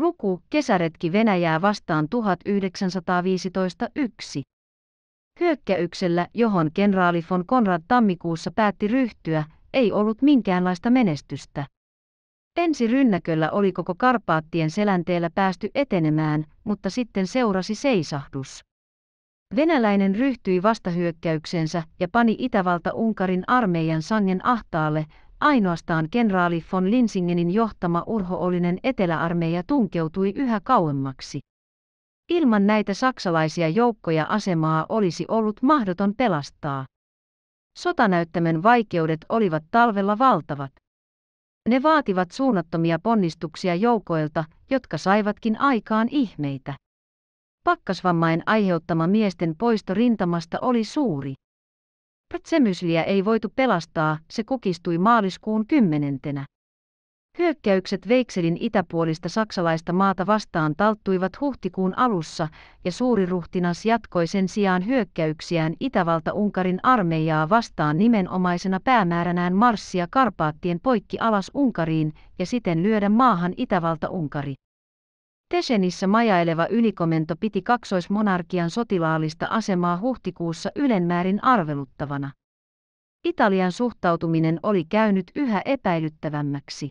Ruku kesäretki Venäjää vastaan 1915-1. Hyökkäyksellä, johon kenraali von Konrad tammikuussa päätti ryhtyä, ei ollut minkäänlaista menestystä. Ensi rynnäköllä oli koko Karpaattien selänteellä päästy etenemään, mutta sitten seurasi seisahdus. Venäläinen ryhtyi vastahyökkäyksensä ja pani Itävalta-Unkarin armeijan sangen ahtaalle, ainoastaan kenraali von Linsingenin johtama urhoollinen eteläarmeija tunkeutui yhä kauemmaksi. Ilman näitä saksalaisia joukkoja asemaa olisi ollut mahdoton pelastaa. Sotanäyttämön vaikeudet olivat talvella valtavat. Ne vaativat suunnattomia ponnistuksia joukoilta, jotka saivatkin aikaan ihmeitä. Pakkasvammain aiheuttama miesten poisto rintamasta oli suuri. Przemysliä ei voitu pelastaa, se kukistui maaliskuun kymmenentenä. Hyökkäykset Veikselin itäpuolista saksalaista maata vastaan talttuivat huhtikuun alussa, ja suuri ruhtinas jatkoi sen sijaan hyökkäyksiään Itävalta-Unkarin armeijaa vastaan nimenomaisena päämääränään marssia Karpaattien poikki alas Unkariin ja siten lyödä maahan Itävalta-Unkari. Tesenissä majaileva ylikomento piti kaksoismonarkian sotilaallista asemaa huhtikuussa ylenmäärin arveluttavana. Italian suhtautuminen oli käynyt yhä epäilyttävämmäksi.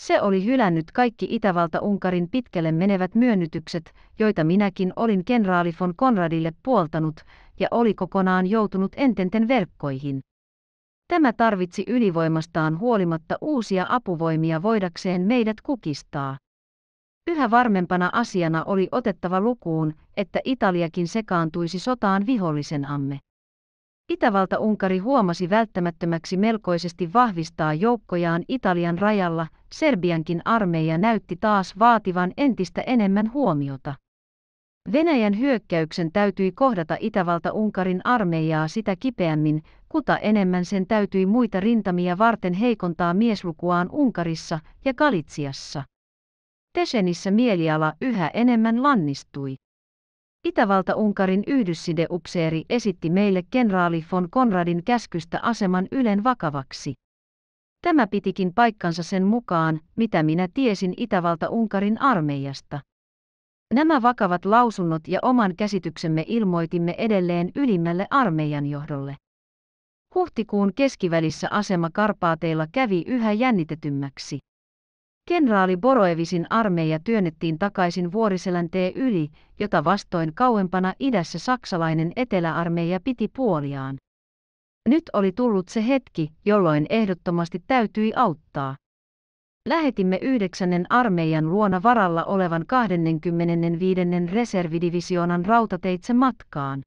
Se oli hylännyt kaikki Itävalta-Unkarin pitkälle menevät myönnytykset, joita minäkin olin kenraali von Konradille puoltanut, ja oli kokonaan joutunut ententen verkkoihin. Tämä tarvitsi ylivoimastaan huolimatta uusia apuvoimia voidakseen meidät kukistaa. Yhä varmempana asiana oli otettava lukuun, että Italiakin sekaantuisi sotaan vihollisenamme. Itävalta-Unkari huomasi välttämättömäksi melkoisesti vahvistaa joukkojaan Italian rajalla, Serbiankin armeija näytti taas vaativan entistä enemmän huomiota. Venäjän hyökkäyksen täytyi kohdata Itävalta-Unkarin armeijaa sitä kipeämmin, kuta enemmän sen täytyi muita rintamia varten heikontaa mieslukuaan Unkarissa ja Galitsiassa. Tesenissä mieliala yhä enemmän lannistui. Itävalta-Unkarin yhdyssideupseeri esitti meille kenraali von Konradin käskystä aseman ylen vakavaksi. Tämä pitikin paikkansa sen mukaan, mitä minä tiesin Itävalta-Unkarin armeijasta. Nämä vakavat lausunnot ja oman käsityksemme ilmoitimme edelleen ylimmälle armeijan johdolle. Huhtikuun keskivälissä asema Karpaateilla kävi yhä jännitetymmäksi. Kenraali Boroevisin armeija työnnettiin takaisin Vuoriselän tee yli, jota vastoin kauempana idässä saksalainen eteläarmeija piti puoliaan. Nyt oli tullut se hetki, jolloin ehdottomasti täytyi auttaa. Lähetimme yhdeksännen armeijan luona varalla olevan 25. reservidivisioonan rautateitse matkaan.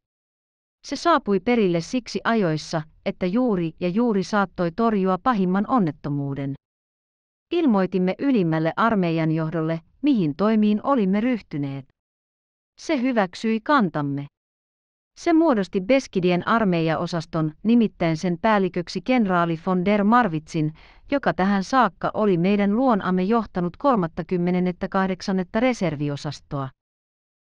Se saapui perille siksi ajoissa, että juuri ja juuri saattoi torjua pahimman onnettomuuden. Ilmoitimme ylimmälle armeijan johdolle, mihin toimiin olimme ryhtyneet. Se hyväksyi kantamme. Se muodosti Beskidien armeijaosaston, nimittäin sen päälliköksi kenraali von der Marvitsin, joka tähän saakka oli meidän luonamme johtanut 38. reserviosastoa.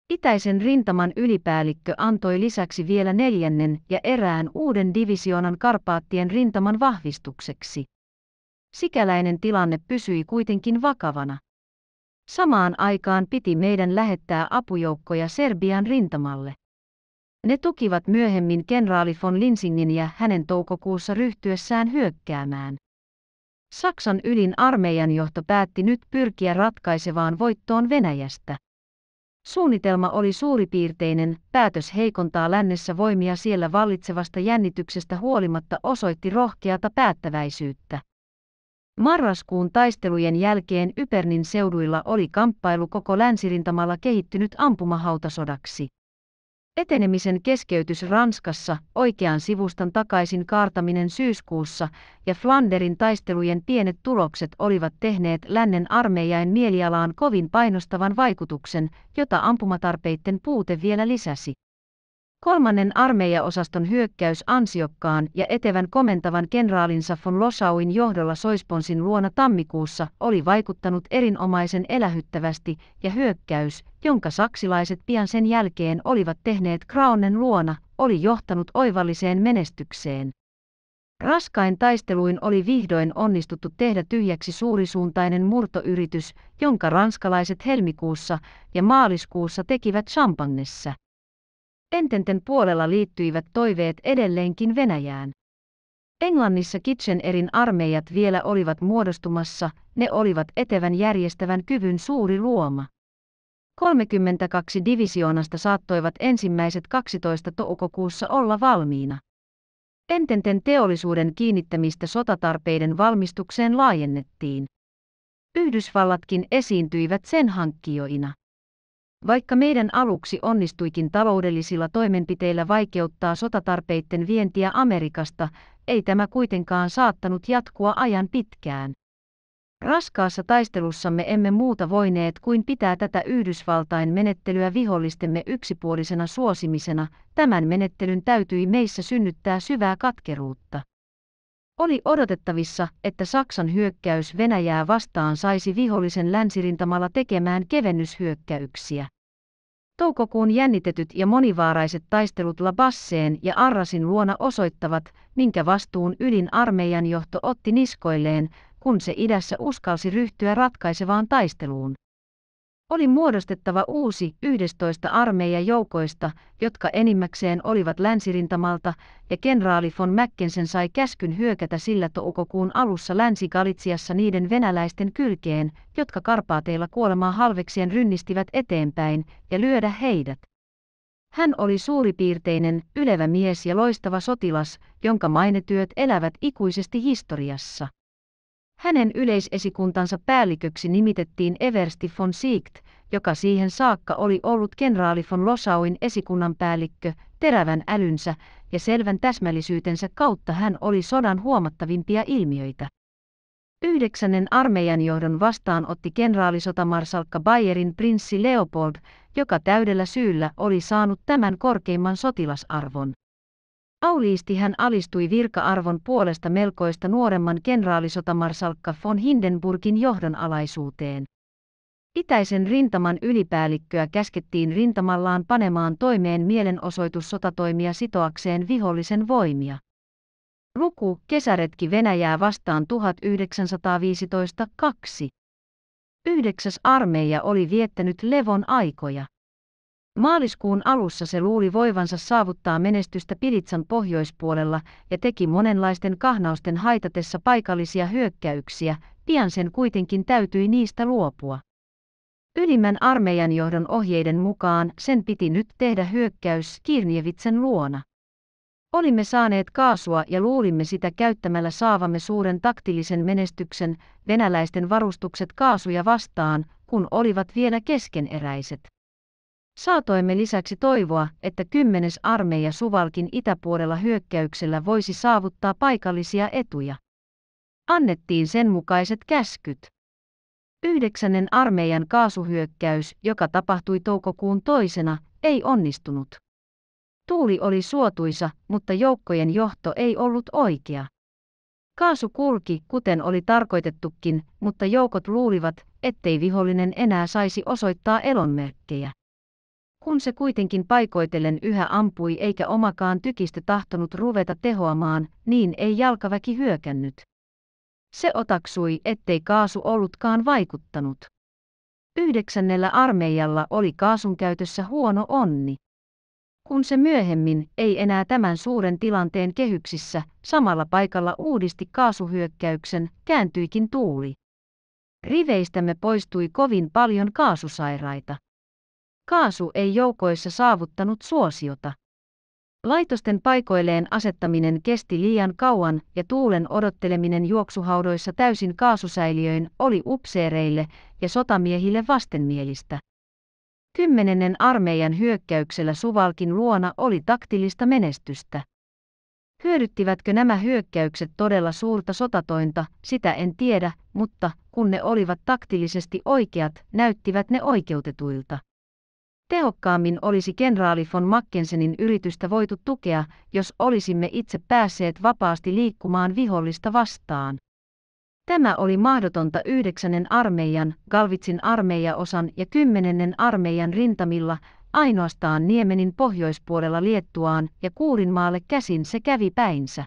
Itäisen rintaman ylipäällikkö antoi lisäksi vielä neljännen ja erään uuden divisioonan Karpaattien rintaman vahvistukseksi sikäläinen tilanne pysyi kuitenkin vakavana. Samaan aikaan piti meidän lähettää apujoukkoja Serbian rintamalle. Ne tukivat myöhemmin kenraali von Linsingin ja hänen toukokuussa ryhtyessään hyökkäämään. Saksan ylin armeijan johto päätti nyt pyrkiä ratkaisevaan voittoon Venäjästä. Suunnitelma oli suuripiirteinen, päätös heikontaa lännessä voimia siellä vallitsevasta jännityksestä huolimatta osoitti rohkeata päättäväisyyttä. Marraskuun taistelujen jälkeen Ypernin seuduilla oli kamppailu koko länsirintamalla kehittynyt ampumahautasodaksi. Etenemisen keskeytys Ranskassa, oikean sivustan takaisin kaartaminen syyskuussa ja Flanderin taistelujen pienet tulokset olivat tehneet lännen armeijain mielialaan kovin painostavan vaikutuksen, jota ampumatarpeiden puute vielä lisäsi. Kolmannen armeijaosaston hyökkäys ansiokkaan ja etevän komentavan kenraalinsa von Lossauin johdolla Soisponsin luona tammikuussa oli vaikuttanut erinomaisen elähyttävästi ja hyökkäys, jonka saksilaiset pian sen jälkeen olivat tehneet Kraunen luona, oli johtanut oivalliseen menestykseen. Raskain taisteluin oli vihdoin onnistuttu tehdä tyhjäksi suurisuuntainen murtoyritys, jonka ranskalaiset helmikuussa ja maaliskuussa tekivät Champagnessa. Ententen puolella liittyivät toiveet edelleenkin Venäjään. Englannissa Kitchenerin armeijat vielä olivat muodostumassa, ne olivat etevän järjestävän kyvyn suuri luoma. 32 divisioonasta saattoivat ensimmäiset 12 toukokuussa olla valmiina. Ententen teollisuuden kiinnittämistä sotatarpeiden valmistukseen laajennettiin. Yhdysvallatkin esiintyivät sen hankkijoina. Vaikka meidän aluksi onnistuikin taloudellisilla toimenpiteillä vaikeuttaa sotatarpeitten vientiä Amerikasta, ei tämä kuitenkaan saattanut jatkua ajan pitkään. Raskaassa taistelussamme emme muuta voineet kuin pitää tätä Yhdysvaltain menettelyä vihollistemme yksipuolisena suosimisena, tämän menettelyn täytyi meissä synnyttää syvää katkeruutta. Oli odotettavissa, että Saksan hyökkäys Venäjää vastaan saisi vihollisen länsirintamalla tekemään kevennyshyökkäyksiä. Toukokuun jännitetyt ja monivaaraiset taistelut Labasseen ja Arrasin luona osoittavat, minkä vastuun ylin armeijan johto otti niskoilleen, kun se idässä uskalsi ryhtyä ratkaisevaan taisteluun. Oli muodostettava uusi 11 armeija joukoista, jotka enimmäkseen olivat länsirintamalta, ja kenraali von Mackensen sai käskyn hyökätä sillä toukokuun alussa länsikalitsiassa niiden venäläisten kylkeen, jotka Karpaateilla kuolemaa halveksien rynnistivät eteenpäin, ja lyödä heidät. Hän oli suuripiirteinen, ylevä mies ja loistava sotilas, jonka mainetyöt elävät ikuisesti historiassa. Hänen yleisesikuntansa päälliköksi nimitettiin Eversti von Siegt, joka siihen saakka oli ollut kenraali von Losauin esikunnan päällikkö, terävän älynsä ja selvän täsmällisyytensä kautta hän oli sodan huomattavimpia ilmiöitä. Yhdeksännen armeijan johdon vastaan otti kenraalisotamarsalkka Bayerin prinssi Leopold, joka täydellä syyllä oli saanut tämän korkeimman sotilasarvon. Auliisti hän alistui virka-arvon puolesta melkoista nuoremman kenraalisotamarsalkka von Hindenburgin johdon alaisuuteen. Itäisen rintaman ylipäällikköä käskettiin rintamallaan panemaan toimeen mielenosoitus sotatoimia sitoakseen vihollisen voimia. Luku Kesäretki Venäjää vastaan 1915-2. Yhdeksäs armeija oli viettänyt levon aikoja. Maaliskuun alussa se luuli voivansa saavuttaa menestystä Pilitsan pohjoispuolella ja teki monenlaisten kahnausten haitatessa paikallisia hyökkäyksiä, pian sen kuitenkin täytyi niistä luopua. Ylimmän armeijan johdon ohjeiden mukaan sen piti nyt tehdä hyökkäys Kirnievitsen luona. Olimme saaneet kaasua ja luulimme sitä käyttämällä saavamme suuren taktillisen menestyksen venäläisten varustukset kaasuja vastaan, kun olivat vielä keskeneräiset. Saatoimme lisäksi toivoa, että kymmenes armeija Suvalkin itäpuolella hyökkäyksellä voisi saavuttaa paikallisia etuja. Annettiin sen mukaiset käskyt. Yhdeksännen armeijan kaasuhyökkäys, joka tapahtui toukokuun toisena, ei onnistunut. Tuuli oli suotuisa, mutta joukkojen johto ei ollut oikea. Kaasu kulki, kuten oli tarkoitettukin, mutta joukot luulivat, ettei vihollinen enää saisi osoittaa elonmerkkejä. Kun se kuitenkin paikoitellen yhä ampui eikä omakaan tykistä tahtonut ruveta tehoamaan, niin ei jalkaväki hyökännyt. Se otaksui, ettei kaasu ollutkaan vaikuttanut. Yhdeksännellä armeijalla oli kaasun käytössä huono onni. Kun se myöhemmin, ei enää tämän suuren tilanteen kehyksissä, samalla paikalla uudisti kaasuhyökkäyksen, kääntyikin tuuli. Riveistämme poistui kovin paljon kaasusairaita. Kaasu ei joukoissa saavuttanut suosiota. Laitosten paikoilleen asettaminen kesti liian kauan ja tuulen odotteleminen juoksuhaudoissa täysin kaasusäiliöin oli upseereille ja sotamiehille vastenmielistä. Kymmenennen armeijan hyökkäyksellä Suvalkin luona oli taktillista menestystä. Hyödyttivätkö nämä hyökkäykset todella suurta sotatointa, sitä en tiedä, mutta kun ne olivat taktillisesti oikeat, näyttivät ne oikeutetuilta. Tehokkaammin olisi kenraali von Mackensenin yritystä voitu tukea, jos olisimme itse päässeet vapaasti liikkumaan vihollista vastaan. Tämä oli mahdotonta yhdeksännen armeijan, Galvitsin armeijaosan ja kymmenennen armeijan rintamilla, ainoastaan Niemenin pohjoispuolella Liettuaan ja Kuurinmaalle käsin se kävi päinsä.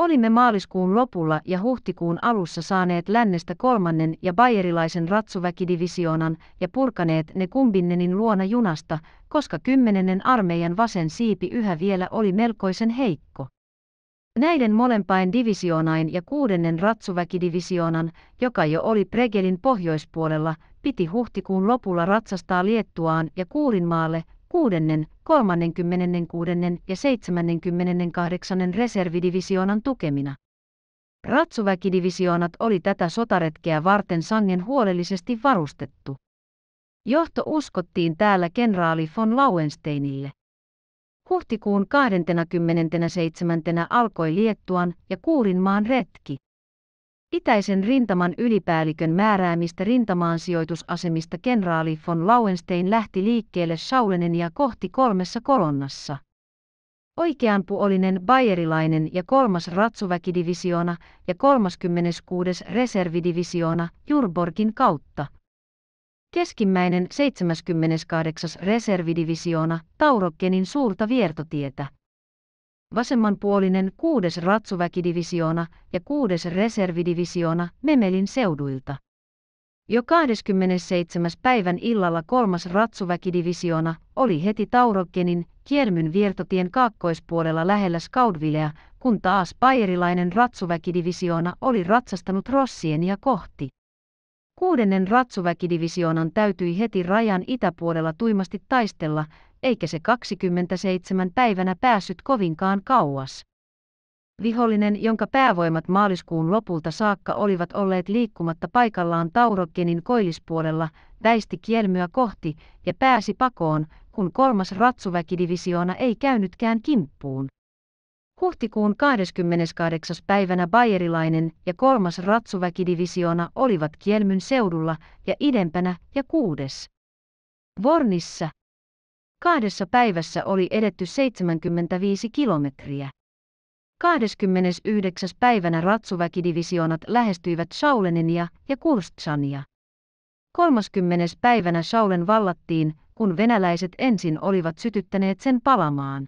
Olimme maaliskuun lopulla ja huhtikuun alussa saaneet lännestä kolmannen ja bayerilaisen ratsuväkidivisioonan ja purkaneet ne Kumbinnenin luona junasta, koska kymmenennen armeijan vasen siipi yhä vielä oli melkoisen heikko. Näiden molempain divisioonain ja kuudennen ratsuväkidivisioonan, joka jo oli Pregelin pohjoispuolella, piti huhtikuun lopulla ratsastaa Liettuaan ja Kuulinmaalle, kuudennen, 36. ja 78. reservidivisioonan tukemina. Ratsuväkidivisioonat oli tätä sotaretkeä varten sangen huolellisesti varustettu. Johto uskottiin täällä kenraali von Lauensteinille. Huhtikuun 27. alkoi Liettuan ja Kuurinmaan retki. Itäisen rintaman ylipäällikön määräämistä rintamaan sijoitusasemista kenraali von Lauenstein lähti liikkeelle ja kohti kolmessa kolonnassa. Oikeanpuolinen bayerilainen ja kolmas ratsuväkidivisioona ja 36. reservidivisioona Jurborgin kautta. Keskimmäinen 78. reservidivisioona Taurokkenin suurta viertotietä vasemmanpuolinen kuudes ratsuväkidivisioona ja kuudes reservidivisioona Memelin seuduilta. Jo 27. päivän illalla kolmas ratsuväkidivisioona oli heti Taurokenin Kiermyn viertotien kaakkoispuolella lähellä Skaudvilea, kun taas pairilainen ratsuväkidivisioona oli ratsastanut Rossienia kohti. Kuudennen ratsuväkidivisioonan täytyi heti rajan itäpuolella tuimasti taistella, eikä se 27 päivänä päässyt kovinkaan kauas. Vihollinen, jonka päävoimat maaliskuun lopulta saakka olivat olleet liikkumatta paikallaan Taurokenin koillispuolella, väisti kielmyä kohti ja pääsi pakoon, kun kolmas ratsuväkidivisioona ei käynytkään kimppuun. Huhtikuun 28. päivänä Bayerilainen ja kolmas ratsuväkidivisioona olivat Kielmyn seudulla ja idempänä ja kuudes. Vornissa, Kahdessa päivässä oli edetty 75 kilometriä. 29. päivänä ratsuväkidivisionat lähestyivät Saulenenia ja Kurstsania. 30. päivänä Saulen vallattiin, kun venäläiset ensin olivat sytyttäneet sen palamaan.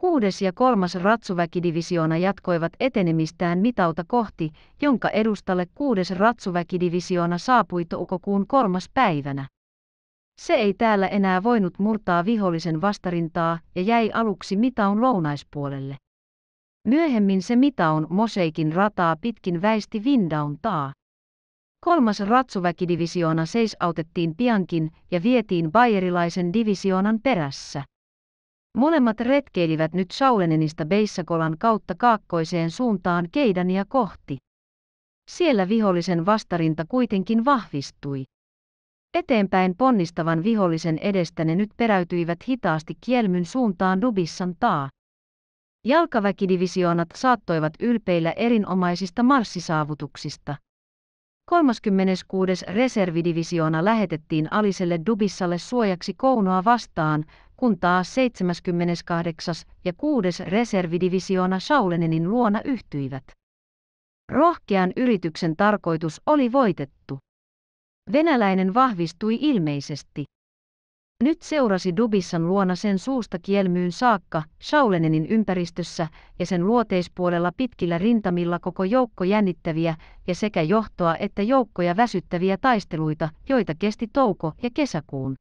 Kuudes ja kolmas ratsuväkidivisiona jatkoivat etenemistään mitauta kohti, jonka edustalle kuudes ratsuväkidivisiona saapui toukokuun kolmas päivänä. Se ei täällä enää voinut murtaa vihollisen vastarintaa ja jäi aluksi Mitaun lounaispuolelle. Myöhemmin se Mitaun Moseikin rataa pitkin väisti Vindaun taa. Kolmas ratsuväkidivisioona seisautettiin piankin ja vietiin bayerilaisen divisioonan perässä. Molemmat retkeilivät nyt Saulenenista Beissakolan kautta kaakkoiseen suuntaan Keidania kohti. Siellä vihollisen vastarinta kuitenkin vahvistui. Eteenpäin ponnistavan vihollisen edestä ne nyt peräytyivät hitaasti Kielmyn suuntaan Dubissan taa. Jalkaväkidivisioonat saattoivat ylpeillä erinomaisista marssisaavutuksista. 36. reservidivisioona lähetettiin Aliselle Dubissalle suojaksi Kounoa vastaan, kun taas 78. ja 6. reservidivisioona Saulenenin luona yhtyivät. Rohkean yrityksen tarkoitus oli voitettu. Venäläinen vahvistui ilmeisesti. Nyt seurasi Dubissan luona sen suusta kielmyyn saakka, Shaulenenin ympäristössä ja sen luoteispuolella pitkillä rintamilla koko joukko jännittäviä ja sekä johtoa että joukkoja väsyttäviä taisteluita, joita kesti touko- ja kesäkuun.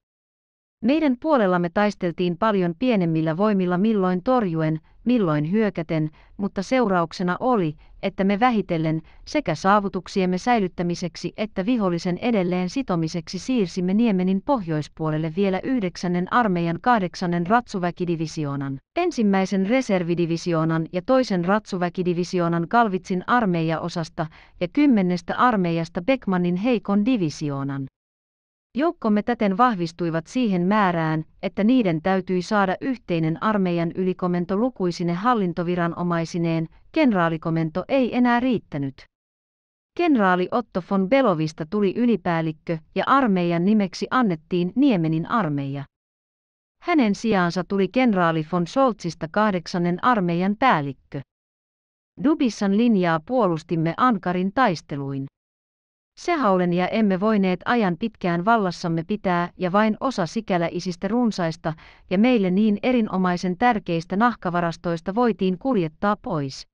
Meidän puolellamme taisteltiin paljon pienemmillä voimilla milloin torjuen, milloin hyökäten, mutta seurauksena oli, että me vähitellen, sekä saavutuksiemme säilyttämiseksi että vihollisen edelleen sitomiseksi siirsimme Niemenin pohjoispuolelle vielä yhdeksännen armeijan kahdeksannen ratsuväkidivisioonan. Ensimmäisen reservidivisioonan ja toisen ratsuväkidivisioonan Kalvitsin armeijaosasta ja kymmenestä armeijasta Beckmannin heikon divisioonan. Joukkomme täten vahvistuivat siihen määrään, että niiden täytyi saada yhteinen armeijan ylikomento lukuisine hallintoviranomaisineen, kenraalikomento ei enää riittänyt. Kenraali Otto von Belovista tuli ylipäällikkö ja armeijan nimeksi annettiin Niemenin armeija. Hänen sijaansa tuli kenraali von Scholzista kahdeksannen armeijan päällikkö. Dubissan linjaa puolustimme ankarin taisteluin. Sehaulen ja emme voineet ajan pitkään vallassamme pitää ja vain osa sikäläisistä runsaista ja meille niin erinomaisen tärkeistä nahkavarastoista voitiin kuljettaa pois.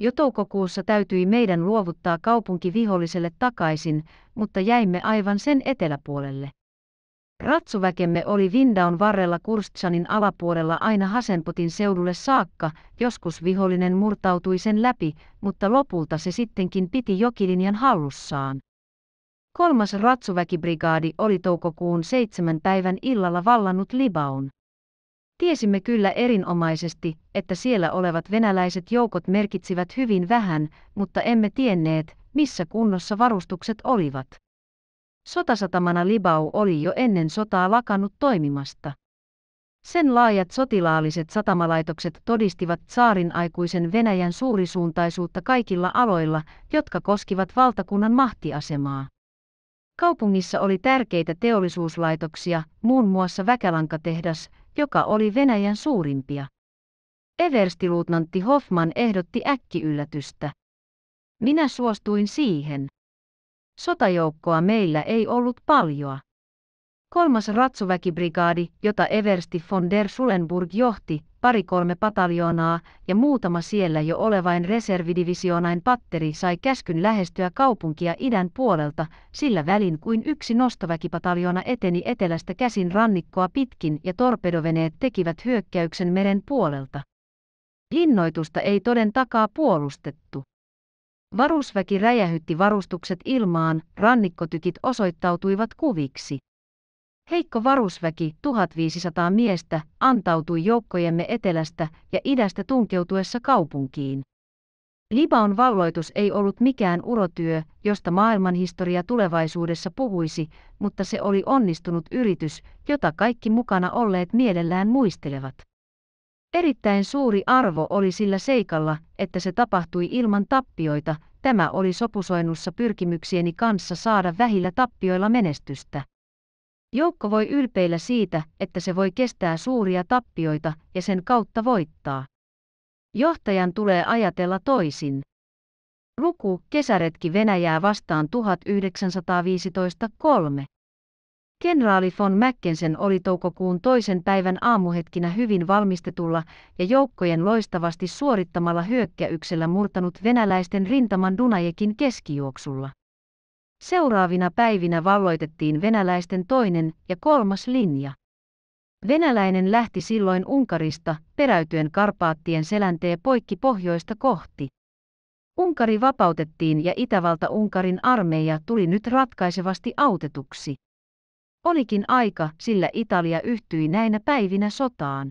Jo toukokuussa täytyi meidän luovuttaa kaupunki viholliselle takaisin, mutta jäimme aivan sen eteläpuolelle. Ratsuväkemme oli Vindaon varrella Kurstsanin alapuolella aina Hasenpotin seudulle saakka, joskus vihollinen murtautui sen läpi, mutta lopulta se sittenkin piti jokilinjan hallussaan. Kolmas ratsuväkibrigaadi oli toukokuun seitsemän päivän illalla vallannut Libaun. Tiesimme kyllä erinomaisesti, että siellä olevat venäläiset joukot merkitsivät hyvin vähän, mutta emme tienneet, missä kunnossa varustukset olivat. Sotasatamana Libau oli jo ennen sotaa lakannut toimimasta. Sen laajat sotilaalliset satamalaitokset todistivat saarin aikuisen Venäjän suurisuuntaisuutta kaikilla aloilla, jotka koskivat valtakunnan mahtiasemaa. Kaupungissa oli tärkeitä teollisuuslaitoksia, muun muassa väkälankatehdas, joka oli Venäjän suurimpia. Everstiluutnantti Hoffman ehdotti äkkiyllätystä. Minä suostuin siihen. Sotajoukkoa meillä ei ollut paljoa. Kolmas ratsuväkibrigaadi, jota Eversti von der Sulenburg johti, pari-kolme pataljoonaa ja muutama siellä jo olevain reservidivisionain patteri sai käskyn lähestyä kaupunkia idän puolelta, sillä välin kuin yksi nostoväkipataljoona eteni etelästä käsin rannikkoa pitkin ja torpedoveneet tekivät hyökkäyksen meren puolelta. Linnoitusta ei toden takaa puolustettu. Varusväki räjähytti varustukset ilmaan, rannikkotykit osoittautuivat kuviksi. Heikko varusväki, 1500 miestä, antautui joukkojemme etelästä ja idästä tunkeutuessa kaupunkiin. Libaon valloitus ei ollut mikään urotyö, josta maailmanhistoria tulevaisuudessa puhuisi, mutta se oli onnistunut yritys, jota kaikki mukana olleet mielellään muistelevat. Erittäin suuri arvo oli sillä seikalla, että se tapahtui ilman tappioita, tämä oli sopusoinnussa pyrkimyksieni kanssa saada vähillä tappioilla menestystä. Joukko voi ylpeillä siitä, että se voi kestää suuria tappioita ja sen kautta voittaa. Johtajan tulee ajatella toisin. Luku Kesäretki Venäjää vastaan 1915.3. Kenraali von Mackensen oli toukokuun toisen päivän aamuhetkinä hyvin valmistetulla ja joukkojen loistavasti suorittamalla hyökkäyksellä murtanut venäläisten rintaman Dunajekin keskijuoksulla. Seuraavina päivinä valloitettiin venäläisten toinen ja kolmas linja. Venäläinen lähti silloin Unkarista, peräytyen Karpaattien selänteen poikki pohjoista kohti. Unkari vapautettiin ja Itävalta-Unkarin armeija tuli nyt ratkaisevasti autetuksi. Olikin aika, sillä Italia yhtyi näinä päivinä sotaan.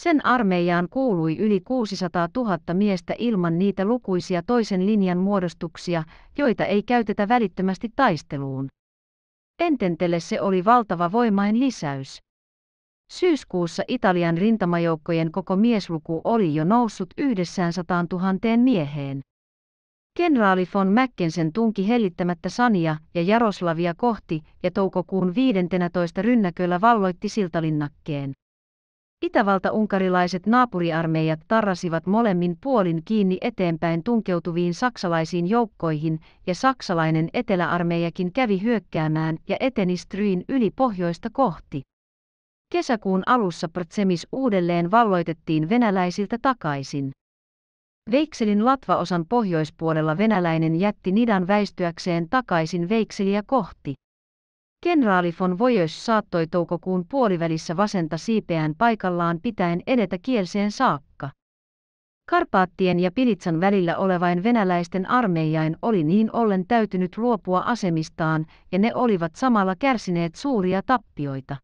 Sen armeijaan kuului yli 600 000 miestä ilman niitä lukuisia toisen linjan muodostuksia, joita ei käytetä välittömästi taisteluun. Ententelle se oli valtava voimain lisäys. Syyskuussa Italian rintamajoukkojen koko miesluku oli jo noussut yhdessään 100 000 mieheen. Kenraali von Mackensen tunki hellittämättä Sania ja Jaroslavia kohti ja toukokuun 15. rynnäköllä valloitti siltalinnakkeen. Itävalta-unkarilaiset naapuriarmeijat tarrasivat molemmin puolin kiinni eteenpäin tunkeutuviin saksalaisiin joukkoihin ja saksalainen eteläarmeijakin kävi hyökkäämään ja eteni Stryin yli pohjoista kohti. Kesäkuun alussa Prtsemis uudelleen valloitettiin venäläisiltä takaisin. Veikselin latvaosan pohjoispuolella venäläinen jätti nidan väistyäkseen takaisin Veikseliä kohti. Kenraali von Voyös saattoi toukokuun puolivälissä vasenta siipeään paikallaan pitäen edetä kielseen saakka. Karpaattien ja Pilitsan välillä olevain venäläisten armeijain oli niin ollen täytynyt luopua asemistaan, ja ne olivat samalla kärsineet suuria tappioita.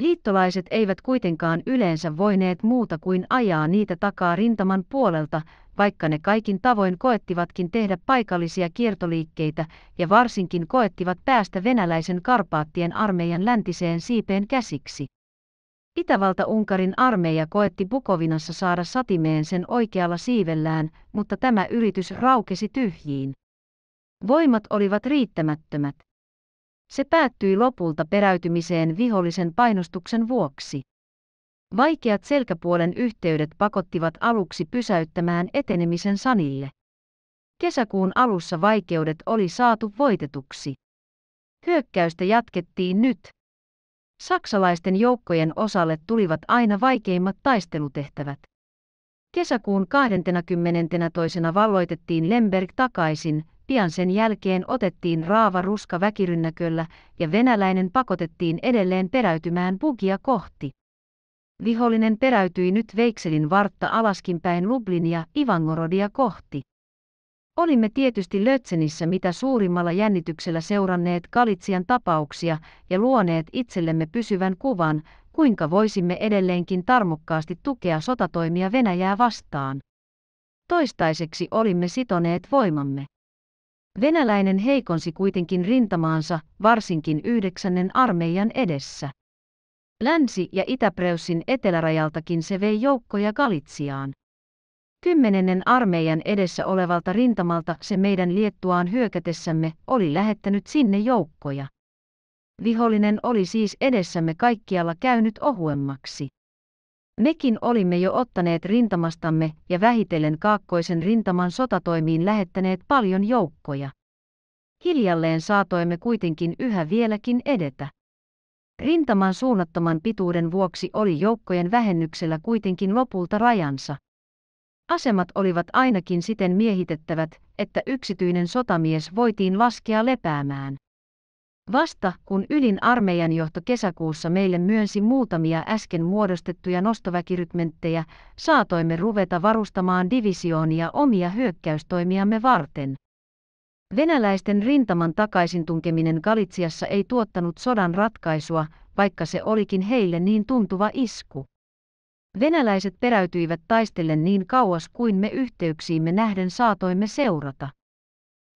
Liittolaiset eivät kuitenkaan yleensä voineet muuta kuin ajaa niitä takaa rintaman puolelta, vaikka ne kaikin tavoin koettivatkin tehdä paikallisia kiertoliikkeitä ja varsinkin koettivat päästä venäläisen karpaattien armeijan läntiseen siipeen käsiksi. Itävalta-Unkarin armeija koetti Bukovinassa saada satimeen sen oikealla siivellään, mutta tämä yritys raukesi tyhjiin. Voimat olivat riittämättömät. Se päättyi lopulta peräytymiseen vihollisen painostuksen vuoksi. Vaikeat selkäpuolen yhteydet pakottivat aluksi pysäyttämään etenemisen sanille. Kesäkuun alussa vaikeudet oli saatu voitetuksi. Hyökkäystä jatkettiin nyt. Saksalaisten joukkojen osalle tulivat aina vaikeimmat taistelutehtävät. Kesäkuun 22. valloitettiin Lemberg takaisin, Pian sen jälkeen otettiin raava ruska väkirynnäköllä ja venäläinen pakotettiin edelleen peräytymään bugia kohti. Vihollinen peräytyi nyt Veikselin vartta Alaskin alaskinpäin Lublinia Ivangorodia kohti. Olimme tietysti Lötsenissä mitä suurimmalla jännityksellä seuranneet Kalitsian tapauksia ja luoneet itsellemme pysyvän kuvan, kuinka voisimme edelleenkin tarmokkaasti tukea sotatoimia Venäjää vastaan. Toistaiseksi olimme sitoneet voimamme. Venäläinen heikonsi kuitenkin rintamaansa, varsinkin yhdeksännen armeijan edessä. Länsi- ja Itäpreussin etelärajaltakin se vei joukkoja Galitsiaan. Kymmenennen armeijan edessä olevalta rintamalta se meidän Liettuaan hyökätessämme oli lähettänyt sinne joukkoja. Vihollinen oli siis edessämme kaikkialla käynyt ohuemmaksi. Mekin olimme jo ottaneet rintamastamme ja vähitellen kaakkoisen rintaman sotatoimiin lähettäneet paljon joukkoja. Hiljalleen saatoimme kuitenkin yhä vieläkin edetä. Rintaman suunnattoman pituuden vuoksi oli joukkojen vähennyksellä kuitenkin lopulta rajansa. Asemat olivat ainakin siten miehitettävät, että yksityinen sotamies voitiin laskea lepäämään. Vasta kun ylin armeijanjohto kesäkuussa meille myönsi muutamia äsken muodostettuja nostoväkirykmenttejä, saatoimme ruveta varustamaan divisioonia omia hyökkäystoimiamme varten. Venäläisten rintaman takaisin tunkeminen Galitsiassa ei tuottanut sodan ratkaisua, vaikka se olikin heille niin tuntuva isku. Venäläiset peräytyivät taistellen niin kauas kuin me yhteyksiimme nähden saatoimme seurata.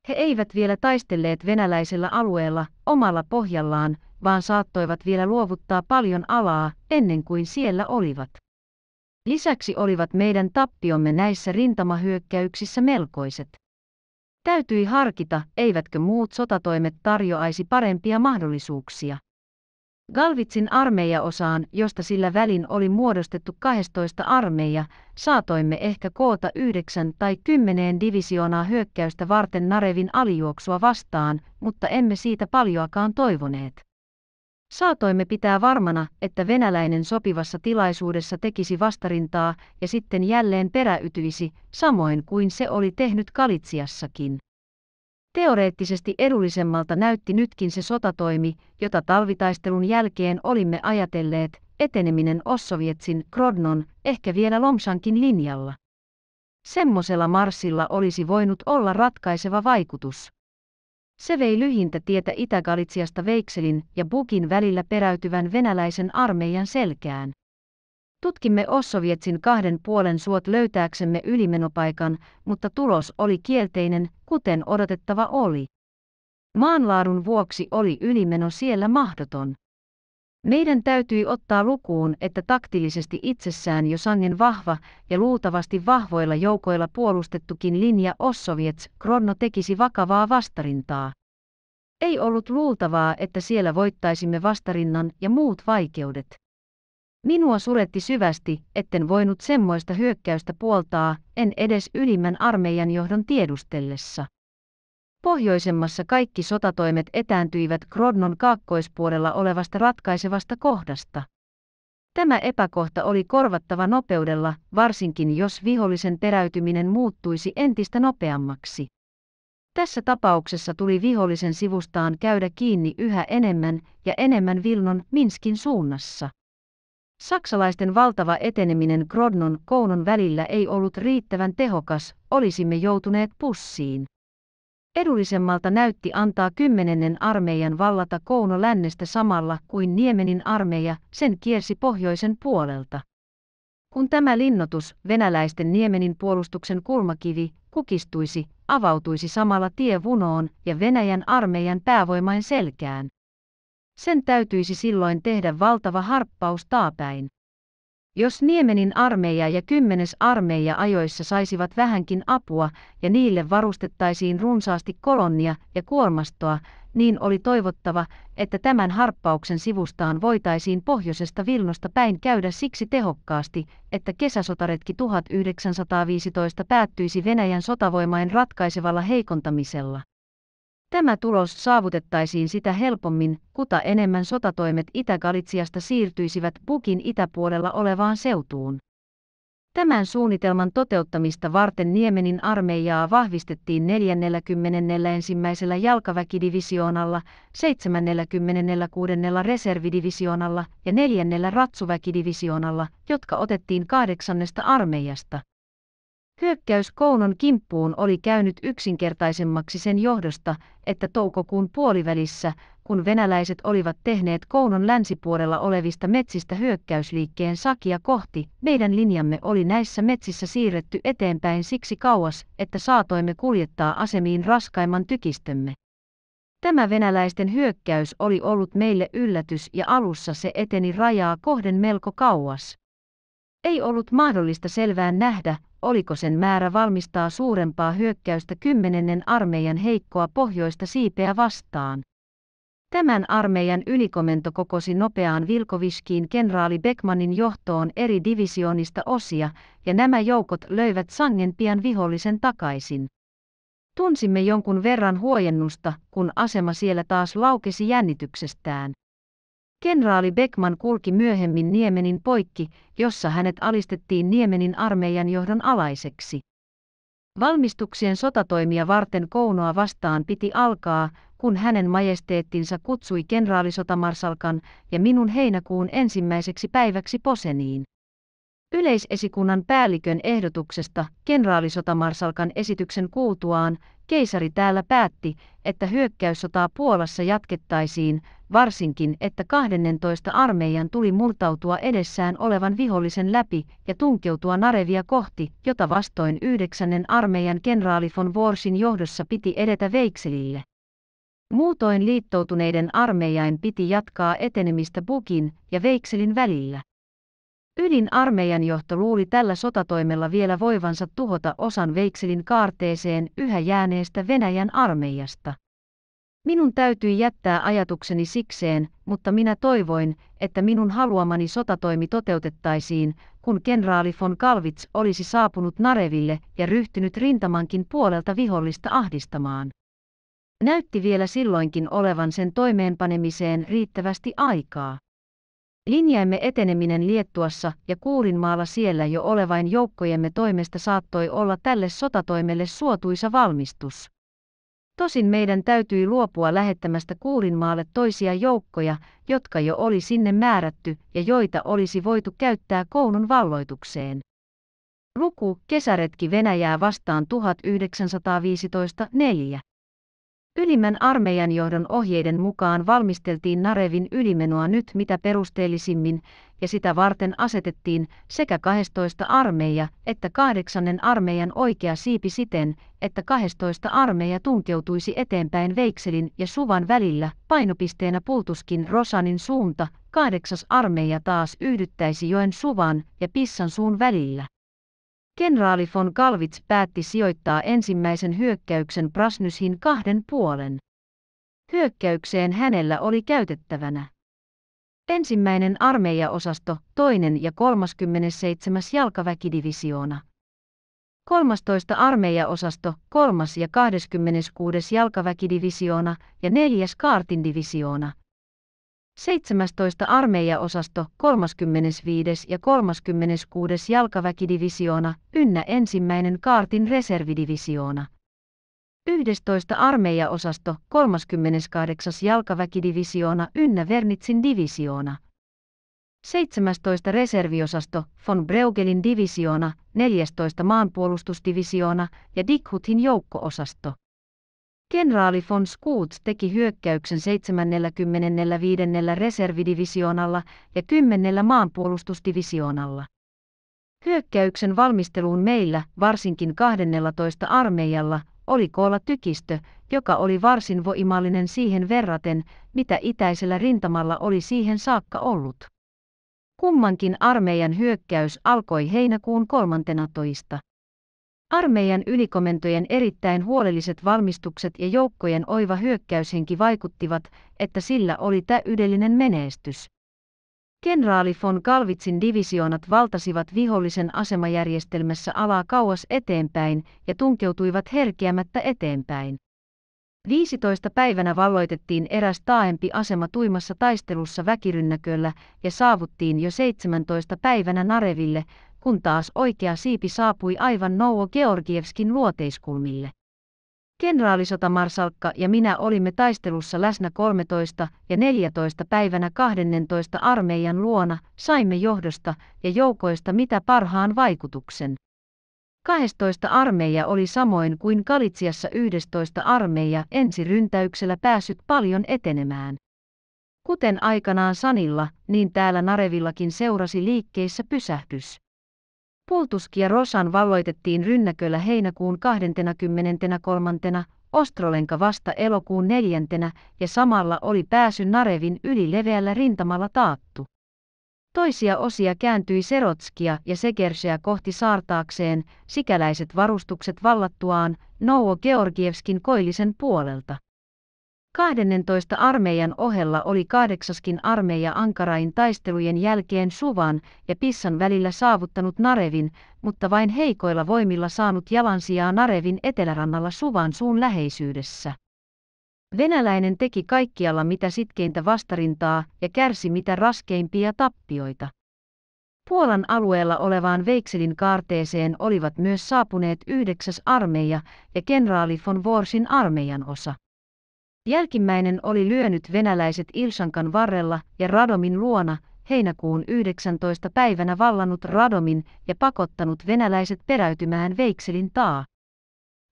He eivät vielä taistelleet venäläisellä alueella, omalla pohjallaan, vaan saattoivat vielä luovuttaa paljon alaa, ennen kuin siellä olivat. Lisäksi olivat meidän tappiomme näissä rintamahyökkäyksissä melkoiset. Täytyi harkita, eivätkö muut sotatoimet tarjoaisi parempia mahdollisuuksia. Galvitsin armeijaosaan, josta sillä välin oli muodostettu 12 armeija, saatoimme ehkä koota yhdeksän tai kymmeneen divisioonaa hyökkäystä varten Narevin alijuoksua vastaan, mutta emme siitä paljoakaan toivoneet. Saatoimme pitää varmana, että venäläinen sopivassa tilaisuudessa tekisi vastarintaa ja sitten jälleen peräytyisi, samoin kuin se oli tehnyt Kalitsiassakin. Teoreettisesti edullisemmalta näytti nytkin se sotatoimi, jota talvitaistelun jälkeen olimme ajatelleet, eteneminen Ossovietsin, Krodnon, ehkä vielä Lomsankin linjalla. Semmosella marssilla olisi voinut olla ratkaiseva vaikutus. Se vei lyhintä tietä Itä-Galitsiasta Veikselin ja Bukin välillä peräytyvän venäläisen armeijan selkään. Tutkimme Ossovietsin kahden puolen suot löytääksemme ylimenopaikan, mutta tulos oli kielteinen, kuten odotettava oli. Maanlaadun vuoksi oli ylimeno siellä mahdoton. Meidän täytyi ottaa lukuun, että taktiilisesti itsessään jo sangen vahva ja luultavasti vahvoilla joukoilla puolustettukin linja Ossoviets Kronno tekisi vakavaa vastarintaa. Ei ollut luultavaa, että siellä voittaisimme vastarinnan ja muut vaikeudet. Minua suretti syvästi, etten voinut semmoista hyökkäystä puoltaa, en edes ylimmän armeijan johdon tiedustellessa. Pohjoisemmassa kaikki sotatoimet etääntyivät Grodnon kaakkoispuolella olevasta ratkaisevasta kohdasta. Tämä epäkohta oli korvattava nopeudella, varsinkin jos vihollisen peräytyminen muuttuisi entistä nopeammaksi. Tässä tapauksessa tuli vihollisen sivustaan käydä kiinni yhä enemmän ja enemmän Vilnon Minskin suunnassa. Saksalaisten valtava eteneminen Grodnon Kounon välillä ei ollut riittävän tehokas, olisimme joutuneet pussiin. Edullisemmalta näytti antaa kymmenennen armeijan vallata Kouno lännestä samalla kuin Niemenin armeija sen kiersi pohjoisen puolelta. Kun tämä linnotus, venäläisten Niemenin puolustuksen kulmakivi, kukistuisi, avautuisi samalla tie Vunoon ja Venäjän armeijan päävoimain selkään. Sen täytyisi silloin tehdä valtava harppaus taapäin. Jos Niemenin armeija ja kymmenes armeija ajoissa saisivat vähänkin apua ja niille varustettaisiin runsaasti kolonnia ja kuormastoa, niin oli toivottava, että tämän harppauksen sivustaan voitaisiin pohjoisesta Vilnosta päin käydä siksi tehokkaasti, että kesäsotaretki 1915 päättyisi Venäjän sotavoimain ratkaisevalla heikontamisella. Tämä tulos saavutettaisiin sitä helpommin, kuta enemmän sotatoimet Itä-Galitsiasta siirtyisivät Bukin itäpuolella olevaan seutuun. Tämän suunnitelman toteuttamista varten Niemenin armeijaa vahvistettiin 41. jalkaväkidivisioonalla, 746. reservidivisioonalla ja 4. ratsuväkidivisioonalla, jotka otettiin kahdeksannesta armeijasta. Hyökkäys Kounon kimppuun oli käynyt yksinkertaisemmaksi sen johdosta, että toukokuun puolivälissä, kun venäläiset olivat tehneet Kounon länsipuolella olevista metsistä hyökkäysliikkeen sakia kohti, meidän linjamme oli näissä metsissä siirretty eteenpäin siksi kauas, että saatoimme kuljettaa asemiin raskaimman tykistömme. Tämä venäläisten hyökkäys oli ollut meille yllätys ja alussa se eteni rajaa kohden melko kauas. Ei ollut mahdollista selvään nähdä, oliko sen määrä valmistaa suurempaa hyökkäystä kymmenennen armeijan heikkoa pohjoista siipeä vastaan. Tämän armeijan ylikomento kokosi nopeaan Vilkoviskiin kenraali Beckmanin johtoon eri divisioonista osia, ja nämä joukot löivät sangen pian vihollisen takaisin. Tunsimme jonkun verran huojennusta, kun asema siellä taas laukesi jännityksestään. Kenraali Beckman kulki myöhemmin Niemenin poikki, jossa hänet alistettiin Niemenin armeijan johdon alaiseksi. Valmistuksien sotatoimia varten Kounoa vastaan piti alkaa, kun hänen majesteettinsa kutsui kenraalisotamarsalkan ja minun heinäkuun ensimmäiseksi päiväksi Poseniin. Yleisesikunnan päällikön ehdotuksesta kenraalisotamarsalkan esityksen kuultuaan keisari täällä päätti, että hyökkäyssotaa Puolassa jatkettaisiin, varsinkin että 12 armeijan tuli murtautua edessään olevan vihollisen läpi ja tunkeutua Narevia kohti, jota vastoin 9. armeijan kenraali von Worsin johdossa piti edetä Veikselille. Muutoin liittoutuneiden armeijain piti jatkaa etenemistä Bukin ja Veikselin välillä. Ydin armeijan johto luuli tällä sotatoimella vielä voivansa tuhota osan Veikselin kaarteeseen yhä jääneestä Venäjän armeijasta. Minun täytyi jättää ajatukseni sikseen, mutta minä toivoin, että minun haluamani sotatoimi toteutettaisiin, kun kenraali von Kalvits olisi saapunut Nareville ja ryhtynyt rintamankin puolelta vihollista ahdistamaan. Näytti vielä silloinkin olevan sen toimeenpanemiseen riittävästi aikaa. Linjaimme eteneminen Liettuassa ja Kuulinmaalla siellä jo olevain joukkojemme toimesta saattoi olla tälle sotatoimelle suotuisa valmistus. Tosin meidän täytyi luopua lähettämästä Kuulinmaalle toisia joukkoja, jotka jo oli sinne määrätty ja joita olisi voitu käyttää koulun valloitukseen. Luku Kesäretki Venäjää vastaan 1915 4. Ylimmän armeijan johdon ohjeiden mukaan valmisteltiin Narevin ylimenoa nyt mitä perusteellisimmin ja sitä varten asetettiin sekä 12 armeija että kahdeksannen armeijan oikea siipi siten, että 12 armeija tunkeutuisi eteenpäin Veikselin ja Suvan välillä, painopisteenä pultuskin Rosanin suunta, kahdeksas armeija taas yhdyttäisi joen Suvan ja Pissan suun välillä. Kenraali von Kalvits päätti sijoittaa ensimmäisen hyökkäyksen Prasnyshin kahden puolen. Hyökkäykseen hänellä oli käytettävänä Ensimmäinen armeijaosasto, toinen ja 37. jalkaväkidivisioona. 13. armeijaosasto, 3. ja 26. jalkaväkidivisioona ja 4. kaartin divisioona. 17. armeijaosasto, 35. ja 36. jalkaväkidivisioona ynnä ensimmäinen kaartin reservidivisioona. 11. armeijaosasto, 38. jalkaväkidivisioona ynnä Vernitsin divisioona. 17. reserviosasto, von Breugelin divisioona, 14. maanpuolustusdivisioona ja Dickhutin joukkoosasto. Kenraali von Schutz teki hyökkäyksen 75. reservidivisioonalla ja 10. maanpuolustusdivisioonalla. Hyökkäyksen valmisteluun meillä, varsinkin 12 armeijalla, oli koolla tykistö, joka oli varsin voimallinen siihen verraten, mitä itäisellä rintamalla oli siihen saakka ollut. Kummankin armeijan hyökkäys alkoi heinäkuun 13. Armeijan ylikomentojen erittäin huolelliset valmistukset ja joukkojen oiva hyökkäyshenki vaikuttivat, että sillä oli täydellinen menestys. Kenraali von Kalvitsin divisioonat valtasivat vihollisen asemajärjestelmässä alaa kauas eteenpäin ja tunkeutuivat herkeämättä eteenpäin. 15 päivänä valloitettiin eräs taaempi asema tuimassa taistelussa väkirynnäköllä ja saavuttiin jo 17 päivänä Nareville, kun taas oikea siipi saapui aivan Nouo Georgievskin luoteiskulmille. Kenraalisotamarsalkka ja minä olimme taistelussa läsnä 13 ja 14 päivänä 12 armeijan luona, saimme johdosta ja joukoista mitä parhaan vaikutuksen. 12 armeija oli samoin kuin Kalitsiassa 11 armeija ensiryntäyksellä päässyt paljon etenemään. Kuten aikanaan Sanilla, niin täällä Narevillakin seurasi liikkeissä pysähdys. Rosan valloitettiin rynnäköllä heinäkuun 23. Ostrolenka vasta elokuun neljäntenä ja samalla oli pääsy Narevin yli leveällä rintamalla taattu. Toisia osia kääntyi Serotskia ja Sekersia kohti saartaakseen, sikäläiset varustukset vallattuaan, Nouo Georgievskin koillisen puolelta. 12 armeijan ohella oli kahdeksaskin armeija Ankarain taistelujen jälkeen Suvan ja Pissan välillä saavuttanut Narevin, mutta vain heikoilla voimilla saanut jalansijaa Narevin etelärannalla Suvan suun läheisyydessä. Venäläinen teki kaikkialla mitä sitkeintä vastarintaa ja kärsi mitä raskeimpia tappioita. Puolan alueella olevaan Veikselin kaarteeseen olivat myös saapuneet 9. armeija ja kenraali von Worsin armeijan osa. Jälkimmäinen oli lyönyt venäläiset Ilsankan varrella ja Radomin luona heinäkuun 19. päivänä vallannut Radomin ja pakottanut venäläiset peräytymään Veikselin taa.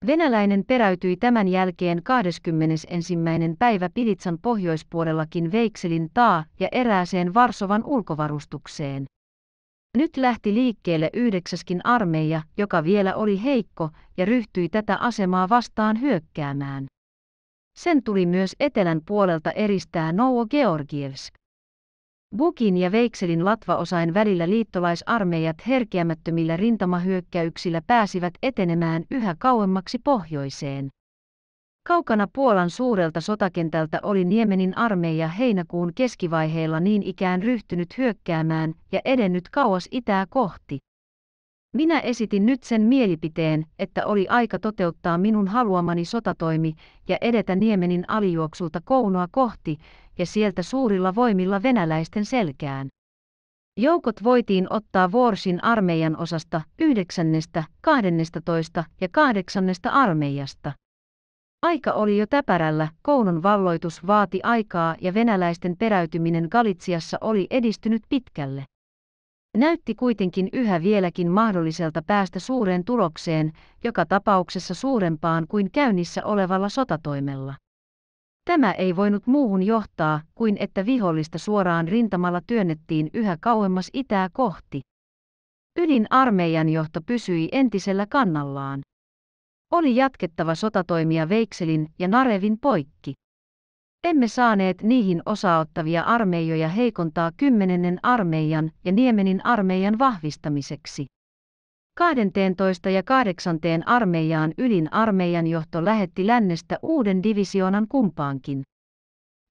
Venäläinen peräytyi tämän jälkeen 21. päivä Pilitsan pohjoispuolellakin Veikselin taa ja erääseen Varsovan ulkovarustukseen. Nyt lähti liikkeelle yhdeksäskin armeija, joka vielä oli heikko, ja ryhtyi tätä asemaa vastaan hyökkäämään. Sen tuli myös etelän puolelta eristää Nouo Georgievsk. Bukin ja Veikselin latvaosain välillä liittolaisarmeijat herkeämättömillä rintamahyökkäyksillä pääsivät etenemään yhä kauemmaksi pohjoiseen. Kaukana Puolan suurelta sotakentältä oli Niemenin armeija heinäkuun keskivaiheilla niin ikään ryhtynyt hyökkäämään ja edennyt kauas itää kohti. Minä esitin nyt sen mielipiteen, että oli aika toteuttaa minun haluamani sotatoimi ja edetä Niemenin alijuoksulta Kounoa kohti ja sieltä suurilla voimilla venäläisten selkään. Joukot voitiin ottaa Vuorsin armeijan osasta 9., 12 ja 8 armeijasta. Aika oli jo täpärällä, Kounon valloitus vaati aikaa ja venäläisten peräytyminen Galitsiassa oli edistynyt pitkälle. Näytti kuitenkin yhä vieläkin mahdolliselta päästä suureen tulokseen, joka tapauksessa suurempaan kuin käynnissä olevalla sotatoimella. Tämä ei voinut muuhun johtaa kuin että vihollista suoraan rintamalla työnnettiin yhä kauemmas itää kohti. Ylin armeijan johto pysyi entisellä kannallaan. Oli jatkettava sotatoimia Veikselin ja Narevin poikki. Emme saaneet niihin osaottavia armeijoja heikontaa kymmenennen armeijan ja Niemenin armeijan vahvistamiseksi. 12 ja 8 armeijaan ylin armeijan johto lähetti lännestä uuden divisioonan kumpaankin.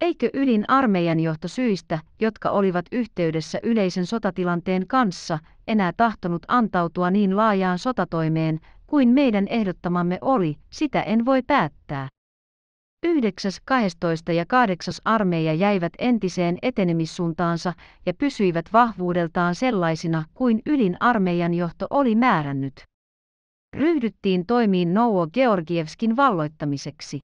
Eikö ylin armeijan johto syistä, jotka olivat yhteydessä yleisen sotatilanteen kanssa, enää tahtonut antautua niin laajaan sotatoimeen kuin meidän ehdottamamme oli, sitä en voi päättää. 9., 12. ja 8. armeija jäivät entiseen etenemissuuntaansa ja pysyivät vahvuudeltaan sellaisina kuin ylin armeijan johto oli määrännyt. Ryhdyttiin toimiin Nouo Georgievskin valloittamiseksi.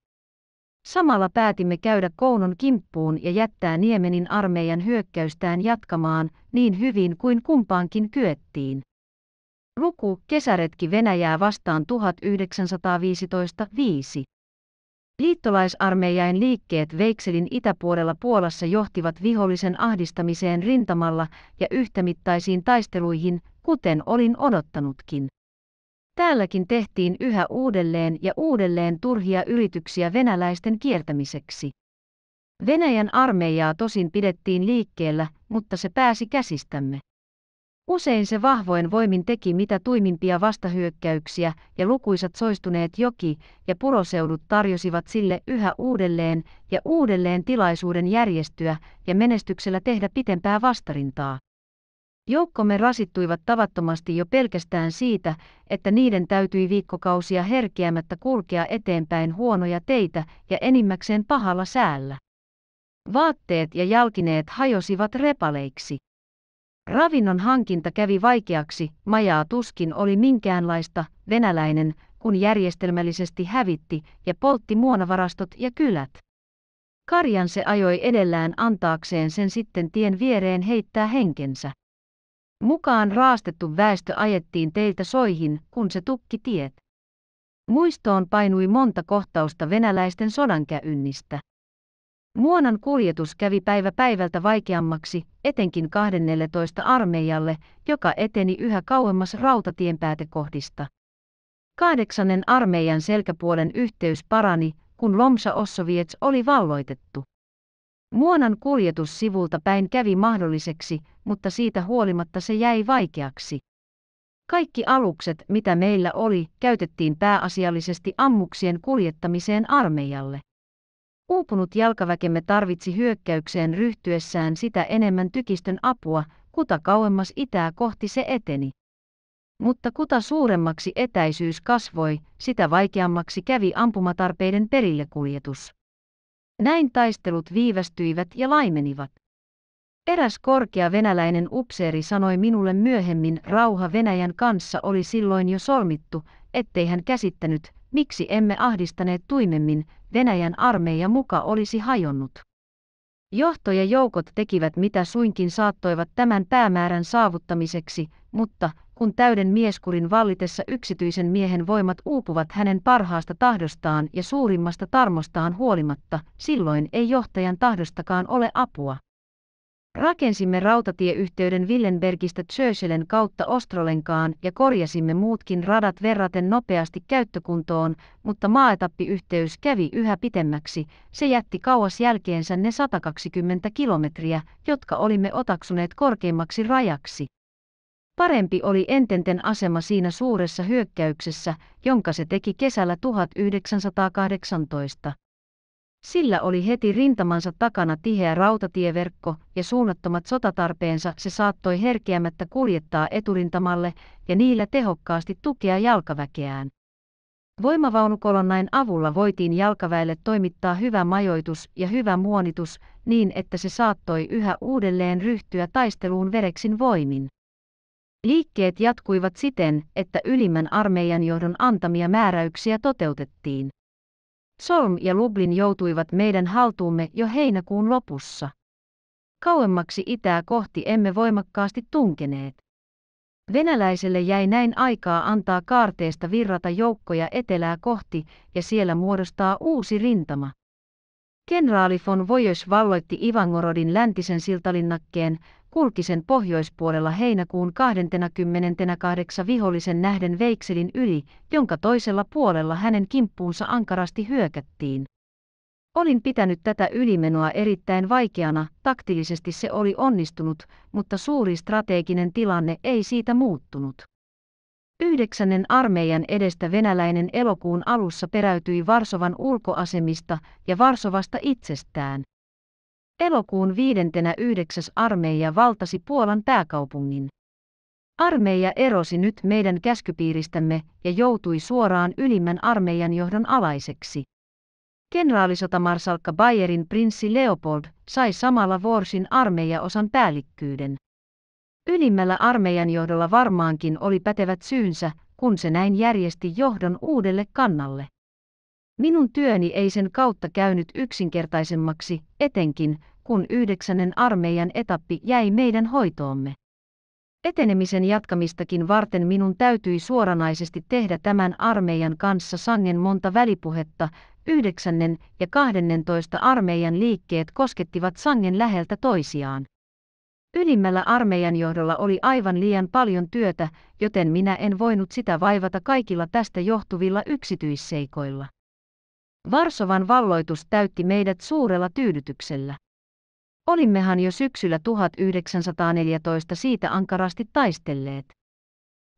Samalla päätimme käydä Kounon kimppuun ja jättää Niemenin armeijan hyökkäystään jatkamaan niin hyvin kuin kumpaankin kyettiin. Luku Kesäretki Venäjää vastaan 1915 5. Liittolaisarmeijain liikkeet Veikselin itäpuolella Puolassa johtivat vihollisen ahdistamiseen rintamalla ja yhtämittaisiin taisteluihin, kuten olin odottanutkin. Täälläkin tehtiin yhä uudelleen ja uudelleen turhia yrityksiä venäläisten kiertämiseksi. Venäjän armeijaa tosin pidettiin liikkeellä, mutta se pääsi käsistämme. Usein se vahvoin voimin teki mitä tuimimpia vastahyökkäyksiä ja lukuisat soistuneet joki- ja puroseudut tarjosivat sille yhä uudelleen ja uudelleen tilaisuuden järjestyä ja menestyksellä tehdä pitempää vastarintaa. Joukkomme rasittuivat tavattomasti jo pelkästään siitä, että niiden täytyi viikkokausia herkeämättä kulkea eteenpäin huonoja teitä ja enimmäkseen pahalla säällä. Vaatteet ja jalkineet hajosivat repaleiksi. Ravinnon hankinta kävi vaikeaksi, majaa tuskin oli minkäänlaista, venäläinen, kun järjestelmällisesti hävitti ja poltti muonavarastot ja kylät. Karjan se ajoi edellään antaakseen sen sitten tien viereen heittää henkensä. Mukaan raastettu väestö ajettiin teiltä soihin, kun se tukki tiet. Muistoon painui monta kohtausta venäläisten sodankäynnistä. Muonan kuljetus kävi päivä päivältä vaikeammaksi, etenkin 12 armeijalle, joka eteni yhä kauemmas rautatien päätekohdista. Kahdeksannen armeijan selkäpuolen yhteys parani, kun Lomsa Ossoviets oli valloitettu. Muonan kuljetus sivulta päin kävi mahdolliseksi, mutta siitä huolimatta se jäi vaikeaksi. Kaikki alukset, mitä meillä oli, käytettiin pääasiallisesti ammuksien kuljettamiseen armeijalle. Uupunut jalkaväkemme tarvitsi hyökkäykseen ryhtyessään sitä enemmän tykistön apua, kuta kauemmas itää kohti se eteni. Mutta kuta suuremmaksi etäisyys kasvoi, sitä vaikeammaksi kävi ampumatarpeiden perillekuljetus. Näin taistelut viivästyivät ja laimenivat. Eräs korkea venäläinen upseeri sanoi minulle myöhemmin, rauha Venäjän kanssa oli silloin jo solmittu, ettei hän käsittänyt, miksi emme ahdistaneet tuimemmin, Venäjän armeija muka olisi hajonnut. ja joukot tekivät mitä suinkin saattoivat tämän päämäärän saavuttamiseksi, mutta kun täyden mieskurin vallitessa yksityisen miehen voimat uupuvat hänen parhaasta tahdostaan ja suurimmasta tarmostaan huolimatta, silloin ei johtajan tahdostakaan ole apua. Rakensimme rautatieyhteyden Villenbergistä Churchillen kautta Ostrolenkaan ja korjasimme muutkin radat verraten nopeasti käyttökuntoon, mutta maaetappiyhteys kävi yhä pitemmäksi, se jätti kauas jälkeensä ne 120 kilometriä, jotka olimme otaksuneet korkeimmaksi rajaksi. Parempi oli Ententen asema siinä suuressa hyökkäyksessä, jonka se teki kesällä 1918. Sillä oli heti rintamansa takana tiheä rautatieverkko ja suunnattomat sotatarpeensa se saattoi herkeämättä kuljettaa eturintamalle ja niillä tehokkaasti tukea jalkaväkeään. Voimavaunukolonnain avulla voitiin jalkaväelle toimittaa hyvä majoitus ja hyvä muonitus niin, että se saattoi yhä uudelleen ryhtyä taisteluun vereksin voimin. Liikkeet jatkuivat siten, että ylimmän armeijan johdon antamia määräyksiä toteutettiin. Solm ja Lublin joutuivat meidän haltuumme jo heinäkuun lopussa. Kauemmaksi itää kohti emme voimakkaasti tunkeneet. Venäläiselle jäi näin aikaa antaa kaarteesta virrata joukkoja etelää kohti ja siellä muodostaa uusi rintama. Kenraali von Vojös valloitti Ivangorodin läntisen siltalinnakkeen, Kurkisen pohjoispuolella heinäkuun 28 vihollisen nähden veikselin yli, jonka toisella puolella hänen kimppuunsa ankarasti hyökättiin. Olin pitänyt tätä ylimenoa erittäin vaikeana, taktillisesti se oli onnistunut, mutta suuri strateginen tilanne ei siitä muuttunut. Yhdeksännen armeijan edestä venäläinen elokuun alussa peräytyi Varsovan ulkoasemista ja Varsovasta itsestään. Elokuun 59. armeija valtasi Puolan pääkaupungin. Armeija erosi nyt meidän käskypiiristämme ja joutui suoraan ylimmän armeijan johdon alaiseksi. Kenraalisotamarsalkka Bayerin prinssi Leopold sai samalla Vorsin armeijaosan päällikkyyden. Ylimmällä armeijan johdolla varmaankin oli pätevät syynsä, kun se näin järjesti johdon uudelle kannalle. Minun työni ei sen kautta käynyt yksinkertaisemmaksi, etenkin kun yhdeksännen armeijan etappi jäi meidän hoitoomme. Etenemisen jatkamistakin varten minun täytyi suoranaisesti tehdä tämän armeijan kanssa sangen monta välipuhetta, yhdeksännen ja kahdentoista armeijan liikkeet koskettivat sangen läheltä toisiaan. Ylimmällä armeijan johdolla oli aivan liian paljon työtä, joten minä en voinut sitä vaivata kaikilla tästä johtuvilla yksityisseikoilla. Varsovan valloitus täytti meidät suurella tyydytyksellä. Olimmehan jo syksyllä 1914 siitä ankarasti taistelleet.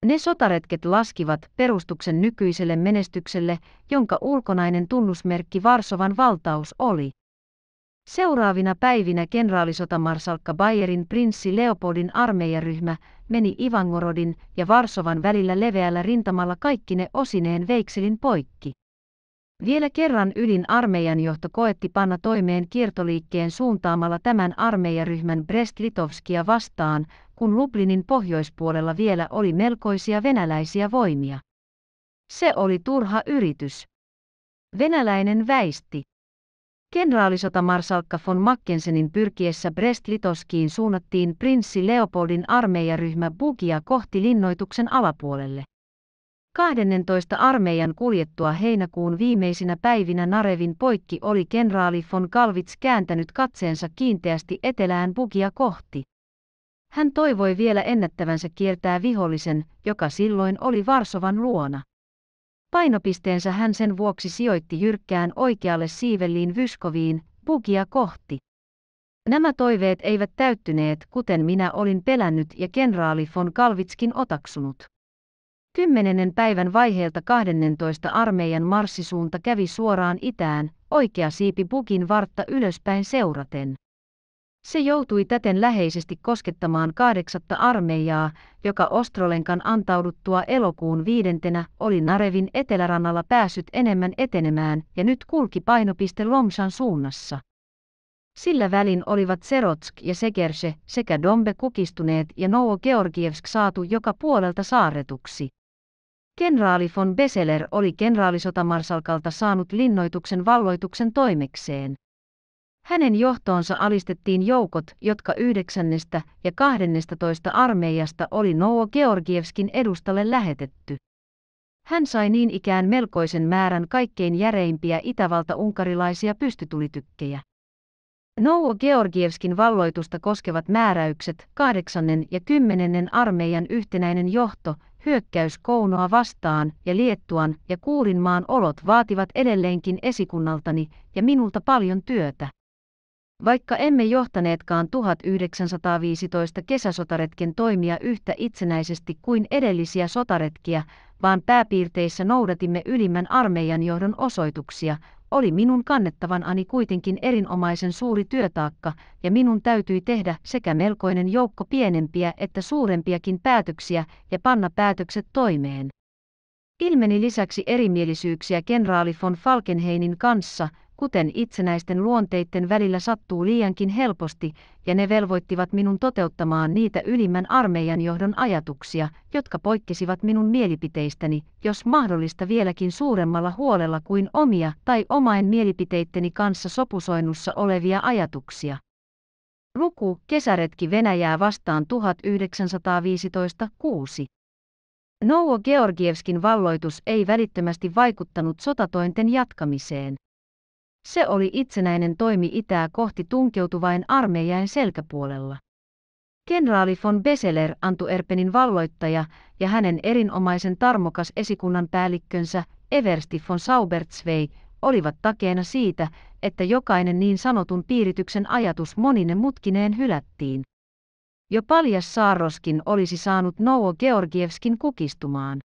Ne sotaretket laskivat perustuksen nykyiselle menestykselle, jonka ulkonainen tunnusmerkki Varsovan valtaus oli. Seuraavina päivinä kenraalisotamarsalkka Bayerin prinssi Leopoldin armeijaryhmä meni Ivangorodin ja Varsovan välillä leveällä rintamalla kaikki ne osineen veikselin poikki. Vielä kerran ylin armeijan johto koetti panna toimeen kiertoliikkeen suuntaamalla tämän armeijaryhmän Brest-Litovskia vastaan, kun Lublinin pohjoispuolella vielä oli melkoisia venäläisiä voimia. Se oli turha yritys. Venäläinen väisti. Kenraalisotamarsalkka von Mackensenin pyrkiessä Brest-Litoskiin suunnattiin prinssi Leopoldin armeijaryhmä Bugia kohti linnoituksen alapuolelle. 12. armeijan kuljettua heinäkuun viimeisinä päivinä Narevin poikki oli kenraali von Kalvits kääntänyt katseensa kiinteästi etelään Bugia kohti. Hän toivoi vielä ennättävänsä kiertää vihollisen, joka silloin oli Varsovan luona. Painopisteensä hän sen vuoksi sijoitti jyrkkään oikealle siivelliin Vyskoviin, Bugia kohti. Nämä toiveet eivät täyttyneet, kuten minä olin pelännyt ja kenraali von Kalvitskin otaksunut. Kymmenennen päivän vaiheelta 12 armeijan marssisuunta kävi suoraan itään, oikea siipi Bukin vartta ylöspäin seuraten. Se joutui täten läheisesti koskettamaan kahdeksatta armeijaa, joka Ostrolenkan antauduttua elokuun viidentenä oli Narevin etelärannalla päässyt enemmän etenemään ja nyt kulki painopiste Lomsan suunnassa. Sillä välin olivat Serotsk ja Segerse sekä Dombe kukistuneet ja Novo Georgievsk saatu joka puolelta saaretuksi. Kenraali von Besseler oli kenraalisotamarsalkalta saanut linnoituksen valloituksen toimekseen. Hänen johtoonsa alistettiin joukot, jotka 9. ja 12. armeijasta oli Nouo Georgievskin edustalle lähetetty. Hän sai niin ikään melkoisen määrän kaikkein järeimpiä itävalta-unkarilaisia pystytulitykkejä. Nouo Georgievskin valloitusta koskevat määräykset 8. ja 10. armeijan yhtenäinen johto hyökkäys Kounoa vastaan ja Liettuan ja Kuulinmaan olot vaativat edelleenkin esikunnaltani ja minulta paljon työtä. Vaikka emme johtaneetkaan 1915 kesäsotaretken toimia yhtä itsenäisesti kuin edellisiä sotaretkiä, vaan pääpiirteissä noudatimme ylimmän armeijan johdon osoituksia, oli minun kannettavanani kuitenkin erinomaisen suuri työtaakka, ja minun täytyi tehdä sekä melkoinen joukko pienempiä että suurempiakin päätöksiä ja panna päätökset toimeen. Ilmeni lisäksi erimielisyyksiä kenraali von Falkenheinin kanssa, kuten itsenäisten luonteitten välillä sattuu liiankin helposti, ja ne velvoittivat minun toteuttamaan niitä ylimmän armeijan johdon ajatuksia, jotka poikkesivat minun mielipiteistäni, jos mahdollista vieläkin suuremmalla huolella kuin omia tai omain mielipiteitteni kanssa sopusoinnussa olevia ajatuksia. Luku Kesäretki Venäjää vastaan 1915 6. Nouo Georgievskin valloitus ei välittömästi vaikuttanut sotatointen jatkamiseen. Se oli itsenäinen toimi itää kohti tunkeutuvain armeijain selkäpuolella. Kenraali von Beseler antoi Erpenin valloittaja ja hänen erinomaisen tarmokas esikunnan päällikkönsä Eversti von Saubertsvei olivat takeena siitä, että jokainen niin sanotun piirityksen ajatus monine mutkineen hylättiin. Jo paljas Saaroskin olisi saanut Nouo Georgievskin kukistumaan.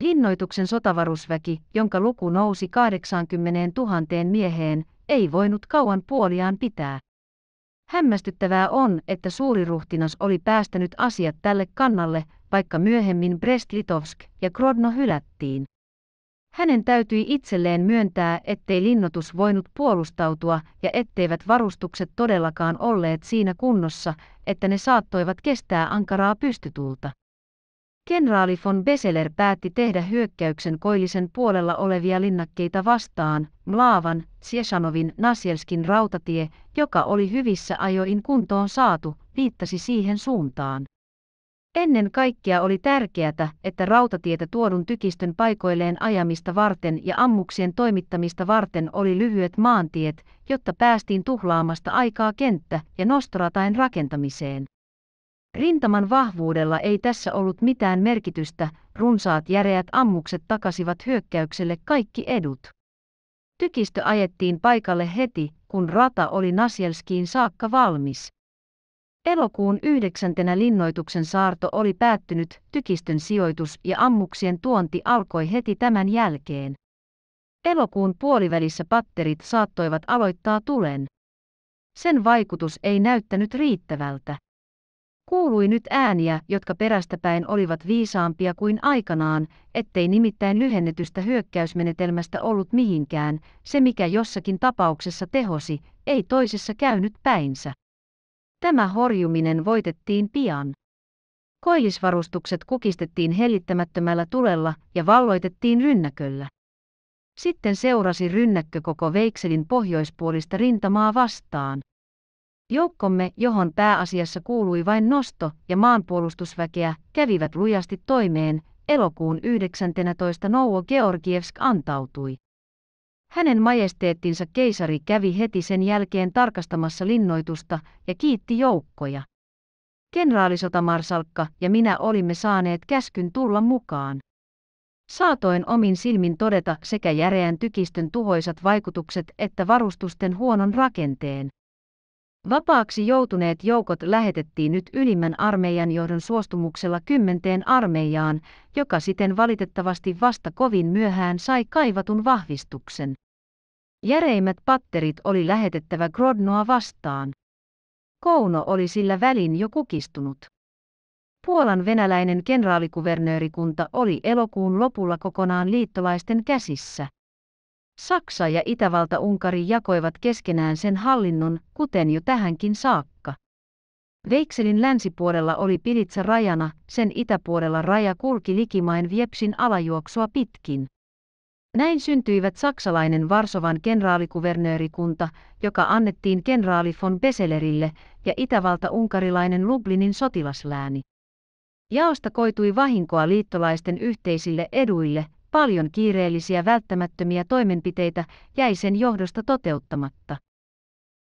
Linnoituksen sotavarusväki, jonka luku nousi 80 000 mieheen, ei voinut kauan puoliaan pitää. Hämmästyttävää on, että suuriruhtinas oli päästänyt asiat tälle kannalle, vaikka myöhemmin Brest-Litovsk ja Krodno hylättiin. Hänen täytyi itselleen myöntää, ettei linnoitus voinut puolustautua ja etteivät varustukset todellakaan olleet siinä kunnossa, että ne saattoivat kestää ankaraa pystytulta. Kenraali von Beseler päätti tehdä hyökkäyksen koillisen puolella olevia linnakkeita vastaan, Mlaavan, Sieshanovin, Nasielskin rautatie, joka oli hyvissä ajoin kuntoon saatu, viittasi siihen suuntaan. Ennen kaikkea oli tärkeää, että rautatietä tuodun tykistön paikoilleen ajamista varten ja ammuksien toimittamista varten oli lyhyet maantiet, jotta päästiin tuhlaamasta aikaa kenttä- ja nostoratain rakentamiseen. Rintaman vahvuudella ei tässä ollut mitään merkitystä, runsaat järeät ammukset takasivat hyökkäykselle kaikki edut. Tykistö ajettiin paikalle heti, kun rata oli Nasjelskiin saakka valmis. Elokuun yhdeksäntenä linnoituksen saarto oli päättynyt, tykistön sijoitus ja ammuksien tuonti alkoi heti tämän jälkeen. Elokuun puolivälissä patterit saattoivat aloittaa tulen. Sen vaikutus ei näyttänyt riittävältä. Kuului nyt ääniä, jotka perästäpäin olivat viisaampia kuin aikanaan, ettei nimittäin lyhennetystä hyökkäysmenetelmästä ollut mihinkään, se mikä jossakin tapauksessa tehosi, ei toisessa käynyt päinsä. Tämä horjuminen voitettiin pian. Koillisvarustukset kukistettiin hellittämättömällä tulella ja valloitettiin rynnäköllä. Sitten seurasi rynnäkkö koko Veikselin pohjoispuolista rintamaa vastaan. Joukkomme, johon pääasiassa kuului vain nosto- ja maanpuolustusväkeä, kävivät lujasti toimeen, elokuun 19. Nouo Georgievsk antautui. Hänen majesteettinsa keisari kävi heti sen jälkeen tarkastamassa linnoitusta ja kiitti joukkoja. Kenraalisotamarsalkka ja minä olimme saaneet käskyn tulla mukaan. Saatoin omin silmin todeta sekä järeän tykistön tuhoisat vaikutukset että varustusten huonon rakenteen. Vapaaksi joutuneet joukot lähetettiin nyt ylimmän armeijan johdon suostumuksella kymmenteen armeijaan, joka siten valitettavasti vasta kovin myöhään sai kaivatun vahvistuksen. Järeimmät patterit oli lähetettävä Grodnoa vastaan. Kouno oli sillä välin jo kukistunut. Puolan venäläinen kenraalikuvernöörikunta oli elokuun lopulla kokonaan liittolaisten käsissä. Saksa ja Itävalta-Unkari jakoivat keskenään sen hallinnon, kuten jo tähänkin saakka. Veikselin länsipuolella oli Pilitsa rajana, sen itäpuolella raja kulki likimain Viepsin alajuoksua pitkin. Näin syntyivät saksalainen Varsovan kenraalikuvernöörikunta, joka annettiin kenraali von Beselerille, ja itävalta-unkarilainen Lublinin sotilaslääni. Jaosta koitui vahinkoa liittolaisten yhteisille eduille, paljon kiireellisiä välttämättömiä toimenpiteitä jäi sen johdosta toteuttamatta.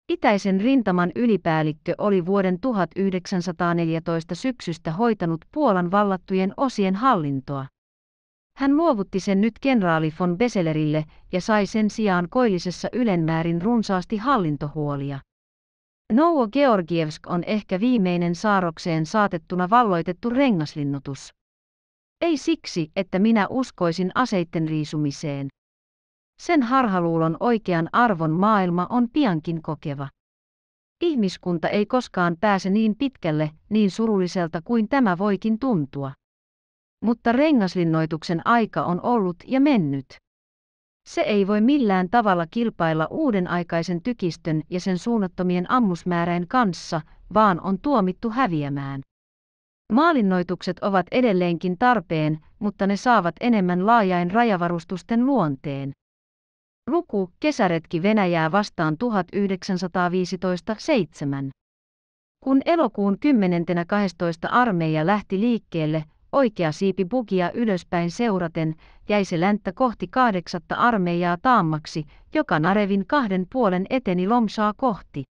Itäisen rintaman ylipäällikkö oli vuoden 1914 syksystä hoitanut Puolan vallattujen osien hallintoa. Hän luovutti sen nyt kenraali von Beselerille ja sai sen sijaan koillisessa ylenmäärin runsaasti hallintohuolia. Nouo Georgievsk on ehkä viimeinen saarokseen saatettuna valloitettu rengaslinnutus. Ei siksi, että minä uskoisin aseitten riisumiseen. Sen harhaluulon oikean arvon maailma on piankin kokeva. Ihmiskunta ei koskaan pääse niin pitkälle, niin surulliselta kuin tämä voikin tuntua. Mutta rengaslinnoituksen aika on ollut ja mennyt. Se ei voi millään tavalla kilpailla uuden aikaisen tykistön ja sen suunnattomien ammusmäärän kanssa, vaan on tuomittu häviämään. Maalinnoitukset ovat edelleenkin tarpeen, mutta ne saavat enemmän laajain rajavarustusten luonteen. Luku Kesäretki Venäjää vastaan 1915-7. Kun elokuun 10.12. armeija lähti liikkeelle, oikea siipi bugia ylöspäin seuraten, jäi se länttä kohti kahdeksatta armeijaa taammaksi, joka Narevin kahden puolen eteni Lomsaa kohti.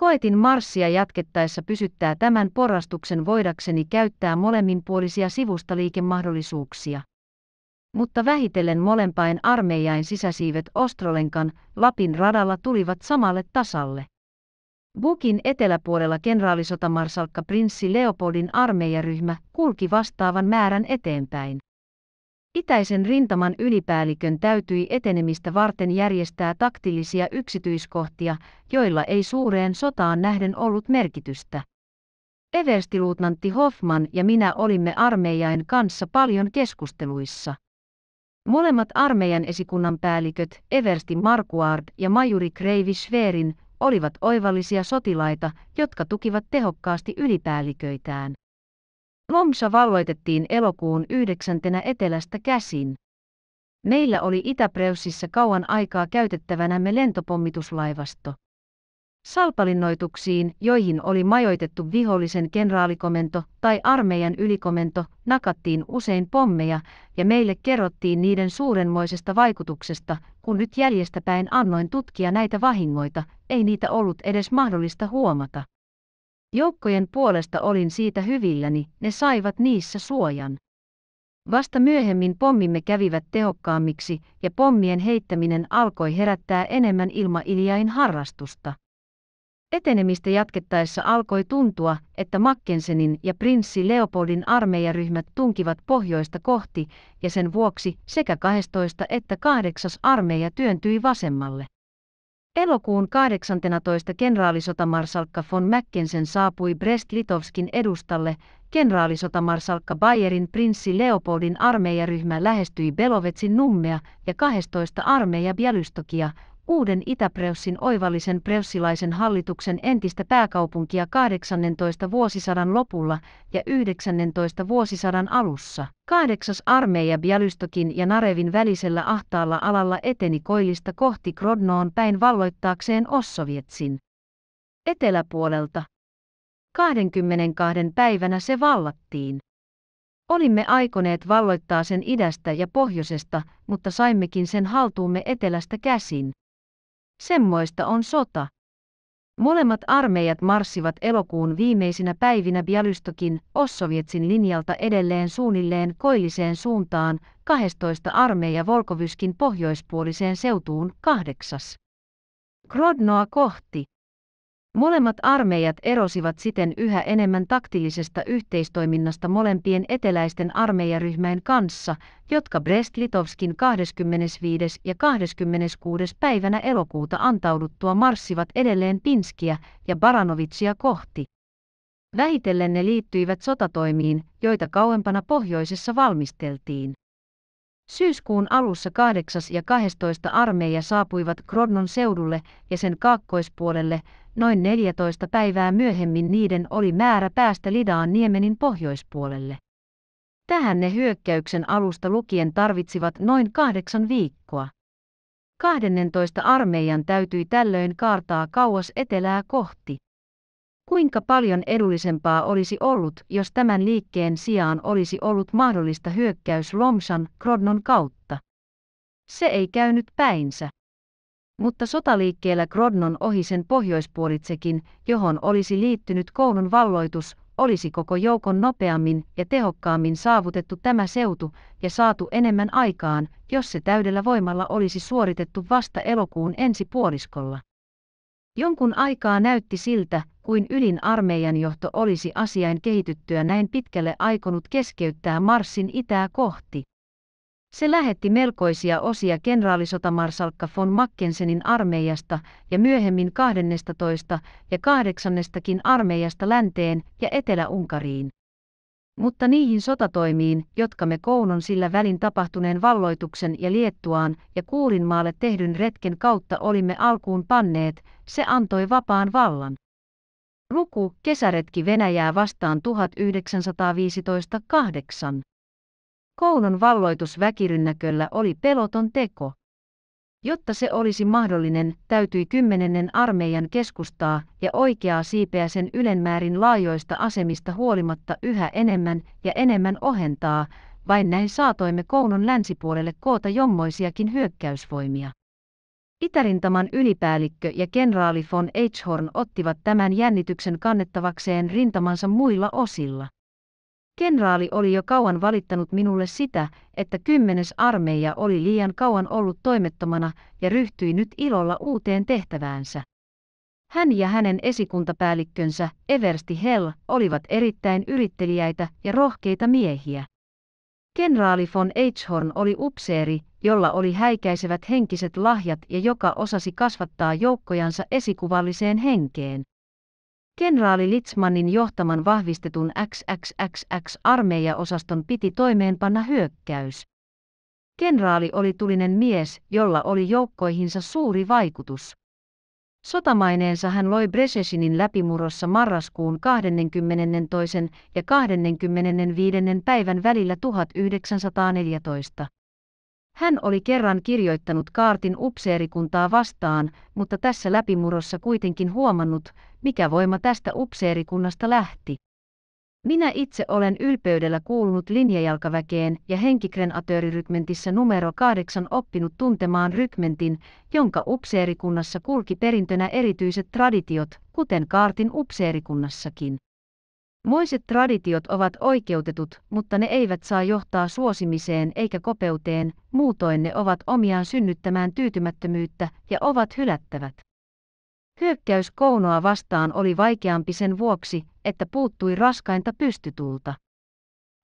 Koetin marssia jatkettaessa pysyttää tämän porrastuksen voidakseni käyttää molemminpuolisia sivustaliikemahdollisuuksia. Mutta vähitellen molempain armeijain sisäsiivet Ostrolenkan, Lapin radalla tulivat samalle tasalle. Bukin eteläpuolella kenraalisotamarsalkka prinssi Leopoldin armeijaryhmä kulki vastaavan määrän eteenpäin. Itäisen rintaman ylipäällikön täytyi etenemistä varten järjestää taktillisia yksityiskohtia, joilla ei suureen sotaan nähden ollut merkitystä. Everstiluutnantti Hoffman ja minä olimme armeijain kanssa paljon keskusteluissa. Molemmat armeijan esikunnan päälliköt, Eversti Markuard ja majuri Kreivi Schwerin, olivat oivallisia sotilaita, jotka tukivat tehokkaasti ylipäälliköitään. Lomsa valloitettiin elokuun yhdeksäntenä etelästä käsin. Meillä oli Itäpreussissa kauan aikaa käytettävänämme lentopommituslaivasto. Salpalinnoituksiin, joihin oli majoitettu vihollisen kenraalikomento tai armeijan ylikomento, nakattiin usein pommeja ja meille kerrottiin niiden suurenmoisesta vaikutuksesta, kun nyt jäljestäpäin annoin tutkia näitä vahingoita, ei niitä ollut edes mahdollista huomata. Joukkojen puolesta olin siitä hyvilläni, ne saivat niissä suojan. Vasta myöhemmin pommimme kävivät tehokkaammiksi ja pommien heittäminen alkoi herättää enemmän ilmailijain harrastusta. Etenemistä jatkettaessa alkoi tuntua, että Mackensenin ja prinssi Leopoldin armeijaryhmät tunkivat pohjoista kohti, ja sen vuoksi sekä 12 että 8 armeija työntyi vasemmalle. Elokuun 18. kenraalisotamarsalkka von Mackensen saapui Brest-Litovskin edustalle, kenraalisotamarsalkka Bayerin prinssi Leopoldin armeijaryhmä lähestyi Belovetsin nummea ja 12 armeija Bialystokia, uuden Itäpreussin oivallisen preussilaisen hallituksen entistä pääkaupunkia 18 vuosisadan lopulla ja 19 vuosisadan alussa. Kahdeksas armeija Bialystokin ja Narevin välisellä ahtaalla alalla eteni koillista kohti Grodnoon päin valloittaakseen Ossovietsin. Eteläpuolelta. 22 päivänä se vallattiin. Olimme aikoneet valloittaa sen idästä ja pohjoisesta, mutta saimmekin sen haltuumme etelästä käsin. Semmoista on sota. Molemmat armeijat marssivat elokuun viimeisinä päivinä Bialystokin Ossovietsin linjalta edelleen suunnilleen koilliseen suuntaan 12 armeija Volkovyskin pohjoispuoliseen seutuun 8. Krodnoa kohti. Molemmat armeijat erosivat siten yhä enemmän taktillisesta yhteistoiminnasta molempien eteläisten armeijaryhmien kanssa, jotka Brest-Litovskin 25. ja 26. päivänä elokuuta antauduttua marssivat edelleen Pinskiä ja Baranovitsia kohti. Vähitellen ne liittyivät sotatoimiin, joita kauempana pohjoisessa valmisteltiin. Syyskuun alussa 8. ja 12. armeija saapuivat Kronon seudulle ja sen kaakkoispuolelle, noin 14 päivää myöhemmin niiden oli määrä päästä Lidaan niemenin pohjoispuolelle. Tähän ne hyökkäyksen alusta lukien tarvitsivat noin kahdeksan viikkoa. 12 armeijan täytyi tällöin kaartaa kauas etelää kohti. Kuinka paljon edullisempaa olisi ollut, jos tämän liikkeen sijaan olisi ollut mahdollista hyökkäys Lomsan, Krodnon kautta? Se ei käynyt päinsä. Mutta sotaliikkeellä Krodnon ohi sen pohjoispuolitsekin, johon olisi liittynyt koulun valloitus, olisi koko joukon nopeammin ja tehokkaammin saavutettu tämä seutu ja saatu enemmän aikaan, jos se täydellä voimalla olisi suoritettu vasta elokuun ensi puoliskolla. Jonkun aikaa näytti siltä, kuin ylin armeijan johto olisi asiain kehityttyä näin pitkälle aikonut keskeyttää Marsin itää kohti. Se lähetti melkoisia osia kenraalisotamarsalkka von Mackensenin armeijasta ja myöhemmin 12 ja 8. armeijasta länteen ja Etelä-Unkariin. Mutta niihin sotatoimiin, jotka me Kounon sillä välin tapahtuneen valloituksen ja Liettuaan ja kuulinmaalle tehdyn retken kautta olimme alkuun panneet, se antoi vapaan vallan. Ruku Kesäretki Venäjää vastaan 1915 8. Kounon valloitus väkirynnäköllä oli peloton teko. Jotta se olisi mahdollinen, täytyi kymmenennen armeijan keskustaa ja oikeaa siipeä sen ylenmäärin laajoista asemista huolimatta yhä enemmän ja enemmän ohentaa, vain näin saatoimme koulun länsipuolelle koota jommoisiakin hyökkäysvoimia. Itärintaman ylipäällikkö ja kenraali von Eichhorn ottivat tämän jännityksen kannettavakseen rintamansa muilla osilla. Kenraali oli jo kauan valittanut minulle sitä, että kymmenes armeija oli liian kauan ollut toimettomana ja ryhtyi nyt ilolla uuteen tehtäväänsä. Hän ja hänen esikuntapäällikkönsä, Eversti Hell, olivat erittäin yritteliäitä ja rohkeita miehiä. Kenraali von Eichhorn oli upseeri, jolla oli häikäisevät henkiset lahjat ja joka osasi kasvattaa joukkojansa esikuvalliseen henkeen. Kenraali Litzmannin johtaman vahvistetun XXXX-armeijaosaston piti toimeenpanna hyökkäys. Kenraali oli tulinen mies, jolla oli joukkoihinsa suuri vaikutus. Sotamaineensa hän loi Bresesinin läpimurossa marraskuun 22. ja 25. päivän välillä 1914. Hän oli kerran kirjoittanut kaartin upseerikuntaa vastaan, mutta tässä läpimurossa kuitenkin huomannut, mikä voima tästä upseerikunnasta lähti. Minä itse olen ylpeydellä kuulunut linjajalkaväkeen ja henkikrenatöörirykmentissä numero kahdeksan oppinut tuntemaan rykmentin, jonka upseerikunnassa kulki perintönä erityiset traditiot, kuten kaartin upseerikunnassakin. Moiset traditiot ovat oikeutetut, mutta ne eivät saa johtaa suosimiseen eikä kopeuteen, muutoin ne ovat omiaan synnyttämään tyytymättömyyttä ja ovat hylättävät. Hyökkäys Kounoa vastaan oli vaikeampi sen vuoksi, että puuttui raskainta pystytulta.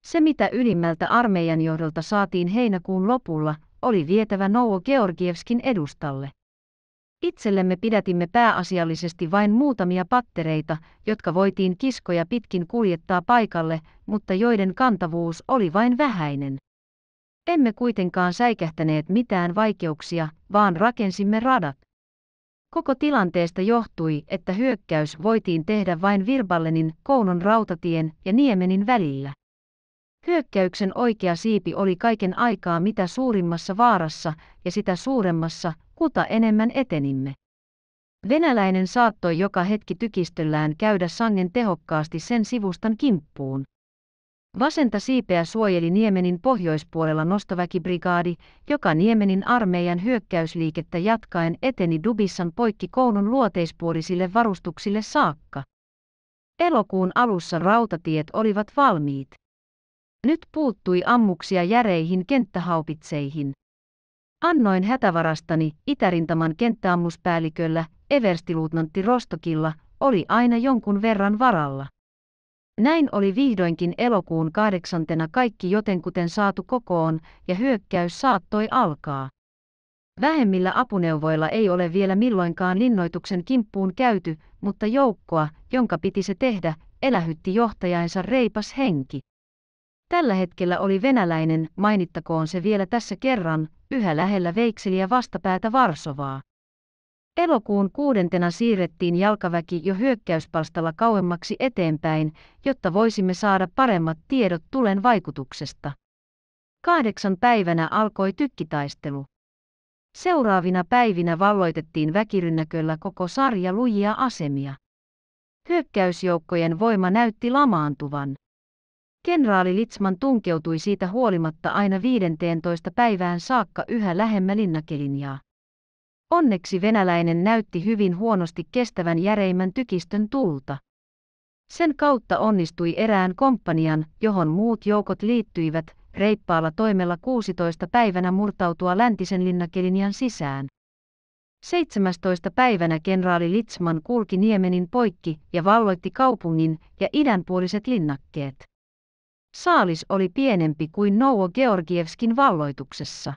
Se mitä ylimmältä armeijan johdolta saatiin heinäkuun lopulla, oli vietävä Nouo Georgievskin edustalle. Itsellemme pidätimme pääasiallisesti vain muutamia pattereita, jotka voitiin kiskoja pitkin kuljettaa paikalle, mutta joiden kantavuus oli vain vähäinen. Emme kuitenkaan säikähtäneet mitään vaikeuksia, vaan rakensimme radat. Koko tilanteesta johtui, että hyökkäys voitiin tehdä vain Virballenin, Kounon rautatien ja Niemenin välillä. Hyökkäyksen oikea siipi oli kaiken aikaa mitä suurimmassa vaarassa ja sitä suuremmassa, kuta enemmän etenimme. Venäläinen saattoi joka hetki tykistöllään käydä sangen tehokkaasti sen sivustan kimppuun. Vasenta siipeä suojeli Niemenin pohjoispuolella nostoväkibrigaadi, joka Niemenin armeijan hyökkäysliikettä jatkaen eteni Dubissan poikki koulun luoteispuolisille varustuksille saakka. Elokuun alussa rautatiet olivat valmiit. Nyt puuttui ammuksia järeihin kenttähaupitseihin. Annoin hätävarastani Itärintaman kenttäammuspäälliköllä, Everstiluutnantti Rostokilla, oli aina jonkun verran varalla. Näin oli vihdoinkin elokuun kahdeksantena kaikki jotenkuten saatu kokoon, ja hyökkäys saattoi alkaa. Vähemmillä apuneuvoilla ei ole vielä milloinkaan linnoituksen kimppuun käyty, mutta joukkoa, jonka piti se tehdä, elähytti johtajansa reipas henki. Tällä hetkellä oli venäläinen, mainittakoon se vielä tässä kerran, yhä lähellä veikseliä vastapäätä Varsovaa. Elokuun kuudentena siirrettiin jalkaväki jo hyökkäyspalstalla kauemmaksi eteenpäin, jotta voisimme saada paremmat tiedot tulen vaikutuksesta. Kahdeksan päivänä alkoi tykkitaistelu. Seuraavina päivinä valloitettiin väkirynnäköllä koko sarja lujia asemia. Hyökkäysjoukkojen voima näytti lamaantuvan. Kenraali Litsman tunkeutui siitä huolimatta aina 15. päivään saakka yhä lähemmä linnakelinjaa. Onneksi venäläinen näytti hyvin huonosti kestävän järeimmän tykistön tulta. Sen kautta onnistui erään komppanian, johon muut joukot liittyivät, reippaalla toimella 16 päivänä murtautua läntisen linnakelinjan sisään. 17. päivänä kenraali Litsman kulki Niemenin poikki ja valloitti kaupungin ja idänpuoliset linnakkeet. Saalis oli pienempi kuin Nouo Georgievskin valloituksessa.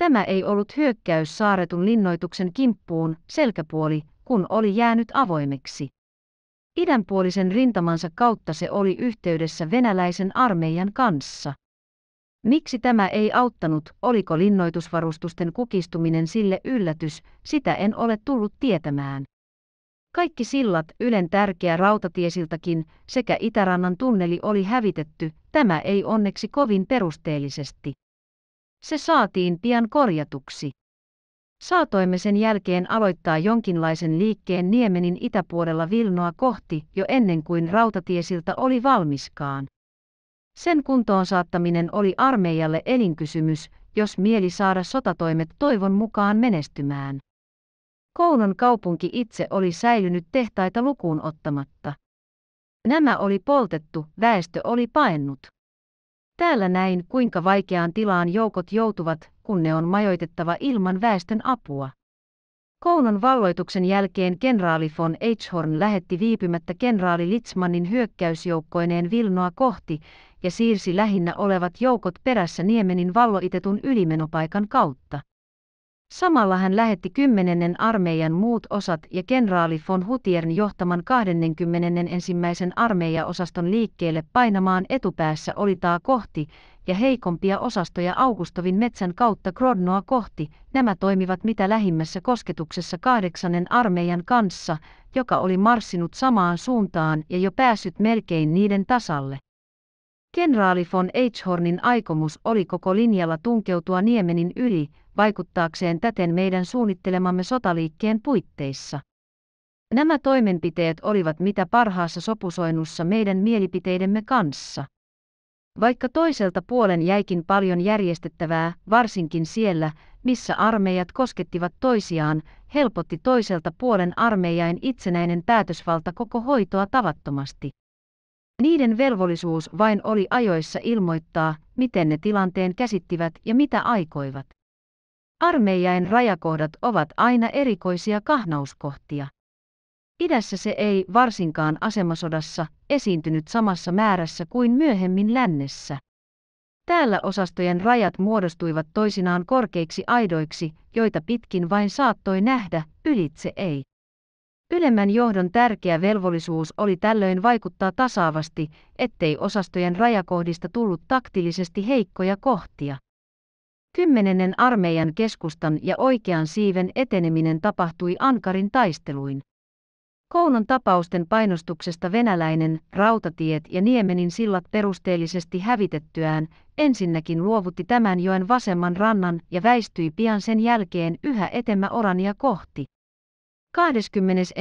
Tämä ei ollut hyökkäys saaretun linnoituksen kimppuun, selkäpuoli, kun oli jäänyt avoimeksi. Idänpuolisen rintamansa kautta se oli yhteydessä venäläisen armeijan kanssa. Miksi tämä ei auttanut, oliko linnoitusvarustusten kukistuminen sille yllätys, sitä en ole tullut tietämään. Kaikki sillat, Ylen tärkeä rautatiesiltakin, sekä itärannan tunneli oli hävitetty, tämä ei onneksi kovin perusteellisesti. Se saatiin pian korjatuksi. Saatoimme sen jälkeen aloittaa jonkinlaisen liikkeen Niemenin itäpuolella Vilnoa kohti jo ennen kuin rautatiesilta oli valmiskaan. Sen kuntoon saattaminen oli armeijalle elinkysymys, jos mieli saada sotatoimet toivon mukaan menestymään. Kounon kaupunki itse oli säilynyt tehtaita lukuun ottamatta. Nämä oli poltettu, väestö oli paennut. Täällä näin, kuinka vaikeaan tilaan joukot joutuvat, kun ne on majoitettava ilman väestön apua. Kounon valloituksen jälkeen kenraali von Eichhorn lähetti viipymättä kenraali Litzmannin hyökkäysjoukkoineen Vilnoa kohti ja siirsi lähinnä olevat joukot perässä Niemenin valloitetun ylimenopaikan kautta. Samalla hän lähetti kymmenennen armeijan muut osat ja kenraali von Hutiern johtaman 21. armeijaosaston liikkeelle painamaan etupäässä olitaa kohti ja heikompia osastoja Augustovin metsän kautta Grodnoa kohti. Nämä toimivat mitä lähimmässä kosketuksessa kahdeksannen armeijan kanssa, joka oli marssinut samaan suuntaan ja jo päässyt melkein niiden tasalle. Kenraali von Eichhornin aikomus oli koko linjalla tunkeutua Niemenin yli, vaikuttaakseen täten meidän suunnittelemamme sotaliikkeen puitteissa. Nämä toimenpiteet olivat mitä parhaassa sopusoinnussa meidän mielipiteidemme kanssa. Vaikka toiselta puolen jäikin paljon järjestettävää, varsinkin siellä, missä armeijat koskettivat toisiaan, helpotti toiselta puolen armeijain itsenäinen päätösvalta koko hoitoa tavattomasti. Niiden velvollisuus vain oli ajoissa ilmoittaa, miten ne tilanteen käsittivät ja mitä aikoivat. Armeijain rajakohdat ovat aina erikoisia kahnauskohtia. Idässä se ei varsinkaan asemasodassa esiintynyt samassa määrässä kuin myöhemmin lännessä. Täällä osastojen rajat muodostuivat toisinaan korkeiksi aidoiksi, joita pitkin vain saattoi nähdä, ylitse ei. Ylemmän johdon tärkeä velvollisuus oli tällöin vaikuttaa tasaavasti, ettei osastojen rajakohdista tullut taktillisesti heikkoja kohtia. Kymmenennen armeijan keskustan ja oikean siiven eteneminen tapahtui ankarin taisteluin. Kounon tapausten painostuksesta venäläinen, rautatiet ja Niemenin sillat perusteellisesti hävitettyään, ensinnäkin luovutti tämän joen vasemman rannan ja väistyi pian sen jälkeen yhä etemmä Orania kohti. 21.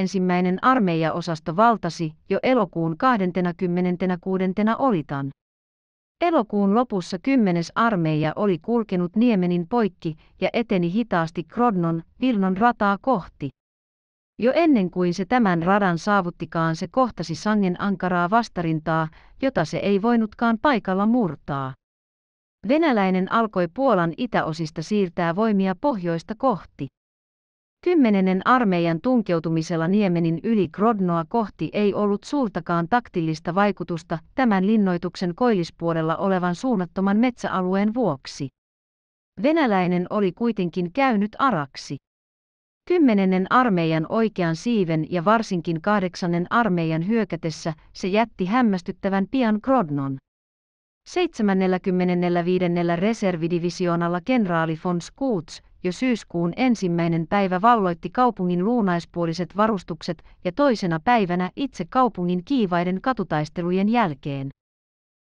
armeijaosasto valtasi jo elokuun 26. olitan. Elokuun lopussa kymmenes armeija oli kulkenut Niemenin poikki ja eteni hitaasti Krodnon, Vilnon rataa kohti. Jo ennen kuin se tämän radan saavuttikaan se kohtasi sangen ankaraa vastarintaa, jota se ei voinutkaan paikalla murtaa. Venäläinen alkoi Puolan itäosista siirtää voimia pohjoista kohti. Kymmenennen armeijan tunkeutumisella Niemenin yli Grodnoa kohti ei ollut suurtakaan taktillista vaikutusta tämän linnoituksen koillispuolella olevan suunnattoman metsäalueen vuoksi. Venäläinen oli kuitenkin käynyt araksi. Kymmenennen armeijan oikean siiven ja varsinkin kahdeksannen armeijan hyökätessä se jätti hämmästyttävän pian Grodnon. 75. reservidivisioonalla kenraali von Skuts jo syyskuun ensimmäinen päivä valloitti kaupungin luunaispuoliset varustukset ja toisena päivänä itse kaupungin kiivaiden katutaistelujen jälkeen.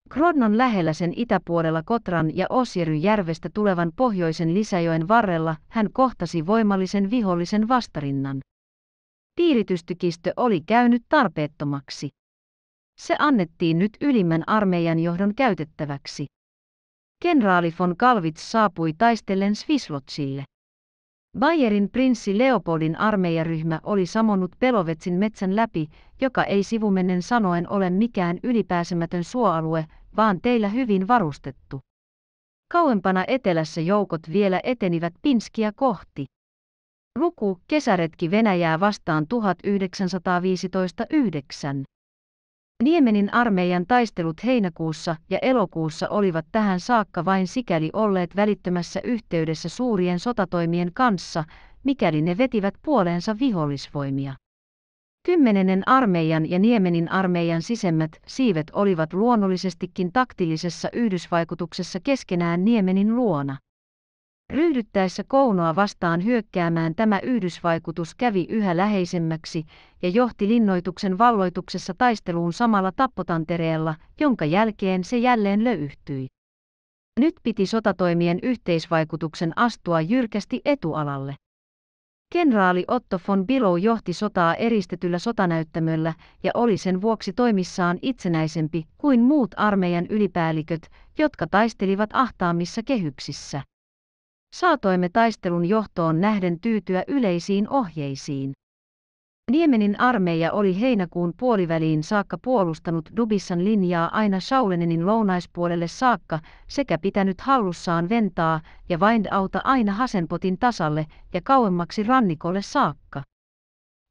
Krodnon lähellä sen itäpuolella Kotran ja Osjeryn järvestä tulevan pohjoisen lisäjoen varrella hän kohtasi voimallisen vihollisen vastarinnan. Piiritystykistö oli käynyt tarpeettomaksi. Se annettiin nyt ylimmän armeijan johdon käytettäväksi. Kenraali von Kalvits saapui taistellen Svislotsille. Bayerin prinssi Leopoldin armeijaryhmä oli samonnut Pelovetsin metsän läpi, joka ei sivumennen sanoen ole mikään ylipääsemätön suoalue, vaan teillä hyvin varustettu. Kauempana etelässä joukot vielä etenivät Pinskiä kohti. Luku Kesäretki Venäjää vastaan 1915 9. Niemenin armeijan taistelut heinäkuussa ja elokuussa olivat tähän saakka vain sikäli olleet välittömässä yhteydessä suurien sotatoimien kanssa, mikäli ne vetivät puoleensa vihollisvoimia. Kymmenennen armeijan ja Niemenin armeijan sisemmät siivet olivat luonnollisestikin taktillisessa yhdysvaikutuksessa keskenään Niemenin luona. Ryhdyttäessä Kounoa vastaan hyökkäämään tämä yhdysvaikutus kävi yhä läheisemmäksi ja johti linnoituksen valloituksessa taisteluun samalla tappotantereella, jonka jälkeen se jälleen löyhtyi. Nyt piti sotatoimien yhteisvaikutuksen astua jyrkästi etualalle. Kenraali Otto von Billow johti sotaa eristetyllä sotanäyttämöllä ja oli sen vuoksi toimissaan itsenäisempi kuin muut armeijan ylipäälliköt, jotka taistelivat ahtaammissa kehyksissä. Saatoimme taistelun johtoon nähden tyytyä yleisiin ohjeisiin. Niemenin armeija oli heinäkuun puoliväliin saakka puolustanut Dubissan linjaa aina Saulenenin lounaispuolelle saakka sekä pitänyt hallussaan ventaa ja vain auta aina Hasenpotin tasalle ja kauemmaksi rannikolle saakka.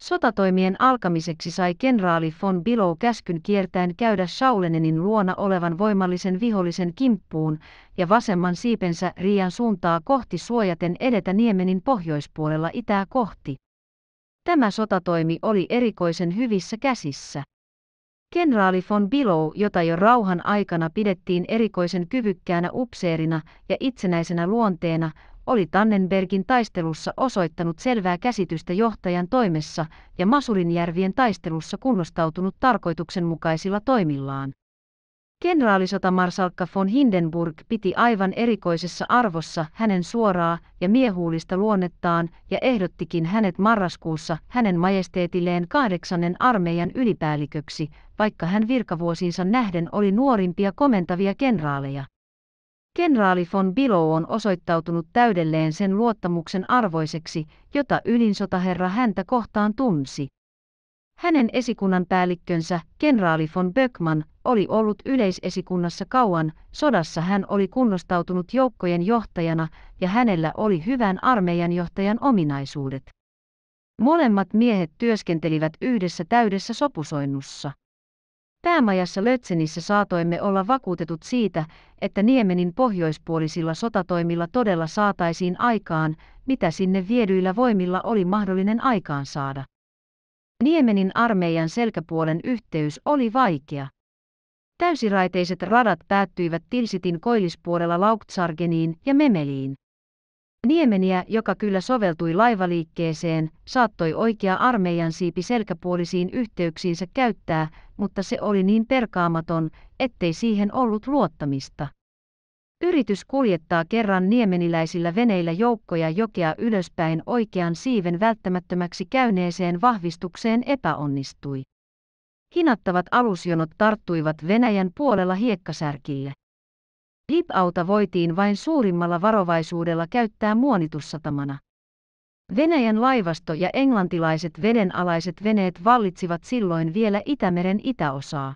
Sotatoimien alkamiseksi sai kenraali von Bilou käskyn kiertäen käydä Saulenenin luona olevan voimallisen vihollisen kimppuun ja vasemman siipensä Riian suuntaa kohti suojaten edetä Niemenin pohjoispuolella itää kohti. Tämä sotatoimi oli erikoisen hyvissä käsissä. Kenraali von Bilou, jota jo rauhan aikana pidettiin erikoisen kyvykkäänä upseerina ja itsenäisenä luonteena, oli Tannenbergin taistelussa osoittanut selvää käsitystä johtajan toimessa ja Masulinjärvien taistelussa kunnostautunut tarkoituksenmukaisilla toimillaan. Kenraalisotamarsalkka von Hindenburg piti aivan erikoisessa arvossa hänen suoraa ja miehuulista luonnettaan ja ehdottikin hänet marraskuussa hänen majesteetilleen kahdeksannen armeijan ylipäälliköksi, vaikka hän virkavuosiinsa nähden oli nuorimpia komentavia kenraaleja. Kenraali von Bilow on osoittautunut täydelleen sen luottamuksen arvoiseksi, jota ylinsotaherra häntä kohtaan tunsi. Hänen esikunnan päällikkönsä, kenraali von Böckmann, oli ollut yleisesikunnassa kauan, sodassa hän oli kunnostautunut joukkojen johtajana ja hänellä oli hyvän armeijan johtajan ominaisuudet. Molemmat miehet työskentelivät yhdessä täydessä sopusoinnussa. Päämajassa Lötsenissä saatoimme olla vakuutetut siitä, että Niemenin pohjoispuolisilla sotatoimilla todella saataisiin aikaan, mitä sinne viedyillä voimilla oli mahdollinen aikaansaada. Niemenin armeijan selkäpuolen yhteys oli vaikea. Täysiraiteiset radat päättyivät Tilsitin koillispuolella Lauktsargeniin ja Memeliin. Niemeniä, joka kyllä soveltui laivaliikkeeseen, saattoi oikea armeijan siipi selkäpuolisiin yhteyksiinsä käyttää, mutta se oli niin perkaamaton, ettei siihen ollut luottamista. Yritys kuljettaa kerran niemeniläisillä veneillä joukkoja jokea ylöspäin oikean siiven välttämättömäksi käyneeseen vahvistukseen epäonnistui. Hinattavat alusjonot tarttuivat Venäjän puolella hiekkasärkille. Pipauta voitiin vain suurimmalla varovaisuudella käyttää muonitussatamana. Venäjän laivasto ja englantilaiset vedenalaiset veneet vallitsivat silloin vielä Itämeren itäosaa.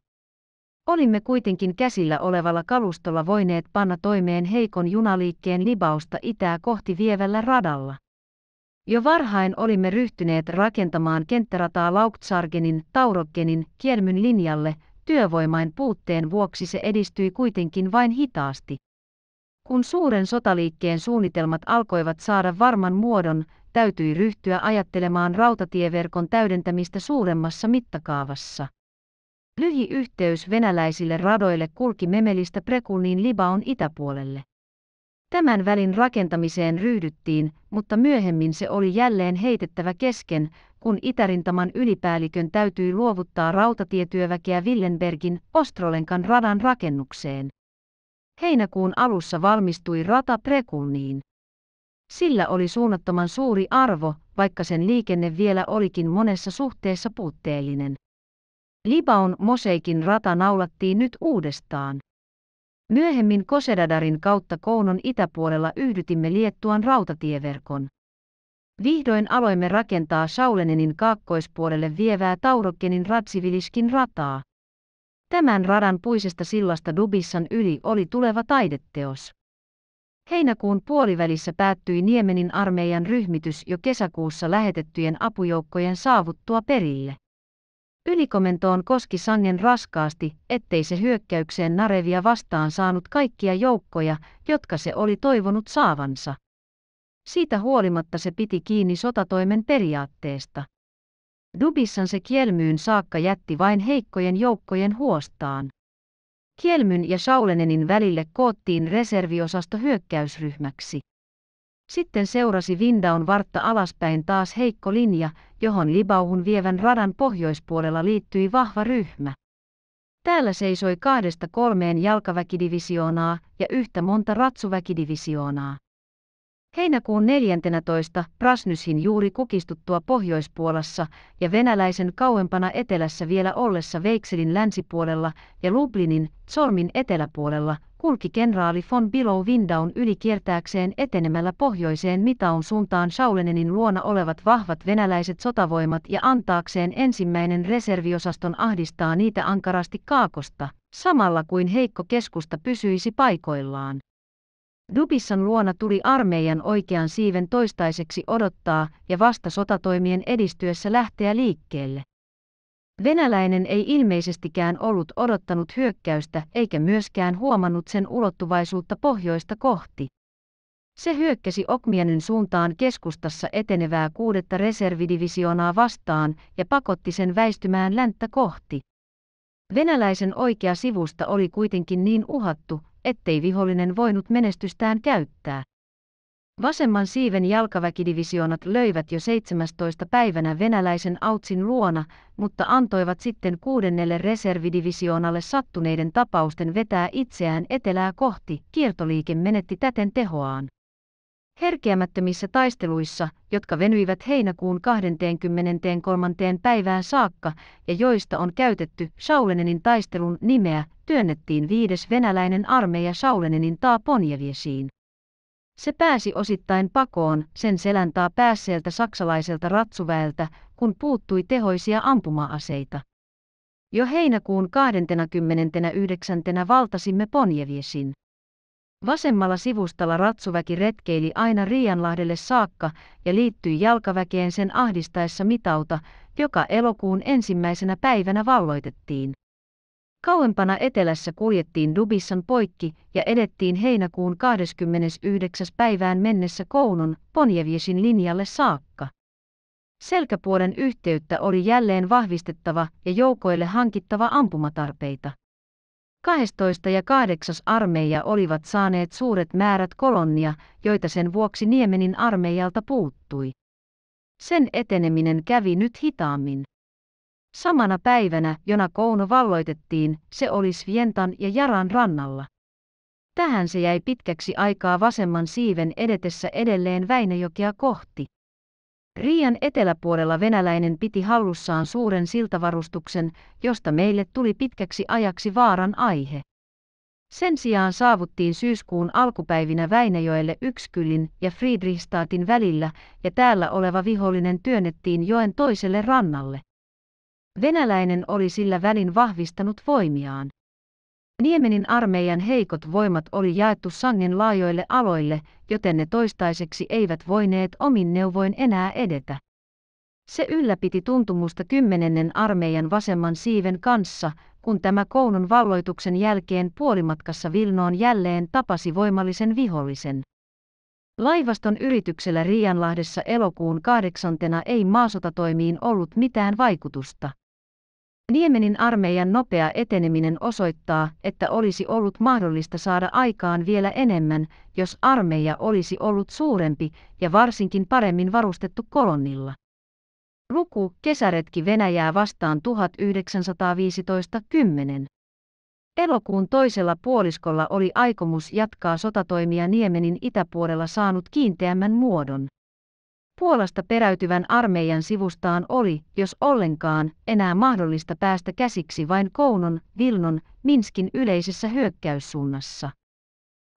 Olimme kuitenkin käsillä olevalla kalustolla voineet panna toimeen heikon junaliikkeen libausta itää kohti vievällä radalla. Jo varhain olimme ryhtyneet rakentamaan kenttärataa Lauktsargenin, Taurokkenin, Kiermyn linjalle, Työvoimain puutteen vuoksi se edistyi kuitenkin vain hitaasti. Kun suuren sotaliikkeen suunnitelmat alkoivat saada varman muodon, täytyi ryhtyä ajattelemaan rautatieverkon täydentämistä suuremmassa mittakaavassa. Lyhi yhteys venäläisille radoille kulki Memelistä Prekuniin Libaon itäpuolelle. Tämän välin rakentamiseen ryhdyttiin, mutta myöhemmin se oli jälleen heitettävä kesken, kun itärintaman ylipäällikön täytyi luovuttaa rautatietyöväkeä Villenbergin Ostrolenkan radan rakennukseen. Heinäkuun alussa valmistui rata Prekulniin. Sillä oli suunnattoman suuri arvo, vaikka sen liikenne vielä olikin monessa suhteessa puutteellinen. Libaon Moseikin rata naulattiin nyt uudestaan. Myöhemmin Kosedadarin kautta Kounon itäpuolella yhdytimme Liettuan rautatieverkon. Vihdoin aloimme rakentaa Saulenenin kaakkoispuolelle vievää Taurokkenin Ratsiviliskin rataa. Tämän radan puisesta sillasta Dubissan yli oli tuleva taideteos. Heinäkuun puolivälissä päättyi Niemenin armeijan ryhmitys jo kesäkuussa lähetettyjen apujoukkojen saavuttua perille. Ylikomentoon koski sangen raskaasti, ettei se hyökkäykseen Narevia vastaan saanut kaikkia joukkoja, jotka se oli toivonut saavansa. Siitä huolimatta se piti kiinni sotatoimen periaatteesta. Dubissan se Kielmyyn saakka jätti vain heikkojen joukkojen huostaan. Kielmyn ja Saulenenin välille koottiin reserviosasto hyökkäysryhmäksi. Sitten seurasi Vindaun vartta alaspäin taas heikko linja, johon Libauhun vievän radan pohjoispuolella liittyi vahva ryhmä. Täällä seisoi kahdesta kolmeen jalkaväkidivisioonaa ja yhtä monta ratsuväkidivisioonaa. Heinäkuun 14. Prasnyshin juuri kukistuttua Pohjoispuolassa ja venäläisen kauempana etelässä vielä ollessa Veikselin länsipuolella ja Lublinin, Zormin eteläpuolella, kulki kenraali von Bilou Windown yli kiertääkseen etenemällä pohjoiseen Mitaun suuntaan Schaulenenin luona olevat vahvat venäläiset sotavoimat ja antaakseen ensimmäinen reserviosaston ahdistaa niitä ankarasti kaakosta, samalla kuin heikko keskusta pysyisi paikoillaan. Dubissan luona tuli armeijan oikean siiven toistaiseksi odottaa ja vasta sotatoimien edistyessä lähteä liikkeelle. Venäläinen ei ilmeisestikään ollut odottanut hyökkäystä eikä myöskään huomannut sen ulottuvaisuutta pohjoista kohti. Se hyökkäsi Okmianin suuntaan keskustassa etenevää kuudetta reservidivisioonaa vastaan ja pakotti sen väistymään länttä kohti. Venäläisen oikea sivusta oli kuitenkin niin uhattu, ettei vihollinen voinut menestystään käyttää. Vasemman siiven jalkaväkidivisioonat löivät jo 17. päivänä venäläisen Autsin luona, mutta antoivat sitten kuudennelle reservidivisioonalle sattuneiden tapausten vetää itseään etelää kohti, kiertoliike menetti täten tehoaan. Herkeämättömissä taisteluissa, jotka venyivät heinäkuun 23. päivään saakka ja joista on käytetty Saulenenin taistelun nimeä, työnnettiin viides venäläinen armeija Saulenenin taa Ponjeviesiin. Se pääsi osittain pakoon sen taa päässeeltä saksalaiselta ratsuväeltä, kun puuttui tehoisia ampuma-aseita. Jo heinäkuun 29. valtasimme Ponjeviesin. Vasemmalla sivustalla ratsuväki retkeili aina Riianlahdelle saakka ja liittyi jalkaväkeen sen ahdistaessa mitauta, joka elokuun ensimmäisenä päivänä valloitettiin. Kauempana etelässä kuljettiin Dubissan poikki ja edettiin heinäkuun 29. päivään mennessä Kounun Ponjeviesin linjalle saakka. Selkäpuolen yhteyttä oli jälleen vahvistettava ja joukoille hankittava ampumatarpeita. 12 ja 8 armeija olivat saaneet suuret määrät kolonnia, joita sen vuoksi Niemenin armeijalta puuttui. Sen eteneminen kävi nyt hitaammin. Samana päivänä, jona Kouno valloitettiin, se oli Svientan ja Jaran rannalla. Tähän se jäi pitkäksi aikaa vasemman siiven edetessä edelleen Väinäjokea kohti. Riian eteläpuolella venäläinen piti hallussaan suuren siltavarustuksen, josta meille tuli pitkäksi ajaksi vaaran aihe. Sen sijaan saavuttiin syyskuun alkupäivinä Väinäjoelle Ykskylin ja Friedrichstadtin välillä, ja täällä oleva vihollinen työnnettiin joen toiselle rannalle. Venäläinen oli sillä välin vahvistanut voimiaan. Niemenin armeijan heikot voimat oli jaettu sangen laajoille aloille, joten ne toistaiseksi eivät voineet omin neuvoin enää edetä. Se ylläpiti tuntumusta kymmenennen armeijan vasemman siiven kanssa, kun tämä Kounon valloituksen jälkeen puolimatkassa Vilnoon jälleen tapasi voimallisen vihollisen. Laivaston yrityksellä Riianlahdessa elokuun kahdeksantena ei maasotatoimiin ollut mitään vaikutusta. Niemenin armeijan nopea eteneminen osoittaa, että olisi ollut mahdollista saada aikaan vielä enemmän, jos armeija olisi ollut suurempi ja varsinkin paremmin varustettu kolonnilla. Luku Kesäretki Venäjää vastaan 1915-10. Elokuun toisella puoliskolla oli aikomus jatkaa sotatoimia Niemenin itäpuolella saanut kiinteämmän muodon. Puolasta peräytyvän armeijan sivustaan oli, jos ollenkaan, enää mahdollista päästä käsiksi vain Kounon, Vilnon, Minskin yleisessä hyökkäyssuunnassa.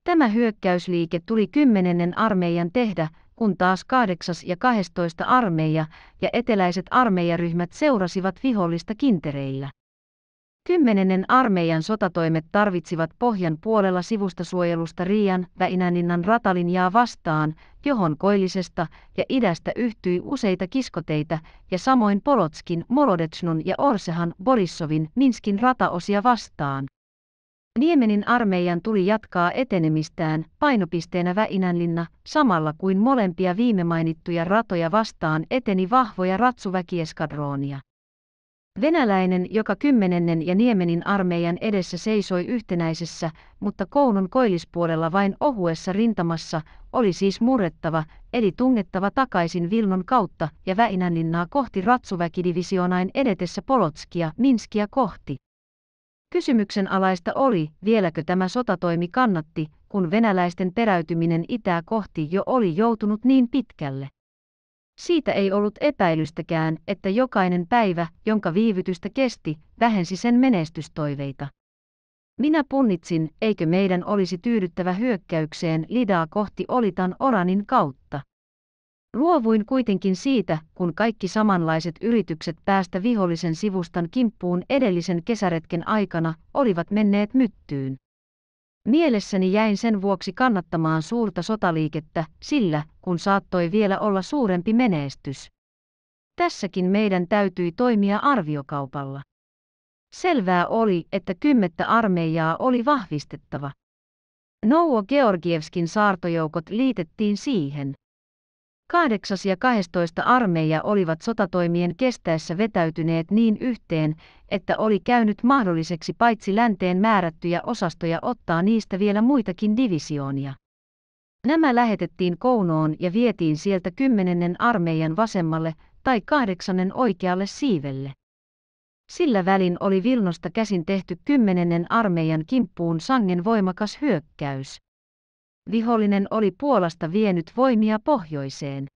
Tämä hyökkäysliike tuli kymmenennen armeijan tehdä, kun taas 8. ja 12. armeija ja eteläiset armeijaryhmät seurasivat vihollista kintereillä. Kymmenennen armeijan sotatoimet tarvitsivat pohjan puolella sivustasuojelusta Riian Väinäninnan ratalinjaa vastaan, johon koillisesta ja idästä yhtyi useita kiskoteitä ja samoin Polotskin, Molodetsnun ja Orsehan Borissovin Minskin rataosia vastaan. Niemenin armeijan tuli jatkaa etenemistään painopisteenä Väinänlinna, samalla kuin molempia viime mainittuja ratoja vastaan eteni vahvoja ratsuväkieskadroonia. Venäläinen joka kymmenennen ja Niemenin armeijan edessä seisoi yhtenäisessä, mutta koulun koillispuolella vain ohuessa rintamassa, oli siis murrettava, eli tungettava takaisin Vilnon kautta ja Väinänlinnaa kohti ratsuväkidivisionain edetessä Polotskia Minskia kohti. Kysymyksen alaista oli, vieläkö tämä sotatoimi kannatti, kun venäläisten peräytyminen itää kohti jo oli joutunut niin pitkälle. Siitä ei ollut epäilystäkään, että jokainen päivä, jonka viivytystä kesti, vähensi sen menestystoiveita. Minä punnitsin, eikö meidän olisi tyydyttävä hyökkäykseen Lidaa kohti Olitan Oranin kautta. Luovuin kuitenkin siitä, kun kaikki samanlaiset yritykset päästä vihollisen sivustan kimppuun edellisen kesäretken aikana olivat menneet myttyyn. Mielessäni jäin sen vuoksi kannattamaan suurta sotaliikettä, sillä, kun saattoi vielä olla suurempi menestys. Tässäkin meidän täytyi toimia arviokaupalla. Selvää oli, että kymmentä armeijaa oli vahvistettava. Nouo Georgievskin saartojoukot liitettiin siihen. 8 ja 12 armeija olivat sotatoimien kestäessä vetäytyneet niin yhteen, että oli käynyt mahdolliseksi paitsi länteen määrättyjä osastoja ottaa niistä vielä muitakin divisioonia. Nämä lähetettiin Kounoon ja vietiin sieltä kymmenennen armeijan vasemmalle tai kahdeksannen oikealle siivelle. Sillä välin oli Vilnosta käsin tehty kymmenennen armeijan kimppuun sangen voimakas hyökkäys. Vihollinen oli Puolasta vienyt voimia pohjoiseen.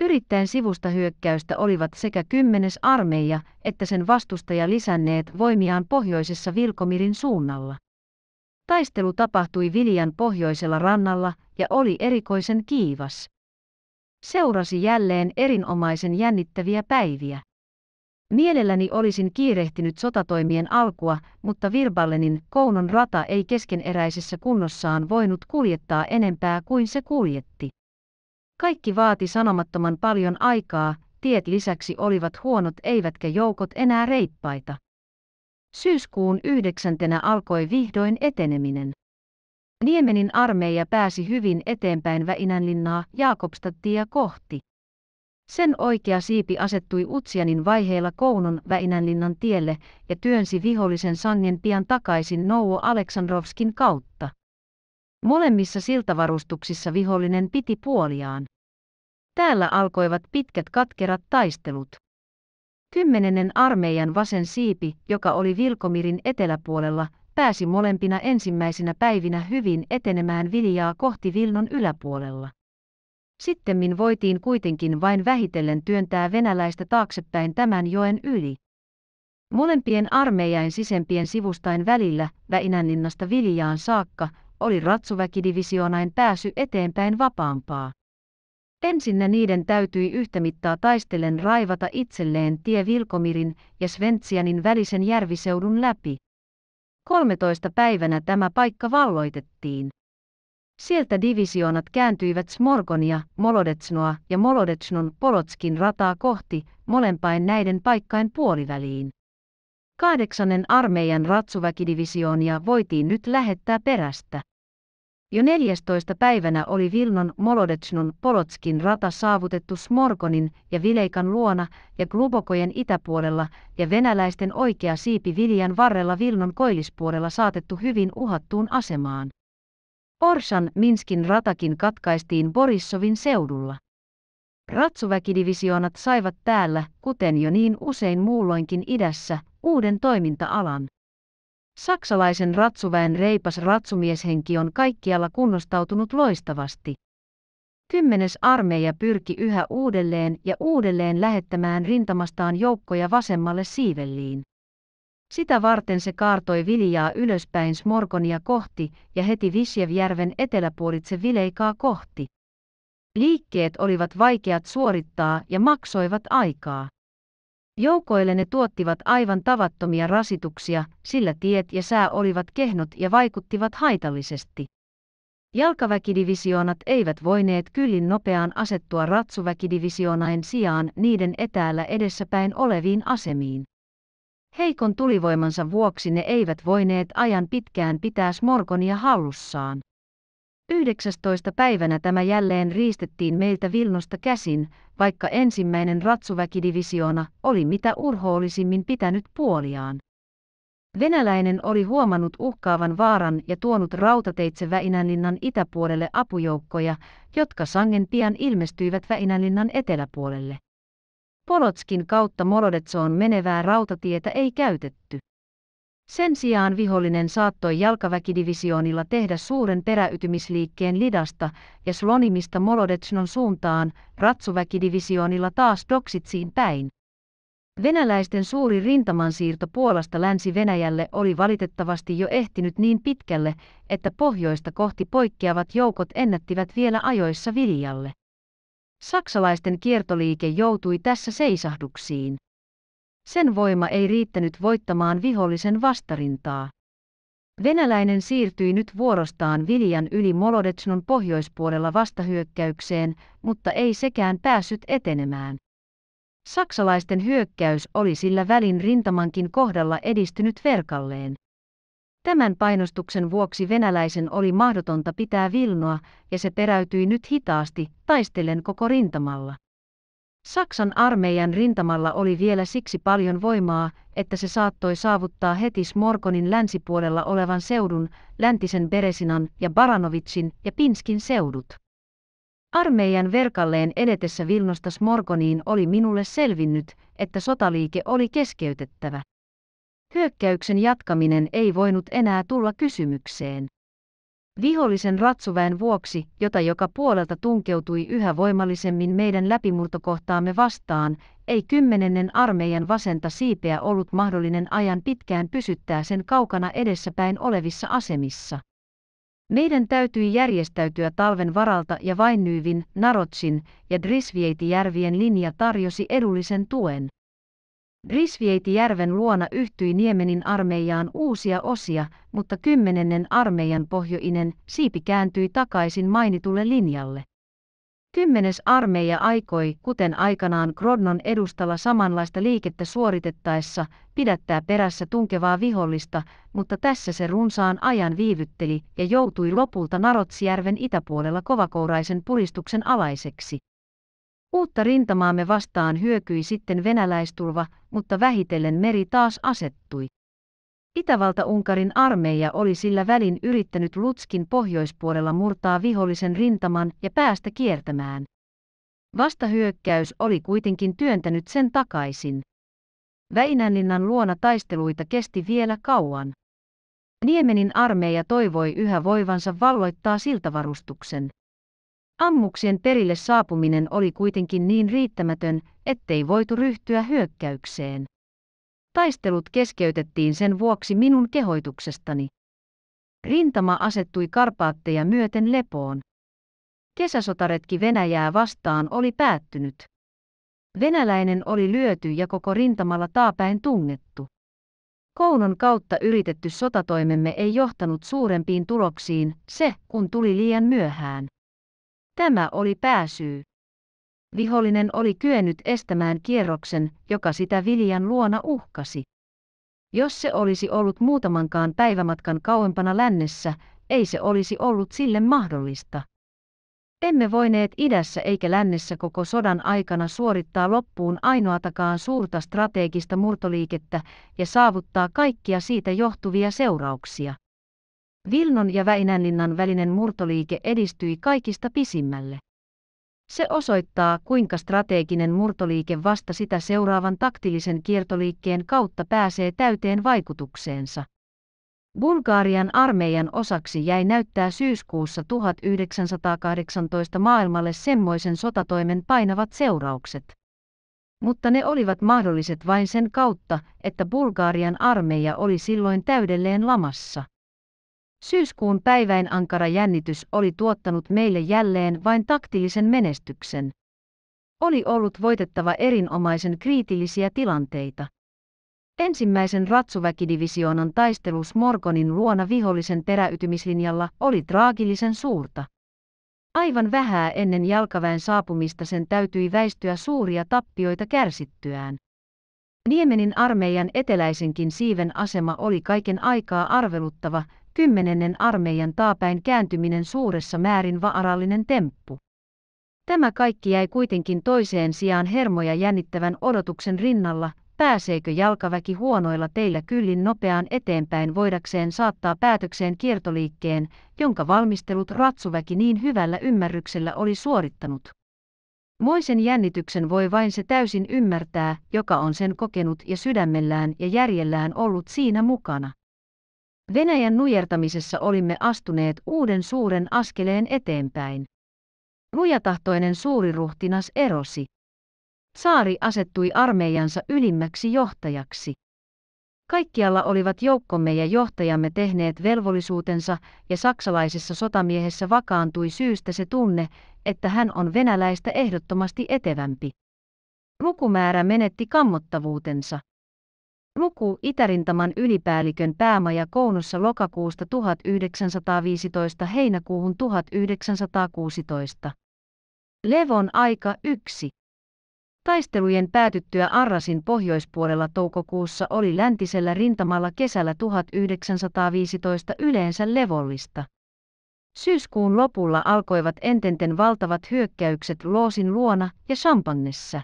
Yrittäen sivusta hyökkäystä olivat sekä kymmenes armeija että sen vastustaja lisänneet voimiaan pohjoisessa Vilkomirin suunnalla. Taistelu tapahtui Viljan pohjoisella rannalla ja oli erikoisen kiivas. Seurasi jälleen erinomaisen jännittäviä päiviä. Mielelläni olisin kiirehtinyt sotatoimien alkua, mutta Virballenin Kounon rata ei keskeneräisessä kunnossaan voinut kuljettaa enempää kuin se kuljetti. Kaikki vaati sanomattoman paljon aikaa, tiet lisäksi olivat huonot eivätkä joukot enää reippaita. Syyskuun yhdeksäntenä alkoi vihdoin eteneminen. Niemenin armeija pääsi hyvin eteenpäin Väinänlinnaa Jaakobstadtia kohti. Sen oikea siipi asettui Utsianin vaiheilla Kounon Väinänlinnan tielle ja työnsi vihollisen sangen pian takaisin Nouo Aleksandrovskin kautta. Molemmissa siltavarustuksissa vihollinen piti puoliaan. Täällä alkoivat pitkät katkerat taistelut. Kymmenennen armeijan vasen siipi, joka oli Vilkomirin eteläpuolella, pääsi molempina ensimmäisinä päivinä hyvin etenemään viljaa kohti Vilnon yläpuolella. Sittemmin voitiin kuitenkin vain vähitellen työntää venäläistä taaksepäin tämän joen yli. Molempien armeijain sisempien sivustain välillä, Väinänlinnasta Viljaan saakka, oli ratsuväkidivisioonain pääsy eteenpäin vapaampaa. Ensinnä niiden täytyi yhtä mittaa taistellen raivata itselleen tie Vilkomirin ja Sventsianin välisen järviseudun läpi. 13 päivänä tämä paikka valloitettiin. Sieltä divisioonat kääntyivät Smorgonia, Molodetsnoa ja Molodetsnon Polotskin rataa kohti, molempain näiden paikkain puoliväliin. Kahdeksannen armeijan ratsuväkidivisioonia voitiin nyt lähettää perästä. Jo 14. päivänä oli Vilnon Molodetsnun Polotskin rata saavutettu Smorkonin ja Vileikan luona ja Glubokojen itäpuolella ja venäläisten oikea siipi Viljan varrella Vilnon koillispuolella saatettu hyvin uhattuun asemaan. Orsan Minskin ratakin katkaistiin Borissovin seudulla. Ratsuväkidivisioonat saivat täällä, kuten jo niin usein muulloinkin idässä, uuden toiminta-alan. Saksalaisen ratsuväen reipas ratsumieshenki on kaikkialla kunnostautunut loistavasti. Kymmenes armeija pyrki yhä uudelleen ja uudelleen lähettämään rintamastaan joukkoja vasemmalle siivelliin. Sitä varten se kaartoi viljaa ylöspäin Smorgonia kohti ja heti Visjevjärven eteläpuolitse Vileikaa kohti. Liikkeet olivat vaikeat suorittaa ja maksoivat aikaa. Joukoille ne tuottivat aivan tavattomia rasituksia, sillä tiet ja sää olivat kehnot ja vaikuttivat haitallisesti. Jalkaväkidivisioonat eivät voineet kyllin nopeaan asettua ratsuväkidivisioonain sijaan niiden etäällä edessäpäin oleviin asemiin. Heikon tulivoimansa vuoksi ne eivät voineet ajan pitkään pitää Smorgonia hallussaan. 19. päivänä tämä jälleen riistettiin meiltä Vilnosta käsin, vaikka ensimmäinen ratsuväkidivisioona oli mitä urhoollisimmin pitänyt puoliaan. Venäläinen oli huomannut uhkaavan vaaran ja tuonut rautateitse Väinänlinnan itäpuolelle apujoukkoja, jotka sangen pian ilmestyivät Väinänlinnan eteläpuolelle. Polotskin kautta Molodetsoon menevää rautatietä ei käytetty. Sen sijaan vihollinen saattoi jalkaväkidivisioonilla tehdä suuren peräytymisliikkeen Lidasta ja Slonimista Molodetsnon suuntaan, ratsuväkidivisioonilla taas Doksitsiin päin. Venäläisten suuri rintamansiirto Puolasta Länsi-Venäjälle oli valitettavasti jo ehtinyt niin pitkälle, että pohjoista kohti poikkeavat joukot ennättivät vielä ajoissa Viljalle. Saksalaisten kiertoliike joutui tässä seisahduksiin. Sen voima ei riittänyt voittamaan vihollisen vastarintaa. Venäläinen siirtyi nyt vuorostaan Viljan yli Molodetsnon pohjoispuolella vastahyökkäykseen, mutta ei sekään päässyt etenemään. Saksalaisten hyökkäys oli sillä välin rintamankin kohdalla edistynyt verkalleen. Tämän painostuksen vuoksi venäläisen oli mahdotonta pitää Vilnoa, ja se peräytyi nyt hitaasti, taistellen koko rintamalla. Saksan armeijan rintamalla oli vielä siksi paljon voimaa, että se saattoi saavuttaa heti Smorgonin länsipuolella olevan seudun, läntisen Beresinan ja Baranovitsin ja Pinskin seudut. Armeijan verkalleen edetessä Vilnosta Smorgoniin oli minulle selvinnyt, että sotaliike oli keskeytettävä. Hyökkäyksen jatkaminen ei voinut enää tulla kysymykseen. Vihollisen ratsuväen vuoksi, jota joka puolelta tunkeutui yhä voimallisemmin meidän läpimurtokohtaamme vastaan, ei kymmenennen armeijan vasenta siipeä ollut mahdollinen ajan pitkään pysyttää sen kaukana edessäpäin olevissa asemissa. Meidän täytyi järjestäytyä talven varalta ja vain Nyyvin, Narotsin ja järvien linja tarjosi edullisen tuen. Järven luona yhtyi Niemenin armeijaan uusia osia, mutta kymmenennen armeijan pohjoinen siipi kääntyi takaisin mainitulle linjalle. Kymmenes armeija aikoi, kuten aikanaan Grodnon edustalla samanlaista liikettä suoritettaessa, pidättää perässä tunkevaa vihollista, mutta tässä se runsaan ajan viivytteli ja joutui lopulta Narotsjärven itäpuolella kovakouraisen puristuksen alaiseksi. Uutta rintamaamme vastaan hyökyi sitten venäläisturva, mutta vähitellen meri taas asettui. Itävalta-Unkarin armeija oli sillä välin yrittänyt Lutskin pohjoispuolella murtaa vihollisen rintaman ja päästä kiertämään. Vastahyökkäys oli kuitenkin työntänyt sen takaisin. Väinänlinnan luona taisteluita kesti vielä kauan. Niemenin armeija toivoi yhä voivansa valloittaa siltavarustuksen. Ammuksien perille saapuminen oli kuitenkin niin riittämätön, ettei voitu ryhtyä hyökkäykseen. Taistelut keskeytettiin sen vuoksi minun kehoituksestani. Rintama asettui karpaatteja myöten lepoon. Kesäsotaretki Venäjää vastaan oli päättynyt. Venäläinen oli lyöty ja koko rintamalla taapäin tungettu. Kounon kautta yritetty sotatoimemme ei johtanut suurempiin tuloksiin, se kun tuli liian myöhään. Tämä oli pääsyy. Vihollinen oli kyennyt estämään kierroksen, joka sitä viljan luona uhkasi. Jos se olisi ollut muutamankaan päivämatkan kauempana lännessä, ei se olisi ollut sille mahdollista. Emme voineet idässä eikä lännessä koko sodan aikana suorittaa loppuun ainoatakaan suurta strategista murtoliikettä ja saavuttaa kaikkia siitä johtuvia seurauksia. Vilnon ja Väinänlinnan välinen murtoliike edistyi kaikista pisimmälle. Se osoittaa, kuinka strateginen murtoliike vasta sitä seuraavan taktillisen kiertoliikkeen kautta pääsee täyteen vaikutukseensa. Bulgarian armeijan osaksi jäi näyttää syyskuussa 1918 maailmalle semmoisen sotatoimen painavat seuraukset. Mutta ne olivat mahdolliset vain sen kautta, että Bulgarian armeija oli silloin täydelleen lamassa. Syyskuun päiväin ankara jännitys oli tuottanut meille jälleen vain taktiilisen menestyksen. Oli ollut voitettava erinomaisen kriitillisiä tilanteita. Ensimmäisen ratsuväkidivisioonan taistelus Morgonin luona vihollisen peräytymislinjalla oli traagillisen suurta. Aivan vähää ennen jalkaväen saapumista sen täytyi väistyä suuria tappioita kärsittyään. Niemenin armeijan eteläisenkin siiven asema oli kaiken aikaa arveluttava, kymmenennen armeijan taapäin kääntyminen suuressa määrin vaarallinen temppu. Tämä kaikki jäi kuitenkin toiseen sijaan hermoja jännittävän odotuksen rinnalla, pääseekö jalkaväki huonoilla teillä kyllin nopeaan eteenpäin voidakseen saattaa päätökseen kiertoliikkeen, jonka valmistelut ratsuväki niin hyvällä ymmärryksellä oli suorittanut. Moisen jännityksen voi vain se täysin ymmärtää, joka on sen kokenut ja sydämellään ja järjellään ollut siinä mukana. Venäjän nujertamisessa olimme astuneet uuden suuren askeleen eteenpäin. Lujatahtoinen suuriruhtinas erosi. Saari asettui armeijansa ylimmäksi johtajaksi. Kaikkialla olivat joukkomme ja johtajamme tehneet velvollisuutensa ja saksalaisessa sotamiehessä vakaantui syystä se tunne, että hän on venäläistä ehdottomasti etevämpi. Lukumäärä menetti kammottavuutensa. Luku Itärintaman ylipäällikön päämaja Kounossa lokakuusta 1915 heinäkuuhun 1916. Levon aika 1. Taistelujen päätyttyä Arrasin pohjoispuolella toukokuussa oli läntisellä rintamalla kesällä 1915 yleensä levollista. Syyskuun lopulla alkoivat ententen valtavat hyökkäykset Loosin luona ja Champagnessa.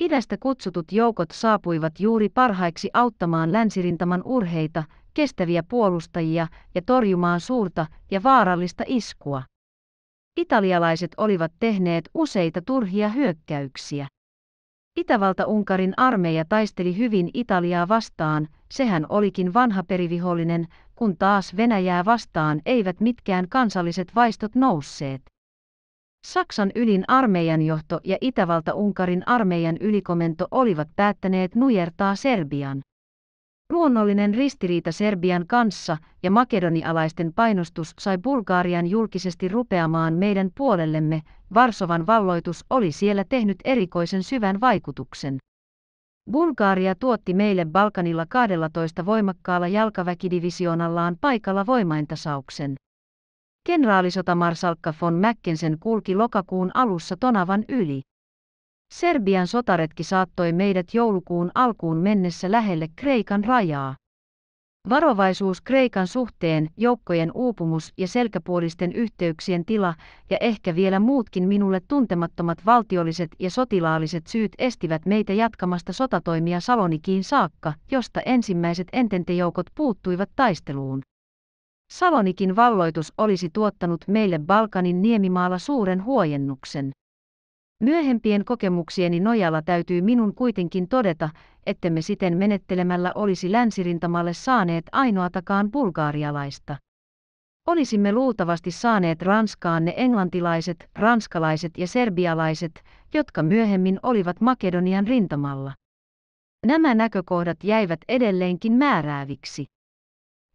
Idästä kutsutut joukot saapuivat juuri parhaiksi auttamaan länsirintaman urheita, kestäviä puolustajia ja torjumaan suurta ja vaarallista iskua. Italialaiset olivat tehneet useita turhia hyökkäyksiä. Itävalta-Unkarin armeija taisteli hyvin Italiaa vastaan, sehän olikin vanha perivihollinen, kun taas Venäjää vastaan eivät mitkään kansalliset vaistot nousseet. Saksan ylin armeijanjohto ja Itävalta-Unkarin armeijan ylikomento olivat päättäneet nujertaa Serbian. Luonnollinen ristiriita Serbian kanssa ja makedonialaisten painostus sai Bulgarian julkisesti rupeamaan meidän puolellemme, Varsovan valloitus oli siellä tehnyt erikoisen syvän vaikutuksen. Bulgaria tuotti meille Balkanilla 12 voimakkaalla jalkaväkidivisionallaan paikalla voimaintasauksen. Kenraalisotamarsalkka von Mäkkensen kulki lokakuun alussa Tonavan yli. Serbian sotaretki saattoi meidät joulukuun alkuun mennessä lähelle Kreikan rajaa. Varovaisuus Kreikan suhteen, joukkojen uupumus ja selkäpuolisten yhteyksien tila ja ehkä vielä muutkin minulle tuntemattomat valtiolliset ja sotilaalliset syyt estivät meitä jatkamasta sotatoimia Salonikiin saakka, josta ensimmäiset ententejoukot puuttuivat taisteluun. Salonikin valloitus olisi tuottanut meille Balkanin niemimaalla suuren huojennuksen. Myöhempien kokemuksieni nojalla täytyy minun kuitenkin todeta, ettemme siten menettelemällä olisi länsirintamalle saaneet ainoatakaan bulgaarialaista. Olisimme luultavasti saaneet Ranskaan ne englantilaiset, ranskalaiset ja serbialaiset, jotka myöhemmin olivat Makedonian rintamalla. Nämä näkökohdat jäivät edelleenkin määrääviksi.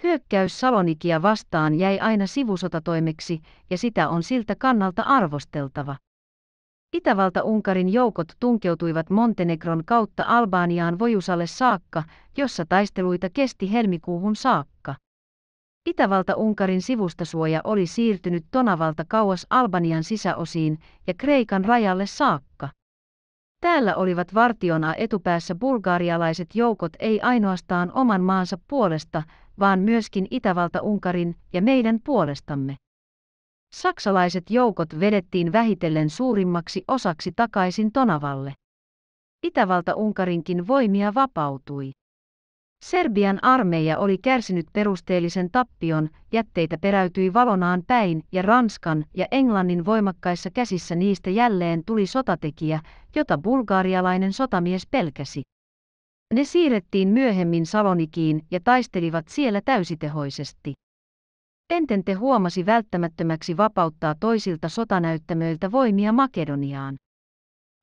Hyökkäys Salonikia vastaan jäi aina sivusotatoimeksi ja sitä on siltä kannalta arvosteltava. Itävalta-Unkarin joukot tunkeutuivat Montenegron kautta Albaniaan Vojusalle saakka, jossa taisteluita kesti helmikuuhun saakka. Itävalta-Unkarin sivustasuoja oli siirtynyt Tonavalta kauas Albanian sisäosiin ja Kreikan rajalle saakka. Täällä olivat vartiona etupäässä bulgaarialaiset joukot ei ainoastaan oman maansa puolesta, vaan myöskin Itävalta-Unkarin ja meidän puolestamme. Saksalaiset joukot vedettiin vähitellen suurimmaksi osaksi takaisin Tonavalle. Itävalta-Unkarinkin voimia vapautui. Serbian armeija oli kärsinyt perusteellisen tappion, jätteitä peräytyi valonaan päin ja Ranskan ja Englannin voimakkaissa käsissä niistä jälleen tuli sotatekijä, jota bulgaarialainen sotamies pelkäsi. Ne siirrettiin myöhemmin Salonikiin ja taistelivat siellä täysitehoisesti. Entente huomasi välttämättömäksi vapauttaa toisilta sotanäyttämöiltä voimia Makedoniaan.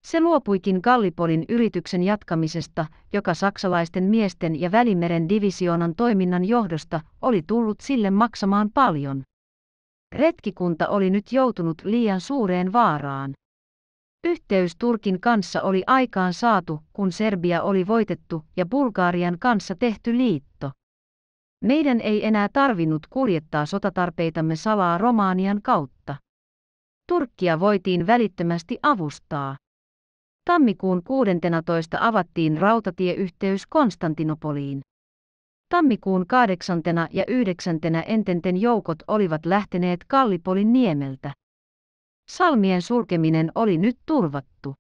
Se luopuikin Gallipolin yrityksen jatkamisesta, joka saksalaisten miesten ja Välimeren divisioonan toiminnan johdosta oli tullut sille maksamaan paljon. Retkikunta oli nyt joutunut liian suureen vaaraan. Yhteys Turkin kanssa oli aikaan saatu, kun Serbia oli voitettu ja Bulgarian kanssa tehty liitto. Meidän ei enää tarvinnut kuljettaa sotatarpeitamme salaa Romaanian kautta. Turkkia voitiin välittömästi avustaa. Tammikuun 16. avattiin rautatieyhteys Konstantinopoliin. Tammikuun 8. ja 9. ententen joukot olivat lähteneet Kallipolin niemeltä. Salmien sulkeminen oli nyt turvattu.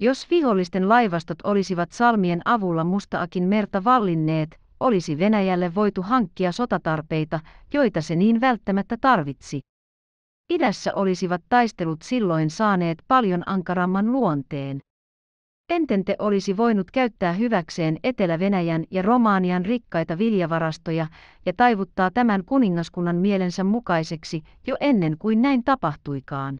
Jos vihollisten laivastot olisivat salmien avulla Mustaakin merta vallinneet, olisi Venäjälle voitu hankkia sotatarpeita, joita se niin välttämättä tarvitsi. Idässä olisivat taistelut silloin saaneet paljon ankaramman luonteen. Entente olisi voinut käyttää hyväkseen Etelä-Venäjän ja Romaanian rikkaita viljavarastoja ja taivuttaa tämän kuningaskunnan mielensä mukaiseksi jo ennen kuin näin tapahtuikaan.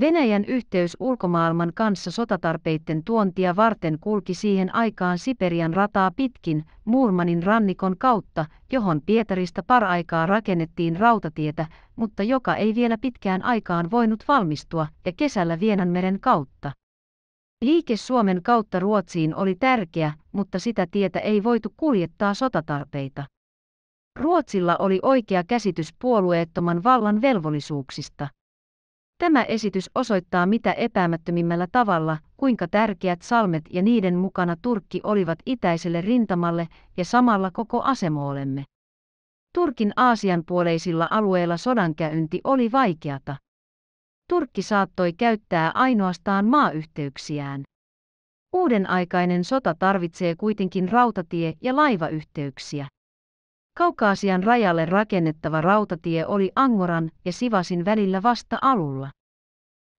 Venäjän yhteys ulkomaailman kanssa sotatarpeitten tuontia varten kulki siihen aikaan Siperian rataa pitkin, Murmanin rannikon kautta, johon Pietarista paraikaa rakennettiin rautatietä, mutta joka ei vielä pitkään aikaan voinut valmistua, ja kesällä Vienanmeren kautta. Liike Suomen kautta Ruotsiin oli tärkeä, mutta sitä tietä ei voitu kuljettaa sotatarpeita. Ruotsilla oli oikea käsitys puolueettoman vallan velvollisuuksista. Tämä esitys osoittaa mitä epäämättömimmällä tavalla, kuinka tärkeät salmet ja niiden mukana Turkki olivat itäiselle rintamalle ja samalla koko asemoolemme. Turkin Aasian puoleisilla alueilla sodankäynti oli vaikeata. Turkki saattoi käyttää ainoastaan maayhteyksiään. Uuden aikainen sota tarvitsee kuitenkin rautatie- ja laivayhteyksiä. Kaukaasian rajalle rakennettava rautatie oli Angoran ja Sivasin välillä vasta alulla.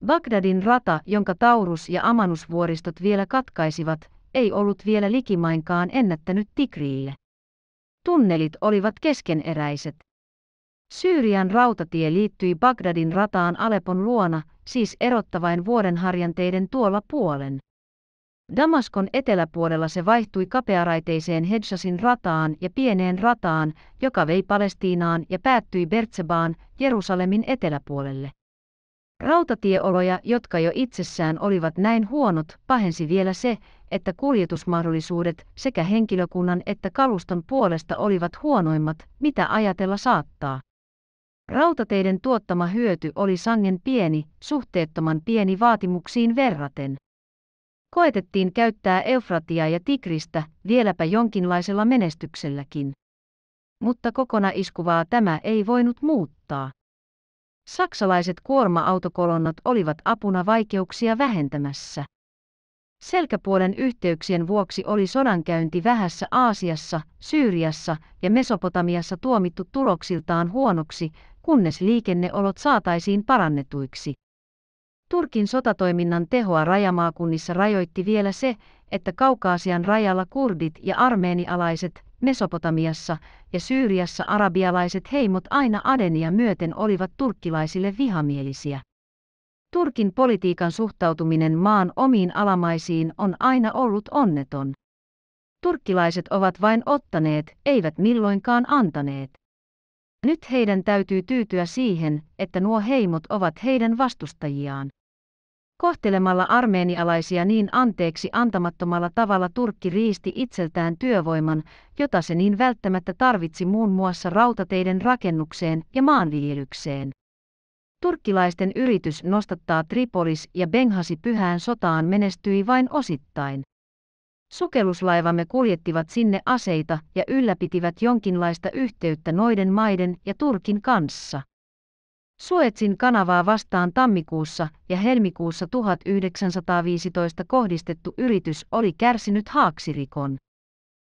Bagdadin rata, jonka Taurus- ja Amanusvuoristot vielä katkaisivat, ei ollut vielä likimainkaan ennättänyt Tigriille. Tunnelit olivat keskeneräiset. Syyrian rautatie liittyi Bagdadin rataan Alepon luona, siis erottavain harjanteiden tuolla puolen. Damaskon eteläpuolella se vaihtui kapearaiteiseen Hedjasin rataan ja pieneen rataan, joka vei Palestiinaan ja päättyi Bertsebaan, Jerusalemin eteläpuolelle. Rautatieoloja, jotka jo itsessään olivat näin huonot, pahensi vielä se, että kuljetusmahdollisuudet sekä henkilökunnan että kaluston puolesta olivat huonoimmat, mitä ajatella saattaa. Rautateiden tuottama hyöty oli sangen pieni, suhteettoman pieni vaatimuksiin verraten. Koetettiin käyttää Eufratia ja Tigristä, vieläpä jonkinlaisella menestykselläkin. Mutta kokona iskuvaa tämä ei voinut muuttaa. Saksalaiset kuorma autokolonnat olivat apuna vaikeuksia vähentämässä. Selkäpuolen yhteyksien vuoksi oli sodankäynti vähässä Aasiassa, Syyriassa ja Mesopotamiassa tuomittu tuloksiltaan huonoksi, kunnes liikenneolot saataisiin parannetuiksi. Turkin sotatoiminnan tehoa rajamaakunnissa rajoitti vielä se, että Kaukaasian rajalla kurdit ja armeenialaiset Mesopotamiassa ja Syyriassa arabialaiset heimot aina Adenia myöten olivat turkkilaisille vihamielisiä. Turkin politiikan suhtautuminen maan omiin alamaisiin on aina ollut onneton. Turkkilaiset ovat vain ottaneet, eivät milloinkaan antaneet. Nyt heidän täytyy tyytyä siihen, että nuo heimot ovat heidän vastustajiaan. Kohtelemalla armeenialaisia niin anteeksi antamattomalla tavalla Turkki riisti itseltään työvoiman, jota se niin välttämättä tarvitsi muun muassa rautateiden rakennukseen ja maanviljelykseen. Turkkilaisten yritys nostattaa Tripolis ja Benghasi pyhään sotaan menestyi vain osittain. Sukelluslaivamme kuljettivat sinne aseita ja ylläpitivät jonkinlaista yhteyttä noiden maiden ja Turkin kanssa. Suetsin kanavaa vastaan tammikuussa ja helmikuussa 1915 kohdistettu yritys oli kärsinyt haaksirikon.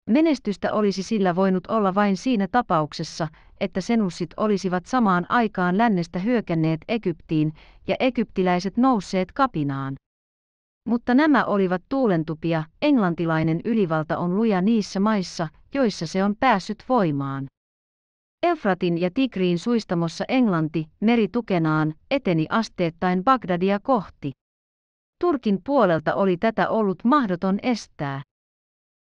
Menestystä olisi sillä voinut olla vain siinä tapauksessa, että senussit olisivat samaan aikaan lännestä hyökänneet Egyptiin ja egyptiläiset nousseet kapinaan mutta nämä olivat tuulentupia, englantilainen ylivalta on luja niissä maissa, joissa se on päässyt voimaan. Efratin ja Tigriin suistamossa Englanti, meri tukenaan, eteni asteettain Bagdadia kohti. Turkin puolelta oli tätä ollut mahdoton estää.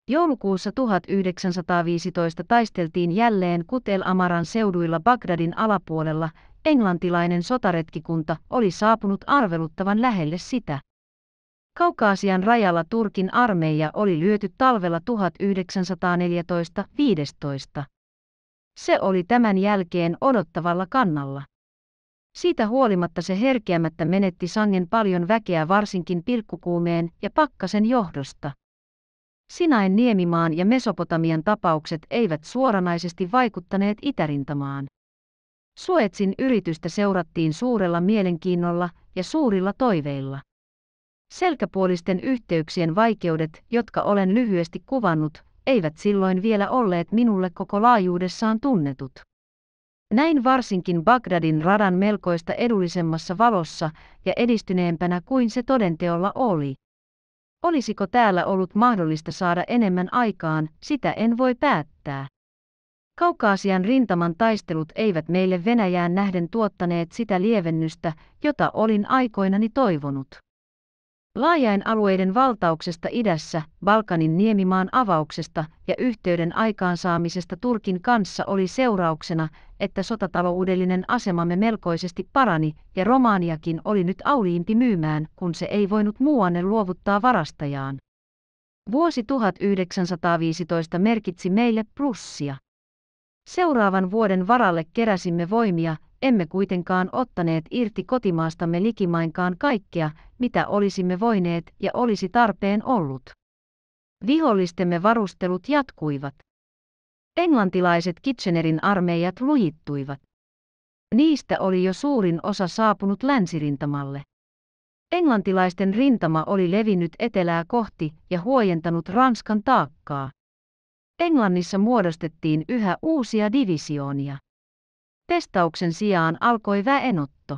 Joulukuussa 1915 taisteltiin jälleen Kutel Amaran seuduilla Bagdadin alapuolella, englantilainen sotaretkikunta oli saapunut arveluttavan lähelle sitä. Kaukaasian rajalla Turkin armeija oli lyöty talvella 1914-15. Se oli tämän jälkeen odottavalla kannalla. Siitä huolimatta se herkeämättä menetti sangen paljon väkeä varsinkin pilkkukuumeen ja pakkasen johdosta. Sinain niemimaan ja Mesopotamian tapaukset eivät suoranaisesti vaikuttaneet itärintamaan. Suetsin yritystä seurattiin suurella mielenkiinnolla ja suurilla toiveilla. Selkäpuolisten yhteyksien vaikeudet, jotka olen lyhyesti kuvannut, eivät silloin vielä olleet minulle koko laajuudessaan tunnetut. Näin varsinkin Bagdadin radan melkoista edullisemmassa valossa ja edistyneempänä kuin se todenteolla oli. Olisiko täällä ollut mahdollista saada enemmän aikaan, sitä en voi päättää. Kaukaasian rintaman taistelut eivät meille Venäjään nähden tuottaneet sitä lievennystä, jota olin aikoinani toivonut. Laajain alueiden valtauksesta idässä, Balkanin niemimaan avauksesta ja yhteyden aikaansaamisesta Turkin kanssa oli seurauksena, että sotataloudellinen asemamme melkoisesti parani ja Romaniakin oli nyt auliimpi myymään, kun se ei voinut muuanne luovuttaa varastajaan. Vuosi 1915 merkitsi meille plussia. Seuraavan vuoden varalle keräsimme voimia emme kuitenkaan ottaneet irti kotimaastamme likimainkaan kaikkea, mitä olisimme voineet ja olisi tarpeen ollut. Vihollistemme varustelut jatkuivat. Englantilaiset Kitchenerin armeijat lujittuivat. Niistä oli jo suurin osa saapunut länsirintamalle. Englantilaisten rintama oli levinnyt etelää kohti ja huojentanut Ranskan taakkaa. Englannissa muodostettiin yhä uusia divisioonia. Testauksen sijaan alkoi väenotto.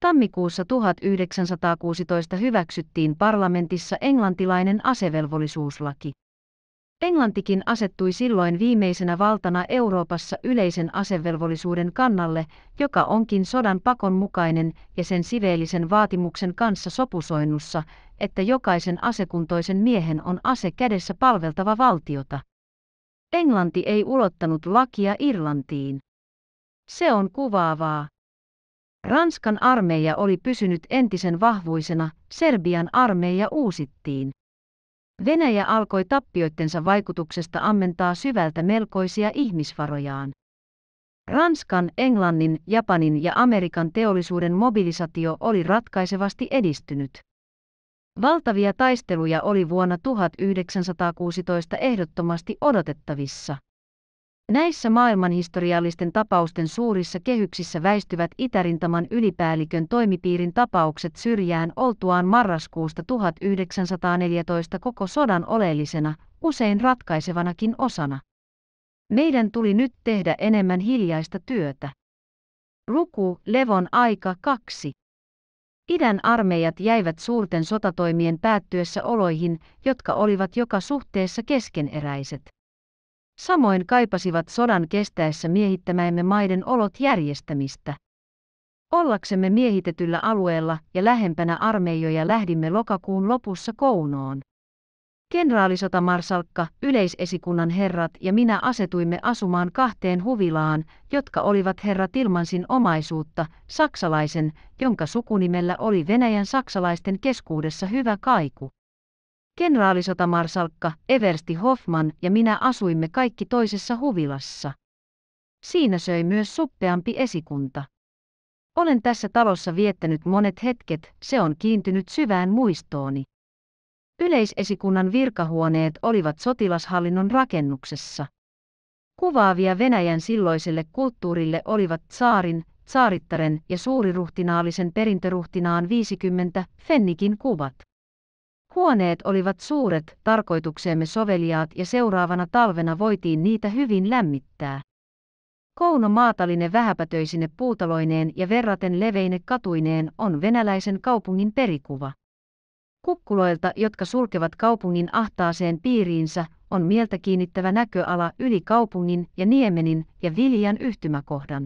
Tammikuussa 1916 hyväksyttiin parlamentissa englantilainen asevelvollisuuslaki. Englantikin asettui silloin viimeisenä valtana Euroopassa yleisen asevelvollisuuden kannalle, joka onkin sodan pakon mukainen ja sen siveellisen vaatimuksen kanssa sopusoinnussa, että jokaisen asekuntoisen miehen on ase kädessä palveltava valtiota. Englanti ei ulottanut lakia Irlantiin. Se on kuvaavaa. Ranskan armeija oli pysynyt entisen vahvuisena, Serbian armeija uusittiin. Venäjä alkoi tappioittensa vaikutuksesta ammentaa syvältä melkoisia ihmisvarojaan. Ranskan, Englannin, Japanin ja Amerikan teollisuuden mobilisaatio oli ratkaisevasti edistynyt. Valtavia taisteluja oli vuonna 1916 ehdottomasti odotettavissa. Näissä maailmanhistoriallisten tapausten suurissa kehyksissä väistyvät Itärintaman ylipäällikön toimipiirin tapaukset syrjään oltuaan marraskuusta 1914 koko sodan oleellisena, usein ratkaisevanakin osana. Meidän tuli nyt tehdä enemmän hiljaista työtä. Ruku, Levon aika 2. Idän armeijat jäivät suurten sotatoimien päättyessä oloihin, jotka olivat joka suhteessa keskeneräiset. Samoin kaipasivat sodan kestäessä miehittämäemme maiden olot järjestämistä. Ollaksemme miehitetyllä alueella ja lähempänä armeijoja lähdimme lokakuun lopussa Kounoon. Kenraalisotamarsalkka, yleisesikunnan herrat ja minä asetuimme asumaan kahteen huvilaan, jotka olivat herra Tilmansin omaisuutta, saksalaisen, jonka sukunimellä oli Venäjän saksalaisten keskuudessa hyvä kaiku. Kenraalisotamarsalkka Eversti Hoffman ja minä asuimme kaikki toisessa huvilassa. Siinä söi myös suppeampi esikunta. Olen tässä talossa viettänyt monet hetket, se on kiintynyt syvään muistooni. Yleisesikunnan virkahuoneet olivat sotilashallinnon rakennuksessa. Kuvaavia Venäjän silloiselle kulttuurille olivat saarin, saarittaren ja suuriruhtinaalisen perintöruhtinaan 50 Fennikin kuvat. Huoneet olivat suuret, tarkoitukseemme soveliaat ja seuraavana talvena voitiin niitä hyvin lämmittää. Kouno Maatalinen vähäpätöisine puutaloineen ja verraten leveine katuineen on venäläisen kaupungin perikuva. Kukkuloilta, jotka sulkevat kaupungin ahtaaseen piiriinsä, on mieltä kiinnittävä näköala yli kaupungin ja niemenin ja viljan yhtymäkohdan.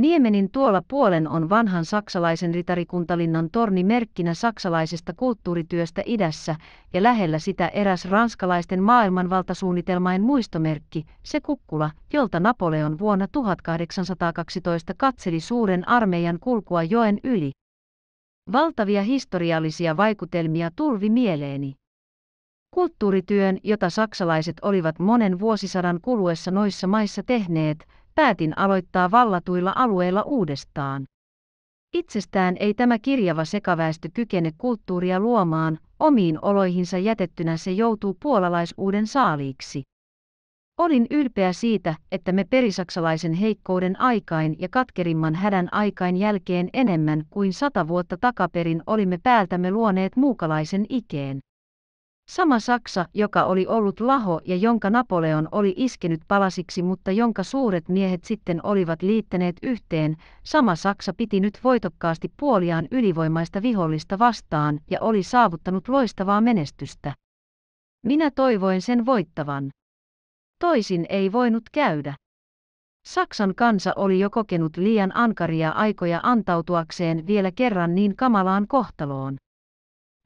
Niemenin tuolla puolen on vanhan saksalaisen ritarikuntalinnan torni merkkinä saksalaisesta kulttuurityöstä idässä ja lähellä sitä eräs ranskalaisten maailmanvaltasuunnitelmain muistomerkki, se kukkula, jolta Napoleon vuonna 1812 katseli suuren armeijan kulkua joen yli. Valtavia historiallisia vaikutelmia tulvi mieleeni. Kulttuurityön, jota saksalaiset olivat monen vuosisadan kuluessa noissa maissa tehneet, päätin aloittaa vallatuilla alueilla uudestaan. Itsestään ei tämä kirjava sekaväestö kykene kulttuuria luomaan, omiin oloihinsa jätettynä se joutuu puolalaisuuden saaliiksi. Olin ylpeä siitä, että me perisaksalaisen heikkouden aikain ja katkerimman hädän aikain jälkeen enemmän kuin sata vuotta takaperin olimme päältämme luoneet muukalaisen ikeen. Sama Saksa, joka oli ollut laho ja jonka Napoleon oli iskenyt palasiksi, mutta jonka suuret miehet sitten olivat liittäneet yhteen, sama Saksa piti nyt voitokkaasti puoliaan ylivoimaista vihollista vastaan ja oli saavuttanut loistavaa menestystä. Minä toivoin sen voittavan. Toisin ei voinut käydä. Saksan kansa oli jo kokenut liian ankaria aikoja antautuakseen vielä kerran niin kamalaan kohtaloon.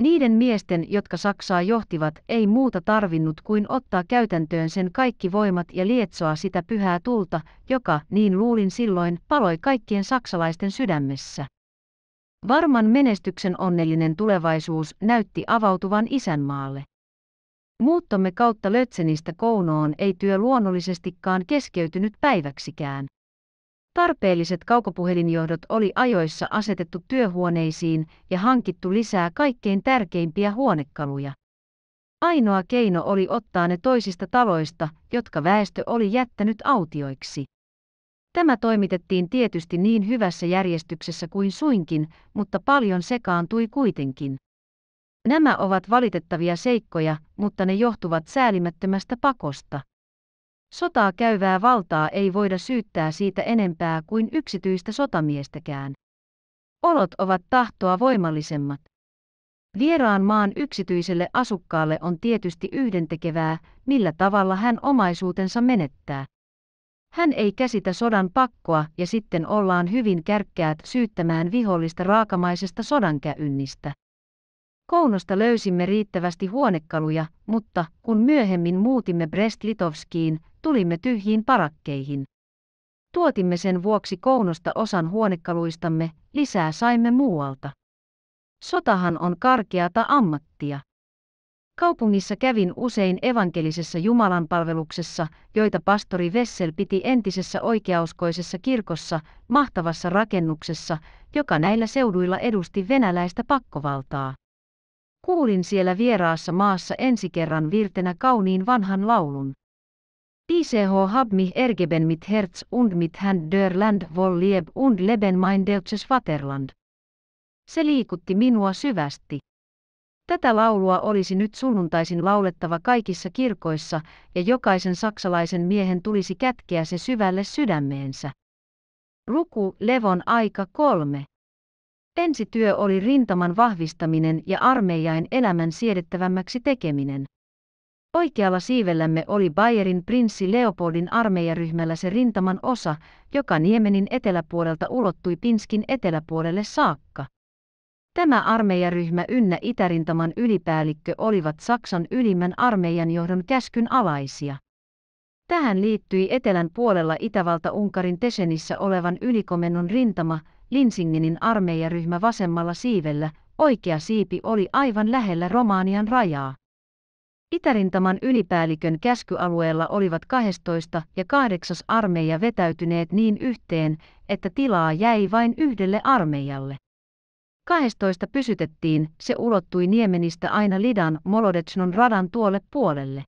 Niiden miesten, jotka Saksaa johtivat, ei muuta tarvinnut kuin ottaa käytäntöön sen kaikki voimat ja lietsoa sitä pyhää tulta, joka, niin luulin silloin, paloi kaikkien saksalaisten sydämessä. Varman menestyksen onnellinen tulevaisuus näytti avautuvan isänmaalle. Muuttomme kautta Lötsenistä Kounoon ei työ luonnollisestikaan keskeytynyt päiväksikään. Tarpeelliset kaukopuhelinjohdot oli ajoissa asetettu työhuoneisiin ja hankittu lisää kaikkein tärkeimpiä huonekaluja. Ainoa keino oli ottaa ne toisista taloista, jotka väestö oli jättänyt autioiksi. Tämä toimitettiin tietysti niin hyvässä järjestyksessä kuin suinkin, mutta paljon sekaantui kuitenkin. Nämä ovat valitettavia seikkoja, mutta ne johtuvat säälimättömästä pakosta. Sotaa käyvää valtaa ei voida syyttää siitä enempää kuin yksityistä sotamiestäkään. Olot ovat tahtoa voimallisemmat. Vieraan maan yksityiselle asukkaalle on tietysti yhdentekevää, millä tavalla hän omaisuutensa menettää. Hän ei käsitä sodan pakkoa ja sitten ollaan hyvin kärkkäät syyttämään vihollista raakamaisesta sodankäynnistä. Kounosta löysimme riittävästi huonekaluja, mutta kun myöhemmin muutimme Brest-Litovskiin, tulimme tyhjiin parakkeihin. Tuotimme sen vuoksi Kounosta osan huonekaluistamme, lisää saimme muualta. Sotahan on karkeata ammattia. Kaupungissa kävin usein evankelisessa jumalanpalveluksessa, joita pastori Vessel piti entisessä oikeauskoisessa kirkossa, mahtavassa rakennuksessa, joka näillä seuduilla edusti venäläistä pakkovaltaa. Kuulin siellä vieraassa maassa ensi kerran virtenä kauniin vanhan laulun. Ich hab mich ergeben mit Herz und mit Hand der Land wohl lieb und leben mein deutsches Vaterland. Se liikutti minua syvästi. Tätä laulua olisi nyt sunnuntaisin laulettava kaikissa kirkoissa, ja jokaisen saksalaisen miehen tulisi kätkeä se syvälle sydämeensä. Luku Levon aika kolme. Ensityö oli rintaman vahvistaminen ja armeijain elämän siedettävämmäksi tekeminen. Oikealla siivellämme oli Bayerin prinssi Leopoldin armeijaryhmällä se rintaman osa, joka Niemenin eteläpuolelta ulottui Pinskin eteläpuolelle saakka. Tämä armeijaryhmä ynnä itärintaman ylipäällikkö olivat Saksan ylimmän armeijan johdon käskyn alaisia. Tähän liittyi etelän puolella Itävalta-Unkarin Tesenissä olevan ylikomennon rintama, Linsingenin armeijaryhmä vasemmalla siivellä, oikea siipi oli aivan lähellä Romanian rajaa. Itärintaman ylipäällikön käskyalueella olivat 12 ja 8 armeija vetäytyneet niin yhteen, että tilaa jäi vain yhdelle armeijalle. 12 pysytettiin, se ulottui Niemenistä aina Lidan Molodechnon radan tuolle puolelle.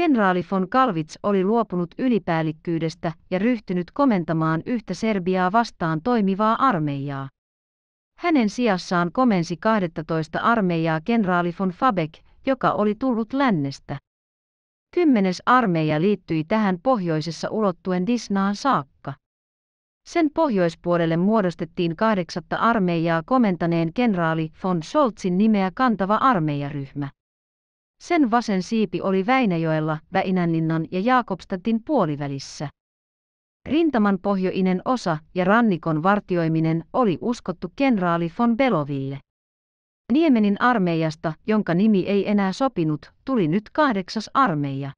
Kenraali von Kalvits oli luopunut ylipäällikkyydestä ja ryhtynyt komentamaan yhtä Serbiaa vastaan toimivaa armeijaa. Hänen sijassaan komensi 12 armeijaa kenraali von Fabek, joka oli tullut lännestä. Kymmenes armeija liittyi tähän pohjoisessa ulottuen Disnaan saakka. Sen pohjoispuolelle muodostettiin kahdeksatta armeijaa komentaneen kenraali von Scholzin nimeä kantava armeijaryhmä. Sen vasen siipi oli Väinäjoella, Väinänlinnan ja Jaakobstatin puolivälissä. Rintaman pohjoinen osa ja rannikon vartioiminen oli uskottu kenraali von Beloville. Niemenin armeijasta, jonka nimi ei enää sopinut, tuli nyt kahdeksas armeija.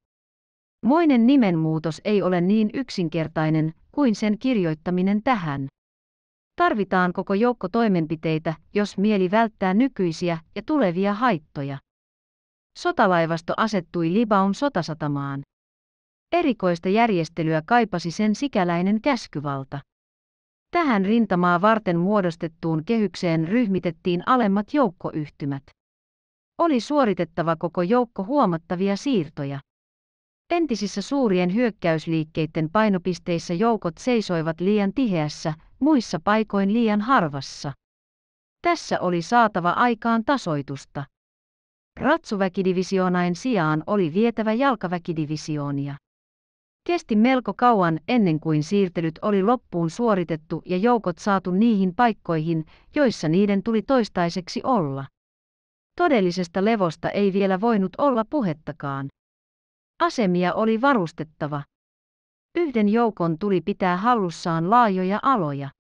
Moinen nimenmuutos ei ole niin yksinkertainen kuin sen kirjoittaminen tähän. Tarvitaan koko joukko toimenpiteitä, jos mieli välttää nykyisiä ja tulevia haittoja. Sotalaivasto asettui Libaun sotasatamaan. Erikoista järjestelyä kaipasi sen sikäläinen käskyvalta. Tähän rintamaa varten muodostettuun kehykseen ryhmitettiin alemmat joukkoyhtymät. Oli suoritettava koko joukko huomattavia siirtoja. Entisissä suurien hyökkäysliikkeiden painopisteissä joukot seisoivat liian tiheässä, muissa paikoin liian harvassa. Tässä oli saatava aikaan tasoitusta. Ratsuväkidivisioonain sijaan oli vietävä jalkaväkidivisioonia. Kesti melko kauan ennen kuin siirtelyt oli loppuun suoritettu ja joukot saatu niihin paikkoihin, joissa niiden tuli toistaiseksi olla. Todellisesta levosta ei vielä voinut olla puhettakaan. Asemia oli varustettava. Yhden joukon tuli pitää hallussaan laajoja aloja.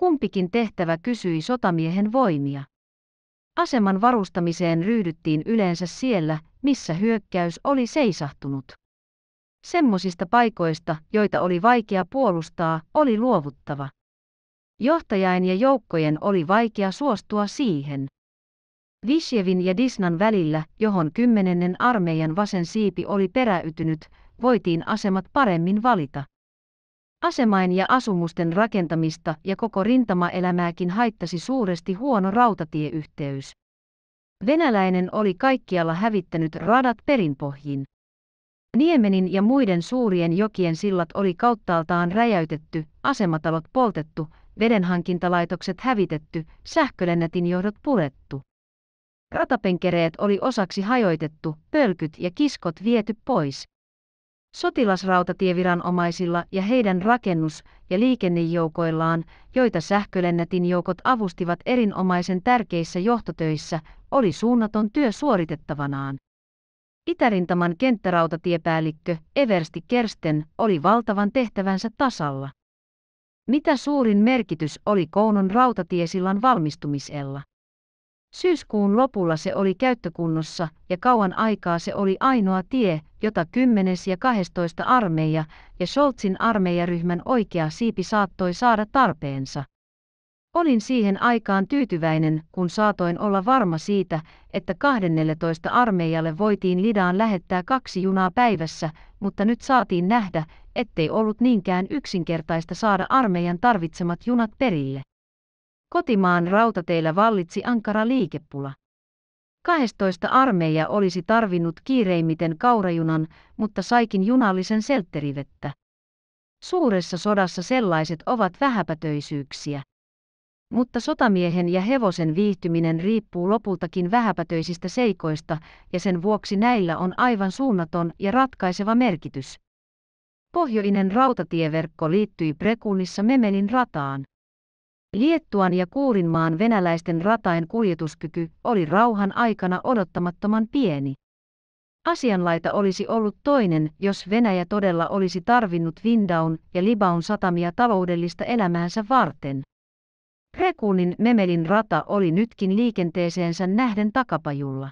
Kumpikin tehtävä kysyi sotamiehen voimia. Aseman varustamiseen ryhdyttiin yleensä siellä, missä hyökkäys oli seisahtunut. Semmosista paikoista, joita oli vaikea puolustaa, oli luovuttava. Johtajain ja joukkojen oli vaikea suostua siihen. Visjevin ja Disnan välillä, johon kymmenennen armeijan vasen siipi oli peräytynyt, voitiin asemat paremmin valita. Asemain ja asumusten rakentamista ja koko rintamaelämääkin haittasi suuresti huono rautatieyhteys. Venäläinen oli kaikkialla hävittänyt radat perinpohjin. Niemenin ja muiden suurien jokien sillat oli kauttaaltaan räjäytetty, asematalot poltettu, vedenhankintalaitokset hävitetty, sähkölennätin johdot purettu. Ratapenkereet oli osaksi hajoitettu, pölkyt ja kiskot viety pois sotilasrautatieviranomaisilla ja heidän rakennus- ja liikennejoukoillaan, joita sähkölennätin joukot avustivat erinomaisen tärkeissä johtotöissä, oli suunnaton työ suoritettavanaan. Itärintaman kenttärautatiepäällikkö Eversti Kersten oli valtavan tehtävänsä tasalla. Mitä suurin merkitys oli Kounon rautatiesillan valmistumisella? Syyskuun lopulla se oli käyttökunnossa ja kauan aikaa se oli ainoa tie, jota 10. ja 12. armeija ja Scholzin armeijaryhmän oikea siipi saattoi saada tarpeensa. Olin siihen aikaan tyytyväinen, kun saatoin olla varma siitä, että 12 armeijalle voitiin Lidaan lähettää kaksi junaa päivässä, mutta nyt saatiin nähdä, ettei ollut niinkään yksinkertaista saada armeijan tarvitsemat junat perille. Kotimaan rautateillä vallitsi ankara liikepula. 12 armeija olisi tarvinnut kiireimmiten kaurajunan, mutta saikin junallisen seltterivettä. Suuressa sodassa sellaiset ovat vähäpätöisyyksiä. Mutta sotamiehen ja hevosen viihtyminen riippuu lopultakin vähäpätöisistä seikoista, ja sen vuoksi näillä on aivan suunnaton ja ratkaiseva merkitys. Pohjoinen rautatieverkko liittyi Prekunissa Memelin rataan. Liettuan ja Kuurinmaan venäläisten ratain kuljetuskyky oli rauhan aikana odottamattoman pieni. Asianlaita olisi ollut toinen, jos Venäjä todella olisi tarvinnut Vindaun ja Libaun satamia taloudellista elämäänsä varten. Rekunin Memelin rata oli nytkin liikenteeseensä nähden takapajulla.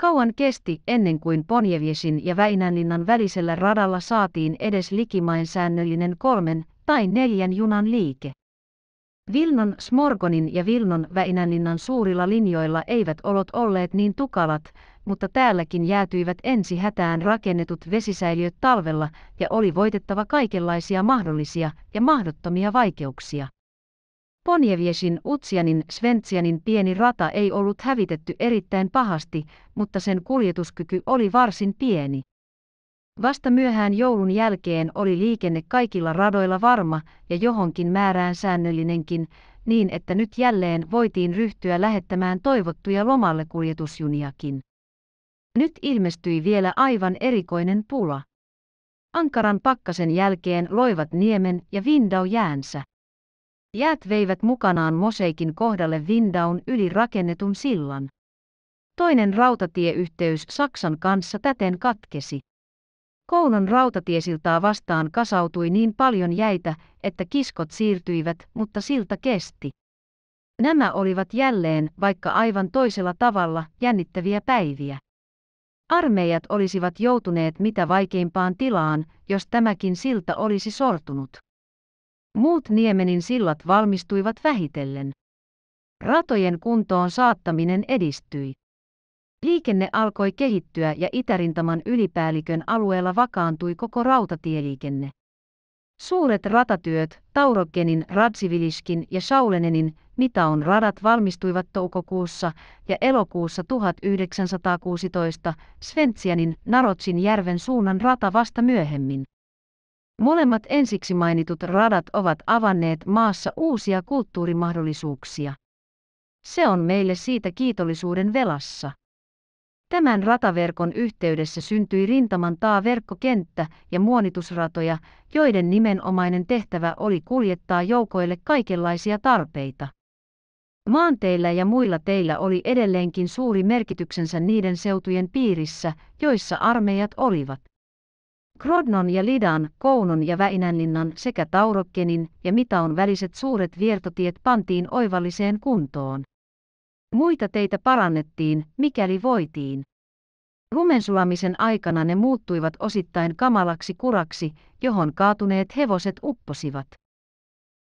Kauan kesti ennen kuin Ponjeviesin ja Väinänlinnan välisellä radalla saatiin edes likimain säännöllinen kolmen tai neljän junan liike. Vilnon Smorgonin ja Vilnon Väinäninnan suurilla linjoilla eivät olot olleet niin tukalat, mutta täälläkin jäätyivät ensi hätään rakennetut vesisäiliöt talvella ja oli voitettava kaikenlaisia mahdollisia ja mahdottomia vaikeuksia. Ponjeviesin Utsianin Sventsianin pieni rata ei ollut hävitetty erittäin pahasti, mutta sen kuljetuskyky oli varsin pieni. Vasta myöhään joulun jälkeen oli liikenne kaikilla radoilla varma ja johonkin määrään säännöllinenkin, niin että nyt jälleen voitiin ryhtyä lähettämään toivottuja lomalle kuljetusjuniakin. Nyt ilmestyi vielä aivan erikoinen pula. Ankaran pakkasen jälkeen loivat niemen ja Vindau jäänsä. Jäät veivät mukanaan Moseikin kohdalle Vindaun yli rakennetun sillan. Toinen rautatieyhteys Saksan kanssa täten katkesi. Koulun rautatiesiltaa vastaan kasautui niin paljon jäitä, että kiskot siirtyivät, mutta silta kesti. Nämä olivat jälleen, vaikka aivan toisella tavalla, jännittäviä päiviä. Armeijat olisivat joutuneet mitä vaikeimpaan tilaan, jos tämäkin silta olisi sortunut. Muut Niemenin sillat valmistuivat vähitellen. Ratojen kuntoon saattaminen edistyi. Liikenne alkoi kehittyä ja Itärintaman ylipäällikön alueella vakaantui koko rautatieliikenne. Suuret ratatyöt, Taurokenin, Radziviliskin ja mitä on radat valmistuivat toukokuussa ja elokuussa 1916 Sventsianin Narotsin järven suunnan rata vasta myöhemmin. Molemmat ensiksi mainitut radat ovat avanneet maassa uusia kulttuurimahdollisuuksia. Se on meille siitä kiitollisuuden velassa. Tämän rataverkon yhteydessä syntyi rintaman taaverkkokenttä ja muonitusratoja, joiden nimenomainen tehtävä oli kuljettaa joukoille kaikenlaisia tarpeita. Maanteillä ja muilla teillä oli edelleenkin suuri merkityksensä niiden seutujen piirissä, joissa armeijat olivat. Krodnon ja Lidan, Kounon ja Väinänlinnan sekä Taurokkenin ja Mitaon väliset suuret viertotiet pantiin oivalliseen kuntoon. Muita teitä parannettiin, mikäli voitiin. Rumensulamisen aikana ne muuttuivat osittain kamalaksi kuraksi, johon kaatuneet hevoset upposivat.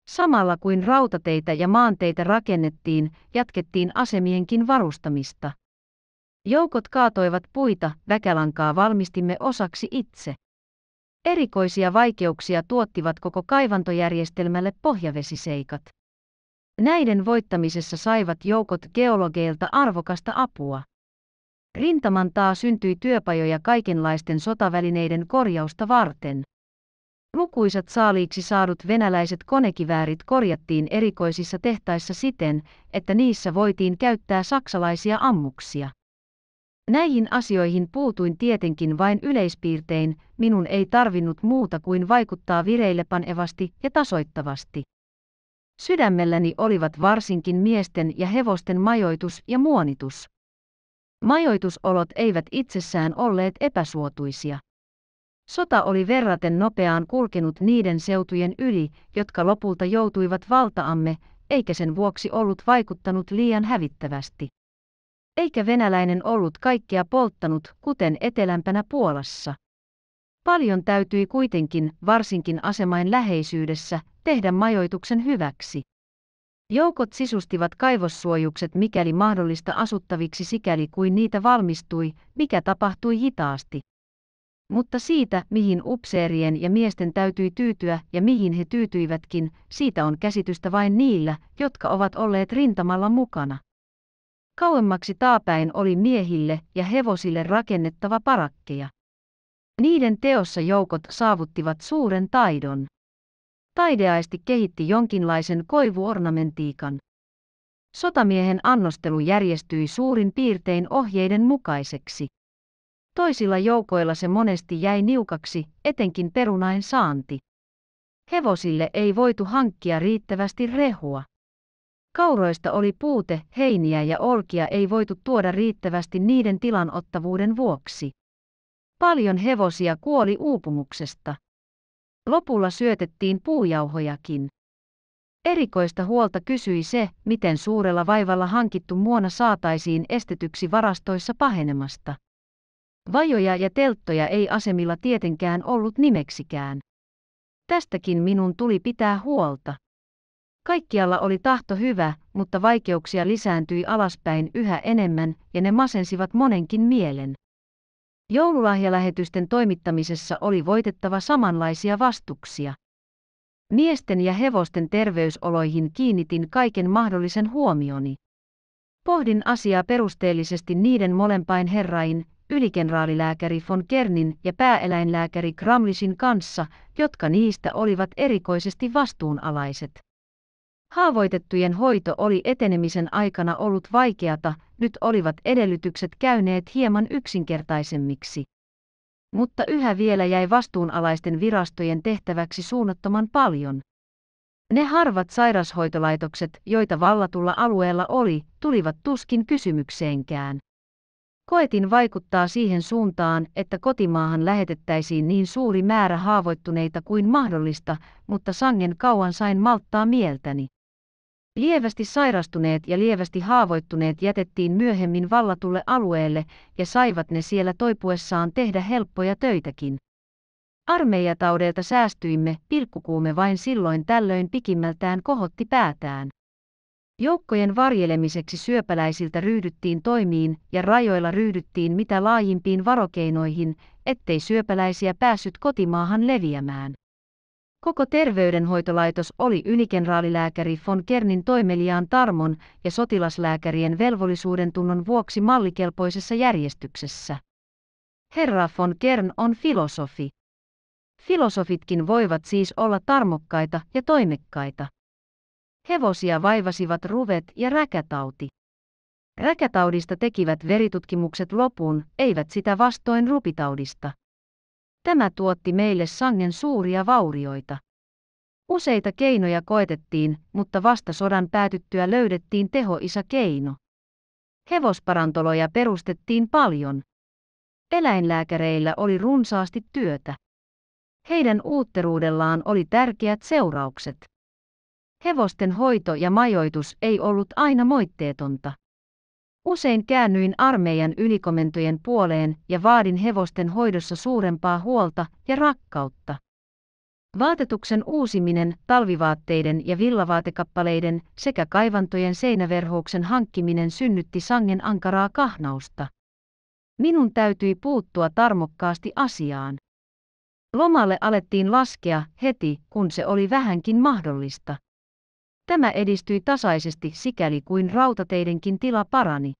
Samalla kuin rautateitä ja maanteitä rakennettiin, jatkettiin asemienkin varustamista. Joukot kaatoivat puita, väkälankaa valmistimme osaksi itse. Erikoisia vaikeuksia tuottivat koko kaivantojärjestelmälle pohjavesiseikat. Näiden voittamisessa saivat joukot geologeilta arvokasta apua. Rintaman taa syntyi työpajoja kaikenlaisten sotavälineiden korjausta varten. Lukuisat saaliiksi saadut venäläiset konekiväärit korjattiin erikoisissa tehtaissa siten, että niissä voitiin käyttää saksalaisia ammuksia. Näihin asioihin puutuin tietenkin vain yleispiirtein, minun ei tarvinnut muuta kuin vaikuttaa vireillepanevasti ja tasoittavasti. Sydämelläni olivat varsinkin miesten ja hevosten majoitus ja muonitus. Majoitusolot eivät itsessään olleet epäsuotuisia. Sota oli verraten nopeaan kulkenut niiden seutujen yli, jotka lopulta joutuivat valtaamme, eikä sen vuoksi ollut vaikuttanut liian hävittävästi. Eikä venäläinen ollut kaikkea polttanut, kuten etelämpänä Puolassa. Paljon täytyi kuitenkin, varsinkin asemain läheisyydessä, tehdä majoituksen hyväksi. Joukot sisustivat kaivossuojukset mikäli mahdollista asuttaviksi sikäli kuin niitä valmistui, mikä tapahtui hitaasti. Mutta siitä, mihin upseerien ja miesten täytyi tyytyä ja mihin he tyytyivätkin, siitä on käsitystä vain niillä, jotka ovat olleet rintamalla mukana. Kauemmaksi taapäin oli miehille ja hevosille rakennettava parakkeja. Niiden teossa joukot saavuttivat suuren taidon. Taideaisti kehitti jonkinlaisen koivuornamentiikan. Sotamiehen annostelu järjestyi suurin piirtein ohjeiden mukaiseksi. Toisilla joukoilla se monesti jäi niukaksi, etenkin perunain saanti. Hevosille ei voitu hankkia riittävästi rehua. Kauroista oli puute, heiniä ja olkia ei voitu tuoda riittävästi niiden tilanottavuuden vuoksi. Paljon hevosia kuoli uupumuksesta. Lopulla syötettiin puujauhojakin. Erikoista huolta kysyi se, miten suurella vaivalla hankittu muona saataisiin estetyksi varastoissa pahenemasta. Vajoja ja telttoja ei asemilla tietenkään ollut nimeksikään. Tästäkin minun tuli pitää huolta. Kaikkialla oli tahto hyvä, mutta vaikeuksia lisääntyi alaspäin yhä enemmän ja ne masensivat monenkin mielen. Joululahjalähetysten toimittamisessa oli voitettava samanlaisia vastuksia. Miesten ja hevosten terveysoloihin kiinnitin kaiken mahdollisen huomioni. Pohdin asiaa perusteellisesti niiden molempain herrain, ylikenraalilääkäri von Kernin ja pääeläinlääkäri Kramlisin kanssa, jotka niistä olivat erikoisesti vastuunalaiset. Haavoitettujen hoito oli etenemisen aikana ollut vaikeata nyt olivat edellytykset käyneet hieman yksinkertaisemmiksi. Mutta yhä vielä jäi vastuunalaisten virastojen tehtäväksi suunnattoman paljon. Ne harvat sairashoitolaitokset, joita vallatulla alueella oli, tulivat tuskin kysymykseenkään. Koetin vaikuttaa siihen suuntaan, että kotimaahan lähetettäisiin niin suuri määrä haavoittuneita kuin mahdollista, mutta sangen kauan sain malttaa mieltäni. Lievästi sairastuneet ja lievästi haavoittuneet jätettiin myöhemmin vallatulle alueelle ja saivat ne siellä toipuessaan tehdä helppoja töitäkin. Armeijataudelta säästyimme, pilkkukuume vain silloin tällöin pikimmältään kohotti päätään. Joukkojen varjelemiseksi syöpäläisiltä ryhdyttiin toimiin ja rajoilla ryhdyttiin mitä laajimpiin varokeinoihin, ettei syöpäläisiä päässyt kotimaahan leviämään. Koko terveydenhoitolaitos oli ylikenraalilääkäri von Kernin toimeliaan tarmon ja sotilaslääkärien velvollisuuden tunnon vuoksi mallikelpoisessa järjestyksessä. Herra von Kern on filosofi. Filosofitkin voivat siis olla tarmokkaita ja toimekkaita. Hevosia vaivasivat ruvet ja räkätauti. Räkätaudista tekivät veritutkimukset lopun, eivät sitä vastoin rupitaudista. Tämä tuotti meille sangen suuria vaurioita. Useita keinoja koetettiin, mutta vasta sodan päätyttyä löydettiin tehoisa keino. Hevosparantoloja perustettiin paljon. Eläinlääkäreillä oli runsaasti työtä. Heidän uutteruudellaan oli tärkeät seuraukset. Hevosten hoito ja majoitus ei ollut aina moitteetonta. Usein käännyin armeijan ylikomentojen puoleen ja vaadin hevosten hoidossa suurempaa huolta ja rakkautta. Vaatetuksen uusiminen, talvivaatteiden ja villavaatekappaleiden sekä kaivantojen seinäverhouksen hankkiminen synnytti sangen ankaraa kahnausta. Minun täytyi puuttua tarmokkaasti asiaan. Lomalle alettiin laskea heti, kun se oli vähänkin mahdollista. Tämä edistyi tasaisesti sikäli kuin rautateidenkin tila parani.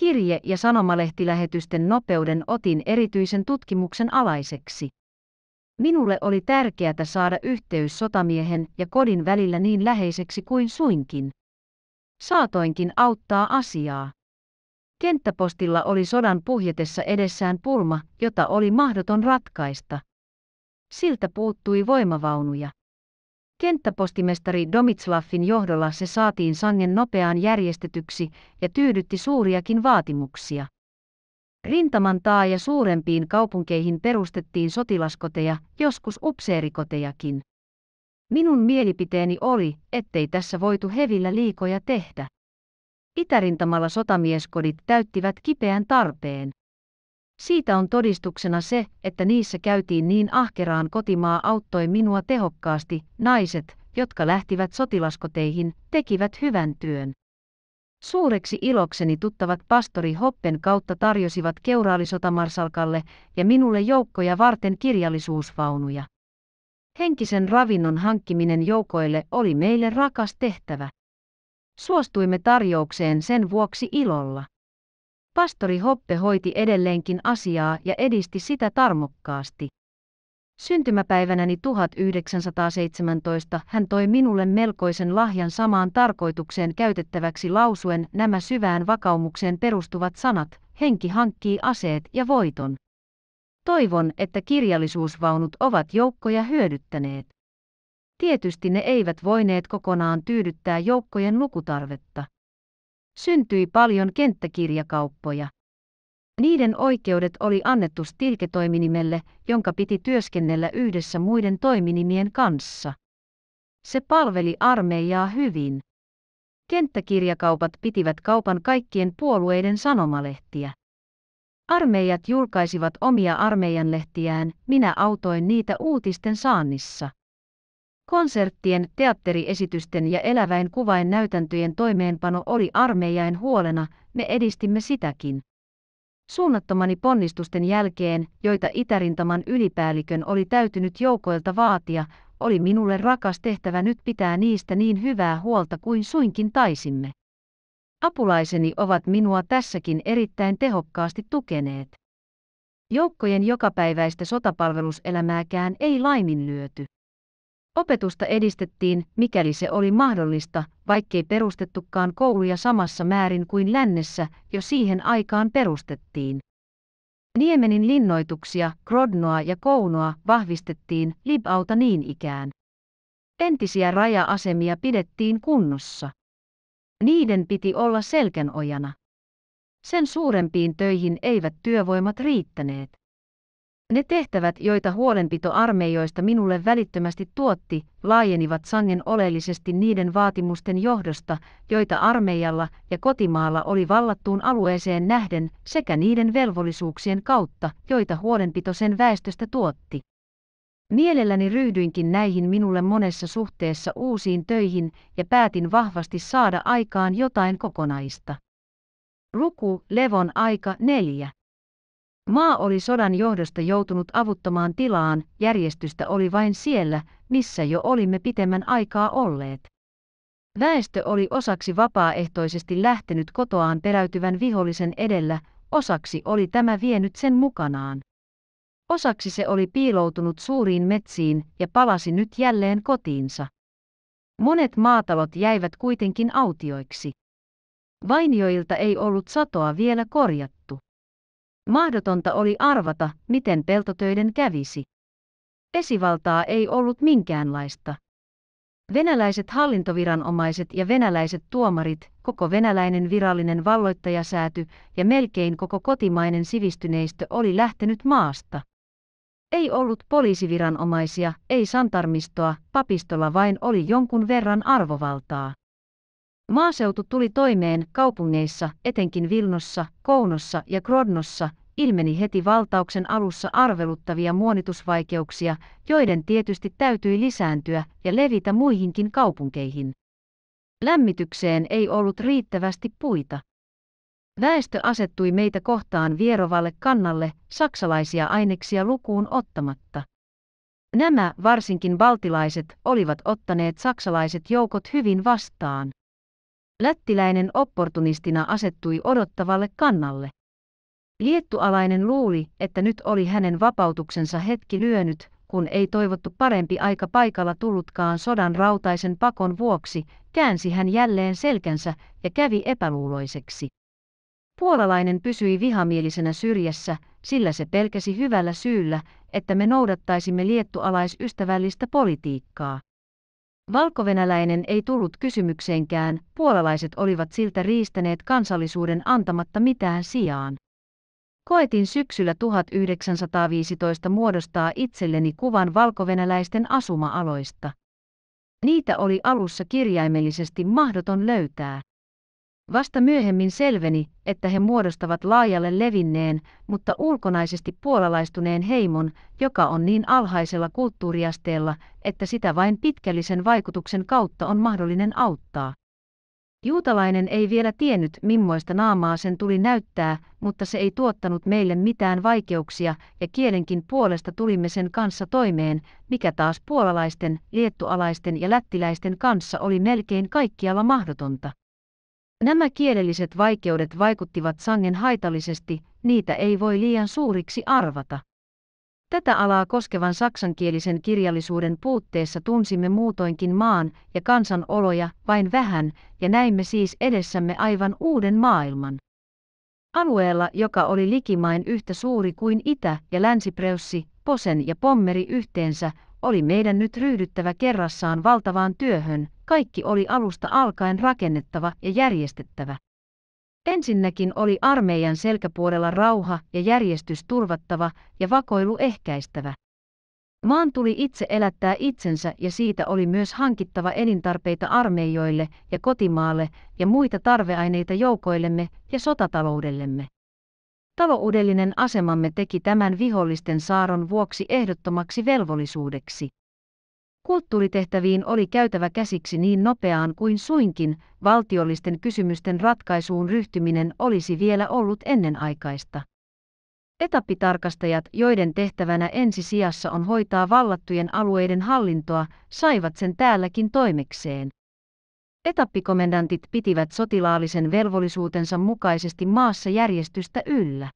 Kirje- ja sanomalehtilähetysten nopeuden otin erityisen tutkimuksen alaiseksi. Minulle oli tärkeää saada yhteys sotamiehen ja kodin välillä niin läheiseksi kuin suinkin. Saatoinkin auttaa asiaa. Kenttäpostilla oli sodan puhjetessa edessään pulma, jota oli mahdoton ratkaista. Siltä puuttui voimavaunuja. Kenttäpostimestari Domitslaffin johdolla se saatiin sangen nopeaan järjestetyksi ja tyydytti suuriakin vaatimuksia. Rintaman taa ja suurempiin kaupunkeihin perustettiin sotilaskoteja, joskus upseerikotejakin. Minun mielipiteeni oli, ettei tässä voitu hevillä liikoja tehdä. Itärintamalla sotamieskodit täyttivät kipeän tarpeen. Siitä on todistuksena se, että niissä käytiin niin ahkeraan kotimaa auttoi minua tehokkaasti, naiset, jotka lähtivät sotilaskoteihin, tekivät hyvän työn. Suureksi ilokseni tuttavat pastori Hoppen kautta tarjosivat keuraalisotamarsalkalle ja minulle joukkoja varten kirjallisuusvaunuja. Henkisen ravinnon hankkiminen joukoille oli meille rakas tehtävä. Suostuimme tarjoukseen sen vuoksi ilolla. Pastori Hoppe hoiti edelleenkin asiaa ja edisti sitä tarmokkaasti. Syntymäpäivänäni 1917 hän toi minulle melkoisen lahjan samaan tarkoitukseen käytettäväksi lausuen nämä syvään vakaumukseen perustuvat sanat, henki hankkii aseet ja voiton. Toivon, että kirjallisuusvaunut ovat joukkoja hyödyttäneet. Tietysti ne eivät voineet kokonaan tyydyttää joukkojen lukutarvetta. Syntyi paljon kenttäkirjakauppoja. Niiden oikeudet oli annettu stilketoiminimelle, jonka piti työskennellä yhdessä muiden toiminimien kanssa. Se palveli armeijaa hyvin. Kenttäkirjakaupat pitivät kaupan kaikkien puolueiden sanomalehtiä. Armeijat julkaisivat omia armeijanlehtiään, minä autoin niitä uutisten saannissa. Konserttien, teatteriesitysten ja eläväin kuvain näytäntöjen toimeenpano oli armeijain huolena, me edistimme sitäkin. Suunnattomani ponnistusten jälkeen, joita Itärintaman ylipäällikön oli täytynyt joukoilta vaatia, oli minulle rakas tehtävä nyt pitää niistä niin hyvää huolta kuin suinkin taisimme. Apulaiseni ovat minua tässäkin erittäin tehokkaasti tukeneet. Joukkojen jokapäiväistä sotapalveluselämääkään ei laiminlyöty. Opetusta edistettiin, mikäli se oli mahdollista, vaikkei perustettukaan kouluja samassa määrin kuin lännessä jo siihen aikaan perustettiin. Niemenin linnoituksia, Grodnoa ja Kounoa vahvistettiin, Libauta niin ikään. Entisiä raja-asemia pidettiin kunnossa. Niiden piti olla selkänojana. Sen suurempiin töihin eivät työvoimat riittäneet. Ne tehtävät, joita huolenpito armeijoista minulle välittömästi tuotti, laajenivat sangen oleellisesti niiden vaatimusten johdosta, joita armeijalla ja kotimaalla oli vallattuun alueeseen nähden, sekä niiden velvollisuuksien kautta, joita huolenpito sen väestöstä tuotti. Mielelläni ryhdyinkin näihin minulle monessa suhteessa uusiin töihin ja päätin vahvasti saada aikaan jotain kokonaista. Luku Levon aika 4 Maa oli sodan johdosta joutunut avuttamaan tilaan, järjestystä oli vain siellä, missä jo olimme pitemmän aikaa olleet. Väestö oli osaksi vapaaehtoisesti lähtenyt kotoaan peräytyvän vihollisen edellä, osaksi oli tämä vienyt sen mukanaan. Osaksi se oli piiloutunut suuriin metsiin ja palasi nyt jälleen kotiinsa. Monet maatalot jäivät kuitenkin autioiksi. Vainioilta ei ollut satoa vielä korjattu. Mahdotonta oli arvata, miten peltotöiden kävisi. Esivaltaa ei ollut minkäänlaista. Venäläiset hallintoviranomaiset ja venäläiset tuomarit, koko venäläinen virallinen valloittajasääty ja melkein koko kotimainen sivistyneistö oli lähtenyt maasta. Ei ollut poliisiviranomaisia, ei santarmistoa, papistolla vain oli jonkun verran arvovaltaa. Maaseutu tuli toimeen kaupungeissa, etenkin Vilnossa, Kounossa ja Grodnossa, ilmeni heti valtauksen alussa arveluttavia muonitusvaikeuksia, joiden tietysti täytyi lisääntyä ja levitä muihinkin kaupunkeihin. Lämmitykseen ei ollut riittävästi puita. Väestö asettui meitä kohtaan vierovalle kannalle, saksalaisia aineksia lukuun ottamatta. Nämä, varsinkin baltilaiset, olivat ottaneet saksalaiset joukot hyvin vastaan. Lättiläinen opportunistina asettui odottavalle kannalle. Liettualainen luuli, että nyt oli hänen vapautuksensa hetki lyönyt, kun ei toivottu parempi aika paikalla tullutkaan sodan rautaisen pakon vuoksi, käänsi hän jälleen selkänsä ja kävi epäluuloiseksi. Puolalainen pysyi vihamielisenä syrjässä, sillä se pelkäsi hyvällä syyllä, että me noudattaisimme liettualaisystävällistä politiikkaa. Valkovenäläinen ei tullut kysymykseenkään, puolalaiset olivat siltä riistäneet kansallisuuden antamatta mitään sijaan. Koetin syksyllä 1915 muodostaa itselleni kuvan valkovenäläisten asuma-aloista. Niitä oli alussa kirjaimellisesti mahdoton löytää. Vasta myöhemmin selveni, että he muodostavat laajalle levinneen, mutta ulkonaisesti puolalaistuneen heimon, joka on niin alhaisella kulttuuriasteella, että sitä vain pitkällisen vaikutuksen kautta on mahdollinen auttaa. Juutalainen ei vielä tiennyt, mimmoista naamaa sen tuli näyttää, mutta se ei tuottanut meille mitään vaikeuksia, ja kielenkin puolesta tulimme sen kanssa toimeen, mikä taas puolalaisten, liettualaisten ja lättiläisten kanssa oli melkein kaikkialla mahdotonta. Nämä kielelliset vaikeudet vaikuttivat sangen haitallisesti, niitä ei voi liian suuriksi arvata. Tätä alaa koskevan saksankielisen kirjallisuuden puutteessa tunsimme muutoinkin maan ja kansan oloja vain vähän, ja näimme siis edessämme aivan uuden maailman. Alueella, joka oli likimain yhtä suuri kuin Itä- ja Länsipreussi, Posen ja Pommeri yhteensä, oli meidän nyt ryhdyttävä kerrassaan valtavaan työhön, kaikki oli alusta alkaen rakennettava ja järjestettävä. Ensinnäkin oli armeijan selkäpuolella rauha ja järjestys turvattava ja vakoilu ehkäistävä. Maan tuli itse elättää itsensä ja siitä oli myös hankittava elintarpeita armeijoille ja kotimaalle ja muita tarveaineita joukoillemme ja sotataloudellemme. Tavoudellinen asemamme teki tämän vihollisten saaron vuoksi ehdottomaksi velvollisuudeksi. Kulttuuritehtäviin oli käytävä käsiksi niin nopeaan kuin suinkin, valtiollisten kysymysten ratkaisuun ryhtyminen olisi vielä ollut ennenaikaista. Etappitarkastajat, joiden tehtävänä ensisijassa on hoitaa vallattujen alueiden hallintoa, saivat sen täälläkin toimekseen. Etappikomendantit pitivät sotilaallisen velvollisuutensa mukaisesti maassa järjestystä yllä.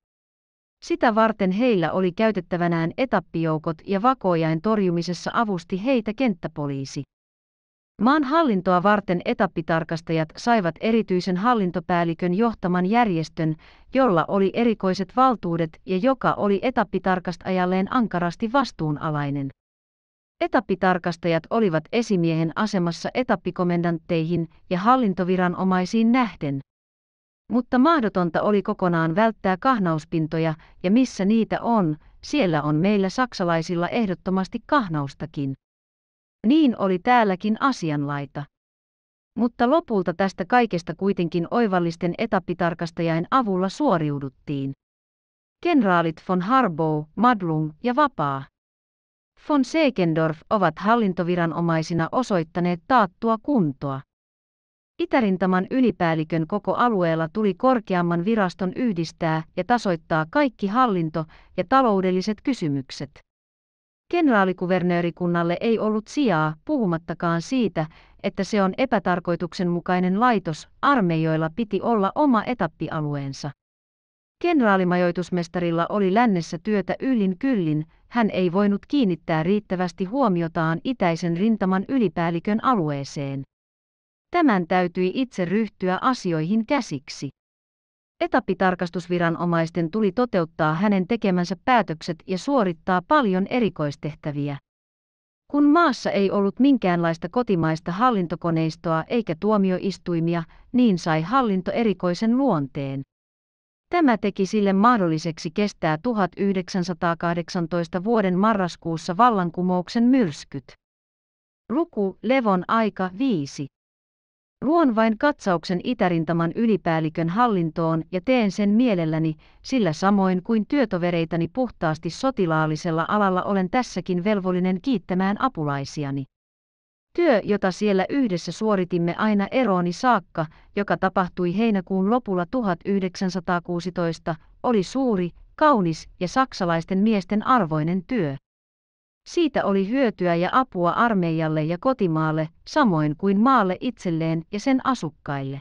Sitä varten heillä oli käytettävänään etappijoukot ja vakojain torjumisessa avusti heitä kenttäpoliisi. Maan hallintoa varten etappitarkastajat saivat erityisen hallintopäällikön johtaman järjestön, jolla oli erikoiset valtuudet ja joka oli etappitarkastajalleen ankarasti vastuunalainen. Etappitarkastajat olivat esimiehen asemassa etappikomendantteihin ja hallintoviranomaisiin nähden. Mutta mahdotonta oli kokonaan välttää kahnauspintoja, ja missä niitä on, siellä on meillä saksalaisilla ehdottomasti kahnaustakin. Niin oli täälläkin asianlaita. Mutta lopulta tästä kaikesta kuitenkin oivallisten etappitarkastajien avulla suoriuduttiin. Kenraalit von Harbo, Madlung ja Vapaa von Seekendorf ovat hallintoviranomaisina osoittaneet taattua kuntoa. Itärintaman ylipäällikön koko alueella tuli korkeamman viraston yhdistää ja tasoittaa kaikki hallinto- ja taloudelliset kysymykset. Kenraalikuvernöörikunnalle ei ollut sijaa, puhumattakaan siitä, että se on epätarkoituksenmukainen laitos, armeijoilla piti olla oma etappialueensa. Kenraalimajoitusmestarilla oli lännessä työtä yllin kyllin, hän ei voinut kiinnittää riittävästi huomiotaan itäisen rintaman ylipäällikön alueeseen. Tämän täytyi itse ryhtyä asioihin käsiksi. Etappitarkastusviranomaisten tuli toteuttaa hänen tekemänsä päätökset ja suorittaa paljon erikoistehtäviä. Kun maassa ei ollut minkäänlaista kotimaista hallintokoneistoa eikä tuomioistuimia, niin sai hallinto erikoisen luonteen. Tämä teki sille mahdolliseksi kestää 1918 vuoden marraskuussa vallankumouksen myrskyt. Luku Levon aika 5. Luon vain katsauksen Itärintaman ylipäällikön hallintoon ja teen sen mielelläni, sillä samoin kuin työtovereitani puhtaasti sotilaallisella alalla olen tässäkin velvollinen kiittämään apulaisiani. Työ, jota siellä yhdessä suoritimme aina eroni saakka, joka tapahtui heinäkuun lopulla 1916, oli suuri, kaunis ja saksalaisten miesten arvoinen työ. Siitä oli hyötyä ja apua armeijalle ja kotimaalle, samoin kuin maalle itselleen ja sen asukkaille.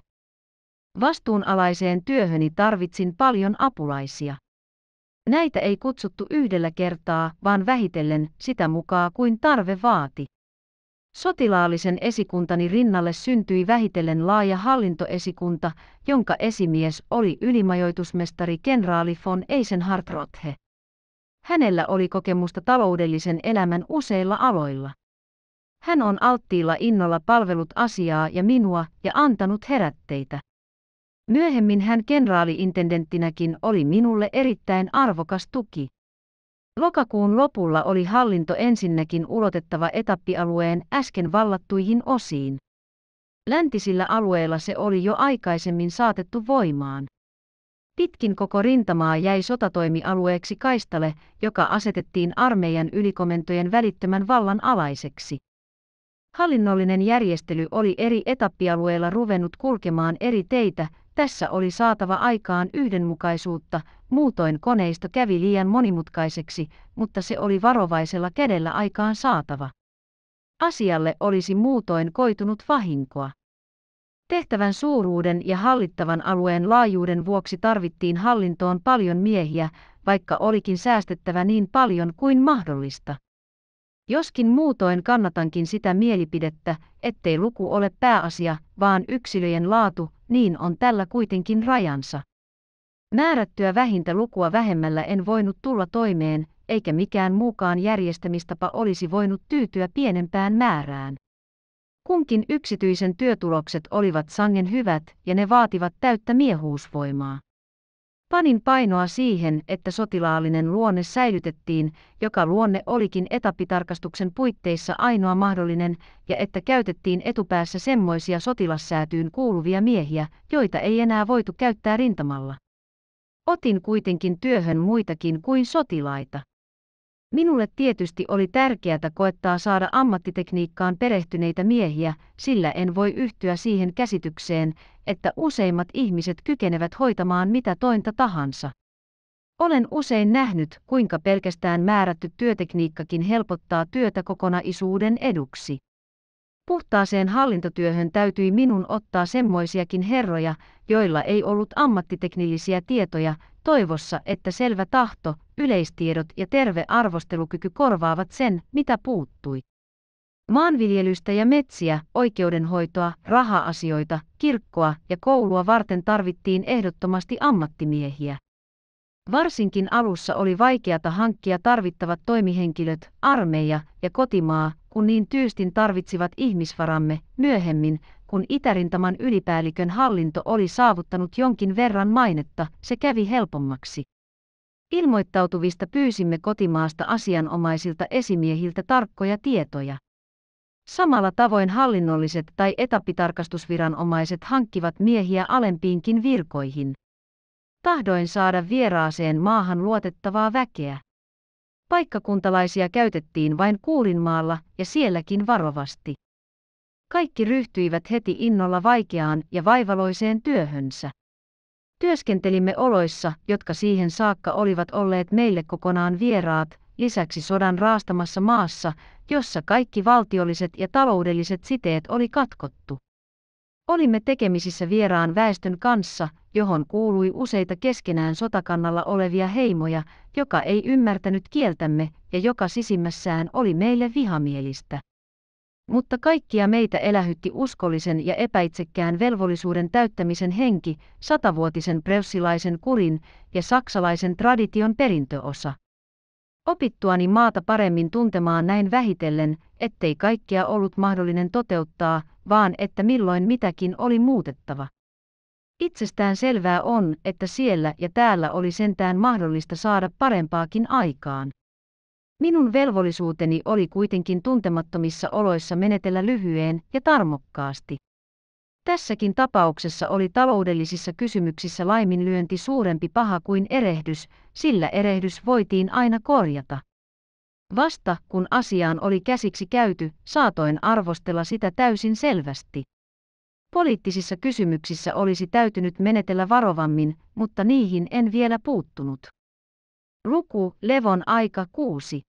Vastuunalaiseen työhöni tarvitsin paljon apulaisia. Näitä ei kutsuttu yhdellä kertaa, vaan vähitellen sitä mukaan kuin tarve vaati. Sotilaallisen esikuntani rinnalle syntyi vähitellen laaja hallintoesikunta, jonka esimies oli ylimajoitusmestari kenraali von Eisenhard Rothe. Hänellä oli kokemusta taloudellisen elämän useilla aloilla. Hän on alttiilla innolla palvelut asiaa ja minua ja antanut herätteitä. Myöhemmin hän kenraaliintendenttinäkin oli minulle erittäin arvokas tuki. Lokakuun lopulla oli hallinto ensinnäkin ulotettava etappialueen äsken vallattuihin osiin. Läntisillä alueilla se oli jo aikaisemmin saatettu voimaan. Pitkin koko rintamaa jäi sotatoimialueeksi kaistale, joka asetettiin armeijan ylikomentojen välittömän vallan alaiseksi. Hallinnollinen järjestely oli eri etappialueilla ruvennut kulkemaan eri teitä, tässä oli saatava aikaan yhdenmukaisuutta, muutoin koneisto kävi liian monimutkaiseksi, mutta se oli varovaisella kädellä aikaan saatava. Asialle olisi muutoin koitunut vahinkoa. Tehtävän suuruuden ja hallittavan alueen laajuuden vuoksi tarvittiin hallintoon paljon miehiä, vaikka olikin säästettävä niin paljon kuin mahdollista. Joskin muutoin kannatankin sitä mielipidettä, ettei luku ole pääasia, vaan yksilöjen laatu, niin on tällä kuitenkin rajansa. Määrättyä vähintä lukua vähemmällä en voinut tulla toimeen, eikä mikään muukaan järjestämistapa olisi voinut tyytyä pienempään määrään. Kunkin yksityisen työtulokset olivat sangen hyvät ja ne vaativat täyttä miehuusvoimaa. Panin painoa siihen, että sotilaallinen luonne säilytettiin, joka luonne olikin etappitarkastuksen puitteissa ainoa mahdollinen, ja että käytettiin etupäässä semmoisia sotilassäätyyn kuuluvia miehiä, joita ei enää voitu käyttää rintamalla. Otin kuitenkin työhön muitakin kuin sotilaita. Minulle tietysti oli tärkeää koettaa saada ammattitekniikkaan perehtyneitä miehiä, sillä en voi yhtyä siihen käsitykseen, että useimmat ihmiset kykenevät hoitamaan mitä tointa tahansa. Olen usein nähnyt, kuinka pelkästään määrätty työtekniikkakin helpottaa työtä kokonaisuuden eduksi. Puhtaaseen hallintotyöhön täytyi minun ottaa semmoisiakin herroja, joilla ei ollut ammattiteknillisiä tietoja, toivossa, että selvä tahto, yleistiedot ja terve arvostelukyky korvaavat sen, mitä puuttui. Maanviljelystä ja metsiä, oikeudenhoitoa, raha-asioita, kirkkoa ja koulua varten tarvittiin ehdottomasti ammattimiehiä. Varsinkin alussa oli vaikeata hankkia tarvittavat toimihenkilöt, armeija ja kotimaa, kun niin tyystin tarvitsivat ihmisvaramme, myöhemmin, kun Itärintaman ylipäällikön hallinto oli saavuttanut jonkin verran mainetta, se kävi helpommaksi. Ilmoittautuvista pyysimme kotimaasta asianomaisilta esimiehiltä tarkkoja tietoja. Samalla tavoin hallinnolliset tai etapitarkastusviranomaiset hankkivat miehiä alempiinkin virkoihin. Tahdoin saada vieraaseen maahan luotettavaa väkeä. Paikkakuntalaisia käytettiin vain kuulinmaalla ja sielläkin varovasti. Kaikki ryhtyivät heti innolla vaikeaan ja vaivaloiseen työhönsä. Työskentelimme oloissa, jotka siihen saakka olivat olleet meille kokonaan vieraat, lisäksi sodan raastamassa maassa, jossa kaikki valtiolliset ja taloudelliset siteet oli katkottu. Olimme tekemisissä vieraan väestön kanssa, johon kuului useita keskenään sotakannalla olevia heimoja, joka ei ymmärtänyt kieltämme ja joka sisimmässään oli meille vihamielistä. Mutta kaikkia meitä elähytti uskollisen ja epäitsekkään velvollisuuden täyttämisen henki, satavuotisen preussilaisen kurin ja saksalaisen tradition perintöosa. Opittuani maata paremmin tuntemaan näin vähitellen, ettei kaikkea ollut mahdollinen toteuttaa, vaan että milloin mitäkin oli muutettava. Itsestään selvää on, että siellä ja täällä oli sentään mahdollista saada parempaakin aikaan. Minun velvollisuuteni oli kuitenkin tuntemattomissa oloissa menetellä lyhyeen ja tarmokkaasti. Tässäkin tapauksessa oli taloudellisissa kysymyksissä laiminlyönti suurempi paha kuin erehdys, sillä erehdys voitiin aina korjata. Vasta kun asiaan oli käsiksi käyty, saatoin arvostella sitä täysin selvästi. Poliittisissa kysymyksissä olisi täytynyt menetellä varovammin, mutta niihin en vielä puuttunut. Luku Levon aika 6.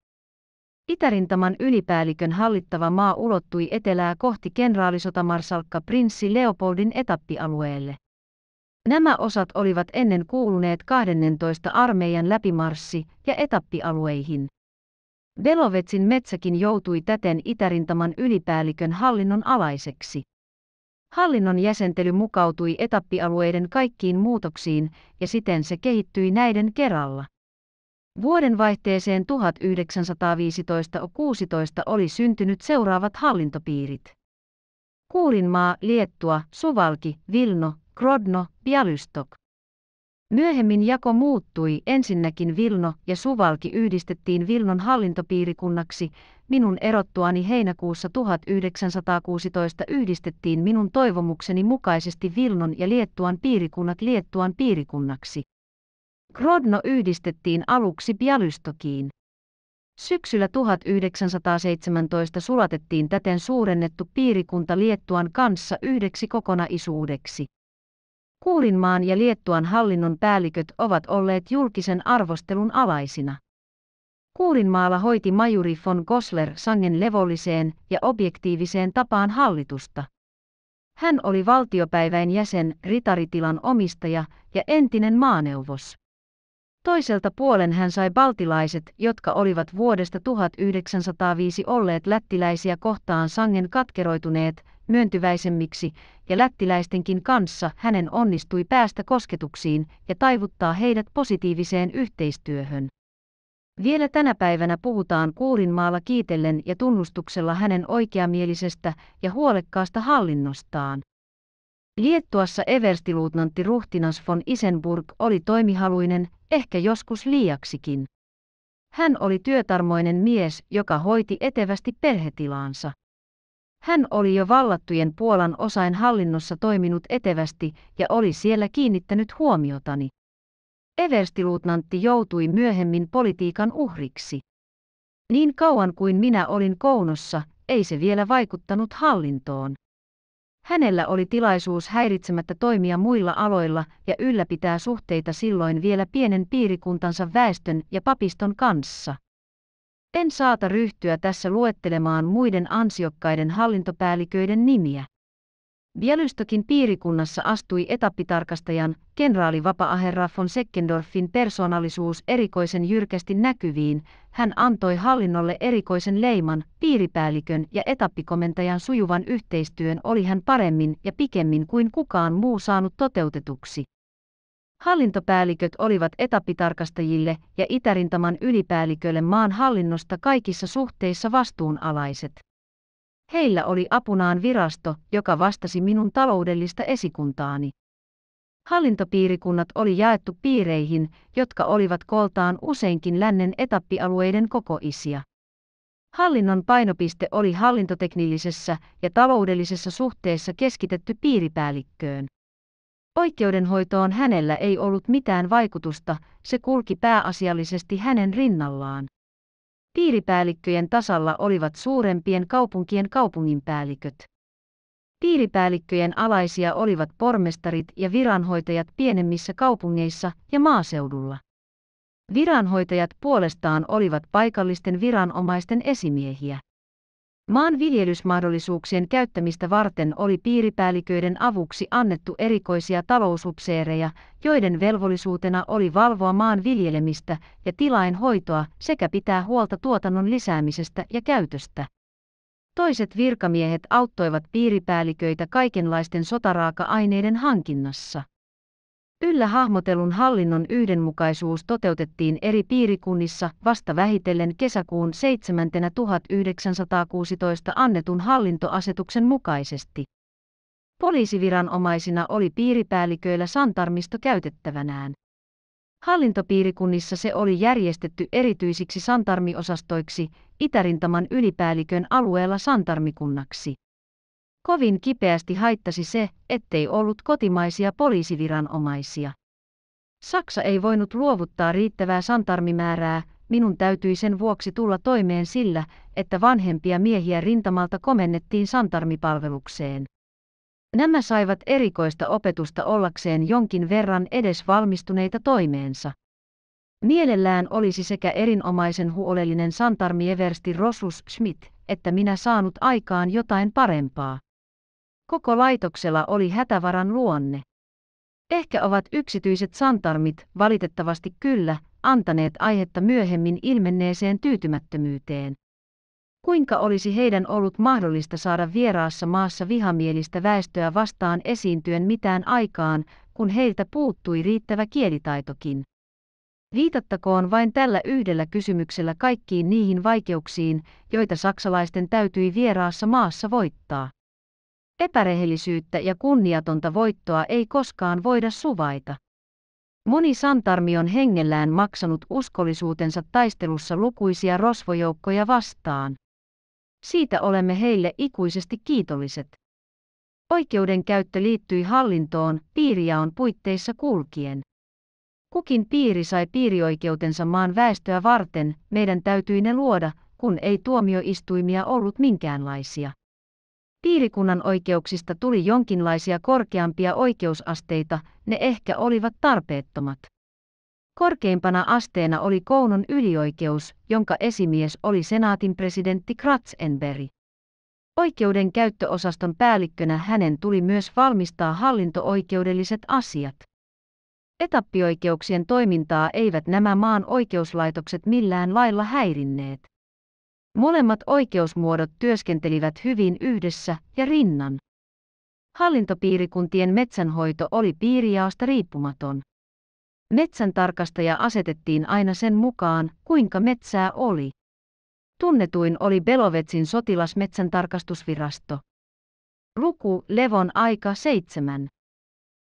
Itärintaman ylipäällikön hallittava maa ulottui etelää kohti kenraalisotamarsalkka prinssi Leopoldin etappialueelle. Nämä osat olivat ennen kuuluneet 12 armeijan läpimarssi- ja etappialueihin. Belovetsin metsäkin joutui täten Itärintaman ylipäällikön hallinnon alaiseksi. Hallinnon jäsentely mukautui etappialueiden kaikkiin muutoksiin ja siten se kehittyi näiden kerralla. vaihteeseen 1915-16 oli syntynyt seuraavat hallintopiirit. Kuulinmaa, Liettua, Suvalki, Vilno, Krodno, Bialystok. Myöhemmin jako muuttui, ensinnäkin Vilno ja Suvalki yhdistettiin Vilnon hallintopiirikunnaksi, minun erottuani heinäkuussa 1916 yhdistettiin minun toivomukseni mukaisesti Vilnon ja Liettuan piirikunnat Liettuan piirikunnaksi. Grodno yhdistettiin aluksi Bialystokiin. Syksyllä 1917 sulatettiin täten suurennettu piirikunta Liettuan kanssa yhdeksi kokonaisuudeksi. Kuulinmaan ja Liettuan hallinnon päälliköt ovat olleet julkisen arvostelun alaisina. Kuulinmaalla hoiti majuri von Gosler sangen levolliseen ja objektiiviseen tapaan hallitusta. Hän oli valtiopäiväin jäsen, ritaritilan omistaja ja entinen maaneuvos. Toiselta puolen hän sai baltilaiset, jotka olivat vuodesta 1905 olleet lättiläisiä kohtaan sangen katkeroituneet myöntyväisemmiksi, ja lättiläistenkin kanssa hänen onnistui päästä kosketuksiin ja taivuttaa heidät positiiviseen yhteistyöhön. Vielä tänä päivänä puhutaan Kuurinmaalla kiitellen ja tunnustuksella hänen oikeamielisestä ja huolekkaasta hallinnostaan. Liettuassa everstiluutnantti ruhtinas von Isenburg oli toimihaluinen, ehkä joskus liiaksikin. Hän oli työtarmoinen mies, joka hoiti etevästi perhetilaansa. Hän oli jo vallattujen Puolan osain hallinnossa toiminut etevästi ja oli siellä kiinnittänyt huomiotani. Everstiluutnantti joutui myöhemmin politiikan uhriksi. Niin kauan kuin minä olin Kounossa, ei se vielä vaikuttanut hallintoon. Hänellä oli tilaisuus häiritsemättä toimia muilla aloilla ja ylläpitää suhteita silloin vielä pienen piirikuntansa väestön ja papiston kanssa. En saata ryhtyä tässä luettelemaan muiden ansiokkaiden hallintopäälliköiden nimiä. Bialystokin piirikunnassa astui etappitarkastajan, kenraali Vapaaherra von Seckendorfin persoonallisuus erikoisen jyrkästi näkyviin, hän antoi hallinnolle erikoisen leiman, piiripäällikön ja etappikomentajan sujuvan yhteistyön oli hän paremmin ja pikemmin kuin kukaan muu saanut toteutetuksi. Hallintopäälliköt olivat etapitarkastajille ja Itärintaman ylipäällikölle maan hallinnosta kaikissa suhteissa vastuunalaiset. Heillä oli apunaan virasto, joka vastasi minun taloudellista esikuntaani. Hallintopiirikunnat oli jaettu piireihin, jotka olivat koltaan useinkin lännen etappialueiden kokoisia. Hallinnon painopiste oli hallintoteknillisessä ja taloudellisessa suhteessa keskitetty piiripäällikköön. Oikeudenhoitoon hänellä ei ollut mitään vaikutusta, se kulki pääasiallisesti hänen rinnallaan. Piiripäällikköjen tasalla olivat suurempien kaupunkien kaupunginpäälliköt. Piiripäällikköjen alaisia olivat pormestarit ja viranhoitajat pienemmissä kaupungeissa ja maaseudulla. Viranhoitajat puolestaan olivat paikallisten viranomaisten esimiehiä. Maanviljelysmahdollisuuksien käyttämistä varten oli piiripäälliköiden avuksi annettu erikoisia talousupseereja, joiden velvollisuutena oli valvoa maan viljelemistä ja hoitoa sekä pitää huolta tuotannon lisäämisestä ja käytöstä. Toiset virkamiehet auttoivat piiripäälliköitä kaikenlaisten sotaraaka-aineiden hankinnassa. Yllä hahmotelun hallinnon yhdenmukaisuus toteutettiin eri piirikunnissa vasta vähitellen kesäkuun 7. 1916 annetun hallintoasetuksen mukaisesti. Poliisiviranomaisina oli piiripäälliköillä santarmisto käytettävänään. Hallintopiirikunnissa se oli järjestetty erityisiksi santarmiosastoiksi, Itärintaman ylipäällikön alueella santarmikunnaksi. Kovin kipeästi haittasi se, ettei ollut kotimaisia poliisiviranomaisia. Saksa ei voinut luovuttaa riittävää santarmimäärää, minun täytyi sen vuoksi tulla toimeen sillä, että vanhempia miehiä rintamalta komennettiin santarmipalvelukseen. Nämä saivat erikoista opetusta ollakseen jonkin verran edes valmistuneita toimeensa. Mielellään olisi sekä erinomaisen huolellinen santarmieversti Rosus Schmidt, että minä saanut aikaan jotain parempaa. Koko laitoksella oli hätävaran luonne. Ehkä ovat yksityiset santarmit, valitettavasti kyllä, antaneet aihetta myöhemmin ilmenneeseen tyytymättömyyteen. Kuinka olisi heidän ollut mahdollista saada vieraassa maassa vihamielistä väestöä vastaan esiintyen mitään aikaan, kun heiltä puuttui riittävä kielitaitokin? Viitattakoon vain tällä yhdellä kysymyksellä kaikkiin niihin vaikeuksiin, joita saksalaisten täytyi vieraassa maassa voittaa. Epärehellisyyttä ja kunniatonta voittoa ei koskaan voida suvaita. Moni santarmi on hengellään maksanut uskollisuutensa taistelussa lukuisia rosvojoukkoja vastaan. Siitä olemme heille ikuisesti kiitolliset. Oikeudenkäyttö liittyi hallintoon piirijaon puitteissa kulkien. Kukin piiri sai piirioikeutensa maan väestöä varten, meidän täytyi ne luoda, kun ei tuomioistuimia ollut minkäänlaisia. Piirikunnan oikeuksista tuli jonkinlaisia korkeampia oikeusasteita, ne ehkä olivat tarpeettomat. Korkeimpana asteena oli Kounon ylioikeus, jonka esimies oli senaatin presidentti Kratzenberg. Oikeuden käyttöosaston päällikkönä hänen tuli myös valmistaa hallinto-oikeudelliset asiat. Etappioikeuksien toimintaa eivät nämä maan oikeuslaitokset millään lailla häirinneet. Molemmat oikeusmuodot työskentelivät hyvin yhdessä ja rinnan. Hallintopiirikuntien metsänhoito oli piirijaosta riippumaton. Metsäntarkastaja asetettiin aina sen mukaan, kuinka metsää oli. Tunnetuin oli Belovetsin sotilasmetsän tarkastusvirasto. Luku Levon aika 7.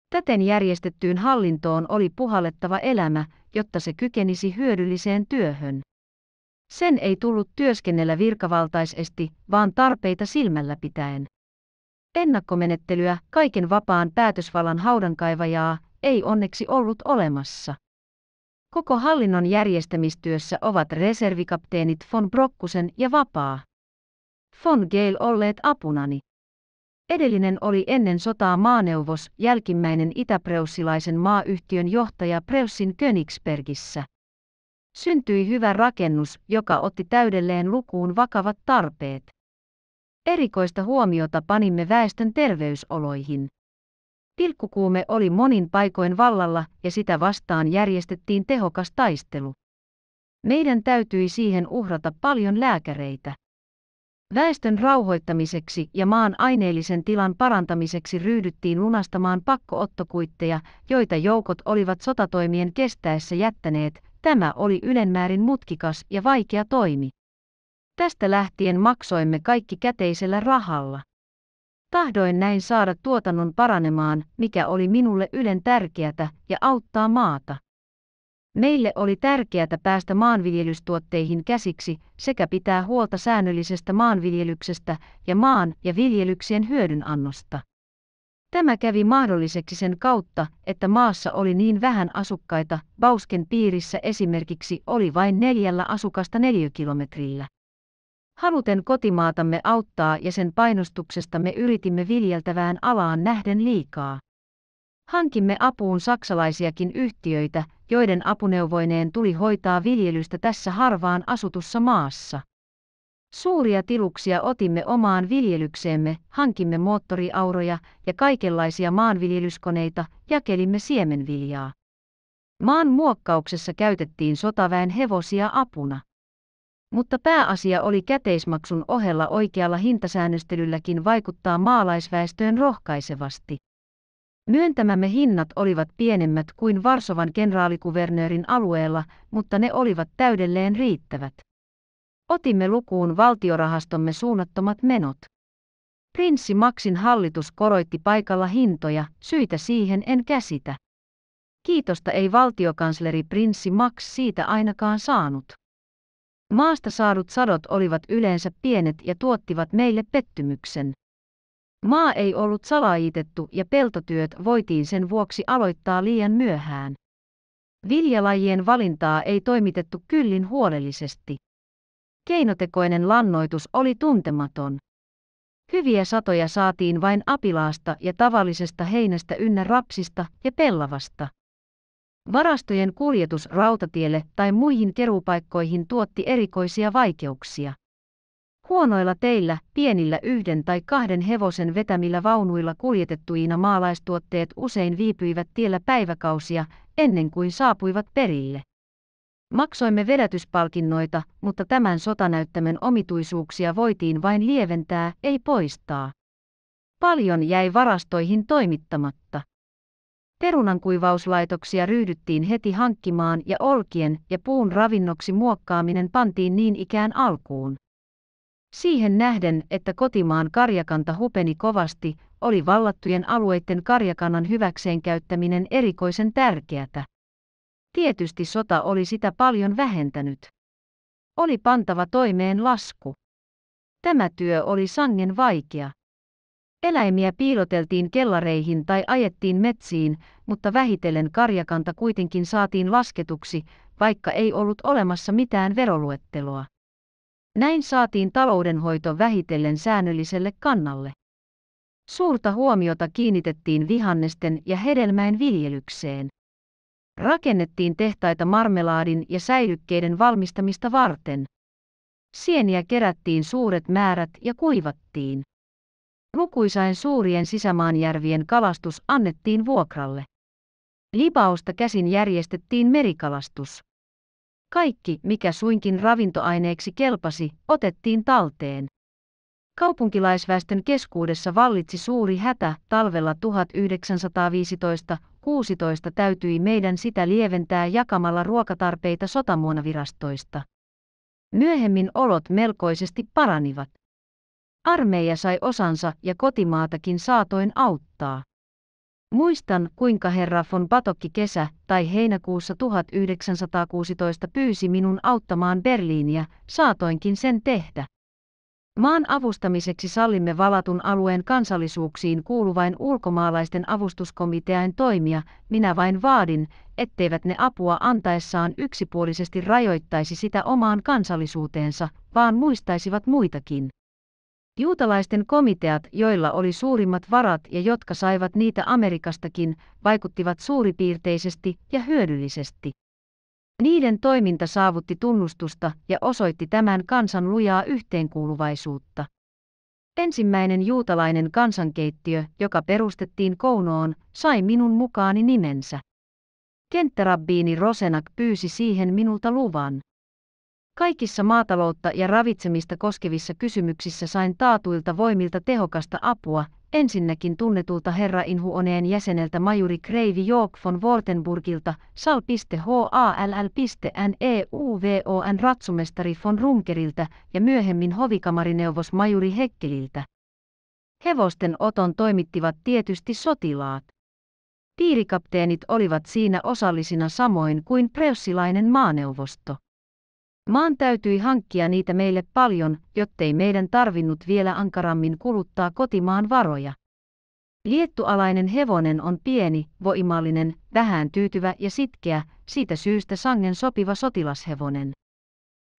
Täten järjestettyyn hallintoon oli puhallettava elämä, jotta se kykenisi hyödylliseen työhön. Sen ei tullut työskennellä virkavaltaisesti, vaan tarpeita silmällä pitäen. Ennakkomenettelyä, kaiken vapaan päätösvallan haudankaivajaa, ei onneksi ollut olemassa. Koko hallinnon järjestämistyössä ovat reservikapteenit von Brokkusen ja Vapaa. Von Gale olleet apunani. Edellinen oli ennen sotaa maaneuvos, jälkimmäinen itäpreussilaisen maayhtiön johtaja Preussin Königsbergissä syntyi hyvä rakennus, joka otti täydelleen lukuun vakavat tarpeet. Erikoista huomiota panimme väestön terveysoloihin. Pilkkukuume oli monin paikoin vallalla ja sitä vastaan järjestettiin tehokas taistelu. Meidän täytyi siihen uhrata paljon lääkäreitä. Väestön rauhoittamiseksi ja maan aineellisen tilan parantamiseksi ryhdyttiin lunastamaan pakkoottokuitteja, joita joukot olivat sotatoimien kestäessä jättäneet, Tämä oli ylenmäärin mutkikas ja vaikea toimi. Tästä lähtien maksoimme kaikki käteisellä rahalla. Tahdoin näin saada tuotannon paranemaan, mikä oli minulle Ylen tärkeätä, ja auttaa maata. Meille oli tärkeää päästä maanviljelystuotteihin käsiksi sekä pitää huolta säännöllisestä maanviljelyksestä ja maan ja viljelyksien hyödynannosta. Tämä kävi mahdolliseksi sen kautta, että maassa oli niin vähän asukkaita, Bausken piirissä esimerkiksi oli vain neljällä asukasta neliökilometrillä. Haluten kotimaatamme auttaa ja sen painostuksesta me yritimme viljeltävään alaan nähden liikaa. Hankimme apuun saksalaisiakin yhtiöitä, joiden apuneuvoineen tuli hoitaa viljelystä tässä harvaan asutussa maassa. Suuria tiluksia otimme omaan viljelykseemme, hankimme moottoriauroja ja kaikenlaisia maanviljelyskoneita, jakelimme siemenviljaa. Maan muokkauksessa käytettiin sotaväen hevosia apuna. Mutta pääasia oli käteismaksun ohella oikealla hintasäännöstelylläkin vaikuttaa maalaisväestöön rohkaisevasti. Myöntämämme hinnat olivat pienemmät kuin Varsovan kenraalikuvernöörin alueella, mutta ne olivat täydelleen riittävät. Otimme lukuun valtiorahastomme suunnattomat menot. Prinssi Maxin hallitus koroitti paikalla hintoja, syitä siihen en käsitä. Kiitosta ei valtiokansleri Prinssi Max siitä ainakaan saanut. Maasta saadut sadot olivat yleensä pienet ja tuottivat meille pettymyksen. Maa ei ollut salaitettu ja peltotyöt voitiin sen vuoksi aloittaa liian myöhään. Viljalajien valintaa ei toimitettu kyllin huolellisesti. Keinotekoinen lannoitus oli tuntematon. Hyviä satoja saatiin vain apilaasta ja tavallisesta heinästä ynnä rapsista ja pellavasta. Varastojen kuljetus rautatielle tai muihin keruupaikkoihin tuotti erikoisia vaikeuksia. Huonoilla teillä, pienillä yhden tai kahden hevosen vetämillä vaunuilla kuljetettuina maalaistuotteet usein viipyivät tiellä päiväkausia ennen kuin saapuivat perille. Maksoimme vedätyspalkinnoita, mutta tämän sotanäyttämön omituisuuksia voitiin vain lieventää, ei poistaa. Paljon jäi varastoihin toimittamatta. Perunankuivauslaitoksia ryhdyttiin heti hankkimaan ja olkien ja puun ravinnoksi muokkaaminen pantiin niin ikään alkuun. Siihen nähden, että kotimaan karjakanta hupeni kovasti, oli vallattujen alueiden karjakannan hyväkseen käyttäminen erikoisen tärkeätä. Tietysti sota oli sitä paljon vähentänyt. Oli pantava toimeen lasku. Tämä työ oli sangen vaikea. Eläimiä piiloteltiin kellareihin tai ajettiin metsiin, mutta vähitellen karjakanta kuitenkin saatiin lasketuksi, vaikka ei ollut olemassa mitään veroluetteloa. Näin saatiin taloudenhoito vähitellen säännölliselle kannalle. Suurta huomiota kiinnitettiin vihannesten ja hedelmäen viljelykseen. Rakennettiin tehtaita marmelaadin ja säilykkeiden valmistamista varten. Sieniä kerättiin suuret määrät ja kuivattiin. Lukuisain suurien sisämaanjärvien kalastus annettiin vuokralle. Lipausta käsin järjestettiin merikalastus. Kaikki, mikä suinkin ravintoaineeksi kelpasi, otettiin talteen. Kaupunkilaisväestön keskuudessa vallitsi suuri hätä talvella 1915 16 täytyi meidän sitä lieventää jakamalla ruokatarpeita sotamuonavirastoista. Myöhemmin olot melkoisesti paranivat. Armeija sai osansa ja kotimaatakin saatoin auttaa. Muistan, kuinka herra von Batokki kesä- tai heinäkuussa 1916 pyysi minun auttamaan Berliiniä, saatoinkin sen tehdä. Maan avustamiseksi sallimme valatun alueen kansallisuuksiin kuuluvain ulkomaalaisten avustuskomitean toimia, minä vain vaadin, etteivät ne apua antaessaan yksipuolisesti rajoittaisi sitä omaan kansallisuuteensa, vaan muistaisivat muitakin. Juutalaisten komiteat, joilla oli suurimmat varat ja jotka saivat niitä Amerikastakin, vaikuttivat suuripiirteisesti ja hyödyllisesti. Niiden toiminta saavutti tunnustusta ja osoitti tämän kansan lujaa yhteenkuuluvaisuutta. Ensimmäinen juutalainen kansankeittiö, joka perustettiin Kounoon, sai minun mukaani nimensä. Kenttärabbiini Rosenak pyysi siihen minulta luvan. Kaikissa maataloutta ja ravitsemista koskevissa kysymyksissä sain taatuilta voimilta tehokasta apua, ensinnäkin tunnetulta Herra Inhuoneen jäseneltä majuri Kreivi Jok von Wortenburgilta, sal.hall.neuvon ratsumestari von Runkeriltä ja myöhemmin hovikamarineuvos majuri Hekkeliltä. Hevosten oton toimittivat tietysti sotilaat. Piirikapteenit olivat siinä osallisina samoin kuin preussilainen maaneuvosto. Maan täytyi hankkia niitä meille paljon, jottei meidän tarvinnut vielä ankarammin kuluttaa kotimaan varoja. Liettualainen hevonen on pieni, voimallinen, vähän tyytyvä ja sitkeä, siitä syystä sangen sopiva sotilashevonen.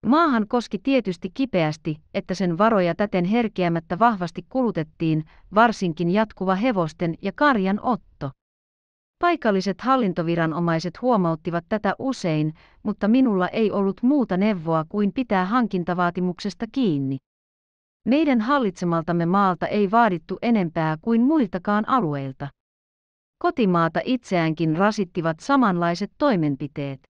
Maahan koski tietysti kipeästi, että sen varoja täten herkeämättä vahvasti kulutettiin, varsinkin jatkuva hevosten ja karjan otto. Paikalliset hallintoviranomaiset huomauttivat tätä usein, mutta minulla ei ollut muuta neuvoa kuin pitää hankintavaatimuksesta kiinni. Meidän hallitsemaltamme maalta ei vaadittu enempää kuin muiltakaan alueilta. Kotimaata itseäänkin rasittivat samanlaiset toimenpiteet.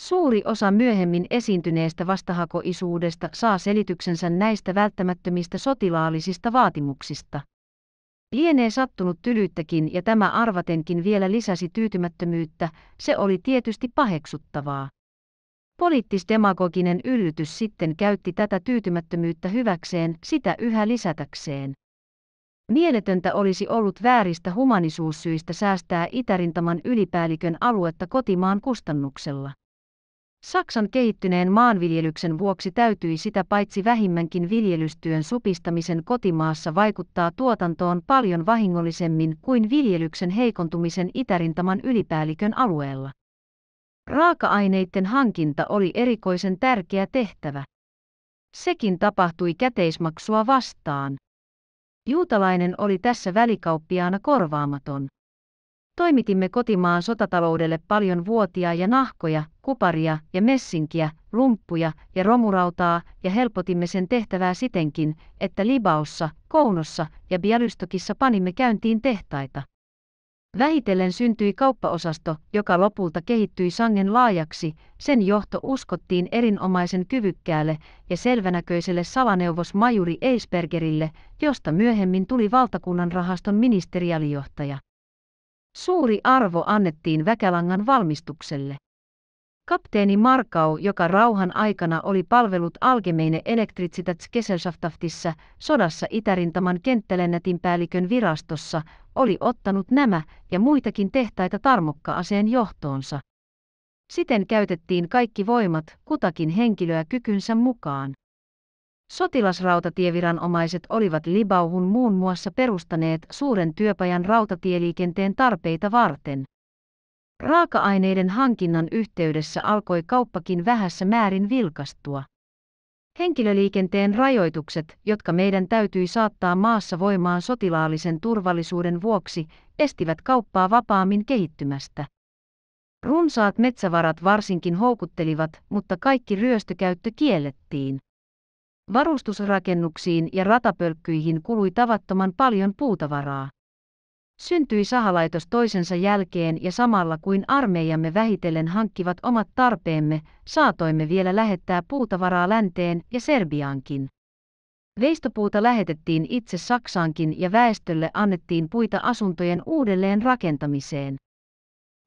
Suuri osa myöhemmin esiintyneestä vastahakoisuudesta saa selityksensä näistä välttämättömistä sotilaallisista vaatimuksista. Lienee sattunut tylyyttäkin ja tämä arvatenkin vielä lisäsi tyytymättömyyttä, se oli tietysti paheksuttavaa. Poliittisdemagoginen yllytys sitten käytti tätä tyytymättömyyttä hyväkseen, sitä yhä lisätäkseen. Mieletöntä olisi ollut vääristä humanisuussyistä säästää itärintaman ylipäällikön aluetta kotimaan kustannuksella. Saksan kehittyneen maanviljelyksen vuoksi täytyi sitä paitsi vähimmänkin viljelystyön supistamisen kotimaassa vaikuttaa tuotantoon paljon vahingollisemmin kuin viljelyksen heikontumisen itärintaman ylipäällikön alueella. Raaka-aineiden hankinta oli erikoisen tärkeä tehtävä. Sekin tapahtui käteismaksua vastaan. Juutalainen oli tässä välikauppiaana korvaamaton. Toimitimme kotimaan sotataloudelle paljon vuotia ja nahkoja, kuparia ja messinkiä, lumppuja ja romurautaa ja helpotimme sen tehtävää sitenkin, että Libaossa, Kounossa ja Bialystokissa panimme käyntiin tehtaita. Vähitellen syntyi kauppaosasto, joka lopulta kehittyi sangen laajaksi, sen johto uskottiin erinomaisen kyvykkäälle ja selvänäköiselle salaneuvos Majuri Eisbergerille, josta myöhemmin tuli valtakunnan rahaston ministerialijohtaja. Suuri arvo annettiin väkälangan valmistukselle. Kapteeni Markau, joka rauhan aikana oli palvellut Algemeine Elektricitats Gesellschaftaftissa, sodassa Itärintaman kenttälennätin päällikön virastossa, oli ottanut nämä ja muitakin tehtaita tarmokkaaseen johtoonsa. Siten käytettiin kaikki voimat kutakin henkilöä kykynsä mukaan. Sotilasrautatieviranomaiset olivat Libauhun muun muassa perustaneet suuren työpajan rautatieliikenteen tarpeita varten. Raaka-aineiden hankinnan yhteydessä alkoi kauppakin vähässä määrin vilkastua. Henkilöliikenteen rajoitukset, jotka meidän täytyi saattaa maassa voimaan sotilaallisen turvallisuuden vuoksi, estivät kauppaa vapaammin kehittymästä. Runsaat metsävarat varsinkin houkuttelivat, mutta kaikki ryöstökäyttö kiellettiin. Varustusrakennuksiin ja ratapölkkyihin kului tavattoman paljon puutavaraa. Syntyi sahalaitos toisensa jälkeen ja samalla kuin armeijamme vähitellen hankkivat omat tarpeemme, saatoimme vielä lähettää puutavaraa länteen ja Serbiaankin. Veistopuuta lähetettiin itse Saksaankin ja väestölle annettiin puita asuntojen uudelleen rakentamiseen.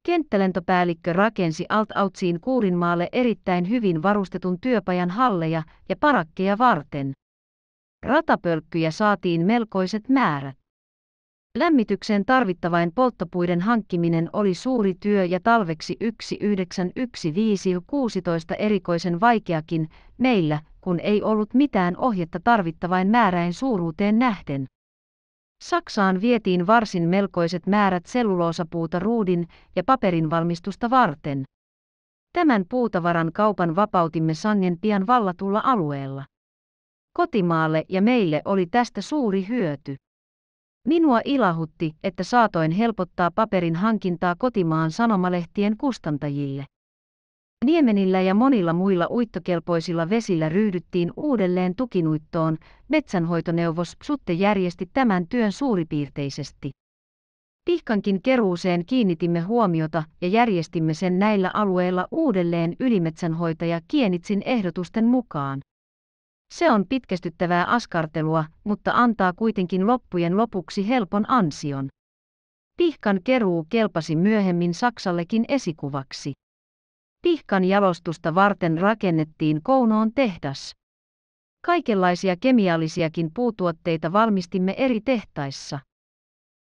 Kenttälentopäällikkö rakensi Altautsiin Kuurinmaalle erittäin hyvin varustetun työpajan halleja ja parakkeja varten. Ratapölkkyjä saatiin melkoiset määrät. Lämmitykseen tarvittavain polttopuiden hankkiminen oli suuri työ ja talveksi 1915-16 erikoisen vaikeakin meillä, kun ei ollut mitään ohjetta tarvittavain määräin suuruuteen nähden. Saksaan vietiin varsin melkoiset määrät selluloosapuuta ruudin ja paperin valmistusta varten. Tämän puutavaran kaupan vapautimme sangen pian vallatulla alueella. Kotimaalle ja meille oli tästä suuri hyöty. Minua ilahutti, että saatoin helpottaa paperin hankintaa kotimaan sanomalehtien kustantajille. Niemenillä ja monilla muilla uittokelpoisilla vesillä ryhdyttiin uudelleen tukinuittoon, metsänhoitoneuvos Sutte järjesti tämän työn suuripiirteisesti. Pihkankin keruuseen kiinnitimme huomiota ja järjestimme sen näillä alueilla uudelleen ylimetsänhoitaja Kienitsin ehdotusten mukaan. Se on pitkästyttävää askartelua, mutta antaa kuitenkin loppujen lopuksi helpon ansion. Pihkan keruu kelpasi myöhemmin Saksallekin esikuvaksi. Pihkan jalostusta varten rakennettiin Kounoon tehdas. Kaikenlaisia kemiallisiakin puutuotteita valmistimme eri tehtaissa.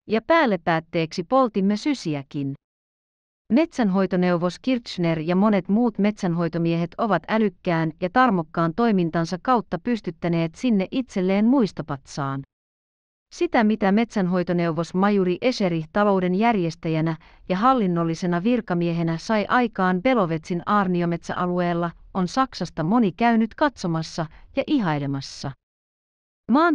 Ja päällepäätteeksi poltimme sysiäkin. Metsänhoitoneuvos Kirchner ja monet muut metsänhoitomiehet ovat älykkään ja tarmokkaan toimintansa kautta pystyttäneet sinne itselleen muistopatsaan. Sitä mitä metsänhoitoneuvos Majuri Eseri talouden järjestäjänä ja hallinnollisena virkamiehenä sai aikaan Belovetsin aarniometsäalueella, on Saksasta moni käynyt katsomassa ja ihailemassa.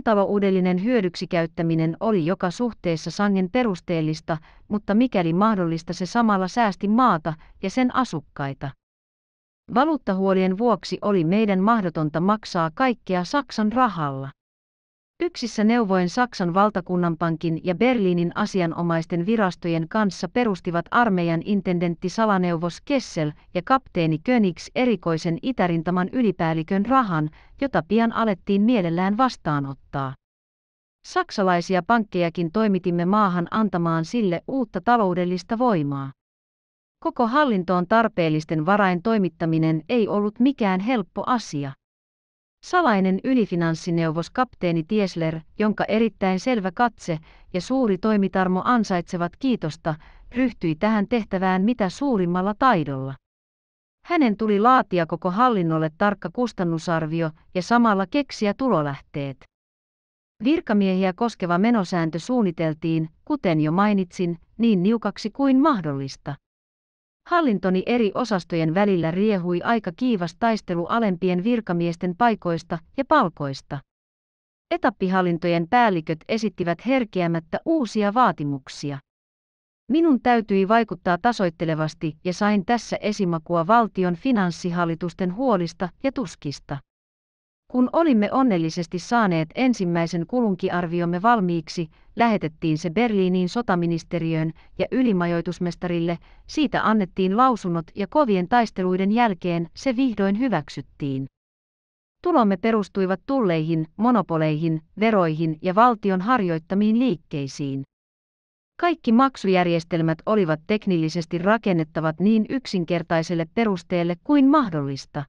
hyödyksi hyödyksikäyttäminen oli joka suhteessa sangen perusteellista, mutta mikäli mahdollista se samalla säästi maata ja sen asukkaita. Valuuttahuolien vuoksi oli meidän mahdotonta maksaa kaikkea Saksan rahalla. Yksissä neuvoin Saksan valtakunnanpankin ja Berliinin asianomaisten virastojen kanssa perustivat armeijan intendentti salaneuvos Kessel ja kapteeni Königs erikoisen itärintaman ylipäällikön rahan, jota pian alettiin mielellään vastaanottaa. Saksalaisia pankkejakin toimitimme maahan antamaan sille uutta taloudellista voimaa. Koko hallintoon tarpeellisten varain toimittaminen ei ollut mikään helppo asia. Salainen ylifinanssineuvos kapteeni Tiesler, jonka erittäin selvä katse ja suuri toimitarmo ansaitsevat kiitosta, ryhtyi tähän tehtävään mitä suurimmalla taidolla. Hänen tuli laatia koko hallinnolle tarkka kustannusarvio ja samalla keksiä tulolähteet. Virkamiehiä koskeva menosääntö suunniteltiin, kuten jo mainitsin, niin niukaksi kuin mahdollista. Hallintoni eri osastojen välillä riehui aika kiivas taistelu alempien virkamiesten paikoista ja palkoista. Etappihallintojen päälliköt esittivät herkeämättä uusia vaatimuksia. Minun täytyi vaikuttaa tasoittelevasti ja sain tässä esimakua valtion finanssihallitusten huolista ja tuskista. Kun olimme onnellisesti saaneet ensimmäisen kulunkiarviomme valmiiksi, lähetettiin se Berliiniin sotaministeriöön ja ylimajoitusmestarille, siitä annettiin lausunnot ja kovien taisteluiden jälkeen se vihdoin hyväksyttiin. Tulomme perustuivat tulleihin, monopoleihin, veroihin ja valtion harjoittamiin liikkeisiin. Kaikki maksujärjestelmät olivat teknillisesti rakennettavat niin yksinkertaiselle perusteelle kuin mahdollista.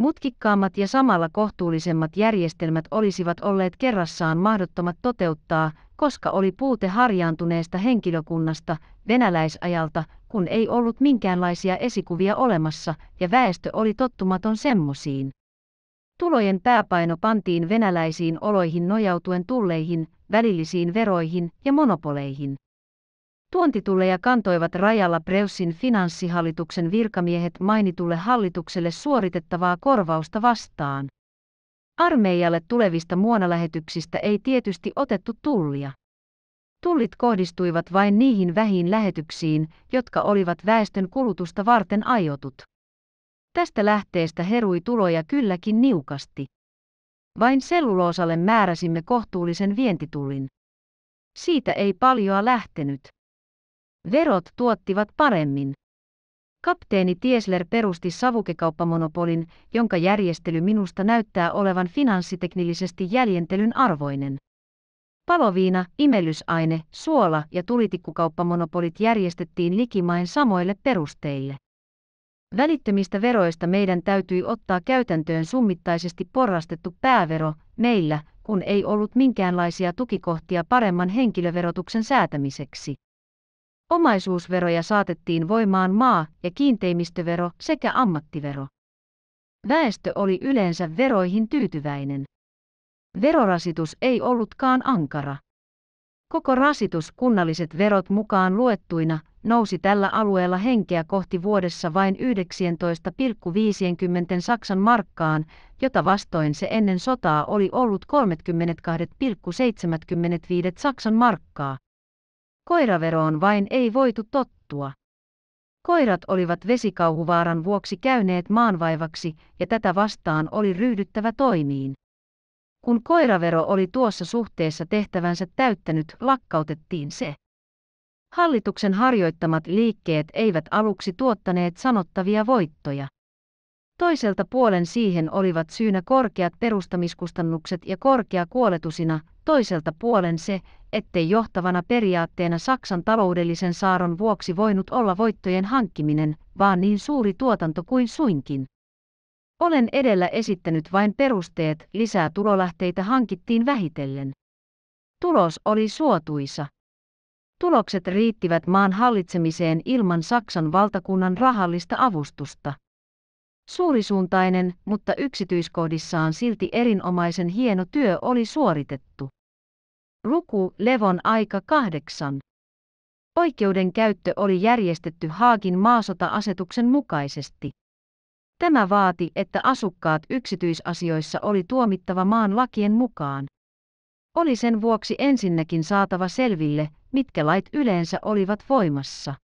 Mutkikkaammat ja samalla kohtuullisemmat järjestelmät olisivat olleet kerrassaan mahdottomat toteuttaa, koska oli puute harjaantuneesta henkilökunnasta venäläisajalta, kun ei ollut minkäänlaisia esikuvia olemassa ja väestö oli tottumaton semmoisiin. Tulojen pääpaino pantiin venäläisiin oloihin nojautuen tulleihin, välillisiin veroihin ja monopoleihin. Tuontituleja kantoivat rajalla Preussin finanssihallituksen virkamiehet mainitulle hallitukselle suoritettavaa korvausta vastaan. Armeijalle tulevista muonalähetyksistä ei tietysti otettu tullia. Tullit kohdistuivat vain niihin vähiin lähetyksiin, jotka olivat väestön kulutusta varten aiotut. Tästä lähteestä herui tuloja kylläkin niukasti. Vain selluloosalle määräsimme kohtuullisen vientitullin. Siitä ei paljoa lähtenyt. Verot tuottivat paremmin. Kapteeni Tiesler perusti savukekauppamonopolin, jonka järjestely minusta näyttää olevan finanssiteknillisesti jäljentelyn arvoinen. Paloviina, imellysaine, suola ja tulitikkukauppamonopolit järjestettiin likimain samoille perusteille. Välittömistä veroista meidän täytyi ottaa käytäntöön summittaisesti porrastettu päävero meillä, kun ei ollut minkäänlaisia tukikohtia paremman henkilöverotuksen säätämiseksi. Omaisuusveroja saatettiin voimaan maa- ja kiinteimistövero sekä ammattivero. Väestö oli yleensä veroihin tyytyväinen. Verorasitus ei ollutkaan ankara. Koko rasitus kunnalliset verot mukaan luettuina nousi tällä alueella henkeä kohti vuodessa vain 19,50 Saksan markkaan, jota vastoin se ennen sotaa oli ollut 32,75 Saksan markkaa. Koiraveroon vain ei voitu tottua. Koirat olivat vesikauhuvaaran vuoksi käyneet maanvaivaksi ja tätä vastaan oli ryhdyttävä toimiin. Kun koiravero oli tuossa suhteessa tehtävänsä täyttänyt, lakkautettiin se. Hallituksen harjoittamat liikkeet eivät aluksi tuottaneet sanottavia voittoja. Toiselta puolen siihen olivat syynä korkeat perustamiskustannukset ja korkea kuoletusina, toiselta puolen se, ettei johtavana periaatteena Saksan taloudellisen saaron vuoksi voinut olla voittojen hankkiminen, vaan niin suuri tuotanto kuin suinkin. Olen edellä esittänyt vain perusteet, lisää tulolähteitä hankittiin vähitellen. Tulos oli suotuisa. Tulokset riittivät maan hallitsemiseen ilman Saksan valtakunnan rahallista avustusta. Suurisuuntainen, mutta yksityiskohdissaan silti erinomaisen hieno työ oli suoritettu. Luku Levon aika kahdeksan. käyttö oli järjestetty Haagin maasota-asetuksen mukaisesti. Tämä vaati, että asukkaat yksityisasioissa oli tuomittava maan lakien mukaan. Oli sen vuoksi ensinnäkin saatava selville, mitkä lait yleensä olivat voimassa.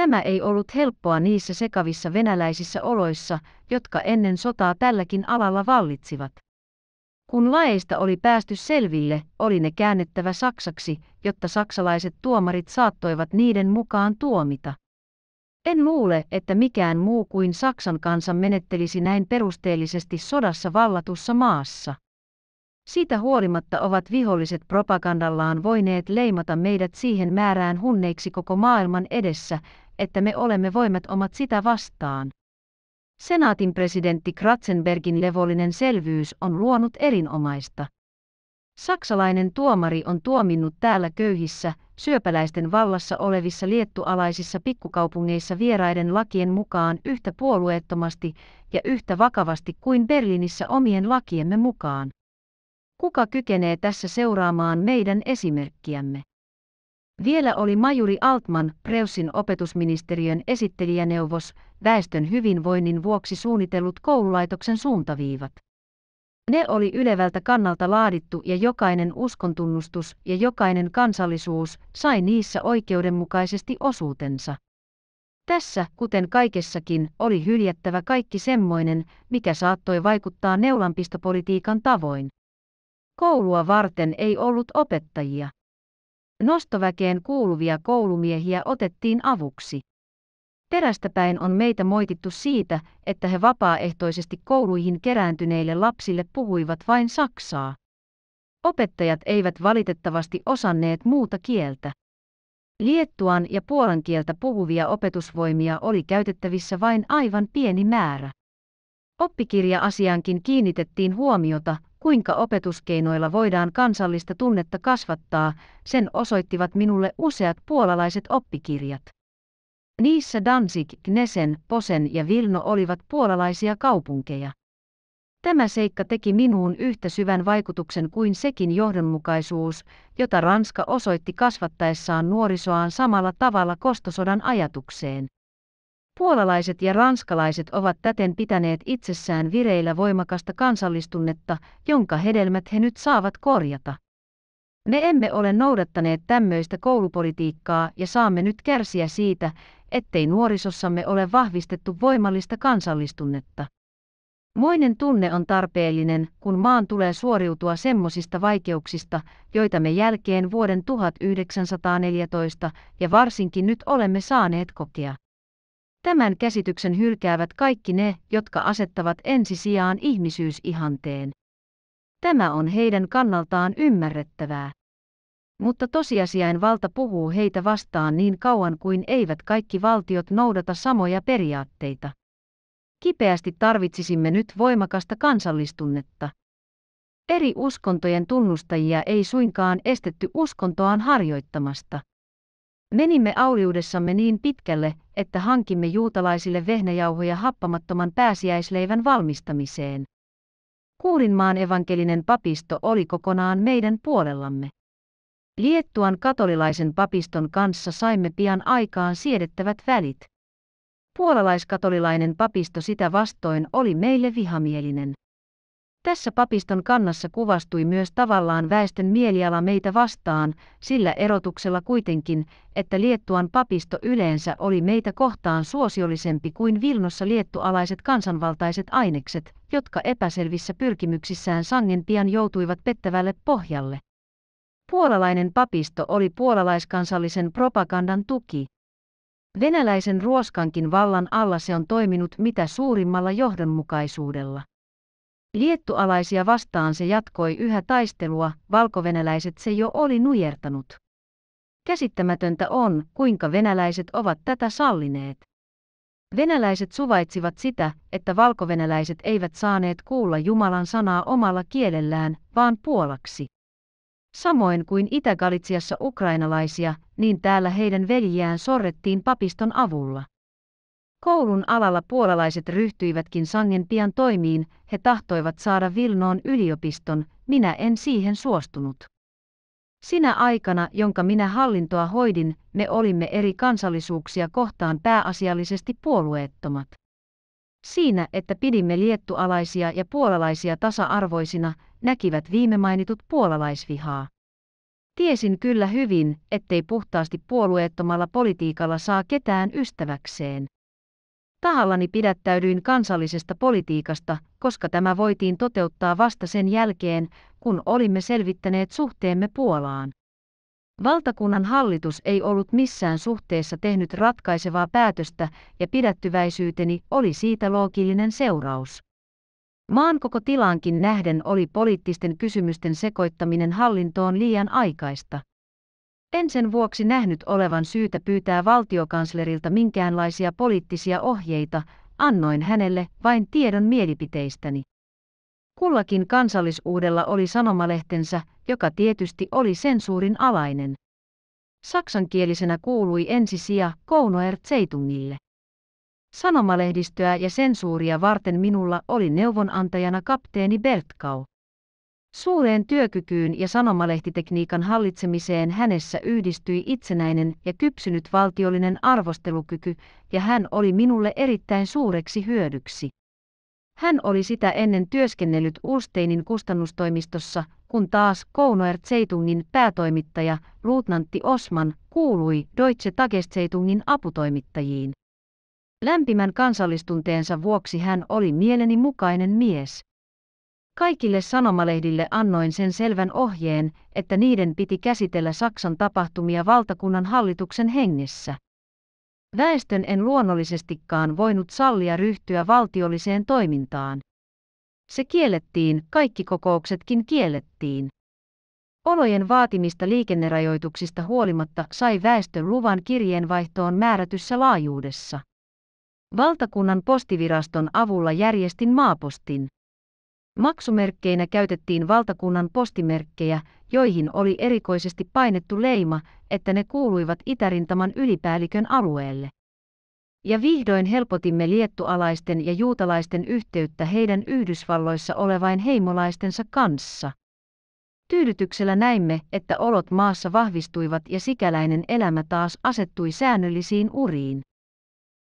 Tämä ei ollut helppoa niissä sekavissa venäläisissä oloissa, jotka ennen sotaa tälläkin alalla vallitsivat. Kun laeista oli päästy selville, oli ne käännettävä saksaksi, jotta saksalaiset tuomarit saattoivat niiden mukaan tuomita. En luule, että mikään muu kuin Saksan kansa menettelisi näin perusteellisesti sodassa vallatussa maassa. Siitä huolimatta ovat viholliset propagandallaan voineet leimata meidät siihen määrään hunneiksi koko maailman edessä, että me olemme voimat omat sitä vastaan. Senaatin presidentti Kratzenbergin levollinen selvyys on luonut erinomaista. Saksalainen tuomari on tuominnut täällä köyhissä, syöpäläisten vallassa olevissa liettualaisissa pikkukaupungeissa vieraiden lakien mukaan yhtä puolueettomasti ja yhtä vakavasti kuin Berliinissä omien lakiemme mukaan. Kuka kykenee tässä seuraamaan meidän esimerkkiämme? Vielä oli majuri Altman, Preussin opetusministeriön esittelijäneuvos, väestön hyvinvoinnin vuoksi suunnitellut koululaitoksen suuntaviivat. Ne oli ylevältä kannalta laadittu ja jokainen uskontunnustus ja jokainen kansallisuus sai niissä oikeudenmukaisesti osuutensa. Tässä, kuten kaikessakin, oli hyljättävä kaikki semmoinen, mikä saattoi vaikuttaa neulanpistopolitiikan tavoin. Koulua varten ei ollut opettajia. Nostoväkeen kuuluvia koulumiehiä otettiin avuksi. Perästäpäin on meitä moitittu siitä, että he vapaaehtoisesti kouluihin kerääntyneille lapsille puhuivat vain saksaa. Opettajat eivät valitettavasti osanneet muuta kieltä. Liettuan ja puolan kieltä puhuvia opetusvoimia oli käytettävissä vain aivan pieni määrä. Oppikirja-asiankin kiinnitettiin huomiota, kuinka opetuskeinoilla voidaan kansallista tunnetta kasvattaa, sen osoittivat minulle useat puolalaiset oppikirjat. Niissä Danzig, Gnesen, Posen ja Vilno olivat puolalaisia kaupunkeja. Tämä seikka teki minuun yhtä syvän vaikutuksen kuin sekin johdonmukaisuus, jota Ranska osoitti kasvattaessaan nuorisoaan samalla tavalla kostosodan ajatukseen. Puolalaiset ja ranskalaiset ovat täten pitäneet itsessään vireillä voimakasta kansallistunnetta, jonka hedelmät he nyt saavat korjata. Me emme ole noudattaneet tämmöistä koulupolitiikkaa ja saamme nyt kärsiä siitä, ettei nuorisossamme ole vahvistettu voimallista kansallistunnetta. Moinen tunne on tarpeellinen, kun maan tulee suoriutua semmosista vaikeuksista, joita me jälkeen vuoden 1914 ja varsinkin nyt olemme saaneet kokea. Tämän käsityksen hylkäävät kaikki ne, jotka asettavat ensisijaan ihmisyysihanteen. Tämä on heidän kannaltaan ymmärrettävää. Mutta tosiasiain valta puhuu heitä vastaan niin kauan kuin eivät kaikki valtiot noudata samoja periaatteita. Kipeästi tarvitsisimme nyt voimakasta kansallistunnetta. Eri uskontojen tunnustajia ei suinkaan estetty uskontoaan harjoittamasta. Menimme auliudessamme niin pitkälle, että hankimme juutalaisille vehnäjauhoja happamattoman pääsiäisleivän valmistamiseen. Kuulinmaan evankelinen papisto oli kokonaan meidän puolellamme. Liettuan katolilaisen papiston kanssa saimme pian aikaan siedettävät välit. Puolalaiskatolilainen papisto sitä vastoin oli meille vihamielinen. Tässä papiston kannassa kuvastui myös tavallaan väestön mieliala meitä vastaan, sillä erotuksella kuitenkin, että Liettuan papisto yleensä oli meitä kohtaan suosiollisempi kuin Vilnossa liettualaiset kansanvaltaiset ainekset, jotka epäselvissä pyrkimyksissään sangen pian joutuivat pettävälle pohjalle. Puolalainen papisto oli puolalaiskansallisen propagandan tuki. Venäläisen ruoskankin vallan alla se on toiminut mitä suurimmalla johdonmukaisuudella. Liettualaisia vastaan se jatkoi yhä taistelua, valkovenäläiset se jo oli nujertanut. Käsittämätöntä on, kuinka venäläiset ovat tätä sallineet. Venäläiset suvaitsivat sitä, että valkovenäläiset eivät saaneet kuulla Jumalan sanaa omalla kielellään, vaan puolaksi. Samoin kuin Itä-Galitsiassa ukrainalaisia, niin täällä heidän veljiään sorrettiin papiston avulla. Koulun alalla puolalaiset ryhtyivätkin sangen pian toimiin, he tahtoivat saada Vilnoon yliopiston, minä en siihen suostunut. Sinä aikana, jonka minä hallintoa hoidin, me olimme eri kansallisuuksia kohtaan pääasiallisesti puolueettomat. Siinä, että pidimme liettualaisia ja puolalaisia tasa-arvoisina, näkivät viime mainitut puolalaisvihaa. Tiesin kyllä hyvin, ettei puhtaasti puolueettomalla politiikalla saa ketään ystäväkseen. Tahallani pidättäydyin kansallisesta politiikasta, koska tämä voitiin toteuttaa vasta sen jälkeen, kun olimme selvittäneet suhteemme Puolaan. Valtakunnan hallitus ei ollut missään suhteessa tehnyt ratkaisevaa päätöstä ja pidättyväisyyteni oli siitä loogillinen seuraus. Maan koko tilaankin nähden oli poliittisten kysymysten sekoittaminen hallintoon liian aikaista. En sen vuoksi nähnyt olevan syytä pyytää valtiokanslerilta minkäänlaisia poliittisia ohjeita, annoin hänelle vain tiedon mielipiteistäni. Kullakin kansallisuudella oli sanomalehtensä, joka tietysti oli sensuurin alainen. Saksankielisenä kuului ensisija Kounoer Zeitungille. Sanomalehdistöä ja sensuuria varten minulla oli neuvonantajana kapteeni Bertkau. Suureen työkykyyn ja sanomalehtitekniikan hallitsemiseen hänessä yhdistyi itsenäinen ja kypsynyt valtiollinen arvostelukyky, ja hän oli minulle erittäin suureksi hyödyksi. Hän oli sitä ennen työskennellyt Ulsteinin kustannustoimistossa, kun taas Kounoer Zeitungin päätoimittaja, luutnantti Osman, kuului Deutsche Tageszeitungin aputoimittajiin. Lämpimän kansallistunteensa vuoksi hän oli mieleni mukainen mies. Kaikille sanomalehdille annoin sen selvän ohjeen, että niiden piti käsitellä Saksan tapahtumia valtakunnan hallituksen hengessä. Väestön en luonnollisestikaan voinut sallia ryhtyä valtiolliseen toimintaan. Se kiellettiin, kaikki kokouksetkin kiellettiin. Olojen vaatimista liikennerajoituksista huolimatta sai väestön luvan kirjeenvaihtoon määrätyssä laajuudessa. Valtakunnan postiviraston avulla järjestin maapostin. Maksumerkkeinä käytettiin valtakunnan postimerkkejä, joihin oli erikoisesti painettu leima, että ne kuuluivat Itärintaman ylipäällikön alueelle. Ja vihdoin helpotimme liettualaisten ja juutalaisten yhteyttä heidän Yhdysvalloissa olevain heimolaistensa kanssa. Tyydytyksellä näimme, että olot maassa vahvistuivat ja sikäläinen elämä taas asettui säännöllisiin uriin.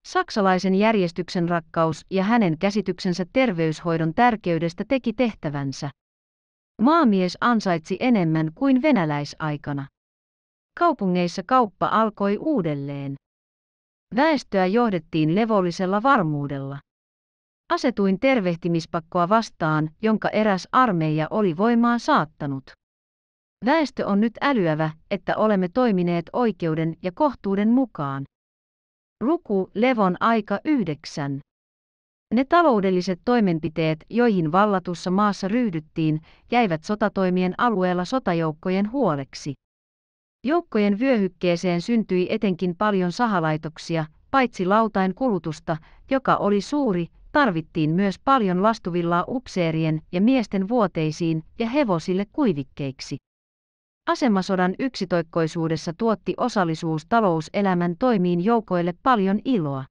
Saksalaisen järjestyksen rakkaus ja hänen käsityksensä terveyshoidon tärkeydestä teki tehtävänsä. Maamies ansaitsi enemmän kuin venäläisaikana. Kaupungeissa kauppa alkoi uudelleen. Väestöä johdettiin levollisella varmuudella. Asetuin tervehtimispakkoa vastaan, jonka eräs armeija oli voimaan saattanut. Väestö on nyt älyävä, että olemme toimineet oikeuden ja kohtuuden mukaan. Luku Levon aika yhdeksän. Ne taloudelliset toimenpiteet, joihin vallatussa maassa ryhdyttiin, jäivät sotatoimien alueella sotajoukkojen huoleksi. Joukkojen vyöhykkeeseen syntyi etenkin paljon sahalaitoksia, paitsi lautain kulutusta, joka oli suuri, tarvittiin myös paljon lastuvillaa upseerien ja miesten vuoteisiin ja hevosille kuivikkeiksi. Asemasodan yksitoikkoisuudessa tuotti osallisuus talouselämän toimiin joukoille paljon iloa.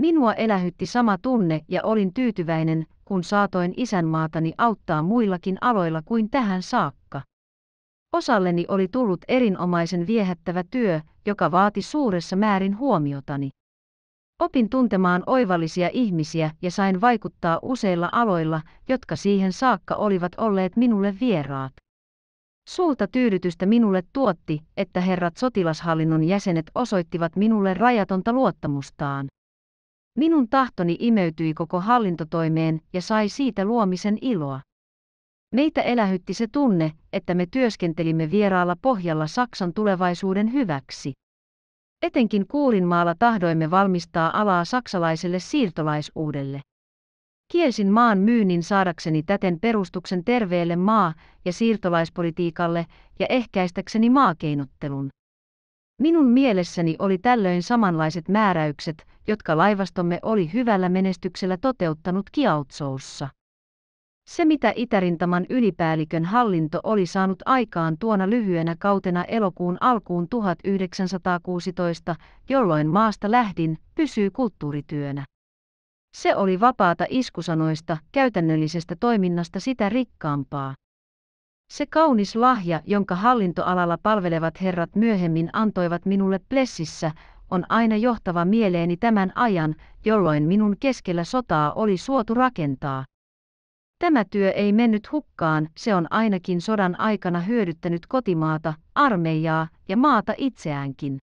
Minua elähytti sama tunne ja olin tyytyväinen, kun saatoin isänmaatani auttaa muillakin aloilla kuin tähän saakka. Osalleni oli tullut erinomaisen viehättävä työ, joka vaati suuressa määrin huomiotani. Opin tuntemaan oivallisia ihmisiä ja sain vaikuttaa useilla aloilla, jotka siihen saakka olivat olleet minulle vieraat. Suulta tyydytystä minulle tuotti, että herrat sotilashallinnon jäsenet osoittivat minulle rajatonta luottamustaan. Minun tahtoni imeytyi koko hallintotoimeen ja sai siitä luomisen iloa. Meitä elähytti se tunne, että me työskentelimme vieraalla pohjalla Saksan tulevaisuuden hyväksi. Etenkin kuulinmaalla tahdoimme valmistaa alaa saksalaiselle siirtolaisuudelle. Kielsin maan myynnin saadakseni täten perustuksen terveelle maa- ja siirtolaispolitiikalle ja ehkäistäkseni maakeinottelun. Minun mielessäni oli tällöin samanlaiset määräykset, jotka laivastomme oli hyvällä menestyksellä toteuttanut Kiautsoussa. Se, mitä Itärintaman ylipäällikön hallinto oli saanut aikaan tuona lyhyenä kautena elokuun alkuun 1916, jolloin maasta lähdin, pysyy kulttuurityönä. Se oli vapaata iskusanoista, käytännöllisestä toiminnasta sitä rikkaampaa. Se kaunis lahja, jonka hallintoalalla palvelevat herrat myöhemmin antoivat minulle Plessissä, on aina johtava mieleeni tämän ajan, jolloin minun keskellä sotaa oli suotu rakentaa. Tämä työ ei mennyt hukkaan, se on ainakin sodan aikana hyödyttänyt kotimaata, armeijaa ja maata itseäänkin.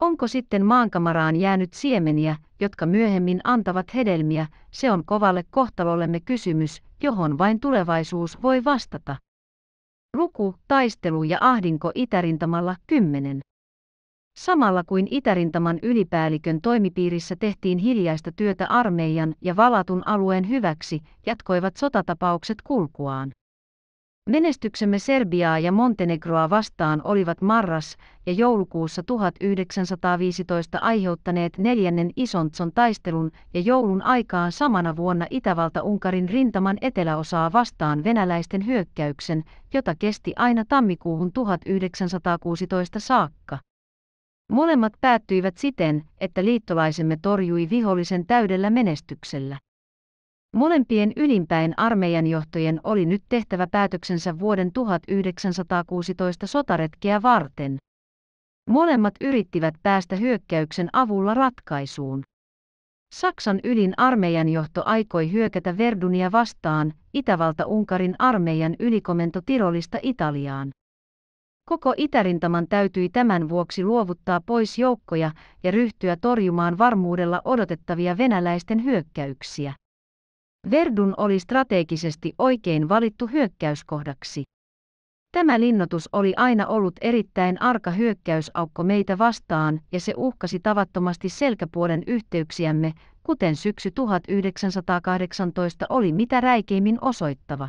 Onko sitten maankamaraan jäänyt siemeniä, jotka myöhemmin antavat hedelmiä, se on kovalle kohtalollemme kysymys, johon vain tulevaisuus voi vastata. Luku, taistelu ja ahdinko itärintamalla 10. Samalla kuin itärintaman ylipäällikön toimipiirissä tehtiin hiljaista työtä armeijan ja valatun alueen hyväksi, jatkoivat sotatapaukset kulkuaan. Menestyksemme Serbiaa ja Montenegroa vastaan olivat marras- ja joulukuussa 1915 aiheuttaneet neljännen Isontson taistelun ja joulun aikaan samana vuonna Itävalta-Unkarin rintaman eteläosaa vastaan venäläisten hyökkäyksen, jota kesti aina tammikuuhun 1916 saakka. Molemmat päättyivät siten, että liittolaisemme torjui vihollisen täydellä menestyksellä. Molempien ylimpäin armeijanjohtojen oli nyt tehtävä päätöksensä vuoden 1916 sotaretkeä varten. Molemmat yrittivät päästä hyökkäyksen avulla ratkaisuun. Saksan ylin armeijanjohto aikoi hyökätä Verdunia vastaan, Itävalta-Unkarin armeijan ylikomento Tirolista Italiaan. Koko itärintaman täytyi tämän vuoksi luovuttaa pois joukkoja ja ryhtyä torjumaan varmuudella odotettavia venäläisten hyökkäyksiä. Verdun oli strategisesti oikein valittu hyökkäyskohdaksi. Tämä linnoitus oli aina ollut erittäin arka hyökkäysaukko meitä vastaan ja se uhkasi tavattomasti selkäpuolen yhteyksiämme, kuten syksy 1918 oli mitä räikeimmin osoittava.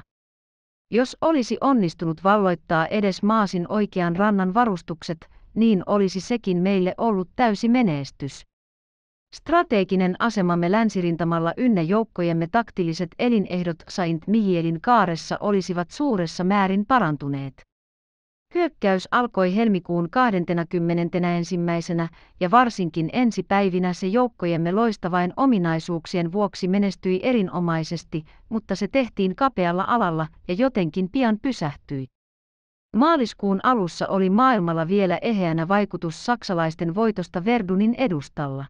Jos olisi onnistunut valloittaa edes maasin oikean rannan varustukset, niin olisi sekin meille ollut täysi menestys. Strateginen asemamme länsirintamalla ynnä joukkojemme taktiiliset elinehdot Saint Mihielin kaaressa olisivat suuressa määrin parantuneet. Hyökkäys alkoi helmikuun 21. ja varsinkin ensi päivinä se joukkojemme loistavain ominaisuuksien vuoksi menestyi erinomaisesti, mutta se tehtiin kapealla alalla ja jotenkin pian pysähtyi. Maaliskuun alussa oli maailmalla vielä eheänä vaikutus saksalaisten voitosta Verdunin edustalla.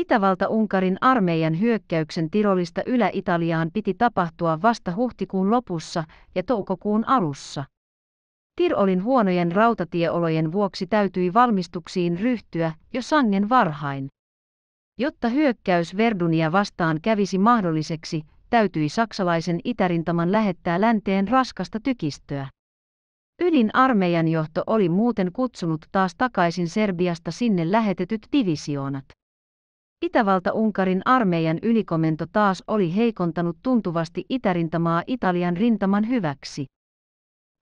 Itävalta-Unkarin armeijan hyökkäyksen Tirolista Ylä-Italiaan piti tapahtua vasta huhtikuun lopussa ja toukokuun alussa. Tirolin huonojen rautatieolojen vuoksi täytyi valmistuksiin ryhtyä jo sangen varhain. Jotta hyökkäys Verdunia vastaan kävisi mahdolliseksi, täytyi saksalaisen itärintaman lähettää länteen raskasta tykistöä. Ylin armeijan johto oli muuten kutsunut taas takaisin Serbiasta sinne lähetetyt divisioonat. Itävalta-Unkarin armeijan ylikomento taas oli heikontanut tuntuvasti itärintamaa Italian rintaman hyväksi.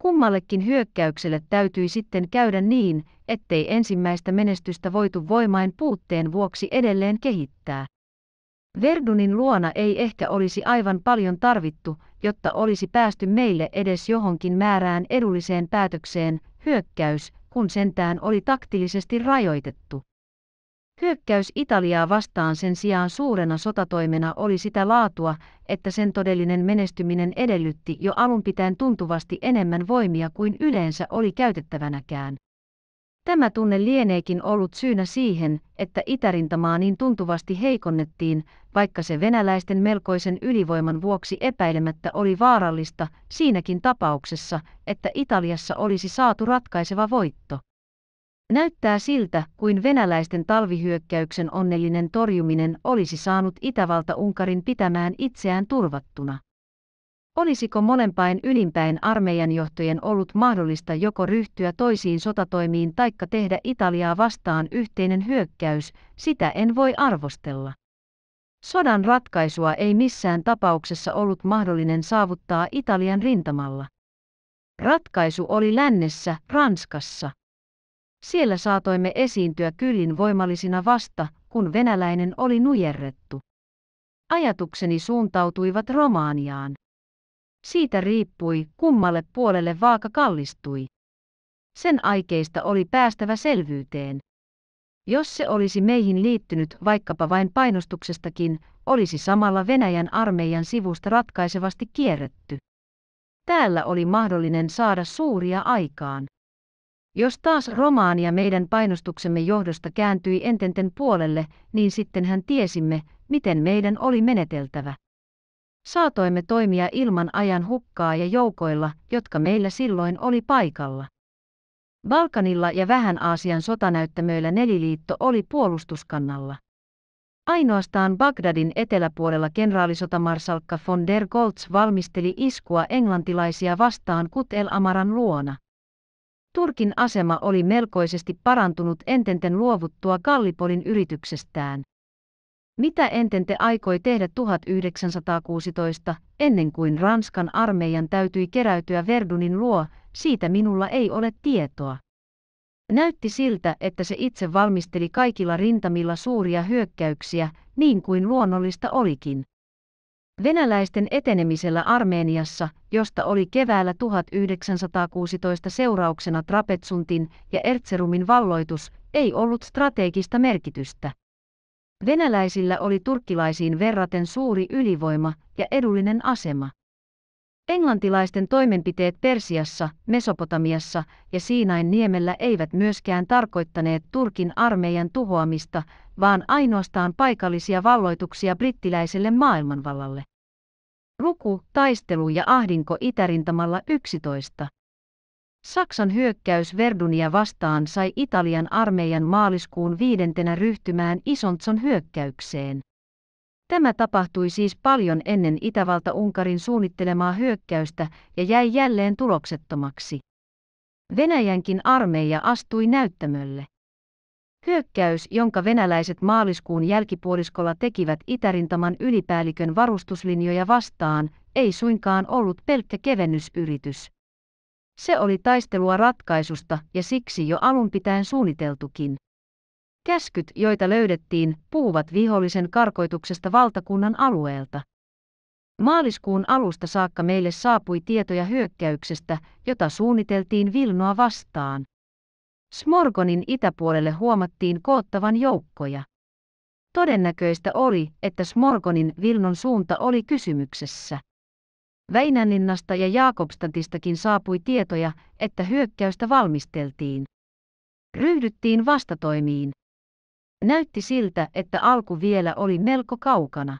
Kummallekin hyökkäykselle täytyi sitten käydä niin, ettei ensimmäistä menestystä voitu voimain puutteen vuoksi edelleen kehittää. Verdunin luona ei ehkä olisi aivan paljon tarvittu, jotta olisi päästy meille edes johonkin määrään edulliseen päätökseen, hyökkäys, kun sentään oli taktillisesti rajoitettu. Hyökkäys Italiaa vastaan sen sijaan suurena sotatoimena oli sitä laatua, että sen todellinen menestyminen edellytti jo alun pitäen tuntuvasti enemmän voimia kuin yleensä oli käytettävänäkään. Tämä tunne lieneekin ollut syynä siihen, että itärintamaa niin tuntuvasti heikonnettiin, vaikka se venäläisten melkoisen ylivoiman vuoksi epäilemättä oli vaarallista siinäkin tapauksessa, että Italiassa olisi saatu ratkaiseva voitto. Näyttää siltä, kuin venäläisten talvihyökkäyksen onnellinen torjuminen olisi saanut Itävalta-Unkarin pitämään itseään turvattuna. Olisiko molempain ylimpäin armeijan johtojen ollut mahdollista joko ryhtyä toisiin sotatoimiin taikka tehdä Italiaa vastaan yhteinen hyökkäys, sitä en voi arvostella. Sodan ratkaisua ei missään tapauksessa ollut mahdollinen saavuttaa Italian rintamalla. Ratkaisu oli lännessä, Ranskassa. Siellä saatoimme esiintyä kyllin voimallisina vasta, kun venäläinen oli nujerrettu. Ajatukseni suuntautuivat Romaaniaan. Siitä riippui, kummalle puolelle vaaka kallistui. Sen aikeista oli päästävä selvyyteen. Jos se olisi meihin liittynyt vaikkapa vain painostuksestakin, olisi samalla Venäjän armeijan sivusta ratkaisevasti kierretty. Täällä oli mahdollinen saada suuria aikaan. Jos taas Romaania meidän painostuksemme johdosta kääntyi ententen puolelle, niin sitten hän tiesimme, miten meidän oli meneteltävä. Saatoimme toimia ilman ajan hukkaa ja joukoilla, jotka meillä silloin oli paikalla. Balkanilla ja vähän Aasian sotanäyttämöillä neliliitto oli puolustuskannalla. Ainoastaan Bagdadin eteläpuolella kenraalisotamarsalkka von der Goltz valmisteli iskua englantilaisia vastaan Kut el Amaran luona. Turkin asema oli melkoisesti parantunut Ententen luovuttua Kallipolin yrityksestään. Mitä Entente aikoi tehdä 1916, ennen kuin Ranskan armeijan täytyi keräytyä Verdunin luo, siitä minulla ei ole tietoa. Näytti siltä, että se itse valmisteli kaikilla rintamilla suuria hyökkäyksiä, niin kuin luonnollista olikin. Venäläisten etenemisellä Armeniassa, josta oli keväällä 1916 seurauksena Trapetsuntin ja Ertserumin valloitus, ei ollut strategista merkitystä. Venäläisillä oli turkkilaisiin verraten suuri ylivoima ja edullinen asema. Englantilaisten toimenpiteet Persiassa, Mesopotamiassa ja Siinain niemellä eivät myöskään tarkoittaneet Turkin armeijan tuhoamista, vaan ainoastaan paikallisia valloituksia brittiläiselle maailmanvallalle. Luku, taistelu ja ahdinko itärintamalla 11. Saksan hyökkäys Verdunia vastaan sai Italian armeijan maaliskuun viidentenä ryhtymään Isontson hyökkäykseen. Tämä tapahtui siis paljon ennen Itävalta-Unkarin suunnittelemaa hyökkäystä ja jäi jälleen tuloksettomaksi. Venäjänkin armeija astui näyttämölle. Hyökkäys, jonka venäläiset maaliskuun jälkipuoliskolla tekivät Itärintaman ylipäällikön varustuslinjoja vastaan, ei suinkaan ollut pelkkä kevennysyritys. Se oli taistelua ratkaisusta ja siksi jo alun pitäen suunniteltukin. Käskyt, joita löydettiin, puuvat vihollisen karkoituksesta valtakunnan alueelta. Maaliskuun alusta saakka meille saapui tietoja hyökkäyksestä, jota suunniteltiin Vilnoa vastaan. Smorgonin itäpuolelle huomattiin koottavan joukkoja. Todennäköistä oli, että Smorgonin Vilnon suunta oli kysymyksessä. Väinänlinnasta ja Jaakobstatistakin saapui tietoja, että hyökkäystä valmisteltiin. Ryhdyttiin vastatoimiin. Näytti siltä, että alku vielä oli melko kaukana.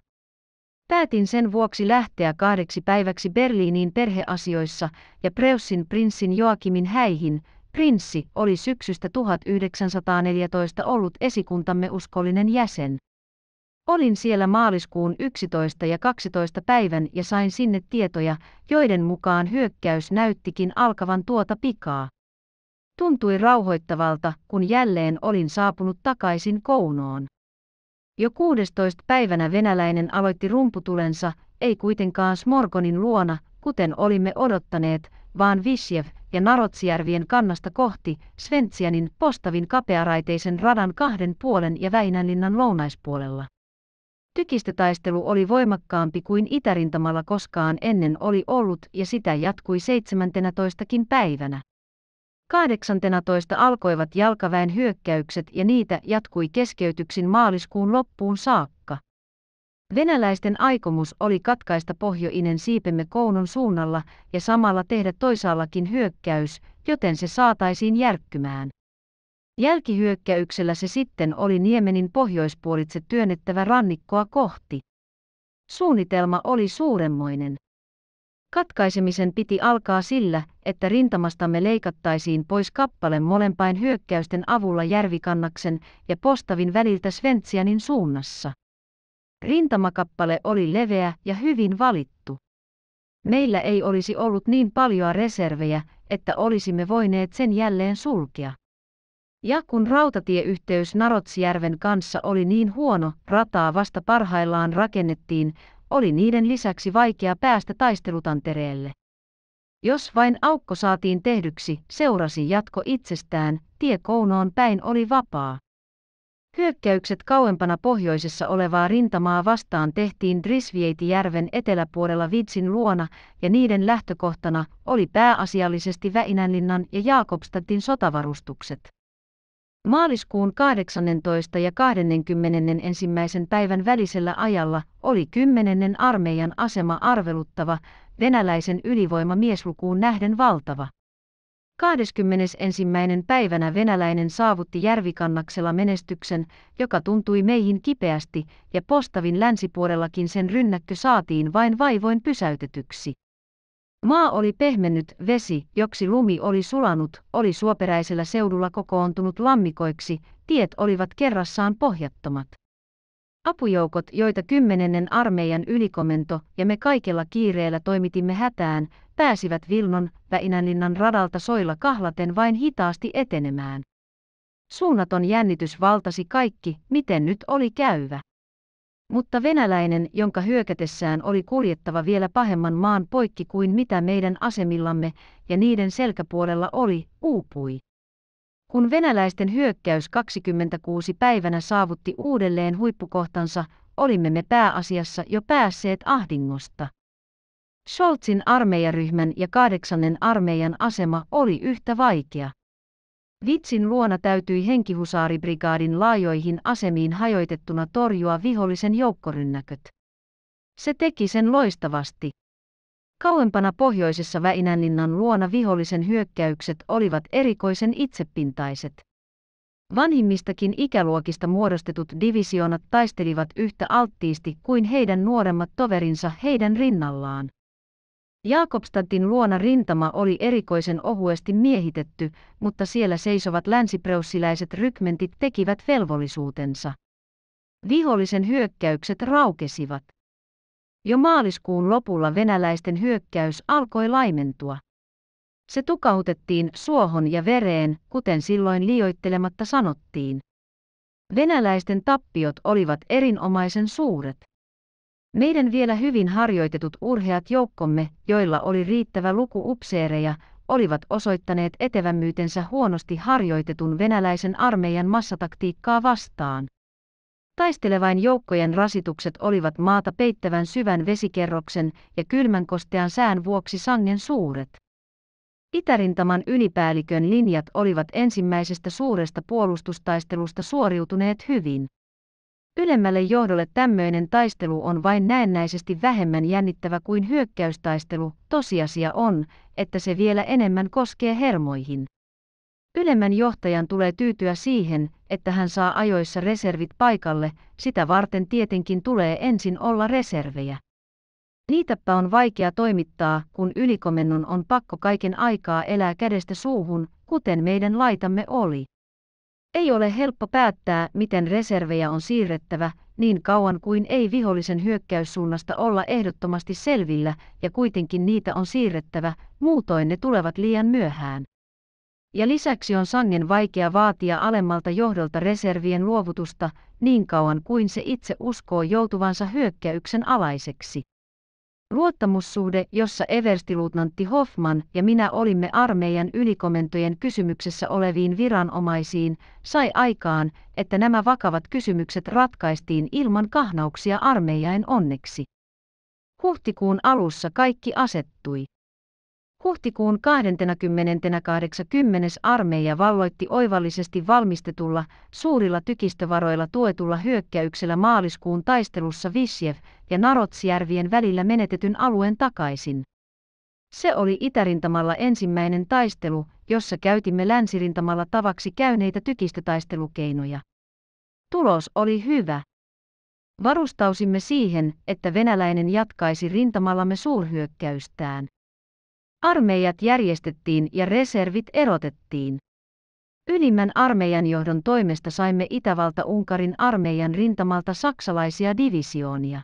Päätin sen vuoksi lähteä kahdeksi päiväksi Berliiniin perheasioissa ja Preussin prinssin Joakimin häihin, Prinssi oli syksystä 1914 ollut esikuntamme uskollinen jäsen. Olin siellä maaliskuun 11 ja 12 päivän ja sain sinne tietoja, joiden mukaan hyökkäys näyttikin alkavan tuota pikaa. Tuntui rauhoittavalta, kun jälleen olin saapunut takaisin Kounoon. Jo 16 päivänä venäläinen aloitti rumputulensa, ei kuitenkaan Smorgonin luona, kuten olimme odottaneet, vaan Visjev, ja Narotsijärvien kannasta kohti Sventsianin postavin kapearaiteisen radan kahden puolen ja Väinänlinnan lounaispuolella. Tykistötaistelu oli voimakkaampi kuin itärintamalla koskaan ennen oli ollut ja sitä jatkui 17 päivänä. 18 alkoivat jalkaväen hyökkäykset ja niitä jatkui keskeytyksin maaliskuun loppuun saakka. Venäläisten aikomus oli katkaista pohjoinen siipemme Kounon suunnalla ja samalla tehdä toisaallakin hyökkäys, joten se saataisiin järkkymään. Jälkihyökkäyksellä se sitten oli Niemenin pohjoispuolitse työnnettävä rannikkoa kohti. Suunnitelma oli suuremmoinen. Katkaisemisen piti alkaa sillä, että rintamastamme leikattaisiin pois kappale molempain hyökkäysten avulla Järvikannaksen ja Postavin väliltä Sventsianin suunnassa. Rintamakappale oli leveä ja hyvin valittu. Meillä ei olisi ollut niin paljon reservejä, että olisimme voineet sen jälleen sulkea. Ja kun rautatieyhteys Narotsjärven kanssa oli niin huono, rataa vasta parhaillaan rakennettiin, oli niiden lisäksi vaikea päästä taistelutantereelle. Jos vain aukko saatiin tehdyksi, seurasi jatko itsestään, tie Kounoon päin oli vapaa. Hyökkäykset kauempana pohjoisessa olevaa rintamaa vastaan tehtiin Drisvieti-järven eteläpuolella Vitsin luona ja niiden lähtökohtana oli pääasiallisesti Väinänlinnan ja Jaakobstadin sotavarustukset. Maaliskuun 18. ja 21. päivän välisellä ajalla oli 10. armeijan asema arveluttava, venäläisen ylivoima mieslukuun nähden valtava. 21. päivänä venäläinen saavutti järvikannaksella menestyksen, joka tuntui meihin kipeästi, ja Postavin länsipuolellakin sen rynnäkkö saatiin vain vaivoin pysäytetyksi. Maa oli pehmennyt, vesi, joksi lumi oli sulanut, oli suoperäisellä seudulla kokoontunut lammikoiksi, tiet olivat kerrassaan pohjattomat. Apujoukot, joita kymmenennen armeijan ylikomento ja me kaikella kiireellä toimitimme hätään, pääsivät Vilnon Väinänlinnan radalta soilla kahlaten vain hitaasti etenemään. Suunnaton jännitys valtasi kaikki, miten nyt oli käyvä. Mutta venäläinen, jonka hyökätessään oli kuljettava vielä pahemman maan poikki kuin mitä meidän asemillamme ja niiden selkäpuolella oli, uupui. Kun venäläisten hyökkäys 26 päivänä saavutti uudelleen huippukohtansa, olimme me pääasiassa jo päässeet ahdingosta. Scholzin armeijaryhmän ja kahdeksannen armeijan asema oli yhtä vaikea. Vitsin luona täytyi henkihusaaribrigaadin laajoihin asemiin hajoitettuna torjua vihollisen joukkorynnäköt. Se teki sen loistavasti. Kauempana pohjoisessa Väinänlinnan luona vihollisen hyökkäykset olivat erikoisen itsepintaiset. Vanhimmistakin ikäluokista muodostetut divisioonat taistelivat yhtä alttiisti kuin heidän nuoremmat toverinsa heidän rinnallaan. Jakobstadtin luona rintama oli erikoisen ohuesti miehitetty, mutta siellä seisovat länsipreussiläiset rykmentit tekivät velvollisuutensa. Vihollisen hyökkäykset raukesivat. Jo maaliskuun lopulla venäläisten hyökkäys alkoi laimentua. Se tukautettiin suohon ja vereen, kuten silloin liioittelematta sanottiin. Venäläisten tappiot olivat erinomaisen suuret. Meidän vielä hyvin harjoitetut urheat joukkomme, joilla oli riittävä luku upseereja, olivat osoittaneet etevämyytensä huonosti harjoitetun venäläisen armeijan massataktiikkaa vastaan. Taistelevain joukkojen rasitukset olivat maata peittävän syvän vesikerroksen ja kylmän kostean sään vuoksi sangen suuret. Itärintaman ylipäällikön linjat olivat ensimmäisestä suuresta puolustustaistelusta suoriutuneet hyvin. Ylemmälle johdolle tämmöinen taistelu on vain näennäisesti vähemmän jännittävä kuin hyökkäystaistelu, tosiasia on, että se vielä enemmän koskee hermoihin. Ylemmän johtajan tulee tyytyä siihen, että hän saa ajoissa reservit paikalle, sitä varten tietenkin tulee ensin olla reservejä. Niitäpä on vaikea toimittaa, kun ylikomennon on pakko kaiken aikaa elää kädestä suuhun, kuten meidän laitamme oli. Ei ole helppo päättää, miten reservejä on siirrettävä, niin kauan kuin ei vihollisen hyökkäyssuunnasta olla ehdottomasti selvillä, ja kuitenkin niitä on siirrettävä, muutoin ne tulevat liian myöhään. Ja lisäksi on sangen vaikea vaatia alemmalta johdolta reservien luovutusta niin kauan kuin se itse uskoo joutuvansa hyökkäyksen alaiseksi. Luottamussuhde, jossa everstiluutnantti Hoffman ja minä olimme armeijan ylikomentojen kysymyksessä oleviin viranomaisiin, sai aikaan, että nämä vakavat kysymykset ratkaistiin ilman kahnauksia armeijain onneksi. Huhtikuun alussa kaikki asettui. Huhtikuun 20.80. armeija valloitti oivallisesti valmistetulla, suurilla tykistövaroilla tuetulla hyökkäyksellä maaliskuun taistelussa Visjev ja Narotsjärvien välillä menetetyn alueen takaisin. Se oli itärintamalla ensimmäinen taistelu, jossa käytimme länsirintamalla tavaksi käyneitä tykistötaistelukeinoja. Tulos oli hyvä. Varustausimme siihen, että venäläinen jatkaisi rintamallamme suurhyökkäystään. Armeijat järjestettiin ja reservit erotettiin. Ylimmän armeijan johdon toimesta saimme Itävalta-Unkarin armeijan rintamalta saksalaisia divisioonia.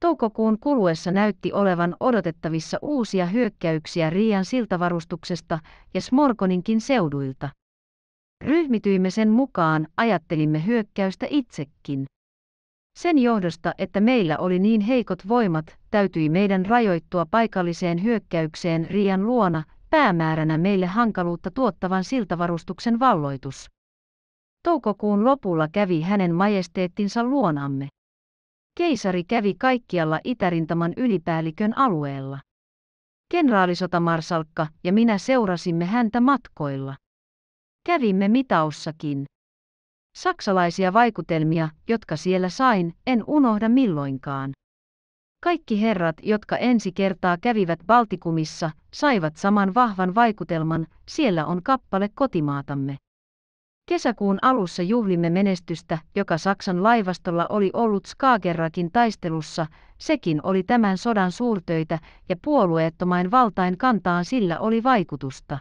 Toukokuun kuluessa näytti olevan odotettavissa uusia hyökkäyksiä Riian siltavarustuksesta ja Smorkoninkin seuduilta. Ryhmityimme sen mukaan, ajattelimme hyökkäystä itsekin. Sen johdosta, että meillä oli niin heikot voimat, täytyi meidän rajoittua paikalliseen hyökkäykseen Rian luona, päämääränä meille hankaluutta tuottavan siltavarustuksen valloitus. Toukokuun lopulla kävi hänen majesteettinsa luonamme. Keisari kävi kaikkialla Itärintaman ylipäällikön alueella. Kenraalisotamarsalkka ja minä seurasimme häntä matkoilla. Kävimme mitaussakin. Saksalaisia vaikutelmia, jotka siellä sain, en unohda milloinkaan. Kaikki herrat, jotka ensi kertaa kävivät Baltikumissa, saivat saman vahvan vaikutelman, siellä on kappale kotimaatamme. Kesäkuun alussa juhlimme menestystä, joka Saksan laivastolla oli ollut Skagerrakin taistelussa, sekin oli tämän sodan suurtöitä ja puolueettomain valtain kantaan sillä oli vaikutusta.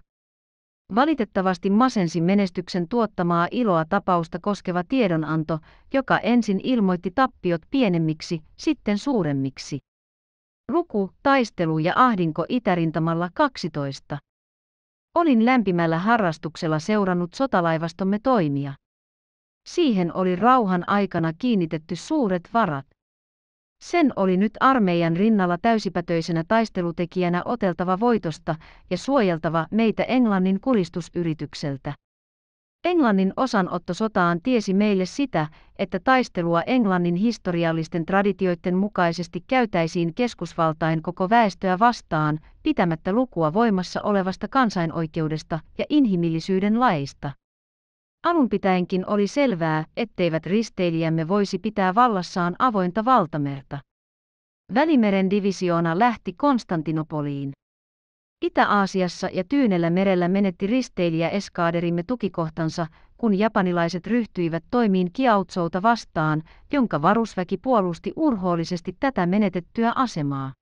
Valitettavasti masensi menestyksen tuottamaa iloa tapausta koskeva tiedonanto, joka ensin ilmoitti tappiot pienemmiksi, sitten suuremmiksi. Luku, taistelu ja ahdinko itärintamalla 12. Olin lämpimällä harrastuksella seurannut sotalaivastomme toimia. Siihen oli rauhan aikana kiinnitetty suuret varat. Sen oli nyt armeijan rinnalla täysipätöisenä taistelutekijänä oteltava voitosta ja suojeltava meitä Englannin kuristusyritykseltä. Englannin osanotto sotaan tiesi meille sitä, että taistelua Englannin historiallisten traditioiden mukaisesti käytäisiin keskusvaltain koko väestöä vastaan, pitämättä lukua voimassa olevasta kansainoikeudesta ja inhimillisyyden laista. Alun pitäenkin oli selvää, etteivät risteilijämme voisi pitää vallassaan avointa valtamerta. Välimeren divisioona lähti Konstantinopoliin. Itä-Aasiassa ja Tyynellä merellä menetti risteilijä eskaaderimme tukikohtansa, kun japanilaiset ryhtyivät toimiin Kiautsouta vastaan, jonka varusväki puolusti urhoollisesti tätä menetettyä asemaa.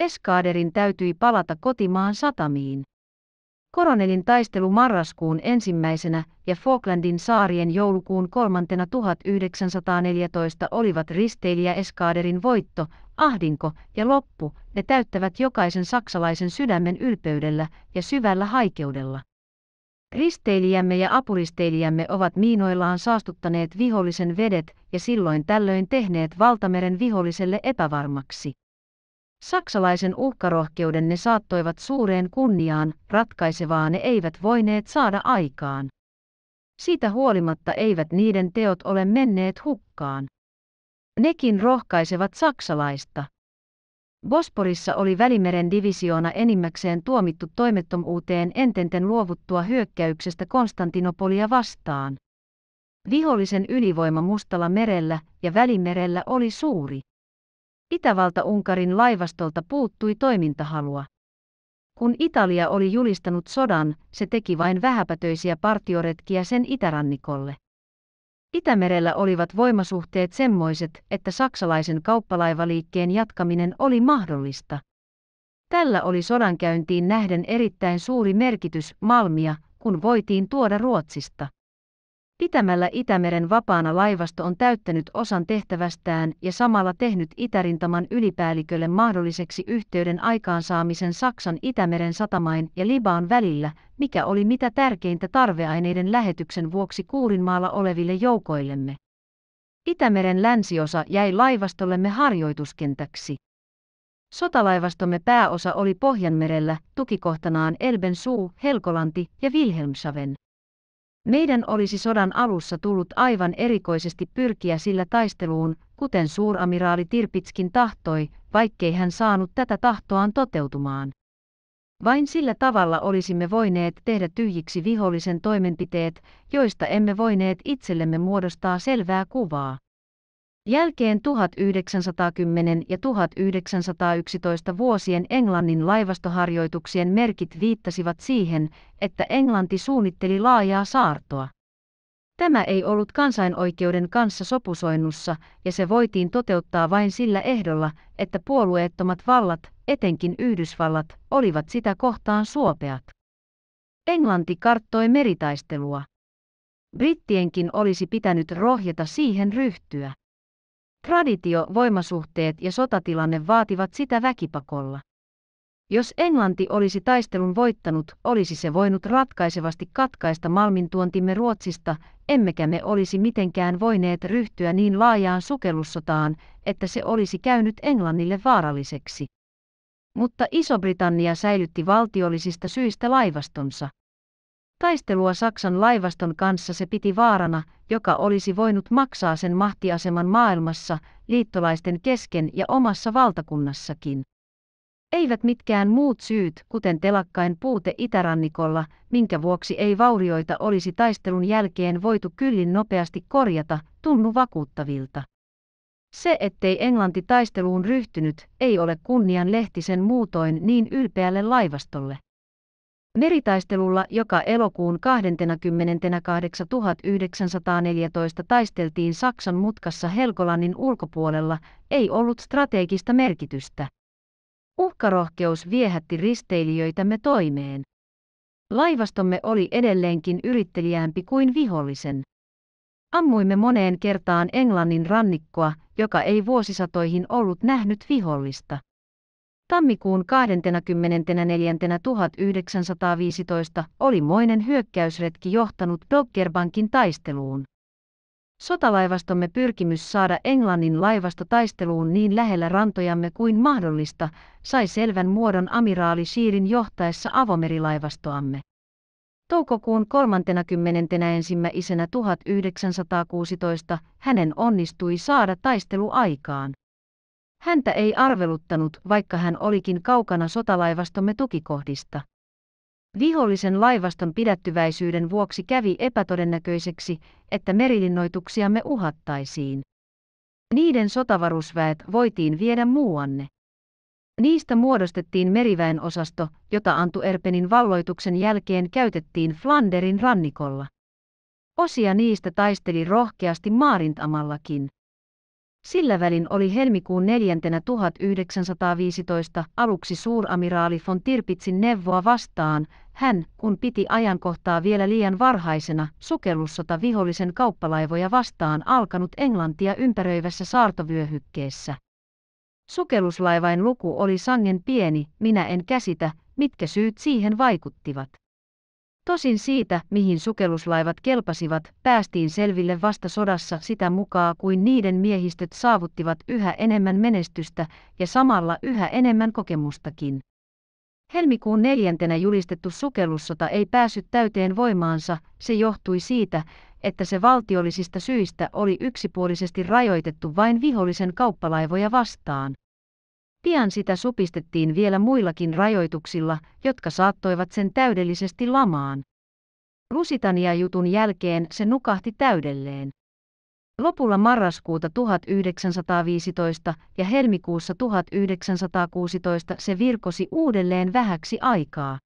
Eskaaderin täytyi palata kotimaan satamiin. Koronelin taistelu marraskuun ensimmäisenä ja Falklandin saarien joulukuun kolmantena 1914 olivat risteilijäeskaaderin voitto, ahdinko ja loppu, ne täyttävät jokaisen saksalaisen sydämen ylpeydellä ja syvällä haikeudella. Risteilijämme ja apuristeilijämme ovat miinoillaan saastuttaneet vihollisen vedet ja silloin tällöin tehneet valtameren viholliselle epävarmaksi. Saksalaisen uhkarohkeuden ne saattoivat suureen kunniaan, ratkaisevaa ne eivät voineet saada aikaan. Siitä huolimatta eivät niiden teot ole menneet hukkaan. Nekin rohkaisevat saksalaista. Bosporissa oli Välimeren divisioona enimmäkseen tuomittu toimettomuuteen ententen luovuttua hyökkäyksestä Konstantinopolia vastaan. Vihollisen ylivoima Mustalla merellä ja Välimerellä oli suuri. Itävalta-Unkarin laivastolta puuttui toimintahalua. Kun Italia oli julistanut sodan, se teki vain vähäpätöisiä partioretkiä sen itärannikolle. Itämerellä olivat voimasuhteet semmoiset, että saksalaisen kauppalaivaliikkeen jatkaminen oli mahdollista. Tällä oli sodankäyntiin nähden erittäin suuri merkitys Malmia, kun voitiin tuoda Ruotsista. Pitämällä Itämeren vapaana laivasto on täyttänyt osan tehtävästään ja samalla tehnyt Itärintaman ylipäällikölle mahdolliseksi yhteyden aikaansaamisen Saksan Itämeren satamain ja Libaan välillä, mikä oli mitä tärkeintä tarveaineiden lähetyksen vuoksi Kuurinmaalla oleville joukoillemme. Itämeren länsiosa jäi laivastollemme harjoituskentäksi. Sotalaivastomme pääosa oli Pohjanmerellä, tukikohtanaan Elben Suu, Helkolanti ja Wilhelmshaven. Meidän olisi sodan alussa tullut aivan erikoisesti pyrkiä sillä taisteluun, kuten suuramiraali Tirpitskin tahtoi, vaikkei hän saanut tätä tahtoaan toteutumaan. Vain sillä tavalla olisimme voineet tehdä tyhjiksi vihollisen toimenpiteet, joista emme voineet itsellemme muodostaa selvää kuvaa. Jälkeen 1910 ja 1911 vuosien Englannin laivastoharjoituksien merkit viittasivat siihen, että Englanti suunnitteli laajaa saartoa. Tämä ei ollut kansainoikeuden kanssa sopusoinnussa, ja se voitiin toteuttaa vain sillä ehdolla, että puolueettomat vallat, etenkin Yhdysvallat, olivat sitä kohtaan suopeat. Englanti karttoi meritaistelua. Brittienkin olisi pitänyt rohjeta siihen ryhtyä. Traditio, voimasuhteet ja sotatilanne vaativat sitä väkipakolla. Jos Englanti olisi taistelun voittanut, olisi se voinut ratkaisevasti katkaista malmintuontimme Ruotsista, emmekä me olisi mitenkään voineet ryhtyä niin laajaan sukellussotaan, että se olisi käynyt Englannille vaaralliseksi. Mutta Iso-Britannia säilytti valtiollisista syistä laivastonsa. Taistelua Saksan laivaston kanssa se piti vaarana, joka olisi voinut maksaa sen mahtiaseman maailmassa, liittolaisten kesken ja omassa valtakunnassakin. Eivät mitkään muut syyt, kuten telakkain puute itärannikolla, minkä vuoksi ei vaurioita olisi taistelun jälkeen voitu kyllin nopeasti korjata, tunnu vakuuttavilta. Se, ettei Englanti taisteluun ryhtynyt, ei ole kunnian lehtisen muutoin niin ylpeälle laivastolle. Meritaistelulla, joka elokuun 28 taisteltiin Saksan mutkassa Helkolannin ulkopuolella, ei ollut strategista merkitystä. Uhkarohkeus viehätti risteilijöitämme toimeen. Laivastomme oli edelleenkin yrittelijämpi kuin vihollisen. Ammuimme moneen kertaan Englannin rannikkoa, joka ei vuosisatoihin ollut nähnyt vihollista. Tammikuun 24.1915 oli moinen hyökkäysretki johtanut Doggerbankin taisteluun. Sotalaivastomme pyrkimys saada Englannin laivasto taisteluun niin lähellä rantojamme kuin mahdollista sai selvän muodon amiraali Siirin johtaessa avomerilaivastoamme. Toukokuun 31. 1916 hänen onnistui saada taistelu aikaan. Häntä ei arveluttanut, vaikka hän olikin kaukana sotalaivastomme tukikohdista. Vihollisen laivaston pidättyväisyyden vuoksi kävi epätodennäköiseksi, että merilinnoituksiamme uhattaisiin. Niiden sotavarusväet voitiin viedä muuanne. Niistä muodostettiin meriväen osasto, jota Antu Erpenin valloituksen jälkeen käytettiin Flanderin rannikolla. Osia niistä taisteli rohkeasti Maarintamallakin. Sillä välin oli helmikuun 4. 1915 aluksi suuramiraali von Tirpitsin neuvoa vastaan, hän, kun piti ajankohtaa vielä liian varhaisena, sukellussota vihollisen kauppalaivoja vastaan alkanut Englantia ympäröivässä saartovyöhykkeessä. Sukelluslaivain luku oli sangen pieni, minä en käsitä, mitkä syyt siihen vaikuttivat. Tosin siitä, mihin sukelluslaivat kelpasivat, päästiin selville vasta sodassa sitä mukaa kuin niiden miehistöt saavuttivat yhä enemmän menestystä ja samalla yhä enemmän kokemustakin. Helmikuun neljäntenä julistettu sukellussota ei päässyt täyteen voimaansa, se johtui siitä, että se valtiollisista syistä oli yksipuolisesti rajoitettu vain vihollisen kauppalaivoja vastaan. Pian sitä supistettiin vielä muillakin rajoituksilla, jotka saattoivat sen täydellisesti lamaan. rusitania jutun jälkeen se nukahti täydelleen. Lopulla marraskuuta 1915 ja helmikuussa 1916 se virkosi uudelleen vähäksi aikaa.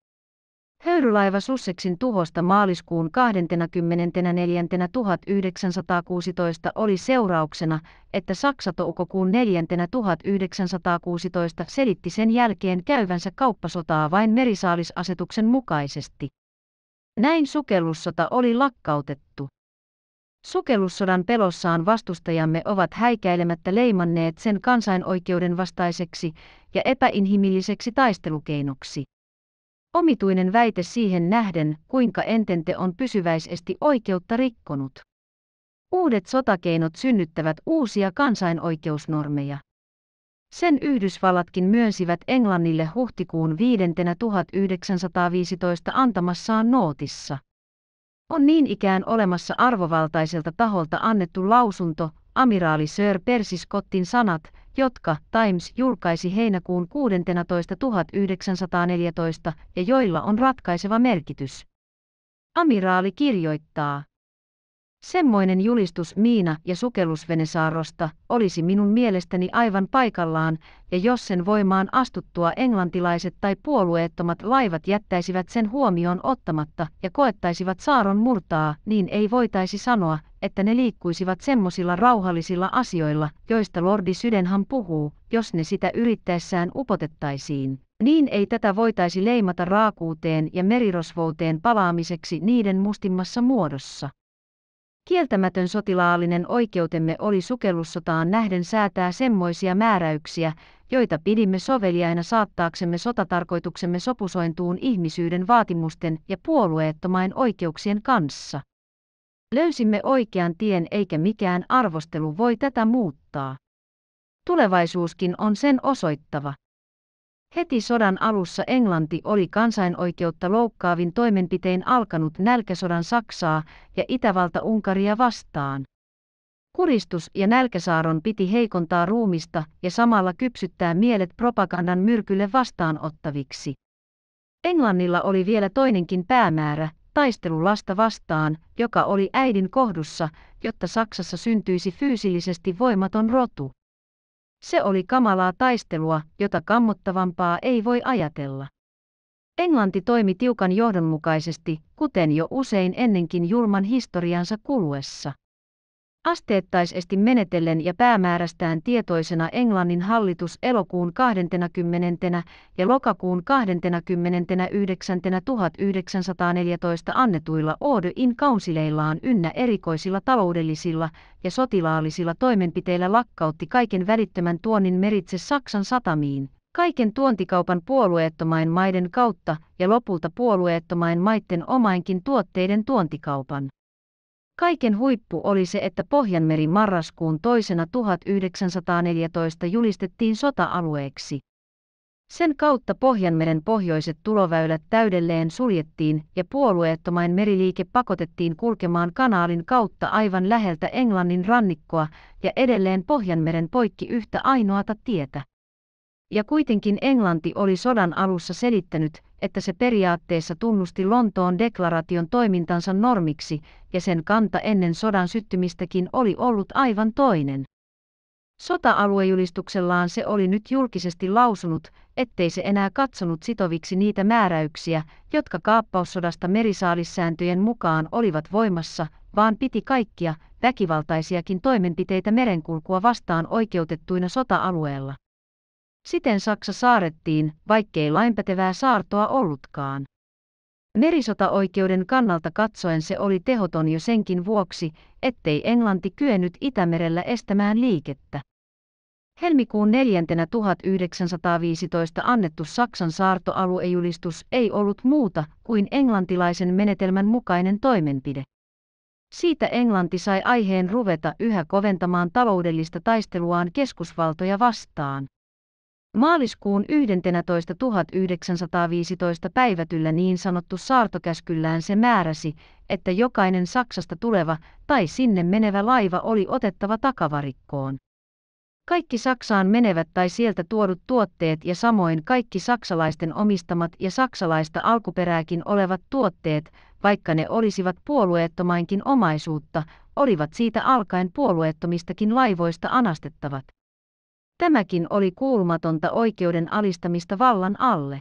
Höyrylaiva Sussexin tuhosta maaliskuun 24. 1916 oli seurauksena, että Saksa toukokuun 4. 1916 selitti sen jälkeen käyvänsä kauppasotaa vain merisaalisasetuksen mukaisesti. Näin sukellussota oli lakkautettu. Sukellussodan pelossaan vastustajamme ovat häikäilemättä leimanneet sen kansainoikeuden vastaiseksi ja epäinhimilliseksi taistelukeinoksi. Omituinen väite siihen nähden, kuinka entente on pysyväisesti oikeutta rikkonut. Uudet sotakeinot synnyttävät uusia kansainoikeusnormeja. Sen Yhdysvallatkin myönsivät Englannille huhtikuun 5.1915 antamassaan nootissa. On niin ikään olemassa arvovaltaiselta taholta annettu lausunto, amiraali Sir Percy Scottin sanat, jotka Times julkaisi heinäkuun 16.1914 ja joilla on ratkaiseva merkitys. Amiraali kirjoittaa. Semmoinen julistus Miina ja sukellusvenesaarosta olisi minun mielestäni aivan paikallaan, ja jos sen voimaan astuttua englantilaiset tai puolueettomat laivat jättäisivät sen huomioon ottamatta ja koettaisivat saaron murtaa, niin ei voitaisi sanoa, että ne liikkuisivat semmoisilla rauhallisilla asioilla, joista Lordi Sydenham puhuu, jos ne sitä yrittäessään upotettaisiin. Niin ei tätä voitaisi leimata raakuuteen ja merirosvouteen palaamiseksi niiden mustimmassa muodossa. Kieltämätön sotilaallinen oikeutemme oli sukellussotaan nähden säätää semmoisia määräyksiä, joita pidimme soveliaina saattaaksemme sotatarkoituksemme sopusointuun ihmisyyden vaatimusten ja puolueettomain oikeuksien kanssa. Löysimme oikean tien eikä mikään arvostelu voi tätä muuttaa. Tulevaisuuskin on sen osoittava. Heti sodan alussa Englanti oli kansainoikeutta loukkaavin toimenpitein alkanut nälkäsodan Saksaa ja Itävalta-Unkaria vastaan. Kuristus ja nälkäsaaron piti heikontaa ruumista ja samalla kypsyttää mielet propagandan myrkylle vastaanottaviksi. Englannilla oli vielä toinenkin päämäärä, taistelu lasta vastaan, joka oli äidin kohdussa, jotta Saksassa syntyisi fyysillisesti voimaton rotu. Se oli kamalaa taistelua, jota kammottavampaa ei voi ajatella. Englanti toimi tiukan johdonmukaisesti, kuten jo usein ennenkin julman historiansa kuluessa. Asteettaisesti menetellen ja päämäärästään tietoisena Englannin hallitus elokuun 20. ja lokakuun 29. annetuilla Order in Councileillaan ynnä erikoisilla taloudellisilla ja sotilaallisilla toimenpiteillä lakkautti kaiken välittömän tuonnin meritse Saksan satamiin, kaiken tuontikaupan puolueettomain maiden kautta ja lopulta puolueettomain maitten omainkin tuotteiden tuontikaupan. Kaiken huippu oli se, että Pohjanmeri marraskuun toisena 1914 julistettiin sota-alueeksi. Sen kautta Pohjanmeren pohjoiset tuloväylät täydelleen suljettiin ja puolueettomain meriliike pakotettiin kulkemaan kanaalin kautta aivan läheltä Englannin rannikkoa ja edelleen Pohjanmeren poikki yhtä ainoata tietä ja kuitenkin Englanti oli sodan alussa selittänyt, että se periaatteessa tunnusti Lontoon deklaration toimintansa normiksi, ja sen kanta ennen sodan syttymistäkin oli ollut aivan toinen. Sota-aluejulistuksellaan se oli nyt julkisesti lausunut, ettei se enää katsonut sitoviksi niitä määräyksiä, jotka kaappaussodasta merisaalissääntöjen mukaan olivat voimassa, vaan piti kaikkia, väkivaltaisiakin toimenpiteitä merenkulkua vastaan oikeutettuina sota-alueella. Siten Saksa saarettiin, vaikkei lainpätevää saartoa ollutkaan. Merisotaoikeuden kannalta katsoen se oli tehoton jo senkin vuoksi, ettei Englanti kyennyt Itämerellä estämään liikettä. Helmikuun 4. 1915 annettu Saksan saartoaluejulistus ei ollut muuta kuin englantilaisen menetelmän mukainen toimenpide. Siitä Englanti sai aiheen ruveta yhä koventamaan taloudellista taisteluaan keskusvaltoja vastaan. Maaliskuun 11.1915 päivätyllä niin sanottu saartokäskyllään se määräsi, että jokainen Saksasta tuleva tai sinne menevä laiva oli otettava takavarikkoon. Kaikki Saksaan menevät tai sieltä tuodut tuotteet ja samoin kaikki saksalaisten omistamat ja saksalaista alkuperääkin olevat tuotteet, vaikka ne olisivat puolueettomainkin omaisuutta, olivat siitä alkaen puolueettomistakin laivoista anastettavat. Tämäkin oli kuulumatonta oikeuden alistamista vallan alle.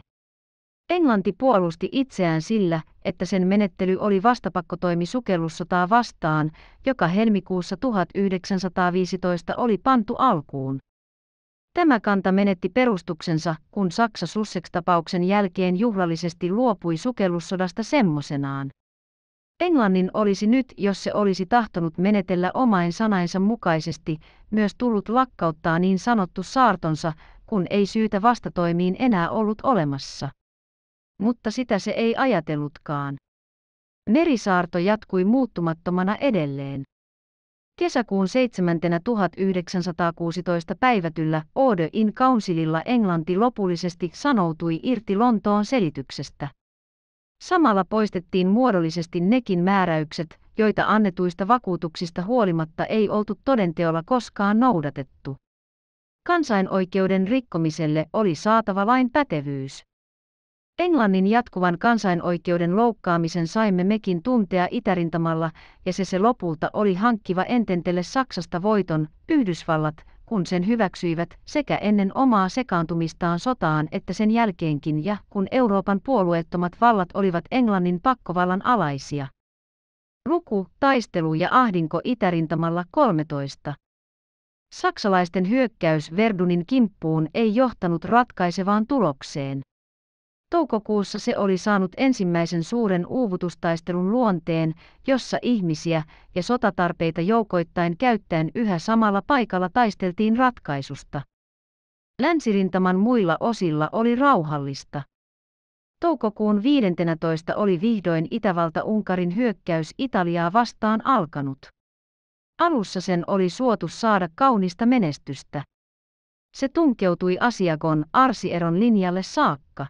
Englanti puolusti itseään sillä, että sen menettely oli vastapakkotoimi sukellussotaa vastaan, joka helmikuussa 1915 oli pantu alkuun. Tämä kanta menetti perustuksensa, kun Saksa Sussex-tapauksen jälkeen juhlallisesti luopui sukellussodasta semmosenaan. Englannin olisi nyt, jos se olisi tahtonut menetellä omain sanainsa mukaisesti, myös tullut lakkauttaa niin sanottu saartonsa, kun ei syytä vastatoimiin enää ollut olemassa. Mutta sitä se ei ajatellutkaan. Merisaarto jatkui muuttumattomana edelleen. Kesäkuun 7. 1916 päivätyllä Ode in Councililla Englanti lopullisesti sanoutui irti Lontoon selityksestä. Samalla poistettiin muodollisesti nekin määräykset, joita annetuista vakuutuksista huolimatta ei oltu todenteolla koskaan noudatettu. Kansainoikeuden rikkomiselle oli saatava lain pätevyys. Englannin jatkuvan kansainoikeuden loukkaamisen saimme mekin tuntea itärintamalla, ja se se lopulta oli hankkiva ententelle Saksasta voiton, Yhdysvallat, kun sen hyväksyivät sekä ennen omaa sekaantumistaan sotaan että sen jälkeenkin ja kun Euroopan puolueettomat vallat olivat Englannin pakkovallan alaisia. Luku, taistelu ja ahdinko itärintamalla 13. Saksalaisten hyökkäys Verdunin kimppuun ei johtanut ratkaisevaan tulokseen. Toukokuussa se oli saanut ensimmäisen suuren uuvutustaistelun luonteen, jossa ihmisiä ja sotatarpeita joukoittain käyttäen yhä samalla paikalla taisteltiin ratkaisusta. Länsirintaman muilla osilla oli rauhallista. Toukokuun 15. oli vihdoin Itävalta-Unkarin hyökkäys Italiaa vastaan alkanut. Alussa sen oli suotu saada kaunista menestystä. Se tunkeutui Asiakon arsieron linjalle saakka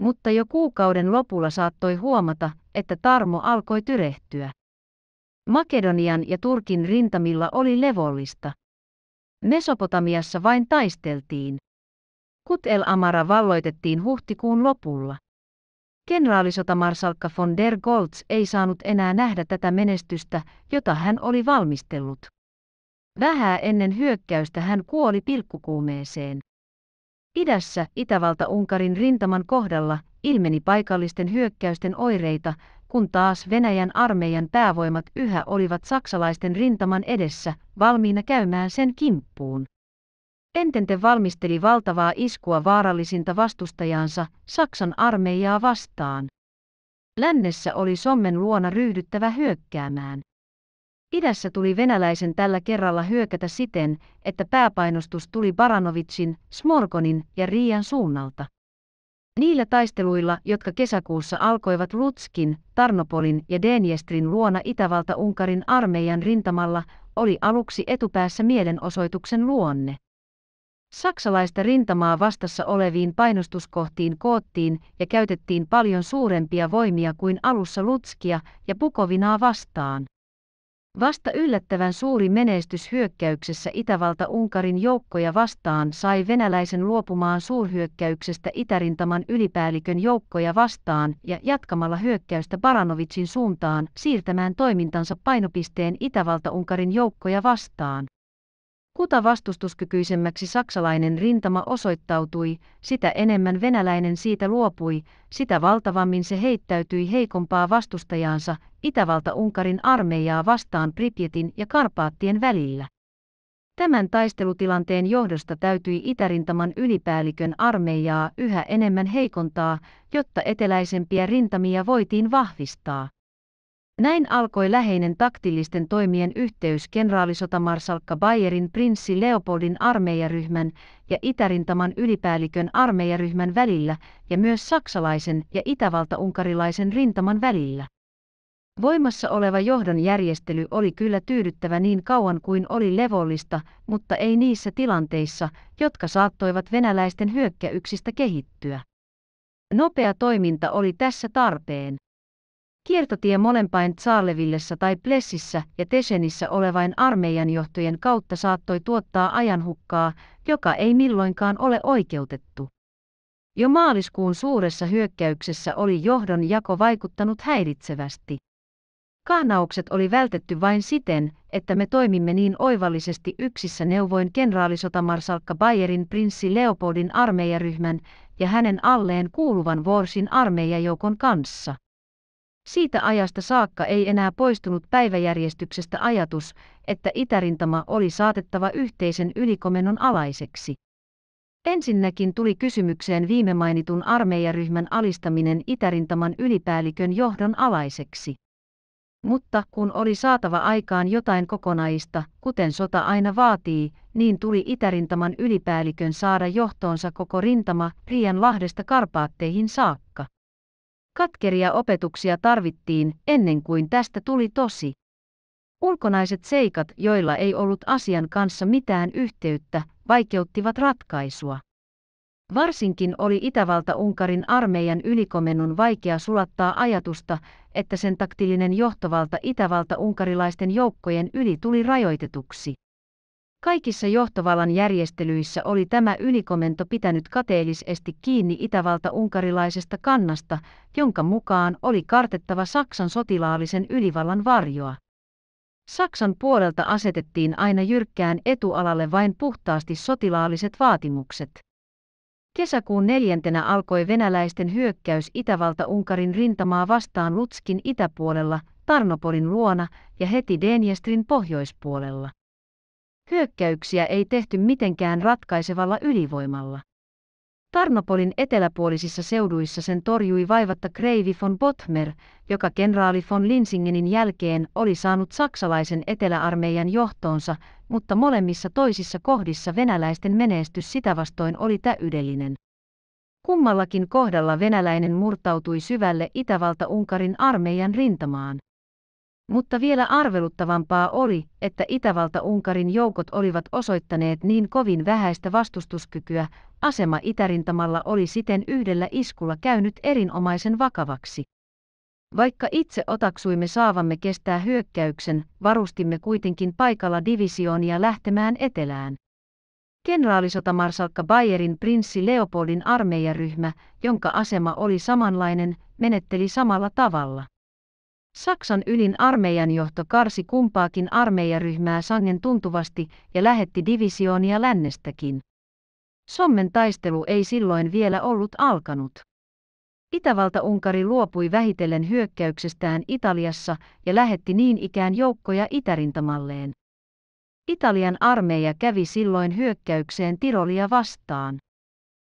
mutta jo kuukauden lopulla saattoi huomata, että Tarmo alkoi tyrehtyä. Makedonian ja Turkin rintamilla oli levollista. Mesopotamiassa vain taisteltiin. Kut el Amara valloitettiin huhtikuun lopulla. Kenraalisotamarsalkka von der Goltz ei saanut enää nähdä tätä menestystä, jota hän oli valmistellut. Vähää ennen hyökkäystä hän kuoli pilkkukuumeeseen. Idässä Itävalta-Unkarin rintaman kohdalla ilmeni paikallisten hyökkäysten oireita, kun taas Venäjän armeijan päävoimat yhä olivat saksalaisten rintaman edessä, valmiina käymään sen kimppuun. Entente valmisteli valtavaa iskua vaarallisinta vastustajaansa, Saksan armeijaa vastaan. Lännessä oli Sommen luona ryhdyttävä hyökkäämään. Idässä tuli venäläisen tällä kerralla hyökätä siten, että pääpainostus tuli Baranovitsin, Smorgonin ja Riian suunnalta. Niillä taisteluilla, jotka kesäkuussa alkoivat Lutskin, Tarnopolin ja Denjestrin luona Itävalta-Unkarin armeijan rintamalla, oli aluksi etupäässä mielenosoituksen luonne. Saksalaista rintamaa vastassa oleviin painostuskohtiin koottiin ja käytettiin paljon suurempia voimia kuin alussa Lutskia ja Pukovinaa vastaan. Vasta yllättävän suuri menestys hyökkäyksessä Itävalta-Unkarin joukkoja vastaan sai venäläisen luopumaan suurhyökkäyksestä Itärintaman ylipäällikön joukkoja vastaan ja jatkamalla hyökkäystä Baranovitsin suuntaan siirtämään toimintansa painopisteen Itävalta-Unkarin joukkoja vastaan. Kuta vastustuskykyisemmäksi saksalainen rintama osoittautui, sitä enemmän venäläinen siitä luopui, sitä valtavammin se heittäytyi heikompaa vastustajaansa, Itävalta-Unkarin armeijaa vastaan Pripjetin ja Karpaattien välillä. Tämän taistelutilanteen johdosta täytyi Itärintaman ylipäällikön armeijaa yhä enemmän heikontaa, jotta eteläisempiä rintamia voitiin vahvistaa. Näin alkoi läheinen taktillisten toimien yhteys kenraalisotamarsalkka Bayerin prinssi Leopoldin armeijaryhmän ja Itärintaman ylipäällikön armeijaryhmän välillä ja myös saksalaisen ja itävalta-unkarilaisen rintaman välillä. Voimassa oleva johdon järjestely oli kyllä tyydyttävä niin kauan kuin oli levollista, mutta ei niissä tilanteissa, jotka saattoivat venäläisten hyökkäyksistä kehittyä. Nopea toiminta oli tässä tarpeen. Kiertotie molempain Tsaarlevillessä tai Plessissä ja Tesenissä olevain armeijanjohtojen kautta saattoi tuottaa ajanhukkaa, joka ei milloinkaan ole oikeutettu. Jo maaliskuun suuressa hyökkäyksessä oli johdon jako vaikuttanut häiritsevästi. Kaanaukset oli vältetty vain siten, että me toimimme niin oivallisesti yksissä neuvoin kenraalisotamarsalkka Bayerin prinssi Leopoldin armeijaryhmän ja hänen alleen kuuluvan Vorsin armeijajoukon kanssa. Siitä ajasta saakka ei enää poistunut päiväjärjestyksestä ajatus, että itärintama oli saatettava yhteisen ylikomennon alaiseksi. Ensinnäkin tuli kysymykseen viime mainitun armeijaryhmän alistaminen itärintaman ylipäällikön johdon alaiseksi. Mutta kun oli saatava aikaan jotain kokonaista, kuten sota aina vaatii, niin tuli itärintaman ylipäällikön saada johtoonsa koko rintama Rian lahdesta Karpaatteihin saakka. Katkeria opetuksia tarvittiin ennen kuin tästä tuli tosi. Ulkonaiset seikat, joilla ei ollut asian kanssa mitään yhteyttä, vaikeuttivat ratkaisua. Varsinkin oli Itävalta-Unkarin armeijan ylikomennon vaikea sulattaa ajatusta, että sen taktillinen johtovalta Itävalta-unkarilaisten joukkojen yli tuli rajoitetuksi. Kaikissa johtovallan järjestelyissä oli tämä ylikomento pitänyt kateellisesti kiinni itävalta-unkarilaisesta kannasta, jonka mukaan oli kartettava Saksan sotilaallisen ylivallan varjoa. Saksan puolelta asetettiin aina jyrkkään etualalle vain puhtaasti sotilaalliset vaatimukset. Kesäkuun neljäntenä alkoi venäläisten hyökkäys Itävalta-Unkarin rintamaa vastaan Lutskin itäpuolella, Tarnopolin luona ja heti Denjestrin pohjoispuolella. Hyökkäyksiä ei tehty mitenkään ratkaisevalla ylivoimalla. Tarnopolin eteläpuolisissa seuduissa sen torjui vaivatta Kreivi von Botmer, joka kenraali von Linsingenin jälkeen oli saanut saksalaisen eteläarmeijan johtoonsa, mutta molemmissa toisissa kohdissa venäläisten menestys sitä vastoin oli täydellinen. Kummallakin kohdalla venäläinen murtautui syvälle Itävalta-Unkarin armeijan rintamaan. Mutta vielä arveluttavampaa oli, että Itävalta-Unkarin joukot olivat osoittaneet niin kovin vähäistä vastustuskykyä, asema itärintamalla oli siten yhdellä iskulla käynyt erinomaisen vakavaksi. Vaikka itse otaksuimme saavamme kestää hyökkäyksen, varustimme kuitenkin paikalla divisioonia lähtemään etelään. Kenraalisotamarsalkka Bayerin prinssi Leopoldin armeijaryhmä, jonka asema oli samanlainen, menetteli samalla tavalla. Saksan ylin armeijanjohto karsi kumpaakin armeijaryhmää sangen tuntuvasti ja lähetti divisioonia lännestäkin. Sommen taistelu ei silloin vielä ollut alkanut. Itävalta-Unkari luopui vähitellen hyökkäyksestään Italiassa ja lähetti niin ikään joukkoja itärintamalleen. Italian armeija kävi silloin hyökkäykseen Tirolia vastaan.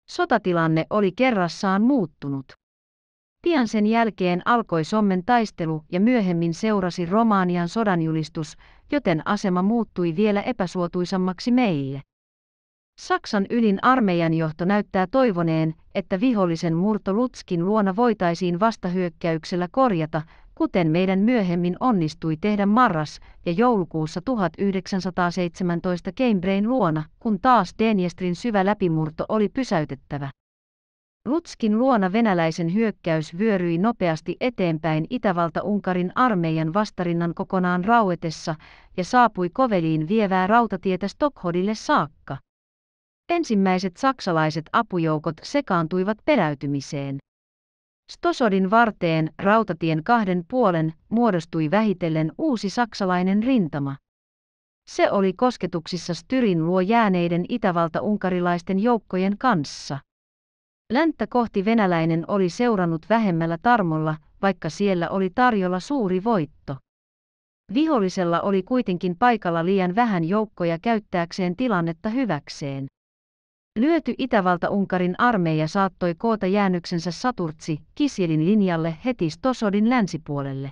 Sotatilanne oli kerrassaan muuttunut. Pian sen jälkeen alkoi Sommen taistelu ja myöhemmin seurasi romaanian sodanjulistus, joten asema muuttui vielä epäsuotuisammaksi meille. Saksan ylin armeijan johto näyttää toivoneen, että vihollisen murto Lutskin luona voitaisiin vastahyökkäyksellä korjata, kuten meidän myöhemmin onnistui tehdä marras- ja joulukuussa 1917 Keimbrein luona, kun taas Denjestrin syvä läpimurto oli pysäytettävä. Rutskin luona venäläisen hyökkäys vyöryi nopeasti eteenpäin Itävalta-Unkarin armeijan vastarinnan kokonaan rauetessa ja saapui Koveliin vievää rautatietä Stockholille saakka. Ensimmäiset saksalaiset apujoukot sekaantuivat peräytymiseen. Stosodin varteen rautatien kahden puolen muodostui vähitellen uusi saksalainen rintama. Se oli kosketuksissa Styrin luo jääneiden Itävalta-unkarilaisten joukkojen kanssa. Länttä kohti venäläinen oli seurannut vähemmällä tarmolla, vaikka siellä oli tarjolla suuri voitto. Vihollisella oli kuitenkin paikalla liian vähän joukkoja käyttääkseen tilannetta hyväkseen. Lyöty Itävalta-Unkarin armeija saattoi koota jäännöksensä Saturtsi Kisielin linjalle heti Stosodin länsipuolelle.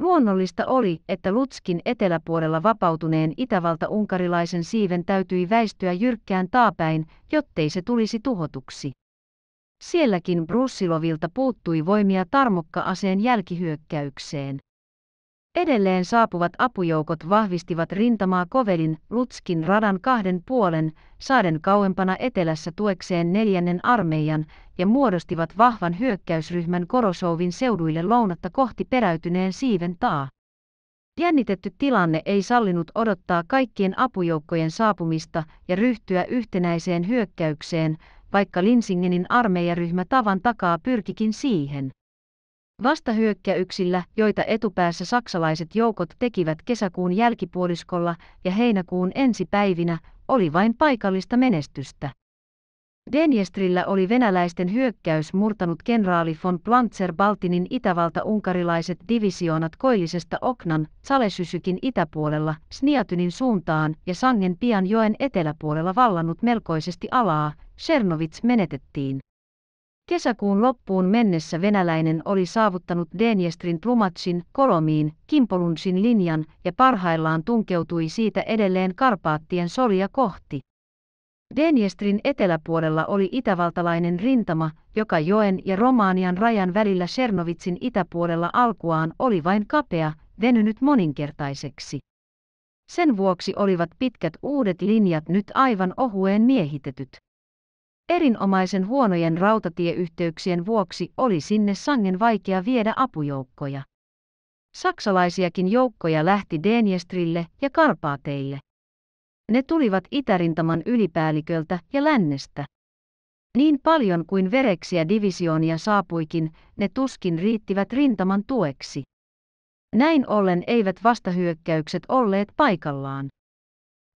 Luonnollista oli, että Lutskin eteläpuolella vapautuneen Itävalta-Unkarilaisen siiven täytyi väistyä jyrkkään taapäin, jottei se tulisi tuhotuksi. Sielläkin Brussilovilta puuttui voimia tarmokka-aseen jälkihyökkäykseen. Edelleen saapuvat apujoukot vahvistivat rintamaa Kovelin, Lutskin radan kahden puolen, saaden kauempana etelässä tuekseen neljännen armeijan ja muodostivat vahvan hyökkäysryhmän Korosovin seuduille lounatta kohti peräytyneen siiven taa. Jännitetty tilanne ei sallinut odottaa kaikkien apujoukkojen saapumista ja ryhtyä yhtenäiseen hyökkäykseen, vaikka Linsingenin armeijaryhmä tavan takaa pyrkikin siihen. Vastahyökkäyksillä, joita etupäässä saksalaiset joukot tekivät kesäkuun jälkipuoliskolla ja heinäkuun ensipäivinä, oli vain paikallista menestystä. Denjestrillä oli venäläisten hyökkäys murtanut kenraali von Plantzer-Baltinin itävalta-unkarilaiset divisioonat koillisesta Oknan, Salesysykin itäpuolella, Sniatynin suuntaan ja sangen pian joen eteläpuolella vallannut melkoisesti alaa, Sernovits menetettiin. Kesäkuun loppuun mennessä venäläinen oli saavuttanut Denjestrin Tlumatsin, Kolomiin, Kimpolunsin linjan ja parhaillaan tunkeutui siitä edelleen Karpaattien solia kohti. Denjestrin eteläpuolella oli itävaltalainen rintama, joka joen ja Romaanian rajan välillä Sernovitsin itäpuolella alkuaan oli vain kapea, venynyt moninkertaiseksi. Sen vuoksi olivat pitkät uudet linjat nyt aivan ohueen miehitetyt. Erinomaisen huonojen rautatieyhteyksien vuoksi oli sinne sangen vaikea viedä apujoukkoja. Saksalaisiakin joukkoja lähti Denjestrille ja Karpaateille. Ne tulivat Itärintaman ylipäälliköltä ja lännestä. Niin paljon kuin vereksiä divisioonia saapuikin, ne tuskin riittivät rintaman tueksi. Näin ollen eivät vastahyökkäykset olleet paikallaan.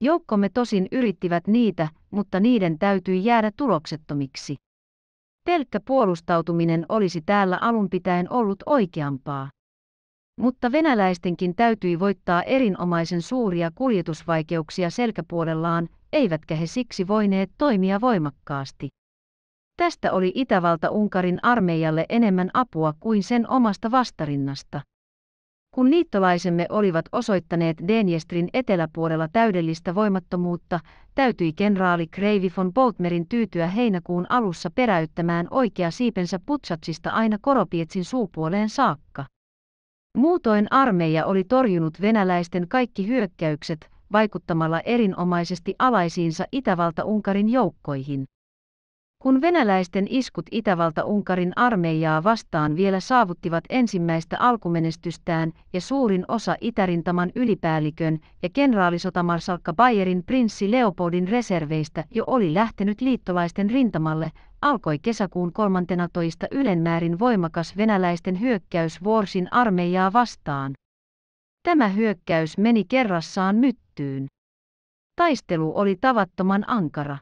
Joukkomme tosin yrittivät niitä, mutta niiden täytyi jäädä tuloksettomiksi. Pelkkä puolustautuminen olisi täällä alun pitäen ollut oikeampaa. Mutta venäläistenkin täytyi voittaa erinomaisen suuria kuljetusvaikeuksia selkäpuolellaan, eivätkä he siksi voineet toimia voimakkaasti. Tästä oli Itävalta Unkarin armeijalle enemmän apua kuin sen omasta vastarinnasta. Kun liittolaisemme olivat osoittaneet Denjestrin eteläpuolella täydellistä voimattomuutta, täytyi kenraali Kreivi von Boltmerin tyytyä heinäkuun alussa peräyttämään oikea siipensä Putsatsista aina Koropietsin suupuoleen saakka. Muutoin armeija oli torjunut venäläisten kaikki hyökkäykset, vaikuttamalla erinomaisesti alaisiinsa Itävalta-Unkarin joukkoihin. Kun venäläisten iskut Itävalta-Unkarin armeijaa vastaan vielä saavuttivat ensimmäistä alkumenestystään ja suurin osa Itärintaman ylipäällikön ja kenraalisotamarsalkka Bayerin prinssi Leopoldin reserveistä jo oli lähtenyt liittolaisten rintamalle, alkoi kesäkuun 13. ylenmäärin voimakas venäläisten hyökkäys Vuorsin armeijaa vastaan. Tämä hyökkäys meni kerrassaan myttyyn. Taistelu oli tavattoman ankara.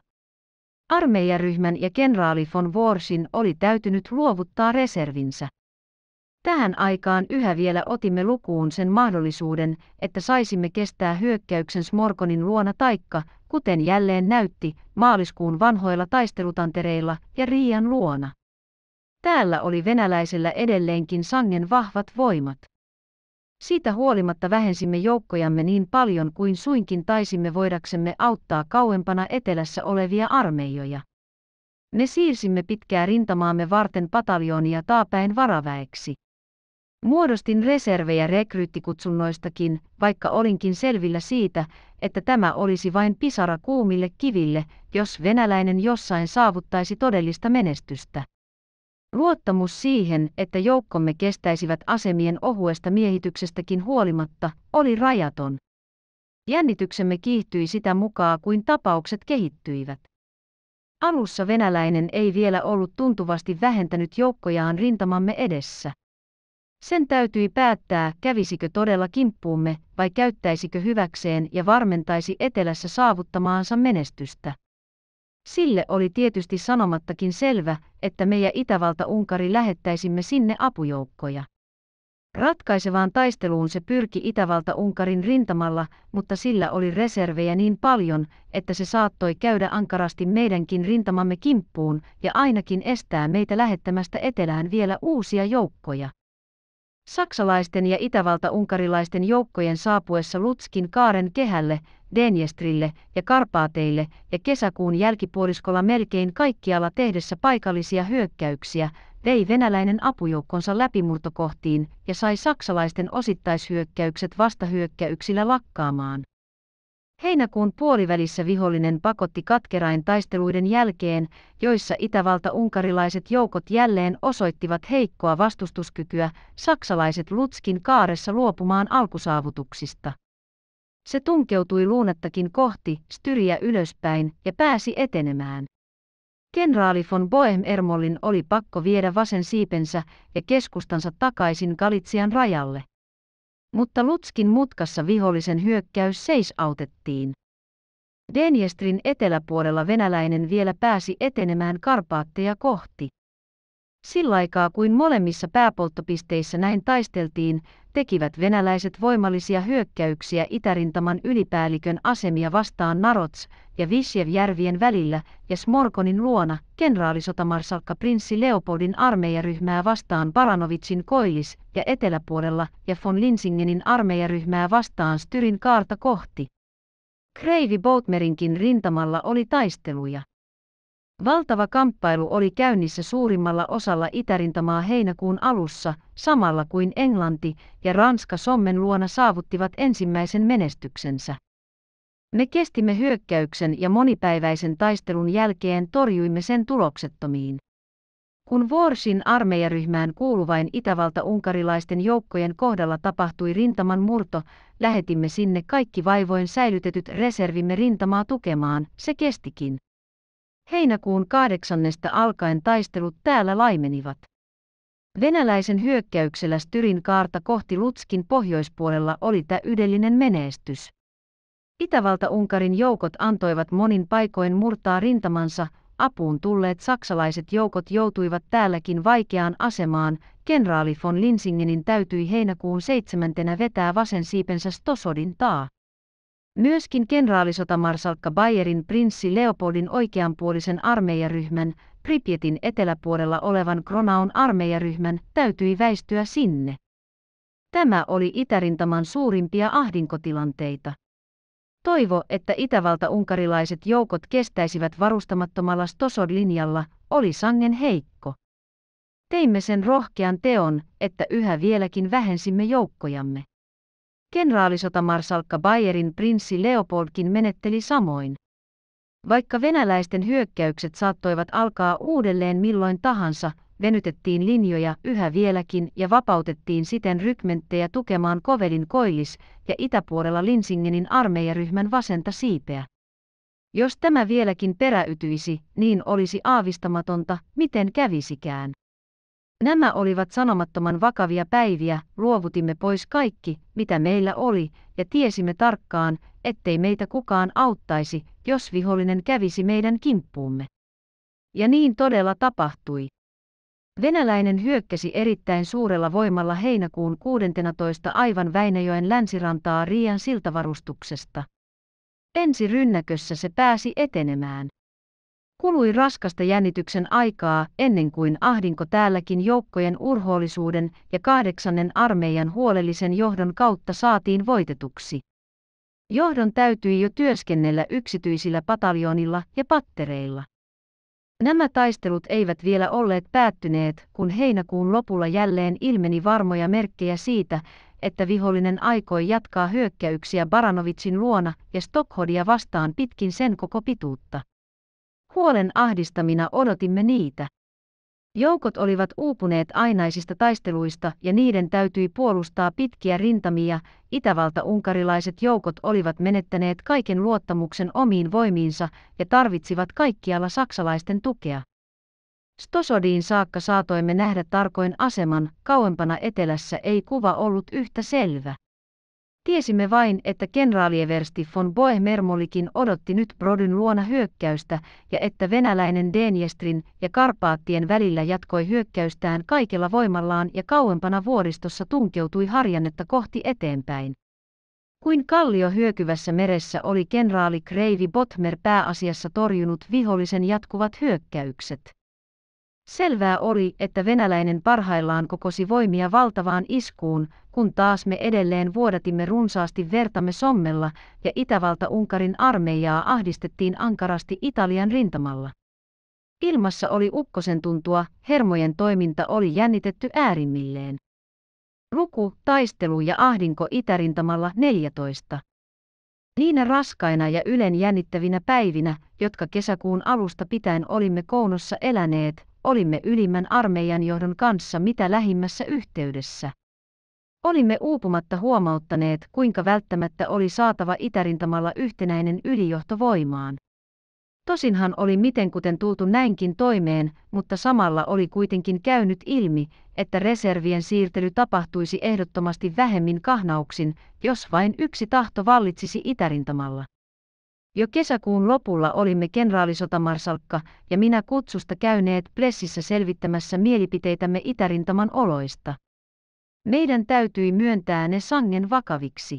Armeijaryhmän ja kenraali von Worsin oli täytynyt luovuttaa reservinsä. Tähän aikaan yhä vielä otimme lukuun sen mahdollisuuden, että saisimme kestää hyökkäyksen Smorkonin luona taikka, kuten jälleen näytti, maaliskuun vanhoilla taistelutantereilla ja Riian luona. Täällä oli venäläisellä edelleenkin sangen vahvat voimat. Siitä huolimatta vähensimme joukkojamme niin paljon kuin suinkin taisimme voidaksemme auttaa kauempana etelässä olevia armeijoja. Me siirsimme pitkää rintamaamme varten pataljoonia taapäin varaväeksi. Muodostin reservejä rekryyttikutsunnoistakin, vaikka olinkin selvillä siitä, että tämä olisi vain pisara kuumille kiville, jos venäläinen jossain saavuttaisi todellista menestystä. Luottamus siihen, että joukkomme kestäisivät asemien ohuesta miehityksestäkin huolimatta, oli rajaton. Jännityksemme kiihtyi sitä mukaan kuin tapaukset kehittyivät. Alussa venäläinen ei vielä ollut tuntuvasti vähentänyt joukkojaan rintamamme edessä. Sen täytyi päättää, kävisikö todella kimppuumme vai käyttäisikö hyväkseen ja varmentaisi etelässä saavuttamaansa menestystä. Sille oli tietysti sanomattakin selvä, että me ja Itävalta-Unkari lähettäisimme sinne apujoukkoja. Ratkaisevaan taisteluun se pyrki Itävalta-Unkarin rintamalla, mutta sillä oli reservejä niin paljon, että se saattoi käydä ankarasti meidänkin rintamamme kimppuun ja ainakin estää meitä lähettämästä etelään vielä uusia joukkoja. Saksalaisten ja Itävalta-unkarilaisten joukkojen saapuessa Lutskin kaaren kehälle Denjestrille ja Karpaateille ja kesäkuun jälkipuoliskolla melkein kaikkialla tehdessä paikallisia hyökkäyksiä, vei venäläinen apujoukkonsa läpimurtokohtiin ja sai saksalaisten osittaishyökkäykset vastahyökkäyksillä lakkaamaan. Heinäkuun puolivälissä vihollinen pakotti katkerain taisteluiden jälkeen, joissa itävalta-unkarilaiset joukot jälleen osoittivat heikkoa vastustuskykyä, saksalaiset Lutskin kaaressa luopumaan alkusaavutuksista. Se tunkeutui luunattakin kohti, styriä ylöspäin, ja pääsi etenemään. Kenraali von Boehm-Ermollin oli pakko viedä vasen siipensä ja keskustansa takaisin Galitsian rajalle. Mutta Lutskin mutkassa vihollisen hyökkäys seisautettiin. Denjestrin eteläpuolella venäläinen vielä pääsi etenemään Karpaatteja kohti. Sillä aikaa kuin molemmissa pääpolttopisteissä näin taisteltiin, tekivät venäläiset voimallisia hyökkäyksiä itärintaman ylipäällikön asemia vastaan Narots ja Visjev-järvien välillä ja Smorkonin luona kenraalisotamarsalkka prinssi Leopoldin armeijaryhmää vastaan Baranovitsin koillis ja eteläpuolella ja von Linsingenin armeijaryhmää vastaan Styrin kaarta kohti. Kreivi Boutmerinkin rintamalla oli taisteluja. Valtava kamppailu oli käynnissä suurimmalla osalla itärintamaa heinäkuun alussa, samalla kuin Englanti ja Ranska sommen luona saavuttivat ensimmäisen menestyksensä. Me kestimme hyökkäyksen ja monipäiväisen taistelun jälkeen torjuimme sen tuloksettomiin. Kun Vorsin armeijaryhmään kuuluvain itävalta-unkarilaisten joukkojen kohdalla tapahtui rintaman murto, lähetimme sinne kaikki vaivoin säilytetyt reservimme rintamaa tukemaan, se kestikin. Heinäkuun kahdeksannesta alkaen taistelut täällä laimenivat. Venäläisen hyökkäyksellä Styrin kaarta kohti Lutskin pohjoispuolella oli täydellinen menestys. Itävalta-Unkarin joukot antoivat monin paikoin murtaa rintamansa, apuun tulleet saksalaiset joukot joutuivat täälläkin vaikeaan asemaan, kenraali von Linsingenin täytyi heinäkuun seitsemäntenä vetää vasen siipensä Stosodin taa. Myöskin kenraalisotamarsalkka Bayerin prinssi Leopoldin oikeanpuolisen armeijaryhmän, Pripietin eteläpuolella olevan Kronaun armeijaryhmän, täytyi väistyä sinne. Tämä oli itärintaman suurimpia ahdinkotilanteita. Toivo, että itävalta-unkarilaiset joukot kestäisivät varustamattomalla Stosod-linjalla, oli sangen heikko. Teimme sen rohkean teon, että yhä vieläkin vähensimme joukkojamme. Kenraalisotamarsalkka Bayerin prinssi Leopoldkin menetteli samoin. Vaikka venäläisten hyökkäykset saattoivat alkaa uudelleen milloin tahansa, venytettiin linjoja yhä vieläkin ja vapautettiin siten rykmenttejä tukemaan Kovelin koillis- ja itäpuolella Linsingenin armeijaryhmän vasenta siipeä. Jos tämä vieläkin peräytyisi, niin olisi aavistamatonta, miten kävisikään. Nämä olivat sanomattoman vakavia päiviä, luovutimme pois kaikki, mitä meillä oli, ja tiesimme tarkkaan, ettei meitä kukaan auttaisi, jos vihollinen kävisi meidän kimppuumme. Ja niin todella tapahtui. Venäläinen hyökkäsi erittäin suurella voimalla heinäkuun 16. aivan Väinäjoen länsirantaa Riian siltavarustuksesta. Ensi rynnäkössä se pääsi etenemään. Kului raskasta jännityksen aikaa ennen kuin ahdinko täälläkin joukkojen urhoollisuuden ja kahdeksannen armeijan huolellisen johdon kautta saatiin voitetuksi. Johdon täytyi jo työskennellä yksityisillä pataljonilla ja pattereilla. Nämä taistelut eivät vielä olleet päättyneet, kun heinäkuun lopulla jälleen ilmeni varmoja merkkejä siitä, että vihollinen aikoi jatkaa hyökkäyksiä Baranovitsin luona ja Stockholmia vastaan pitkin sen koko pituutta. Huolen ahdistamina odotimme niitä. Joukot olivat uupuneet ainaisista taisteluista ja niiden täytyi puolustaa pitkiä rintamia, itävalta-unkarilaiset joukot olivat menettäneet kaiken luottamuksen omiin voimiinsa ja tarvitsivat kaikkialla saksalaisten tukea. Stosodiin saakka saatoimme nähdä tarkoin aseman, kauempana etelässä ei kuva ollut yhtä selvä. Tiesimme vain, että kenraalieversti von Boehmermolikin odotti nyt Brodyn luona hyökkäystä ja että venäläinen Denjestrin ja Karpaattien välillä jatkoi hyökkäystään kaikella voimallaan ja kauempana vuoristossa tunkeutui harjannetta kohti eteenpäin. Kuin kallio hyökyvässä meressä oli kenraali Kreivi Botmer pääasiassa torjunut vihollisen jatkuvat hyökkäykset. Selvää oli, että venäläinen parhaillaan kokosi voimia valtavaan iskuun, kun taas me edelleen vuodatimme runsaasti vertamme sommella ja Itävalta-Unkarin armeijaa ahdistettiin ankarasti Italian rintamalla. Ilmassa oli ukkosen tuntua, hermojen toiminta oli jännitetty äärimmilleen. Ruku, taistelu ja ahdinko itärintamalla 14. Niinä raskaina ja ylen jännittävinä päivinä, jotka kesäkuun alusta pitäen olimme Kounossa eläneet, olimme ylimmän armeijan johdon kanssa mitä lähimmässä yhteydessä. Olimme uupumatta huomauttaneet, kuinka välttämättä oli saatava itärintamalla yhtenäinen ylijohto voimaan. Tosinhan oli mitenkuten tultu näinkin toimeen, mutta samalla oli kuitenkin käynyt ilmi, että reservien siirtely tapahtuisi ehdottomasti vähemmin kahnauksin, jos vain yksi tahto vallitsisi itärintamalla. Jo kesäkuun lopulla olimme kenraalisotamarsalkka ja minä kutsusta käyneet Plessissä selvittämässä mielipiteitämme Itärintaman oloista. Meidän täytyi myöntää ne sangen vakaviksi.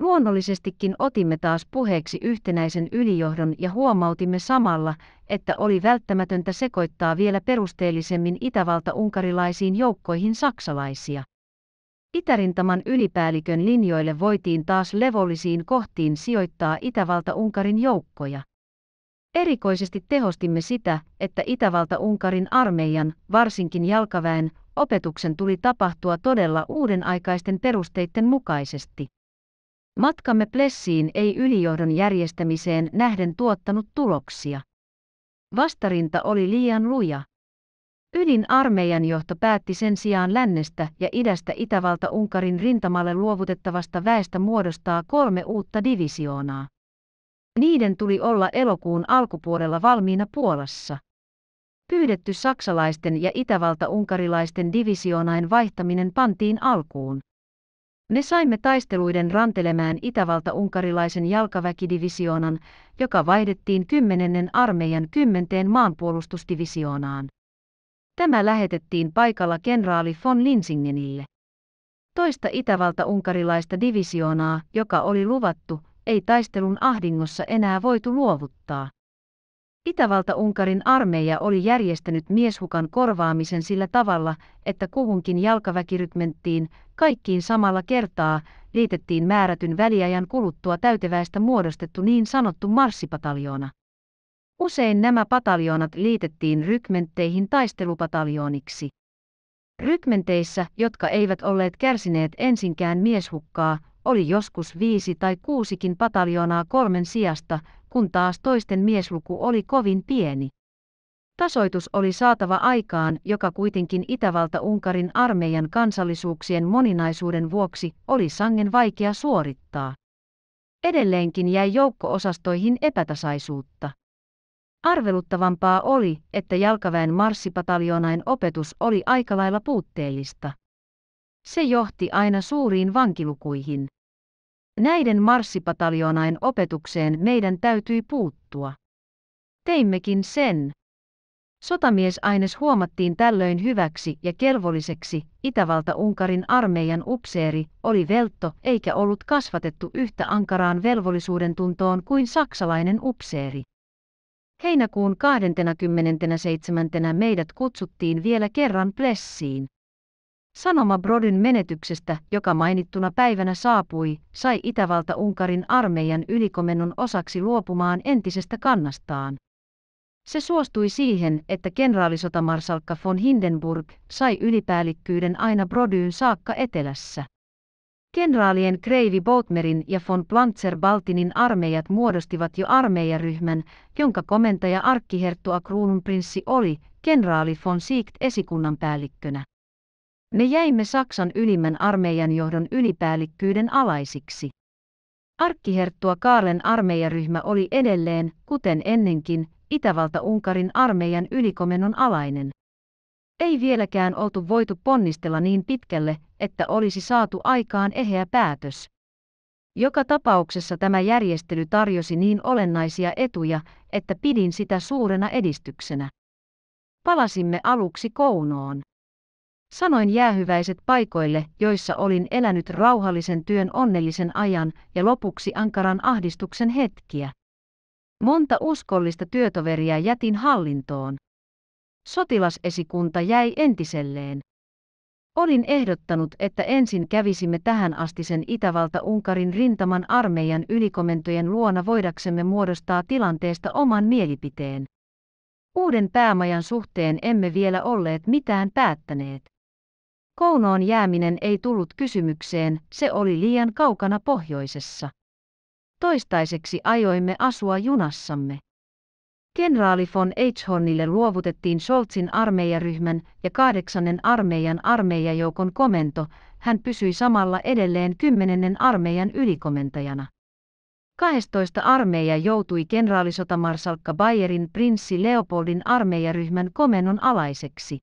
Luonnollisestikin otimme taas puheeksi yhtenäisen ylijohdon ja huomautimme samalla, että oli välttämätöntä sekoittaa vielä perusteellisemmin Itävalta-unkarilaisiin joukkoihin saksalaisia. Itärintaman ylipäällikön linjoille voitiin taas levollisiin kohtiin sijoittaa Itävalta-Unkarin joukkoja. Erikoisesti tehostimme sitä, että Itävalta-Unkarin armeijan, varsinkin jalkaväen, opetuksen tuli tapahtua todella uudenaikaisten perusteiden mukaisesti. Matkamme Plessiin ei ylijohdon järjestämiseen nähden tuottanut tuloksia. Vastarinta oli liian luja. Ydinarmeijan johto päätti sen sijaan lännestä ja idästä Itävalta-Unkarin rintamalle luovutettavasta väestä muodostaa kolme uutta divisioonaa. Niiden tuli olla elokuun alkupuolella valmiina Puolassa. Pyydetty saksalaisten ja itävalta-unkarilaisten divisioonain vaihtaminen pantiin alkuun. Ne saimme taisteluiden rantelemään itävalta-unkarilaisen jalkaväkidivisioonan, joka vaihdettiin kymmenennen armeijan kymmenteen maanpuolustusdivisioonaan. Tämä lähetettiin paikalla kenraali von Linsingenille. Toista itävalta-unkarilaista divisioonaa, joka oli luvattu, ei taistelun ahdingossa enää voitu luovuttaa. Itävalta-Unkarin armeija oli järjestänyt mieshukan korvaamisen sillä tavalla, että kuhunkin jalkaväkirykmenttiin, kaikkiin samalla kertaa, liitettiin määrätyn väliajan kuluttua täyteväistä muodostettu niin sanottu marssipataljoona. Usein nämä pataljoonat liitettiin rykmentteihin taistelupataljooniksi. Rykmenteissä, jotka eivät olleet kärsineet ensinkään mieshukkaa, oli joskus viisi tai kuusikin pataljoonaa kolmen sijasta, kun taas toisten miesluku oli kovin pieni. Tasoitus oli saatava aikaan, joka kuitenkin Itävalta-Unkarin armeijan kansallisuuksien moninaisuuden vuoksi oli sangen vaikea suorittaa. Edelleenkin jäi joukko-osastoihin epätasaisuutta. Arveluttavampaa oli, että jalkaväen marssipataljonain opetus oli aika lailla puutteellista. Se johti aina suuriin vankilukuihin. Näiden marssipataljonain opetukseen meidän täytyi puuttua. Teimmekin sen. Sotamiesaines huomattiin tällöin hyväksi ja kelvolliseksi, Itävalta-Unkarin armeijan upseeri oli veltto eikä ollut kasvatettu yhtä ankaraan velvollisuuden tuntoon kuin saksalainen upseeri. Heinäkuun 27. meidät kutsuttiin vielä kerran Plessiin. Sanoma Brodyn menetyksestä, joka mainittuna päivänä saapui, sai Itävalta-Unkarin armeijan ylikomennon osaksi luopumaan entisestä kannastaan. Se suostui siihen, että kenraalisotamarsalkka von Hindenburg sai ylipäällikkyyden aina Brodyyn saakka etelässä. Kenraalien Kreivi Boltmerin ja von Plantzer-Baltinin armeijat muodostivat jo armeijaryhmän, jonka komentaja arkkiherttua kruununprinssi oli, kenraali von Siegt esikunnan päällikkönä. Me jäimme Saksan ylimmän armeijan johdon ylipäällikkyyden alaisiksi. Arkkiherttua Kaarlen armeijaryhmä oli edelleen, kuten ennenkin, Itävalta-Unkarin armeijan ylikomennon alainen. Ei vieläkään oltu voitu ponnistella niin pitkälle, että olisi saatu aikaan eheä päätös. Joka tapauksessa tämä järjestely tarjosi niin olennaisia etuja, että pidin sitä suurena edistyksenä. Palasimme aluksi Kounoon. Sanoin jäähyväiset paikoille, joissa olin elänyt rauhallisen työn onnellisen ajan ja lopuksi ankaran ahdistuksen hetkiä. Monta uskollista työtoveriä jätin hallintoon sotilasesikunta jäi entiselleen. Olin ehdottanut, että ensin kävisimme tähän asti sen Itävalta-Unkarin rintaman armeijan ylikomentojen luona voidaksemme muodostaa tilanteesta oman mielipiteen. Uuden päämajan suhteen emme vielä olleet mitään päättäneet. Kounoon jääminen ei tullut kysymykseen, se oli liian kaukana pohjoisessa. Toistaiseksi ajoimme asua junassamme. Kenraali von Eichhornille luovutettiin Scholzin armeijaryhmän ja kahdeksannen armeijan armeijajoukon komento, hän pysyi samalla edelleen kymmenennen armeijan ylikomentajana. 12 armeija joutui kenraalisotamarsalkka Bayerin prinssi Leopoldin armeijaryhmän komennon alaiseksi.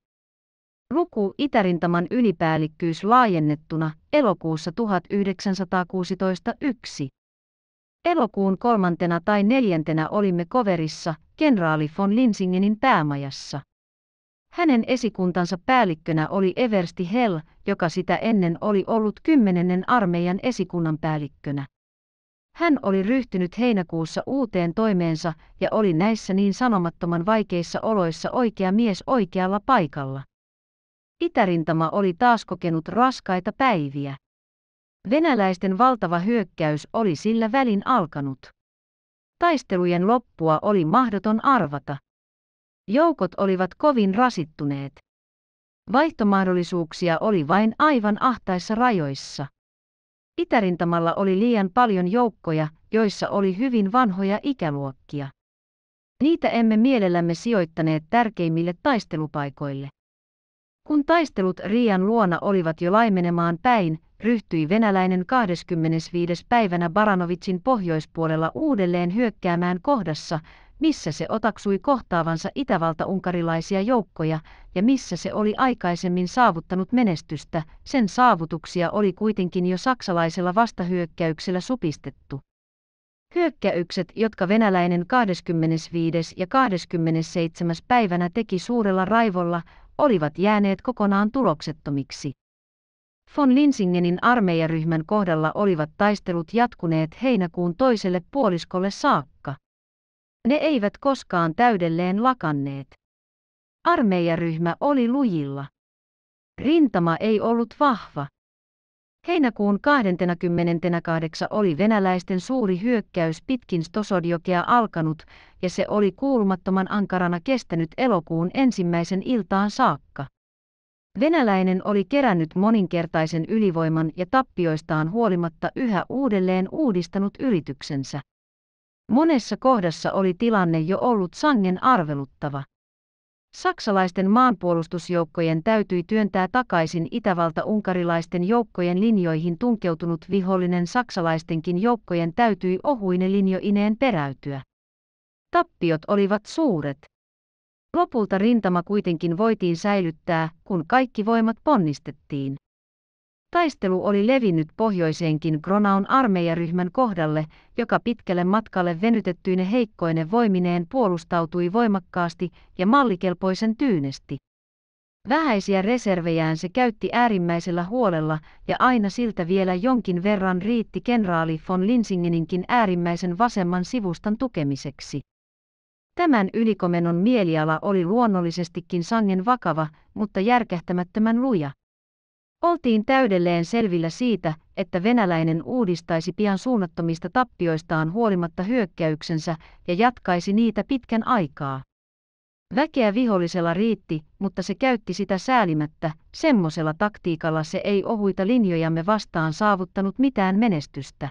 Luku Itärintaman ylipäällikkyys laajennettuna elokuussa 1916 1. Elokuun kolmantena tai neljäntenä olimme Koverissa, kenraali von Linsingenin päämajassa. Hänen esikuntansa päällikkönä oli Eversti Hell, joka sitä ennen oli ollut kymmenennen armeijan esikunnan päällikkönä. Hän oli ryhtynyt heinäkuussa uuteen toimeensa ja oli näissä niin sanomattoman vaikeissa oloissa oikea mies oikealla paikalla. Itärintama oli taas kokenut raskaita päiviä. Venäläisten valtava hyökkäys oli sillä välin alkanut. Taistelujen loppua oli mahdoton arvata. Joukot olivat kovin rasittuneet. Vaihtomahdollisuuksia oli vain aivan ahtaissa rajoissa. Itärintamalla oli liian paljon joukkoja, joissa oli hyvin vanhoja ikäluokkia. Niitä emme mielellämme sijoittaneet tärkeimmille taistelupaikoille. Kun taistelut Riian luona olivat jo laimenemaan päin, ryhtyi venäläinen 25. päivänä Baranovitsin pohjoispuolella uudelleen hyökkäämään kohdassa, missä se otaksui kohtaavansa itävalta-unkarilaisia joukkoja ja missä se oli aikaisemmin saavuttanut menestystä, sen saavutuksia oli kuitenkin jo saksalaisella vastahyökkäyksellä supistettu. Hyökkäykset, jotka venäläinen 25. ja 27. päivänä teki suurella raivolla, olivat jääneet kokonaan tuloksettomiksi. Von Linsingenin armeijaryhmän kohdalla olivat taistelut jatkuneet heinäkuun toiselle puoliskolle saakka. Ne eivät koskaan täydelleen lakanneet. Armeijaryhmä oli lujilla. Rintama ei ollut vahva. Heinäkuun 28. oli venäläisten suuri hyökkäys pitkin Stosodiokea alkanut, ja se oli kuulumattoman ankarana kestänyt elokuun ensimmäisen iltaan saakka. Venäläinen oli kerännyt moninkertaisen ylivoiman ja tappioistaan huolimatta yhä uudelleen uudistanut yrityksensä. Monessa kohdassa oli tilanne jo ollut sangen arveluttava. Saksalaisten maanpuolustusjoukkojen täytyi työntää takaisin Itävalta-unkarilaisten joukkojen linjoihin tunkeutunut vihollinen saksalaistenkin joukkojen täytyi ohuine linjoineen peräytyä. Tappiot olivat suuret. Lopulta rintama kuitenkin voitiin säilyttää, kun kaikki voimat ponnistettiin. Taistelu oli levinnyt pohjoiseenkin Gronaun armeijaryhmän kohdalle, joka pitkälle matkalle venytettyine heikkoine voimineen puolustautui voimakkaasti ja mallikelpoisen tyynesti. Vähäisiä reservejään se käytti äärimmäisellä huolella ja aina siltä vielä jonkin verran riitti kenraali von Linsingeninkin äärimmäisen vasemman sivustan tukemiseksi. Tämän ylikomennon mieliala oli luonnollisestikin sangen vakava, mutta järkähtämättömän luja. Oltiin täydelleen selvillä siitä, että venäläinen uudistaisi pian suunnattomista tappioistaan huolimatta hyökkäyksensä ja jatkaisi niitä pitkän aikaa. Väkeä vihollisella riitti, mutta se käytti sitä säälimättä, semmoisella taktiikalla se ei ohuita linjojamme vastaan saavuttanut mitään menestystä.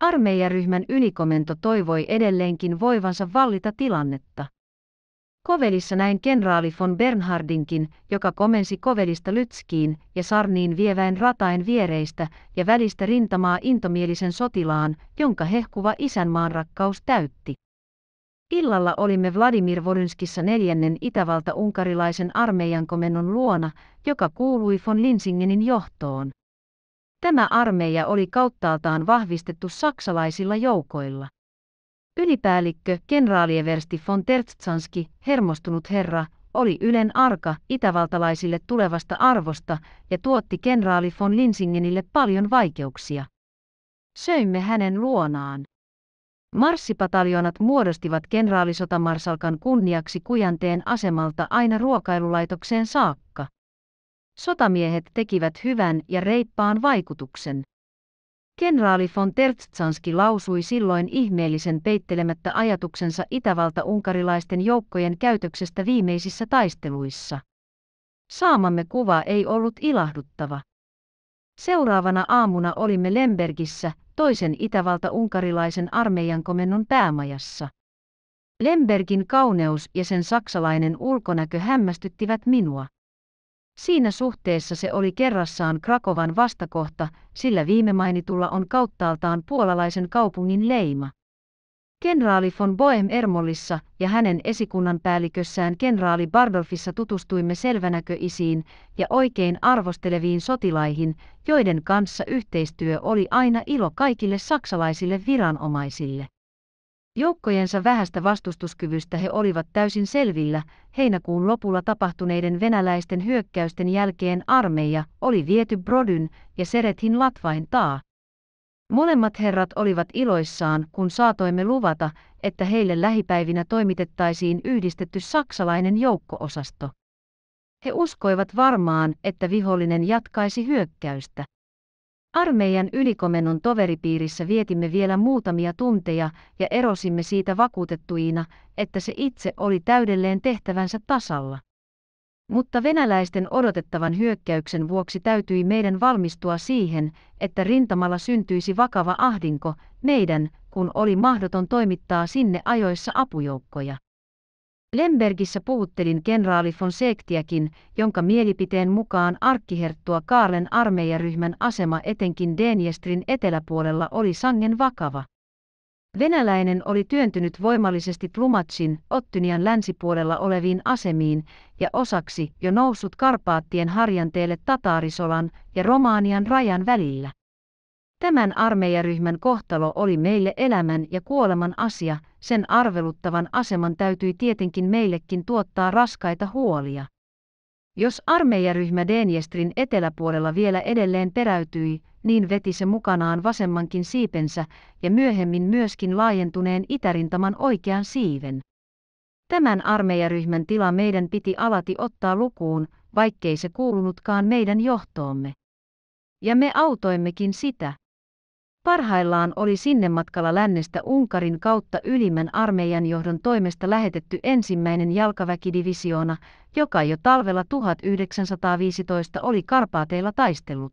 Armeijaryhmän ylikomento toivoi edelleenkin voivansa vallita tilannetta. Kovelissa näin kenraali von Bernhardinkin, joka komensi Kovelista Lytskiin ja Sarniin vieväen rataen viereistä ja välistä rintamaa intomielisen sotilaan, jonka hehkuva isänmaan rakkaus täytti. Illalla olimme Vladimir Volynskissa neljännen Itävalta-unkarilaisen armeijan komennon luona, joka kuului von Linsingenin johtoon. Tämä armeija oli kauttaaltaan vahvistettu saksalaisilla joukoilla. Ylipäällikkö, kenraalieversti von Terzanski, hermostunut herra, oli Ylen arka itävaltalaisille tulevasta arvosta ja tuotti kenraali von Linsingenille paljon vaikeuksia. Söimme hänen luonaan. Marssipataljonat muodostivat kenraalisotamarsalkan kunniaksi Kujanteen asemalta aina ruokailulaitokseen saakka. Sotamiehet tekivät hyvän ja reippaan vaikutuksen. Kenraali von Terzanski lausui silloin ihmeellisen peittelemättä ajatuksensa itävalta-unkarilaisten joukkojen käytöksestä viimeisissä taisteluissa. Saamamme kuva ei ollut ilahduttava. Seuraavana aamuna olimme Lembergissä, toisen itävalta-unkarilaisen armeijan komennon päämajassa. Lembergin kauneus ja sen saksalainen ulkonäkö hämmästyttivät minua. Siinä suhteessa se oli kerrassaan Krakovan vastakohta, sillä viime mainitulla on kauttaaltaan puolalaisen kaupungin leima. Kenraali von Boem Ermolissa ja hänen esikunnan päällikössään kenraali Bardolfissa tutustuimme selvänäköisiin ja oikein arvosteleviin sotilaihin, joiden kanssa yhteistyö oli aina ilo kaikille saksalaisille viranomaisille. Joukkojensa vähästä vastustuskyvystä he olivat täysin selvillä, heinäkuun lopulla tapahtuneiden venäläisten hyökkäysten jälkeen armeija oli viety Brodyn ja Serethin Latvain taa. Molemmat herrat olivat iloissaan, kun saatoimme luvata, että heille lähipäivinä toimitettaisiin yhdistetty saksalainen joukkoosasto. He uskoivat varmaan, että vihollinen jatkaisi hyökkäystä. Armeijan ylikomennon toveripiirissä vietimme vielä muutamia tunteja ja erosimme siitä vakuutettuina, että se itse oli täydelleen tehtävänsä tasalla. Mutta venäläisten odotettavan hyökkäyksen vuoksi täytyi meidän valmistua siihen, että rintamalla syntyisi vakava ahdinko, meidän, kun oli mahdoton toimittaa sinne ajoissa apujoukkoja. Lembergissä puhuttelin kenraali von Sektiäkin, jonka mielipiteen mukaan arkkiherttua Kaarlen armeijaryhmän asema etenkin Denjestrin eteläpuolella oli sangen vakava. Venäläinen oli työntynyt voimallisesti Tlumatsin, Ottynian länsipuolella oleviin asemiin ja osaksi jo noussut Karpaattien harjanteelle Tataarisolan ja Romaanian rajan välillä. Tämän armeijaryhmän kohtalo oli meille elämän ja kuoleman asia, sen arveluttavan aseman täytyi tietenkin meillekin tuottaa raskaita huolia. Jos armeijaryhmä Denjestrin eteläpuolella vielä edelleen peräytyi, niin veti se mukanaan vasemmankin siipensä ja myöhemmin myöskin laajentuneen itärintaman oikean siiven. Tämän armeijaryhmän tila meidän piti alati ottaa lukuun, vaikkei se kuulunutkaan meidän johtoomme. Ja me autoimmekin sitä. Parhaillaan oli sinne matkalla lännestä Unkarin kautta ylimmän armeijan johdon toimesta lähetetty ensimmäinen jalkaväkidivisioona, joka jo talvella 1915 oli Karpaateilla taistellut.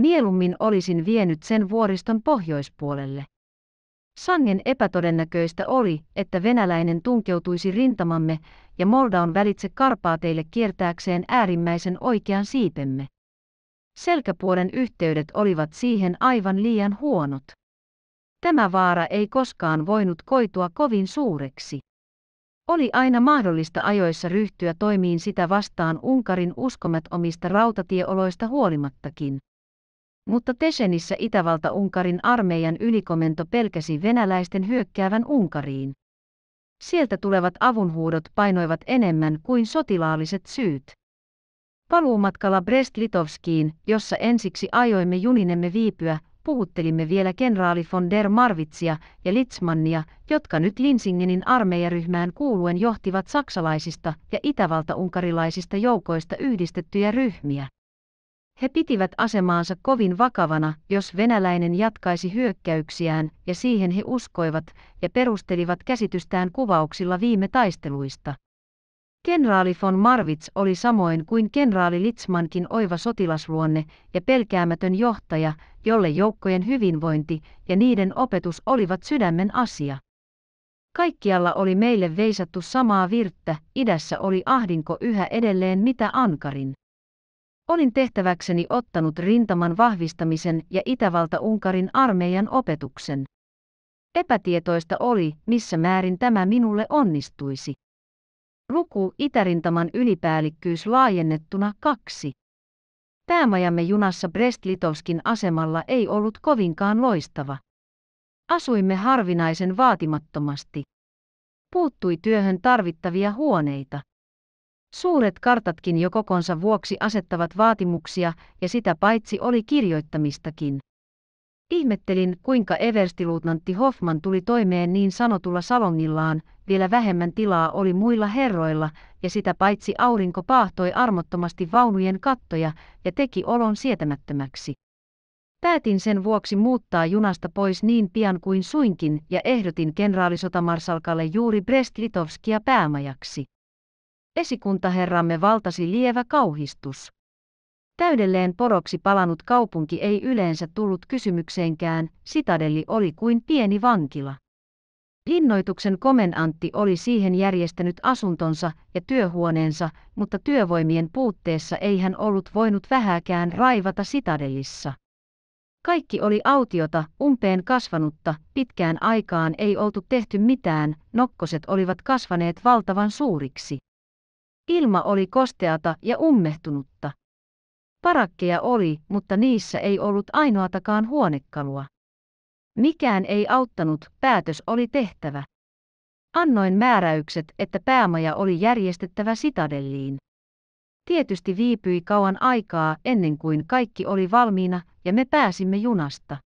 Mieluummin olisin vienyt sen vuoriston pohjoispuolelle. Sangen epätodennäköistä oli, että venäläinen tunkeutuisi rintamamme ja Moldaun välitse Karpaateille kiertääkseen äärimmäisen oikean siipemme. Selkäpuolen yhteydet olivat siihen aivan liian huonot. Tämä vaara ei koskaan voinut koitua kovin suureksi. Oli aina mahdollista ajoissa ryhtyä toimiin sitä vastaan Unkarin omista rautatieoloista huolimattakin. Mutta Tesenissä Itävalta-Unkarin armeijan ylikomento pelkäsi venäläisten hyökkäävän Unkariin. Sieltä tulevat avunhuudot painoivat enemmän kuin sotilaalliset syyt. Paluumatkalla Brest-Litovskiin, jossa ensiksi ajoimme juninemme viipyä, puhuttelimme vielä kenraali von der Marvitsia ja Litzmannia, jotka nyt Linsingenin armeijaryhmään kuuluen johtivat saksalaisista ja itävalta-unkarilaisista joukoista yhdistettyjä ryhmiä. He pitivät asemaansa kovin vakavana, jos venäläinen jatkaisi hyökkäyksiään, ja siihen he uskoivat, ja perustelivat käsitystään kuvauksilla viime taisteluista. Kenraali von Marvitz oli samoin kuin kenraali Litsmankin oiva sotilasluonne ja pelkäämätön johtaja, jolle joukkojen hyvinvointi ja niiden opetus olivat sydämen asia. Kaikkialla oli meille veisattu samaa virttä, idässä oli ahdinko yhä edelleen mitä ankarin. Olin tehtäväkseni ottanut rintaman vahvistamisen ja Itävalta-Unkarin armeijan opetuksen. Epätietoista oli, missä määrin tämä minulle onnistuisi. Luku Itärintaman ylipäällikkyys laajennettuna 2. Päämajamme junassa Brest-Litovskin asemalla ei ollut kovinkaan loistava. Asuimme harvinaisen vaatimattomasti. Puuttui työhön tarvittavia huoneita. Suuret kartatkin jo kokonsa vuoksi asettavat vaatimuksia ja sitä paitsi oli kirjoittamistakin. Ihmettelin, kuinka everstiluutnantti Hoffman tuli toimeen niin sanotulla salongillaan, vielä vähemmän tilaa oli muilla herroilla, ja sitä paitsi aurinko paahtoi armottomasti vaunujen kattoja ja teki olon sietämättömäksi. Päätin sen vuoksi muuttaa junasta pois niin pian kuin suinkin ja ehdotin kenraalisotamarsalkalle juuri Brest-Litovskia päämajaksi. Esikuntaherramme valtasi lievä kauhistus. Täydelleen poroksi palanut kaupunki ei yleensä tullut kysymykseenkään, sitadelli oli kuin pieni vankila. Linnoituksen komenantti oli siihen järjestänyt asuntonsa ja työhuoneensa, mutta työvoimien puutteessa ei hän ollut voinut vähäkään raivata sitadellissa. Kaikki oli autiota, umpeen kasvanutta, pitkään aikaan ei oltu tehty mitään, nokkoset olivat kasvaneet valtavan suuriksi. Ilma oli kosteata ja ummehtunutta. Parakkeja oli, mutta niissä ei ollut ainoatakaan huonekalua. Mikään ei auttanut, päätös oli tehtävä. Annoin määräykset, että päämaja oli järjestettävä sitadelliin. Tietysti viipyi kauan aikaa ennen kuin kaikki oli valmiina ja me pääsimme junasta.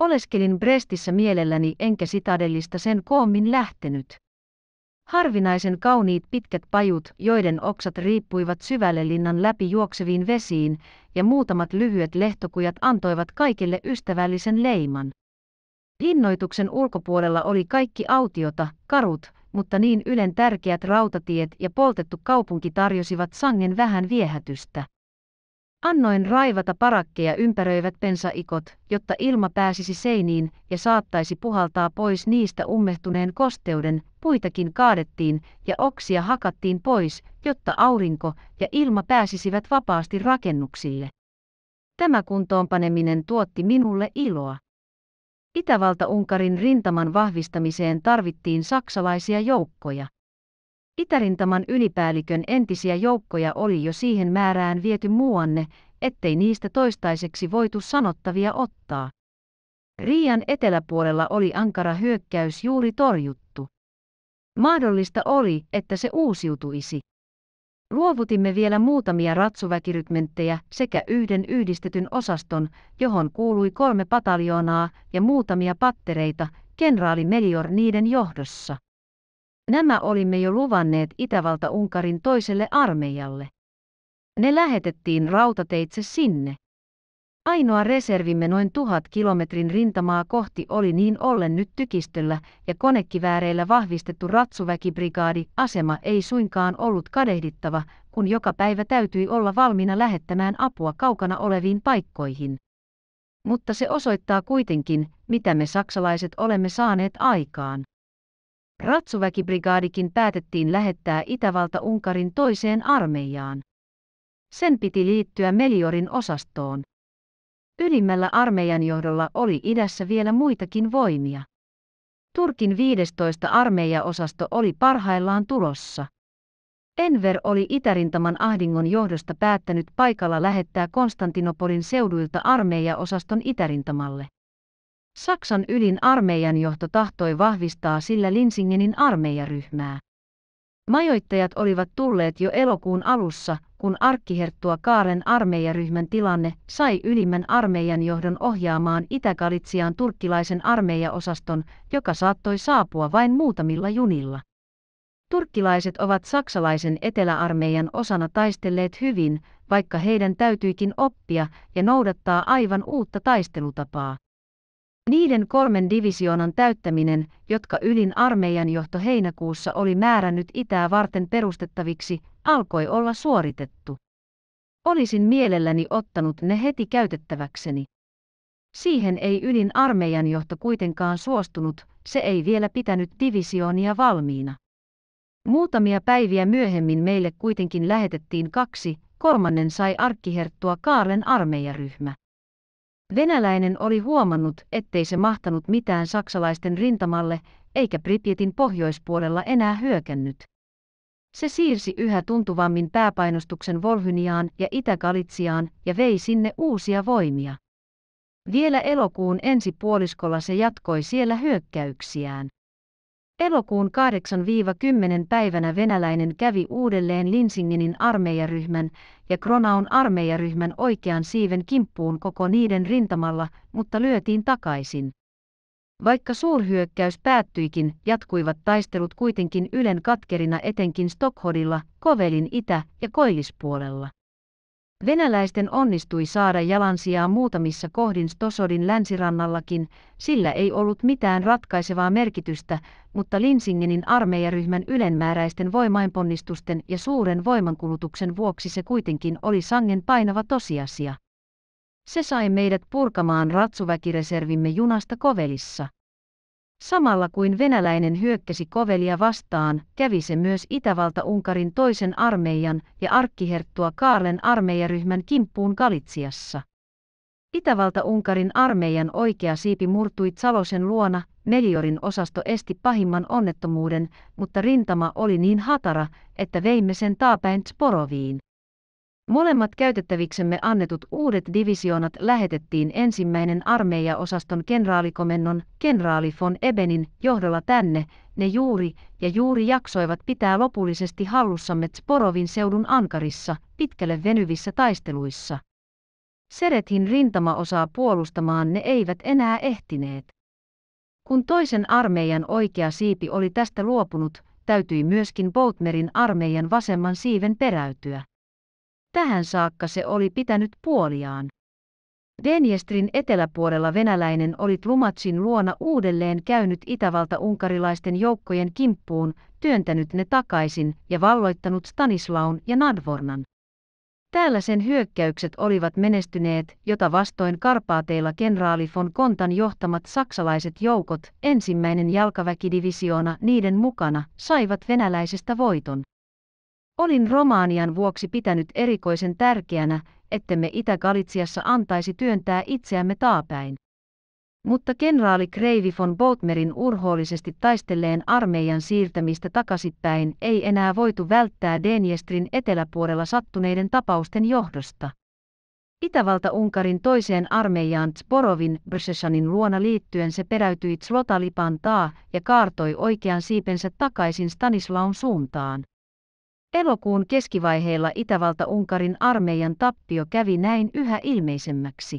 Oleskelin Brestissä mielelläni enkä sitadellista sen koommin lähtenyt. Harvinaisen kauniit pitkät pajut, joiden oksat riippuivat syvälle linnan läpi juokseviin vesiin, ja muutamat lyhyet lehtokujat antoivat kaikille ystävällisen leiman. Linnoituksen ulkopuolella oli kaikki autiota, karut, mutta niin ylen tärkeät rautatiet ja poltettu kaupunki tarjosivat sangen vähän viehätystä. Annoin raivata parakkeja ympäröivät pensaikot, jotta ilma pääsisi seiniin ja saattaisi puhaltaa pois niistä ummehtuneen kosteuden, puitakin kaadettiin ja oksia hakattiin pois, jotta aurinko ja ilma pääsisivät vapaasti rakennuksille. Tämä kuntoonpaneminen tuotti minulle iloa. Itävalta-Unkarin rintaman vahvistamiseen tarvittiin saksalaisia joukkoja. Itärintaman ylipäällikön entisiä joukkoja oli jo siihen määrään viety muuanne, ettei niistä toistaiseksi voitu sanottavia ottaa. Riian eteläpuolella oli ankara hyökkäys juuri torjuttu. Mahdollista oli, että se uusiutuisi. Luovutimme vielä muutamia ratsuväkirykmenttejä sekä yhden yhdistetyn osaston, johon kuului kolme pataljoonaa ja muutamia pattereita, kenraali Melior niiden johdossa. Nämä olimme jo luvanneet Itävalta-Unkarin toiselle armeijalle. Ne lähetettiin rautateitse sinne. Ainoa reservimme noin tuhat kilometrin rintamaa kohti oli niin ollen nyt tykistöllä ja konekivääreillä vahvistettu ratsuväkibrigaadi. Asema ei suinkaan ollut kadehdittava, kun joka päivä täytyi olla valmiina lähettämään apua kaukana oleviin paikkoihin. Mutta se osoittaa kuitenkin, mitä me saksalaiset olemme saaneet aikaan. Ratsuväkibrigaadikin päätettiin lähettää Itävalta-Unkarin toiseen armeijaan. Sen piti liittyä Meliorin osastoon. Ylimmällä armeijan johdolla oli idässä vielä muitakin voimia. Turkin 15 armeijaosasto oli parhaillaan tulossa. Enver oli Itärintaman ahdingon johdosta päättänyt paikalla lähettää Konstantinopolin seuduilta armeijaosaston Itärintamalle. Saksan ylin armeijan johto tahtoi vahvistaa sillä Linsingenin armeijaryhmää. Majoittajat olivat tulleet jo elokuun alussa, kun arkkiherttua Kaaren armeijaryhmän tilanne sai ylimmän armeijan johdon ohjaamaan itä kalitsiaan turkkilaisen armeijaosaston, joka saattoi saapua vain muutamilla junilla. Turkkilaiset ovat saksalaisen eteläarmeijan osana taistelleet hyvin, vaikka heidän täytyikin oppia ja noudattaa aivan uutta taistelutapaa. Niiden kolmen divisioonan täyttäminen, jotka ylin armeijan johto heinäkuussa oli määrännyt itää varten perustettaviksi, alkoi olla suoritettu. Olisin mielelläni ottanut ne heti käytettäväkseni. Siihen ei ylin armeijan johto kuitenkaan suostunut, se ei vielä pitänyt divisioonia valmiina. Muutamia päiviä myöhemmin meille kuitenkin lähetettiin kaksi, kolmannen sai arkkiherttua Kaarlen armeijaryhmä. Venäläinen oli huomannut, ettei se mahtanut mitään saksalaisten rintamalle, eikä Pripjetin pohjoispuolella enää hyökännyt. Se siirsi yhä tuntuvammin pääpainostuksen Volhyniaan ja Itä-Galitsiaan ja vei sinne uusia voimia. Vielä elokuun ensi puoliskolla se jatkoi siellä hyökkäyksiään. Elokuun 8-10 päivänä venäläinen kävi uudelleen Linsinginin armeijaryhmän ja Kronaun armeijaryhmän oikean siiven kimppuun koko niiden rintamalla, mutta lyötiin takaisin. Vaikka suurhyökkäys päättyikin, jatkuivat taistelut kuitenkin Ylen katkerina etenkin Stockholmilla, Kovelin itä- ja koillispuolella. Venäläisten onnistui saada jalansijaa muutamissa kohdin Stosodin länsirannallakin, sillä ei ollut mitään ratkaisevaa merkitystä, mutta Linsingenin armeijaryhmän ylenmääräisten voimainponnistusten ja suuren voimankulutuksen vuoksi se kuitenkin oli sangen painava tosiasia. Se sai meidät purkamaan ratsuväkireservimme junasta Kovelissa. Samalla kuin venäläinen hyökkäsi Kovelia vastaan, kävi se myös Itävalta-Unkarin toisen armeijan ja arkkiherttua Kaarlen armeijaryhmän kimppuun Galitsiassa. Itävalta-Unkarin armeijan oikea siipi murtui Salosen luona, Meliorin osasto esti pahimman onnettomuuden, mutta rintama oli niin hatara, että veimme sen taapäin Sporoviin. Molemmat käytettäviksemme annetut uudet divisioonat lähetettiin ensimmäinen armeijaosaston kenraalikomennon, kenraali von Ebenin, johdolla tänne, ne juuri ja juuri jaksoivat pitää lopullisesti hallussamme Tsporovin seudun ankarissa, pitkälle venyvissä taisteluissa. Serethin rintamaosaa puolustamaan ne eivät enää ehtineet. Kun toisen armeijan oikea siipi oli tästä luopunut, täytyi myöskin Boutmerin armeijan vasemman siiven peräytyä. Tähän saakka se oli pitänyt puoliaan. Denjestrin eteläpuolella venäläinen oli Tlumatsin luona uudelleen käynyt itävalta-unkarilaisten joukkojen kimppuun, työntänyt ne takaisin ja valloittanut Stanislaun ja Nadvornan. Täällä sen hyökkäykset olivat menestyneet, jota vastoin Karpaateilla kenraali von Kontan johtamat saksalaiset joukot, ensimmäinen jalkaväkidivisioona niiden mukana, saivat venäläisestä voiton. Olin romaanian vuoksi pitänyt erikoisen tärkeänä, ettemme Itä-Galitsiassa antaisi työntää itseämme taapäin. Mutta kenraali Kreivi von Boutmerin urhoollisesti taistelleen armeijan siirtämistä takaisinpäin ei enää voitu välttää Denjestrin eteläpuolella sattuneiden tapausten johdosta. Itävalta-Unkarin toiseen armeijaan Zborovin Brzeshanin luona liittyen se peräytyi Zlotalipan taa ja kaartoi oikean siipensä takaisin Stanislaun suuntaan. Elokuun keskivaiheilla Itävalta-Unkarin armeijan tappio kävi näin yhä ilmeisemmäksi.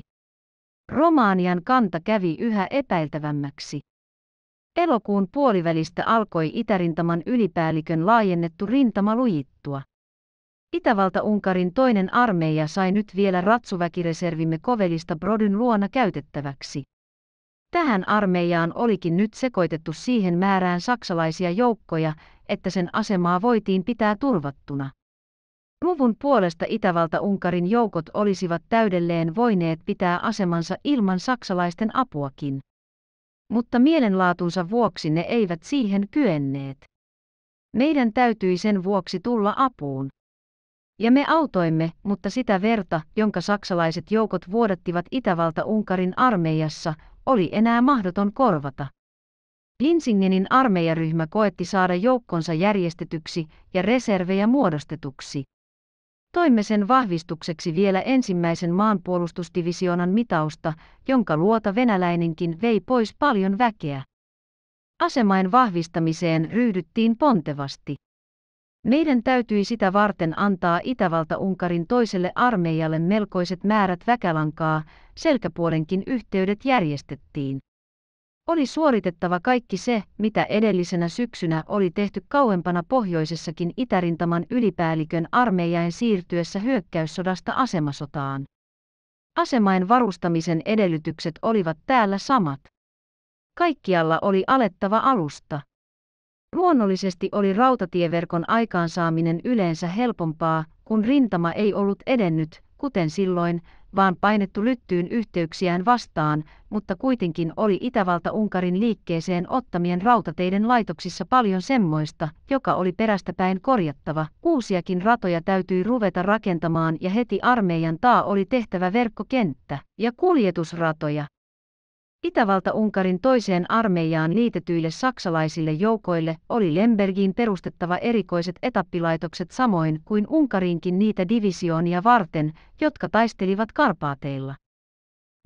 Romaanian kanta kävi yhä epäiltävämmäksi. Elokuun puolivälistä alkoi Itärintaman ylipäällikön laajennettu rintama lujittua. Itävalta-Unkarin toinen armeija sai nyt vielä ratsuväkireservimme kovelista Brodyn luona käytettäväksi. Tähän armeijaan olikin nyt sekoitettu siihen määrään saksalaisia joukkoja, että sen asemaa voitiin pitää turvattuna. Luvun puolesta Itävalta-Unkarin joukot olisivat täydelleen voineet pitää asemansa ilman saksalaisten apuakin. Mutta mielenlaatunsa vuoksi ne eivät siihen kyenneet. Meidän täytyi sen vuoksi tulla apuun. Ja me autoimme, mutta sitä verta, jonka saksalaiset joukot vuodattivat Itävalta-Unkarin armeijassa, oli enää mahdoton korvata. Linsingenin armeijaryhmä koetti saada joukkonsa järjestetyksi ja reservejä muodostetuksi. Toimme sen vahvistukseksi vielä ensimmäisen maanpuolustusdivisionan mitausta, jonka luota venäläinenkin vei pois paljon väkeä. Asemain vahvistamiseen ryhdyttiin pontevasti. Meidän täytyi sitä varten antaa Itävalta-Unkarin toiselle armeijalle melkoiset määrät väkälankaa, selkäpuolenkin yhteydet järjestettiin. Oli suoritettava kaikki se, mitä edellisenä syksynä oli tehty kauempana pohjoisessakin itärintaman ylipäällikön armeijain siirtyessä hyökkäyssodasta asemasotaan. Asemain varustamisen edellytykset olivat täällä samat. Kaikkialla oli alettava alusta. Luonnollisesti oli rautatieverkon aikaansaaminen yleensä helpompaa, kun rintama ei ollut edennyt, kuten silloin, vaan painettu lyttyyn yhteyksiään vastaan, mutta kuitenkin oli Itävalta-Unkarin liikkeeseen ottamien rautateiden laitoksissa paljon semmoista, joka oli perästäpäin korjattava. Uusiakin ratoja täytyi ruveta rakentamaan ja heti armeijan taa oli tehtävä verkkokenttä ja kuljetusratoja. Itävalta-Unkarin toiseen armeijaan liitetyille saksalaisille joukoille oli Lembergiin perustettava erikoiset etappilaitokset samoin kuin Unkarinkin niitä divisioonia varten, jotka taistelivat Karpaateilla.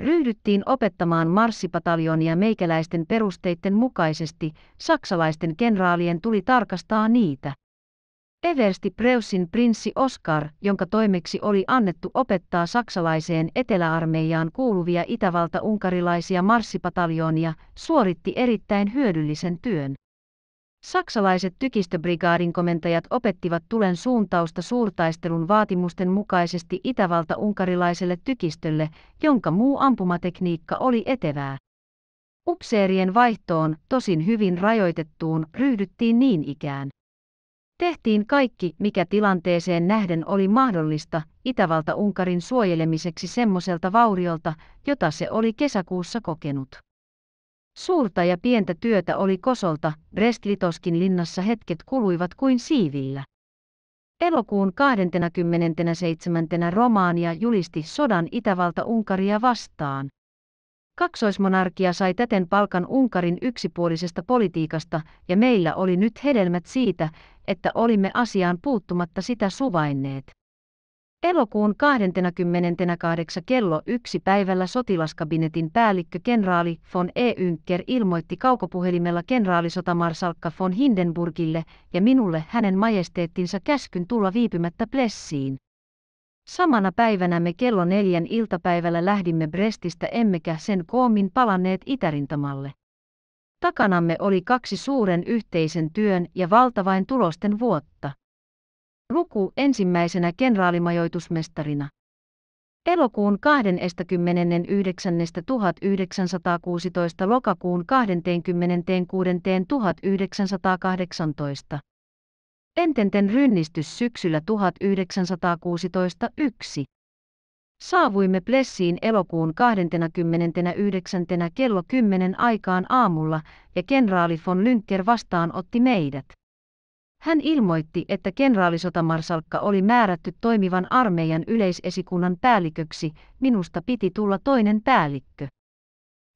Ryhdyttiin opettamaan marssipataljonia meikäläisten perusteiden mukaisesti, saksalaisten kenraalien tuli tarkastaa niitä. Eversti Preussin prinssi Oskar, jonka toimeksi oli annettu opettaa saksalaiseen eteläarmeijaan kuuluvia itävalta-unkarilaisia marssipataljoonia, suoritti erittäin hyödyllisen työn. Saksalaiset tykistöbrigaadin komentajat opettivat tulen suuntausta suurtaistelun vaatimusten mukaisesti itävalta-unkarilaiselle tykistölle, jonka muu ampumatekniikka oli etevää. Upseerien vaihtoon, tosin hyvin rajoitettuun, ryhdyttiin niin ikään. Tehtiin kaikki, mikä tilanteeseen nähden oli mahdollista, Itävalta-Unkarin suojelemiseksi semmoiselta vauriolta, jota se oli kesäkuussa kokenut. Suurta ja pientä työtä oli Kosolta, Restlitoskin linnassa hetket kuluivat kuin siivillä. Elokuun 27. Romaania julisti sodan Itävalta-Unkaria vastaan. Kaksoismonarkia sai täten palkan Unkarin yksipuolisesta politiikasta ja meillä oli nyt hedelmät siitä, että olimme asiaan puuttumatta sitä suvainneet. Elokuun 28. kello yksi päivällä sotilaskabinetin päällikkö kenraali von E. Yncker ilmoitti kaukopuhelimella kenraalisotamarsalkka von Hindenburgille ja minulle hänen majesteettinsa käskyn tulla viipymättä Plessiin. Samana päivänä me kello neljän iltapäivällä lähdimme Brestistä emmekä sen koomin palanneet itärintamalle. Takanamme oli kaksi suuren yhteisen työn ja valtavain tulosten vuotta. Luku ensimmäisenä kenraalimajoitusmestarina. Elokuun 29. 1916 lokakuun 26. 1918. Ententen rynnistys syksyllä 1916 1. Saavuimme Plessiin elokuun 29. kello 10 aikaan aamulla ja kenraali von vastaan vastaanotti meidät. Hän ilmoitti, että kenraalisotamarsalkka oli määrätty toimivan armeijan yleisesikunnan päälliköksi, minusta piti tulla toinen päällikkö.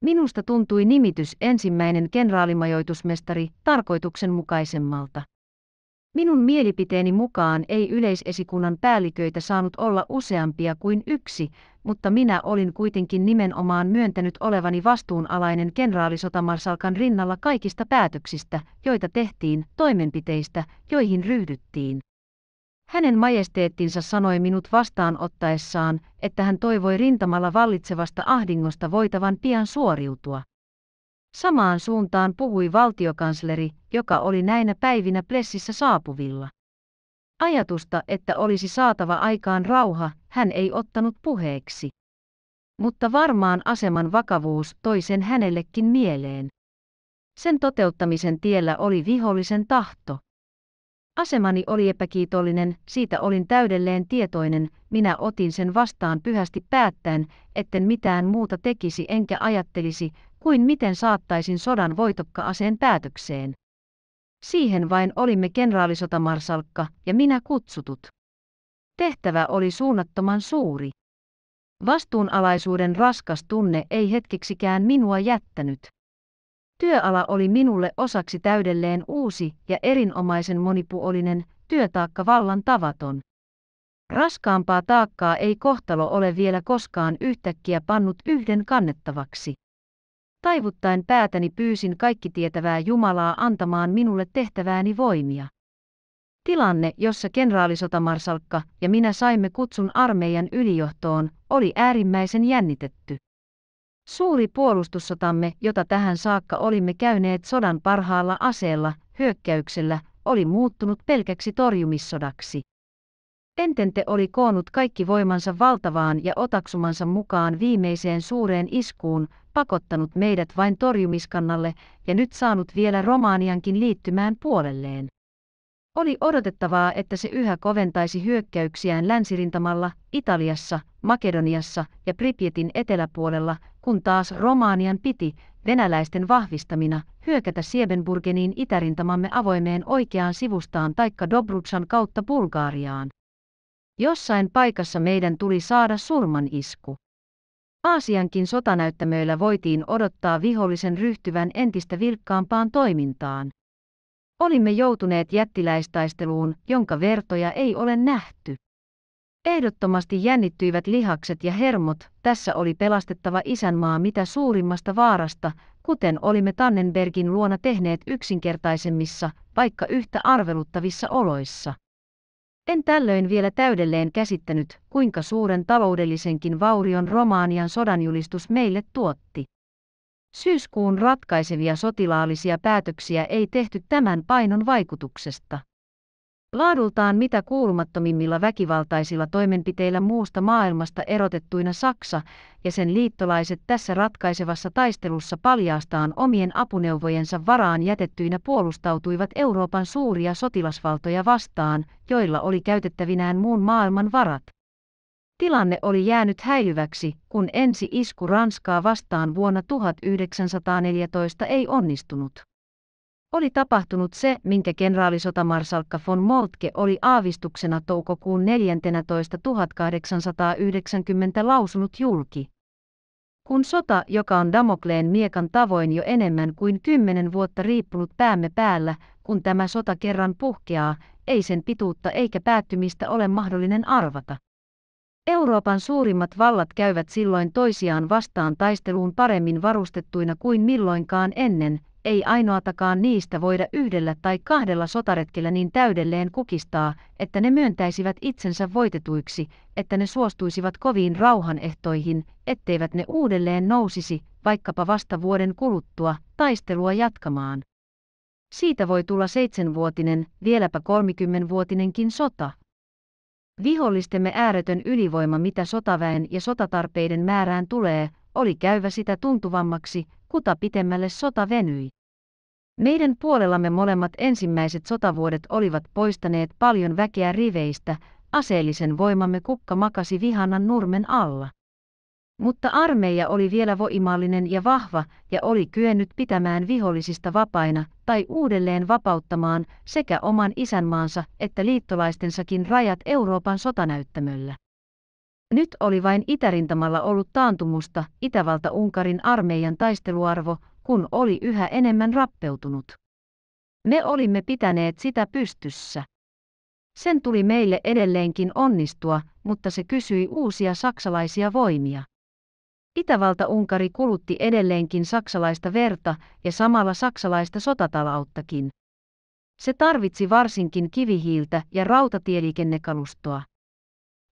Minusta tuntui nimitys ensimmäinen kenraalimajoitusmestari tarkoituksenmukaisemmalta. Minun mielipiteeni mukaan ei yleisesikunnan päälliköitä saanut olla useampia kuin yksi, mutta minä olin kuitenkin nimenomaan myöntänyt olevani vastuunalainen kenraalisotamarsalkan rinnalla kaikista päätöksistä, joita tehtiin, toimenpiteistä, joihin ryhdyttiin. Hänen majesteettinsa sanoi minut vastaanottaessaan, että hän toivoi rintamalla vallitsevasta ahdingosta voitavan pian suoriutua. Samaan suuntaan puhui valtiokansleri, joka oli näinä päivinä Plessissä saapuvilla. Ajatusta, että olisi saatava aikaan rauha, hän ei ottanut puheeksi. Mutta varmaan aseman vakavuus toi sen hänellekin mieleen. Sen toteuttamisen tiellä oli vihollisen tahto. Asemani oli epäkiitollinen, siitä olin täydelleen tietoinen, minä otin sen vastaan pyhästi päättäen, etten mitään muuta tekisi enkä ajattelisi, kuin miten saattaisin sodan voitokka-aseen päätökseen. Siihen vain olimme kenraalisotamarsalkka ja minä kutsutut. Tehtävä oli suunnattoman suuri. Vastuunalaisuuden raskas tunne ei hetkeksikään minua jättänyt. Työala oli minulle osaksi täydelleen uusi ja erinomaisen monipuolinen, työtaakka vallan tavaton. Raskaampaa taakkaa ei kohtalo ole vielä koskaan yhtäkkiä pannut yhden kannettavaksi. Taivuttaen päätäni pyysin kaikki tietävää Jumalaa antamaan minulle tehtävääni voimia. Tilanne, jossa kenraalisotamarsalkka ja minä saimme kutsun armeijan ylijohtoon, oli äärimmäisen jännitetty. Suuri puolustussotamme, jota tähän saakka olimme käyneet sodan parhaalla aseella, hyökkäyksellä, oli muuttunut pelkäksi torjumissodaksi. Entente oli koonnut kaikki voimansa valtavaan ja otaksumansa mukaan viimeiseen suureen iskuun, pakottanut meidät vain torjumiskannalle ja nyt saanut vielä Romaaniankin liittymään puolelleen. Oli odotettavaa, että se yhä koventaisi hyökkäyksiään länsirintamalla, Italiassa, Makedoniassa ja Pripietin eteläpuolella, kun taas Romaanian piti, venäläisten vahvistamina, hyökätä Siebenburgeniin itärintamamme avoimeen oikeaan sivustaan taikka Dobrutsan kautta Bulgaariaan. Jossain paikassa meidän tuli saada surman isku. Aasiankin sotanäyttämöillä voitiin odottaa vihollisen ryhtyvän entistä vilkkaampaan toimintaan. Olimme joutuneet jättiläistaisteluun, jonka vertoja ei ole nähty. Ehdottomasti jännittyivät lihakset ja hermot, tässä oli pelastettava isänmaa mitä suurimmasta vaarasta, kuten olimme Tannenbergin luona tehneet yksinkertaisemmissa, vaikka yhtä arveluttavissa oloissa. En tällöin vielä täydelleen käsittänyt, kuinka suuren taloudellisenkin vaurion Romaanian sodanjulistus meille tuotti. Syyskuun ratkaisevia sotilaallisia päätöksiä ei tehty tämän painon vaikutuksesta. Laadultaan mitä kuulumattomimmilla väkivaltaisilla toimenpiteillä muusta maailmasta erotettuina Saksa ja sen liittolaiset tässä ratkaisevassa taistelussa paljaastaan omien apuneuvojensa varaan jätettyinä puolustautuivat Euroopan suuria sotilasvaltoja vastaan, joilla oli käytettävinään muun maailman varat. Tilanne oli jäänyt häilyväksi, kun ensi isku Ranskaa vastaan vuonna 1914 ei onnistunut oli tapahtunut se, minkä kenraalisotamarsalkka von Moltke oli aavistuksena toukokuun 14.1890 1890 lausunut julki. Kun sota, joka on Damokleen miekan tavoin jo enemmän kuin kymmenen vuotta riippunut päämme päällä, kun tämä sota kerran puhkeaa, ei sen pituutta eikä päättymistä ole mahdollinen arvata. Euroopan suurimmat vallat käyvät silloin toisiaan vastaan taisteluun paremmin varustettuina kuin milloinkaan ennen, ei ainoatakaan niistä voida yhdellä tai kahdella sotaretkellä niin täydelleen kukistaa, että ne myöntäisivät itsensä voitetuiksi, että ne suostuisivat koviin rauhanehtoihin, etteivät ne uudelleen nousisi, vaikkapa vasta vuoden kuluttua, taistelua jatkamaan. Siitä voi tulla seitsemänvuotinen, vieläpä kolmikymmenvuotinenkin sota. Vihollistemme ääretön ylivoima mitä sotaväen ja sotatarpeiden määrään tulee, oli käyvä sitä tuntuvammaksi, kuta pitemmälle sota venyi. Meidän puolellamme molemmat ensimmäiset sotavuodet olivat poistaneet paljon väkeä riveistä, aseellisen voimamme kukka makasi vihannan nurmen alla. Mutta armeija oli vielä voimallinen ja vahva ja oli kyennyt pitämään vihollisista vapaina tai uudelleen vapauttamaan sekä oman isänmaansa että liittolaistensakin rajat Euroopan sotanäyttämöllä. Nyt oli vain itärintamalla ollut taantumusta, Itävalta-Unkarin armeijan taisteluarvo, kun oli yhä enemmän rappeutunut. Me olimme pitäneet sitä pystyssä. Sen tuli meille edelleenkin onnistua, mutta se kysyi uusia saksalaisia voimia. Itävalta-Unkari kulutti edelleenkin saksalaista verta ja samalla saksalaista sotatalauttakin. Se tarvitsi varsinkin kivihiiltä ja rautatieliikennekalustoa.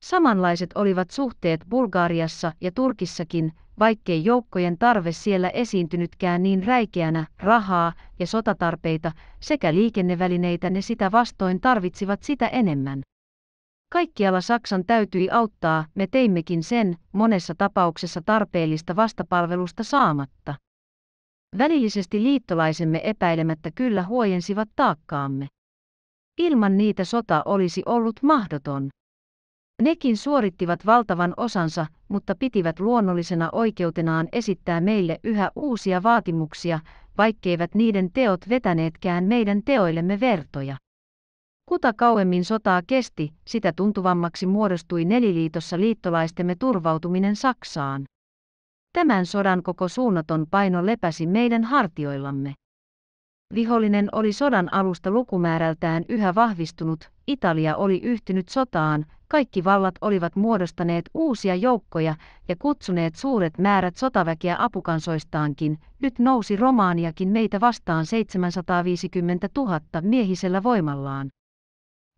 Samanlaiset olivat suhteet Bulgariassa ja Turkissakin, vaikkei joukkojen tarve siellä esiintynytkään niin räikeänä, rahaa ja sotatarpeita sekä liikennevälineitä ne sitä vastoin tarvitsivat sitä enemmän. Kaikkialla Saksan täytyi auttaa, me teimmekin sen, monessa tapauksessa tarpeellista vastapalvelusta saamatta. Välillisesti liittolaisemme epäilemättä kyllä huojensivat taakkaamme. Ilman niitä sota olisi ollut mahdoton. Nekin suorittivat valtavan osansa, mutta pitivät luonnollisena oikeutenaan esittää meille yhä uusia vaatimuksia, vaikkeivät niiden teot vetäneetkään meidän teoillemme vertoja. Kuta kauemmin sotaa kesti, sitä tuntuvammaksi muodostui neliliitossa liittolaistemme turvautuminen Saksaan. Tämän sodan koko suunnaton paino lepäsi meidän hartioillamme. Vihollinen oli sodan alusta lukumäärältään yhä vahvistunut, Italia oli yhtynyt sotaan, kaikki vallat olivat muodostaneet uusia joukkoja ja kutsuneet suuret määrät sotaväkeä apukansoistaankin, nyt nousi Romaaniakin meitä vastaan 750 000 miehisellä voimallaan.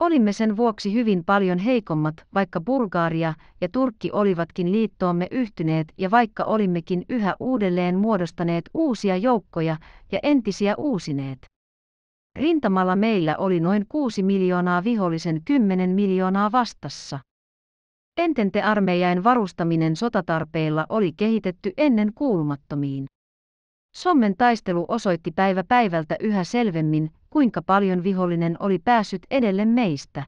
Olimme sen vuoksi hyvin paljon heikommat, vaikka Bulgaria ja Turkki olivatkin liittoomme yhtyneet ja vaikka olimmekin yhä uudelleen muodostaneet uusia joukkoja ja entisiä uusineet. Rintamalla meillä oli noin 6 miljoonaa vihollisen 10 miljoonaa vastassa. Entente-armeijain varustaminen sotatarpeilla oli kehitetty ennen kuulumattomiin. Sommen taistelu osoitti päivä päivältä yhä selvemmin, kuinka paljon vihollinen oli päässyt edelle meistä.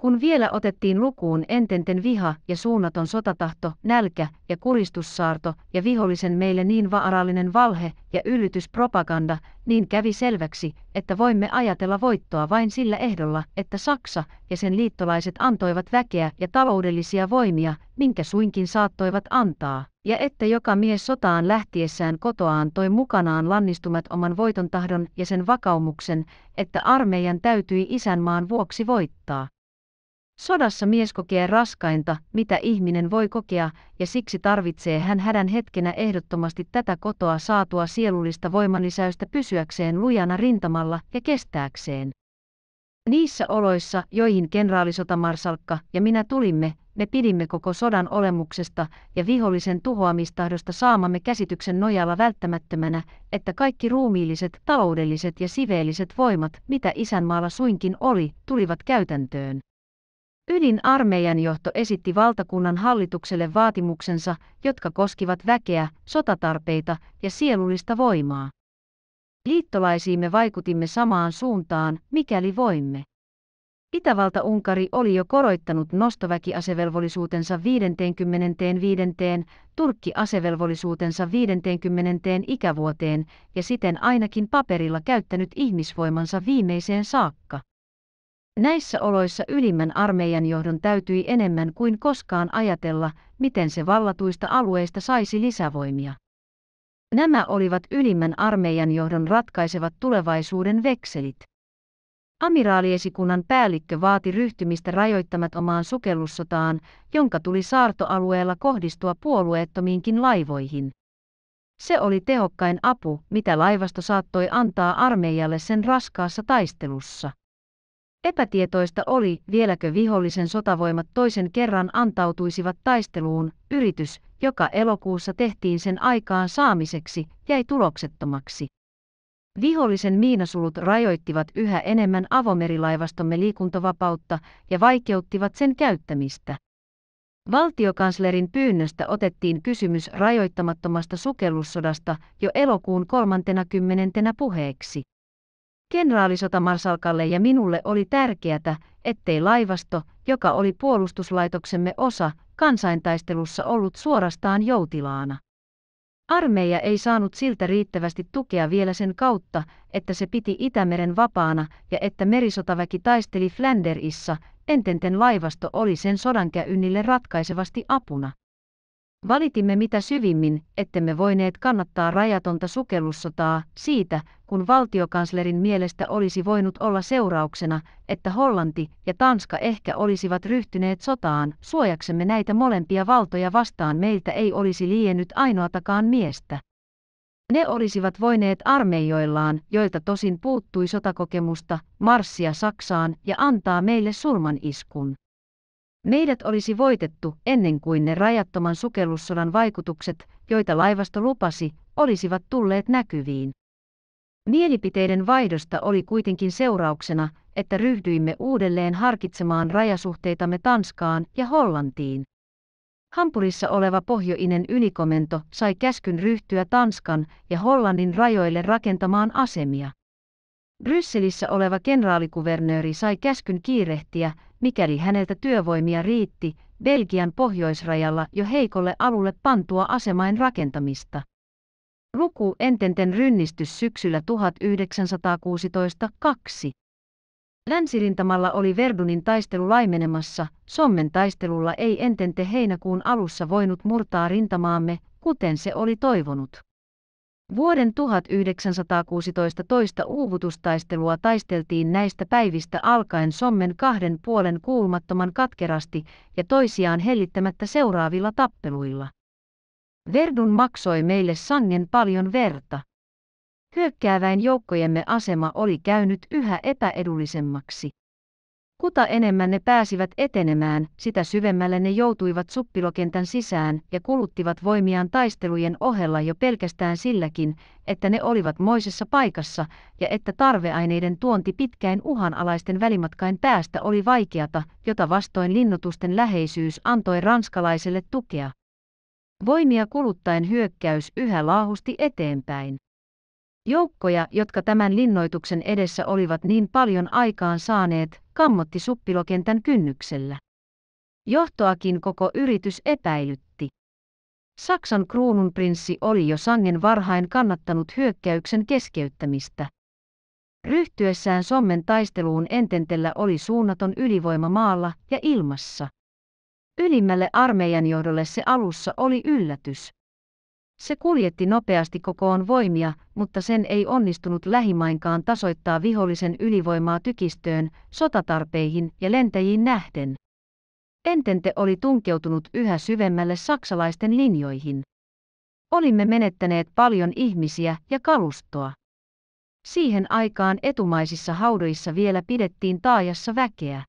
Kun vielä otettiin lukuun ententen viha ja suunnaton sotatahto, nälkä ja kuristussaarto ja vihollisen meille niin vaarallinen valhe ja yllytyspropaganda, niin kävi selväksi, että voimme ajatella voittoa vain sillä ehdolla, että Saksa ja sen liittolaiset antoivat väkeä ja taloudellisia voimia, minkä suinkin saattoivat antaa, ja että joka mies sotaan lähtiessään kotoaan toi mukanaan lannistumat oman voiton tahdon ja sen vakaumuksen, että armeijan täytyi isänmaan vuoksi voittaa. Sodassa mies kokee raskainta, mitä ihminen voi kokea, ja siksi tarvitsee hän hädän hetkenä ehdottomasti tätä kotoa saatua sielullista voimanlisäystä pysyäkseen lujana rintamalla ja kestääkseen. Niissä oloissa, joihin kenraalisotamarsalkka ja minä tulimme, me pidimme koko sodan olemuksesta ja vihollisen tuhoamistahdosta saamamme käsityksen nojalla välttämättömänä, että kaikki ruumiilliset, taloudelliset ja siveelliset voimat, mitä isänmaalla suinkin oli, tulivat käytäntöön. Ylin johto esitti valtakunnan hallitukselle vaatimuksensa, jotka koskivat väkeä, sotatarpeita ja sielullista voimaa. Liittolaisiimme vaikutimme samaan suuntaan, mikäli voimme. Itävalta-Unkari oli jo koroittanut nostoväkiasevelvollisuutensa 55, Turkki-asevelvollisuutensa 50 ikävuoteen ja siten ainakin paperilla käyttänyt ihmisvoimansa viimeiseen saakka. Näissä oloissa ylimmän armeijan johdon täytyi enemmän kuin koskaan ajatella, miten se vallatuista alueista saisi lisävoimia. Nämä olivat ylimmän armeijan johdon ratkaisevat tulevaisuuden vekselit. Amiraaliesikunnan päällikkö vaati ryhtymistä omaan sukellussotaan, jonka tuli saartoalueella kohdistua puolueettomiinkin laivoihin. Se oli tehokkain apu, mitä laivasto saattoi antaa armeijalle sen raskaassa taistelussa. Epätietoista oli, vieläkö vihollisen sotavoimat toisen kerran antautuisivat taisteluun, yritys, joka elokuussa tehtiin sen aikaan saamiseksi, jäi tuloksettomaksi. Vihollisen miinasulut rajoittivat yhä enemmän avomerilaivastomme liikuntavapautta ja vaikeuttivat sen käyttämistä. Valtiokanslerin pyynnöstä otettiin kysymys rajoittamattomasta sukellussodasta jo elokuun 30. puheeksi. Kenraalisotamarsalkalle ja minulle oli tärkeätä, ettei laivasto, joka oli puolustuslaitoksemme osa, kansaintaistelussa ollut suorastaan joutilaana. Armeija ei saanut siltä riittävästi tukea vielä sen kautta, että se piti Itämeren vapaana ja että merisotaväki taisteli Flanderissa, ententen laivasto oli sen sodankäynnille ratkaisevasti apuna. Valitimme mitä syvimmin, ettemme voineet kannattaa rajatonta sukellussotaa siitä, kun valtiokanslerin mielestä olisi voinut olla seurauksena, että Hollanti ja Tanska ehkä olisivat ryhtyneet sotaan, suojaksemme näitä molempia valtoja vastaan meiltä ei olisi liennyt ainoatakaan miestä. Ne olisivat voineet armeijoillaan, joilta tosin puuttui sotakokemusta, marssia Saksaan ja antaa meille surman iskun. Meidät olisi voitettu ennen kuin ne rajattoman sukellussodan vaikutukset, joita laivasto lupasi, olisivat tulleet näkyviin. Mielipiteiden vaihdosta oli kuitenkin seurauksena, että ryhdyimme uudelleen harkitsemaan rajasuhteitamme Tanskaan ja Hollantiin. Hampurissa oleva pohjoinen ylikomento sai käskyn ryhtyä Tanskan ja Hollannin rajoille rakentamaan asemia. Brysselissä oleva kenraalikuvernööri sai käskyn kiirehtiä, mikäli häneltä työvoimia riitti, Belgian pohjoisrajalla jo heikolle alulle pantua asemain rakentamista. Luku Ententen rynnistys syksyllä 1916 2. Länsirintamalla oli Verdunin taistelu laimenemassa, Sommen taistelulla ei Entente heinäkuun alussa voinut murtaa rintamaamme, kuten se oli toivonut. Vuoden 1916 toista uuvutustaistelua taisteltiin näistä päivistä alkaen sommen kahden puolen kuulmattoman katkerasti ja toisiaan hellittämättä seuraavilla tappeluilla. Verdun maksoi meille sangen paljon verta. Hyökkääväin joukkojemme asema oli käynyt yhä epäedullisemmaksi. Kuta enemmän ne pääsivät etenemään, sitä syvemmälle ne joutuivat suppilokentän sisään ja kuluttivat voimiaan taistelujen ohella jo pelkästään silläkin, että ne olivat moisessa paikassa ja että tarveaineiden tuonti pitkäin uhanalaisten välimatkain päästä oli vaikeata, jota vastoin linnotusten läheisyys antoi ranskalaiselle tukea. Voimia kuluttaen hyökkäys yhä laahusti eteenpäin. Joukkoja, jotka tämän linnoituksen edessä olivat niin paljon aikaan saaneet, kammotti suppilokentän kynnyksellä. Johtoakin koko yritys epäilytti. Saksan kruununprinssi oli jo sangen varhain kannattanut hyökkäyksen keskeyttämistä. Ryhtyessään sommen taisteluun ententellä oli suunnaton ylivoima maalla ja ilmassa. Ylimmälle armeijan johdolle se alussa oli yllätys. Se kuljetti nopeasti kokoon voimia, mutta sen ei onnistunut lähimainkaan tasoittaa vihollisen ylivoimaa tykistöön, sotatarpeihin ja lentäjiin nähden. Entente oli tunkeutunut yhä syvemmälle saksalaisten linjoihin. Olimme menettäneet paljon ihmisiä ja kalustoa. Siihen aikaan etumaisissa haudoissa vielä pidettiin taajassa väkeä.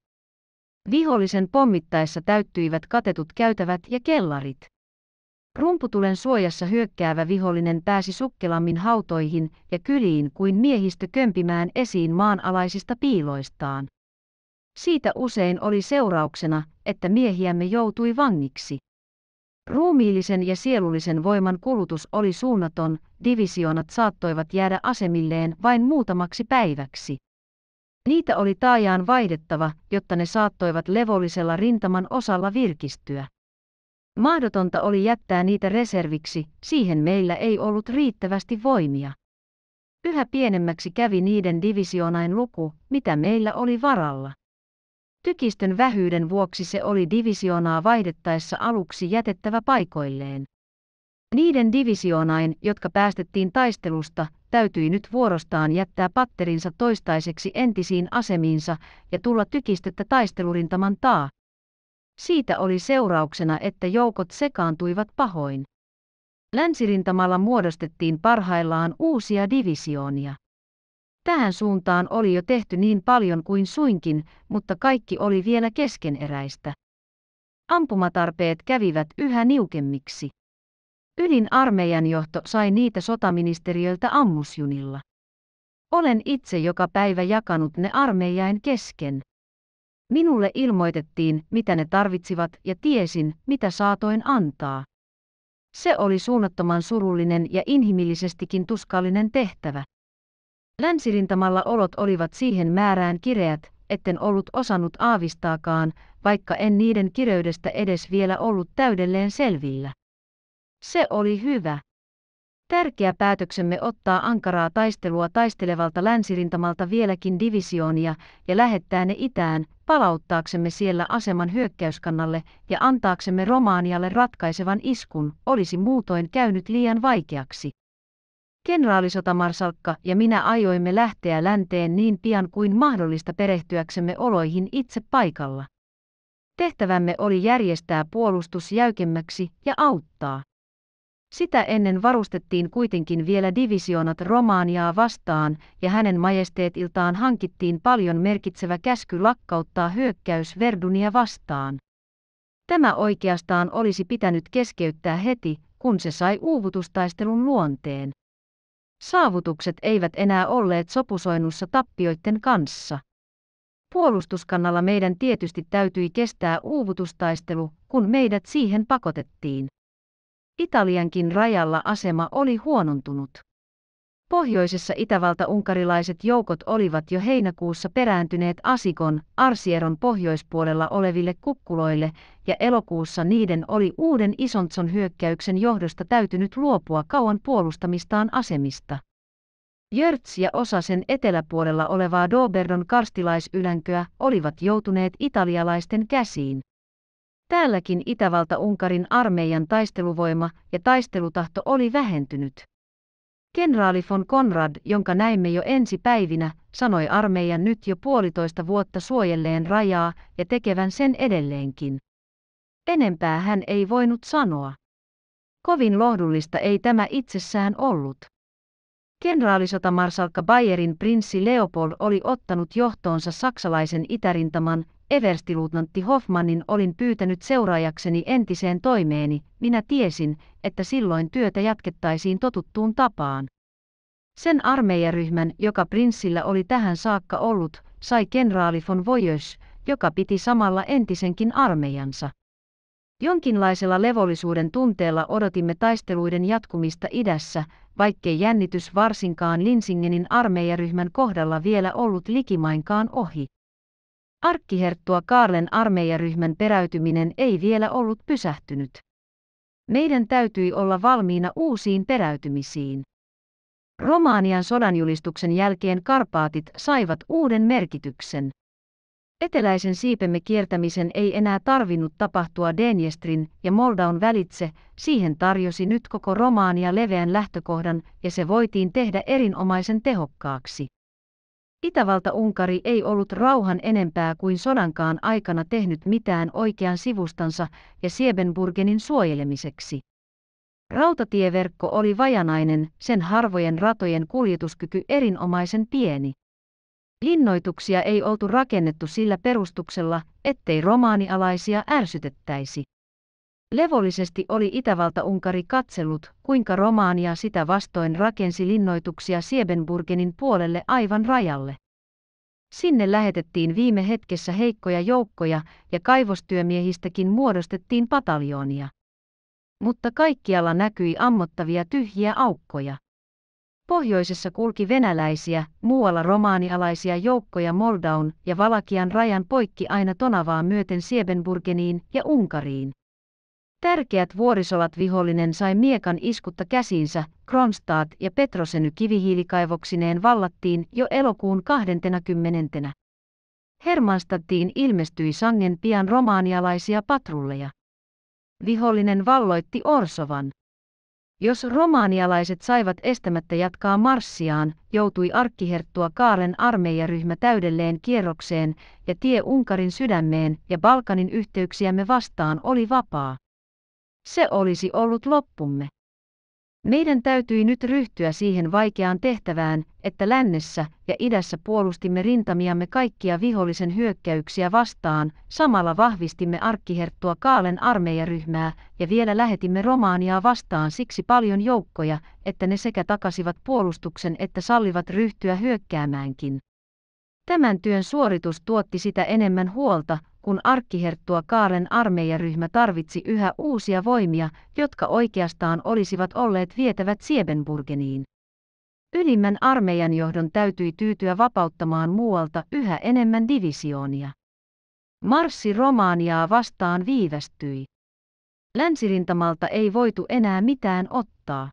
Vihollisen pommittaessa täyttyivät katetut käytävät ja kellarit. Rumputulen suojassa hyökkäävä vihollinen pääsi sukkelammin hautoihin ja kyliin kuin miehistö kömpimään esiin maanalaisista piiloistaan. Siitä usein oli seurauksena, että miehiämme joutui vangiksi. Ruumiillisen ja sielullisen voiman kulutus oli suunnaton, divisionat saattoivat jäädä asemilleen vain muutamaksi päiväksi. Niitä oli taajaan vaihdettava, jotta ne saattoivat levollisella rintaman osalla virkistyä. Mahdotonta oli jättää niitä reserviksi, siihen meillä ei ollut riittävästi voimia. Yhä pienemmäksi kävi niiden divisionain luku, mitä meillä oli varalla. Tykistön vähyyden vuoksi se oli divisioonaa vaihdettaessa aluksi jätettävä paikoilleen. Niiden divisionain, jotka päästettiin taistelusta, täytyi nyt vuorostaan jättää patterinsa toistaiseksi entisiin asemiinsa ja tulla tykistöttä taistelurintaman taa, siitä oli seurauksena, että joukot sekaantuivat pahoin. Länsirintamalla muodostettiin parhaillaan uusia divisioonia. Tähän suuntaan oli jo tehty niin paljon kuin suinkin, mutta kaikki oli vielä keskeneräistä. Ampumatarpeet kävivät yhä niukemmiksi. Ylin armeijan johto sai niitä sotaministeriöltä ammusjunilla. Olen itse joka päivä jakanut ne armeijain kesken. Minulle ilmoitettiin, mitä ne tarvitsivat, ja tiesin, mitä saatoin antaa. Se oli suunnattoman surullinen ja inhimillisestikin tuskallinen tehtävä. Länsirintamalla olot olivat siihen määrään kireät, etten ollut osannut aavistaakaan, vaikka en niiden kireydestä edes vielä ollut täydelleen selvillä. Se oli hyvä. Tärkeä päätöksemme ottaa ankaraa taistelua taistelevalta länsirintamalta vieläkin divisioonia ja lähettää ne itään, palauttaaksemme siellä aseman hyökkäyskannalle ja antaaksemme Romaanialle ratkaisevan iskun, olisi muutoin käynyt liian vaikeaksi. Kenraalisotamarsalkka ja minä ajoimme lähteä länteen niin pian kuin mahdollista perehtyäksemme oloihin itse paikalla. Tehtävämme oli järjestää puolustus jäykemmäksi ja auttaa. Sitä ennen varustettiin kuitenkin vielä divisioonat Romaaniaa vastaan ja hänen majesteetiltaan hankittiin paljon merkitsevä käsky lakkauttaa hyökkäys Verdunia vastaan. Tämä oikeastaan olisi pitänyt keskeyttää heti, kun se sai uuvutustaistelun luonteen. Saavutukset eivät enää olleet sopusoinnussa tappioiden kanssa. Puolustuskannalla meidän tietysti täytyi kestää uuvutustaistelu, kun meidät siihen pakotettiin. Italiankin rajalla asema oli huonontunut. Pohjoisessa itävalta-unkarilaiset joukot olivat jo heinäkuussa perääntyneet Asikon, Arsieron pohjoispuolella oleville kukkuloille, ja elokuussa niiden oli uuden Isontson hyökkäyksen johdosta täytynyt luopua kauan puolustamistaan asemista. Jörts ja osa sen eteläpuolella olevaa Doberdon karstilaisylänköä olivat joutuneet italialaisten käsiin. Täälläkin Itävalta-Unkarin armeijan taisteluvoima ja taistelutahto oli vähentynyt. Kenraali von Konrad, jonka näimme jo ensi päivinä, sanoi armeijan nyt jo puolitoista vuotta suojelleen rajaa ja tekevän sen edelleenkin. Enempää hän ei voinut sanoa. Kovin lohdullista ei tämä itsessään ollut. Kenraalisotamarsalkka Bayerin prinssi Leopold oli ottanut johtoonsa saksalaisen itärintaman, everstiluutnantti Hoffmannin olin pyytänyt seuraajakseni entiseen toimeeni, minä tiesin, että silloin työtä jatkettaisiin totuttuun tapaan. Sen armeijaryhmän, joka prinssillä oli tähän saakka ollut, sai kenraali von Voyös, joka piti samalla entisenkin armeijansa. Jonkinlaisella levollisuuden tunteella odotimme taisteluiden jatkumista idässä, vaikkei jännitys varsinkaan Linsingenin armeijaryhmän kohdalla vielä ollut likimainkaan ohi. Arkkiherttua Kaarlen armeijaryhmän peräytyminen ei vielä ollut pysähtynyt. Meidän täytyi olla valmiina uusiin peräytymisiin. Romaanian sodanjulistuksen jälkeen karpaatit saivat uuden merkityksen. Eteläisen siipemme kiertämisen ei enää tarvinnut tapahtua Denjestrin ja Moldaun välitse, siihen tarjosi nyt koko Romaania leveän lähtökohdan ja se voitiin tehdä erinomaisen tehokkaaksi. Itävalta-Unkari ei ollut rauhan enempää kuin sodankaan aikana tehnyt mitään oikean sivustansa ja Siebenburgenin suojelemiseksi. Rautatieverkko oli vajanainen, sen harvojen ratojen kuljetuskyky erinomaisen pieni. Linnoituksia ei oltu rakennettu sillä perustuksella, ettei romaanialaisia ärsytettäisi. Levollisesti oli Itävalta-Unkari katsellut, kuinka Romaania sitä vastoin rakensi linnoituksia Siebenburgenin puolelle aivan rajalle. Sinne lähetettiin viime hetkessä heikkoja joukkoja ja kaivostyömiehistäkin muodostettiin pataljoonia. Mutta kaikkialla näkyi ammottavia tyhjiä aukkoja. Pohjoisessa kulki venäläisiä, muualla romaanialaisia joukkoja Moldaun ja Valakian rajan poikki aina Tonavaa myöten Siebenburgeniin ja Unkariin. Tärkeät vuorisolat vihollinen sai miekan iskutta käsiinsä, Kronstadt ja Petroseny kivihiilikaivoksineen vallattiin jo elokuun 20. Hermanstadtiin ilmestyi sangen pian romaanialaisia patrulleja. Vihollinen valloitti Orsovan. Jos romaanialaiset saivat estämättä jatkaa marssiaan, joutui arkkiherttua Kaalen armeijaryhmä täydelleen kierrokseen, ja tie Unkarin sydämeen ja Balkanin yhteyksiämme vastaan oli vapaa. Se olisi ollut loppumme. Meidän täytyi nyt ryhtyä siihen vaikeaan tehtävään, että lännessä ja idässä puolustimme rintamiamme kaikkia vihollisen hyökkäyksiä vastaan, samalla vahvistimme arkkiherttua Kaalen armeijaryhmää ja vielä lähetimme Romaaniaa vastaan siksi paljon joukkoja, että ne sekä takasivat puolustuksen että sallivat ryhtyä hyökkäämäänkin. Tämän työn suoritus tuotti sitä enemmän huolta, kun arkkiherttua Kaaren armeijaryhmä tarvitsi yhä uusia voimia, jotka oikeastaan olisivat olleet vietävät Siebenburgeniin. Ylimmän armeijan johdon täytyi tyytyä vapauttamaan muualta yhä enemmän divisioonia. Marssi Romaaniaa vastaan viivästyi. Länsirintamalta ei voitu enää mitään ottaa.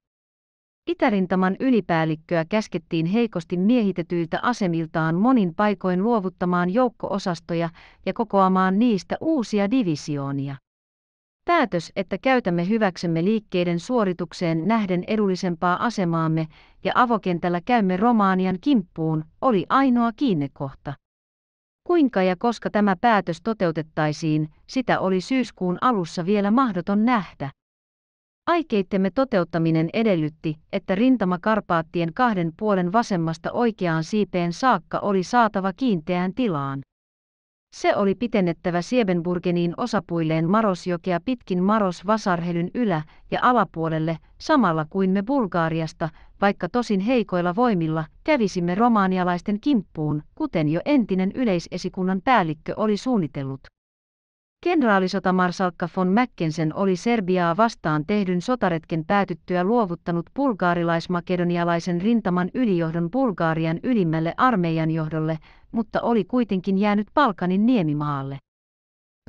Itärintaman ylipäällikköä käskettiin heikosti miehitetyiltä asemiltaan monin paikoin luovuttamaan joukkoosastoja ja kokoamaan niistä uusia divisioonia. Päätös, että käytämme hyväksemme liikkeiden suoritukseen nähden edullisempaa asemaamme ja avokentällä käymme Romaanian kimppuun, oli ainoa kiinnekohta. Kuinka ja koska tämä päätös toteutettaisiin, sitä oli syyskuun alussa vielä mahdoton nähdä. Aikeittemme toteuttaminen edellytti, että rintama kahden puolen vasemmasta oikeaan siipeen saakka oli saatava kiinteään tilaan. Se oli pitennettävä Siebenburgeniin osapuilleen Marosjokea pitkin Maros-Vasarhelyn ylä- ja alapuolelle, samalla kuin me Bulgaariasta, vaikka tosin heikoilla voimilla, kävisimme romaanialaisten kimppuun, kuten jo entinen yleisesikunnan päällikkö oli suunnitellut. Kenraalisotamarsalkka von Mäkkensen oli Serbiaa vastaan tehdyn sotaretken päätyttyä luovuttanut bulgaarilaismakedonialaisen rintaman ylijohdon Bulgaarian ylimmälle armeijan johdolle, mutta oli kuitenkin jäänyt Balkanin niemimaalle.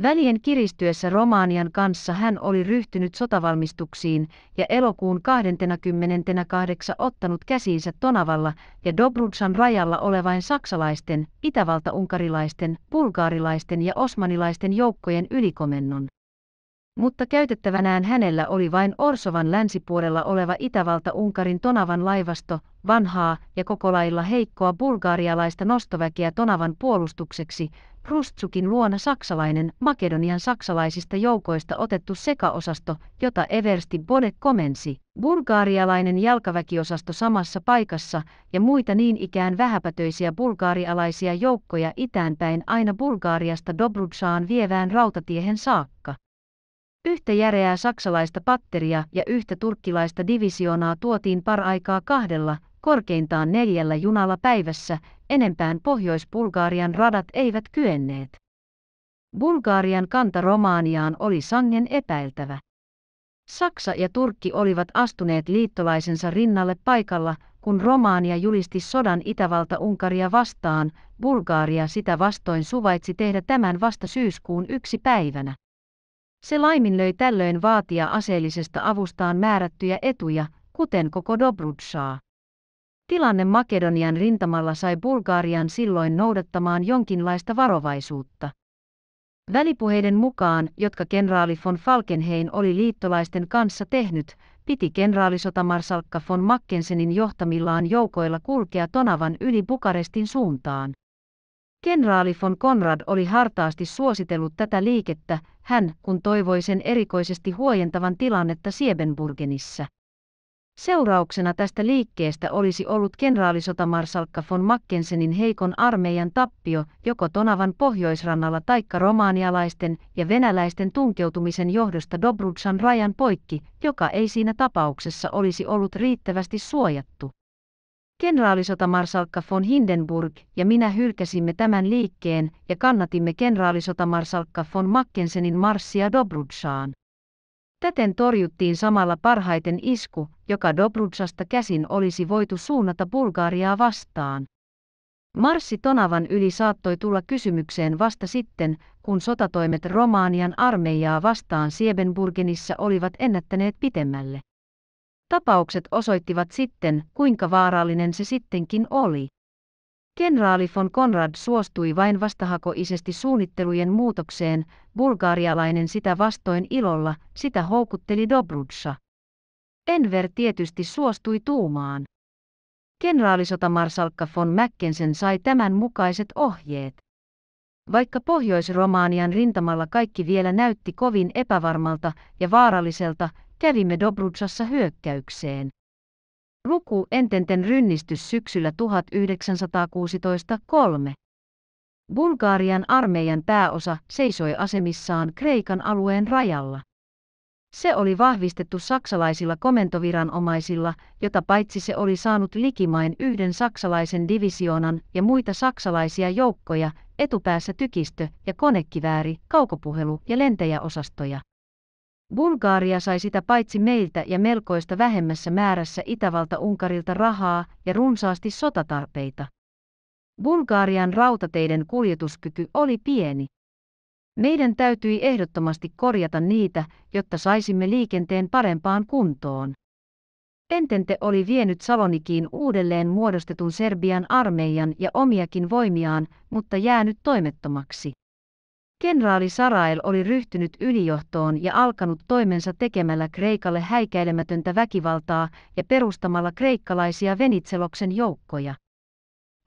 Välien kiristyessä romaanian kanssa hän oli ryhtynyt sotavalmistuksiin ja elokuun 28. ottanut käsiinsä Tonavalla ja Dobrudsan rajalla olevain saksalaisten, itävalta-unkarilaisten, bulgaarilaisten ja osmanilaisten joukkojen ylikomennon. Mutta käytettävänään hänellä oli vain Orsovan länsipuolella oleva Itävalta-Unkarin Tonavan laivasto, vanhaa ja koko lailla heikkoa bulgaarialaista nostoväkeä Tonavan puolustukseksi, Rustsukin luona saksalainen Makedonian saksalaisista joukoista otettu sekaosasto, jota Eversti Bode komensi, bulgaarialainen jalkaväkiosasto samassa paikassa ja muita niin ikään vähäpätöisiä bulgaarialaisia joukkoja itäänpäin aina Bulgaariasta Dobrudsaan vievään rautatiehen saakka. Yhtä järeää saksalaista patteria ja yhtä turkkilaista divisioonaa tuotiin paraikaa kahdella korkeintaan neljällä junalla päivässä, enempään Pohjois-Bulgarian radat eivät kyenneet. Bulgarian kanta Romaaniaan oli sangen epäiltävä. Saksa ja Turkki olivat astuneet liittolaisensa rinnalle paikalla, kun Romaania julisti sodan Itävalta-Unkaria vastaan, Bulgaria sitä vastoin suvaitsi tehdä tämän vasta syyskuun yksi päivänä. Se laiminlöi tällöin vaatia aseellisesta avustaan määrättyjä etuja, kuten koko Dobrudsaa. Tilanne Makedonian rintamalla sai Bulgarian silloin noudattamaan jonkinlaista varovaisuutta. Välipuheiden mukaan, jotka kenraali von Falkenhayn oli liittolaisten kanssa tehnyt, piti kenraalisotamarsalkka von Mackensenin johtamillaan joukoilla kulkea Tonavan yli Bukarestin suuntaan. Kenraali von Konrad oli hartaasti suositellut tätä liikettä, hän kun toivoi sen erikoisesti huojentavan tilannetta Siebenburgenissa. Seurauksena tästä liikkeestä olisi ollut kenraalisotamarsalkka von Mackensenin heikon armeijan tappio joko Tonavan pohjoisrannalla taikka romaanialaisten ja venäläisten tunkeutumisen johdosta Dobrutsan rajan poikki, joka ei siinä tapauksessa olisi ollut riittävästi suojattu. Kenraalisotamarsalkka von Hindenburg ja minä hylkäsimme tämän liikkeen ja kannatimme kenraalisotamarsalkka von Mackensenin marssia Dobrutsaan. Täten torjuttiin samalla parhaiten isku, joka Dobrutsasta käsin olisi voitu suunnata Bulgaariaa vastaan. Marssi Tonavan yli saattoi tulla kysymykseen vasta sitten, kun sotatoimet Romaanian armeijaa vastaan Siebenburgenissa olivat ennättäneet pitemmälle. Tapaukset osoittivat sitten, kuinka vaarallinen se sittenkin oli. Kenraali von Konrad suostui vain vastahakoisesti suunnittelujen muutokseen, bulgaarialainen sitä vastoin ilolla, sitä houkutteli Dobrudsa. Enver tietysti suostui tuumaan. Kenraalisotamarsalkka von Mackensen sai tämän mukaiset ohjeet. Vaikka Pohjois-Romaanian rintamalla kaikki vielä näytti kovin epävarmalta ja vaaralliselta, kävimme Dobrudsassa hyökkäykseen. Luku Ententen rynnistys syksyllä 1916 3. Bulgarian armeijan pääosa seisoi asemissaan Kreikan alueen rajalla. Se oli vahvistettu saksalaisilla komentoviranomaisilla, jota paitsi se oli saanut likimain yhden saksalaisen divisioonan ja muita saksalaisia joukkoja, etupäässä tykistö- ja konekivääri, kaukopuhelu- ja lentäjäosastoja. Bulgaaria sai sitä paitsi meiltä ja melkoista vähemmässä määrässä Itävalta-Unkarilta rahaa ja runsaasti sotatarpeita. Bulgaarian rautateiden kuljetuskyky oli pieni. Meidän täytyi ehdottomasti korjata niitä, jotta saisimme liikenteen parempaan kuntoon. Entente oli vienyt Salonikiin uudelleen muodostetun Serbian armeijan ja omiakin voimiaan, mutta jäänyt toimettomaksi. Kenraali Sarael oli ryhtynyt ylijohtoon ja alkanut toimensa tekemällä Kreikalle häikäilemätöntä väkivaltaa ja perustamalla kreikkalaisia Venitseloksen joukkoja.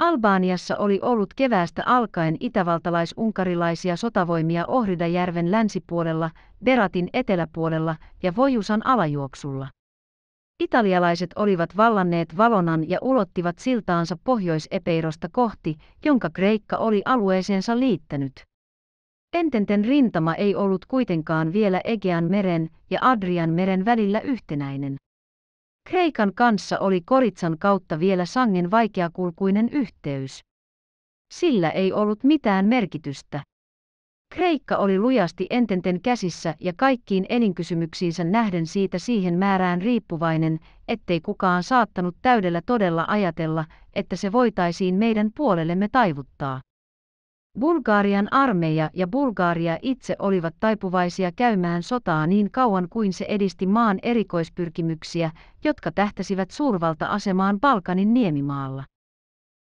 Albaaniassa oli ollut keväästä alkaen itävaltalais-unkarilaisia sotavoimia Ohridajärven länsipuolella, Beratin eteläpuolella ja Vojusan alajuoksulla. Italialaiset olivat vallanneet Valonan ja ulottivat siltaansa pohjoisepeirosta kohti, jonka Kreikka oli alueeseensa liittänyt. Ententen rintama ei ollut kuitenkaan vielä Egean meren ja Adrian meren välillä yhtenäinen. Kreikan kanssa oli Koritsan kautta vielä sangen vaikeakulkuinen yhteys. Sillä ei ollut mitään merkitystä. Kreikka oli lujasti ententen käsissä ja kaikkiin elinkysymyksiinsä nähden siitä siihen määrään riippuvainen, ettei kukaan saattanut täydellä todella ajatella, että se voitaisiin meidän puolellemme taivuttaa. Bulgarian armeija ja Bulgaria itse olivat taipuvaisia käymään sotaa niin kauan kuin se edisti maan erikoispyrkimyksiä, jotka tähtäsivät suurvalta-asemaan Balkanin niemimaalla.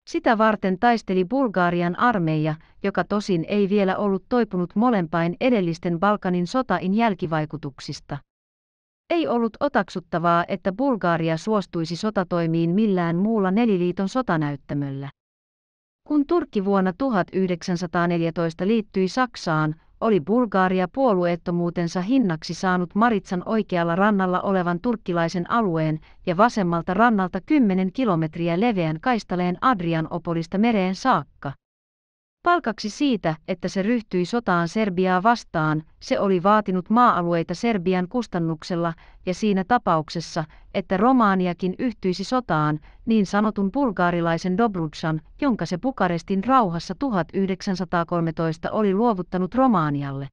Sitä varten taisteli Bulgarian armeija, joka tosin ei vielä ollut toipunut molempain edellisten Balkanin sotain jälkivaikutuksista. Ei ollut otaksuttavaa, että Bulgaria suostuisi sotatoimiin millään muulla neliliiton sotanäyttämöllä. Kun Turkki vuonna 1914 liittyi Saksaan, oli Bulgaaria puolueettomuutensa hinnaksi saanut Maritsan oikealla rannalla olevan turkkilaisen alueen ja vasemmalta rannalta 10 kilometriä leveän kaistaleen Adrianopolista mereen saakka. Palkaksi siitä, että se ryhtyi sotaan Serbiaa vastaan, se oli vaatinut maa-alueita Serbian kustannuksella, ja siinä tapauksessa, että Romaaniakin yhtyisi sotaan, niin sanotun bulgaarilaisen Dobrudsan, jonka se Bukarestin rauhassa 1913 oli luovuttanut Romaanialle.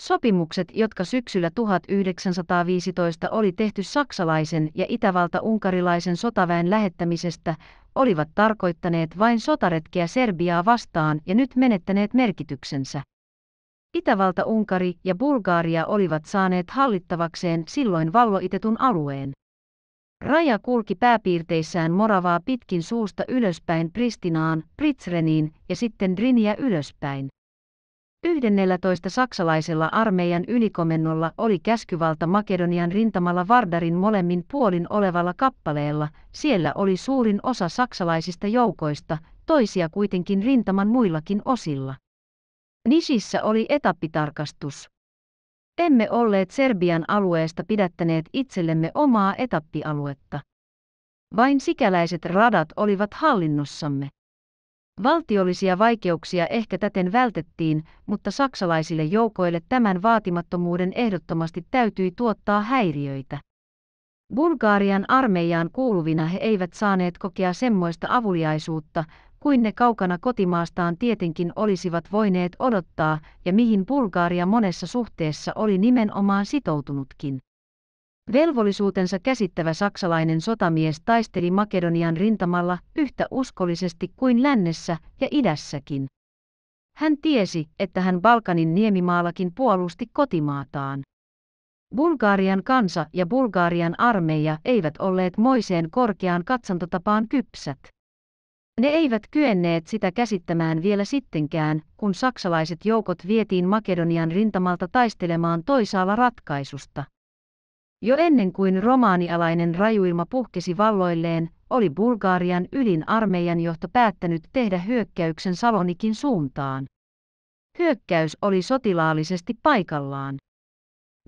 Sopimukset, jotka syksyllä 1915 oli tehty saksalaisen ja itävalta-unkarilaisen sotaväen lähettämisestä, olivat tarkoittaneet vain sotaretkeä Serbiaa vastaan ja nyt menettäneet merkityksensä. Itävalta, Unkari ja Bulgaaria olivat saaneet hallittavakseen silloin valloitetun alueen. Raja kulki pääpiirteissään Moravaa pitkin suusta ylöspäin Pristinaan, Pritsreniin ja sitten Driniä ylöspäin. 11 saksalaisella armeijan ylikomennolla oli käskyvalta Makedonian rintamalla Vardarin molemmin puolin olevalla kappaleella, siellä oli suurin osa saksalaisista joukoista, toisia kuitenkin rintaman muillakin osilla. Nisissä oli etappitarkastus. Emme olleet Serbian alueesta pidättäneet itsellemme omaa etappialuetta. Vain sikäläiset radat olivat hallinnossamme. Valtiollisia vaikeuksia ehkä täten vältettiin, mutta saksalaisille joukoille tämän vaatimattomuuden ehdottomasti täytyi tuottaa häiriöitä. Bulgarian armeijaan kuuluvina he eivät saaneet kokea semmoista avuliaisuutta, kuin ne kaukana kotimaastaan tietenkin olisivat voineet odottaa ja mihin Bulgaria monessa suhteessa oli nimenomaan sitoutunutkin. Velvollisuutensa käsittävä saksalainen sotamies taisteli Makedonian rintamalla yhtä uskollisesti kuin lännessä ja idässäkin. Hän tiesi, että hän Balkanin niemimaalakin puolusti kotimaataan. Bulgarian kansa ja Bulgarian armeija eivät olleet moiseen korkeaan katsantotapaan kypsät. Ne eivät kyenneet sitä käsittämään vielä sittenkään, kun saksalaiset joukot vietiin Makedonian rintamalta taistelemaan toisaalla ratkaisusta. Jo ennen kuin romaanialainen rajuilma puhkesi valloilleen, oli Bulgarian ylin armeijan johto päättänyt tehdä hyökkäyksen Salonikin suuntaan. Hyökkäys oli sotilaallisesti paikallaan.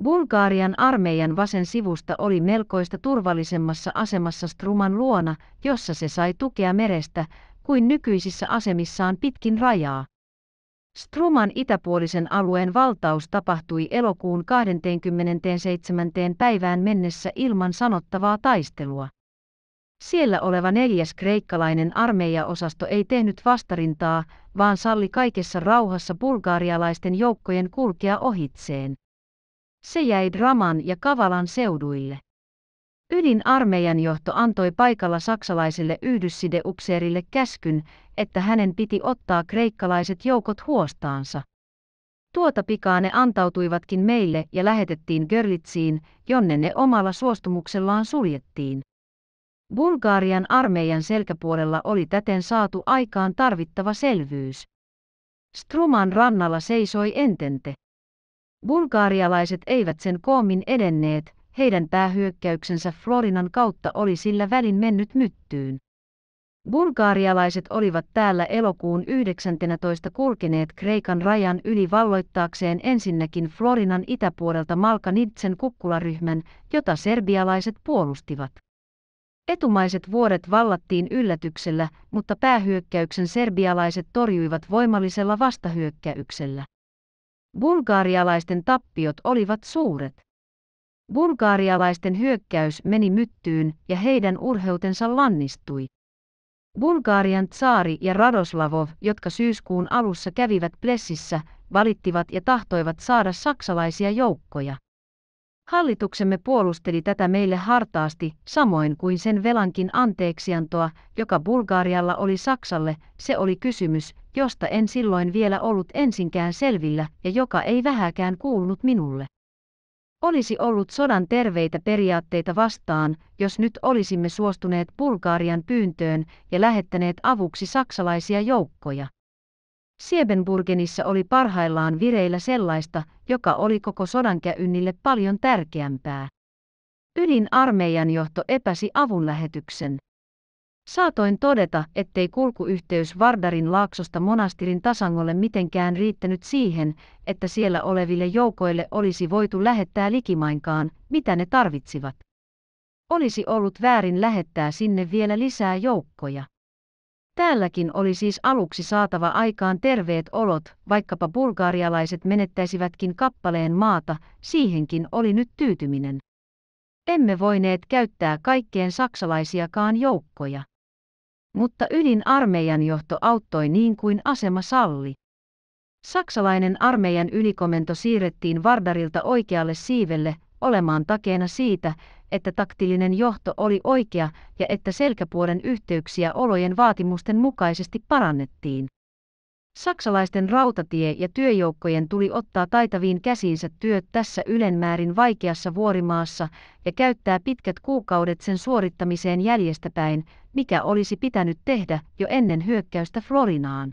Bulgarian armeijan vasen sivusta oli melkoista turvallisemmassa asemassa Struman luona, jossa se sai tukea merestä, kuin nykyisissä asemissaan pitkin rajaa. Struman itäpuolisen alueen valtaus tapahtui elokuun 27. päivään mennessä ilman sanottavaa taistelua. Siellä oleva neljäs kreikkalainen armeijaosasto ei tehnyt vastarintaa, vaan salli kaikessa rauhassa bulgaarialaisten joukkojen kulkea ohitseen. Se jäi Draman ja Kavalan seuduille. Ylin armeijan johto antoi paikalla saksalaiselle yhdyssideukseerille käskyn, että hänen piti ottaa kreikkalaiset joukot huostaansa. Tuota pikaa ne antautuivatkin meille ja lähetettiin Görlitsiin, jonne ne omalla suostumuksellaan suljettiin. Bulgarian armeijan selkäpuolella oli täten saatu aikaan tarvittava selvyys. Struman rannalla seisoi entente. Bulgaarialaiset eivät sen koomin edenneet, heidän päähyökkäyksensä Florinan kautta oli sillä välin mennyt myttyyn. Bulgaarialaiset olivat täällä elokuun 19. kulkeneet Kreikan rajan yli valloittaakseen ensinnäkin Florinan itäpuolelta Malkanitsen kukkularyhmän, jota serbialaiset puolustivat. Etumaiset vuoret vallattiin yllätyksellä, mutta päähyökkäyksen serbialaiset torjuivat voimallisella vastahyökkäyksellä. Bulgaarialaisten tappiot olivat suuret. Bulgaarialaisten hyökkäys meni myttyyn ja heidän urheutensa lannistui. Bulgarian tsaari ja Radoslavov, jotka syyskuun alussa kävivät Plessissä, valittivat ja tahtoivat saada saksalaisia joukkoja. Hallituksemme puolusteli tätä meille hartaasti, samoin kuin sen velankin anteeksiantoa, joka Bulgarialla oli Saksalle, se oli kysymys, josta en silloin vielä ollut ensinkään selvillä ja joka ei vähäkään kuulunut minulle. Olisi ollut sodan terveitä periaatteita vastaan, jos nyt olisimme suostuneet Bulgarian pyyntöön ja lähettäneet avuksi saksalaisia joukkoja. Siebenburgenissa oli parhaillaan vireillä sellaista, joka oli koko sodankäynnille paljon tärkeämpää. Ylin armeijan johto epäsi avunlähetyksen. Saatoin todeta, ettei kulkuyhteys Vardarin laaksosta monastirin tasangolle mitenkään riittänyt siihen, että siellä oleville joukoille olisi voitu lähettää likimainkaan, mitä ne tarvitsivat. Olisi ollut väärin lähettää sinne vielä lisää joukkoja. Täälläkin oli siis aluksi saatava aikaan terveet olot, vaikkapa bulgaarialaiset menettäisivätkin kappaleen maata, siihenkin oli nyt tyytyminen. Emme voineet käyttää kaikkeen saksalaisiakaan joukkoja mutta ylin armeijan johto auttoi niin kuin asema salli. Saksalainen armeijan ylikomento siirrettiin Vardarilta oikealle siivelle olemaan takeena siitä, että taktiilinen johto oli oikea ja että selkäpuolen yhteyksiä olojen vaatimusten mukaisesti parannettiin. Saksalaisten rautatie- ja työjoukkojen tuli ottaa taitaviin käsiinsä työt tässä ylenmäärin vaikeassa vuorimaassa ja käyttää pitkät kuukaudet sen suorittamiseen jäljestäpäin, mikä olisi pitänyt tehdä jo ennen hyökkäystä Florinaan.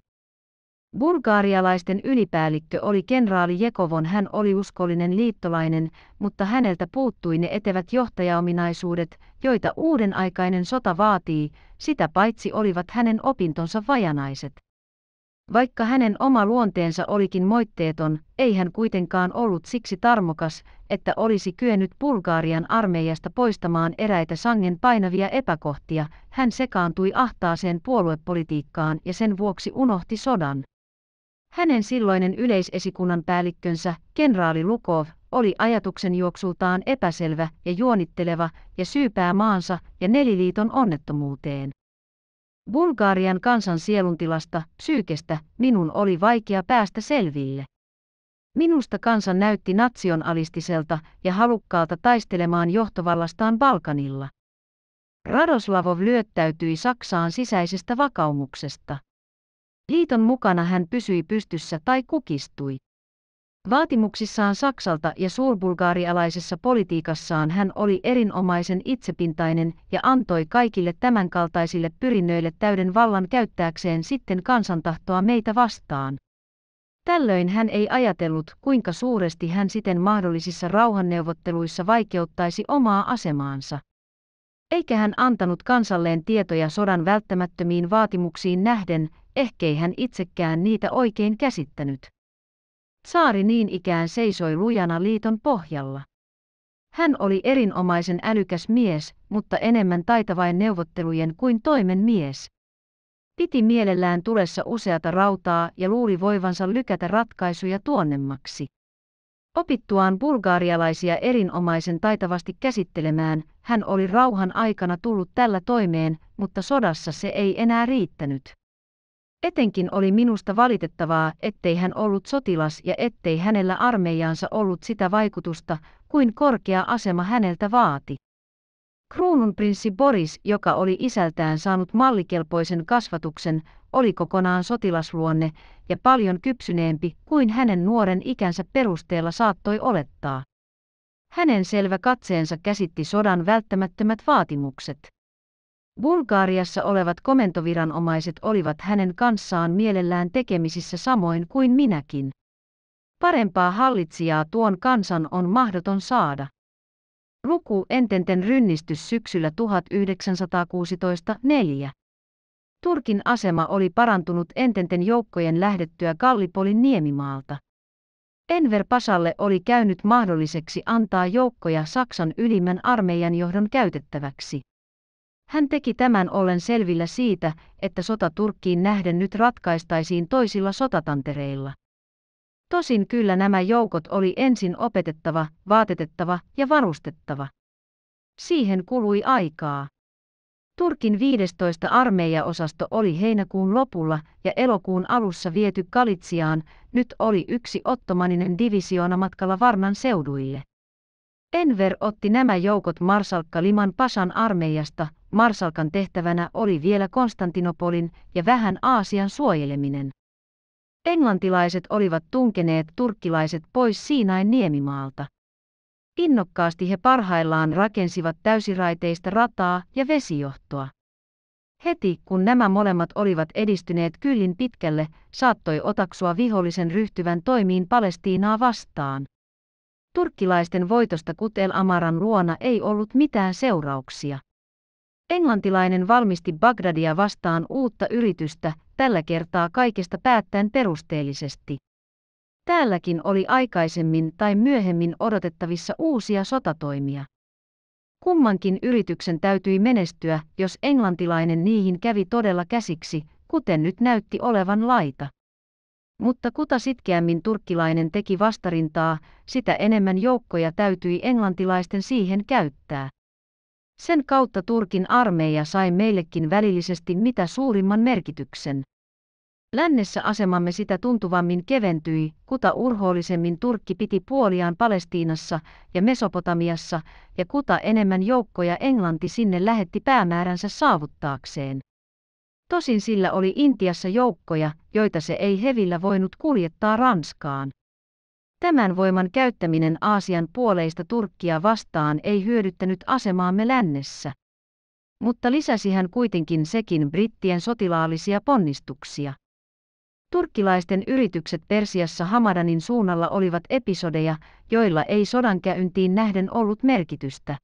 Bulgaarialaisten ylipäällikkö oli kenraali Jekovon, hän oli uskollinen liittolainen, mutta häneltä puuttui ne etevät johtajaominaisuudet, joita uuden aikainen sota vaatii, sitä paitsi olivat hänen opintonsa vajanaiset. Vaikka hänen oma luonteensa olikin moitteeton, ei hän kuitenkaan ollut siksi tarmokas, että olisi kyennyt Bulgaarian armeijasta poistamaan eräitä sangen painavia epäkohtia, hän sekaantui ahtaaseen puoluepolitiikkaan ja sen vuoksi unohti sodan. Hänen silloinen yleisesikunnan päällikkönsä, kenraali Lukov, oli ajatuksen juoksultaan epäselvä ja juonitteleva ja syypää maansa ja neliliiton onnettomuuteen. Bulgarian kansan sieluntilasta, psyykestä, minun oli vaikea päästä selville. Minusta kansa näytti nationalistiselta ja halukkaalta taistelemaan johtovallastaan Balkanilla. Radoslavov lyöttäytyi Saksaan sisäisestä vakaumuksesta. Liiton mukana hän pysyi pystyssä tai kukistui. Vaatimuksissaan Saksalta ja suurbulgaarialaisessa politiikassaan hän oli erinomaisen itsepintainen ja antoi kaikille tämänkaltaisille pyrinnöille täyden vallan käyttääkseen sitten kansantahtoa meitä vastaan. Tällöin hän ei ajatellut, kuinka suuresti hän siten mahdollisissa rauhanneuvotteluissa vaikeuttaisi omaa asemaansa. Eikä hän antanut kansalleen tietoja sodan välttämättömiin vaatimuksiin nähden, ehkei hän itsekään niitä oikein käsittänyt. Saari niin ikään seisoi lujana liiton pohjalla. Hän oli erinomaisen älykäs mies, mutta enemmän taitavain neuvottelujen kuin toimen mies. Piti mielellään tulessa useata rautaa ja luuli voivansa lykätä ratkaisuja tuonnemmaksi. Opittuaan bulgaarialaisia erinomaisen taitavasti käsittelemään, hän oli rauhan aikana tullut tällä toimeen, mutta sodassa se ei enää riittänyt. Etenkin oli minusta valitettavaa, ettei hän ollut sotilas ja ettei hänellä armeijansa ollut sitä vaikutusta, kuin korkea asema häneltä vaati. Kruununprinssi Boris, joka oli isältään saanut mallikelpoisen kasvatuksen, oli kokonaan sotilasluonne ja paljon kypsyneempi kuin hänen nuoren ikänsä perusteella saattoi olettaa. Hänen selvä katseensa käsitti sodan välttämättömät vaatimukset. Bulgaariassa olevat komentoviranomaiset olivat hänen kanssaan mielellään tekemisissä samoin kuin minäkin. Parempaa hallitsijaa tuon kansan on mahdoton saada. Luku Ententen rynnistys syksyllä 1916 4. Turkin asema oli parantunut Ententen joukkojen lähdettyä Gallipolin niemimaalta. Enver Pasalle oli käynyt mahdolliseksi antaa joukkoja Saksan ylimmän armeijan johdon käytettäväksi. Hän teki tämän ollen selvillä siitä, että sota Turkkiin nähden nyt ratkaistaisiin toisilla sotatantereilla. Tosin kyllä nämä joukot oli ensin opetettava, vaatetettava ja varustettava. Siihen kului aikaa. Turkin 15 armeijaosasto oli heinäkuun lopulla ja elokuun alussa viety Kalitsiaan, nyt oli yksi ottomaninen divisioona matkalla Varnan seuduille. Enver otti nämä joukot Marsalkka Liman Pasan armeijasta, Marsalkan tehtävänä oli vielä Konstantinopolin ja vähän Aasian suojeleminen. Englantilaiset olivat tunkeneet turkkilaiset pois Siinain niemimaalta. Innokkaasti he parhaillaan rakensivat täysiraiteista rataa ja vesijohtoa. Heti kun nämä molemmat olivat edistyneet kyllin pitkälle, saattoi otaksua vihollisen ryhtyvän toimiin Palestiinaa vastaan. Turkkilaisten voitosta Kutel Amaran luona ei ollut mitään seurauksia. Englantilainen valmisti Bagdadia vastaan uutta yritystä, tällä kertaa kaikesta päättäen perusteellisesti. Täälläkin oli aikaisemmin tai myöhemmin odotettavissa uusia sotatoimia. Kummankin yrityksen täytyi menestyä, jos englantilainen niihin kävi todella käsiksi, kuten nyt näytti olevan laita. Mutta kuta sitkeämmin turkkilainen teki vastarintaa, sitä enemmän joukkoja täytyi englantilaisten siihen käyttää. Sen kautta Turkin armeija sai meillekin välillisesti mitä suurimman merkityksen. Lännessä asemamme sitä tuntuvammin keventyi, kuta urhoollisemmin Turkki piti puoliaan Palestiinassa ja Mesopotamiassa, ja kuta enemmän joukkoja Englanti sinne lähetti päämääränsä saavuttaakseen. Tosin sillä oli Intiassa joukkoja, joita se ei hevillä voinut kuljettaa Ranskaan. Tämän voiman käyttäminen Aasian puoleista Turkkia vastaan ei hyödyttänyt asemaamme lännessä. Mutta lisäsi hän kuitenkin sekin brittien sotilaallisia ponnistuksia. Turkkilaisten yritykset Persiassa Hamadanin suunnalla olivat episodeja, joilla ei sodankäyntiin nähden ollut merkitystä.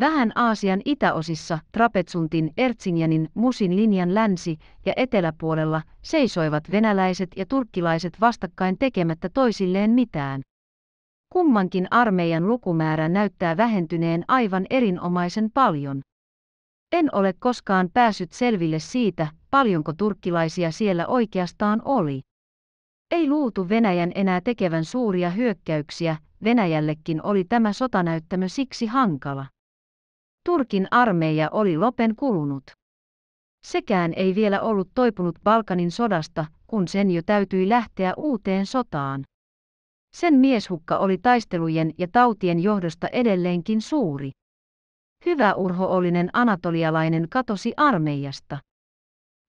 Vähän Aasian itäosissa Trapetsuntin Ertsingenin Musin linjan länsi- ja eteläpuolella seisoivat venäläiset ja turkkilaiset vastakkain tekemättä toisilleen mitään. Kummankin armeijan lukumäärä näyttää vähentyneen aivan erinomaisen paljon. En ole koskaan päässyt selville siitä, paljonko turkkilaisia siellä oikeastaan oli. Ei luultu Venäjän enää tekevän suuria hyökkäyksiä, Venäjällekin oli tämä sotanäyttämö siksi hankala. Turkin armeija oli lopen kulunut. Sekään ei vielä ollut toipunut Balkanin sodasta, kun sen jo täytyi lähteä uuteen sotaan. Sen mieshukka oli taistelujen ja tautien johdosta edelleenkin suuri. Hyvä urhoollinen anatolialainen katosi armeijasta.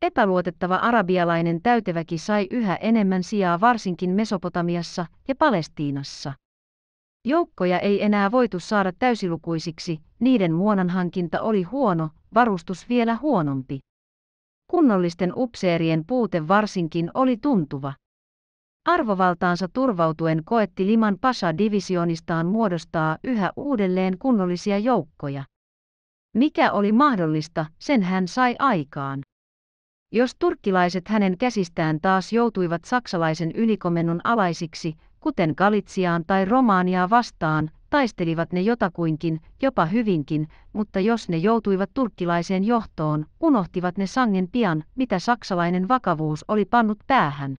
Epäluotettava arabialainen täyteväki sai yhä enemmän sijaa varsinkin Mesopotamiassa ja Palestiinassa. Joukkoja ei enää voitu saada täysilukuisiksi, niiden muonanhankinta oli huono, varustus vielä huonompi. Kunnollisten upseerien puute varsinkin oli tuntuva. Arvovaltaansa turvautuen koetti Liman Pasha divisionistaan muodostaa yhä uudelleen kunnollisia joukkoja. Mikä oli mahdollista, sen hän sai aikaan. Jos turkkilaiset hänen käsistään taas joutuivat saksalaisen ylikomennon alaisiksi, kuten Galitsiaan tai Romaaniaa vastaan, taistelivat ne jotakuinkin, jopa hyvinkin, mutta jos ne joutuivat turkkilaiseen johtoon, unohtivat ne sangen pian, mitä saksalainen vakavuus oli pannut päähän.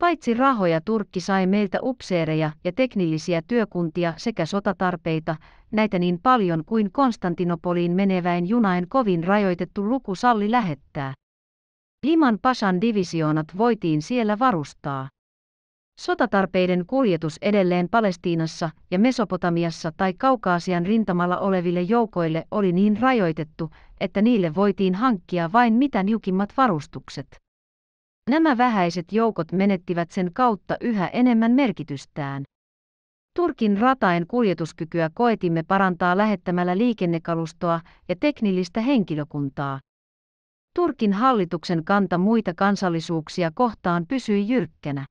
Paitsi rahoja Turkki sai meiltä upseereja ja teknillisiä työkuntia sekä sotatarpeita, näitä niin paljon kuin Konstantinopoliin meneväin junain kovin rajoitettu luku salli lähettää. Liman Pasan divisioonat voitiin siellä varustaa. Sotatarpeiden kuljetus edelleen Palestiinassa ja Mesopotamiassa tai Kaukaasian rintamalla oleville joukoille oli niin rajoitettu, että niille voitiin hankkia vain mitä niukimmat varustukset. Nämä vähäiset joukot menettivät sen kautta yhä enemmän merkitystään. Turkin rataen kuljetuskykyä koetimme parantaa lähettämällä liikennekalustoa ja teknillistä henkilökuntaa. Turkin hallituksen kanta muita kansallisuuksia kohtaan pysyi jyrkkänä.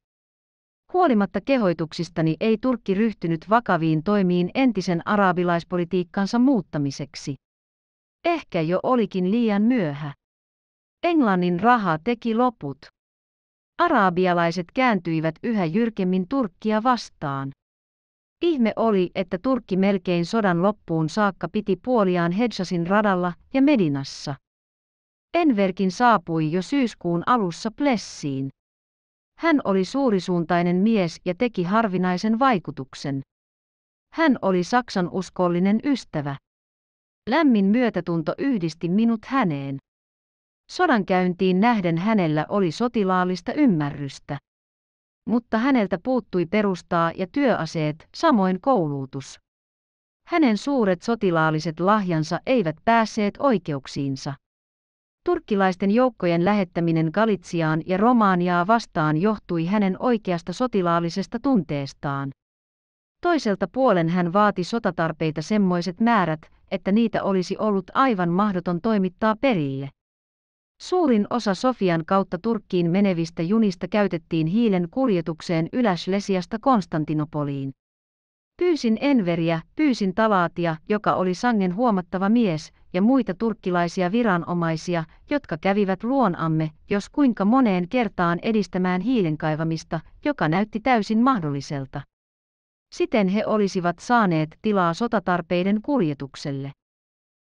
Huolimatta kehoituksistani ei Turkki ryhtynyt vakaviin toimiin entisen arabilaispolitiikkansa muuttamiseksi. Ehkä jo olikin liian myöhä. Englannin raha teki loput. Arabialaiset kääntyivät yhä jyrkemmin Turkkia vastaan. Ihme oli, että Turkki melkein sodan loppuun saakka piti puoliaan Hedjasin radalla ja Medinassa. Enverkin saapui jo syyskuun alussa Plessiin. Hän oli suurisuuntainen mies ja teki harvinaisen vaikutuksen. Hän oli Saksan uskollinen ystävä. Lämmin myötätunto yhdisti minut häneen. Sodankäyntiin nähden hänellä oli sotilaallista ymmärrystä. Mutta häneltä puuttui perustaa ja työaseet, samoin koulutus. Hänen suuret sotilaalliset lahjansa eivät päässeet oikeuksiinsa. Turkkilaisten joukkojen lähettäminen Galitsiaan ja Romaaniaa vastaan johtui hänen oikeasta sotilaallisesta tunteestaan. Toiselta puolen hän vaati sotatarpeita semmoiset määrät, että niitä olisi ollut aivan mahdoton toimittaa perille. Suurin osa Sofian kautta Turkkiin menevistä junista käytettiin hiilen kuljetukseen Yläslesiasta Konstantinopoliin. Pyysin Enveriä, pyysin Talaatia, joka oli sangen huomattava mies, ja muita turkkilaisia viranomaisia, jotka kävivät luonamme, jos kuinka moneen kertaan edistämään hiilenkaivamista, joka näytti täysin mahdolliselta. Siten he olisivat saaneet tilaa sotatarpeiden kuljetukselle.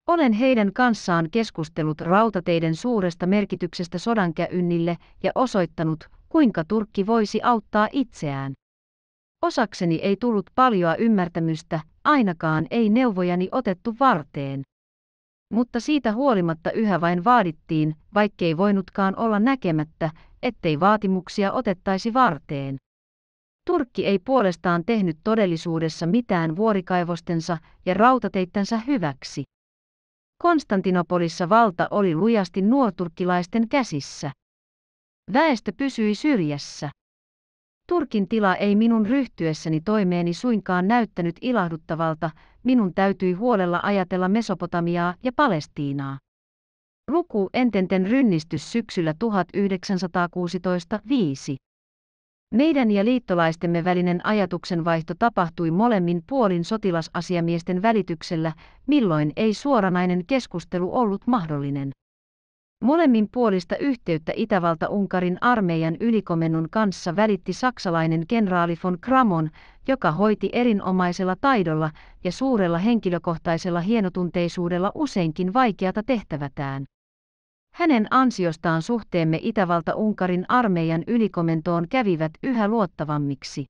Olen heidän kanssaan keskustellut rautateiden suuresta merkityksestä sodankäynnille ja osoittanut, kuinka Turkki voisi auttaa itseään. Osakseni ei tullut paljoa ymmärtämystä, ainakaan ei neuvojani otettu varteen. Mutta siitä huolimatta yhä vain vaadittiin, vaikkei voinutkaan olla näkemättä, ettei vaatimuksia otettaisi varteen. Turkki ei puolestaan tehnyt todellisuudessa mitään vuorikaivostensa ja rautateittensä hyväksi. Konstantinopolissa valta oli lujasti nuorturkkilaisten käsissä. Väestö pysyi syrjässä. Turkin tila ei minun ryhtyessäni toimeeni suinkaan näyttänyt ilahduttavalta, minun täytyi huolella ajatella Mesopotamiaa ja Palestiinaa. Luku Ententen rynnistys syksyllä 1916 5. Meidän ja liittolaistemme välinen ajatuksenvaihto tapahtui molemmin puolin sotilasasiamiesten välityksellä, milloin ei suoranainen keskustelu ollut mahdollinen. Molemmin puolista yhteyttä Itävalta-Unkarin armeijan ylikomennon kanssa välitti saksalainen kenraali von Kramon, joka hoiti erinomaisella taidolla ja suurella henkilökohtaisella hienotunteisuudella useinkin vaikeata tehtävätään. Hänen ansiostaan suhteemme Itävalta-Unkarin armeijan ylikomentoon kävivät yhä luottavammiksi.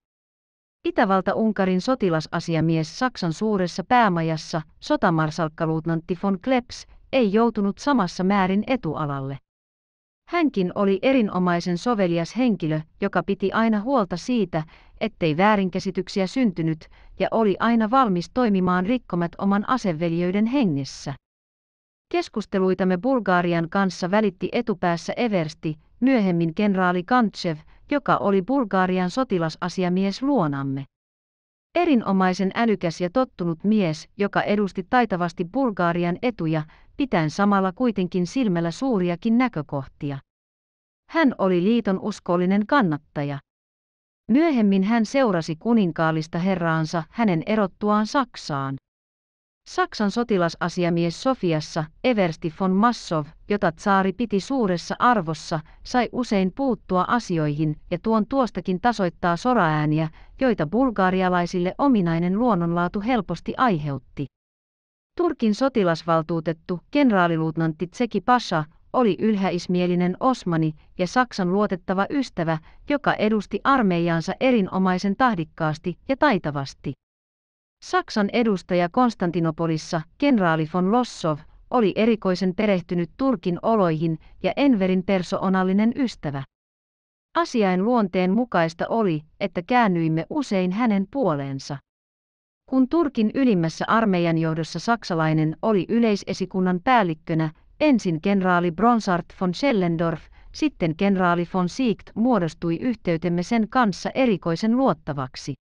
Itävalta-Unkarin sotilasasiamies Saksan suuressa päämajassa, sotamarsalkkaluutnantti von Kleps, ei joutunut samassa määrin etualalle. Hänkin oli erinomaisen sovelias henkilö, joka piti aina huolta siitä, ettei väärinkäsityksiä syntynyt, ja oli aina valmis toimimaan rikkomat oman aseveljöiden hengessä. Keskusteluitamme Bulgarian kanssa välitti etupäässä Eversti, myöhemmin kenraali Kantsev, joka oli Bulgarian sotilasasiamies luonamme. Erinomaisen älykäs ja tottunut mies, joka edusti taitavasti Bulgarian etuja, pitäen samalla kuitenkin silmällä suuriakin näkökohtia. Hän oli liiton uskollinen kannattaja. Myöhemmin hän seurasi kuninkaallista herraansa hänen erottuaan Saksaan. Saksan sotilasasiamies Sofiassa Eversti von Massov, jota tsaari piti suuressa arvossa, sai usein puuttua asioihin ja tuon tuostakin tasoittaa soraääniä, joita bulgaarialaisille ominainen luonnonlaatu helposti aiheutti. Turkin sotilasvaltuutettu kenraaliluutnantti Tseki Pasha oli ylhäismielinen osmani ja Saksan luotettava ystävä, joka edusti armeijansa erinomaisen tahdikkaasti ja taitavasti. Saksan edustaja Konstantinopolissa, kenraali von Lossov, oli erikoisen perehtynyt Turkin oloihin ja Enverin persoonallinen ystävä. Asiain luonteen mukaista oli, että käännyimme usein hänen puoleensa. Kun Turkin ylimmässä armeijan johdossa saksalainen oli yleisesikunnan päällikkönä, ensin kenraali Bronsart von Schellendorf, sitten kenraali von Siegt muodostui yhteytemme sen kanssa erikoisen luottavaksi.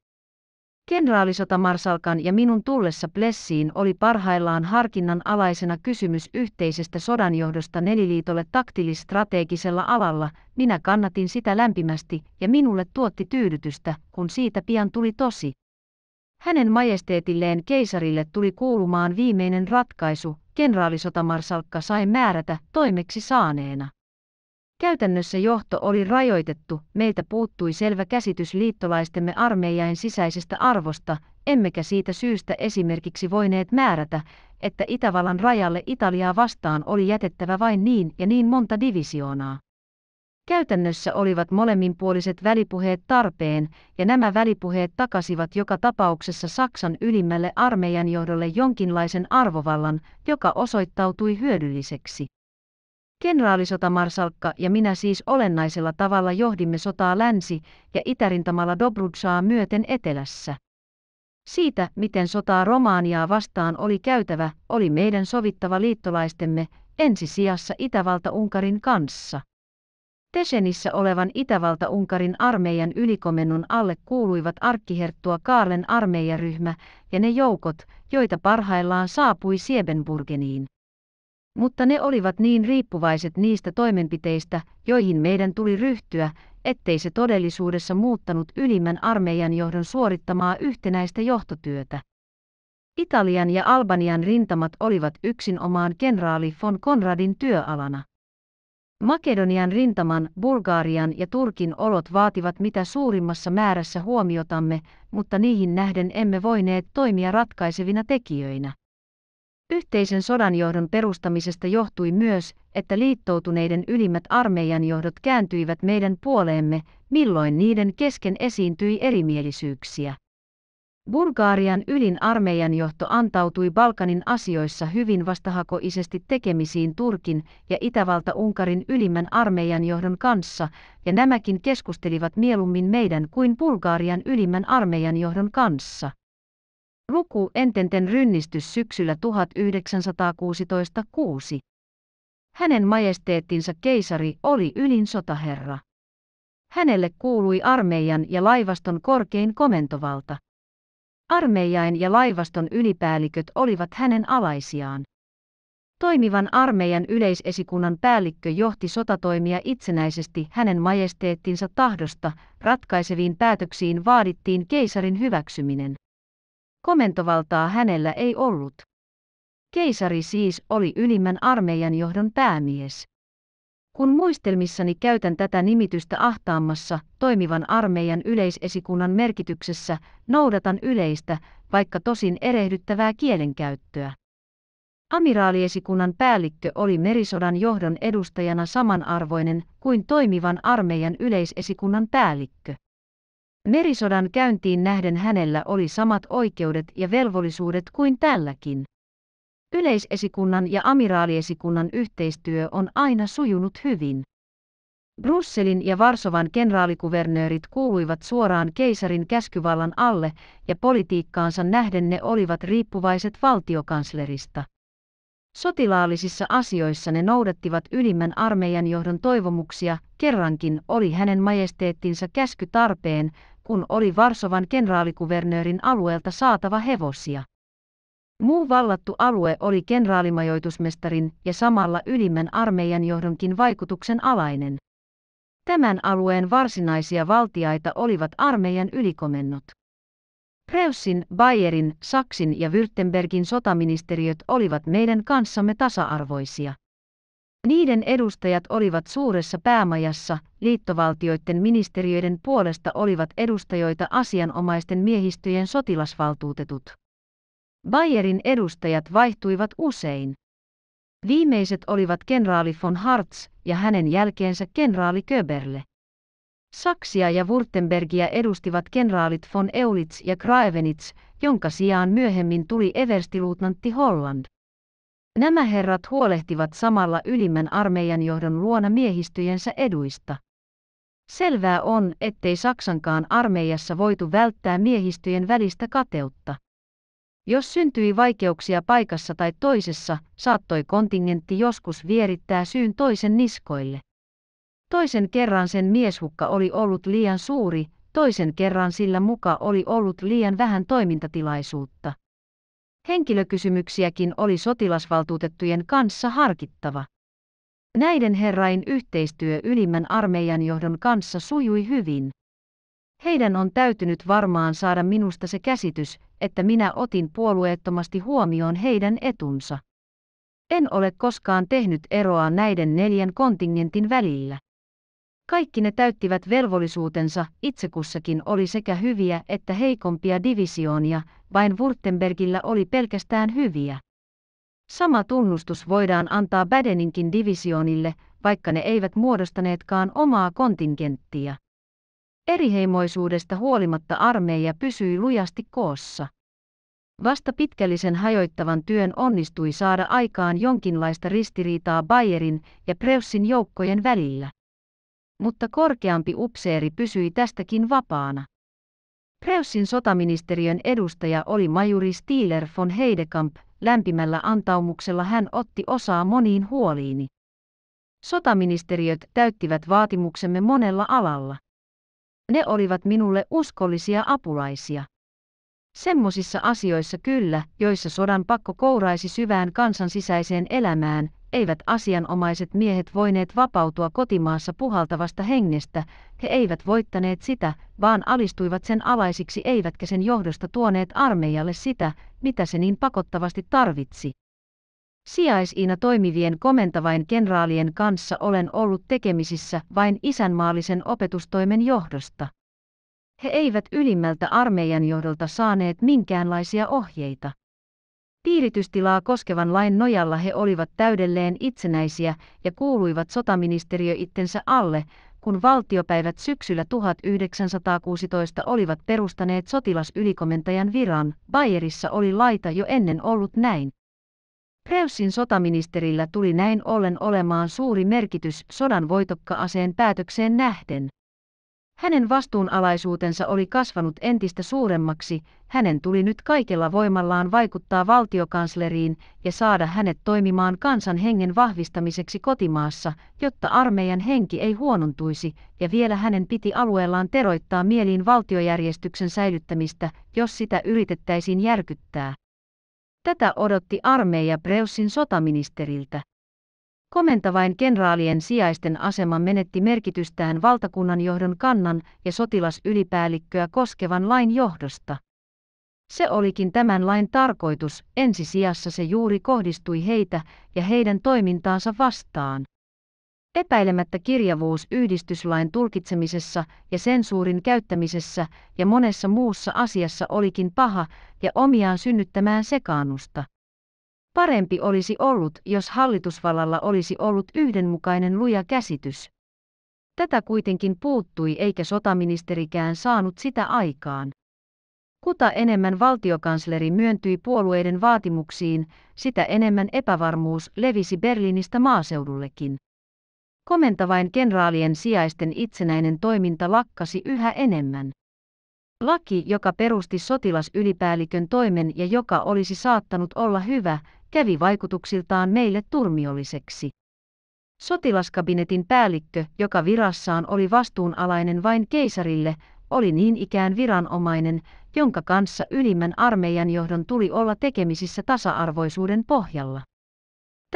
Kenraalisotamarsalkan ja minun tullessa Plessiin oli parhaillaan harkinnan alaisena kysymys yhteisestä sodanjohdosta neliliitolle taktilistrategisella alalla, minä kannatin sitä lämpimästi ja minulle tuotti tyydytystä, kun siitä pian tuli tosi. Hänen majesteetilleen keisarille tuli kuulumaan viimeinen ratkaisu, kenraalisotamarsalkka sai määrätä toimeksi saaneena. Käytännössä johto oli rajoitettu, meiltä puuttui selvä käsitys liittolaistemme armeijain sisäisestä arvosta, emmekä siitä syystä esimerkiksi voineet määrätä, että Itävallan rajalle Italiaa vastaan oli jätettävä vain niin ja niin monta divisioonaa. Käytännössä olivat molemminpuoliset välipuheet tarpeen, ja nämä välipuheet takasivat joka tapauksessa Saksan ylimmälle armeijan johdolle jonkinlaisen arvovallan, joka osoittautui hyödylliseksi. Kenraalisotamarsalkka ja minä siis olennaisella tavalla johdimme sotaa länsi- ja itärintamalla Dobrudsaa myöten etelässä. Siitä, miten sotaa Romaaniaa vastaan oli käytävä, oli meidän sovittava liittolaistemme, ensisijassa Itävalta-Unkarin kanssa. Tesenissä olevan Itävalta-Unkarin armeijan ylikomennon alle kuuluivat arkkiherttua Kaarlen armeijaryhmä ja ne joukot, joita parhaillaan saapui Siebenburgeniin. Mutta ne olivat niin riippuvaiset niistä toimenpiteistä, joihin meidän tuli ryhtyä, ettei se todellisuudessa muuttanut ylimmän armeijan johdon suorittamaa yhtenäistä johtotyötä. Italian ja Albanian rintamat olivat yksinomaan kenraali von Konradin työalana. Makedonian rintaman, Bulgarian ja Turkin olot vaativat mitä suurimmassa määrässä huomiotamme, mutta niihin nähden emme voineet toimia ratkaisevina tekijöinä. Yhteisen sodanjohdon perustamisesta johtui myös, että liittoutuneiden ylimmät armeijanjohdot kääntyivät meidän puoleemme, milloin niiden kesken esiintyi erimielisyyksiä. Bulgaarian ylin armeijanjohto antautui Balkanin asioissa hyvin vastahakoisesti tekemisiin Turkin ja Itävalta-Unkarin ylimmän armeijanjohdon kanssa, ja nämäkin keskustelivat mieluummin meidän kuin Bulgaarian ylimmän armeijanjohdon kanssa. Luku Ententen rynnistys syksyllä 1916 6. Hänen majesteettinsa keisari oli ylin sotaherra. Hänelle kuului armeijan ja laivaston korkein komentovalta. Armeijain ja laivaston ylipäälliköt olivat hänen alaisiaan. Toimivan armeijan yleisesikunnan päällikkö johti sotatoimia itsenäisesti hänen majesteettinsa tahdosta, ratkaiseviin päätöksiin vaadittiin keisarin hyväksyminen. Komentovaltaa hänellä ei ollut. Keisari siis oli ylimmän armeijan johdon päämies. Kun muistelmissani käytän tätä nimitystä ahtaammassa, toimivan armeijan yleisesikunnan merkityksessä, noudatan yleistä, vaikka tosin erehdyttävää kielenkäyttöä. Amiraaliesikunnan päällikkö oli merisodan johdon edustajana samanarvoinen kuin toimivan armeijan yleisesikunnan päällikkö. Merisodan käyntiin nähden hänellä oli samat oikeudet ja velvollisuudet kuin tälläkin. Yleisesikunnan ja amiraaliesikunnan yhteistyö on aina sujunut hyvin. Brusselin ja Varsovan kenraalikuvernöörit kuuluivat suoraan keisarin käskyvallan alle ja politiikkaansa nähden ne olivat riippuvaiset valtiokanslerista. Sotilaallisissa asioissa ne noudattivat ylimmän armeijan johdon toivomuksia, kerrankin oli hänen majesteettinsa käsky tarpeen, kun oli Varsovan kenraalikuvernöörin alueelta saatava hevosia. Muu vallattu alue oli kenraalimajoitusmestarin ja samalla ylimmän armeijan johdonkin vaikutuksen alainen. Tämän alueen varsinaisia valtiaita olivat armeijan ylikomennot. Preussin, Bayerin, Saksin ja Württembergin sotaministeriöt olivat meidän kanssamme tasa-arvoisia. Niiden edustajat olivat suuressa päämajassa, liittovaltioiden ministeriöiden puolesta olivat edustajoita asianomaisten miehistöjen sotilasvaltuutetut. Bayerin edustajat vaihtuivat usein. Viimeiset olivat kenraali von Hartz ja hänen jälkeensä kenraali Köberle. Saksia ja Württembergia edustivat kenraalit von Eulitz ja Graevenitz, jonka sijaan myöhemmin tuli everstiluutnantti Holland. Nämä herrat huolehtivat samalla ylimmän armeijan johdon luona miehistöjensä eduista. Selvää on, ettei Saksankaan armeijassa voitu välttää miehistöjen välistä kateutta. Jos syntyi vaikeuksia paikassa tai toisessa, saattoi kontingentti joskus vierittää syyn toisen niskoille. Toisen kerran sen mieshukka oli ollut liian suuri, toisen kerran sillä muka oli ollut liian vähän toimintatilaisuutta. Henkilökysymyksiäkin oli sotilasvaltuutettujen kanssa harkittava. Näiden herrain yhteistyö ylimmän armeijan johdon kanssa sujui hyvin. Heidän on täytynyt varmaan saada minusta se käsitys, että minä otin puolueettomasti huomioon heidän etunsa. En ole koskaan tehnyt eroa näiden neljän kontingentin välillä. Kaikki ne täyttivät velvollisuutensa, itse kussakin oli sekä hyviä että heikompia divisioonia, vain Wurtembergillä oli pelkästään hyviä. Sama tunnustus voidaan antaa Badeninkin divisioonille, vaikka ne eivät muodostaneetkaan omaa kontingenttia. Eriheimoisuudesta huolimatta armeija pysyi lujasti koossa. Vasta pitkällisen hajoittavan työn onnistui saada aikaan jonkinlaista ristiriitaa Bayerin ja Preussin joukkojen välillä. Mutta korkeampi upseeri pysyi tästäkin vapaana. Preussin sotaministeriön edustaja oli majuri Stieler von Heidekamp, lämpimällä antaumuksella hän otti osaa moniin huoliini. Sotaministeriöt täyttivät vaatimuksemme monella alalla. Ne olivat minulle uskollisia apulaisia. Semmosissa asioissa kyllä, joissa sodan pakko kouraisi syvään kansan sisäiseen elämään, eivät asianomaiset miehet voineet vapautua kotimaassa puhaltavasta hengestä, he eivät voittaneet sitä, vaan alistuivat sen alaisiksi eivätkä sen johdosta tuoneet armeijalle sitä, mitä se niin pakottavasti tarvitsi. Sijaisiina toimivien komentavain kenraalien kanssa olen ollut tekemisissä vain isänmaallisen opetustoimen johdosta. He eivät ylimmältä armeijan johdolta saaneet minkäänlaisia ohjeita. Piiritystilaa koskevan lain nojalla he olivat täydelleen itsenäisiä ja kuuluivat sotaministeriö itsensä alle, kun valtiopäivät syksyllä 1916 olivat perustaneet sotilasylikomentajan viran, Bayerissa oli laita jo ennen ollut näin. Preussin sotaministerillä tuli näin ollen olemaan suuri merkitys sodan voitokkaaseen päätökseen nähden. Hänen vastuunalaisuutensa oli kasvanut entistä suuremmaksi, hänen tuli nyt kaikella voimallaan vaikuttaa valtiokansleriin ja saada hänet toimimaan kansan hengen vahvistamiseksi kotimaassa, jotta armeijan henki ei huonontuisi, ja vielä hänen piti alueellaan teroittaa mieliin valtiojärjestyksen säilyttämistä, jos sitä yritettäisiin järkyttää. Tätä odotti armeija Preussin sotaministeriltä. Komentavain kenraalien sijaisten asema menetti merkitystään valtakunnan johdon kannan ja sotilasylipäällikköä koskevan lain johdosta. Se olikin tämän lain tarkoitus, ensisijassa se juuri kohdistui heitä ja heidän toimintaansa vastaan. Epäilemättä kirjavuus yhdistyslain tulkitsemisessa ja sensuurin käyttämisessä ja monessa muussa asiassa olikin paha ja omiaan synnyttämään sekaannusta. Parempi olisi ollut, jos hallitusvallalla olisi ollut yhdenmukainen luja käsitys. Tätä kuitenkin puuttui eikä sotaministerikään saanut sitä aikaan. Kuta enemmän valtiokansleri myöntyi puolueiden vaatimuksiin, sitä enemmän epävarmuus levisi Berliinistä maaseudullekin. Komentavain kenraalien sijaisten itsenäinen toiminta lakkasi yhä enemmän. Laki, joka perusti sotilasylipäällikön toimen ja joka olisi saattanut olla hyvä, kävi vaikutuksiltaan meille turmiolliseksi. Sotilaskabinetin päällikkö, joka virassaan oli vastuunalainen vain keisarille, oli niin ikään viranomainen, jonka kanssa ylimmän armeijan johdon tuli olla tekemisissä tasa-arvoisuuden pohjalla.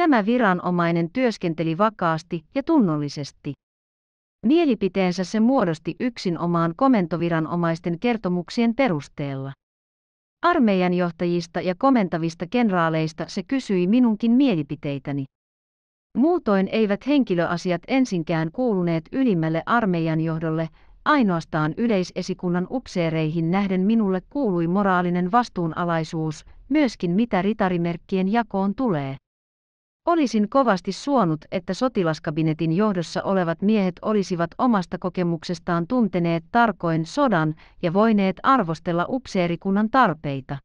Tämä viranomainen työskenteli vakaasti ja tunnollisesti. Mielipiteensä se muodosti yksin omaan komentoviranomaisten kertomuksien perusteella. Armeijan johtajista ja komentavista kenraaleista se kysyi minunkin mielipiteitäni. Muutoin eivät henkilöasiat ensinkään kuuluneet ylimmälle armeijan johdolle, ainoastaan yleisesikunnan upseereihin nähden minulle kuului moraalinen vastuunalaisuus, myöskin mitä ritarimerkkien jakoon tulee. Olisin kovasti suonut, että sotilaskabinetin johdossa olevat miehet olisivat omasta kokemuksestaan tunteneet tarkoin sodan ja voineet arvostella upseerikunnan tarpeita.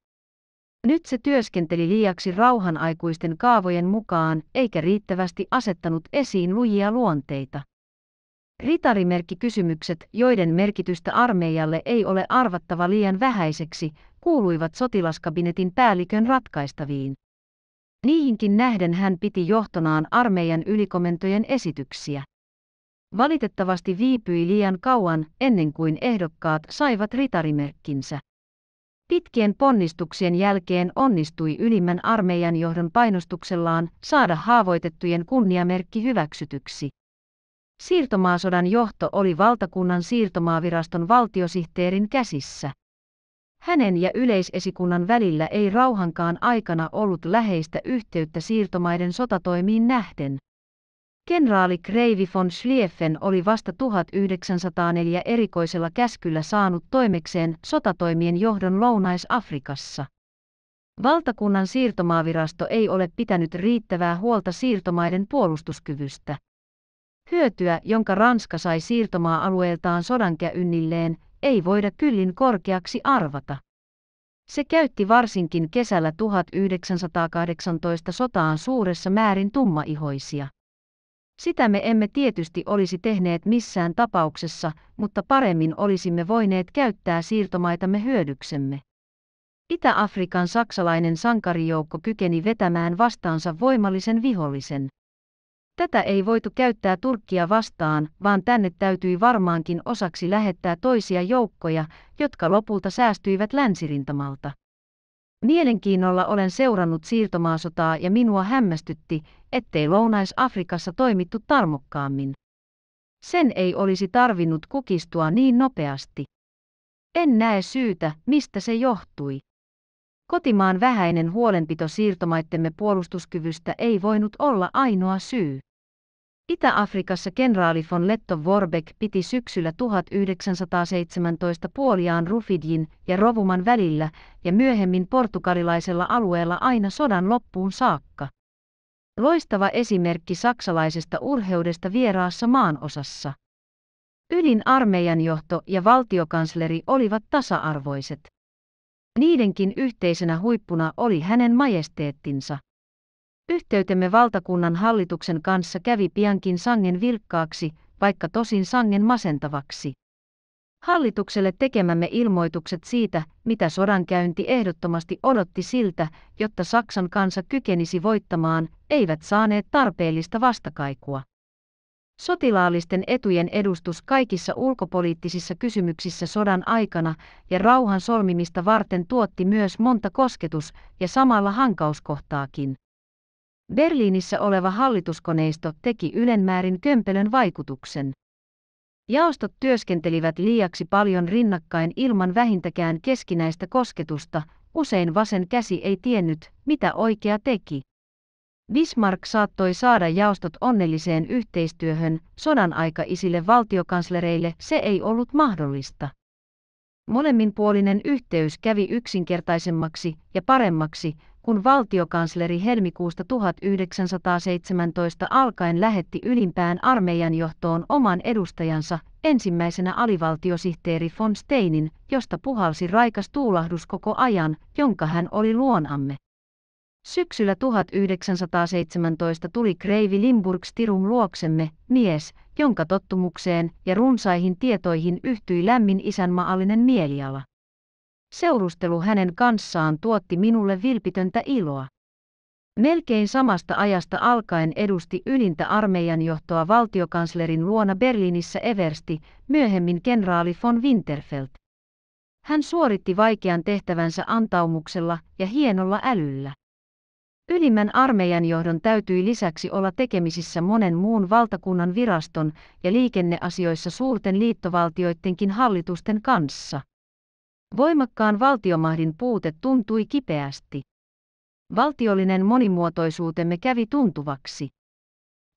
Nyt se työskenteli liiaksi rauhanaikuisten kaavojen mukaan eikä riittävästi asettanut esiin lujia luonteita. Ritarimerkki kysymykset, joiden merkitystä armeijalle ei ole arvattava liian vähäiseksi, kuuluivat sotilaskabinetin päällikön ratkaistaviin. Niihinkin nähden hän piti johtonaan armeijan ylikomentojen esityksiä. Valitettavasti viipyi liian kauan ennen kuin ehdokkaat saivat ritarimerkkinsä. Pitkien ponnistuksien jälkeen onnistui ylimmän armeijan johdon painostuksellaan saada haavoitettujen kunniamerkki hyväksytyksi. Siirtomaasodan johto oli valtakunnan siirtomaaviraston valtiosihteerin käsissä. Hänen ja yleisesikunnan välillä ei rauhankaan aikana ollut läheistä yhteyttä siirtomaiden sotatoimiin nähden. Kenraali Kreivi von Schlieffen oli vasta 1904 erikoisella käskyllä saanut toimekseen sotatoimien johdon Lounais-Afrikassa. Valtakunnan siirtomaavirasto ei ole pitänyt riittävää huolta siirtomaiden puolustuskyvystä. Hyötyä, jonka Ranska sai siirtomaa-alueeltaan sodankäynnilleen, ei voida kyllin korkeaksi arvata. Se käytti varsinkin kesällä 1918 sotaan suuressa määrin tummaihoisia. Sitä me emme tietysti olisi tehneet missään tapauksessa, mutta paremmin olisimme voineet käyttää siirtomaitamme hyödyksemme. Itä-Afrikan saksalainen sankarijoukko kykeni vetämään vastaansa voimallisen vihollisen. Tätä ei voitu käyttää Turkkia vastaan, vaan tänne täytyi varmaankin osaksi lähettää toisia joukkoja, jotka lopulta säästyivät länsirintamalta. Mielenkiinnolla olen seurannut siirtomaasotaa ja minua hämmästytti, ettei Lounais-Afrikassa toimittu tarmokkaammin. Sen ei olisi tarvinnut kukistua niin nopeasti. En näe syytä, mistä se johtui. Kotimaan vähäinen huolenpito siirtomaittemme puolustuskyvystä ei voinut olla ainoa syy. Itä-Afrikassa kenraali von Letto Vorbeck piti syksyllä 1917 puoliaan Rufidjin ja Rovuman välillä ja myöhemmin portugalilaisella alueella aina sodan loppuun saakka. Loistava esimerkki saksalaisesta urheudesta vieraassa maanosassa. Ylin armeijan johto ja valtiokansleri olivat tasa-arvoiset. Niidenkin yhteisenä huippuna oli hänen majesteettinsa. Yhteytemme valtakunnan hallituksen kanssa kävi piankin sangen vilkkaaksi, vaikka tosin sangen masentavaksi. Hallitukselle tekemämme ilmoitukset siitä, mitä sodankäynti ehdottomasti odotti siltä, jotta Saksan kansa kykenisi voittamaan, eivät saaneet tarpeellista vastakaikua sotilaallisten etujen edustus kaikissa ulkopoliittisissa kysymyksissä sodan aikana ja rauhan solmimista varten tuotti myös monta kosketus- ja samalla hankauskohtaakin. Berliinissä oleva hallituskoneisto teki ylenmäärin kömpelön vaikutuksen. Jaostot työskentelivät liiaksi paljon rinnakkain ilman vähintäkään keskinäistä kosketusta, usein vasen käsi ei tiennyt, mitä oikea teki. Bismarck saattoi saada jaostot onnelliseen yhteistyöhön, sodan aikaisille valtiokanslereille se ei ollut mahdollista. Molemminpuolinen yhteys kävi yksinkertaisemmaksi ja paremmaksi, kun valtiokansleri helmikuusta 1917 alkaen lähetti ylimpään armeijan johtoon oman edustajansa, ensimmäisenä alivaltiosihteeri von Steinin, josta puhalsi raikas tuulahdus koko ajan, jonka hän oli luonamme. Syksyllä 1917 tuli Kreivi Limburg Stirum luoksemme, mies, jonka tottumukseen ja runsaihin tietoihin yhtyi lämmin isänmaallinen mieliala. Seurustelu hänen kanssaan tuotti minulle vilpitöntä iloa. Melkein samasta ajasta alkaen edusti ylintä armeijan johtoa valtiokanslerin luona Berliinissä Eversti, myöhemmin kenraali von Winterfeld. Hän suoritti vaikean tehtävänsä antaumuksella ja hienolla älyllä. Ylimmän armeijan johdon täytyi lisäksi olla tekemisissä monen muun valtakunnan viraston ja liikenneasioissa suurten liittovaltioidenkin hallitusten kanssa. Voimakkaan valtiomahdin puute tuntui kipeästi. Valtiollinen monimuotoisuutemme kävi tuntuvaksi.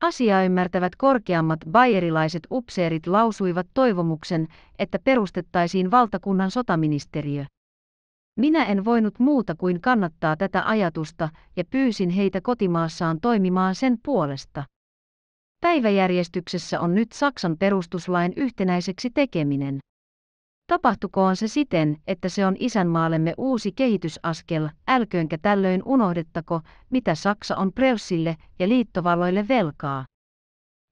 Asiaa ymmärtävät korkeammat bayerilaiset upseerit lausuivat toivomuksen, että perustettaisiin valtakunnan sotaministeriö. Minä en voinut muuta kuin kannattaa tätä ajatusta ja pyysin heitä kotimaassaan toimimaan sen puolesta. Päiväjärjestyksessä on nyt Saksan perustuslain yhtenäiseksi tekeminen. Tapahtukoon se siten, että se on isänmaallemme uusi kehitysaskel, älköönkä tällöin unohdettako, mitä Saksa on Preussille ja liittovalloille velkaa.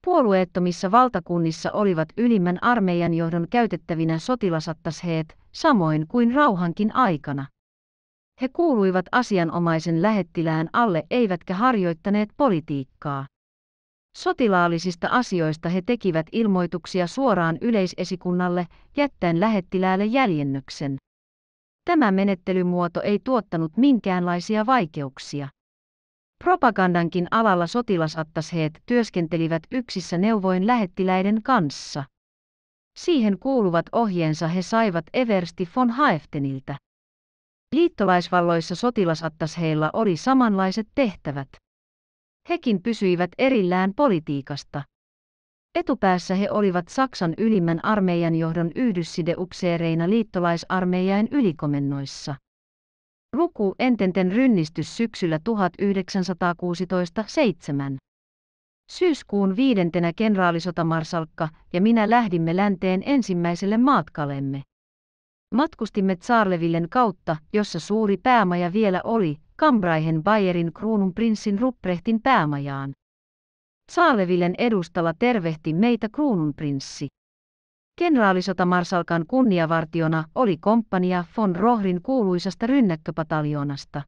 Puolueettomissa valtakunnissa olivat ylimmän armeijan johdon käytettävinä sotilasattasheet, samoin kuin rauhankin aikana. He kuuluivat asianomaisen lähettilään alle eivätkä harjoittaneet politiikkaa. Sotilaallisista asioista he tekivät ilmoituksia suoraan yleisesikunnalle, jättäen lähettiläälle jäljennöksen. Tämä menettelymuoto ei tuottanut minkäänlaisia vaikeuksia. Propagandankin alalla sotilasattasheet työskentelivät yksissä neuvoin lähettiläiden kanssa. Siihen kuuluvat ohjeensa he saivat Eversti von Haefteniltä. Liittolaisvalloissa sotilasattasheilla oli samanlaiset tehtävät. Hekin pysyivät erillään politiikasta. Etupäässä he olivat Saksan ylimmän armeijan johdon yhdyssideupseereina liittolaisarmeijain ylikomennoissa. Luku Ententen rynnistys syksyllä 1916 7. Syyskuun viidentenä kenraalisotamarsalkka ja minä lähdimme länteen ensimmäiselle matkalemme. Matkustimme Tsarlevillen kautta, jossa suuri päämaja vielä oli, Kambraihen Bayerin kruununprinssin Rupprehtin päämajaan. Tsarlevillen edustalla tervehti meitä kruununprinssi. Kenraalisatamarsalkan kunniavartiona oli komppania von Rohrin kuuluisasta rynnäkköpataljoonasta.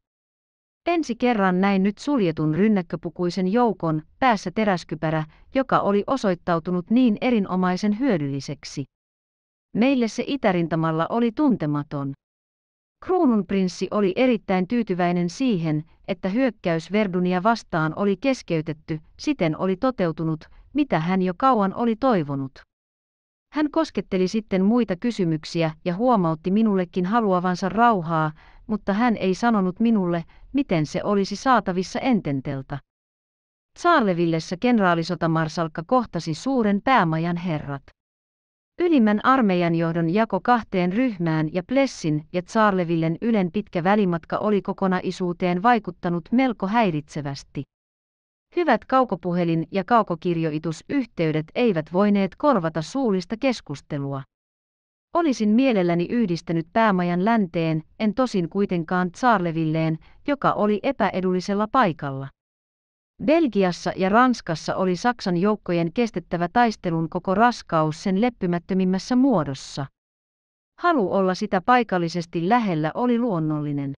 Ensi kerran näin nyt suljetun rynnäkköpukuisen joukon päässä teräskypärä, joka oli osoittautunut niin erinomaisen hyödylliseksi. Meille se itärintamalla oli tuntematon. Kruununprinssi oli erittäin tyytyväinen siihen, että hyökkäys Verdunia vastaan oli keskeytetty, siten oli toteutunut, mitä hän jo kauan oli toivonut. Hän kosketteli sitten muita kysymyksiä ja huomautti minullekin haluavansa rauhaa, mutta hän ei sanonut minulle, miten se olisi saatavissa ententeltä. Saarlevillessä kenraalisotamarsalkka kohtasi suuren päämajan herrat. Ylimmän armeijan johdon jako kahteen ryhmään ja Plessin ja Tsarlevillen ylen pitkä välimatka oli kokonaisuuteen vaikuttanut melko häiritsevästi. Hyvät kaukopuhelin- ja kaukokirjoitusyhteydet eivät voineet korvata suullista keskustelua. Olisin mielelläni yhdistänyt päämajan länteen, en tosin kuitenkaan Tsarlevilleen, joka oli epäedullisella paikalla. Belgiassa ja Ranskassa oli Saksan joukkojen kestettävä taistelun koko raskaus sen leppymättömimmässä muodossa. Halu olla sitä paikallisesti lähellä oli luonnollinen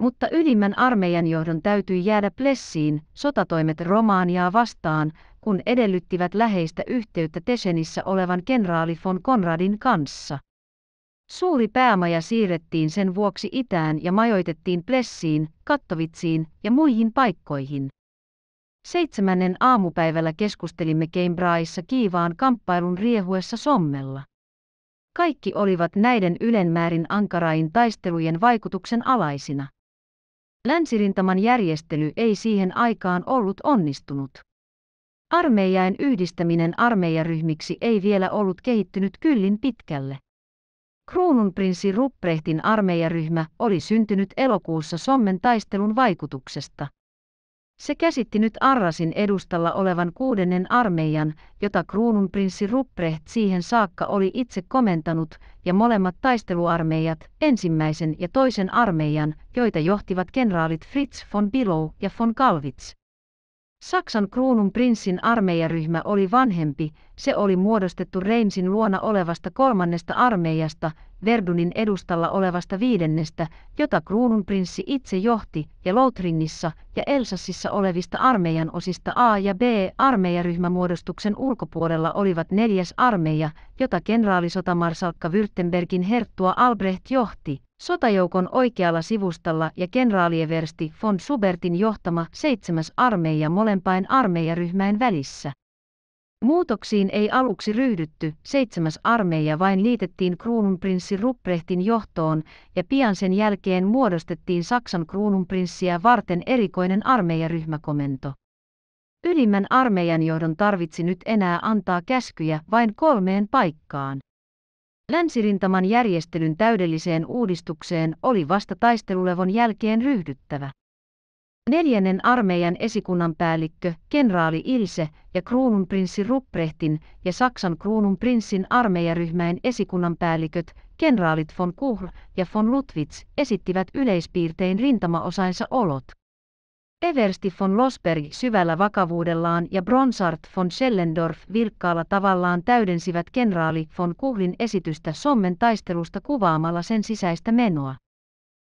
mutta ylimmän armeijan johdon täytyi jäädä Plessiin sotatoimet Romaaniaa vastaan, kun edellyttivät läheistä yhteyttä Tesenissä olevan kenraali von Konradin kanssa. Suuri päämaja siirrettiin sen vuoksi itään ja majoitettiin Plessiin, Kattovitsiin ja muihin paikkoihin. Seitsemännen aamupäivällä keskustelimme Keimbraissa kiivaan kamppailun riehuessa sommella. Kaikki olivat näiden ylenmäärin ankarain taistelujen vaikutuksen alaisina. Länsirintaman järjestely ei siihen aikaan ollut onnistunut. Armeijain yhdistäminen armeijaryhmiksi ei vielä ollut kehittynyt kyllin pitkälle. Kruununprinssi Rupprehtin armeijaryhmä oli syntynyt elokuussa Sommen taistelun vaikutuksesta. Se käsitti nyt Arrasin edustalla olevan kuudennen armeijan, jota kruununprinssi Ruprecht siihen saakka oli itse komentanut, ja molemmat taisteluarmeijat, ensimmäisen ja toisen armeijan, joita johtivat kenraalit Fritz von Bilow ja von Kalvitz. Saksan kruunun prinssin armeijaryhmä oli vanhempi, se oli muodostettu Reinsin luona olevasta kolmannesta armeijasta, Verdunin edustalla olevasta viidennestä, jota kruunun prinssi itse johti, ja Lothringissa ja Elsassissa olevista armeijan osista A ja B armeijaryhmämuodostuksen ulkopuolella olivat neljäs armeija, jota kenraalisotamarsalkka Württembergin herttua Albrecht johti sotajoukon oikealla sivustalla ja kenraalieversti von Subertin johtama 7. armeija molempain armeijaryhmäin välissä. Muutoksiin ei aluksi ryhdytty, seitsemäs armeija vain liitettiin kruununprinssi Rupprehtin johtoon ja pian sen jälkeen muodostettiin Saksan kruununprinssiä varten erikoinen armeijaryhmäkomento. Ylimmän armeijan johdon tarvitsi nyt enää antaa käskyjä vain kolmeen paikkaan. Länsirintaman järjestelyn täydelliseen uudistukseen oli vasta taistelulevon jälkeen ryhdyttävä. Neljännen armeijan esikunnan päällikkö, kenraali Ilse ja kruununprinssi Rupprehtin ja Saksan kruununprinssin armeijaryhmäen esikunnan päälliköt, kenraalit von Kuhl ja von Lutwitz esittivät yleispiirtein rintamaosainsa olot. Eversti von Losberg syvällä vakavuudellaan ja Bronsart von Schellendorf virkkaalla tavallaan täydensivät kenraali von Kuhlin esitystä Sommen taistelusta kuvaamalla sen sisäistä menoa.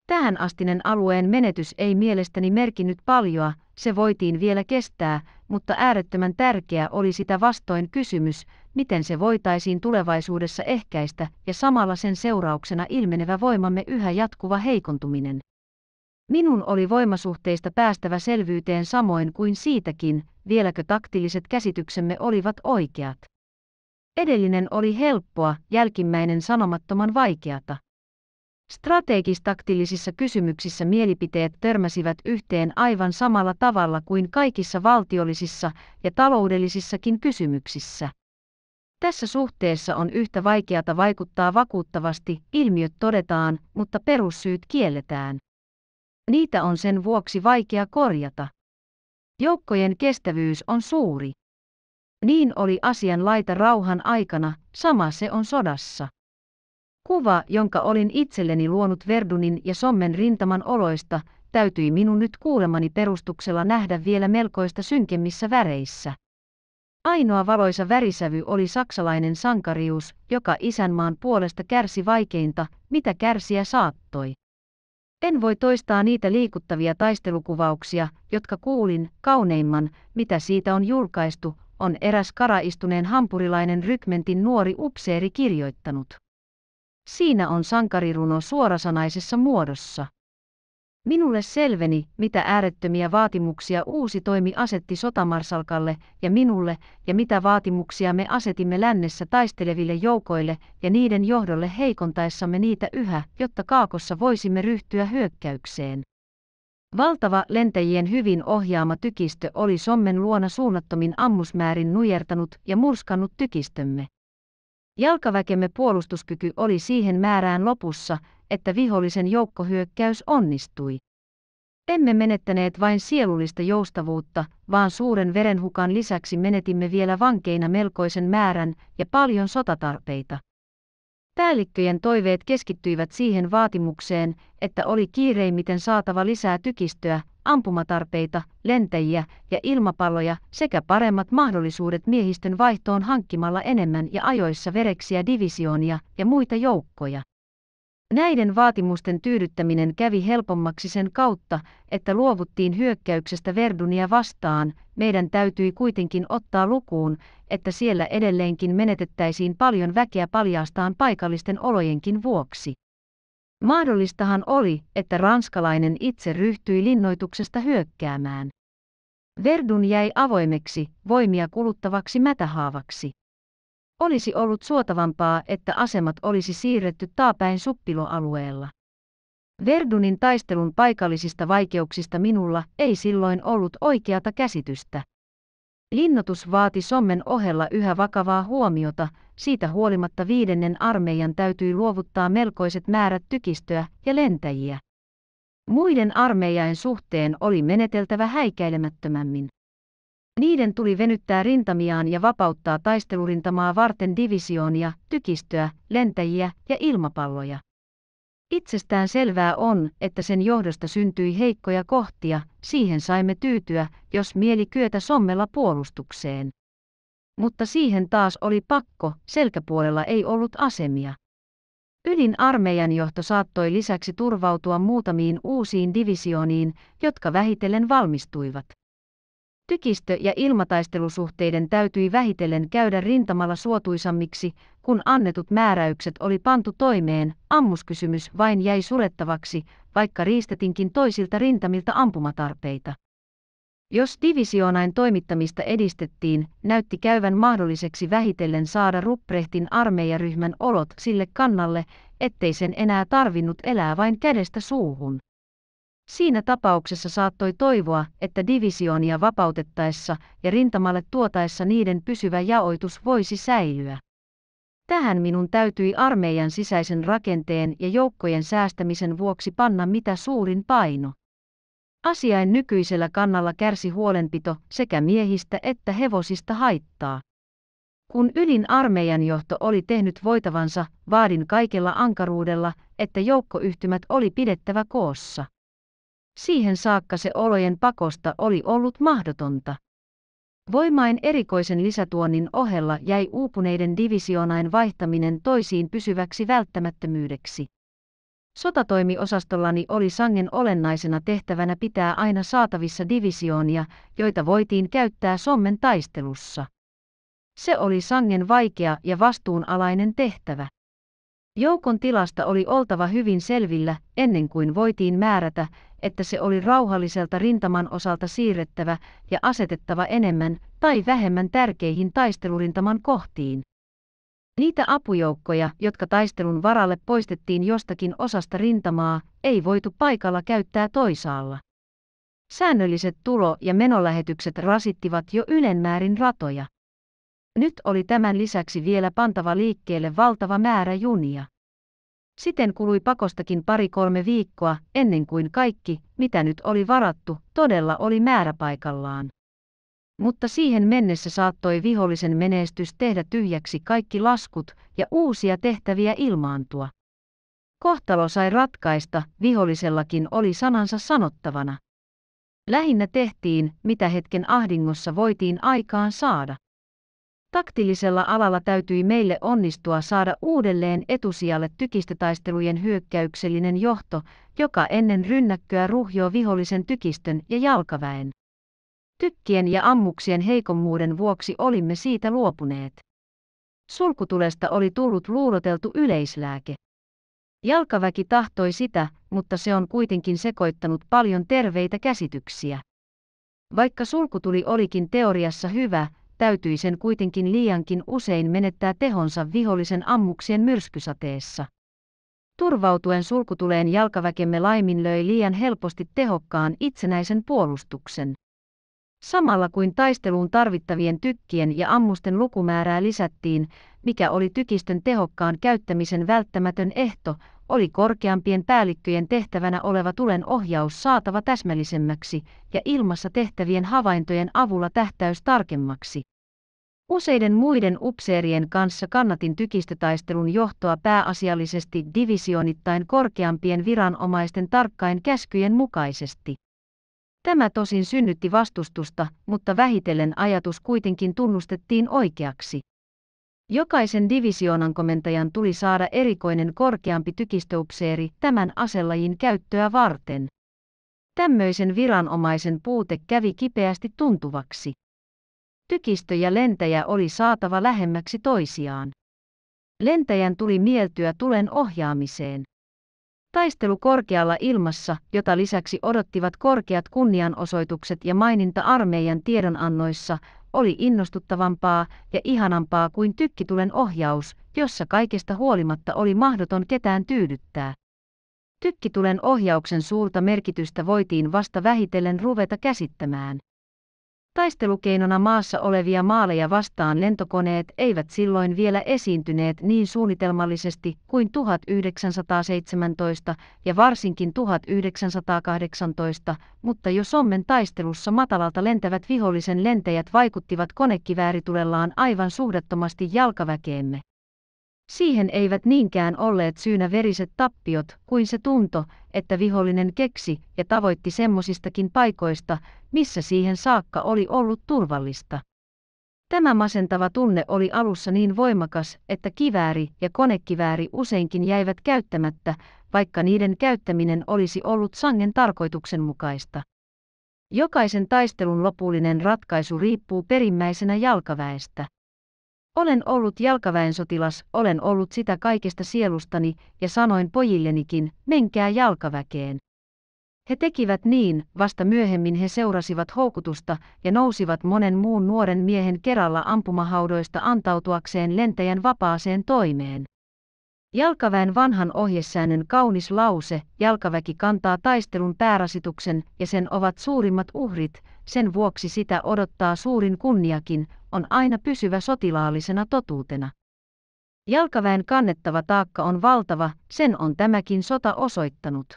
Tähän alueen menetys ei mielestäni merkinnyt paljoa, se voitiin vielä kestää, mutta äärettömän tärkeä oli sitä vastoin kysymys, miten se voitaisiin tulevaisuudessa ehkäistä ja samalla sen seurauksena ilmenevä voimamme yhä jatkuva heikontuminen. Minun oli voimasuhteista päästävä selvyyteen samoin kuin siitäkin, vieläkö taktiiliset käsityksemme olivat oikeat. Edellinen oli helppoa, jälkimmäinen sanomattoman vaikeata. Strategistaktiilisissa kysymyksissä mielipiteet törmäsivät yhteen aivan samalla tavalla kuin kaikissa valtiollisissa ja taloudellisissakin kysymyksissä. Tässä suhteessa on yhtä vaikeata vaikuttaa vakuuttavasti, ilmiöt todetaan, mutta perussyyt kielletään. Niitä on sen vuoksi vaikea korjata. Joukkojen kestävyys on suuri. Niin oli asian laita rauhan aikana, sama se on sodassa. Kuva, jonka olin itselleni luonut Verdunin ja Sommen rintaman oloista, täytyi minun nyt kuulemani perustuksella nähdä vielä melkoista synkemmissä väreissä. Ainoa valoisa värisävy oli saksalainen sankarius, joka isänmaan puolesta kärsi vaikeinta, mitä kärsiä saattoi. En voi toistaa niitä liikuttavia taistelukuvauksia, jotka kuulin, kauneimman, mitä siitä on julkaistu, on eräs karaistuneen hampurilainen rykmentin nuori upseeri kirjoittanut. Siinä on sankariruno suorasanaisessa muodossa. Minulle selveni, mitä äärettömiä vaatimuksia uusi toimi asetti sotamarsalkalle ja minulle, ja mitä vaatimuksia me asetimme lännessä taisteleville joukoille ja niiden johdolle heikontaessamme niitä yhä, jotta kaakossa voisimme ryhtyä hyökkäykseen. Valtava lentäjien hyvin ohjaama tykistö oli sommen luona suunnattomin ammusmäärin nujertanut ja murskannut tykistömme. Jalkaväkemme puolustuskyky oli siihen määrään lopussa, että vihollisen joukkohyökkäys onnistui. Emme menettäneet vain sielullista joustavuutta, vaan suuren verenhukan lisäksi menetimme vielä vankeina melkoisen määrän ja paljon sotatarpeita. Päällikköjen toiveet keskittyivät siihen vaatimukseen, että oli kiireimmiten saatava lisää tykistöä, ampumatarpeita, lentäjiä ja ilmapalloja sekä paremmat mahdollisuudet miehistön vaihtoon hankkimalla enemmän ja ajoissa vereksiä divisioonia ja muita joukkoja. Näiden vaatimusten tyydyttäminen kävi helpommaksi sen kautta, että luovuttiin hyökkäyksestä Verdunia vastaan, meidän täytyi kuitenkin ottaa lukuun, että siellä edelleenkin menetettäisiin paljon väkeä paljaastaan paikallisten olojenkin vuoksi. Mahdollistahan oli, että ranskalainen itse ryhtyi linnoituksesta hyökkäämään. Verdun jäi avoimeksi, voimia kuluttavaksi mätähaavaksi. Olisi ollut suotavampaa, että asemat olisi siirretty taapäin suppiloalueella. Verdunin taistelun paikallisista vaikeuksista minulla ei silloin ollut oikeata käsitystä. Linnotus vaati sommen ohella yhä vakavaa huomiota, siitä huolimatta viidennen armeijan täytyi luovuttaa melkoiset määrät tykistöä ja lentäjiä. Muiden armeijain suhteen oli meneteltävä häikäilemättömämmin. Niiden tuli venyttää rintamiaan ja vapauttaa taistelurintamaa varten divisioonia, tykistöä, lentäjiä ja ilmapalloja. Itsestään selvää on, että sen johdosta syntyi heikkoja kohtia, siihen saimme tyytyä, jos mieli kyötä sommella puolustukseen. Mutta siihen taas oli pakko, selkäpuolella ei ollut asemia. Ylin armeijan johto saattoi lisäksi turvautua muutamiin uusiin divisiooniin, jotka vähitellen valmistuivat. Tykistö- ja ilmataistelusuhteiden täytyi vähitellen käydä rintamalla suotuisammiksi, kun annetut määräykset oli pantu toimeen, ammuskysymys vain jäi surettavaksi, vaikka riistetinkin toisilta rintamilta ampumatarpeita. Jos divisioonain toimittamista edistettiin, näytti käyvän mahdolliseksi vähitellen saada Rupprehtin armeijaryhmän olot sille kannalle, ettei sen enää tarvinnut elää vain kädestä suuhun. Siinä tapauksessa saattoi toivoa, että divisioonia vapautettaessa ja rintamalle tuotaessa niiden pysyvä jaoitus voisi säilyä. Tähän minun täytyi armeijan sisäisen rakenteen ja joukkojen säästämisen vuoksi panna mitä suurin paino. Asiain nykyisellä kannalla kärsi huolenpito sekä miehistä että hevosista haittaa. Kun ylin armeijan johto oli tehnyt voitavansa, vaadin kaikella ankaruudella, että joukkoyhtymät oli pidettävä koossa. Siihen saakka se olojen pakosta oli ollut mahdotonta. Voimain erikoisen lisätuonnin ohella jäi uupuneiden divisioonain vaihtaminen toisiin pysyväksi välttämättömyydeksi. Sotatoimiosastollani oli sangen olennaisena tehtävänä pitää aina saatavissa divisioonia, joita voitiin käyttää Sommen taistelussa. Se oli sangen vaikea ja vastuunalainen tehtävä. Joukon tilasta oli oltava hyvin selvillä, ennen kuin voitiin määrätä, että se oli rauhalliselta rintaman osalta siirrettävä ja asetettava enemmän tai vähemmän tärkeihin taistelurintaman kohtiin. Niitä apujoukkoja, jotka taistelun varalle poistettiin jostakin osasta rintamaa, ei voitu paikalla käyttää toisaalla. Säännölliset tulo- ja menolähetykset rasittivat jo ylenmäärin ratoja. Nyt oli tämän lisäksi vielä pantava liikkeelle valtava määrä junia. Siten kului pakostakin pari-kolme viikkoa, ennen kuin kaikki, mitä nyt oli varattu, todella oli määräpaikallaan. Mutta siihen mennessä saattoi vihollisen menestys tehdä tyhjäksi kaikki laskut ja uusia tehtäviä ilmaantua. Kohtalo sai ratkaista, vihollisellakin oli sanansa sanottavana. Lähinnä tehtiin, mitä hetken ahdingossa voitiin aikaan saada. Taktillisella alalla täytyi meille onnistua saada uudelleen etusijalle tykistötaistelujen hyökkäyksellinen johto, joka ennen rynnäkköä ruhjoo vihollisen tykistön ja jalkaväen. Tykkien ja ammuksien heikommuuden vuoksi olimme siitä luopuneet. Sulkutulesta oli tullut luuloteltu yleislääke. Jalkaväki tahtoi sitä, mutta se on kuitenkin sekoittanut paljon terveitä käsityksiä. Vaikka sulkutuli olikin teoriassa hyvä, täytyi sen kuitenkin liiankin usein menettää tehonsa vihollisen ammuksien myrskysateessa. Turvautuen sulkutuleen jalkaväkemme laiminlöi liian helposti tehokkaan itsenäisen puolustuksen. Samalla kuin taisteluun tarvittavien tykkien ja ammusten lukumäärää lisättiin, mikä oli tykistön tehokkaan käyttämisen välttämätön ehto, oli korkeampien päällikköjen tehtävänä oleva tulen ohjaus saatava täsmällisemmäksi ja ilmassa tehtävien havaintojen avulla tähtäys tarkemmaksi. Useiden muiden upseerien kanssa kannatin tykistötaistelun johtoa pääasiallisesti divisioonittain korkeampien viranomaisten tarkkain käskyjen mukaisesti. Tämä tosin synnytti vastustusta, mutta vähitellen ajatus kuitenkin tunnustettiin oikeaksi. Jokaisen divisioonan komentajan tuli saada erikoinen korkeampi tykistöupseeri tämän aselajin käyttöä varten. Tämmöisen viranomaisen puute kävi kipeästi tuntuvaksi. Tykistö ja lentäjä oli saatava lähemmäksi toisiaan. Lentäjän tuli mieltyä tulen ohjaamiseen. Taistelu korkealla ilmassa, jota lisäksi odottivat korkeat kunnianosoitukset ja maininta armeijan tiedonannoissa, oli innostuttavampaa ja ihanampaa kuin tykkitulen ohjaus, jossa kaikesta huolimatta oli mahdoton ketään tyydyttää. Tykkitulen ohjauksen suurta merkitystä voitiin vasta vähitellen ruveta käsittämään. Taistelukeinona maassa olevia maaleja vastaan lentokoneet eivät silloin vielä esiintyneet niin suunnitelmallisesti kuin 1917 ja varsinkin 1918, mutta jo Sommen taistelussa matalalta lentävät vihollisen lentejät vaikuttivat konekiväärituellaan aivan suhdattomasti jalkaväkeemme. Siihen eivät niinkään olleet syynä veriset tappiot kuin se tunto, että vihollinen keksi ja tavoitti semmosistakin paikoista, missä siihen saakka oli ollut turvallista. Tämä masentava tunne oli alussa niin voimakas, että kivääri ja konekivääri useinkin jäivät käyttämättä, vaikka niiden käyttäminen olisi ollut sangen tarkoituksenmukaista. Jokaisen taistelun lopullinen ratkaisu riippuu perimmäisenä jalkaväestä. Olen ollut jalkaväensotilas, olen ollut sitä kaikesta sielustani, ja sanoin pojillenikin, menkää jalkaväkeen. He tekivät niin, vasta myöhemmin he seurasivat houkutusta ja nousivat monen muun nuoren miehen kerralla ampumahaudoista antautuakseen lentäjän vapaaseen toimeen. Jalkaväen vanhan ohjesäännön kaunis lause, jalkaväki kantaa taistelun päärasituksen ja sen ovat suurimmat uhrit, sen vuoksi sitä odottaa suurin kunniakin, on aina pysyvä sotilaallisena totuutena. Jalkaväen kannettava taakka on valtava, sen on tämäkin sota osoittanut.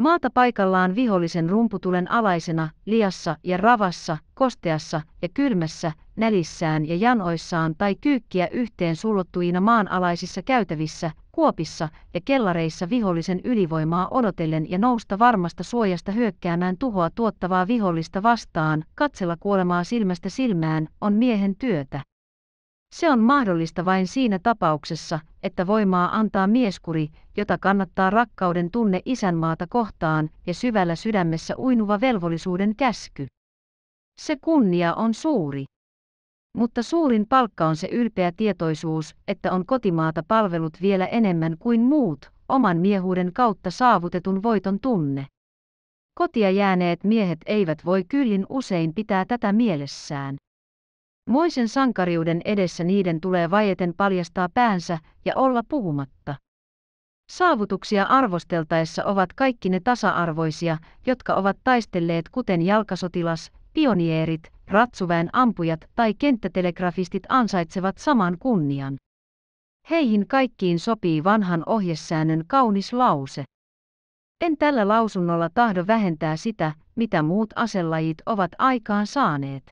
Maata paikallaan vihollisen rumputulen alaisena, liassa ja ravassa, kosteassa ja kylmässä, nälissään ja janoissaan tai kyykkiä yhteen sullottuina maanalaisissa käytävissä, kuopissa ja kellareissa vihollisen ylivoimaa odotellen ja nousta varmasta suojasta hyökkäämään tuhoa tuottavaa vihollista vastaan, katsella kuolemaa silmästä silmään, on miehen työtä. Se on mahdollista vain siinä tapauksessa, että voimaa antaa mieskuri, jota kannattaa rakkauden tunne isänmaata kohtaan ja syvällä sydämessä uinuva velvollisuuden käsky. Se kunnia on suuri. Mutta suurin palkka on se ylpeä tietoisuus, että on kotimaata palvelut vielä enemmän kuin muut, oman miehuuden kautta saavutetun voiton tunne. Kotia jääneet miehet eivät voi kyllin usein pitää tätä mielessään. Moisen sankariuden edessä niiden tulee vaieten paljastaa päänsä ja olla puhumatta. Saavutuksia arvosteltaessa ovat kaikki ne tasa-arvoisia, jotka ovat taistelleet kuten jalkasotilas, pionierit, ratsuväen ampujat tai kenttätelegrafistit ansaitsevat saman kunnian. Heihin kaikkiin sopii vanhan ohjesäännön kaunis lause. En tällä lausunnolla tahdo vähentää sitä, mitä muut aselajit ovat aikaan saaneet.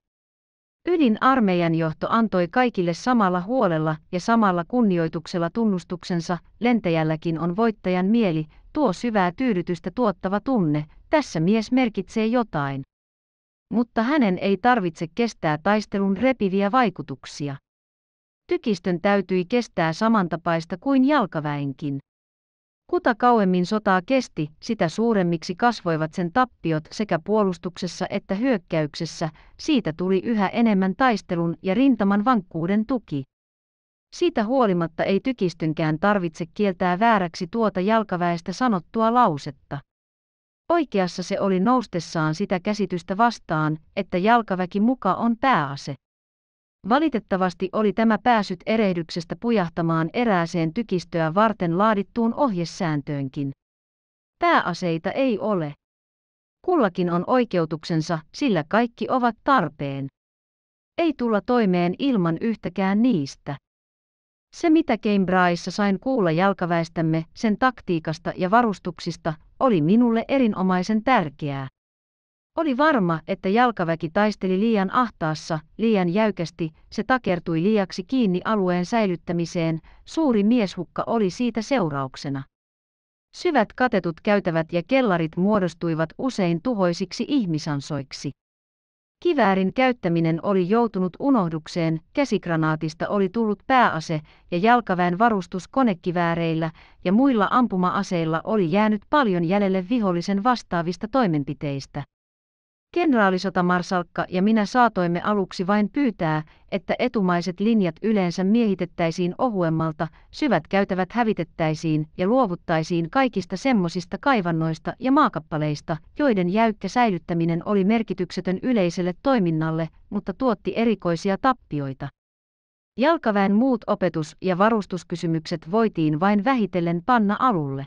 Ylin armeijan johto antoi kaikille samalla huolella ja samalla kunnioituksella tunnustuksensa, lentäjälläkin on voittajan mieli, tuo syvää tyydytystä tuottava tunne, tässä mies merkitsee jotain mutta hänen ei tarvitse kestää taistelun repiviä vaikutuksia. Tykistön täytyi kestää samantapaista kuin jalkaväenkin. Kuta kauemmin sotaa kesti, sitä suuremmiksi kasvoivat sen tappiot sekä puolustuksessa että hyökkäyksessä, siitä tuli yhä enemmän taistelun ja rintaman vankkuuden tuki. Siitä huolimatta ei tykistynkään tarvitse kieltää vääräksi tuota jalkaväestä sanottua lausetta. Oikeassa se oli noustessaan sitä käsitystä vastaan, että jalkaväki muka on pääase. Valitettavasti oli tämä pääsyt erehdyksestä pujahtamaan erääseen tykistöä varten laadittuun ohjesääntöönkin. Pääaseita ei ole. Kullakin on oikeutuksensa, sillä kaikki ovat tarpeen. Ei tulla toimeen ilman yhtäkään niistä. Se mitä Cambraissa sain kuulla jalkaväestämme, sen taktiikasta ja varustuksista, oli minulle erinomaisen tärkeää. Oli varma, että jalkaväki taisteli liian ahtaassa, liian jäykästi, se takertui liiaksi kiinni alueen säilyttämiseen, suuri mieshukka oli siitä seurauksena. Syvät katetut käytävät ja kellarit muodostuivat usein tuhoisiksi ihmisansoiksi. Kiväärin käyttäminen oli joutunut unohdukseen, käsikranaatista oli tullut pääase ja jalkaväen varustus konekivääreillä ja muilla ampuma-aseilla oli jäänyt paljon jäljelle vihollisen vastaavista toimenpiteistä. Kenraalisotamarsalkka ja minä saatoimme aluksi vain pyytää, että etumaiset linjat yleensä miehitettäisiin ohuemmalta, syvät käytävät hävitettäisiin ja luovuttaisiin kaikista semmosista kaivannoista ja maakappaleista, joiden jäykkä säilyttäminen oli merkityksetön yleiselle toiminnalle, mutta tuotti erikoisia tappioita. Jalkaväen muut opetus- ja varustuskysymykset voitiin vain vähitellen panna alulle.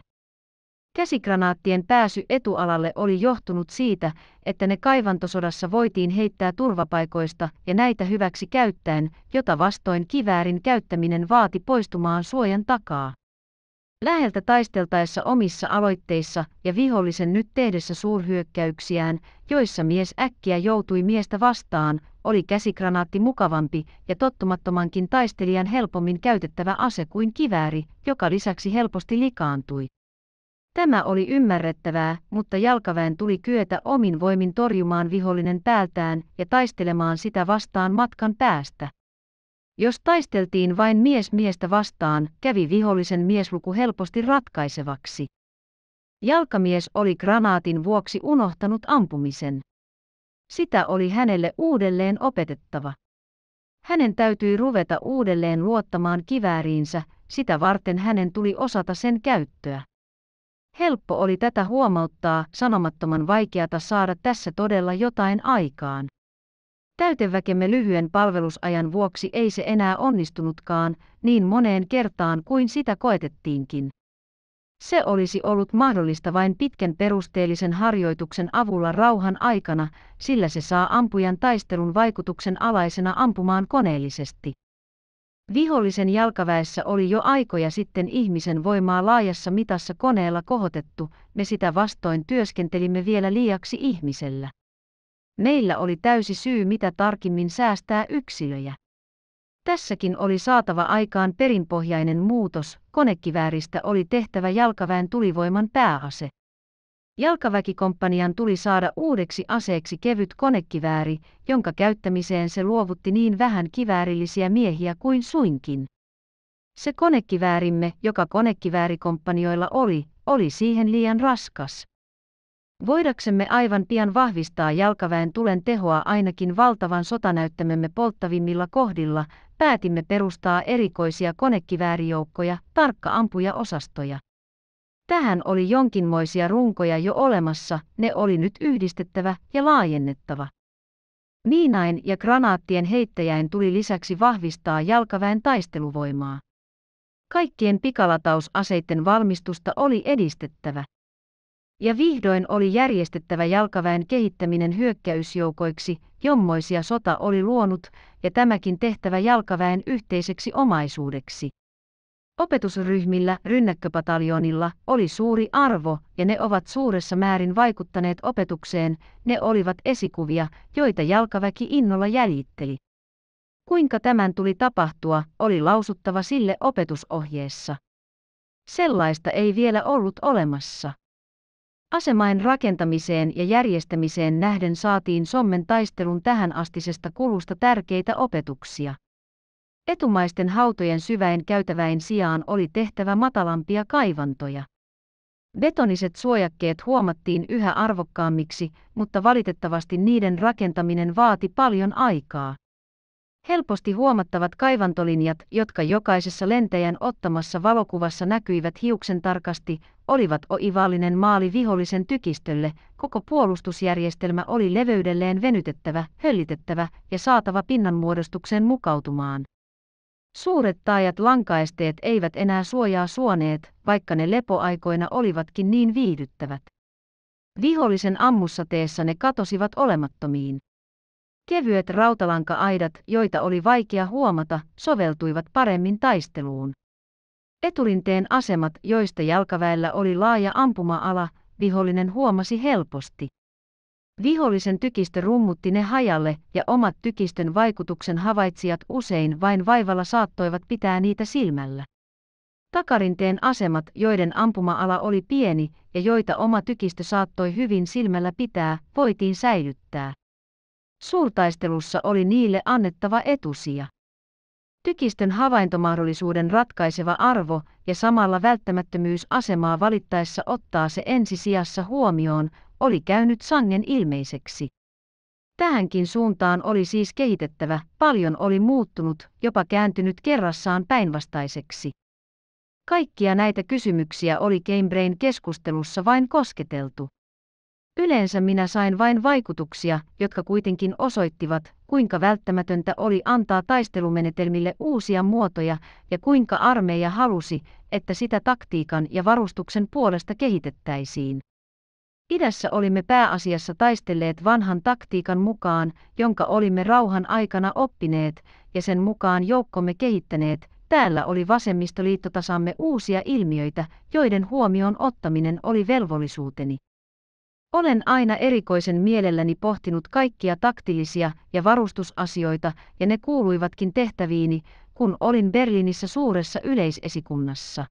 Käsikranaattien pääsy etualalle oli johtunut siitä, että ne kaivantosodassa voitiin heittää turvapaikoista ja näitä hyväksi käyttäen, jota vastoin kiväärin käyttäminen vaati poistumaan suojan takaa. Läheltä taisteltaessa omissa aloitteissa ja vihollisen nyt tehdessä suurhyökkäyksiään, joissa mies äkkiä joutui miestä vastaan, oli käsikranaatti mukavampi ja tottumattomankin taistelijan helpommin käytettävä ase kuin kivääri, joka lisäksi helposti likaantui. Tämä oli ymmärrettävää, mutta jalkaväen tuli kyetä omin voimin torjumaan vihollinen päältään ja taistelemaan sitä vastaan matkan päästä. Jos taisteltiin vain mies miestä vastaan, kävi vihollisen miesluku helposti ratkaisevaksi. Jalkamies oli granaatin vuoksi unohtanut ampumisen. Sitä oli hänelle uudelleen opetettava. Hänen täytyi ruveta uudelleen luottamaan kivääriinsä, sitä varten hänen tuli osata sen käyttöä. Helppo oli tätä huomauttaa, sanomattoman vaikeata saada tässä todella jotain aikaan. Täyteväkemme lyhyen palvelusajan vuoksi ei se enää onnistunutkaan niin moneen kertaan kuin sitä koetettiinkin. Se olisi ollut mahdollista vain pitkän perusteellisen harjoituksen avulla rauhan aikana, sillä se saa ampujan taistelun vaikutuksen alaisena ampumaan koneellisesti. Vihollisen jalkaväessä oli jo aikoja sitten ihmisen voimaa laajassa mitassa koneella kohotettu, me sitä vastoin työskentelimme vielä liiaksi ihmisellä. Meillä oli täysi syy mitä tarkimmin säästää yksilöjä. Tässäkin oli saatava aikaan perinpohjainen muutos, konekivääristä oli tehtävä jalkaväen tulivoiman pääase. Jalkaväkikomppanian tuli saada uudeksi aseeksi kevyt konekivääri, jonka käyttämiseen se luovutti niin vähän kiväärillisiä miehiä kuin suinkin. Se konekiväärimme, joka konekiväärikomppanioilla oli, oli siihen liian raskas. Voidaksemme aivan pian vahvistaa jalkaväen tulen tehoa ainakin valtavan sotanäyttämömme polttavimmilla kohdilla, päätimme perustaa erikoisia konekiväärijoukkoja, tarkka-ampuja-osastoja. Tähän oli jonkinmoisia runkoja jo olemassa, ne oli nyt yhdistettävä ja laajennettava. Miinain ja granaattien heittäjäin tuli lisäksi vahvistaa jalkaväen taisteluvoimaa. Kaikkien pikalatausaseiden valmistusta oli edistettävä. Ja vihdoin oli järjestettävä jalkaväen kehittäminen hyökkäysjoukoiksi, jommoisia sota oli luonut, ja tämäkin tehtävä jalkaväen yhteiseksi omaisuudeksi. Opetusryhmillä rynnäkköpataljonilla oli suuri arvo ja ne ovat suuressa määrin vaikuttaneet opetukseen, ne olivat esikuvia, joita jalkaväki innolla jäljitteli. Kuinka tämän tuli tapahtua, oli lausuttava sille opetusohjeessa. Sellaista ei vielä ollut olemassa. Asemain rakentamiseen ja järjestämiseen nähden saatiin sommen taistelun tähänastisesta kulusta tärkeitä opetuksia. Etumaisten hautojen syväen käytäväin sijaan oli tehtävä matalampia kaivantoja. Betoniset suojakkeet huomattiin yhä arvokkaammiksi, mutta valitettavasti niiden rakentaminen vaati paljon aikaa. Helposti huomattavat kaivantolinjat, jotka jokaisessa lentäjän ottamassa valokuvassa näkyivät hiuksen tarkasti, olivat oivallinen maali vihollisen tykistölle, koko puolustusjärjestelmä oli leveydelleen venytettävä, höllitettävä ja saatava pinnanmuodostukseen mukautumaan. Suuret taajat lankaesteet eivät enää suojaa suoneet, vaikka ne lepoaikoina olivatkin niin viihdyttävät. Vihollisen ammussateessa ne katosivat olemattomiin. Kevyet rautalanka-aidat, joita oli vaikea huomata, soveltuivat paremmin taisteluun. Eturinteen asemat, joista jalkaväellä oli laaja ampuma-ala, vihollinen huomasi helposti. Vihollisen tykistö rummutti ne hajalle ja omat tykistön vaikutuksen havaitsijat usein vain vaivalla saattoivat pitää niitä silmällä. Takarinteen asemat, joiden ampuma-ala oli pieni ja joita oma tykistö saattoi hyvin silmällä pitää, voitiin säilyttää. Suurtaistelussa oli niille annettava etusija. Tykistön havaintomahdollisuuden ratkaiseva arvo ja samalla välttämättömyys asemaa valittaessa ottaa se ensisijassa huomioon, oli käynyt sangen ilmeiseksi. Tähänkin suuntaan oli siis kehitettävä, paljon oli muuttunut, jopa kääntynyt kerrassaan päinvastaiseksi. Kaikkia näitä kysymyksiä oli Gamebrain keskustelussa vain kosketeltu. Yleensä minä sain vain vaikutuksia, jotka kuitenkin osoittivat, kuinka välttämätöntä oli antaa taistelumenetelmille uusia muotoja ja kuinka armeija halusi, että sitä taktiikan ja varustuksen puolesta kehitettäisiin. Idässä olimme pääasiassa taistelleet vanhan taktiikan mukaan, jonka olimme rauhan aikana oppineet, ja sen mukaan joukkomme kehittäneet, täällä oli vasemmistoliittotasamme uusia ilmiöitä, joiden huomioon ottaminen oli velvollisuuteni. Olen aina erikoisen mielelläni pohtinut kaikkia taktiilisia ja varustusasioita, ja ne kuuluivatkin tehtäviini, kun olin Berliinissä suuressa yleisesikunnassa.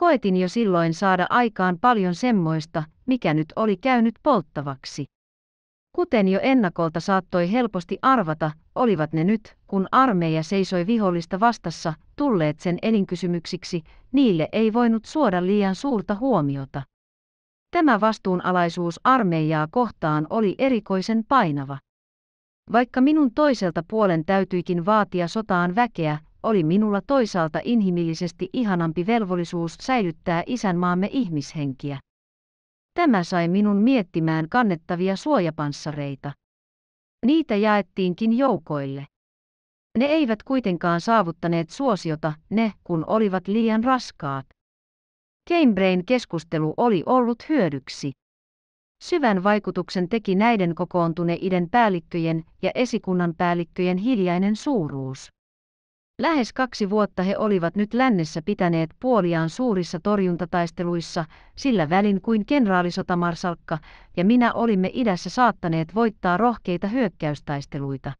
Koetin jo silloin saada aikaan paljon semmoista, mikä nyt oli käynyt polttavaksi. Kuten jo ennakolta saattoi helposti arvata, olivat ne nyt, kun armeija seisoi vihollista vastassa, tulleet sen elinkysymyksiksi, niille ei voinut suoda liian suurta huomiota. Tämä vastuunalaisuus armeijaa kohtaan oli erikoisen painava. Vaikka minun toiselta puolen täytyikin vaatia sotaan väkeä, oli minulla toisaalta inhimillisesti ihanampi velvollisuus säilyttää isänmaamme ihmishenkiä. Tämä sai minun miettimään kannettavia suojapanssareita. Niitä jaettiinkin joukoille. Ne eivät kuitenkaan saavuttaneet suosiota, ne kun olivat liian raskaat. Cambrain keskustelu oli ollut hyödyksi. Syvän vaikutuksen teki näiden kokoontuneiden päällikköjen ja esikunnan päällikköjen hiljainen suuruus. Lähes kaksi vuotta he olivat nyt lännessä pitäneet puoliaan suurissa torjuntataisteluissa, sillä välin kuin kenraalisotamarsalkka ja minä olimme idässä saattaneet voittaa rohkeita hyökkäystaisteluita.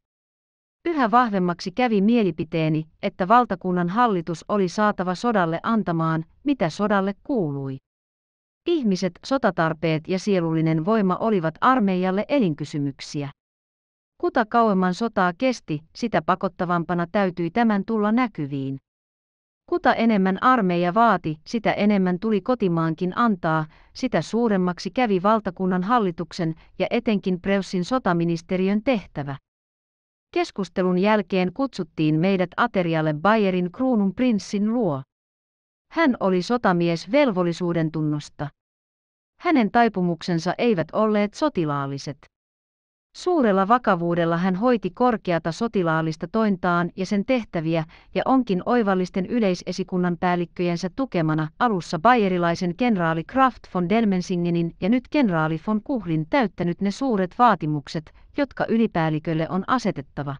Yhä vahvemmaksi kävi mielipiteeni, että valtakunnan hallitus oli saatava sodalle antamaan, mitä sodalle kuului. Ihmiset, sotatarpeet ja sielullinen voima olivat armeijalle elinkysymyksiä. Kuta kauemman sotaa kesti, sitä pakottavampana täytyi tämän tulla näkyviin. Kuta enemmän armeija vaati, sitä enemmän tuli kotimaankin antaa, sitä suuremmaksi kävi valtakunnan hallituksen ja etenkin Preussin sotaministeriön tehtävä. Keskustelun jälkeen kutsuttiin meidät aterialle Bayerin kruunun prinssin luo. Hän oli sotamies velvollisuuden tunnosta. Hänen taipumuksensa eivät olleet sotilaalliset. Suurella vakavuudella hän hoiti korkeata sotilaallista tointaan ja sen tehtäviä ja onkin oivallisten yleisesikunnan päällikköjensä tukemana alussa bayerilaisen kenraali Kraft von Delmensingenin ja nyt kenraali von Kuhlin täyttänyt ne suuret vaatimukset, jotka ylipäällikölle on asetettava.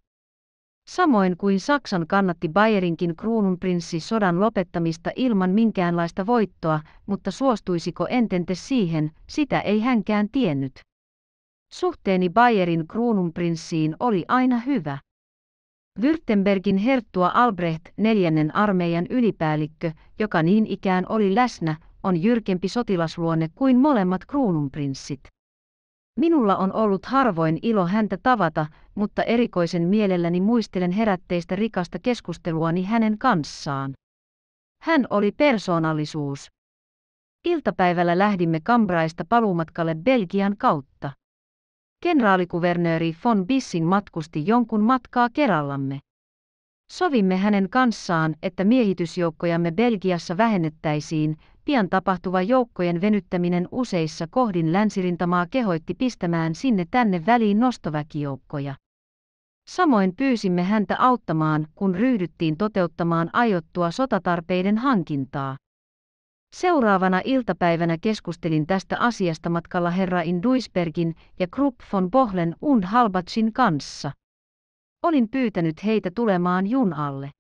Samoin kuin Saksan kannatti Bayerinkin kruununprinssi sodan lopettamista ilman minkäänlaista voittoa, mutta suostuisiko entente siihen, sitä ei hänkään tiennyt. Suhteeni Bayerin kruununprinssiin oli aina hyvä. Württembergin herttua Albrecht neljännen armeijan ylipäällikkö, joka niin ikään oli läsnä, on jyrkempi sotilasluonne kuin molemmat kruununprinssit. Minulla on ollut harvoin ilo häntä tavata, mutta erikoisen mielelläni muistelen herätteistä rikasta keskusteluani hänen kanssaan. Hän oli persoonallisuus. Iltapäivällä lähdimme Kambraista paluumatkalle Belgian kautta. Kenraalikuvernööri von Bissin matkusti jonkun matkaa kerallamme. Sovimme hänen kanssaan, että miehitysjoukkojamme Belgiassa vähennettäisiin, pian tapahtuva joukkojen venyttäminen useissa kohdin länsirintamaa kehoitti pistämään sinne tänne väliin nostoväkijoukkoja. Samoin pyysimme häntä auttamaan, kun ryhdyttiin toteuttamaan aiottua sotatarpeiden hankintaa. Seuraavana iltapäivänä keskustelin tästä asiasta matkalla herra Induisbergin ja Krupp von Bohlen und Halbatsin kanssa. Olin pyytänyt heitä tulemaan junalle.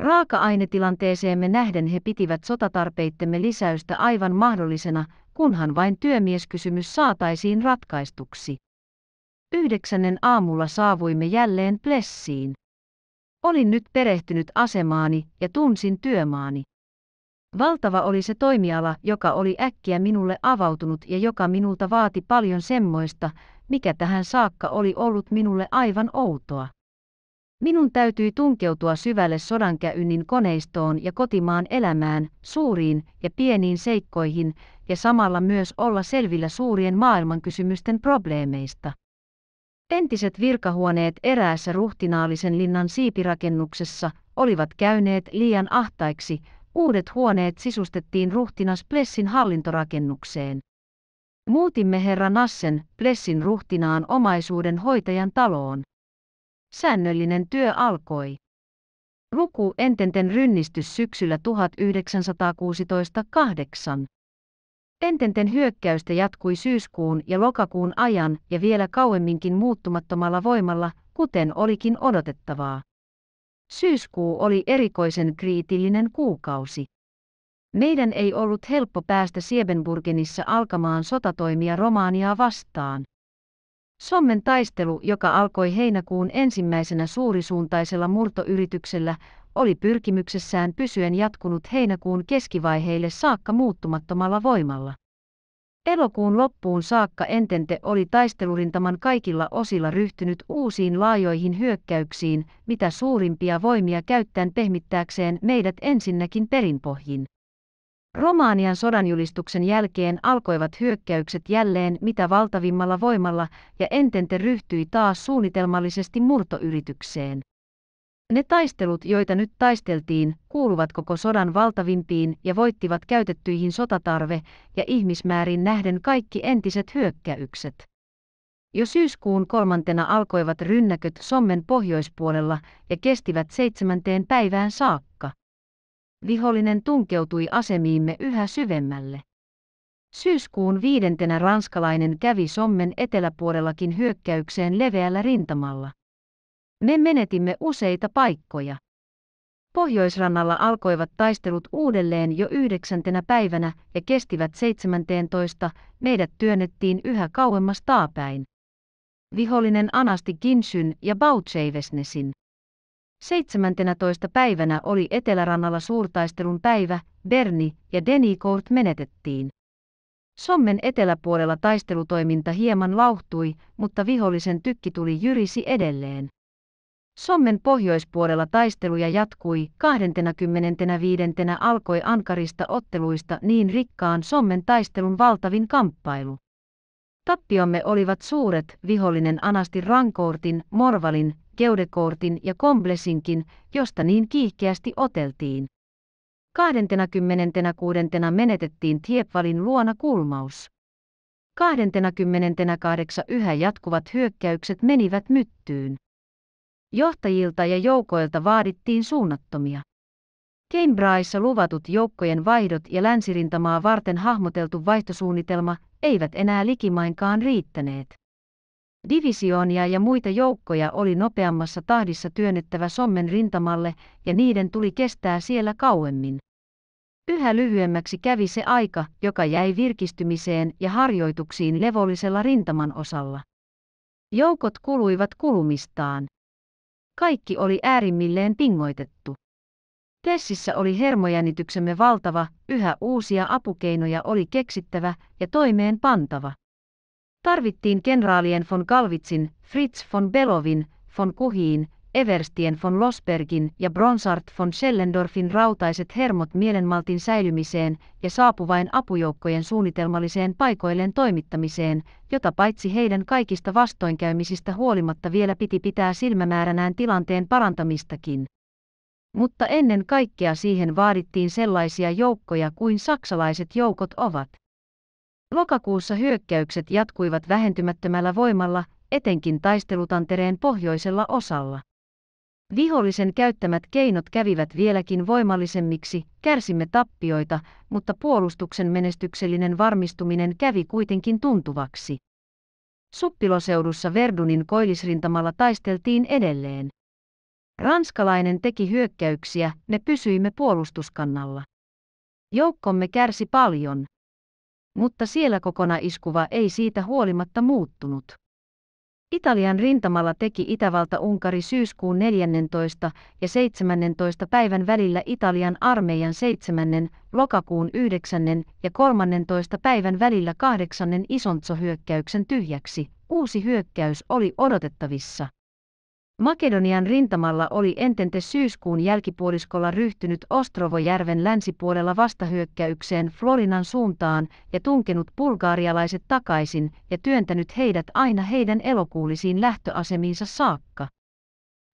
Raaka-ainetilanteeseemme nähden he pitivät sotatarpeittemme lisäystä aivan mahdollisena, kunhan vain työmieskysymys saataisiin ratkaistuksi. Yhdeksännen aamulla saavuimme jälleen Plessiin. Olin nyt perehtynyt asemaani ja tunsin työmaani. Valtava oli se toimiala, joka oli äkkiä minulle avautunut ja joka minulta vaati paljon semmoista, mikä tähän saakka oli ollut minulle aivan outoa. Minun täytyi tunkeutua syvälle sodankäynnin koneistoon ja kotimaan elämään, suuriin ja pieniin seikkoihin, ja samalla myös olla selvillä suurien maailmankysymysten probleemeista. Entiset virkahuoneet eräässä ruhtinaalisen linnan siipirakennuksessa olivat käyneet liian ahtaiksi, Uudet huoneet sisustettiin ruhtinas Plessin hallintorakennukseen. Muutimme herra Nassen Plessin ruhtinaan omaisuuden hoitajan taloon. Säännöllinen työ alkoi. Luku Ententen rynnistys syksyllä 1916 8. Ententen hyökkäystä jatkui syyskuun ja lokakuun ajan ja vielä kauemminkin muuttumattomalla voimalla, kuten olikin odotettavaa. Syyskuu oli erikoisen kriitillinen kuukausi. Meidän ei ollut helppo päästä Siebenburgenissa alkamaan sotatoimia Romaaniaa vastaan. Sommen taistelu, joka alkoi heinäkuun ensimmäisenä suurisuuntaisella murtoyrityksellä, oli pyrkimyksessään pysyen jatkunut heinäkuun keskivaiheille saakka muuttumattomalla voimalla. Elokuun loppuun saakka Entente oli taistelurintaman kaikilla osilla ryhtynyt uusiin laajoihin hyökkäyksiin, mitä suurimpia voimia käyttäen pehmittääkseen meidät ensinnäkin perinpohjin. Romaanian sodanjulistuksen jälkeen alkoivat hyökkäykset jälleen mitä valtavimmalla voimalla ja Entente ryhtyi taas suunnitelmallisesti murtoyritykseen. Ne taistelut, joita nyt taisteltiin, kuuluvat koko sodan valtavimpiin ja voittivat käytettyihin sotatarve- ja ihmismäärin nähden kaikki entiset hyökkäykset. Jo syyskuun kolmantena alkoivat rynnäköt Sommen pohjoispuolella ja kestivät seitsemänteen päivään saakka. Vihollinen tunkeutui asemiimme yhä syvemmälle. Syyskuun viidentenä ranskalainen kävi Sommen eteläpuolellakin hyökkäykseen leveällä rintamalla. Me menetimme useita paikkoja. Pohjoisrannalla alkoivat taistelut uudelleen jo yhdeksäntenä päivänä ja kestivät 17. Meidät työnnettiin yhä kauemmas taapäin. Vihollinen anasti Kinsyn ja Bautseivesnesin. 17. päivänä oli Etelärannalla suurtaistelun päivä, Berni ja Denikort menetettiin. Sommen eteläpuolella taistelutoiminta hieman lauhtui, mutta vihollisen tykki tuli jyrisi edelleen. Sommen pohjoispuolella taisteluja jatkui, 25. alkoi ankarista otteluista niin rikkaan Sommen taistelun valtavin kamppailu. Tappiomme olivat suuret, vihollinen anasti Rankortin, Morvalin, Geudekortin ja Komblesinkin, josta niin kiihkeästi oteltiin. 26. menetettiin Tiepvalin luona kulmaus. 28. yhä jatkuvat hyökkäykset menivät myttyyn. Johtajilta ja joukoilta vaadittiin suunnattomia. Cambridgeissa luvatut joukkojen vaihdot ja länsirintamaa varten hahmoteltu vaihtosuunnitelma eivät enää likimainkaan riittäneet. Divisioonia ja muita joukkoja oli nopeammassa tahdissa työnnettävä Sommen rintamalle ja niiden tuli kestää siellä kauemmin. Yhä lyhyemmäksi kävi se aika, joka jäi virkistymiseen ja harjoituksiin levollisella rintaman osalla. Joukot kuluivat kulumistaan. Kaikki oli äärimmilleen pingoitettu. Tessissä oli hermojännityksemme valtava, yhä uusia apukeinoja oli keksittävä ja toimeen pantava. Tarvittiin kenraalien von Galvitsin, Fritz von Belovin, von Kuhiin Everstien von Losbergin ja Bronsart von Schellendorfin rautaiset hermot mielenmaltin säilymiseen ja saapuvain apujoukkojen suunnitelmalliseen paikoilleen toimittamiseen, jota paitsi heidän kaikista vastoinkäymisistä huolimatta vielä piti pitää silmämääränään tilanteen parantamistakin. Mutta ennen kaikkea siihen vaadittiin sellaisia joukkoja kuin saksalaiset joukot ovat. Lokakuussa hyökkäykset jatkuivat vähentymättömällä voimalla, etenkin taistelutantereen pohjoisella osalla. Vihollisen käyttämät keinot kävivät vieläkin voimallisemmiksi, kärsimme tappioita, mutta puolustuksen menestyksellinen varmistuminen kävi kuitenkin tuntuvaksi. Suppiloseudussa Verdunin koillisrintamalla taisteltiin edelleen. Ranskalainen teki hyökkäyksiä, me pysyimme puolustuskannalla. Joukkomme kärsi paljon. Mutta siellä kokona iskuva ei siitä huolimatta muuttunut. Italian rintamalla teki Itävalta-Unkari syyskuun 14. ja 17. päivän välillä Italian armeijan 7. lokakuun 9. ja 13. päivän välillä 8. isontsohyökkäyksen tyhjäksi. Uusi hyökkäys oli odotettavissa. Makedonian rintamalla oli entente syyskuun jälkipuoliskolla ryhtynyt Ostrovojärven länsipuolella vastahyökkäykseen Florinan suuntaan ja tunkenut bulgaarialaiset takaisin ja työntänyt heidät aina heidän elokuulisiin lähtöasemiinsa saakka.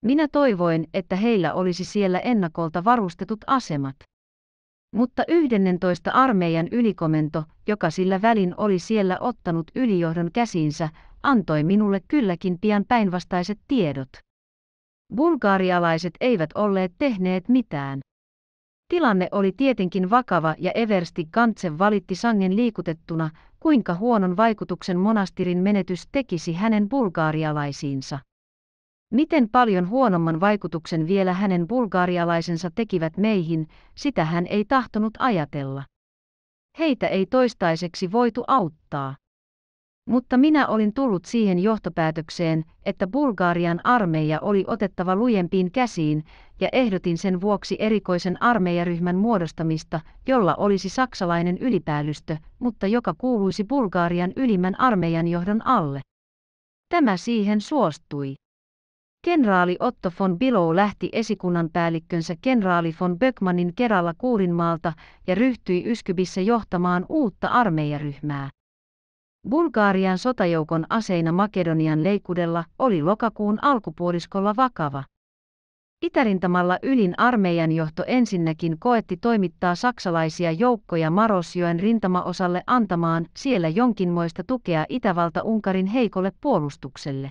Minä toivoin, että heillä olisi siellä ennakolta varustetut asemat. Mutta 11 armeijan ylikomento, joka sillä välin oli siellä ottanut ylijohdon käsiinsä, antoi minulle kylläkin pian päinvastaiset tiedot. Bulgaarialaiset eivät olleet tehneet mitään. Tilanne oli tietenkin vakava ja Eversti Kantse valitti sangen liikutettuna, kuinka huonon vaikutuksen monastirin menetys tekisi hänen bulgaarialaisiinsa. Miten paljon huonomman vaikutuksen vielä hänen bulgaarialaisensa tekivät meihin, sitä hän ei tahtonut ajatella. Heitä ei toistaiseksi voitu auttaa mutta minä olin tullut siihen johtopäätökseen, että Bulgarian armeija oli otettava lujempiin käsiin, ja ehdotin sen vuoksi erikoisen armeijaryhmän muodostamista, jolla olisi saksalainen ylipäällystö, mutta joka kuuluisi Bulgarian ylimmän armeijan johdon alle. Tämä siihen suostui. Kenraali Otto von Bilow lähti esikunnan päällikkönsä kenraali von Böckmanin kerralla Kuurinmaalta ja ryhtyi Yskybissä johtamaan uutta armeijaryhmää. Bulgaarian sotajoukon aseina Makedonian leikudella oli lokakuun alkupuoliskolla vakava. Itärintamalla ylin armeijan johto ensinnäkin koetti toimittaa saksalaisia joukkoja Marosjoen rintamaosalle antamaan siellä jonkinmoista tukea Itävalta-Unkarin heikolle puolustukselle.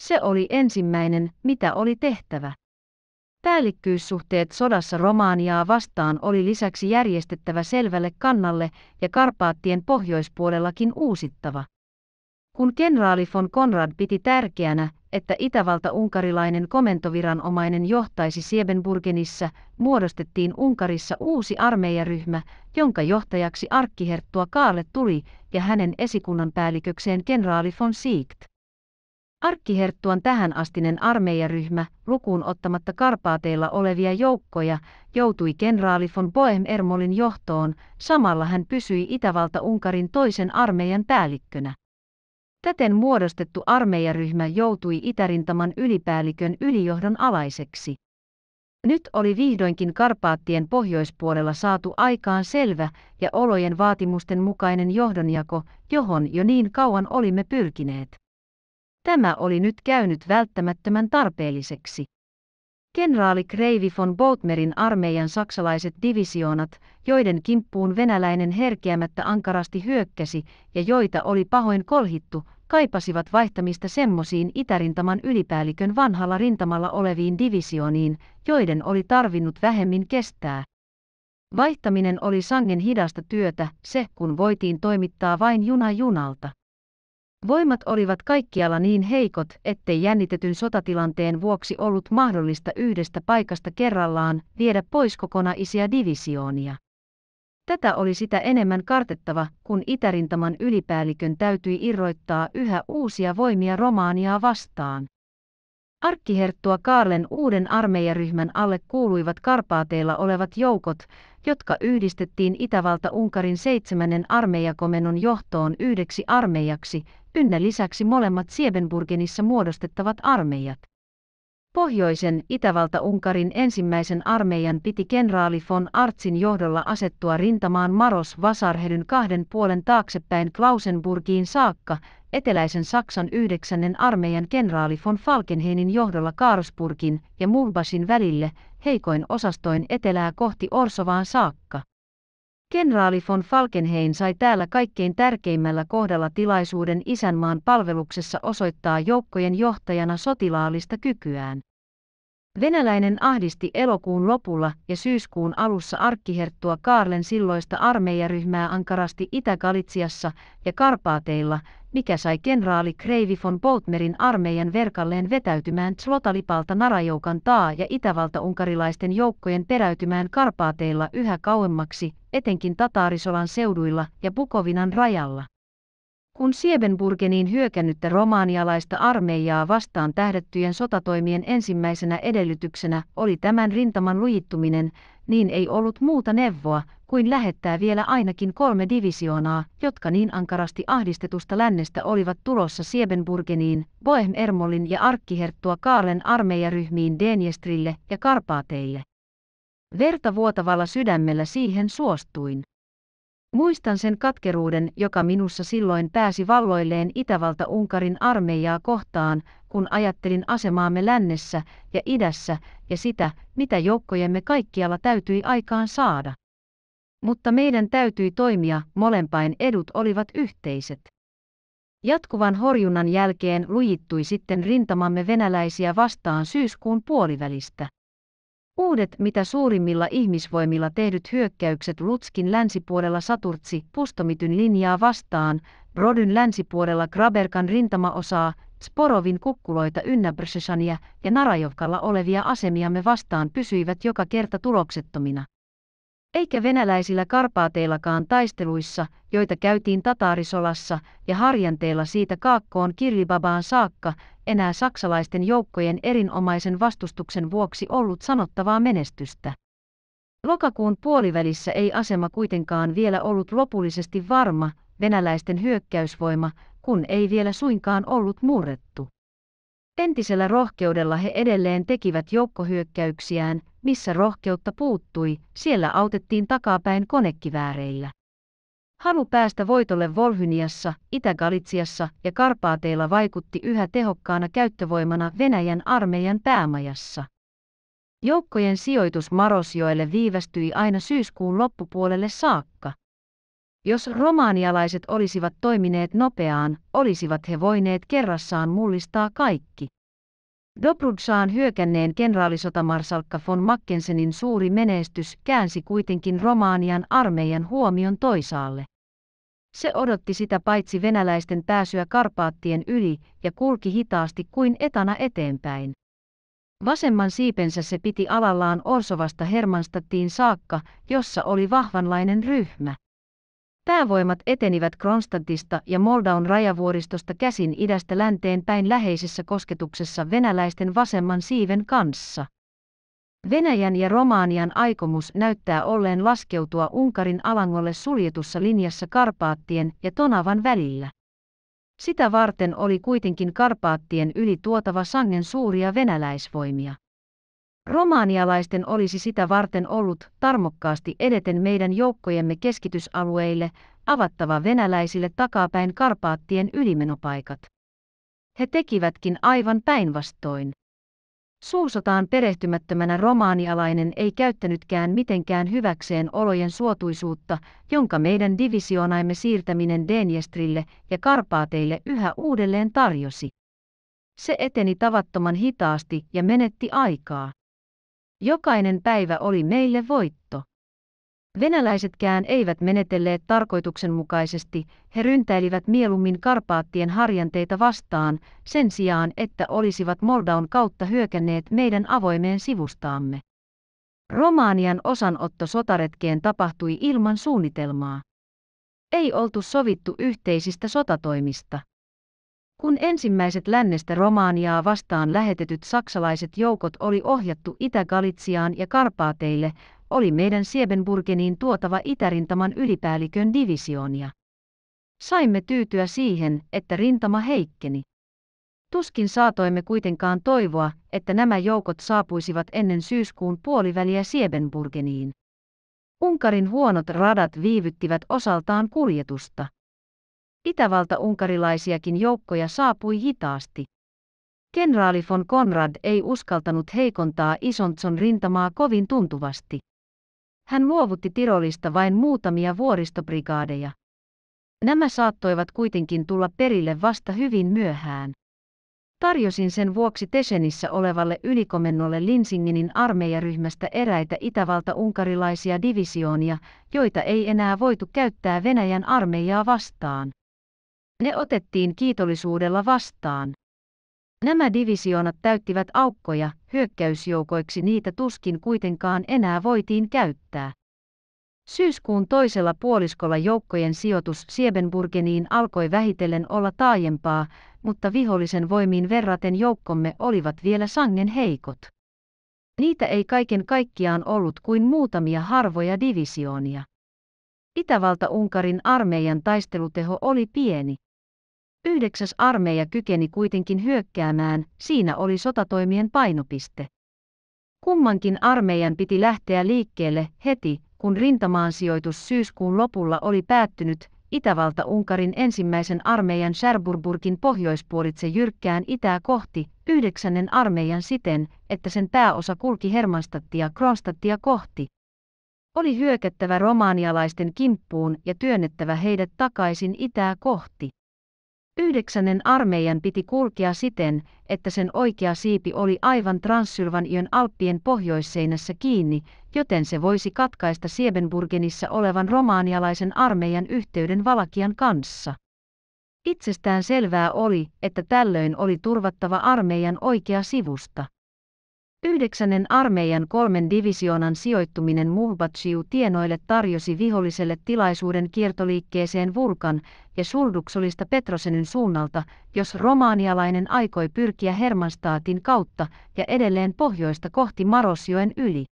Se oli ensimmäinen, mitä oli tehtävä. Päällikkyyssuhteet sodassa Romaaniaa vastaan oli lisäksi järjestettävä selvälle kannalle ja Karpaattien pohjoispuolellakin uusittava. Kun kenraali von Konrad piti tärkeänä, että Itävalta-unkarilainen komentoviranomainen johtaisi Siebenburgenissa, muodostettiin Unkarissa uusi armeijaryhmä, jonka johtajaksi arkkiherttua Kaale tuli ja hänen esikunnan päällikökseen kenraali von Siegt. Arkkiherttuan tähänastinen armeijaryhmä, lukuun ottamatta Karpaateilla olevia joukkoja, joutui kenraali von Boehm Ermolin johtoon, samalla hän pysyi Itävalta-Unkarin toisen armeijan päällikkönä. Täten muodostettu armeijaryhmä joutui Itärintaman ylipäällikön ylijohdon alaiseksi. Nyt oli vihdoinkin Karpaattien pohjoispuolella saatu aikaan selvä ja olojen vaatimusten mukainen johdonjako, johon jo niin kauan olimme pyrkineet. Tämä oli nyt käynyt välttämättömän tarpeelliseksi. Kenraali Kreivi von Boutmerin armeijan saksalaiset divisioonat, joiden kimppuun venäläinen herkeämättä ankarasti hyökkäsi ja joita oli pahoin kolhittu, kaipasivat vaihtamista semmoisiin itärintaman ylipäällikön vanhalla rintamalla oleviin divisiooniin, joiden oli tarvinnut vähemmin kestää. Vaihtaminen oli sangen hidasta työtä, se kun voitiin toimittaa vain juna junalta. Voimat olivat kaikkialla niin heikot, ettei jännitetyn sotatilanteen vuoksi ollut mahdollista yhdestä paikasta kerrallaan viedä pois kokonaisia divisioonia. Tätä oli sitä enemmän kartettava, kun itärintaman ylipäällikön täytyi irroittaa yhä uusia voimia Romaaniaa vastaan. Arkkiherttua Kaarlen uuden armeijaryhmän alle kuuluivat Karpaateilla olevat joukot, jotka yhdistettiin Itävalta-Unkarin seitsemännen armeijakomennon johtoon yhdeksi armeijaksi, ynnä lisäksi molemmat Siebenburgenissa muodostettavat armeijat. Pohjoisen Itävalta-Unkarin ensimmäisen armeijan piti kenraali von Artsin johdolla asettua rintamaan Maros Vasarhedyn kahden puolen taaksepäin Klausenburgiin saakka, eteläisen Saksan yhdeksännen armeijan kenraali von Falkenheinin johdolla Karlsburgin ja Mulbasin välille, heikoin osastoin etelää kohti Orsovaan saakka. Kenraali von Falkenhayn sai täällä kaikkein tärkeimmällä kohdalla tilaisuuden isänmaan palveluksessa osoittaa joukkojen johtajana sotilaallista kykyään. Venäläinen ahdisti elokuun lopulla ja syyskuun alussa arkkiherttua Kaarlen silloista armeijaryhmää ankarasti Itä-Galitsiassa ja Karpaateilla mikä sai kenraali Kreivi von Boltmerin armeijan verkalleen vetäytymään Zlotalipalta Narajoukan taa ja itävalta-unkarilaisten joukkojen peräytymään Karpaateilla yhä kauemmaksi, etenkin Tataarisolan seuduilla ja Bukovinan rajalla. Kun Siebenburgeniin hyökännyttä romaanialaista armeijaa vastaan tähdettyjen sotatoimien ensimmäisenä edellytyksenä oli tämän rintaman lujittuminen, niin ei ollut muuta neuvoa kuin lähettää vielä ainakin kolme divisioonaa, jotka niin ankarasti ahdistetusta lännestä olivat tulossa Siebenburgeniin, Boehm-Ermolin ja arkkiherttua Kaalen armeijaryhmiin Denjestrille ja Karpaateille. Verta vuotavalla sydämellä siihen suostuin. Muistan sen katkeruuden, joka minussa silloin pääsi valloilleen Itävalta-Unkarin armeijaa kohtaan, kun ajattelin asemaamme lännessä ja idässä ja sitä, mitä joukkojemme kaikkialla täytyi aikaan saada. Mutta meidän täytyi toimia, molempain edut olivat yhteiset. Jatkuvan horjunnan jälkeen lujittui sitten rintamamme venäläisiä vastaan syyskuun puolivälistä. Uudet mitä suurimmilla ihmisvoimilla tehdyt hyökkäykset Lutskin länsipuolella Saturtsi Pustomityn linjaa vastaan, Brodyn länsipuolella Graberkan rintamaosaa, Sporovin kukkuloita ynnäbrsesania ja Narajovkalla olevia asemiamme vastaan pysyivät joka kerta tuloksettomina. Eikä venäläisillä karpaateillakaan taisteluissa, joita käytiin Tataarisolassa ja harjanteella siitä Kaakkoon Kiribabaan saakka, enää saksalaisten joukkojen erinomaisen vastustuksen vuoksi ollut sanottavaa menestystä. Lokakuun puolivälissä ei asema kuitenkaan vielä ollut lopullisesti varma, venäläisten hyökkäysvoima, kun ei vielä suinkaan ollut murrettu. Entisellä rohkeudella he edelleen tekivät joukkohyökkäyksiään, missä rohkeutta puuttui, siellä autettiin takapäin konekivääreillä. Halu päästä voitolle Volhyniassa, Itä-Galitsiassa ja Karpaateilla vaikutti yhä tehokkaana käyttövoimana Venäjän armeijan päämajassa. Joukkojen sijoitus Marosjoelle viivästyi aina syyskuun loppupuolelle saakka. Jos romaanialaiset olisivat toimineet nopeaan, olisivat he voineet kerrassaan mullistaa kaikki. Dobrutsaan hyökänneen kenraalisotamarsalkka von Mackensenin suuri menestys käänsi kuitenkin Romaanian armeijan huomion toisaalle. Se odotti sitä paitsi venäläisten pääsyä Karpaattien yli ja kulki hitaasti kuin etana eteenpäin. Vasemman siipensä se piti alallaan Orsovasta Hermanstattiin saakka, jossa oli vahvanlainen ryhmä. Päävoimat etenivät Kronstadtista ja Moldaun rajavuoristosta käsin idästä länteen päin läheisessä kosketuksessa venäläisten vasemman siiven kanssa. Venäjän ja Romaanian aikomus näyttää olleen laskeutua Unkarin alangolle suljetussa linjassa Karpaattien ja Tonavan välillä. Sitä varten oli kuitenkin Karpaattien yli tuotava sangen suuria venäläisvoimia. Romaanialaisten olisi sitä varten ollut tarmokkaasti edeten meidän joukkojemme keskitysalueille avattava venäläisille takapäin Karpaattien ylimenopaikat. He tekivätkin aivan päinvastoin. Suusotaan perehtymättömänä romaanialainen ei käyttänytkään mitenkään hyväkseen olojen suotuisuutta, jonka meidän divisioonaimme siirtäminen Denjestrille ja Karpaateille yhä uudelleen tarjosi. Se eteni tavattoman hitaasti ja menetti aikaa. Jokainen päivä oli meille voitto. Venäläisetkään eivät menetelleet tarkoituksenmukaisesti, he ryntäilivät mieluummin Karpaattien harjanteita vastaan, sen sijaan että olisivat Moldaun kautta hyökänneet meidän avoimeen sivustaamme. Romaanian osanotto sotaretkeen tapahtui ilman suunnitelmaa. Ei oltu sovittu yhteisistä sotatoimista. Kun ensimmäiset lännestä Romaaniaa vastaan lähetetyt saksalaiset joukot oli ohjattu Itä-Galitsiaan ja Karpaateille, oli meidän Siebenburgeniin tuotava Itärintaman ylipäällikön divisioonia. Saimme tyytyä siihen, että rintama heikkeni. Tuskin saatoimme kuitenkaan toivoa, että nämä joukot saapuisivat ennen syyskuun puoliväliä Siebenburgeniin. Unkarin huonot radat viivyttivät osaltaan kuljetusta. Itävalta-unkarilaisiakin joukkoja saapui hitaasti. Kenraali von Konrad ei uskaltanut heikontaa Isontson rintamaa kovin tuntuvasti. Hän luovutti Tirolista vain muutamia vuoristobrigaadeja. Nämä saattoivat kuitenkin tulla perille vasta hyvin myöhään. Tarjosin sen vuoksi Tesenissä olevalle ylikomennolle Linsinginin armeijaryhmästä eräitä itävalta-unkarilaisia divisioonia, joita ei enää voitu käyttää Venäjän armeijaa vastaan. Ne otettiin kiitollisuudella vastaan. Nämä divisioonat täyttivät aukkoja, hyökkäysjoukoiksi niitä tuskin kuitenkaan enää voitiin käyttää. Syyskuun toisella puoliskolla joukkojen sijoitus Siebenburgeniin alkoi vähitellen olla taajempaa, mutta vihollisen voimiin verraten joukkomme olivat vielä sangen heikot. Niitä ei kaiken kaikkiaan ollut kuin muutamia harvoja divisioonia. Itävalta-Unkarin armeijan taisteluteho oli pieni. Yhdeksäs armeija kykeni kuitenkin hyökkäämään, siinä oli sotatoimien painopiste. Kummankin armeijan piti lähteä liikkeelle heti, kun rintamaan sijoitus syyskuun lopulla oli päättynyt, Itävalta-Unkarin ensimmäisen armeijan Scherburburgin pohjoispuolitse jyrkkään itää kohti, yhdeksännen armeijan siten, että sen pääosa kulki Hermanstattia Kronstattia kohti. Oli hyökättävä romaanialaisten kimppuun ja työnnettävä heidät takaisin itää kohti. Yhdeksännen armeijan piti kulkea siten, että sen oikea siipi oli aivan Transsylvanion alppien pohjoisseinässä kiinni, joten se voisi katkaista Siebenburgenissa olevan romaanialaisen armeijan yhteyden Valakian kanssa. Itsestään selvää oli, että tällöin oli turvattava armeijan oikea sivusta. Yhdeksännen armeijan kolmen divisioonan sijoittuminen Muhbatsiu tienoille tarjosi viholliselle tilaisuuden kiertoliikkeeseen Vulkan ja Surduksolista Petrosenin suunnalta, jos romaanialainen aikoi pyrkiä Hermanstaatin kautta ja edelleen pohjoista kohti Marosjoen yli.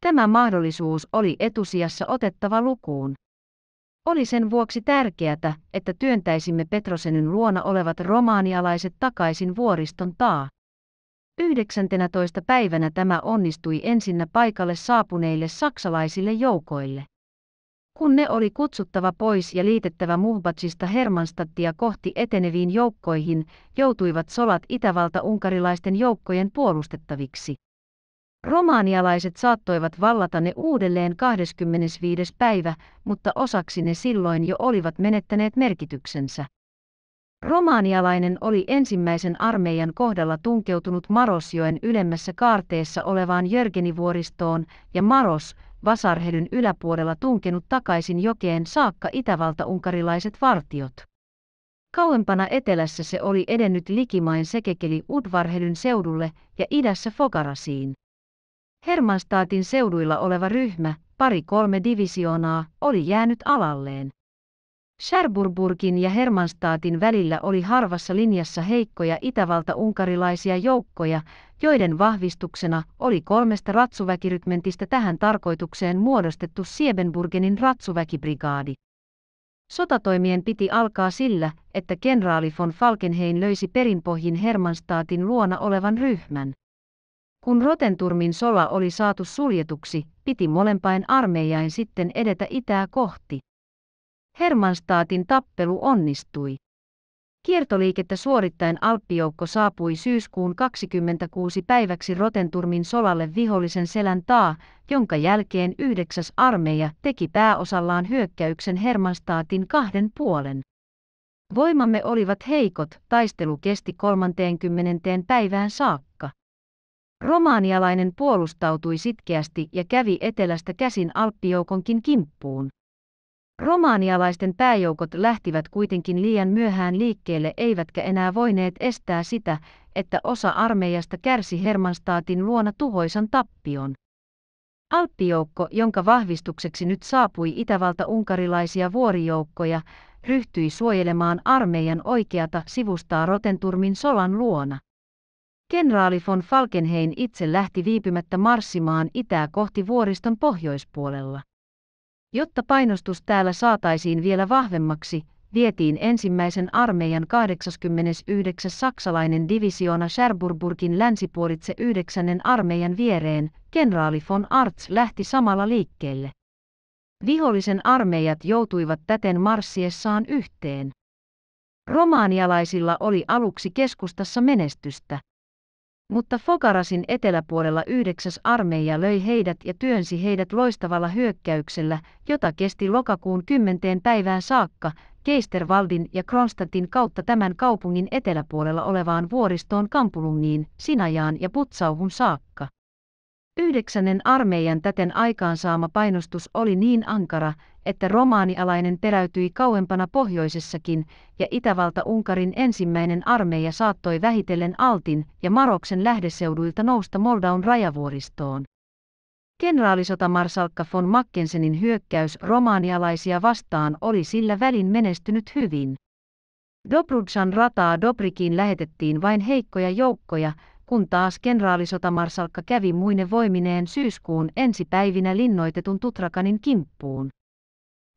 Tämä mahdollisuus oli etusijassa otettava lukuun. Oli sen vuoksi tärkeätä, että työntäisimme Petrosenin luona olevat romaanialaiset takaisin vuoriston taa. 19. päivänä tämä onnistui ensinnä paikalle saapuneille saksalaisille joukoille. Kun ne oli kutsuttava pois ja liitettävä Muhbatsista Hermanstattia kohti eteneviin joukkoihin, joutuivat solat itävalta-unkarilaisten joukkojen puolustettaviksi. Romaanialaiset saattoivat vallata ne uudelleen 25. päivä, mutta osaksi ne silloin jo olivat menettäneet merkityksensä. Romaanialainen oli ensimmäisen armeijan kohdalla tunkeutunut Marosjoen ylemmässä kaarteessa olevaan Jörgenivuoristoon ja Maros, Vasarhelyn yläpuolella tunkenut takaisin jokeen saakka itävalta-unkarilaiset vartiot. Kauempana etelässä se oli edennyt likimain sekekeli Udvarhelyn seudulle ja idässä Fogarasiin. Hermanstaatin seuduilla oleva ryhmä, pari kolme divisioonaa, oli jäänyt alalleen. Scherburburgin ja Hermannstaatin välillä oli harvassa linjassa heikkoja itävalta-unkarilaisia joukkoja, joiden vahvistuksena oli kolmesta ratsuväkirykmentistä tähän tarkoitukseen muodostettu Siebenburgenin ratsuväkibrigaadi. Sotatoimien piti alkaa sillä, että kenraali von Falkenhayn löysi perinpohjin Hermannstaatin luona olevan ryhmän. Kun Rotenturmin sola oli saatu suljetuksi, piti molempain armeijain sitten edetä itää kohti. Hermanstaatin tappelu onnistui. Kiertoliikettä suorittain alppijoukko saapui syyskuun 26 päiväksi Rotenturmin solalle vihollisen selän taa, jonka jälkeen yhdeksäs armeija teki pääosallaan hyökkäyksen Hermanstaatin kahden puolen. Voimamme olivat heikot, taistelu kesti 30. päivään saakka. Romaanialainen puolustautui sitkeästi ja kävi etelästä käsin alppijoukonkin kimppuun. Romaanialaisten pääjoukot lähtivät kuitenkin liian myöhään liikkeelle eivätkä enää voineet estää sitä, että osa armeijasta kärsi Hermanstaatin luona tuhoisan tappion. Alppijoukko, jonka vahvistukseksi nyt saapui Itävalta-unkarilaisia vuorijoukkoja, ryhtyi suojelemaan armeijan oikeata sivustaa Rotenturmin solan luona. Kenraali von Falkenhayn itse lähti viipymättä marssimaan itää kohti vuoriston pohjoispuolella. Jotta painostus täällä saataisiin vielä vahvemmaksi, vietiin ensimmäisen armeijan 89. saksalainen divisioona Scherburburgin länsipuolitse 9. armeijan viereen, kenraali von Arts lähti samalla liikkeelle. Vihollisen armeijat joutuivat täten marssiessaan yhteen. Romaanialaisilla oli aluksi keskustassa menestystä. Mutta Fokarasin eteläpuolella yhdeksäs armeija löi heidät ja työnsi heidät loistavalla hyökkäyksellä, jota kesti lokakuun kymmenteen päivään saakka, Keistervaldin ja Kronstadtin kautta tämän kaupungin eteläpuolella olevaan vuoristoon Kampulungiin, Sinajaan ja Putsauhun saakka. Yhdeksännen armeijan täten aikaansaama painostus oli niin ankara, että romaanialainen peräytyi kauempana pohjoisessakin, ja Itävalta-Unkarin ensimmäinen armeija saattoi vähitellen Altin ja Maroksen lähdeseuduilta nousta Moldaun rajavuoristoon. Kenraalisotamarsalkka von Mackensenin hyökkäys romaanialaisia vastaan oli sillä välin menestynyt hyvin. Dobrudjan rataa Dobrikiin lähetettiin vain heikkoja joukkoja, kun taas kenraalisotamarsalkka kävi muine voimineen syyskuun ensipäivinä linnoitetun Tutrakanin kimppuun.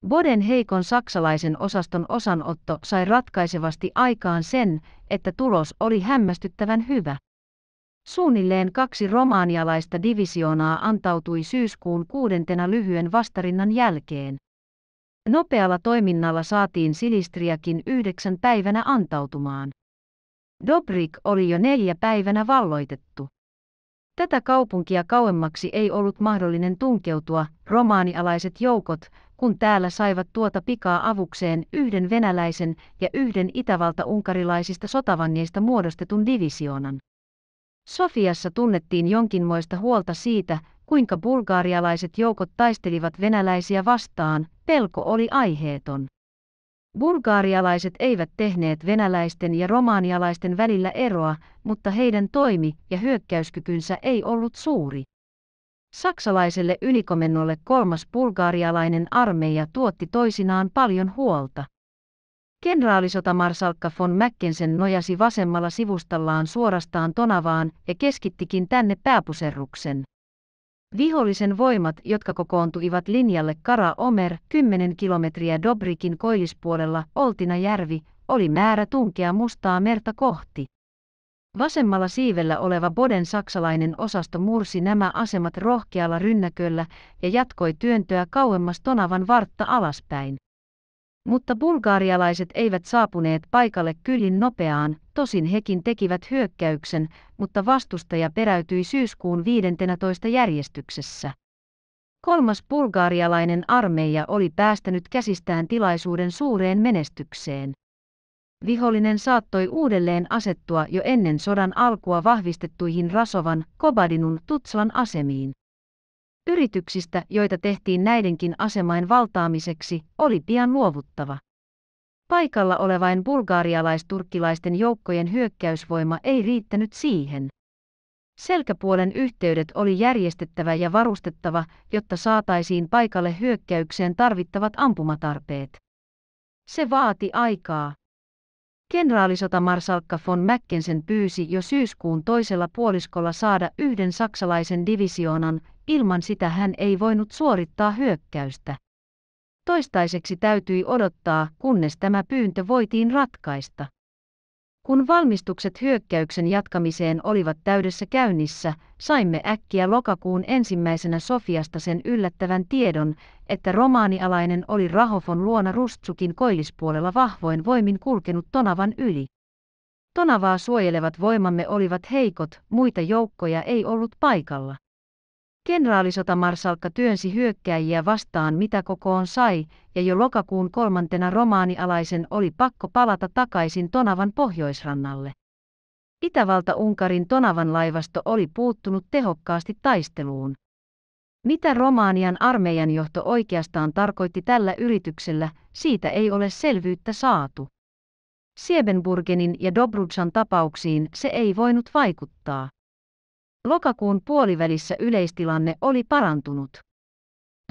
Boden heikon saksalaisen osaston osanotto sai ratkaisevasti aikaan sen, että tulos oli hämmästyttävän hyvä. Suunnilleen kaksi romaanialaista divisioonaa antautui syyskuun kuudentena lyhyen vastarinnan jälkeen. Nopealla toiminnalla saatiin Silistriakin yhdeksän päivänä antautumaan. Dobrik oli jo neljä päivänä valloitettu. Tätä kaupunkia kauemmaksi ei ollut mahdollinen tunkeutua, romaanialaiset joukot, kun täällä saivat tuota pikaa avukseen yhden venäläisen ja yhden itävalta-unkarilaisista sotavangeista muodostetun divisioonan. Sofiassa tunnettiin jonkinmoista huolta siitä, kuinka bulgaarialaiset joukot taistelivat venäläisiä vastaan, pelko oli aiheeton. Bulgaarialaiset eivät tehneet venäläisten ja romaanialaisten välillä eroa, mutta heidän toimi- ja hyökkäyskykynsä ei ollut suuri. Saksalaiselle ylikomennolle kolmas bulgaarialainen armeija tuotti toisinaan paljon huolta. Kenraalisotamarsalkka von Mäkkensen nojasi vasemmalla sivustallaan suorastaan Tonavaan ja keskittikin tänne pääpuserruksen. Vihollisen voimat, jotka kokoontuivat linjalle Kara Omer 10 kilometriä Dobrikin koillispuolella järvi, oli määrä tunkea Mustaa merta kohti. Vasemmalla siivellä oleva Boden saksalainen osasto mursi nämä asemat rohkealla rynnäköllä ja jatkoi työntöä kauemmas Tonavan vartta alaspäin mutta bulgaarialaiset eivät saapuneet paikalle kyllin nopeaan, tosin hekin tekivät hyökkäyksen, mutta vastustaja peräytyi syyskuun 15 järjestyksessä. Kolmas bulgaarialainen armeija oli päästänyt käsistään tilaisuuden suureen menestykseen. Vihollinen saattoi uudelleen asettua jo ennen sodan alkua vahvistettuihin Rasovan, Kobadinun, Tutslan asemiin. Yrityksistä, joita tehtiin näidenkin asemain valtaamiseksi, oli pian luovuttava. Paikalla olevain bulgaarialaisturkkilaisten joukkojen hyökkäysvoima ei riittänyt siihen. Selkäpuolen yhteydet oli järjestettävä ja varustettava, jotta saataisiin paikalle hyökkäykseen tarvittavat ampumatarpeet. Se vaati aikaa. Kenraalisotamarsalkka von Mackensen pyysi jo syyskuun toisella puoliskolla saada yhden saksalaisen divisioonan, ilman sitä hän ei voinut suorittaa hyökkäystä. Toistaiseksi täytyi odottaa, kunnes tämä pyyntö voitiin ratkaista. Kun valmistukset hyökkäyksen jatkamiseen olivat täydessä käynnissä, saimme äkkiä lokakuun ensimmäisenä Sofiasta sen yllättävän tiedon, että romaanialainen oli Rahofon luona Rustsukin koillispuolella vahvoin voimin kulkenut Tonavan yli. Tonavaa suojelevat voimamme olivat heikot, muita joukkoja ei ollut paikalla. Kenraalisotamarsalkka työnsi hyökkäjiä vastaan mitä kokoon sai, ja jo lokakuun kolmantena romaanialaisen oli pakko palata takaisin Tonavan pohjoisrannalle. Itävalta-Unkarin Tonavan laivasto oli puuttunut tehokkaasti taisteluun. Mitä Romanian armeijan johto oikeastaan tarkoitti tällä yrityksellä, siitä ei ole selvyyttä saatu. Siebenburgenin ja Dobrudsan tapauksiin se ei voinut vaikuttaa. Lokakuun puolivälissä yleistilanne oli parantunut.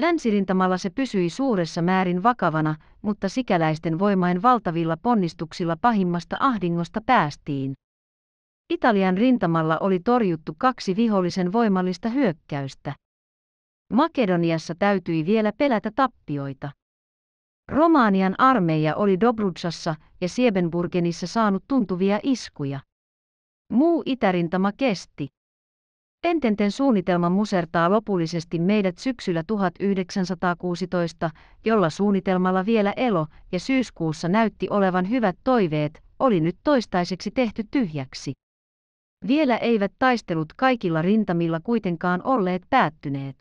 Länsirintamalla se pysyi suuressa määrin vakavana, mutta sikäläisten voimain valtavilla ponnistuksilla pahimmasta ahdingosta päästiin. Italian rintamalla oli torjuttu kaksi vihollisen voimallista hyökkäystä. Makedoniassa täytyi vielä pelätä tappioita. Romaanian armeija oli Dobrutsassa ja Siebenburgenissa saanut tuntuvia iskuja. Muu itärintama kesti. Ententen suunnitelma musertaa lopullisesti meidät syksyllä 1916, jolla suunnitelmalla vielä elo ja syyskuussa näytti olevan hyvät toiveet, oli nyt toistaiseksi tehty tyhjäksi. Vielä eivät taistelut kaikilla rintamilla kuitenkaan olleet päättyneet.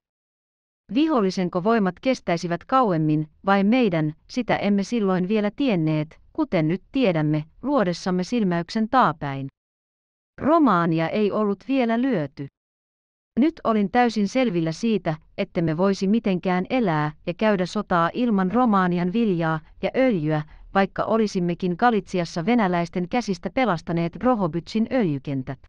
Vihollisenko voimat kestäisivät kauemmin, vai meidän, sitä emme silloin vielä tienneet, kuten nyt tiedämme, luodessamme silmäyksen taapäin. Romaania ei ollut vielä lyöty. Nyt olin täysin selvillä siitä, ettemme voisi mitenkään elää ja käydä sotaa ilman Romaanian viljaa ja öljyä, vaikka olisimmekin Galitsiassa venäläisten käsistä pelastaneet Rohobytsin öljykentät.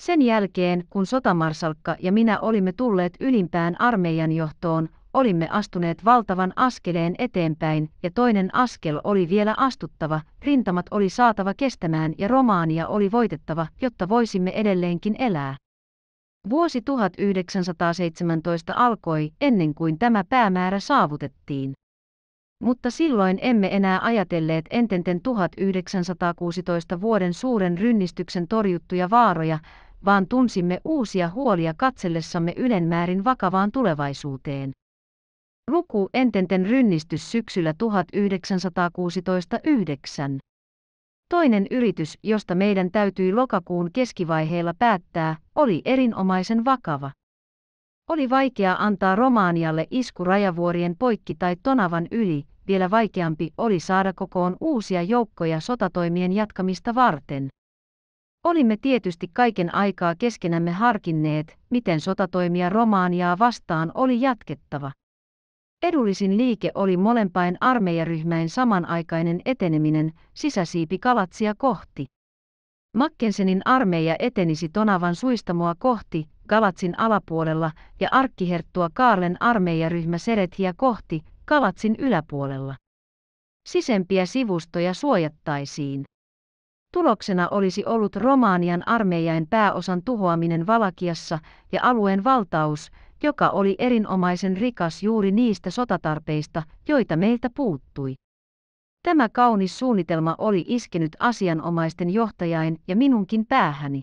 Sen jälkeen, kun sotamarsalkka ja minä olimme tulleet ylimpään armeijan johtoon, olimme astuneet valtavan askeleen eteenpäin ja toinen askel oli vielä astuttava, rintamat oli saatava kestämään ja Romaania oli voitettava, jotta voisimme edelleenkin elää. Vuosi 1917 alkoi ennen kuin tämä päämäärä saavutettiin. Mutta silloin emme enää ajatelleet ententen 1916 vuoden suuren rynnistyksen torjuttuja vaaroja, vaan tunsimme uusia huolia katsellessamme ylenmäärin vakavaan tulevaisuuteen. Luku ententen rynnistys syksyllä 1916 9. Toinen yritys, josta meidän täytyi lokakuun keskivaiheella päättää, oli erinomaisen vakava. Oli vaikea antaa Romaanialle isku rajavuorien poikki tai Tonavan yli, vielä vaikeampi oli saada kokoon uusia joukkoja sotatoimien jatkamista varten. Olimme tietysti kaiken aikaa keskenämme harkinneet, miten sotatoimia Romaaniaa vastaan oli jatkettava. Edullisin liike oli molempain armeijaryhmäin samanaikainen eteneminen sisäsiipi kalatsia kohti. Mackensenin armeija etenisi Tonavan suistamoa kohti, Galatsin alapuolella, ja arkkiherttua Kaarlen armeijaryhmä Serethiä kohti, Galatsin yläpuolella. Sisempiä sivustoja suojattaisiin. Tuloksena olisi ollut Romaanian armeijain pääosan tuhoaminen Valakiassa ja alueen valtaus, joka oli erinomaisen rikas juuri niistä sotatarpeista, joita meiltä puuttui. Tämä kaunis suunnitelma oli iskenyt asianomaisten johtajain ja minunkin päähäni.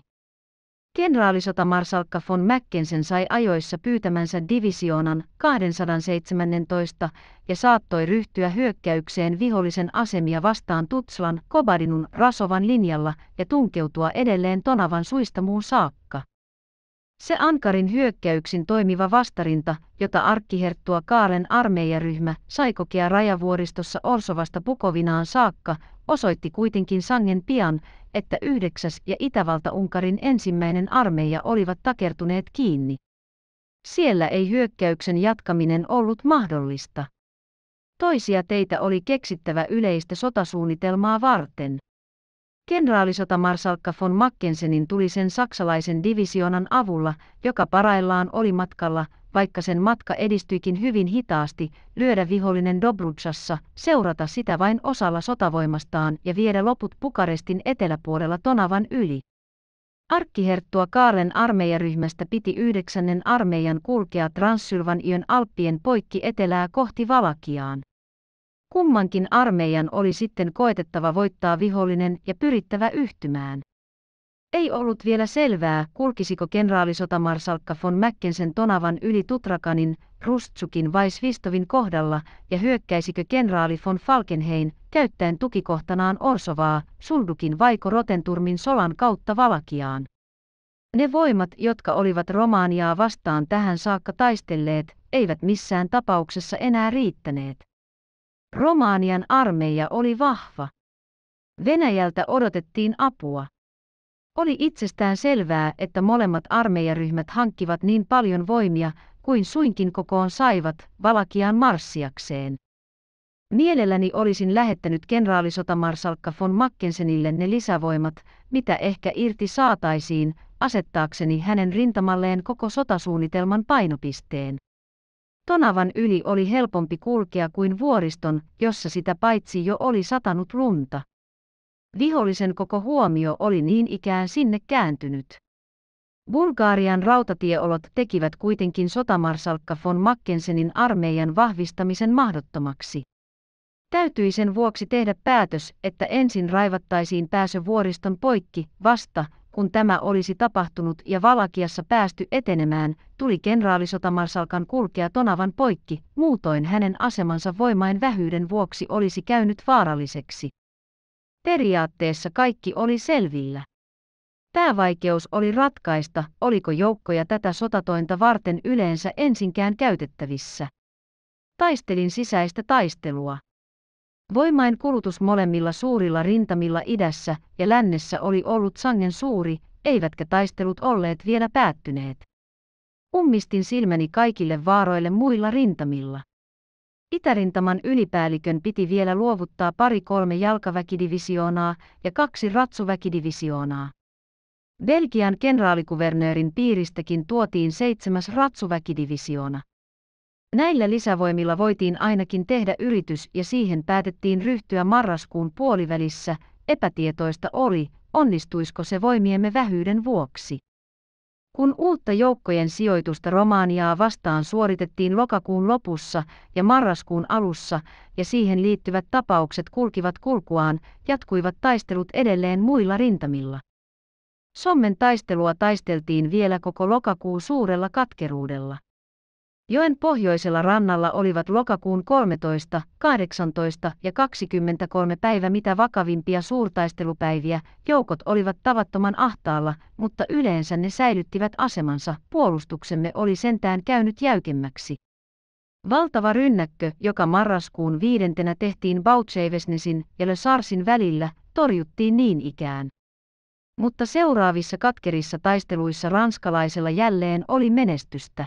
Kenraalisotamarsalkka von Mackensen sai ajoissa pyytämänsä divisioonan 217 ja saattoi ryhtyä hyökkäykseen vihollisen asemia vastaan Tutslan, Kobadinun, Rasovan linjalla ja tunkeutua edelleen Tonavan suistamuun saakka. Se Ankarin hyökkäyksin toimiva vastarinta, jota arkkiherttua Kaaren armeijaryhmä sai kokea rajavuoristossa Orsovasta Pukovinaan saakka, osoitti kuitenkin sangen pian, että yhdeksäs ja Itävalta-Unkarin ensimmäinen armeija olivat takertuneet kiinni. Siellä ei hyökkäyksen jatkaminen ollut mahdollista. Toisia teitä oli keksittävä yleistä sotasuunnitelmaa varten. Kenraalisotamarsalkka von Mackensenin tuli sen saksalaisen divisionan avulla, joka paraillaan oli matkalla, vaikka sen matka edistyikin hyvin hitaasti, lyödä vihollinen Dobrutsassa, seurata sitä vain osalla sotavoimastaan ja viedä loput Pukarestin eteläpuolella Tonavan yli. Arkkiherttua Kaaren armeijaryhmästä piti yhdeksännen armeijan kulkea yön alppien poikki etelää kohti Valakiaan. Kummankin armeijan oli sitten koetettava voittaa vihollinen ja pyrittävä yhtymään. Ei ollut vielä selvää, kulkisiko kenraalisotamarsalkka von Mäkkensen Tonavan yli Tutrakanin, Rustsukin vai Svistovin kohdalla ja hyökkäisikö kenraali von Falkenhein käyttäen tukikohtanaan Orsovaa, Suldukin vaiko Rotenturmin solan kautta Valakiaan. Ne voimat, jotka olivat Romaaniaa vastaan tähän saakka taistelleet, eivät missään tapauksessa enää riittäneet. Romanian armeija oli vahva. Venäjältä odotettiin apua. Oli itsestään selvää, että molemmat armeijaryhmät hankkivat niin paljon voimia kuin suinkin kokoon saivat Valakian marssiakseen. Mielelläni olisin lähettänyt kenraalisotamarsalkka von Mackensenille ne lisävoimat, mitä ehkä irti saataisiin, asettaakseni hänen rintamalleen koko sotasuunnitelman painopisteen. Tonavan yli oli helpompi kulkea kuin vuoriston, jossa sitä paitsi jo oli satanut lunta. Vihollisen koko huomio oli niin ikään sinne kääntynyt. Bulgarian rautatieolot tekivät kuitenkin sotamarsalkka von Mackensenin armeijan vahvistamisen mahdottomaksi. Täytyi sen vuoksi tehdä päätös, että ensin raivattaisiin pääsy vuoriston poikki, vasta kun tämä olisi tapahtunut ja Valakiassa päästy etenemään, tuli kenraalisotamarsalkan kulkea Tonavan poikki, muutoin hänen asemansa voimain vähyyden vuoksi olisi käynyt vaaralliseksi. Periaatteessa kaikki oli selvillä. Päävaikeus oli ratkaista, oliko joukkoja tätä sotatointa varten yleensä ensinkään käytettävissä. Taistelin sisäistä taistelua. Voimain kulutus molemmilla suurilla rintamilla idässä ja lännessä oli ollut sangen suuri, eivätkä taistelut olleet vielä päättyneet. Ummistin silmäni kaikille vaaroille muilla rintamilla. Itärintaman ylipäällikön piti vielä luovuttaa pari-kolme jalkaväkidivisioonaa ja kaksi ratsuväkidivisioonaa. Belgian kenraalikuvernöörin piiristäkin tuotiin seitsemäs ratsuväkidivisioona. Näillä lisävoimilla voitiin ainakin tehdä yritys ja siihen päätettiin ryhtyä marraskuun puolivälissä, epätietoista oli, onnistuisiko se voimiemme vähyyden vuoksi. Kun uutta joukkojen sijoitusta Romaniaa vastaan suoritettiin lokakuun lopussa ja marraskuun alussa, ja siihen liittyvät tapaukset kulkivat kulkuaan, jatkuivat taistelut edelleen muilla rintamilla. Sommen taistelua taisteltiin vielä koko lokakuu suurella katkeruudella. Joen pohjoisella rannalla olivat lokakuun 13, 18 ja 23 päivä mitä vakavimpia suurtaistelupäiviä, joukot olivat tavattoman ahtaalla, mutta yleensä ne säilyttivät asemansa, puolustuksemme oli sentään käynyt jäykemmäksi. Valtava rynnäkkö, joka marraskuun viidentenä tehtiin Bautseivesnesin ja Le Sarsin välillä, torjuttiin niin ikään. Mutta seuraavissa katkerissa taisteluissa ranskalaisella jälleen oli menestystä.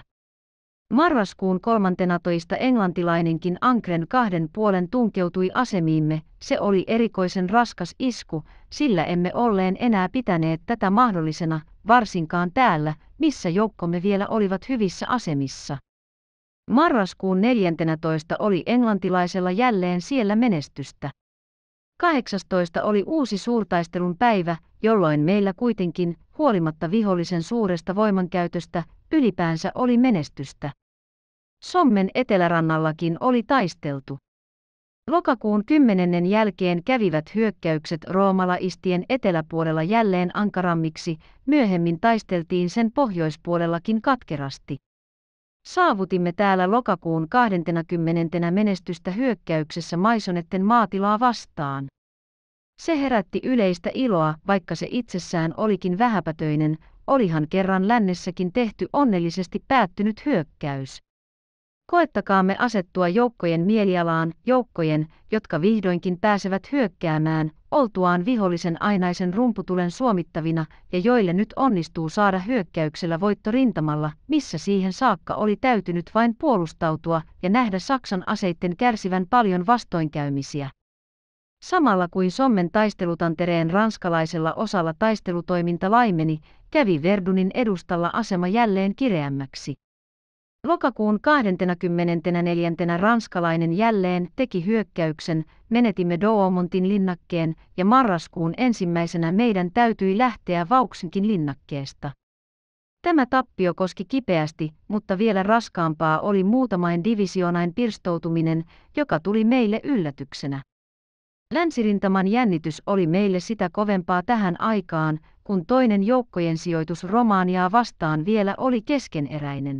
Marraskuun kolmantenatoista englantilainenkin Ankren kahden puolen tunkeutui asemiimme, se oli erikoisen raskas isku, sillä emme olleen enää pitäneet tätä mahdollisena, varsinkaan täällä, missä joukkomme vielä olivat hyvissä asemissa. Marraskuun 14 oli englantilaisella jälleen siellä menestystä. 18 oli uusi suurtaistelun päivä, jolloin meillä kuitenkin, huolimatta vihollisen suuresta voimankäytöstä, ylipäänsä oli menestystä. Sommen etelärannallakin oli taisteltu. Lokakuun kymmenennen jälkeen kävivät hyökkäykset roomalaistien eteläpuolella jälleen ankarammiksi, myöhemmin taisteltiin sen pohjoispuolellakin katkerasti. Saavutimme täällä lokakuun 20. menestystä hyökkäyksessä maisonetten maatilaa vastaan. Se herätti yleistä iloa, vaikka se itsessään olikin vähäpätöinen, olihan kerran lännessäkin tehty onnellisesti päättynyt hyökkäys. Koettakaamme asettua joukkojen mielialaan, joukkojen, jotka vihdoinkin pääsevät hyökkäämään, oltuaan vihollisen ainaisen rumputulen suomittavina ja joille nyt onnistuu saada hyökkäyksellä voitto rintamalla, missä siihen saakka oli täytynyt vain puolustautua ja nähdä Saksan aseitten kärsivän paljon vastoinkäymisiä. Samalla kuin Sommen taistelutantereen ranskalaisella osalla taistelutoiminta laimeni, kävi Verdunin edustalla asema jälleen kireämmäksi. Lokakuun 24. ranskalainen jälleen teki hyökkäyksen, menetimme Doomontin linnakkeen ja marraskuun ensimmäisenä meidän täytyi lähteä Vauksinkin linnakkeesta. Tämä tappio koski kipeästi, mutta vielä raskaampaa oli muutamain divisionain pirstoutuminen, joka tuli meille yllätyksenä. Länsirintaman jännitys oli meille sitä kovempaa tähän aikaan, kun toinen joukkojen sijoitus Romaaniaa vastaan vielä oli keskeneräinen.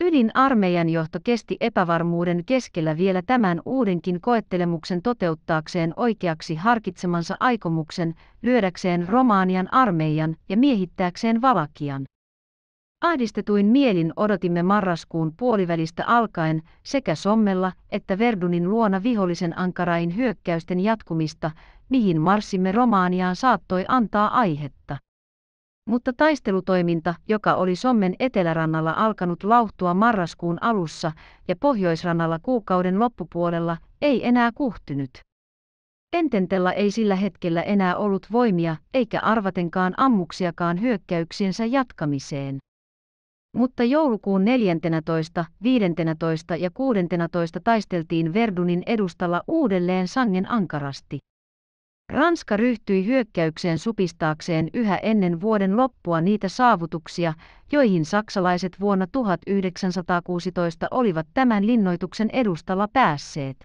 Ylin armeijan johto kesti epävarmuuden keskellä vielä tämän uudenkin koettelemuksen toteuttaakseen oikeaksi harkitsemansa aikomuksen, lyödäkseen Romaanian armeijan ja miehittääkseen Valakian. Ahdistetuin mielin odotimme marraskuun puolivälistä alkaen sekä Sommella että Verdunin luona vihollisen ankarain hyökkäysten jatkumista, mihin marssimme Romaaniaan saattoi antaa aihetta. Mutta taistelutoiminta, joka oli Sommen etelärannalla alkanut lauhtua marraskuun alussa ja pohjoisrannalla kuukauden loppupuolella, ei enää kuhtynyt. Ententella ei sillä hetkellä enää ollut voimia eikä arvatenkaan ammuksiakaan hyökkäyksiensä jatkamiseen. Mutta joulukuun 14., 15 ja 16 taisteltiin Verdunin edustalla uudelleen sangen ankarasti. Ranska ryhtyi hyökkäykseen supistaakseen yhä ennen vuoden loppua niitä saavutuksia, joihin saksalaiset vuonna 1916 olivat tämän linnoituksen edustalla päässeet.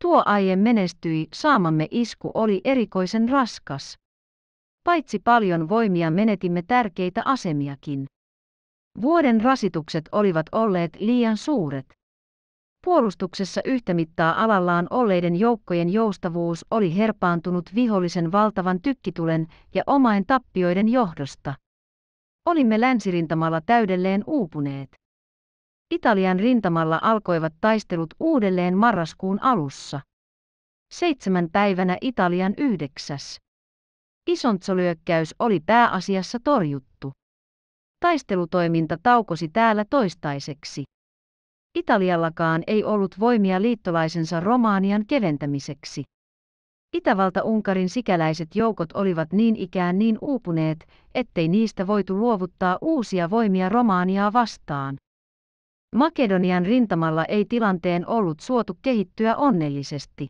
Tuo aie menestyi, saamamme isku oli erikoisen raskas. Paitsi paljon voimia menetimme tärkeitä asemiakin. Vuoden rasitukset olivat olleet liian suuret. Puolustuksessa yhtä mittaa alallaan olleiden joukkojen joustavuus oli herpaantunut vihollisen valtavan tykkitulen ja omain tappioiden johdosta. Olimme länsirintamalla täydelleen uupuneet. Italian rintamalla alkoivat taistelut uudelleen marraskuun alussa. Seitsemän päivänä Italian yhdeksäs. Isontsolyökkäys oli pääasiassa torjuttu. Taistelutoiminta taukosi täällä toistaiseksi. Italiallakaan ei ollut voimia liittolaisensa Romanian keventämiseksi. Itävalta-Unkarin sikäläiset joukot olivat niin ikään niin uupuneet, ettei niistä voitu luovuttaa uusia voimia Romaaniaa vastaan. Makedonian rintamalla ei tilanteen ollut suotu kehittyä onnellisesti.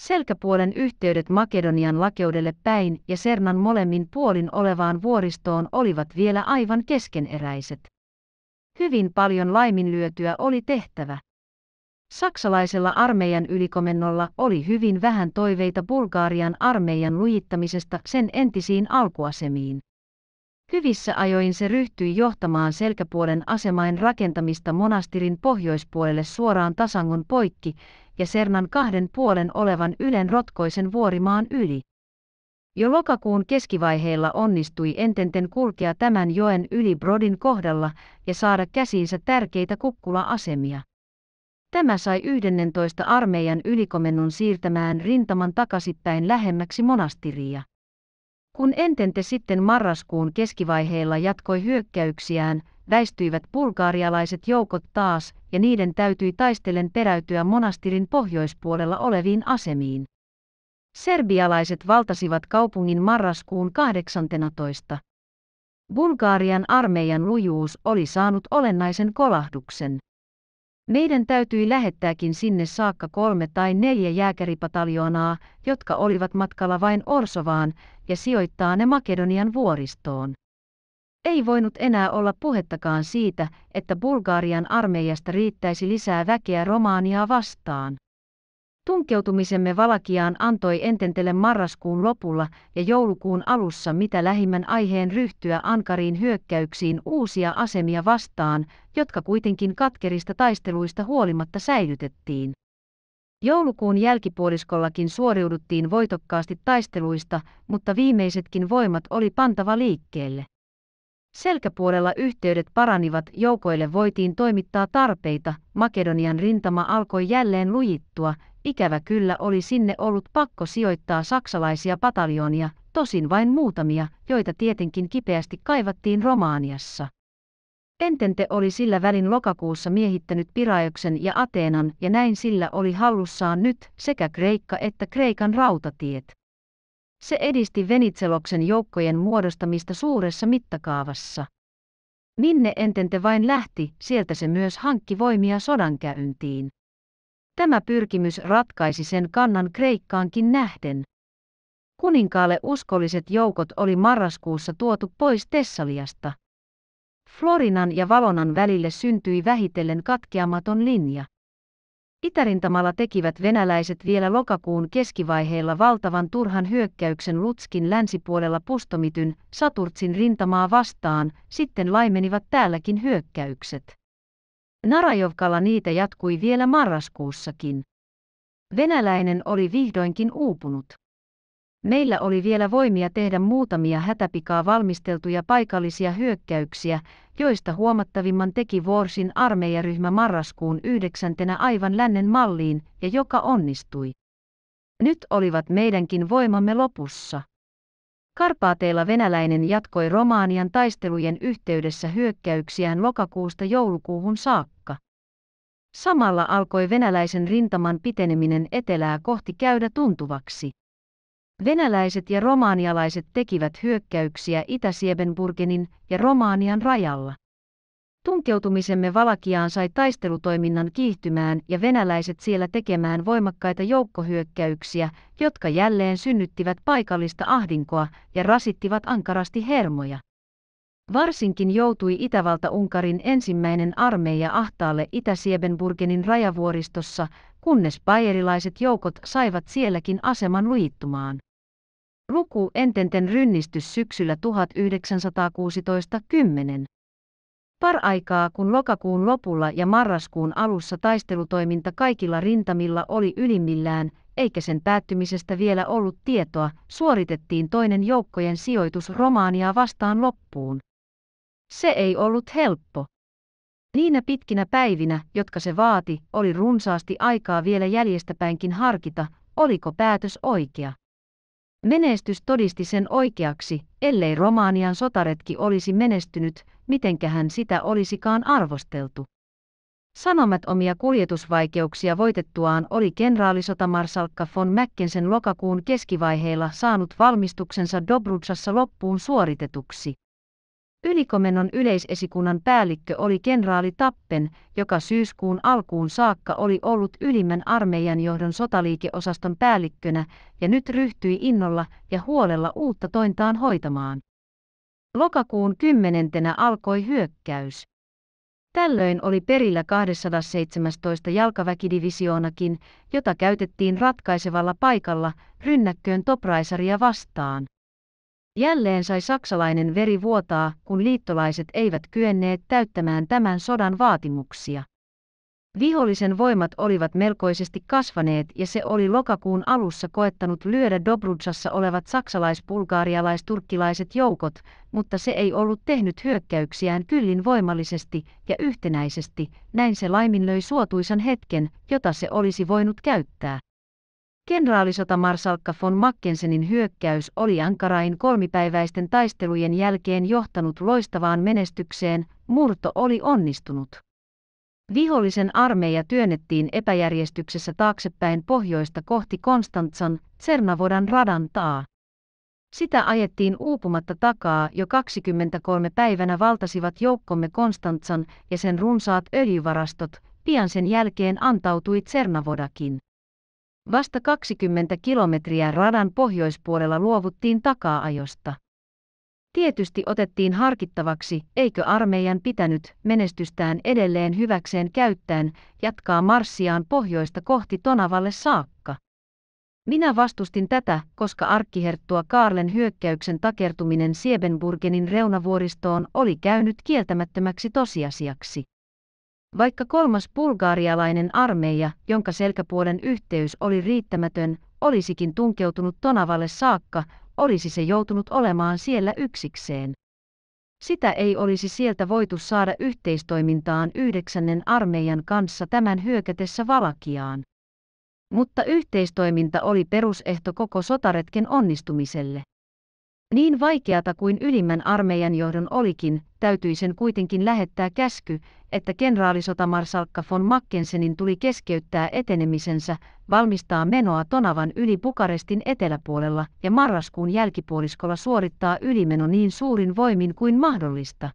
Selkäpuolen yhteydet Makedonian lakeudelle päin ja Sernan molemmin puolin olevaan vuoristoon olivat vielä aivan keskeneräiset. Hyvin paljon laiminlyötyä oli tehtävä. Saksalaisella armeijan ylikomennolla oli hyvin vähän toiveita Bulgarian armeijan lujittamisesta sen entisiin alkuasemiin. Hyvissä ajoin se ryhtyi johtamaan selkäpuolen asemain rakentamista monastirin pohjoispuolelle suoraan tasangon poikki ja Sernan kahden puolen olevan Ylen rotkoisen vuorimaan yli. Jo lokakuun keskivaiheilla onnistui Ententen kulkea tämän joen yli Brodin kohdalla ja saada käsiinsä tärkeitä kukkula-asemia. Tämä sai 11 armeijan ylikomennon siirtämään rintaman takaisinpäin lähemmäksi monastiria. Kun Entente sitten marraskuun keskivaiheilla jatkoi hyökkäyksiään, väistyivät bulgaarialaiset joukot taas ja niiden täytyi taistellen peräytyä monastirin pohjoispuolella oleviin asemiin. Serbialaiset valtasivat kaupungin marraskuun 18. Bulgarian armeijan lujuus oli saanut olennaisen kolahduksen. Meidän täytyi lähettääkin sinne saakka kolme tai neljä jääkäripataljoonaa, jotka olivat matkalla vain Orsovaan, ja sijoittaa ne Makedonian vuoristoon. Ei voinut enää olla puhettakaan siitä, että Bulgarian armeijasta riittäisi lisää väkeä Romaaniaa vastaan. Tunkeutumisemme Valakiaan antoi ententele marraskuun lopulla ja joulukuun alussa mitä lähimmän aiheen ryhtyä ankariin hyökkäyksiin uusia asemia vastaan, jotka kuitenkin katkerista taisteluista huolimatta säilytettiin. Joulukuun jälkipuoliskollakin suoriuduttiin voitokkaasti taisteluista, mutta viimeisetkin voimat oli pantava liikkeelle. Selkäpuolella yhteydet paranivat, joukoille voitiin toimittaa tarpeita, Makedonian rintama alkoi jälleen lujittua, ikävä kyllä oli sinne ollut pakko sijoittaa saksalaisia pataljoonia, tosin vain muutamia, joita tietenkin kipeästi kaivattiin Romaaniassa. Entente oli sillä välin lokakuussa miehittänyt Piraeuksen ja Ateenan ja näin sillä oli hallussaan nyt sekä Kreikka että Kreikan rautatiet. Se edisti Venitseloksen joukkojen muodostamista suuressa mittakaavassa. Minne entente vain lähti, sieltä se myös hankki voimia sodankäyntiin. Tämä pyrkimys ratkaisi sen kannan Kreikkaankin nähden. Kuninkaalle uskolliset joukot oli marraskuussa tuotu pois Tessaliasta. Florinan ja Valonan välille syntyi vähitellen katkeamaton linja. Itärintamalla tekivät venäläiset vielä lokakuun keskivaiheilla valtavan turhan hyökkäyksen Lutskin länsipuolella Pustomityn, Saturtsin rintamaa vastaan, sitten laimenivat täälläkin hyökkäykset. Narajovkalla niitä jatkui vielä marraskuussakin. Venäläinen oli vihdoinkin uupunut. Meillä oli vielä voimia tehdä muutamia hätäpikaa valmisteltuja paikallisia hyökkäyksiä, joista huomattavimman teki Vuorsin armeijaryhmä marraskuun yhdeksäntenä aivan lännen malliin, ja joka onnistui. Nyt olivat meidänkin voimamme lopussa. Karpaateilla venäläinen jatkoi Romaanian taistelujen yhteydessä hyökkäyksiään lokakuusta joulukuuhun saakka. Samalla alkoi venäläisen rintaman piteneminen etelää kohti käydä tuntuvaksi. Venäläiset ja romaanialaiset tekivät hyökkäyksiä Itä-Siebenburgenin ja Romaanian rajalla. Tunkeutumisemme Valakiaan sai taistelutoiminnan kiihtymään ja venäläiset siellä tekemään voimakkaita joukkohyökkäyksiä, jotka jälleen synnyttivät paikallista ahdinkoa ja rasittivat ankarasti hermoja. Varsinkin joutui Itävalta-Unkarin ensimmäinen armeija ahtaalle Itä-Siebenburgenin rajavuoristossa, kunnes bayerilaiset joukot saivat sielläkin aseman luittumaan. Luku Ententen rynnistys syksyllä 1916 10. aikaa, kun lokakuun lopulla ja marraskuun alussa taistelutoiminta kaikilla rintamilla oli ylimmillään, eikä sen päättymisestä vielä ollut tietoa, suoritettiin toinen joukkojen sijoitus romaania vastaan loppuun. Se ei ollut helppo. Niinä pitkinä päivinä, jotka se vaati, oli runsaasti aikaa vielä jäljestäpäinkin harkita, oliko päätös oikea. Menestys todisti sen oikeaksi, ellei Romanian sotaretki olisi menestynyt, mitenkähän sitä olisikaan arvosteltu. Sanomat omia kuljetusvaikeuksia voitettuaan oli kenraalisotamarsalkka von Mäkkensen lokakuun keskivaiheilla saanut valmistuksensa Dobrutsassa loppuun suoritetuksi. Ylikomennon yleisesikunnan päällikkö oli kenraali Tappen, joka syyskuun alkuun saakka oli ollut ylimmän armeijan johdon sotaliikeosaston päällikkönä ja nyt ryhtyi innolla ja huolella uutta tointaan hoitamaan. Lokakuun kymmenentenä alkoi hyökkäys. Tällöin oli perillä 217 jalkaväkidivisioonakin, jota käytettiin ratkaisevalla paikalla rynnäkköön topraisaria vastaan. Jälleen sai saksalainen veri vuotaa, kun liittolaiset eivät kyenneet täyttämään tämän sodan vaatimuksia. Vihollisen voimat olivat melkoisesti kasvaneet ja se oli lokakuun alussa koettanut lyödä Dobrudsassa olevat saksalais-bulgaarialais-turkkilaiset joukot, mutta se ei ollut tehnyt hyökkäyksiään kyllin voimallisesti ja yhtenäisesti, näin se laiminlöi suotuisan hetken, jota se olisi voinut käyttää. Kenraalisotamarsalkka von Mackensenin hyökkäys oli Ankarain kolmipäiväisten taistelujen jälkeen johtanut loistavaan menestykseen, murto oli onnistunut. Vihollisen armeija työnnettiin epäjärjestyksessä taaksepäin pohjoista kohti Konstantsan, Cernavodan radan taa. Sitä ajettiin uupumatta takaa jo 23 päivänä valtasivat joukkomme Konstantsan ja sen runsaat öljyvarastot, pian sen jälkeen antautui Cernavodakin. Vasta 20 kilometriä radan pohjoispuolella luovuttiin taka-ajosta. Tietysti otettiin harkittavaksi, eikö armeijan pitänyt menestystään edelleen hyväkseen käyttäen jatkaa marssiaan pohjoista kohti Tonavalle saakka. Minä vastustin tätä, koska arkkiherttua Kaarlen hyökkäyksen takertuminen Siebenburgenin reunavuoristoon oli käynyt kieltämättömäksi tosiasiaksi. Vaikka kolmas bulgaarialainen armeija, jonka selkäpuolen yhteys oli riittämätön, olisikin tunkeutunut Tonavalle saakka, olisi se joutunut olemaan siellä yksikseen. Sitä ei olisi sieltä voitu saada yhteistoimintaan yhdeksännen armeijan kanssa tämän hyökätessä Valakiaan. Mutta yhteistoiminta oli perusehto koko sotaretken onnistumiselle. Niin vaikeata kuin ylimmän armeijan johdon olikin, täytyi sen kuitenkin lähettää käsky, että kenraalisotamarsalkka von Mackensenin tuli keskeyttää etenemisensä, valmistaa menoa Tonavan yli Bukarestin eteläpuolella ja marraskuun jälkipuoliskolla suorittaa ylimeno niin suurin voimin kuin mahdollista.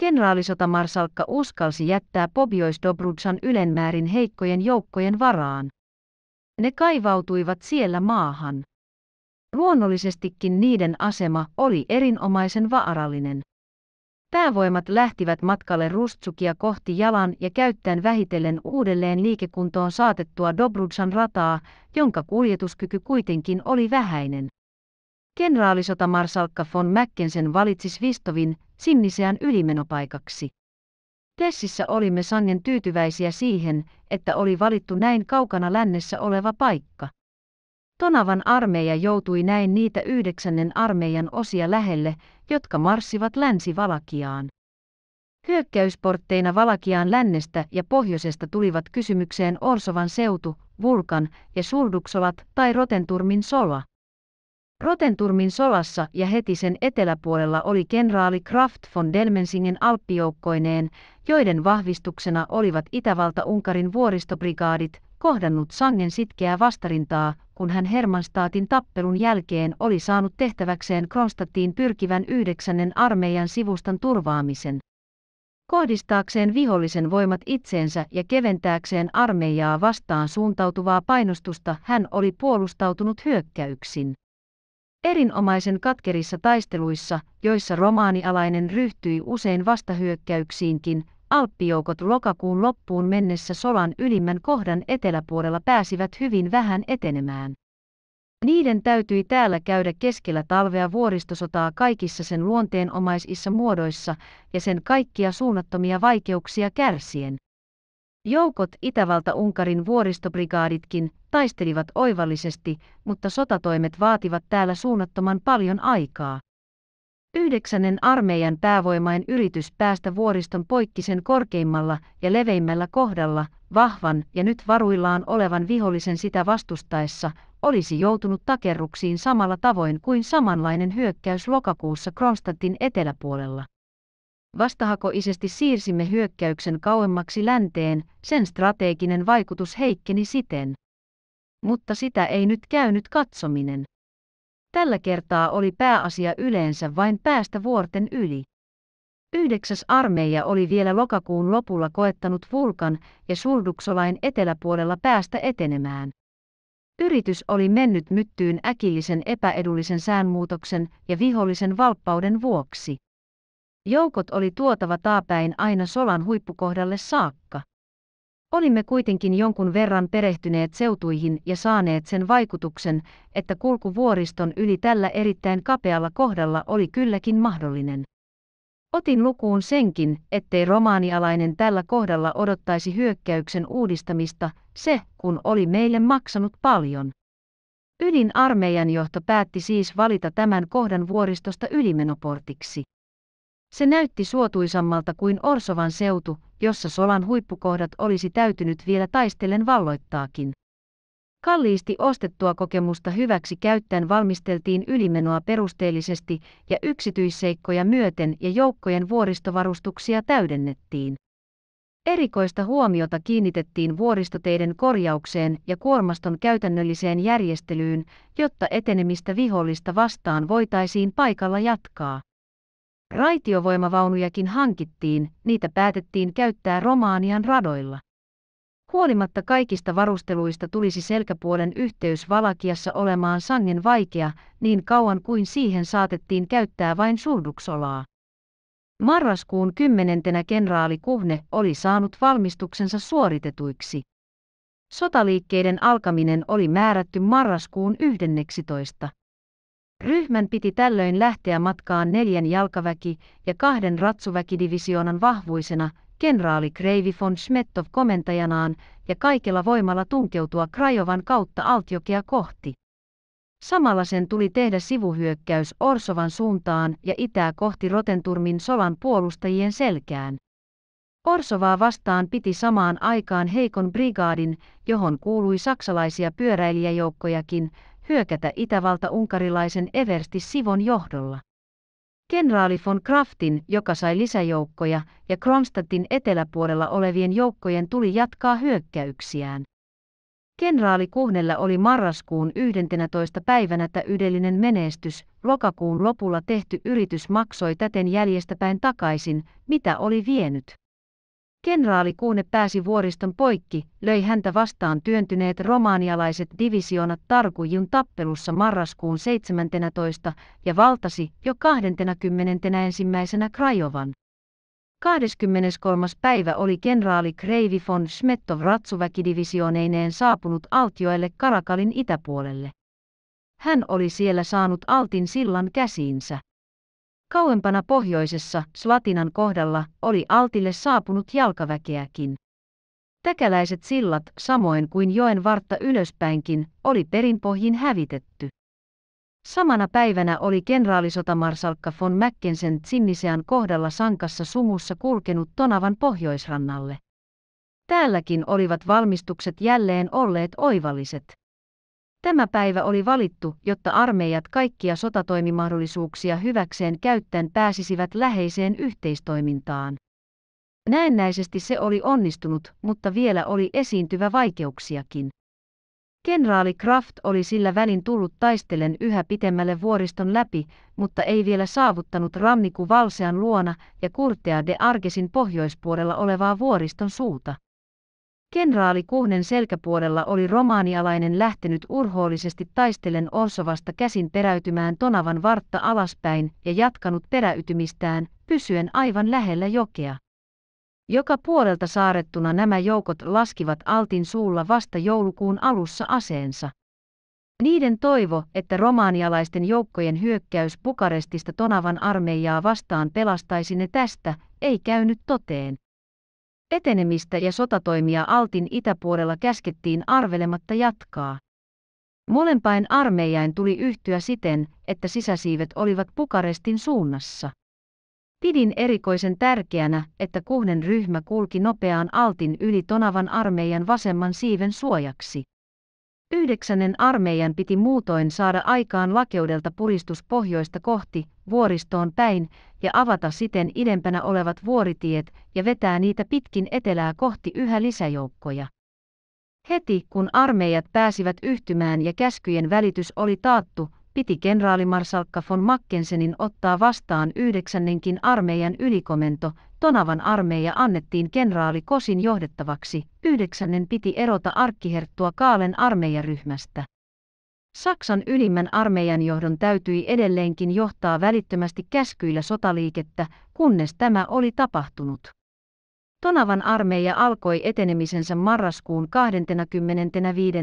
Kenraalisotamarsalkka uskalsi jättää Pobjois-Dobrudsan ylenmäärin heikkojen joukkojen varaan. Ne kaivautuivat siellä maahan. Luonnollisestikin niiden asema oli erinomaisen vaarallinen. Päävoimat lähtivät matkalle Rustsukia kohti jalan ja käyttäen vähitellen uudelleen liikekuntoon saatettua Dobrudsan rataa, jonka kuljetuskyky kuitenkin oli vähäinen. Kenraalisotamarssalkka von Mäkkensen valitsi Svistovin sinnisään ylimenopaikaksi. Tessissä olimme sangen tyytyväisiä siihen, että oli valittu näin kaukana lännessä oleva paikka. Tonavan armeija joutui näin niitä yhdeksännen armeijan osia lähelle, jotka marssivat länsi-Valakiaan. Hyökkäysportteina Valakiaan lännestä ja pohjoisesta tulivat kysymykseen Orsovan seutu, Vulkan ja Surduksolat tai Rotenturmin sola. Rotenturmin solassa ja heti sen eteläpuolella oli kenraali Kraft von Delmensingen alppijoukkoineen, joiden vahvistuksena olivat Itävalta-Unkarin vuoristobrigaadit, kohdannut sangen sitkeää vastarintaa, kun hän Hermanstaatin tappelun jälkeen oli saanut tehtäväkseen Kronstattiin pyrkivän yhdeksännen armeijan sivustan turvaamisen. Kohdistaakseen vihollisen voimat itseensä ja keventääkseen armeijaa vastaan suuntautuvaa painostusta hän oli puolustautunut hyökkäyksin. Erinomaisen katkerissa taisteluissa, joissa romaanialainen ryhtyi usein vastahyökkäyksiinkin, alppijoukot lokakuun loppuun mennessä solan ylimmän kohdan eteläpuolella pääsivät hyvin vähän etenemään. Niiden täytyi täällä käydä keskellä talvea vuoristosotaa kaikissa sen luonteenomaisissa muodoissa ja sen kaikkia suunnattomia vaikeuksia kärsien. Joukot Itävalta-Unkarin vuoristobrigaaditkin taistelivat oivallisesti, mutta sotatoimet vaativat täällä suunnattoman paljon aikaa. Yhdeksännen armeijan päävoimain yritys päästä vuoriston poikki sen korkeimmalla ja leveimmällä kohdalla, vahvan ja nyt varuillaan olevan vihollisen sitä vastustaessa, olisi joutunut takerruksiin samalla tavoin kuin samanlainen hyökkäys lokakuussa Kronstadtin eteläpuolella. Vastahakoisesti siirsimme hyökkäyksen kauemmaksi länteen, sen strateginen vaikutus heikkeni siten. Mutta sitä ei nyt käynyt katsominen. Tällä kertaa oli pääasia yleensä vain päästä vuorten yli. Yhdeksäs armeija oli vielä lokakuun lopulla koettanut Vulkan ja Surduksolain eteläpuolella päästä etenemään. Yritys oli mennyt myttyyn äkillisen epäedullisen säänmuutoksen ja vihollisen valppauden vuoksi. Joukot oli tuotava taapäin aina solan huippukohdalle saakka. Olimme kuitenkin jonkun verran perehtyneet seutuihin ja saaneet sen vaikutuksen, että kulku vuoriston yli tällä erittäin kapealla kohdalla oli kylläkin mahdollinen. Otin lukuun senkin, ettei romaanialainen tällä kohdalla odottaisi hyökkäyksen uudistamista, se kun oli meille maksanut paljon. Ylin armeijan johto päätti siis valita tämän kohdan vuoristosta ylimenoportiksi. Se näytti suotuisammalta kuin Orsovan seutu, jossa solan huippukohdat olisi täytynyt vielä taistellen valloittaakin. Kalliisti ostettua kokemusta hyväksi käyttäen valmisteltiin ylimenoa perusteellisesti ja yksityisseikkoja myöten ja joukkojen vuoristovarustuksia täydennettiin. Erikoista huomiota kiinnitettiin vuoristoteiden korjaukseen ja kuormaston käytännölliseen järjestelyyn, jotta etenemistä vihollista vastaan voitaisiin paikalla jatkaa. Raitiovoimavaunujakin hankittiin, niitä päätettiin käyttää Romaanian radoilla. Huolimatta kaikista varusteluista tulisi selkäpuolen yhteys Valakiassa olemaan sangen vaikea, niin kauan kuin siihen saatettiin käyttää vain surduksolaa. Marraskuun kymmenentenä kenraali Kuhne oli saanut valmistuksensa suoritetuiksi. Sotaliikkeiden alkaminen oli määrätty marraskuun 11. Ryhmän piti tällöin lähteä matkaan neljän jalkaväki- ja kahden ratsuväkidivisioonan vahvuisena, kenraali Kreivi von Schmettov komentajanaan, ja kaikella voimalla tunkeutua Krajovan kautta Altjokea kohti. Samalla sen tuli tehdä sivuhyökkäys Orsovan suuntaan ja itää kohti Rotenturmin solan puolustajien selkään. Orsovaa vastaan piti samaan aikaan heikon brigaadin, johon kuului saksalaisia pyöräilijäjoukkojakin, hyökätä Itävalta-unkarilaisen Eversti Sivon johdolla. Kenraali von Kraftin, joka sai lisäjoukkoja, ja Kronstadtin eteläpuolella olevien joukkojen tuli jatkaa hyökkäyksiään. Kenraali Kuhnella oli marraskuun 11. päivänä täydellinen menestys, lokakuun lopulla tehty yritys maksoi täten jäljestäpäin takaisin, mitä oli vienyt. Kenraali Kuune pääsi vuoriston poikki, löi häntä vastaan työntyneet romaanialaiset divisioonat Tarkujun tappelussa marraskuun 17. ja valtasi jo 21. Krajovan. 23. päivä oli kenraali Kreivi von Schmettov ratsuväkidivisioneineen saapunut Altioelle Karakalin itäpuolelle. Hän oli siellä saanut Altin sillan käsiinsä. Kauempana pohjoisessa, Slatinan kohdalla, oli Altille saapunut jalkaväkeäkin. Täkäläiset sillat, samoin kuin joen vartta ylöspäinkin, oli perinpohjin hävitetty. Samana päivänä oli kenraalisotamarsalkka von Mackensen Tsinnisean kohdalla sankassa sumussa kulkenut Tonavan pohjoisrannalle. Täälläkin olivat valmistukset jälleen olleet oivalliset. Tämä päivä oli valittu, jotta armeijat kaikkia sotatoimimahdollisuuksia hyväkseen käyttäen pääsisivät läheiseen yhteistoimintaan. Näennäisesti se oli onnistunut, mutta vielä oli esiintyvä vaikeuksiakin. Kenraali Kraft oli sillä välin tullut taistellen yhä pitemmälle vuoriston läpi, mutta ei vielä saavuttanut Ramniku Valsean luona ja Kurtea de Argesin pohjoispuolella olevaa vuoriston suuta. Kenraali Kuhnen selkäpuolella oli romaanialainen lähtenyt urhoollisesti taistelen Orsovasta käsin peräytymään Tonavan vartta alaspäin ja jatkanut peräytymistään, pysyen aivan lähellä jokea. Joka puolelta saarettuna nämä joukot laskivat Altin suulla vasta joulukuun alussa aseensa. Niiden toivo, että romaanialaisten joukkojen hyökkäys Bukarestista Tonavan armeijaa vastaan pelastaisi ne tästä, ei käynyt toteen. Etenemistä ja sotatoimia Altin itäpuolella käskettiin arvelematta jatkaa. Molempain armeijain tuli yhtyä siten, että sisäsiivet olivat pukarestin suunnassa. Pidin erikoisen tärkeänä, että kuhnen ryhmä kulki nopeaan altin yli Tonavan armeijan vasemman siiven suojaksi. Yhdeksännen armeijan piti muutoin saada aikaan lakeudelta puristus pohjoista kohti, vuoristoon päin, ja avata siten idempänä olevat vuoritiet ja vetää niitä pitkin etelää kohti yhä lisäjoukkoja. Heti kun armeijat pääsivät yhtymään ja käskyjen välitys oli taattu, piti kenraalimarsalkka von Mackensenin ottaa vastaan yhdeksännenkin armeijan ylikomento Tonavan armeija annettiin kenraali Kosin johdettavaksi, yhdeksännen piti erota arkkiherttua Kaalen armeijaryhmästä. Saksan ylimmän armeijan johdon täytyi edelleenkin johtaa välittömästi käskyillä sotaliikettä, kunnes tämä oli tapahtunut. Tonavan armeija alkoi etenemisensä marraskuun 25.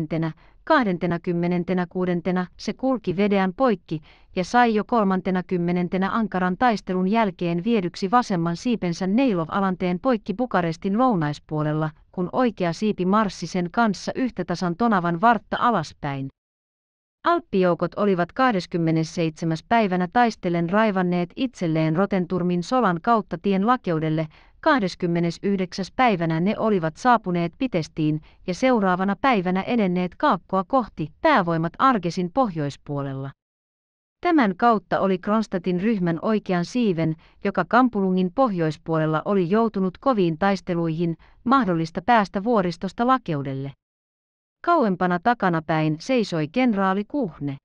26. se kulki vedeän poikki ja sai jo 30. ankaran taistelun jälkeen viedyksi vasemman siipensä Neilov-alanteen poikki Bukarestin lounaispuolella, kun oikea siipi marssi sen kanssa yhtä tasan Tonavan vartta alaspäin. Alppijoukot olivat 27. päivänä taistellen raivanneet itselleen Rotenturmin solan kautta tien lakeudelle, 29. päivänä ne olivat saapuneet Pitestiin ja seuraavana päivänä edenneet Kaakkoa kohti päävoimat Argesin pohjoispuolella. Tämän kautta oli Kronstadtin ryhmän oikean siiven, joka Kampulungin pohjoispuolella oli joutunut koviin taisteluihin, mahdollista päästä vuoristosta lakeudelle. Kauempana takanapäin seisoi kenraali Kuhne.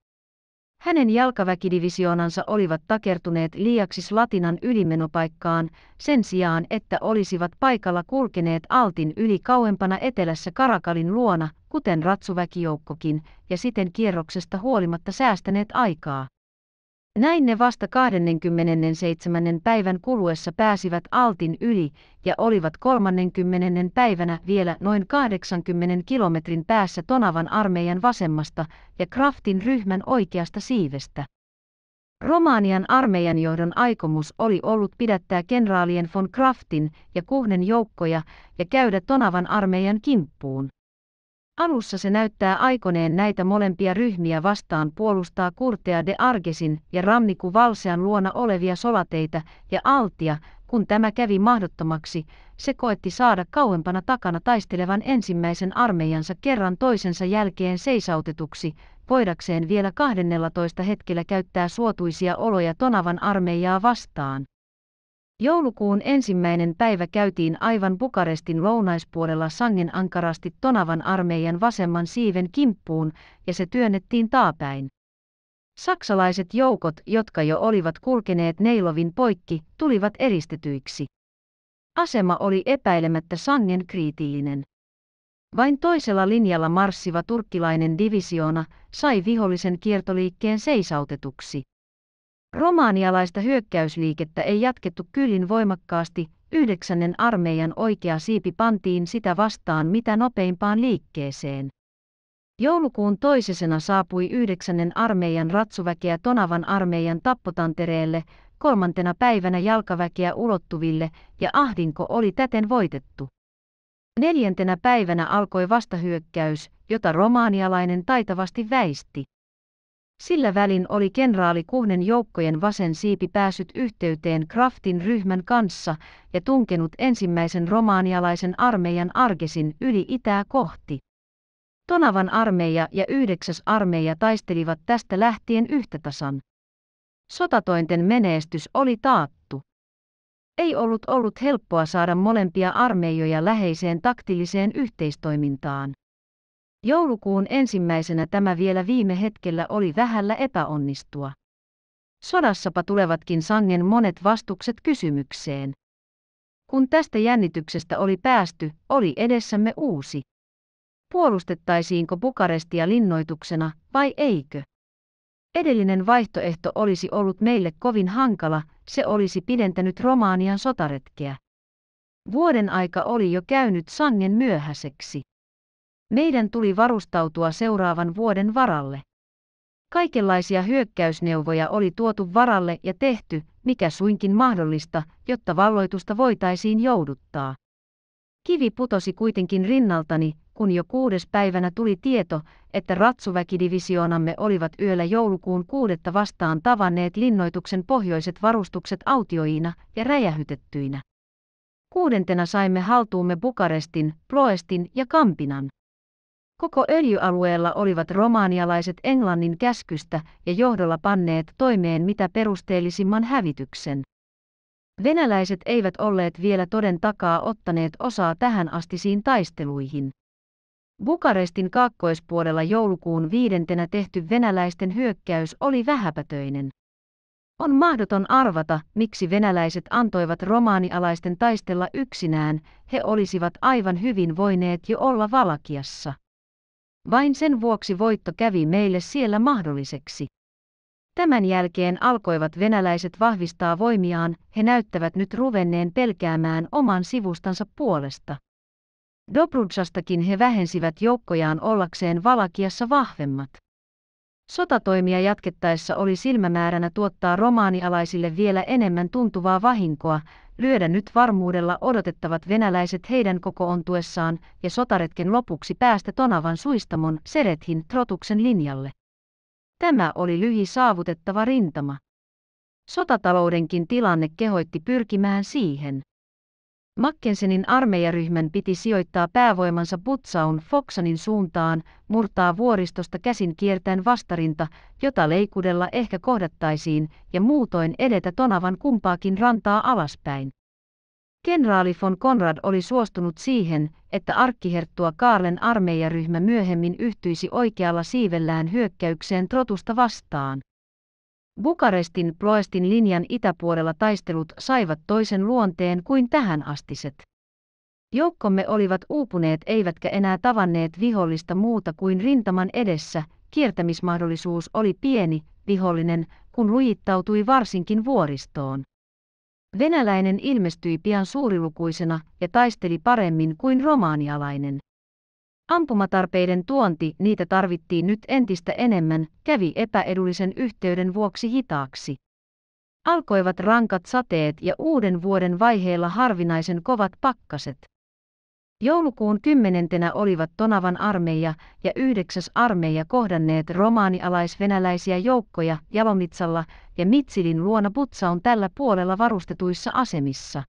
Hänen jalkaväkidivisioonansa olivat takertuneet liiaksi S-latinan ylimenopaikkaan, sen sijaan että olisivat paikalla kulkeneet Altin yli kauempana etelässä Karakalin luona, kuten ratsuväkijoukkokin, ja siten kierroksesta huolimatta säästäneet aikaa. Näin ne vasta 27. päivän kuluessa pääsivät altin yli ja olivat 30. päivänä vielä noin 80 kilometrin päässä Tonavan armeijan vasemmasta ja Kraftin ryhmän oikeasta siivestä. Romanian armeijan johdon aikomus oli ollut pidättää kenraalien von Kraftin ja Kuhnen joukkoja ja käydä Tonavan armeijan kimppuun. Alussa se näyttää aikoneen näitä molempia ryhmiä vastaan puolustaa Kurtea de Argesin ja Ramniku Valsean luona olevia solateita ja altia, kun tämä kävi mahdottomaksi, se koetti saada kauempana takana taistelevan ensimmäisen armeijansa kerran toisensa jälkeen seisautetuksi, voidakseen vielä 12 hetkellä käyttää suotuisia oloja Tonavan armeijaa vastaan. Joulukuun ensimmäinen päivä käytiin aivan Bukarestin lounaispuolella sangen ankarasti Tonavan armeijan vasemman siiven kimppuun ja se työnnettiin taapäin. Saksalaiset joukot, jotka jo olivat kulkeneet Neilovin poikki, tulivat eristetyiksi. Asema oli epäilemättä sangen kriitiinen. Vain toisella linjalla marssiva turkkilainen divisioona sai vihollisen kiertoliikkeen seisautetuksi. Romaanialaista hyökkäysliikettä ei jatkettu kyllin voimakkaasti, yhdeksännen armeijan oikea siipi pantiin sitä vastaan mitä nopeimpaan liikkeeseen. Joulukuun toisena saapui yhdeksännen armeijan ratsuväkeä Tonavan armeijan tappotantereelle, kolmantena päivänä jalkaväkeä ulottuville ja ahdinko oli täten voitettu. Neljäntenä päivänä alkoi vastahyökkäys, jota romaanialainen taitavasti väisti. Sillä välin oli kenraali Kuhnen joukkojen vasen siipi päässyt yhteyteen Kraftin ryhmän kanssa ja tunkenut ensimmäisen romaanialaisen armeijan argesin yli itää kohti. Tonavan armeija ja yhdeksäs armeija taistelivat tästä lähtien yhtä tasan. Sotatointen menestys oli taattu. Ei ollut ollut helppoa saada molempia armeijoja läheiseen taktiliseen yhteistoimintaan. Joulukuun ensimmäisenä tämä vielä viime hetkellä oli vähällä epäonnistua. Sodassapa tulevatkin sangen monet vastukset kysymykseen. Kun tästä jännityksestä oli päästy, oli edessämme uusi. Puolustettaisiinko Bukarestia linnoituksena vai eikö? Edellinen vaihtoehto olisi ollut meille kovin hankala, se olisi pidentänyt Romaanian sotaretkeä. Vuoden aika oli jo käynyt sangen myöhäiseksi. Meidän tuli varustautua seuraavan vuoden varalle. Kaikenlaisia hyökkäysneuvoja oli tuotu varalle ja tehty, mikä suinkin mahdollista, jotta valloitusta voitaisiin jouduttaa. Kivi putosi kuitenkin rinnaltani, kun jo kuudes päivänä tuli tieto, että ratsuväkidivisioonamme olivat yöllä joulukuun kuudetta vastaan tavanneet linnoituksen pohjoiset varustukset autioina ja räjähytettyinä. Kuudentena saimme haltuumme Bukarestin, Ploestin ja Kampinan. Koko öljyalueella olivat romaanialaiset Englannin käskystä ja johdolla panneet toimeen mitä perusteellisimman hävityksen. Venäläiset eivät olleet vielä toden takaa ottaneet osaa tähän astisiin taisteluihin. Bukarestin kaakkoispuolella joulukuun viidentenä tehty venäläisten hyökkäys oli vähäpätöinen. On mahdoton arvata, miksi venäläiset antoivat romaanialaisten taistella yksinään, he olisivat aivan hyvin voineet jo olla Valakiassa. Vain sen vuoksi voitto kävi meille siellä mahdolliseksi. Tämän jälkeen alkoivat venäläiset vahvistaa voimiaan, he näyttävät nyt ruvenneen pelkäämään oman sivustansa puolesta. Dobrudsastakin he vähensivät joukkojaan ollakseen Valakiassa vahvemmat. Sotatoimia jatkettaessa oli silmämääränä tuottaa romaanialaisille vielä enemmän tuntuvaa vahinkoa, lyödä nyt varmuudella odotettavat venäläiset heidän kokoontuessaan ja sotaretken lopuksi päästä Tonavan suistamon Serethin trotuksen linjalle. Tämä oli lyhi saavutettava rintama. Sotataloudenkin tilanne kehoitti pyrkimään siihen. Mackensenin armeijaryhmän piti sijoittaa päävoimansa Butsaun Foxanin suuntaan, murtaa vuoristosta käsin kiertäen vastarinta, jota leikudella ehkä kohdattaisiin, ja muutoin edetä Tonavan kumpaakin rantaa alaspäin. Kenraali von Konrad oli suostunut siihen, että arkkiherttua Kaarlen armeijaryhmä myöhemmin yhtyisi oikealla siivellään hyökkäykseen trotusta vastaan. Bukarestin Ploestin linjan itäpuolella taistelut saivat toisen luonteen kuin tähän astiset. Joukkomme olivat uupuneet eivätkä enää tavanneet vihollista muuta kuin rintaman edessä, kiertämismahdollisuus oli pieni, vihollinen, kun lujittautui varsinkin vuoristoon. Venäläinen ilmestyi pian suurilukuisena ja taisteli paremmin kuin romaanialainen. Ampumatarpeiden tuonti niitä tarvittiin nyt entistä enemmän, kävi epäedullisen yhteyden vuoksi hitaaksi. Alkoivat rankat sateet ja uuden vuoden vaiheella harvinaisen kovat pakkaset. Joulukuun kymmenentenä olivat Tonavan armeija ja yhdeksäs armeija kohdanneet romaanialaisvenäläisiä joukkoja Jalomitsalla ja Mitsilin luona on tällä puolella varustetuissa asemissa.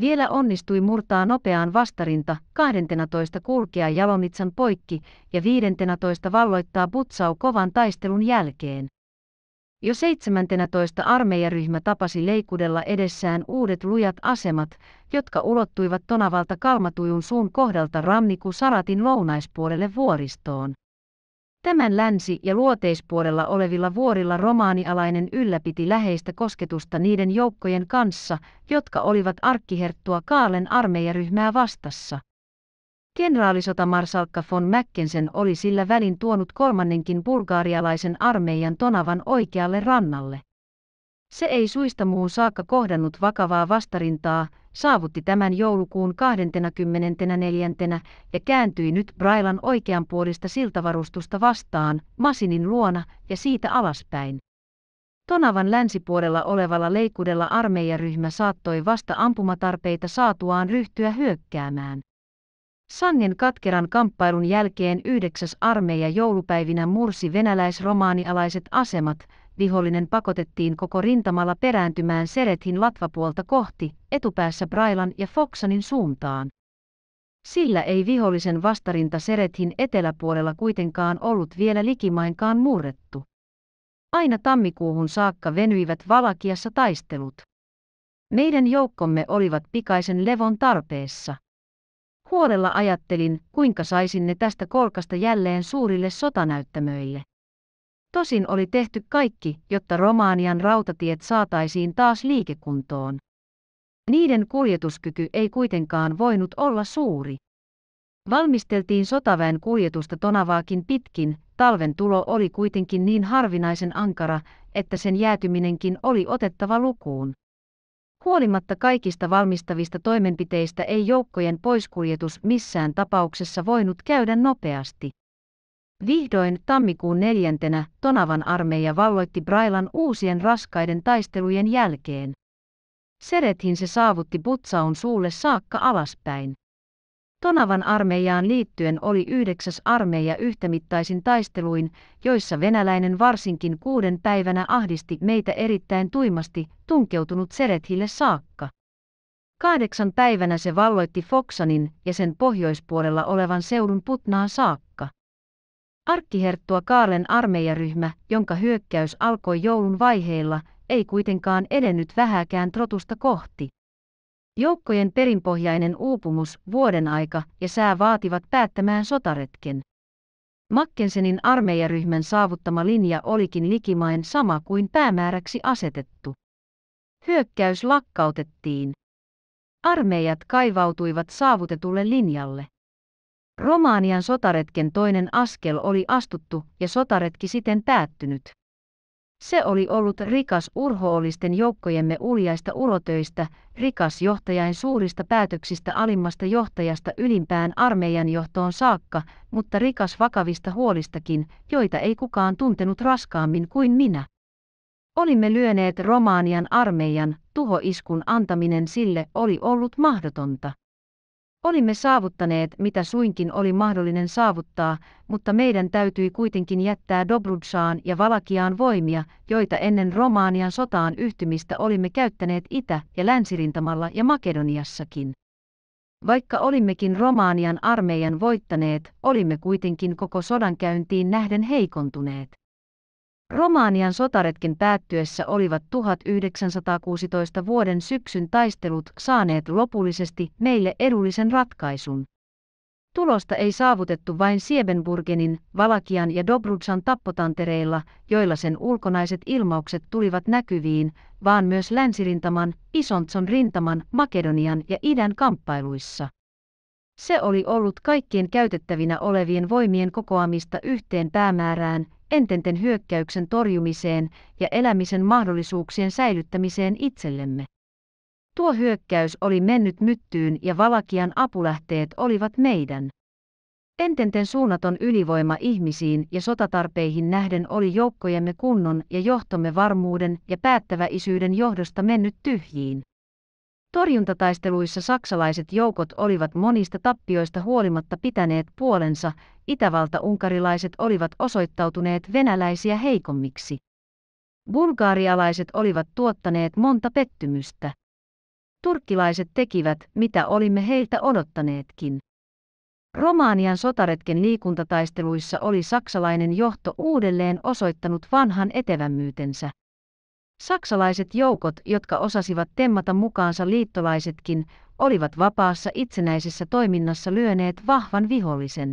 Vielä onnistui murtaa nopeaan vastarinta, 12 kulkea Jalomitsan poikki ja 15 valloittaa Butsau kovan taistelun jälkeen. Jo 17 armeijaryhmä tapasi leikudella edessään uudet lujat asemat, jotka ulottuivat Tonavalta Kalmatujun suun kohdalta Rammiku Saratin lounaispuolelle vuoristoon. Tämän länsi- ja luoteispuolella olevilla vuorilla romaanialainen ylläpiti läheistä kosketusta niiden joukkojen kanssa, jotka olivat arkkiherttua Kaalen armeijaryhmää vastassa. Kenraalisotamarsalkka von Mäkkensen oli sillä välin tuonut kolmannenkin bulgaarialaisen armeijan Tonavan oikealle rannalle. Se ei suista muun saakka kohdannut vakavaa vastarintaa, saavutti tämän joulukuun 24. ja kääntyi nyt Brailan oikeanpuolista siltavarustusta vastaan, Masinin luona ja siitä alaspäin. Tonavan länsipuolella olevalla leikudella armeijaryhmä saattoi vasta ampumatarpeita saatuaan ryhtyä hyökkäämään. Sangen katkeran kamppailun jälkeen yhdeksäs armeija joulupäivinä mursi venäläisromaanialaiset asemat, vihollinen pakotettiin koko rintamalla perääntymään Serethin latvapuolta kohti, etupäässä Brailan ja Foxanin suuntaan. Sillä ei vihollisen vastarinta Serethin eteläpuolella kuitenkaan ollut vielä likimainkaan murrettu. Aina tammikuuhun saakka venyivät Valakiassa taistelut. Meidän joukkomme olivat pikaisen levon tarpeessa. Huolella ajattelin, kuinka saisin ne tästä kolkasta jälleen suurille sotanäyttämöille. Tosin oli tehty kaikki, jotta Romaanian rautatiet saataisiin taas liikekuntoon. Niiden kuljetuskyky ei kuitenkaan voinut olla suuri. Valmisteltiin sotaväen kuljetusta Tonavaakin pitkin, talven tulo oli kuitenkin niin harvinaisen ankara, että sen jäätyminenkin oli otettava lukuun. Huolimatta kaikista valmistavista toimenpiteistä ei joukkojen poiskuljetus missään tapauksessa voinut käydä nopeasti. Vihdoin tammikuun neljäntenä Tonavan armeija valloitti Brailan uusien raskaiden taistelujen jälkeen. Serethin se saavutti Butsaun suulle saakka alaspäin. Tonavan armeijaan liittyen oli yhdeksäs armeija yhtämittaisin taisteluin, joissa venäläinen varsinkin kuuden päivänä ahdisti meitä erittäin tuimasti, tunkeutunut Serethille saakka. Kahdeksan päivänä se valloitti Foksanin ja sen pohjoispuolella olevan seudun Putnaan saakka. Arkkiherttua kaalen armeijaryhmä, jonka hyökkäys alkoi joulun vaiheilla, ei kuitenkaan edennyt vähäkään trotusta kohti. Joukkojen perinpohjainen uupumus, vuoden aika ja sää vaativat päättämään sotaretken. Mackensenin armeijaryhmän saavuttama linja olikin likimain sama kuin päämääräksi asetettu. Hyökkäys lakkautettiin. Armeijat kaivautuivat saavutetulle linjalle. Romaanian sotaretken toinen askel oli astuttu ja sotaretki siten päättynyt. Se oli ollut rikas urhoollisten joukkojemme uljaista urotöistä, rikas johtajain suurista päätöksistä alimmasta johtajasta ylimpään armeijan johtoon saakka, mutta rikas vakavista huolistakin, joita ei kukaan tuntenut raskaammin kuin minä. Olimme lyöneet Romaanian armeijan, tuhoiskun antaminen sille oli ollut mahdotonta. Olimme saavuttaneet, mitä suinkin oli mahdollinen saavuttaa, mutta meidän täytyi kuitenkin jättää Dobrudsaan ja Valakiaan voimia, joita ennen Romaanian sotaan yhtymistä olimme käyttäneet Itä- ja Länsirintamalla ja Makedoniassakin. Vaikka olimmekin Romaanian armeijan voittaneet, olimme kuitenkin koko sodankäyntiin nähden heikontuneet. Romaanian sotaretkin päättyessä olivat 1916 vuoden syksyn taistelut saaneet lopullisesti meille edullisen ratkaisun. Tulosta ei saavutettu vain Siebenburgenin, Valakian ja Dobrudsan tappotantereilla, joilla sen ulkonaiset ilmaukset tulivat näkyviin, vaan myös länsirintaman, Isontson rintaman, Makedonian ja idän kamppailuissa. Se oli ollut kaikkien käytettävinä olevien voimien kokoamista yhteen päämäärään, ententen hyökkäyksen torjumiseen ja elämisen mahdollisuuksien säilyttämiseen itsellemme. Tuo hyökkäys oli mennyt myttyyn ja Valakian apulähteet olivat meidän. Ententen suunnaton ylivoima ihmisiin ja sotatarpeihin nähden oli joukkojemme kunnon ja johtomme varmuuden ja päättäväisyyden johdosta mennyt tyhjiin. Torjuntataisteluissa saksalaiset joukot olivat monista tappioista huolimatta pitäneet puolensa, itävalta-unkarilaiset olivat osoittautuneet venäläisiä heikommiksi. Bulgaarialaiset olivat tuottaneet monta pettymystä. Turkkilaiset tekivät, mitä olimme heiltä odottaneetkin. Romaanian sotaretken liikuntataisteluissa oli saksalainen johto uudelleen osoittanut vanhan etevämmyytensä. Saksalaiset joukot, jotka osasivat temmata mukaansa liittolaisetkin, olivat vapaassa itsenäisessä toiminnassa lyöneet vahvan vihollisen.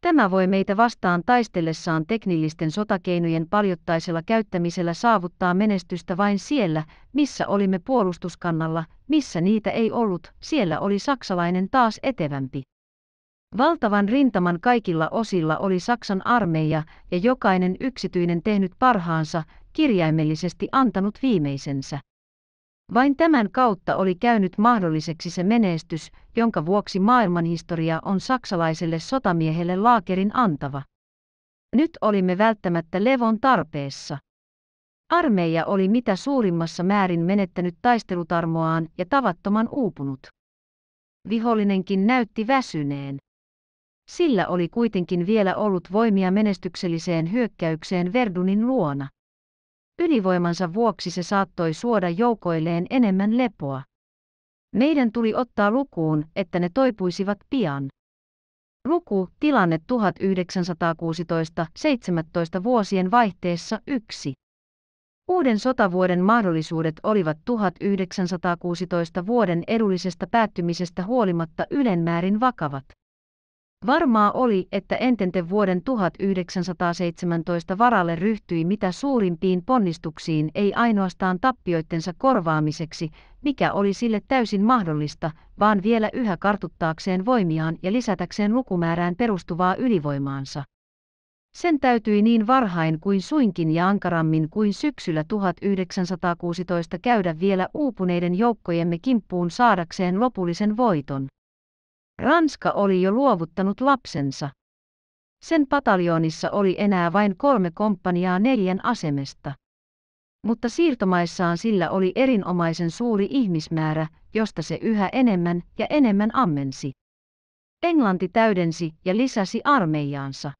Tämä voi meitä vastaan taistellessaan teknillisten sotakeinojen paljottaisella käyttämisellä saavuttaa menestystä vain siellä, missä olimme puolustuskannalla, missä niitä ei ollut, siellä oli saksalainen taas etevämpi. Valtavan rintaman kaikilla osilla oli Saksan armeija ja jokainen yksityinen tehnyt parhaansa, kirjaimellisesti antanut viimeisensä. Vain tämän kautta oli käynyt mahdolliseksi se menestys, jonka vuoksi maailmanhistoria on saksalaiselle sotamiehelle laakerin antava. Nyt olimme välttämättä levon tarpeessa. Armeija oli mitä suurimmassa määrin menettänyt taistelutarmoaan ja tavattoman uupunut. Vihollinenkin näytti väsyneen. Sillä oli kuitenkin vielä ollut voimia menestykselliseen hyökkäykseen Verdunin luona. Ylivoimansa vuoksi se saattoi suoda joukoilleen enemmän lepoa. Meidän tuli ottaa lukuun, että ne toipuisivat pian. Luku, tilanne 1916-17 vuosien vaihteessa 1. Uuden sotavuoden mahdollisuudet olivat 1916 vuoden edullisesta päättymisestä huolimatta ylenmäärin vakavat. Varmaa oli, että ententen vuoden 1917 varalle ryhtyi mitä suurimpiin ponnistuksiin ei ainoastaan tappioittensa korvaamiseksi, mikä oli sille täysin mahdollista, vaan vielä yhä kartuttaakseen voimiaan ja lisätäkseen lukumäärään perustuvaa ylivoimaansa. Sen täytyi niin varhain kuin suinkin ja ankarammin kuin syksyllä 1916 käydä vielä uupuneiden joukkojemme kimppuun saadakseen lopullisen voiton. Ranska oli jo luovuttanut lapsensa. Sen pataljoonissa oli enää vain kolme komppaniaa neljän asemesta. Mutta siirtomaissaan sillä oli erinomaisen suuri ihmismäärä, josta se yhä enemmän ja enemmän ammensi. Englanti täydensi ja lisäsi armeijaansa.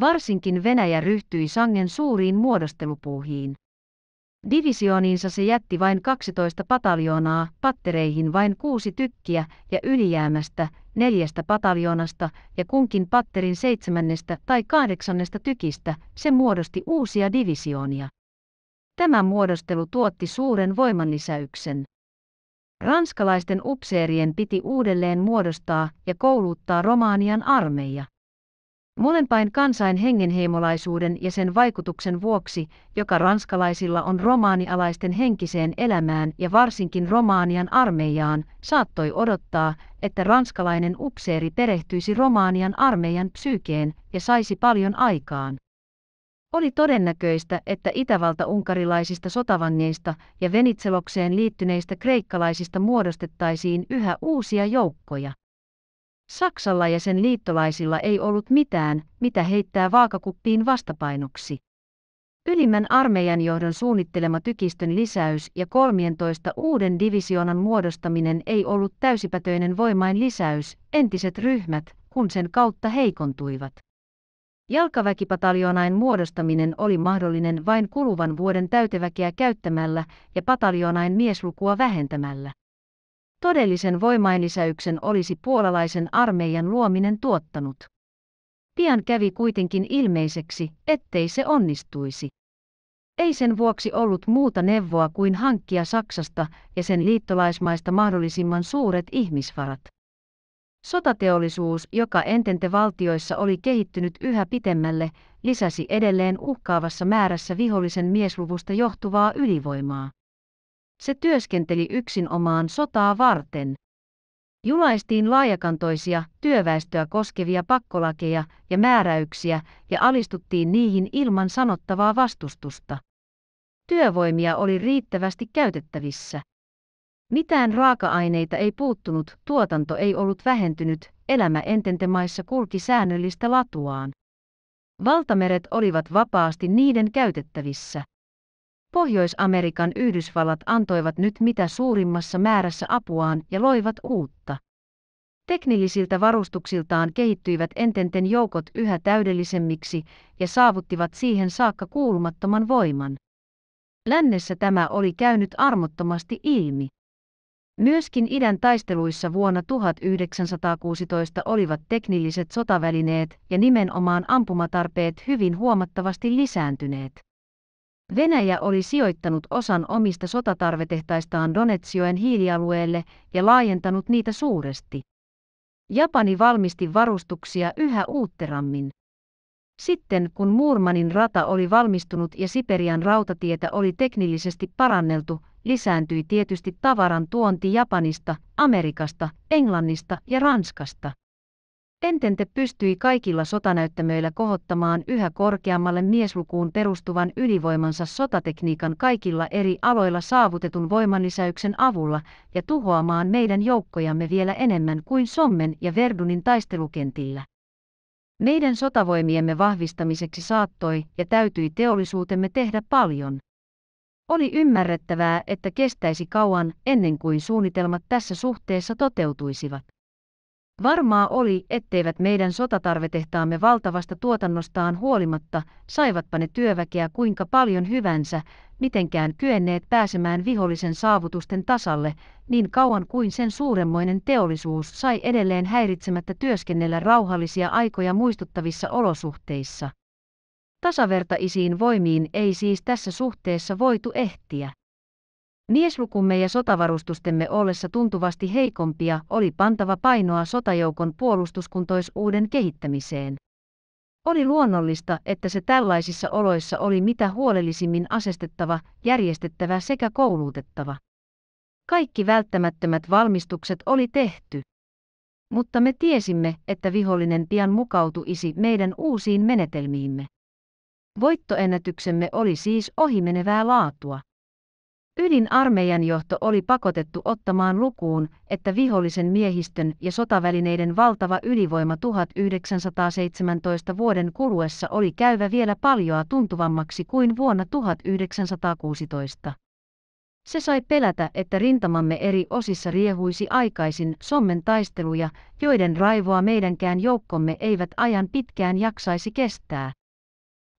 Varsinkin Venäjä ryhtyi sangen suuriin muodostelupuuhiin. Divisiooniinsa se jätti vain 12 pataljoonaa, pattereihin vain kuusi tykkiä ja ylijäämästä neljästä pataljoonasta ja kunkin patterin seitsemännestä tai kahdeksannesta tykistä se muodosti uusia divisioonia. Tämä muodostelu tuotti suuren voimanlisäyksen. Ranskalaisten upseerien piti uudelleen muodostaa ja kouluttaa Romanian armeija. Molempain kansain hengenheimolaisuuden ja sen vaikutuksen vuoksi, joka ranskalaisilla on romaanialaisten henkiseen elämään ja varsinkin Romaanian armeijaan, saattoi odottaa, että ranskalainen upseeri perehtyisi Romaanian armeijan psyykeen ja saisi paljon aikaan. Oli todennäköistä, että itävalta-unkarilaisista sotavangeista ja Venitselokseen liittyneistä kreikkalaisista muodostettaisiin yhä uusia joukkoja. Saksalla ja sen liittolaisilla ei ollut mitään, mitä heittää vaakakuppiin vastapainoksi. Ylimmän armeijan johdon suunnittelema tykistön lisäys ja 13 uuden divisioonan muodostaminen ei ollut täysipätöinen voimain lisäys, entiset ryhmät, kun sen kautta heikontuivat. Jalkaväkipataljonain muodostaminen oli mahdollinen vain kuluvan vuoden täyteväkeä käyttämällä ja pataljonain mieslukua vähentämällä. Todellisen voimainlisäyksen olisi puolalaisen armeijan luominen tuottanut. Pian kävi kuitenkin ilmeiseksi, ettei se onnistuisi. Ei sen vuoksi ollut muuta neuvoa kuin hankkia Saksasta ja sen liittolaismaista mahdollisimman suuret ihmisvarat. Sotateollisuus, joka ententevaltioissa oli kehittynyt yhä pitemmälle, lisäsi edelleen uhkaavassa määrässä vihollisen miesluvusta johtuvaa ylivoimaa. Se työskenteli yksin omaan sotaa varten. Julaistiin laajakantoisia työväestöä koskevia pakkolakeja ja määräyksiä ja alistuttiin niihin ilman sanottavaa vastustusta. Työvoimia oli riittävästi käytettävissä. Mitään raaka-aineita ei puuttunut, tuotanto ei ollut vähentynyt, elämä ententemaissa kulki säännöllistä latuaan. Valtameret olivat vapaasti niiden käytettävissä. Pohjois-Amerikan Yhdysvallat antoivat nyt mitä suurimmassa määrässä apuaan ja loivat uutta. Teknillisiltä varustuksiltaan kehittyivät ententen joukot yhä täydellisemmiksi ja saavuttivat siihen saakka kuulumattoman voiman. Lännessä tämä oli käynyt armottomasti ilmi. Myöskin idän taisteluissa vuonna 1916 olivat teknilliset sotavälineet ja nimenomaan ampumatarpeet hyvin huomattavasti lisääntyneet. Venäjä oli sijoittanut osan omista sotatarvetehtaistaan Donetsjoen hiilialueelle ja laajentanut niitä suuresti. Japani valmisti varustuksia yhä uutterammin. Sitten kun Muurmanin rata oli valmistunut ja Siperian rautatietä oli teknillisesti paranneltu, lisääntyi tietysti tavaran tuonti Japanista, Amerikasta, Englannista ja Ranskasta. Tentente pystyi kaikilla sotanäyttämöillä kohottamaan yhä korkeammalle mieslukuun perustuvan ylivoimansa sotatekniikan kaikilla eri aloilla saavutetun voimanlisäyksen avulla ja tuhoamaan meidän joukkojamme vielä enemmän kuin Sommen ja Verdunin taistelukentillä. Meidän sotavoimiemme vahvistamiseksi saattoi ja täytyi teollisuutemme tehdä paljon. Oli ymmärrettävää, että kestäisi kauan ennen kuin suunnitelmat tässä suhteessa toteutuisivat. Varmaa oli, etteivät meidän sotatarvetehtaamme valtavasta tuotannostaan huolimatta, saivatpa ne työväkeä kuinka paljon hyvänsä, mitenkään kyenneet pääsemään vihollisen saavutusten tasalle, niin kauan kuin sen suuremmoinen teollisuus sai edelleen häiritsemättä työskennellä rauhallisia aikoja muistuttavissa olosuhteissa. Tasavertaisiin voimiin ei siis tässä suhteessa voitu ehtiä. Mieslukumme ja sotavarustustemme ollessa tuntuvasti heikompia oli pantava painoa sotajoukon puolustuskuntoisuuden kehittämiseen. Oli luonnollista, että se tällaisissa oloissa oli mitä huolellisimmin asestettava, järjestettävä sekä koulutettava. Kaikki välttämättömät valmistukset oli tehty. Mutta me tiesimme, että vihollinen pian mukautuisi meidän uusiin menetelmiimme. Voittoennätyksemme oli siis ohimenevää laatua. Ydinarmeijan johto oli pakotettu ottamaan lukuun, että vihollisen miehistön ja sotavälineiden valtava ylivoima 1917 vuoden kuluessa oli käyvä vielä paljoa tuntuvammaksi kuin vuonna 1916. Se sai pelätä, että rintamamme eri osissa riehuisi aikaisin sommen taisteluja, joiden raivoa meidänkään joukkomme eivät ajan pitkään jaksaisi kestää.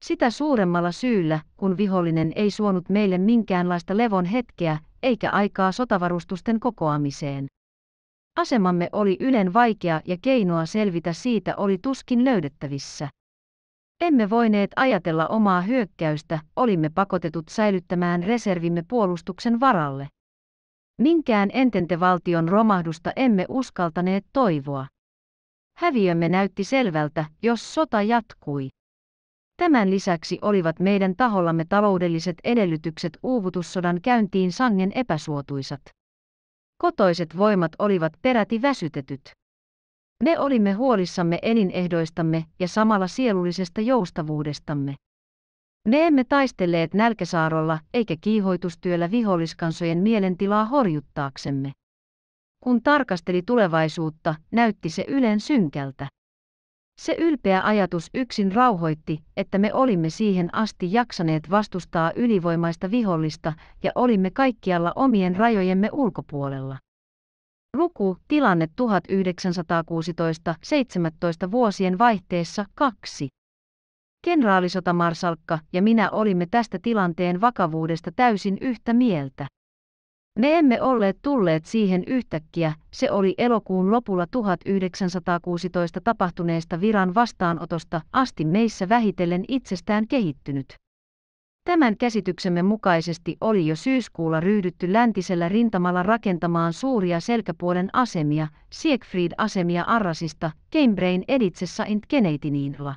Sitä suuremmalla syyllä, kun vihollinen ei suonut meille minkäänlaista levon hetkeä, eikä aikaa sotavarustusten kokoamiseen. Asemamme oli ylen vaikea ja keinoa selvitä siitä oli tuskin löydettävissä. Emme voineet ajatella omaa hyökkäystä, olimme pakotetut säilyttämään reservimme puolustuksen varalle. Minkään ententevaltion romahdusta emme uskaltaneet toivoa. Häviömme näytti selvältä, jos sota jatkui. Tämän lisäksi olivat meidän tahollamme taloudelliset edellytykset uuvutussodan käyntiin sangen epäsuotuisat. Kotoiset voimat olivat peräti väsytetyt. Me olimme huolissamme elinehdoistamme ja samalla sielullisesta joustavuudestamme. Me emme taistelleet nälkäsaarolla eikä kiihoitustyöllä viholliskansojen mielentilaa horjuttaaksemme. Kun tarkasteli tulevaisuutta, näytti se ylen synkältä. Se ylpeä ajatus yksin rauhoitti, että me olimme siihen asti jaksaneet vastustaa ylivoimaista vihollista ja olimme kaikkialla omien rajojemme ulkopuolella. Luku, tilanne 1916-17 vuosien vaihteessa 2. Kenraalisotamarsalkka ja minä olimme tästä tilanteen vakavuudesta täysin yhtä mieltä. Me emme olleet tulleet siihen yhtäkkiä, se oli elokuun lopulla 1916 tapahtuneesta viran vastaanotosta asti meissä vähitellen itsestään kehittynyt. Tämän käsityksemme mukaisesti oli jo syyskuulla ryhdytty läntisellä rintamalla rakentamaan suuria selkäpuolen asemia, Siegfried-asemia Arrasista, Cambrain Editsessä int Keneitiniinla.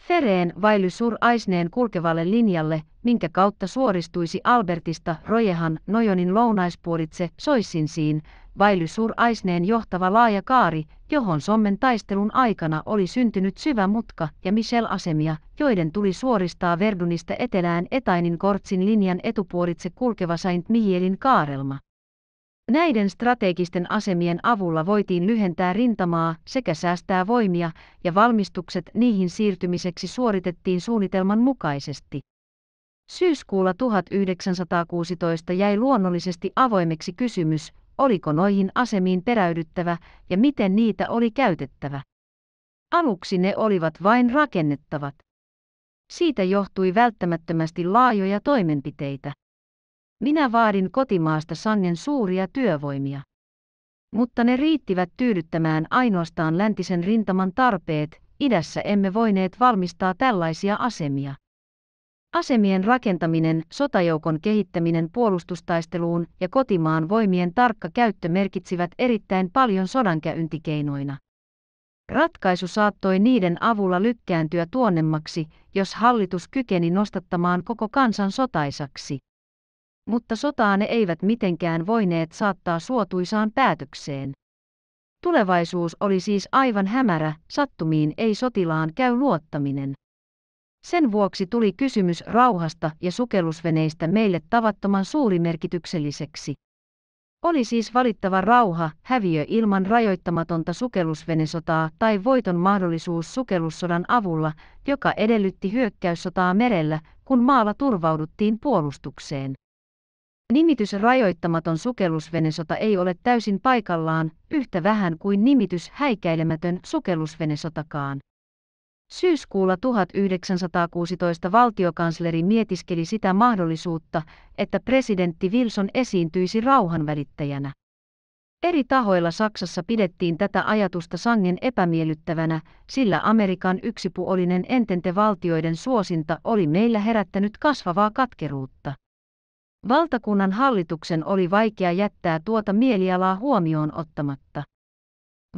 Fereen vaili sur Aisneen kulkevalle linjalle, minkä kautta suoristuisi Albertista Rojehan Nojonin lounaispuolitse Soissinsiin, vaili sur Aisneen johtava laaja kaari, johon Sommen taistelun aikana oli syntynyt syvä mutka ja Michel-asemia, joiden tuli suoristaa Verdunista etelään Etainin Kortsin linjan etupuolitse kulkeva Saint-Mihielin kaarelma. Näiden strategisten asemien avulla voitiin lyhentää rintamaa sekä säästää voimia, ja valmistukset niihin siirtymiseksi suoritettiin suunnitelman mukaisesti. Syyskuulla 1916 jäi luonnollisesti avoimeksi kysymys, oliko noihin asemiin peräydyttävä ja miten niitä oli käytettävä. Aluksi ne olivat vain rakennettavat. Siitä johtui välttämättömästi laajoja toimenpiteitä. Minä vaadin kotimaasta sangen suuria työvoimia. Mutta ne riittivät tyydyttämään ainoastaan läntisen rintaman tarpeet, idässä emme voineet valmistaa tällaisia asemia. Asemien rakentaminen, sotajoukon kehittäminen puolustustaisteluun ja kotimaan voimien tarkka käyttö merkitsivät erittäin paljon sodankäyntikeinoina. Ratkaisu saattoi niiden avulla lykkääntyä tuonnemmaksi, jos hallitus kykeni nostattamaan koko kansan sotaisaksi mutta sotaa ne eivät mitenkään voineet saattaa suotuisaan päätökseen. Tulevaisuus oli siis aivan hämärä, sattumiin ei sotilaan käy luottaminen. Sen vuoksi tuli kysymys rauhasta ja sukellusveneistä meille tavattoman suurimerkitykselliseksi. Oli siis valittava rauha, häviö ilman rajoittamatonta sukellusvenesotaa tai voiton mahdollisuus sukellussodan avulla, joka edellytti hyökkäyssotaa merellä, kun maalla turvauduttiin puolustukseen. Nimitys rajoittamaton sukellusvenesota ei ole täysin paikallaan, yhtä vähän kuin nimitys häikäilemätön sukellusvenesotakaan. Syyskuulla 1916 valtiokansleri mietiskeli sitä mahdollisuutta, että presidentti Wilson esiintyisi rauhanvälittäjänä. Eri tahoilla Saksassa pidettiin tätä ajatusta sangen epämiellyttävänä, sillä Amerikan yksipuolinen ententevaltioiden suosinta oli meillä herättänyt kasvavaa katkeruutta. Valtakunnan hallituksen oli vaikea jättää tuota mielialaa huomioon ottamatta.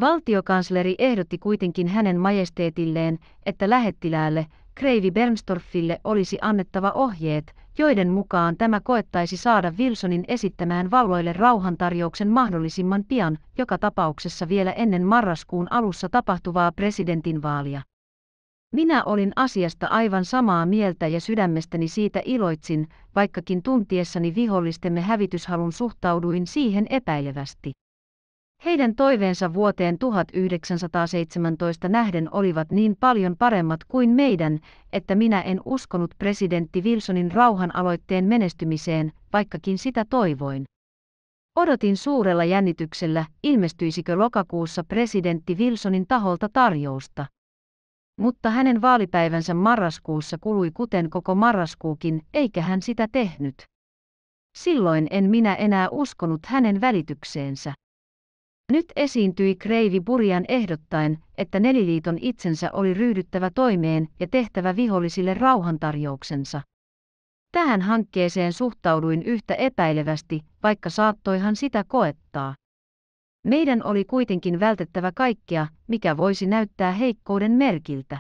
Valtiokansleri ehdotti kuitenkin hänen majesteetilleen, että lähettiläälle, Kreivi Bernstorffille olisi annettava ohjeet, joiden mukaan tämä koettaisi saada Wilsonin esittämään valloille rauhantarjouksen mahdollisimman pian, joka tapauksessa vielä ennen marraskuun alussa tapahtuvaa presidentinvaalia. Minä olin asiasta aivan samaa mieltä ja sydämestäni siitä iloitsin, vaikkakin tuntiessani vihollistemme hävityshalun suhtauduin siihen epäilevästi. Heidän toiveensa vuoteen 1917 nähden olivat niin paljon paremmat kuin meidän, että minä en uskonut presidentti Wilsonin rauhanaloitteen menestymiseen, vaikkakin sitä toivoin. Odotin suurella jännityksellä, ilmestyisikö lokakuussa presidentti Wilsonin taholta tarjousta. Mutta hänen vaalipäivänsä marraskuussa kului kuten koko marraskuukin, eikä hän sitä tehnyt. Silloin en minä enää uskonut hänen välitykseensä. Nyt esiintyi Kreivi Burian ehdottaen, että neliliiton itsensä oli ryydyttävä toimeen ja tehtävä vihollisille rauhantarjouksensa. Tähän hankkeeseen suhtauduin yhtä epäilevästi, vaikka saattoihan sitä koettaa. Meidän oli kuitenkin vältettävä kaikkea, mikä voisi näyttää heikkouden merkiltä.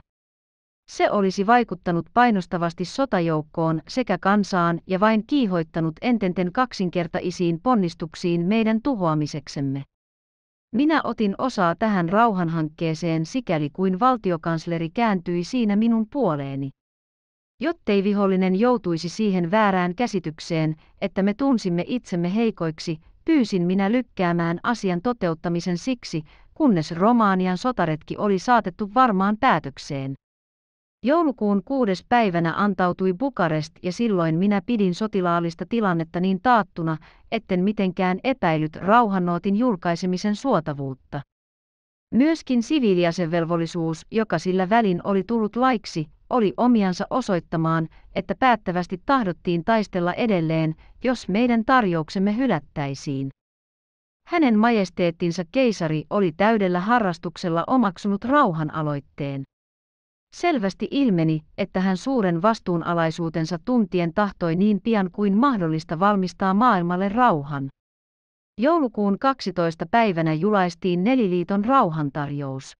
Se olisi vaikuttanut painostavasti sotajoukkoon sekä kansaan ja vain kiihoittanut ententen kaksinkertaisiin ponnistuksiin meidän tuhoamiseksemme. Minä otin osaa tähän rauhanhankkeeseen sikäli kuin valtiokansleri kääntyi siinä minun puoleeni. Jottei vihollinen joutuisi siihen väärään käsitykseen, että me tunsimme itsemme heikoiksi, pyysin minä lykkäämään asian toteuttamisen siksi, kunnes Romaanian sotaretki oli saatettu varmaan päätökseen. Joulukuun kuudes päivänä antautui Bukarest ja silloin minä pidin sotilaallista tilannetta niin taattuna, etten mitenkään epäilyt rauhannootin julkaisemisen suotavuutta. Myöskin siviiliasevelvollisuus, joka sillä välin oli tullut laiksi, oli omiansa osoittamaan, että päättävästi tahdottiin taistella edelleen, jos meidän tarjouksemme hylättäisiin. Hänen majesteettinsa keisari oli täydellä harrastuksella omaksunut rauhan aloitteen. Selvästi ilmeni, että hän suuren vastuunalaisuutensa tuntien tahtoi niin pian kuin mahdollista valmistaa maailmalle rauhan. Joulukuun 12. päivänä julaistiin Neliliiton rauhantarjous.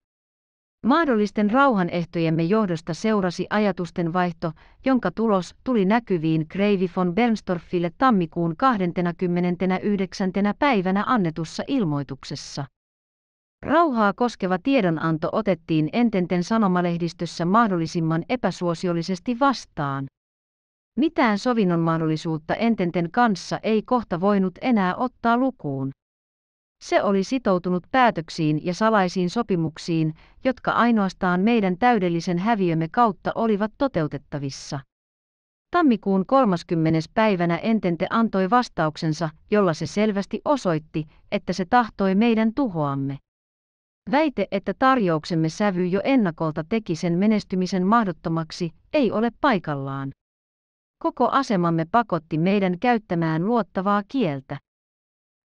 Mahdollisten rauhanehtojemme johdosta seurasi ajatusten vaihto, jonka tulos tuli näkyviin Kreivi von Bernstorffille tammikuun 29. päivänä annetussa ilmoituksessa. Rauhaa koskeva tiedonanto otettiin ententen sanomalehdistössä mahdollisimman epäsuosiollisesti vastaan. Mitään sovinnon mahdollisuutta ententen kanssa ei kohta voinut enää ottaa lukuun. Se oli sitoutunut päätöksiin ja salaisiin sopimuksiin, jotka ainoastaan meidän täydellisen häviömme kautta olivat toteutettavissa. Tammikuun 30. päivänä Entente antoi vastauksensa, jolla se selvästi osoitti, että se tahtoi meidän tuhoamme. Väite, että tarjouksemme sävy jo ennakolta teki sen menestymisen mahdottomaksi, ei ole paikallaan. Koko asemamme pakotti meidän käyttämään luottavaa kieltä.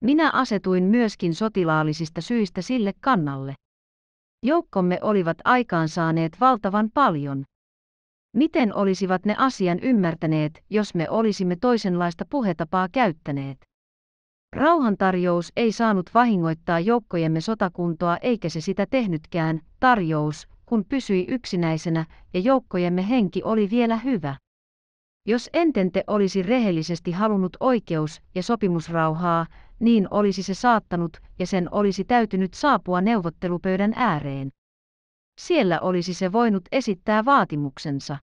Minä asetuin myöskin sotilaallisista syistä sille kannalle. Joukkomme olivat aikaansaaneet valtavan paljon. Miten olisivat ne asian ymmärtäneet, jos me olisimme toisenlaista puhetapaa käyttäneet? Rauhantarjous ei saanut vahingoittaa joukkojemme sotakuntoa eikä se sitä tehnytkään, tarjous, kun pysyi yksinäisenä ja joukkojemme henki oli vielä hyvä. Jos entente olisi rehellisesti halunnut oikeus- ja sopimusrauhaa, niin olisi se saattanut ja sen olisi täytynyt saapua neuvottelupöydän ääreen. Siellä olisi se voinut esittää vaatimuksensa.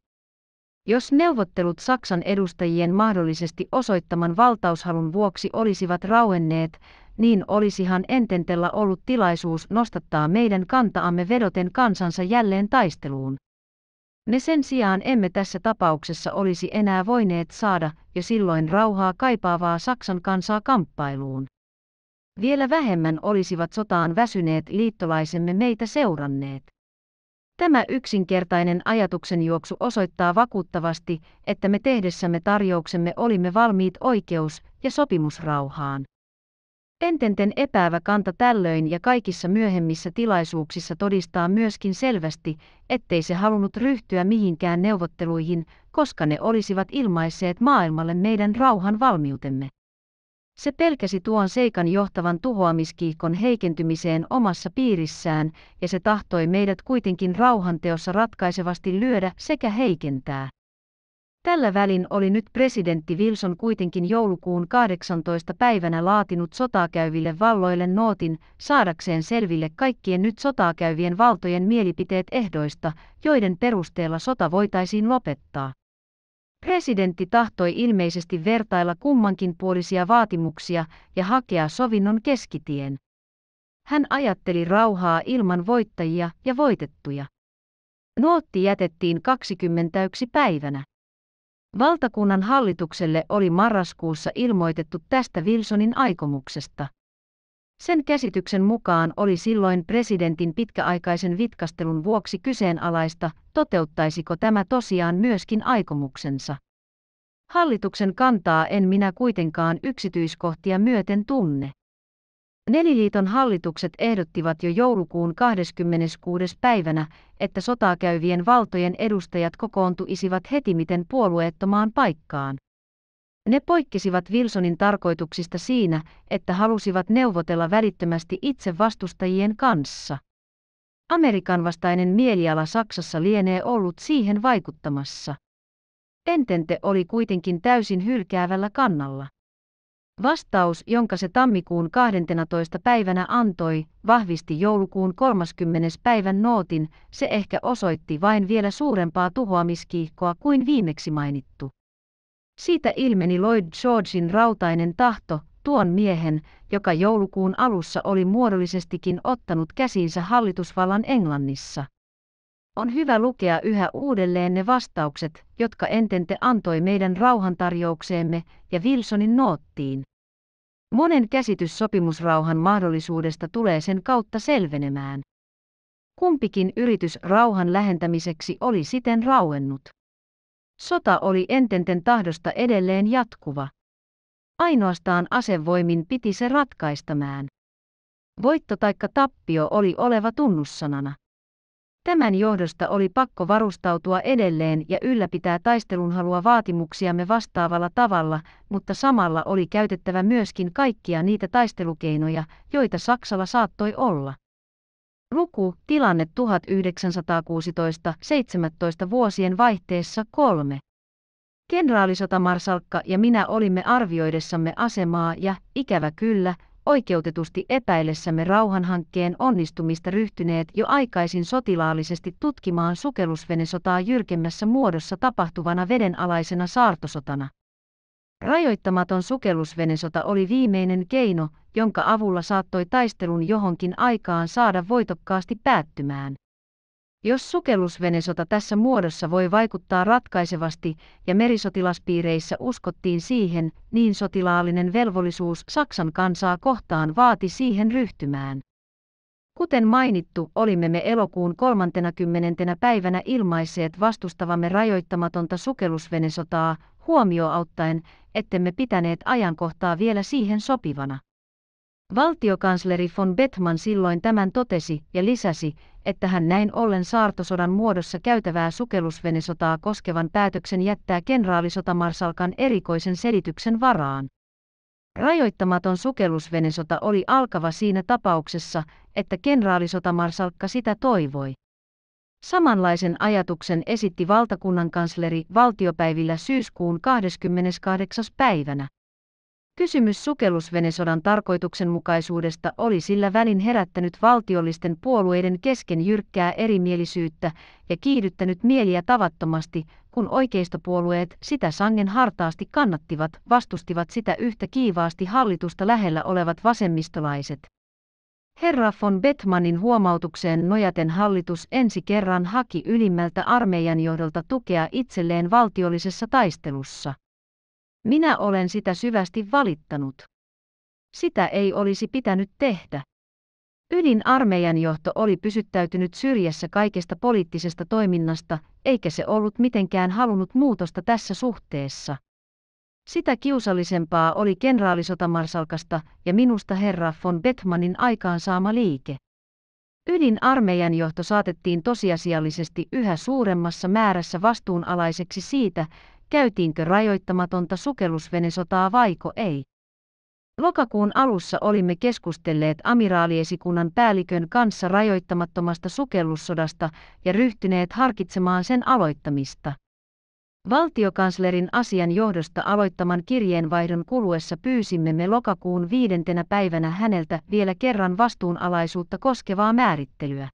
Jos neuvottelut Saksan edustajien mahdollisesti osoittaman valtaushalun vuoksi olisivat rauenneet, niin olisihan Ententellä ollut tilaisuus nostattaa meidän kantaamme vedoten kansansa jälleen taisteluun. Me sen sijaan emme tässä tapauksessa olisi enää voineet saada ja silloin rauhaa kaipaavaa Saksan kansaa kamppailuun. Vielä vähemmän olisivat sotaan väsyneet liittolaisemme meitä seuranneet. Tämä yksinkertainen juoksu osoittaa vakuuttavasti, että me tehdessämme tarjouksemme olimme valmiit oikeus- ja sopimusrauhaan. Pententen epäävä kanta tällöin ja kaikissa myöhemmissä tilaisuuksissa todistaa myöskin selvästi, ettei se halunnut ryhtyä mihinkään neuvotteluihin, koska ne olisivat ilmaisseet maailmalle meidän rauhan valmiutemme. Se pelkäsi tuon seikan johtavan tuhoamiskiihkon heikentymiseen omassa piirissään, ja se tahtoi meidät kuitenkin rauhanteossa ratkaisevasti lyödä sekä heikentää. Tällä välin oli nyt presidentti Wilson kuitenkin joulukuun 18. päivänä laatinut sotaa käyville valloille nootin saadakseen selville kaikkien nyt sotaa käyvien valtojen mielipiteet ehdoista, joiden perusteella sota voitaisiin lopettaa. Presidentti tahtoi ilmeisesti vertailla kummankin puolisia vaatimuksia ja hakea sovinnon keskitien. Hän ajatteli rauhaa ilman voittajia ja voitettuja. Nootti jätettiin 21 päivänä. Valtakunnan hallitukselle oli marraskuussa ilmoitettu tästä Wilsonin aikomuksesta. Sen käsityksen mukaan oli silloin presidentin pitkäaikaisen vitkastelun vuoksi kyseenalaista, toteuttaisiko tämä tosiaan myöskin aikomuksensa. Hallituksen kantaa en minä kuitenkaan yksityiskohtia myöten tunne. Neliliiton hallitukset ehdottivat jo joulukuun 26. päivänä, että sotaa käyvien valtojen edustajat kokoontuisivat miten puolueettomaan paikkaan. Ne poikkesivat Wilsonin tarkoituksista siinä, että halusivat neuvotella välittömästi itse vastustajien kanssa. Amerikan vastainen mieliala Saksassa lienee ollut siihen vaikuttamassa. Entente oli kuitenkin täysin hylkäävällä kannalla. Vastaus, jonka se tammikuun 12. päivänä antoi, vahvisti joulukuun 30. päivän nootin, se ehkä osoitti vain vielä suurempaa tuhoamiskiihkoa kuin viimeksi mainittu. Siitä ilmeni Lloyd Georgein rautainen tahto, tuon miehen, joka joulukuun alussa oli muodollisestikin ottanut käsiinsä hallitusvallan Englannissa on hyvä lukea yhä uudelleen ne vastaukset, jotka Entente antoi meidän rauhantarjoukseemme ja Wilsonin noottiin. Monen käsitys sopimusrauhan mahdollisuudesta tulee sen kautta selvenemään. Kumpikin yritys rauhan lähentämiseksi oli siten rauennut. Sota oli Ententen tahdosta edelleen jatkuva. Ainoastaan asevoimin piti se ratkaistamään. Voitto taikka tappio oli oleva tunnussanana. Tämän johdosta oli pakko varustautua edelleen ja ylläpitää taistelunhalua vaatimuksiamme vastaavalla tavalla, mutta samalla oli käytettävä myöskin kaikkia niitä taistelukeinoja, joita Saksalla saattoi olla. Luku, tilanne 1916-17 vuosien vaihteessa 3. Kenraalisotamarsalkka ja minä olimme arvioidessamme asemaa ja, ikävä kyllä, oikeutetusti epäillessämme rauhanhankkeen onnistumista ryhtyneet jo aikaisin sotilaallisesti tutkimaan sukellusvenesotaa jyrkemmässä muodossa tapahtuvana vedenalaisena saartosotana. Rajoittamaton sukellusvenesota oli viimeinen keino, jonka avulla saattoi taistelun johonkin aikaan saada voitokkaasti päättymään. Jos sukellusvenesota tässä muodossa voi vaikuttaa ratkaisevasti ja merisotilaspiireissä uskottiin siihen, niin sotilaallinen velvollisuus Saksan kansaa kohtaan vaati siihen ryhtymään. Kuten mainittu, olimme me elokuun 30. päivänä ilmaisseet vastustavamme rajoittamatonta sukellusvenesotaa, huomioauttaen, ettemme pitäneet ajankohtaa vielä siihen sopivana. Valtiokansleri von Bethmann silloin tämän totesi ja lisäsi, että hän näin ollen saartosodan muodossa käytävää sukellusvenesotaa koskevan päätöksen jättää kenraalisotamarsalkan erikoisen selityksen varaan. Rajoittamaton sukellusvenesota oli alkava siinä tapauksessa, että kenraalisotamarsalkka sitä toivoi. Samanlaisen ajatuksen esitti valtakunnan kansleri valtiopäivillä syyskuun 28. päivänä. Kysymys sukellusvenesodan tarkoituksenmukaisuudesta oli sillä välin herättänyt valtiollisten puolueiden kesken jyrkkää erimielisyyttä ja kiihdyttänyt mieliä tavattomasti, kun oikeistopuolueet sitä sangen hartaasti kannattivat, vastustivat sitä yhtä kiivaasti hallitusta lähellä olevat vasemmistolaiset. Herra von Bettmanin huomautukseen nojaten hallitus ensi kerran haki ylimmältä armeijan johdolta tukea itselleen valtiollisessa taistelussa. Minä olen sitä syvästi valittanut. Sitä ei olisi pitänyt tehdä. Ylin armeijan johto oli pysyttäytynyt syrjässä kaikesta poliittisesta toiminnasta, eikä se ollut mitenkään halunnut muutosta tässä suhteessa. Sitä kiusallisempaa oli kenraalisotamarsalkasta ja minusta herra von Bettmanin aikaansaama liike. Ylin armeijan johto saatettiin tosiasiallisesti yhä suuremmassa määrässä vastuunalaiseksi siitä, käytiinkö rajoittamatonta sukellusvenesotaa vaiko ei. Lokakuun alussa olimme keskustelleet amiraaliesikunnan päällikön kanssa rajoittamattomasta sukellussodasta ja ryhtyneet harkitsemaan sen aloittamista. Valtiokanslerin asian johdosta aloittaman kirjeenvaihdon kuluessa pyysimme me lokakuun viidentenä päivänä häneltä vielä kerran vastuunalaisuutta koskevaa määrittelyä.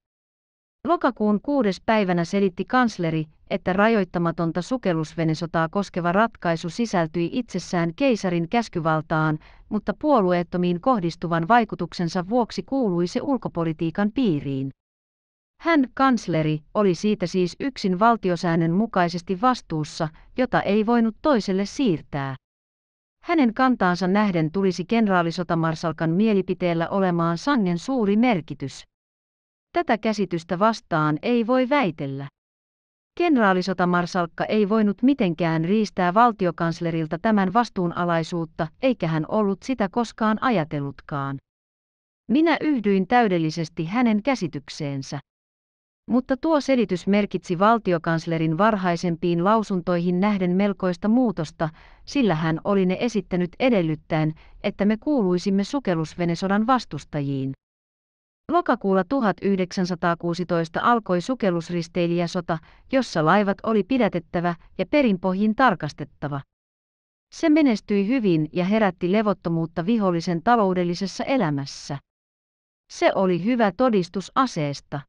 Lokakuun kuudes päivänä selitti kansleri, että rajoittamatonta sukellusvenesotaa koskeva ratkaisu sisältyi itsessään keisarin käskyvaltaan, mutta puolueettomiin kohdistuvan vaikutuksensa vuoksi kuului se ulkopolitiikan piiriin. Hän, kansleri, oli siitä siis yksin valtiosäännön mukaisesti vastuussa, jota ei voinut toiselle siirtää. Hänen kantaansa nähden tulisi kenraalisotamarsalkan mielipiteellä olemaan sangen suuri merkitys. Tätä käsitystä vastaan ei voi väitellä. Kenraalisotamarsalkka ei voinut mitenkään riistää valtiokanslerilta tämän vastuunalaisuutta, eikä hän ollut sitä koskaan ajatellutkaan. Minä yhdyin täydellisesti hänen käsitykseensä. Mutta tuo selitys merkitsi valtiokanslerin varhaisempiin lausuntoihin nähden melkoista muutosta, sillä hän oli ne esittänyt edellyttäen, että me kuuluisimme sukellusvenesodan vastustajiin. Lokakuulla 1916 alkoi sukellusristeilijäsota, jossa laivat oli pidätettävä ja perinpohjin tarkastettava. Se menestyi hyvin ja herätti levottomuutta vihollisen taloudellisessa elämässä. Se oli hyvä todistus aseesta.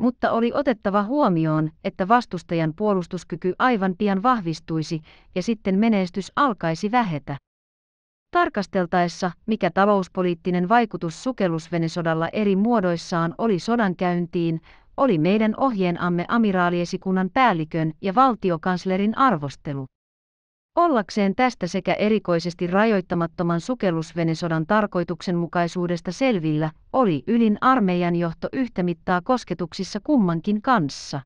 Mutta oli otettava huomioon, että vastustajan puolustuskyky aivan pian vahvistuisi ja sitten menestys alkaisi vähetä tarkasteltaessa, mikä talouspoliittinen vaikutus sukellusvenesodalla eri muodoissaan oli sodan käyntiin, oli meidän ohjeenamme amiraaliesikunnan päällikön ja valtiokanslerin arvostelu. Ollakseen tästä sekä erikoisesti rajoittamattoman sukellusvenesodan tarkoituksenmukaisuudesta selvillä, oli ylin armeijan johto yhtä mittaa kosketuksissa kummankin kanssa.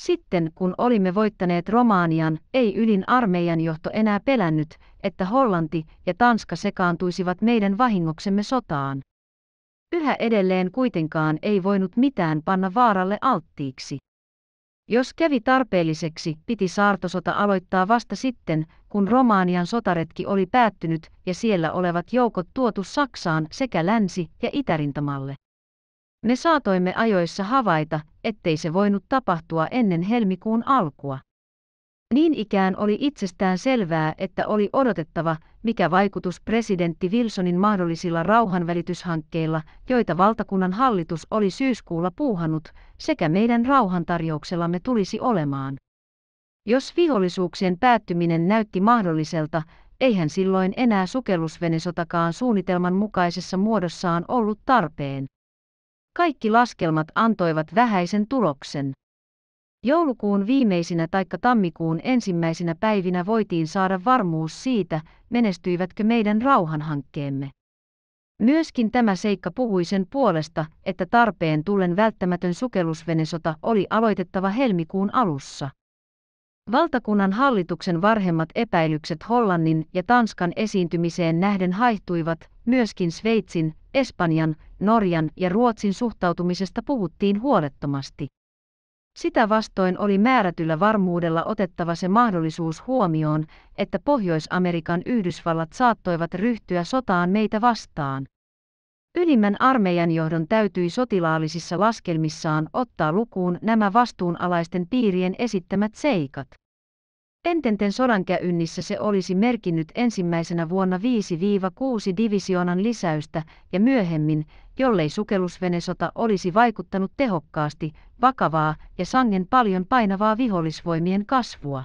Sitten kun olimme voittaneet Romanian, ei ylin armeijan johto enää pelännyt, että Hollanti ja Tanska sekaantuisivat meidän vahingoksemme sotaan. Yhä edelleen kuitenkaan ei voinut mitään panna vaaralle alttiiksi. Jos kävi tarpeelliseksi, piti saartosota aloittaa vasta sitten, kun Romanian sotaretki oli päättynyt ja siellä olevat joukot tuotu Saksaan sekä länsi- ja itärintamalle. Me saatoimme ajoissa havaita, ettei se voinut tapahtua ennen helmikuun alkua. Niin ikään oli itsestään selvää, että oli odotettava, mikä vaikutus presidentti Wilsonin mahdollisilla rauhanvälityshankkeilla, joita valtakunnan hallitus oli syyskuulla puuhannut, sekä meidän rauhantarjouksellamme tulisi olemaan. Jos vihollisuuksien päättyminen näytti mahdolliselta, eihän silloin enää sukellusvenesotakaan suunnitelman mukaisessa muodossaan ollut tarpeen. Kaikki laskelmat antoivat vähäisen tuloksen. Joulukuun viimeisinä taikka tammikuun ensimmäisinä päivinä voitiin saada varmuus siitä, menestyivätkö meidän rauhanhankkeemme. Myöskin tämä seikka puhui sen puolesta, että tarpeen tullen välttämätön sukellusvenesota oli aloitettava helmikuun alussa. Valtakunnan hallituksen varhemmat epäilykset Hollannin ja Tanskan esiintymiseen nähden haihtuivat, myöskin Sveitsin, Espanjan Norjan ja Ruotsin suhtautumisesta puhuttiin huolettomasti. Sitä vastoin oli määrätyllä varmuudella otettava se mahdollisuus huomioon, että Pohjois-Amerikan Yhdysvallat saattoivat ryhtyä sotaan meitä vastaan. Ylimmän armeijan johdon täytyi sotilaallisissa laskelmissaan ottaa lukuun nämä vastuunalaisten piirien esittämät seikat. Ententen sodankäynnissä se olisi merkinnyt ensimmäisenä vuonna 5-6 divisioonan lisäystä ja myöhemmin, jollei sukellusvenesota olisi vaikuttanut tehokkaasti, vakavaa ja sangen paljon painavaa vihollisvoimien kasvua.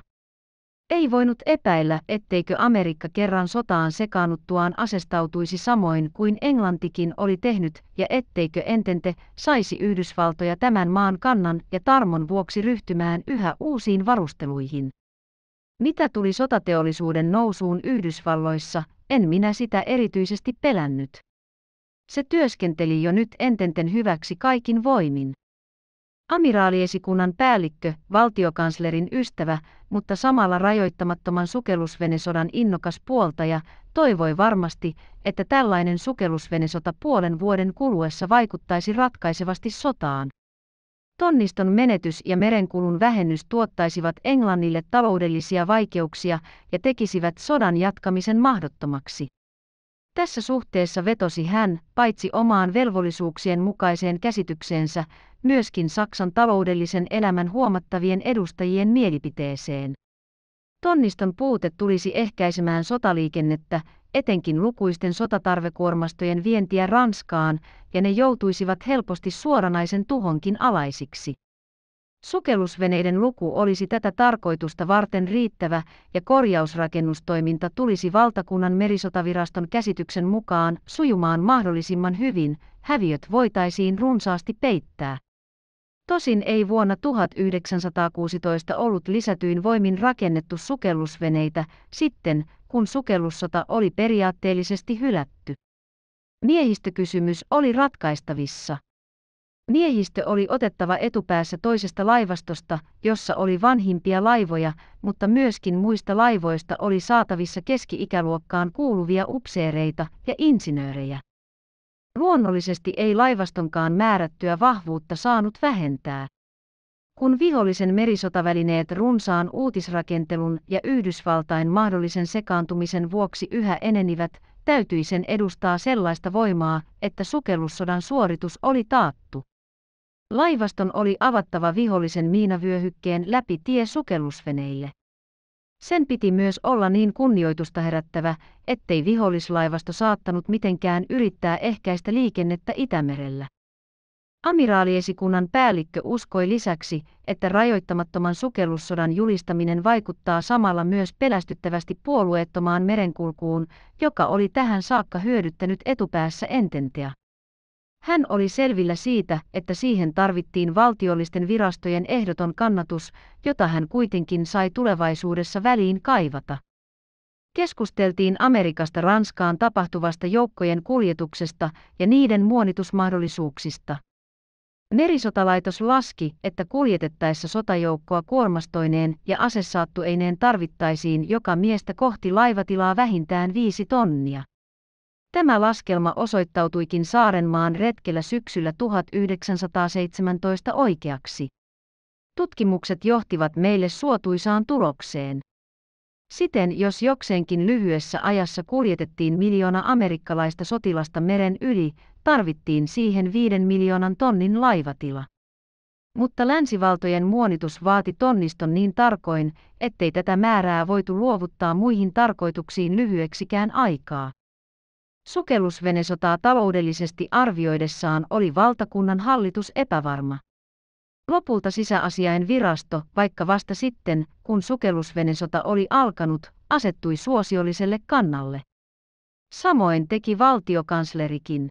Ei voinut epäillä, etteikö Amerikka kerran sotaan sekaannuttuaan asestautuisi samoin kuin Englantikin oli tehnyt ja etteikö entente saisi Yhdysvaltoja tämän maan kannan ja tarmon vuoksi ryhtymään yhä uusiin varusteluihin. Mitä tuli sotateollisuuden nousuun Yhdysvalloissa, en minä sitä erityisesti pelännyt. Se työskenteli jo nyt ententen hyväksi kaikin voimin. Amiraaliesikunnan päällikkö, valtiokanslerin ystävä, mutta samalla rajoittamattoman sukellusvenesodan innokas puoltaja, toivoi varmasti, että tällainen sukellusvenesota puolen vuoden kuluessa vaikuttaisi ratkaisevasti sotaan. Tonniston menetys ja merenkulun vähennys tuottaisivat Englannille taloudellisia vaikeuksia ja tekisivät sodan jatkamisen mahdottomaksi. Tässä suhteessa vetosi hän, paitsi omaan velvollisuuksien mukaiseen käsitykseensä, myöskin Saksan taloudellisen elämän huomattavien edustajien mielipiteeseen. Tonniston puute tulisi ehkäisemään sotaliikennettä etenkin lukuisten sotatarvekuormastojen vientiä Ranskaan, ja ne joutuisivat helposti suoranaisen tuhonkin alaisiksi. Sukellusveneiden luku olisi tätä tarkoitusta varten riittävä ja korjausrakennustoiminta tulisi valtakunnan merisotaviraston käsityksen mukaan sujumaan mahdollisimman hyvin, häviöt voitaisiin runsaasti peittää. Tosin ei vuonna 1916 ollut lisätyin voimin rakennettu sukellusveneitä, sitten kun sukellussota oli periaatteellisesti hylätty. Miehistökysymys oli ratkaistavissa. Miehistö oli otettava etupäässä toisesta laivastosta, jossa oli vanhimpia laivoja, mutta myöskin muista laivoista oli saatavissa keski-ikäluokkaan kuuluvia upseereita ja insinöörejä. Luonnollisesti ei laivastonkaan määrättyä vahvuutta saanut vähentää. Kun vihollisen merisotavälineet runsaan uutisrakentelun ja Yhdysvaltain mahdollisen sekaantumisen vuoksi yhä enenivät, täytyi sen edustaa sellaista voimaa, että sukellussodan suoritus oli taattu. Laivaston oli avattava vihollisen miinavyöhykkeen läpi tie sukellusveneille. Sen piti myös olla niin kunnioitusta herättävä, ettei vihollislaivasto saattanut mitenkään yrittää ehkäistä liikennettä Itämerellä. Amiraaliesikunnan päällikkö uskoi lisäksi, että rajoittamattoman sukellussodan julistaminen vaikuttaa samalla myös pelästyttävästi puolueettomaan merenkulkuun, joka oli tähän saakka hyödyttänyt etupäässä ententeä. Hän oli selvillä siitä, että siihen tarvittiin valtiollisten virastojen ehdoton kannatus, jota hän kuitenkin sai tulevaisuudessa väliin kaivata. Keskusteltiin Amerikasta Ranskaan tapahtuvasta joukkojen kuljetuksesta ja niiden muonitusmahdollisuuksista. Merisotalaitos laski, että kuljetettaessa sotajoukkoa kuormastoineen ja asessaattueineen tarvittaisiin joka miestä kohti laivatilaa vähintään viisi tonnia. Tämä laskelma osoittautuikin Saarenmaan retkellä syksyllä 1917 oikeaksi. Tutkimukset johtivat meille suotuisaan tulokseen. Siten jos jokseenkin lyhyessä ajassa kuljetettiin miljoona amerikkalaista sotilasta meren yli, tarvittiin siihen viiden miljoonan tonnin laivatila. Mutta länsivaltojen muonitus vaati tonniston niin tarkoin, ettei tätä määrää voitu luovuttaa muihin tarkoituksiin lyhyeksikään aikaa. Sukellusvenesotaa taloudellisesti arvioidessaan oli valtakunnan hallitus epävarma. Lopulta sisäasiain virasto, vaikka vasta sitten, kun sukellusvenesota oli alkanut, asettui suosiolliselle kannalle. Samoin teki valtiokanslerikin.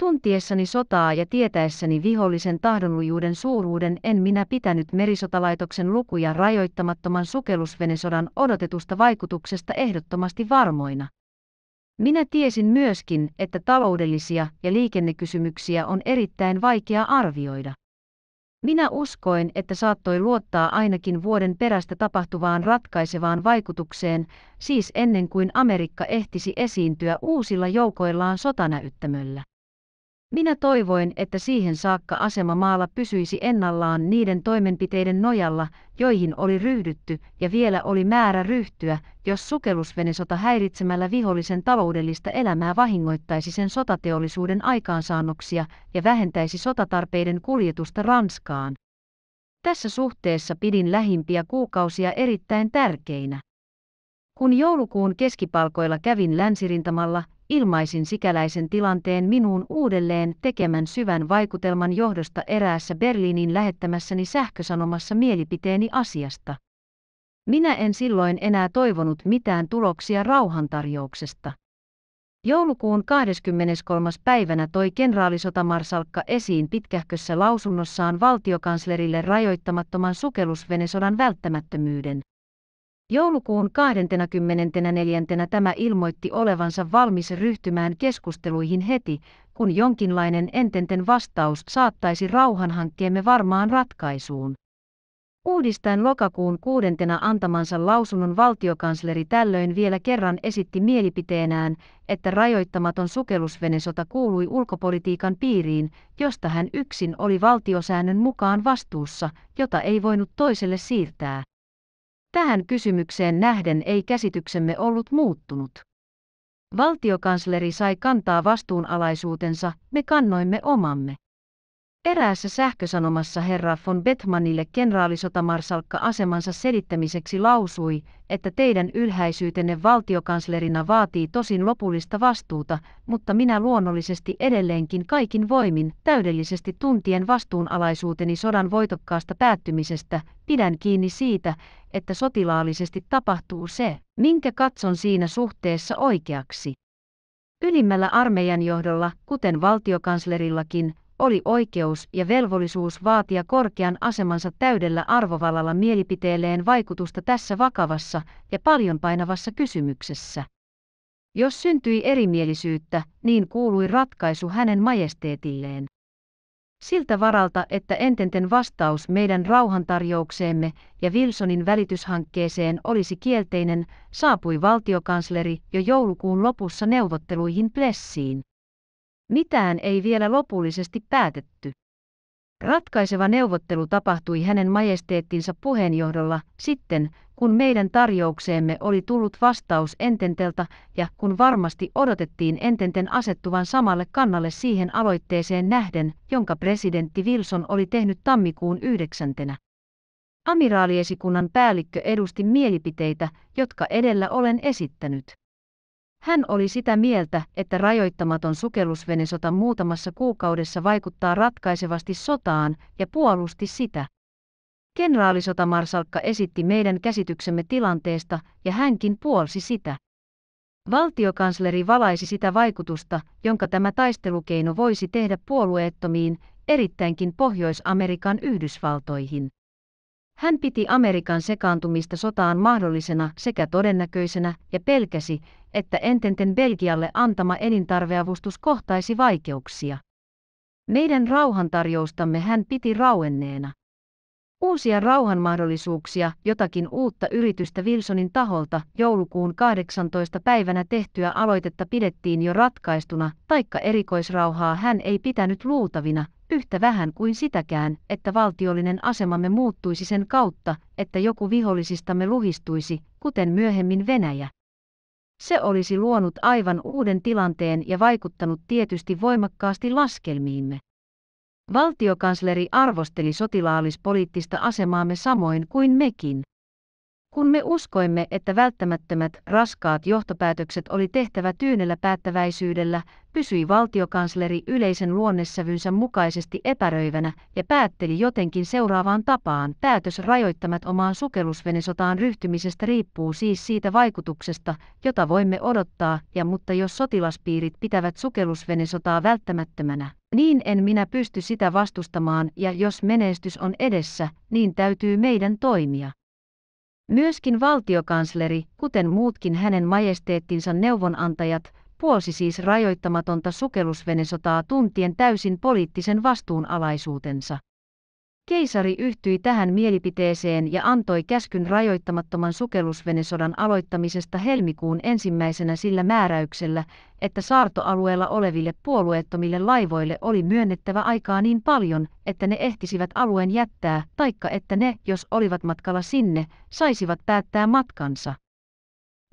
Tuntiessani sotaa ja tietäessäni vihollisen tahdonlujuuden suuruuden en minä pitänyt merisotalaitoksen lukuja rajoittamattoman sukellusvenesodan odotetusta vaikutuksesta ehdottomasti varmoina. Minä tiesin myöskin, että taloudellisia ja liikennekysymyksiä on erittäin vaikea arvioida. Minä uskoin, että saattoi luottaa ainakin vuoden perästä tapahtuvaan ratkaisevaan vaikutukseen, siis ennen kuin Amerikka ehtisi esiintyä uusilla joukoillaan sotanäyttämöllä. Minä toivoin, että siihen saakka asema maalla pysyisi ennallaan niiden toimenpiteiden nojalla, joihin oli ryhdytty ja vielä oli määrä ryhtyä, jos sukellusvenesota häiritsemällä vihollisen taloudellista elämää vahingoittaisi sen sotateollisuuden aikaansaannoksia ja vähentäisi sotatarpeiden kuljetusta Ranskaan. Tässä suhteessa pidin lähimpiä kuukausia erittäin tärkeinä. Kun joulukuun keskipalkoilla kävin länsirintamalla ilmaisin sikäläisen tilanteen minuun uudelleen tekemän syvän vaikutelman johdosta eräässä Berliinin lähettämässäni sähkösanomassa mielipiteeni asiasta. Minä en silloin enää toivonut mitään tuloksia rauhantarjouksesta. Joulukuun 23. päivänä toi kenraalisotamarsalkka esiin pitkähkössä lausunnossaan valtiokanslerille rajoittamattoman sukellusvenesodan välttämättömyyden. Joulukuun 24. tämä ilmoitti olevansa valmis ryhtymään keskusteluihin heti, kun jonkinlainen ententen vastaus saattaisi rauhanhankkeemme varmaan ratkaisuun. Uudistaen lokakuun kuudentena antamansa lausunnon valtiokansleri tällöin vielä kerran esitti mielipiteenään, että rajoittamaton sukellusvenesota kuului ulkopolitiikan piiriin, josta hän yksin oli valtiosäännön mukaan vastuussa, jota ei voinut toiselle siirtää. Tähän kysymykseen nähden ei käsityksemme ollut muuttunut. Valtiokansleri sai kantaa vastuunalaisuutensa, me kannoimme omamme. Eräässä sähkösanomassa herra von Bettmanille kenraalisotamarsalkka asemansa selittämiseksi lausui, että teidän ylhäisyytenne valtiokanslerina vaatii tosin lopullista vastuuta, mutta minä luonnollisesti edelleenkin kaikin voimin, täydellisesti tuntien vastuunalaisuuteni sodan voitokkaasta päättymisestä, pidän kiinni siitä, että sotilaallisesti tapahtuu se, minkä katson siinä suhteessa oikeaksi. Ylimmällä armeijan johdolla, kuten valtiokanslerillakin, oli oikeus ja velvollisuus vaatia korkean asemansa täydellä arvovallalla mielipiteelleen vaikutusta tässä vakavassa ja paljon painavassa kysymyksessä. Jos syntyi erimielisyyttä, niin kuului ratkaisu hänen majesteetilleen. Siltä varalta, että ententen vastaus meidän rauhantarjoukseemme ja Wilsonin välityshankkeeseen olisi kielteinen, saapui valtiokansleri jo joulukuun lopussa neuvotteluihin Plessiin. Mitään ei vielä lopullisesti päätetty. Ratkaiseva neuvottelu tapahtui hänen majesteettinsa puheenjohdolla sitten, kun meidän tarjoukseemme oli tullut vastaus Ententeltä ja kun varmasti odotettiin Ententen asettuvan samalle kannalle siihen aloitteeseen nähden, jonka presidentti Wilson oli tehnyt tammikuun yhdeksäntenä. Amiraaliesikunnan päällikkö edusti mielipiteitä, jotka edellä olen esittänyt. Hän oli sitä mieltä, että rajoittamaton sukellusvenesota muutamassa kuukaudessa vaikuttaa ratkaisevasti sotaan ja puolusti sitä. Kenraalisotamarsalkka esitti meidän käsityksemme tilanteesta ja hänkin puolsi sitä. Valtiokansleri valaisi sitä vaikutusta, jonka tämä taistelukeino voisi tehdä puolueettomiin, erittäinkin Pohjois-Amerikan Yhdysvaltoihin. Hän piti Amerikan sekaantumista sotaan mahdollisena sekä todennäköisenä ja pelkäsi, että ententen Belgialle antama elintarveavustus kohtaisi vaikeuksia. Meidän rauhantarjoustamme hän piti rauenneena. Uusia rauhanmahdollisuuksia, jotakin uutta yritystä Wilsonin taholta joulukuun 18. päivänä tehtyä aloitetta pidettiin jo ratkaistuna, taikka erikoisrauhaa hän ei pitänyt luultavina, yhtä vähän kuin sitäkään, että valtiollinen asemamme muuttuisi sen kautta, että joku vihollisistamme luhistuisi, kuten myöhemmin Venäjä. Se olisi luonut aivan uuden tilanteen ja vaikuttanut tietysti voimakkaasti laskelmiimme. Valtiokansleri arvosteli sotilaallispoliittista asemaamme samoin kuin mekin. Kun me uskoimme, että välttämättömät, raskaat johtopäätökset oli tehtävä tyynellä päättäväisyydellä, pysyi valtiokansleri yleisen luonnessävynsä mukaisesti epäröivänä ja päätteli jotenkin seuraavaan tapaan. Päätös rajoittamat omaan sukellusvenesotaan ryhtymisestä riippuu siis siitä vaikutuksesta, jota voimme odottaa, ja mutta jos sotilaspiirit pitävät sukellusvenesotaa välttämättömänä, niin en minä pysty sitä vastustamaan ja jos menestys on edessä, niin täytyy meidän toimia. Myöskin valtiokansleri, kuten muutkin hänen majesteettinsa neuvonantajat, puolsi siis rajoittamatonta sukellusvenesotaa tuntien täysin poliittisen vastuunalaisuutensa. Keisari yhtyi tähän mielipiteeseen ja antoi käskyn rajoittamattoman sukellusvenesodan aloittamisesta helmikuun ensimmäisenä sillä määräyksellä, että saartoalueella oleville puolueettomille laivoille oli myönnettävä aikaa niin paljon, että ne ehtisivät alueen jättää, taikka että ne, jos olivat matkalla sinne, saisivat päättää matkansa.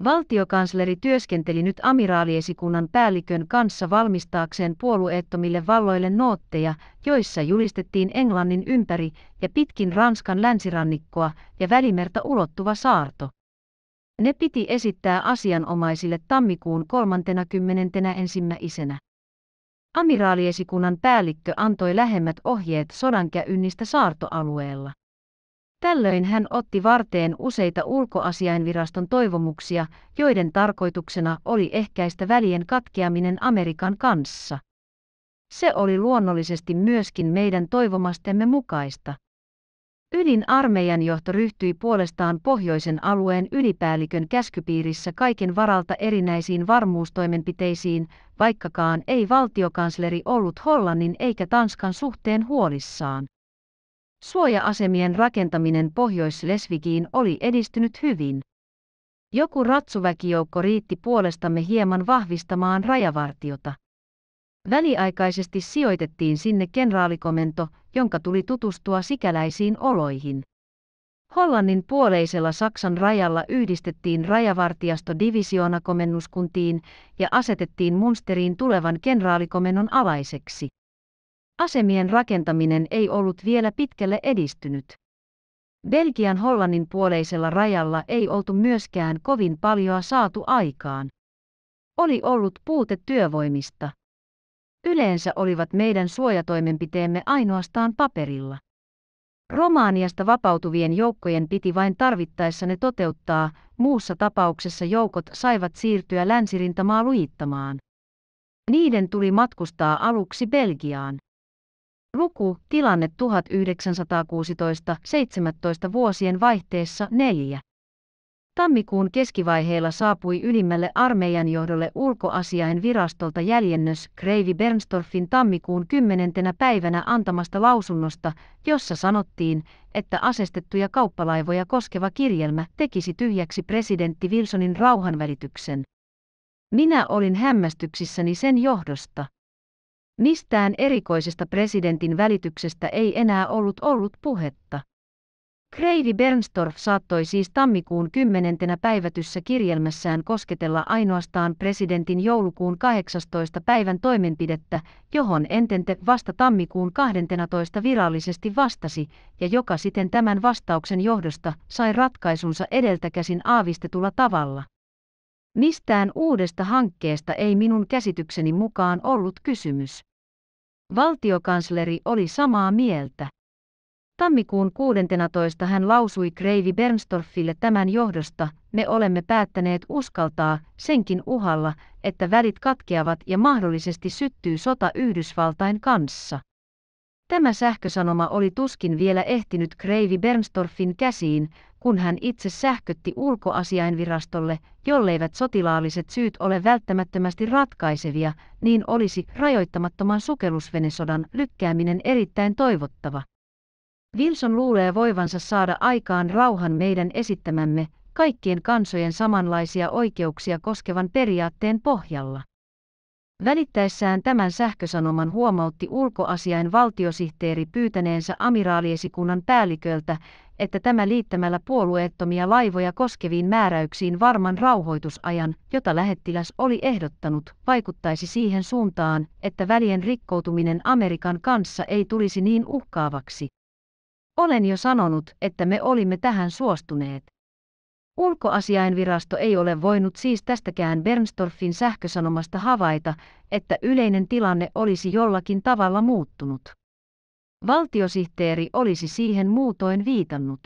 Valtiokansleri työskenteli nyt amiraaliesikunnan päällikön kanssa valmistaakseen puolueettomille valloille nootteja, joissa julistettiin Englannin ympäri ja pitkin Ranskan länsirannikkoa ja välimerta ulottuva saarto. Ne piti esittää asianomaisille tammikuun 31. isänä. Amiraaliesikunnan päällikkö antoi lähemmät ohjeet sodankäynnistä saartoalueella. Tällöin hän otti varteen useita ulkoasiainviraston toivomuksia, joiden tarkoituksena oli ehkäistä välien katkeaminen Amerikan kanssa. Se oli luonnollisesti myöskin meidän toivomastemme mukaista. Ylin armeijan johto ryhtyi puolestaan pohjoisen alueen ylipäällikön käskypiirissä kaiken varalta erinäisiin varmuustoimenpiteisiin, vaikkakaan ei valtiokansleri ollut Hollannin eikä Tanskan suhteen huolissaan. Suoja-asemien rakentaminen Pohjois-Lesvikiin oli edistynyt hyvin. Joku ratsuväkijoukko riitti puolestamme hieman vahvistamaan rajavartiota. Väliaikaisesti sijoitettiin sinne kenraalikomento, jonka tuli tutustua sikäläisiin oloihin. Hollannin puoleisella Saksan rajalla yhdistettiin rajavartiasto divisioonakomennuskuntiin ja asetettiin Munsteriin tulevan kenraalikomennon alaiseksi. Asemien rakentaminen ei ollut vielä pitkälle edistynyt. Belgian Hollannin puoleisella rajalla ei oltu myöskään kovin paljoa saatu aikaan. Oli ollut puute työvoimista. Yleensä olivat meidän suojatoimenpiteemme ainoastaan paperilla. Romaaniasta vapautuvien joukkojen piti vain tarvittaessa ne toteuttaa, muussa tapauksessa joukot saivat siirtyä länsirintamaa lujittamaan. Niiden tuli matkustaa aluksi Belgiaan. Luku, tilanne 1916-17 vuosien vaihteessa 4. Tammikuun keskivaiheella saapui ylimmälle armeijan johdolle ulkoasiain virastolta jäljennös Kreivi Bernstorffin tammikuun 10. päivänä antamasta lausunnosta, jossa sanottiin, että asestettuja kauppalaivoja koskeva kirjelmä tekisi tyhjäksi presidentti Wilsonin rauhanvälityksen. Minä olin hämmästyksissäni sen johdosta. Mistään erikoisesta presidentin välityksestä ei enää ollut ollut puhetta. Kreivi Bernstorff saattoi siis tammikuun kymmenentenä päivätyssä kirjelmässään kosketella ainoastaan presidentin joulukuun 18. päivän toimenpidettä, johon Entente vasta tammikuun 12. virallisesti vastasi, ja joka siten tämän vastauksen johdosta sai ratkaisunsa edeltäkäsin aavistetulla tavalla. Mistään uudesta hankkeesta ei minun käsitykseni mukaan ollut kysymys. Valtiokansleri oli samaa mieltä. Tammikuun 16. hän lausui Kreivi Bernstorffille tämän johdosta, me olemme päättäneet uskaltaa, senkin uhalla, että välit katkeavat ja mahdollisesti syttyy sota Yhdysvaltain kanssa. Tämä sähkösanoma oli tuskin vielä ehtinyt Kreivi Bernstorffin käsiin, kun hän itse sähkötti ulkoasiainvirastolle, jolleivät sotilaalliset syyt ole välttämättömästi ratkaisevia, niin olisi rajoittamattoman sukellusvenesodan lykkääminen erittäin toivottava. Wilson luulee voivansa saada aikaan rauhan meidän esittämämme kaikkien kansojen samanlaisia oikeuksia koskevan periaatteen pohjalla. Välittäessään tämän sähkösanoman huomautti ulkoasiain valtiosihteeri pyytäneensä amiraaliesikunnan päälliköltä, että tämä liittämällä puolueettomia laivoja koskeviin määräyksiin varman rauhoitusajan, jota lähettiläs oli ehdottanut, vaikuttaisi siihen suuntaan, että välien rikkoutuminen Amerikan kanssa ei tulisi niin uhkaavaksi. Olen jo sanonut, että me olimme tähän suostuneet. Ulkoasiainvirasto ei ole voinut siis tästäkään Bernstorffin sähkösanomasta havaita, että yleinen tilanne olisi jollakin tavalla muuttunut. Valtiosihteeri olisi siihen muutoin viitannut.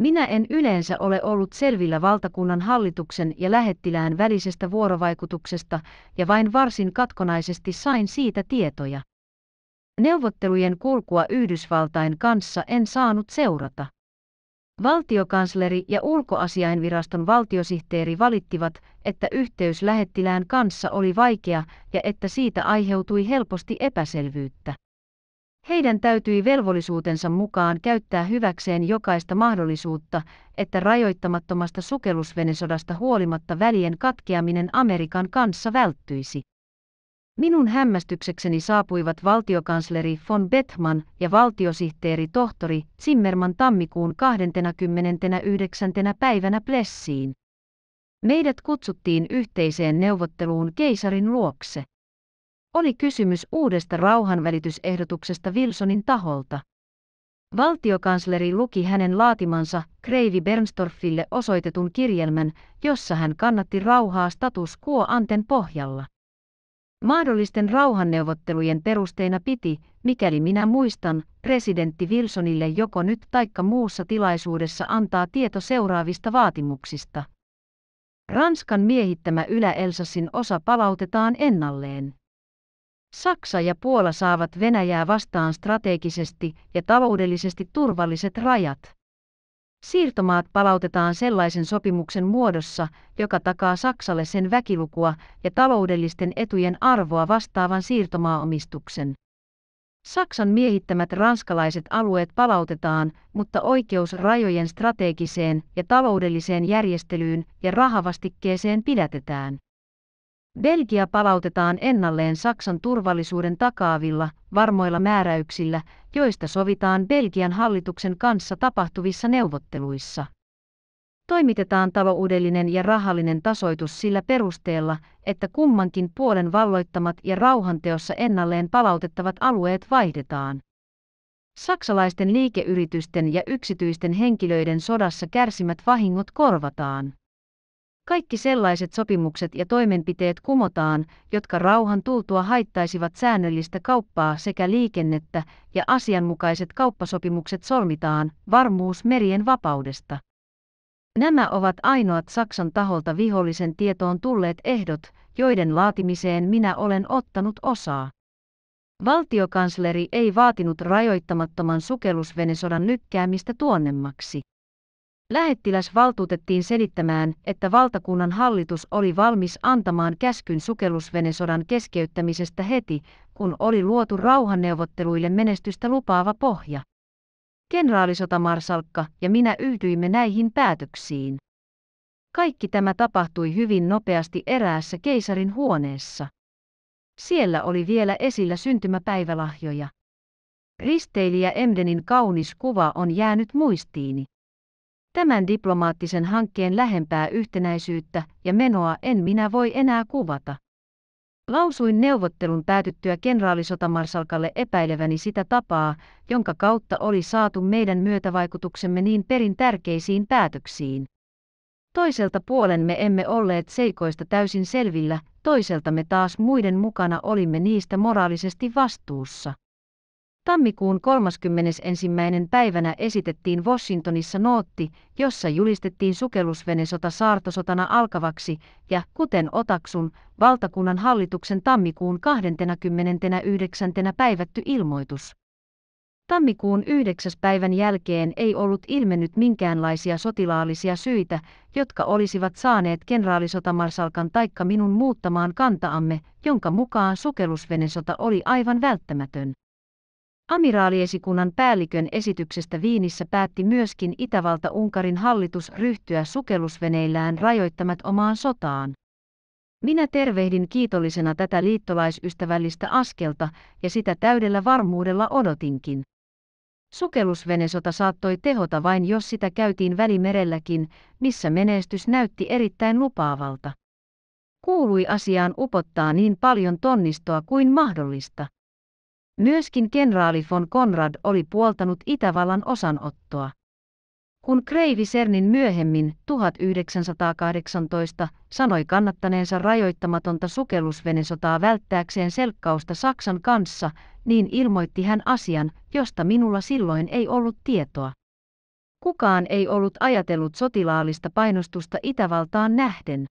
Minä en yleensä ole ollut selvillä valtakunnan hallituksen ja lähettilään välisestä vuorovaikutuksesta ja vain varsin katkonaisesti sain siitä tietoja. Neuvottelujen kulkua Yhdysvaltain kanssa en saanut seurata. Valtiokansleri ja ulkoasiainviraston valtiosihteeri valittivat, että yhteys lähettilään kanssa oli vaikea ja että siitä aiheutui helposti epäselvyyttä. Heidän täytyi velvollisuutensa mukaan käyttää hyväkseen jokaista mahdollisuutta, että rajoittamattomasta sukellusvenesodasta huolimatta välien katkeaminen Amerikan kanssa välttyisi. Minun hämmästyksekseni saapuivat valtiokansleri von Bethmann ja valtiosihteeri tohtori Zimmerman tammikuun 29. päivänä Plessiin. Meidät kutsuttiin yhteiseen neuvotteluun keisarin luokse. Oli kysymys uudesta rauhanvälitysehdotuksesta Wilsonin taholta. Valtiokansleri luki hänen laatimansa Kreivi Bernstorffille osoitetun kirjelmän, jossa hän kannatti rauhaa status quo anten pohjalla. Mahdollisten rauhanneuvottelujen perusteena piti, mikäli minä muistan, presidentti Wilsonille joko nyt taikka muussa tilaisuudessa antaa tieto seuraavista vaatimuksista. Ranskan miehittämä Ylä-Elsassin osa palautetaan ennalleen. Saksa ja Puola saavat Venäjää vastaan strategisesti ja taloudellisesti turvalliset rajat. Siirtomaat palautetaan sellaisen sopimuksen muodossa, joka takaa Saksalle sen väkilukua ja taloudellisten etujen arvoa vastaavan siirtomaaomistuksen. Saksan miehittämät ranskalaiset alueet palautetaan, mutta oikeus rajojen strategiseen ja taloudelliseen järjestelyyn ja rahavastikkeeseen pidätetään. Belgia palautetaan ennalleen Saksan turvallisuuden takaavilla, varmoilla määräyksillä, joista sovitaan Belgian hallituksen kanssa tapahtuvissa neuvotteluissa. Toimitetaan taloudellinen ja rahallinen tasoitus sillä perusteella, että kummankin puolen valloittamat ja rauhanteossa ennalleen palautettavat alueet vaihdetaan. Saksalaisten liikeyritysten ja yksityisten henkilöiden sodassa kärsimät vahingot korvataan. Kaikki sellaiset sopimukset ja toimenpiteet kumotaan, jotka rauhan tultua haittaisivat säännöllistä kauppaa sekä liikennettä, ja asianmukaiset kauppasopimukset solmitaan, varmuus merien vapaudesta. Nämä ovat ainoat Saksan taholta vihollisen tietoon tulleet ehdot, joiden laatimiseen minä olen ottanut osaa. Valtiokansleri ei vaatinut rajoittamattoman sukellusvenesodan lykkäämistä tuonnemmaksi. Lähettiläs valtuutettiin selittämään, että valtakunnan hallitus oli valmis antamaan käskyn sukellusvenesodan keskeyttämisestä heti, kun oli luotu rauhanneuvotteluille menestystä lupaava pohja. Kenraalisotamarsalkka ja minä yhdyimme näihin päätöksiin. Kaikki tämä tapahtui hyvin nopeasti eräässä keisarin huoneessa. Siellä oli vielä esillä syntymäpäivälahjoja. Risteilijä Emdenin kaunis kuva on jäänyt muistiini. Tämän diplomaattisen hankkeen lähempää yhtenäisyyttä ja menoa en minä voi enää kuvata. Lausuin neuvottelun päätyttyä kenraalisotamarsalkalle epäileväni sitä tapaa, jonka kautta oli saatu meidän myötävaikutuksemme niin perin tärkeisiin päätöksiin. Toiselta puolen me emme olleet seikoista täysin selvillä, toiselta me taas muiden mukana olimme niistä moraalisesti vastuussa. Tammikuun 31. päivänä esitettiin Washingtonissa nootti, jossa julistettiin sukellusvenesota saartosotana alkavaksi ja, kuten otaksun, valtakunnan hallituksen tammikuun 29. päivätty ilmoitus. Tammikuun 9. päivän jälkeen ei ollut ilmennyt minkäänlaisia sotilaallisia syitä, jotka olisivat saaneet kenraalisotamarsalkan taikka minun muuttamaan kantaamme, jonka mukaan sukellusvenesota oli aivan välttämätön. Amiraaliesikunnan päällikön esityksestä Viinissä päätti myöskin Itävalta-Unkarin hallitus ryhtyä sukellusveneillään omaan sotaan. Minä tervehdin kiitollisena tätä liittolaisystävällistä askelta ja sitä täydellä varmuudella odotinkin. Sukellusvenesota saattoi tehota vain jos sitä käytiin välimerelläkin, missä menestys näytti erittäin lupaavalta. Kuului asiaan upottaa niin paljon tonnistoa kuin mahdollista. Myöskin kenraali von Konrad oli puoltanut Itävallan osanottoa. Kun Kreivi Sernin myöhemmin 1918 sanoi kannattaneensa rajoittamatonta sukellusvenesotaa välttääkseen selkkausta Saksan kanssa, niin ilmoitti hän asian, josta minulla silloin ei ollut tietoa. Kukaan ei ollut ajatellut sotilaallista painostusta Itävaltaan nähden.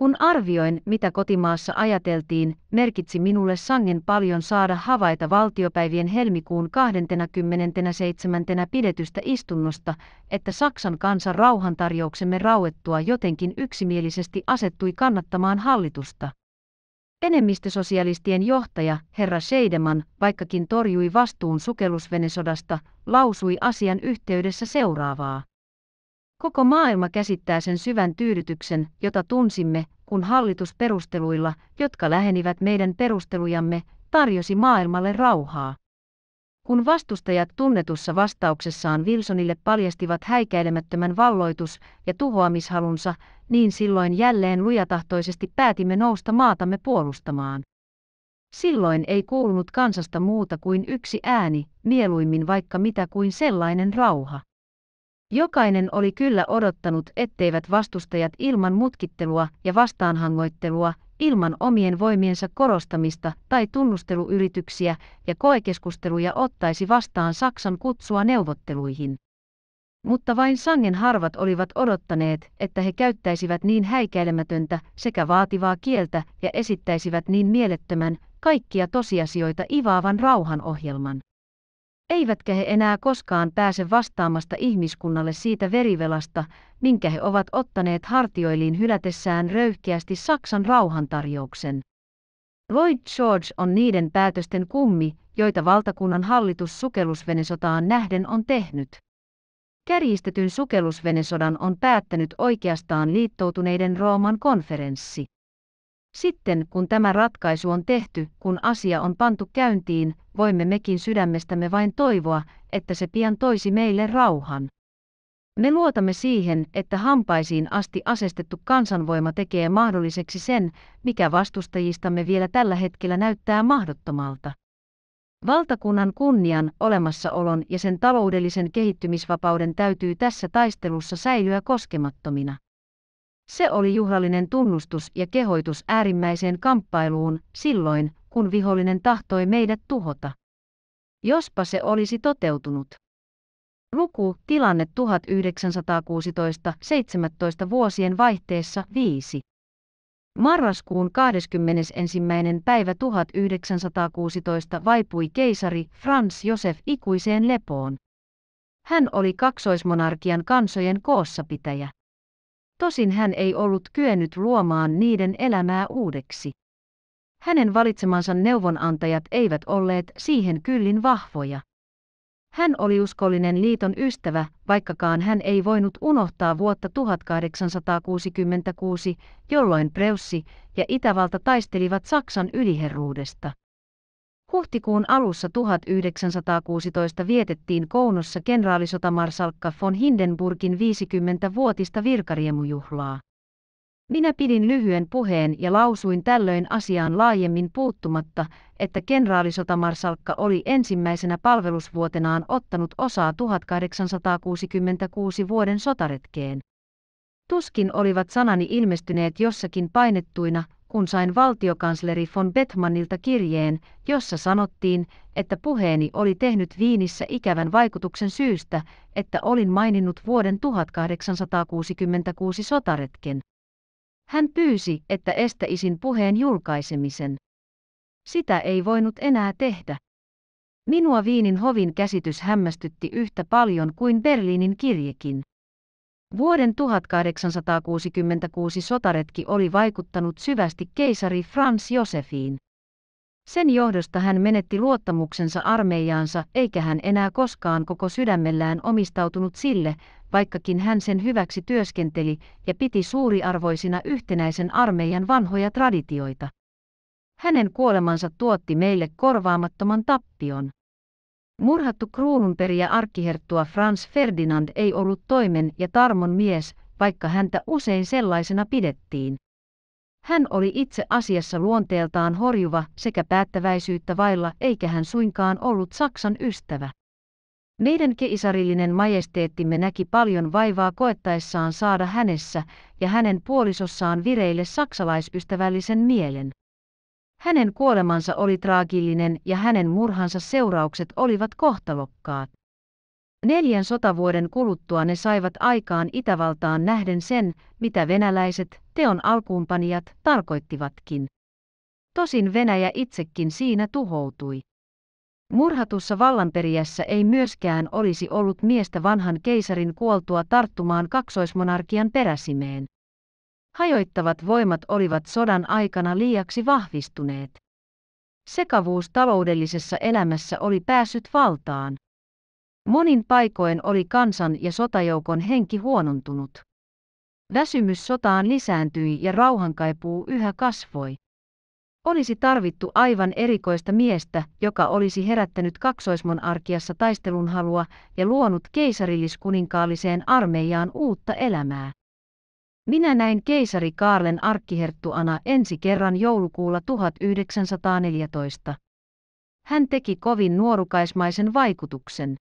Kun arvioin, mitä kotimaassa ajateltiin, merkitsi minulle sangen paljon saada havaita valtiopäivien helmikuun 27. pidetystä istunnosta, että Saksan kansan rauhantarjouksemme rauettua jotenkin yksimielisesti asettui kannattamaan hallitusta. Enemmistösosialistien johtaja, herra Seideman, vaikkakin torjui vastuun sukellusvenesodasta, lausui asian yhteydessä seuraavaa. Koko maailma käsittää sen syvän tyydytyksen, jota tunsimme, kun hallitus perusteluilla, jotka lähenivät meidän perustelujamme, tarjosi maailmalle rauhaa. Kun vastustajat tunnetussa vastauksessaan Wilsonille paljastivat häikäilemättömän valloitus- ja tuhoamishalunsa, niin silloin jälleen lujatahtoisesti päätimme nousta maatamme puolustamaan. Silloin ei kuulunut kansasta muuta kuin yksi ääni, mieluimmin vaikka mitä kuin sellainen rauha. Jokainen oli kyllä odottanut, etteivät vastustajat ilman mutkittelua ja vastaanhangoittelua, ilman omien voimiensa korostamista tai tunnusteluyrityksiä ja koekeskusteluja ottaisi vastaan Saksan kutsua neuvotteluihin. Mutta vain sangen harvat olivat odottaneet, että he käyttäisivät niin häikäilemätöntä sekä vaativaa kieltä ja esittäisivät niin mielettömän, kaikkia tosiasioita ivaavan rauhanohjelman. Eivätkä he enää koskaan pääse vastaamasta ihmiskunnalle siitä verivelasta, minkä he ovat ottaneet hartioiliin hylätessään röyhkeästi Saksan rauhantarjouksen. Lloyd George on niiden päätösten kummi, joita valtakunnan hallitus sukellusvenesotaan nähden on tehnyt. Kärjistetyn sukellusvenesodan on päättänyt oikeastaan liittoutuneiden Rooman konferenssi. Sitten kun tämä ratkaisu on tehty, kun asia on pantu käyntiin, voimme mekin sydämestämme vain toivoa, että se pian toisi meille rauhan. Me luotamme siihen, että hampaisiin asti asestettu kansanvoima tekee mahdolliseksi sen, mikä vastustajistamme vielä tällä hetkellä näyttää mahdottomalta. Valtakunnan kunnian, olemassaolon ja sen taloudellisen kehittymisvapauden täytyy tässä taistelussa säilyä koskemattomina. Se oli juhlallinen tunnustus ja kehoitus äärimmäiseen kamppailuun silloin, kun vihollinen tahtoi meidät tuhota. Jospa se olisi toteutunut. Luku, tilanne 1916-17 vuosien vaihteessa 5. Marraskuun 21. päivä 1916 vaipui keisari Franz Josef ikuiseen lepoon. Hän oli kaksoismonarkian kansojen koossapitäjä. Tosin hän ei ollut kyennyt luomaan niiden elämää uudeksi. Hänen valitsemansa neuvonantajat eivät olleet siihen kyllin vahvoja. Hän oli uskollinen liiton ystävä, vaikkakaan hän ei voinut unohtaa vuotta 1866, jolloin Preussi ja Itävalta taistelivat Saksan yliherruudesta. Huhtikuun alussa 1916 vietettiin Kounossa kenraalisotamarsalkka von Hindenburgin 50-vuotista virkariemujuhlaa. Minä pidin lyhyen puheen ja lausuin tällöin asiaan laajemmin puuttumatta, että kenraalisotamarsalkka oli ensimmäisenä palvelusvuotenaan ottanut osaa 1866 vuoden sotaretkeen. Tuskin olivat sanani ilmestyneet jossakin painettuina, kun sain valtiokansleri von Bettmannilta kirjeen, jossa sanottiin, että puheeni oli tehnyt Viinissä ikävän vaikutuksen syystä, että olin maininnut vuoden 1866 sotaretken. Hän pyysi, että estäisin puheen julkaisemisen. Sitä ei voinut enää tehdä. Minua Viinin hovin käsitys hämmästytti yhtä paljon kuin Berliinin kirjekin. Vuoden 1866 sotaretki oli vaikuttanut syvästi keisari Franz Josefiin. Sen johdosta hän menetti luottamuksensa armeijaansa eikä hän enää koskaan koko sydämellään omistautunut sille, vaikkakin hän sen hyväksi työskenteli ja piti suuriarvoisina yhtenäisen armeijan vanhoja traditioita. Hänen kuolemansa tuotti meille korvaamattoman tappion. Murhattu kruununperiä arkkiherttua Franz Ferdinand ei ollut toimen ja tarmon mies, vaikka häntä usein sellaisena pidettiin. Hän oli itse asiassa luonteeltaan horjuva sekä päättäväisyyttä vailla, eikä hän suinkaan ollut Saksan ystävä. Meidän keisarillinen majesteettimme näki paljon vaivaa koettaessaan saada hänessä ja hänen puolisossaan vireille saksalaisystävällisen mielen. Hänen kuolemansa oli traagillinen ja hänen murhansa seuraukset olivat kohtalokkaat. Neljän sotavuoden kuluttua ne saivat aikaan Itävaltaan nähden sen, mitä venäläiset, teon alkuunpanijat, tarkoittivatkin. Tosin Venäjä itsekin siinä tuhoutui. Murhatussa vallanperiässä ei myöskään olisi ollut miestä vanhan keisarin kuoltua tarttumaan kaksoismonarkian peräsimeen hajoittavat voimat olivat sodan aikana liiaksi vahvistuneet. Sekavuus taloudellisessa elämässä oli päässyt valtaan. Monin paikoin oli kansan ja sotajoukon henki huonontunut. Väsymys sotaan lisääntyi ja rauhankaipuu yhä kasvoi. Olisi tarvittu aivan erikoista miestä, joka olisi herättänyt kaksoismon taistelun halua ja luonut keisarilliskuninkaalliseen armeijaan uutta elämää. Minä näin keisari Kaarlen arkkiherttuana ensi kerran joulukuulla 1914. Hän teki kovin nuorukaismaisen vaikutuksen.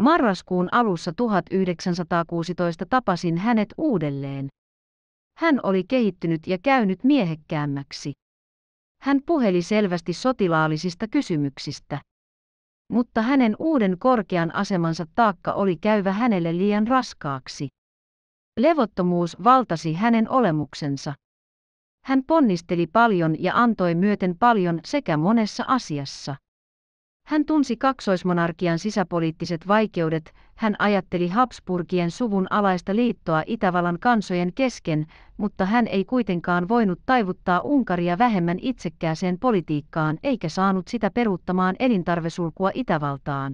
Marraskuun alussa 1916 tapasin hänet uudelleen. Hän oli kehittynyt ja käynyt miehekkäämmäksi. Hän puheli selvästi sotilaallisista kysymyksistä. Mutta hänen uuden korkean asemansa taakka oli käyvä hänelle liian raskaaksi. Levottomuus valtasi hänen olemuksensa. Hän ponnisteli paljon ja antoi myöten paljon sekä monessa asiassa. Hän tunsi kaksoismonarkian sisäpoliittiset vaikeudet, hän ajatteli Habsburgien suvun alaista liittoa Itävallan kansojen kesken, mutta hän ei kuitenkaan voinut taivuttaa Unkaria vähemmän itsekkääseen politiikkaan eikä saanut sitä peruuttamaan elintarvesulkua Itävaltaan.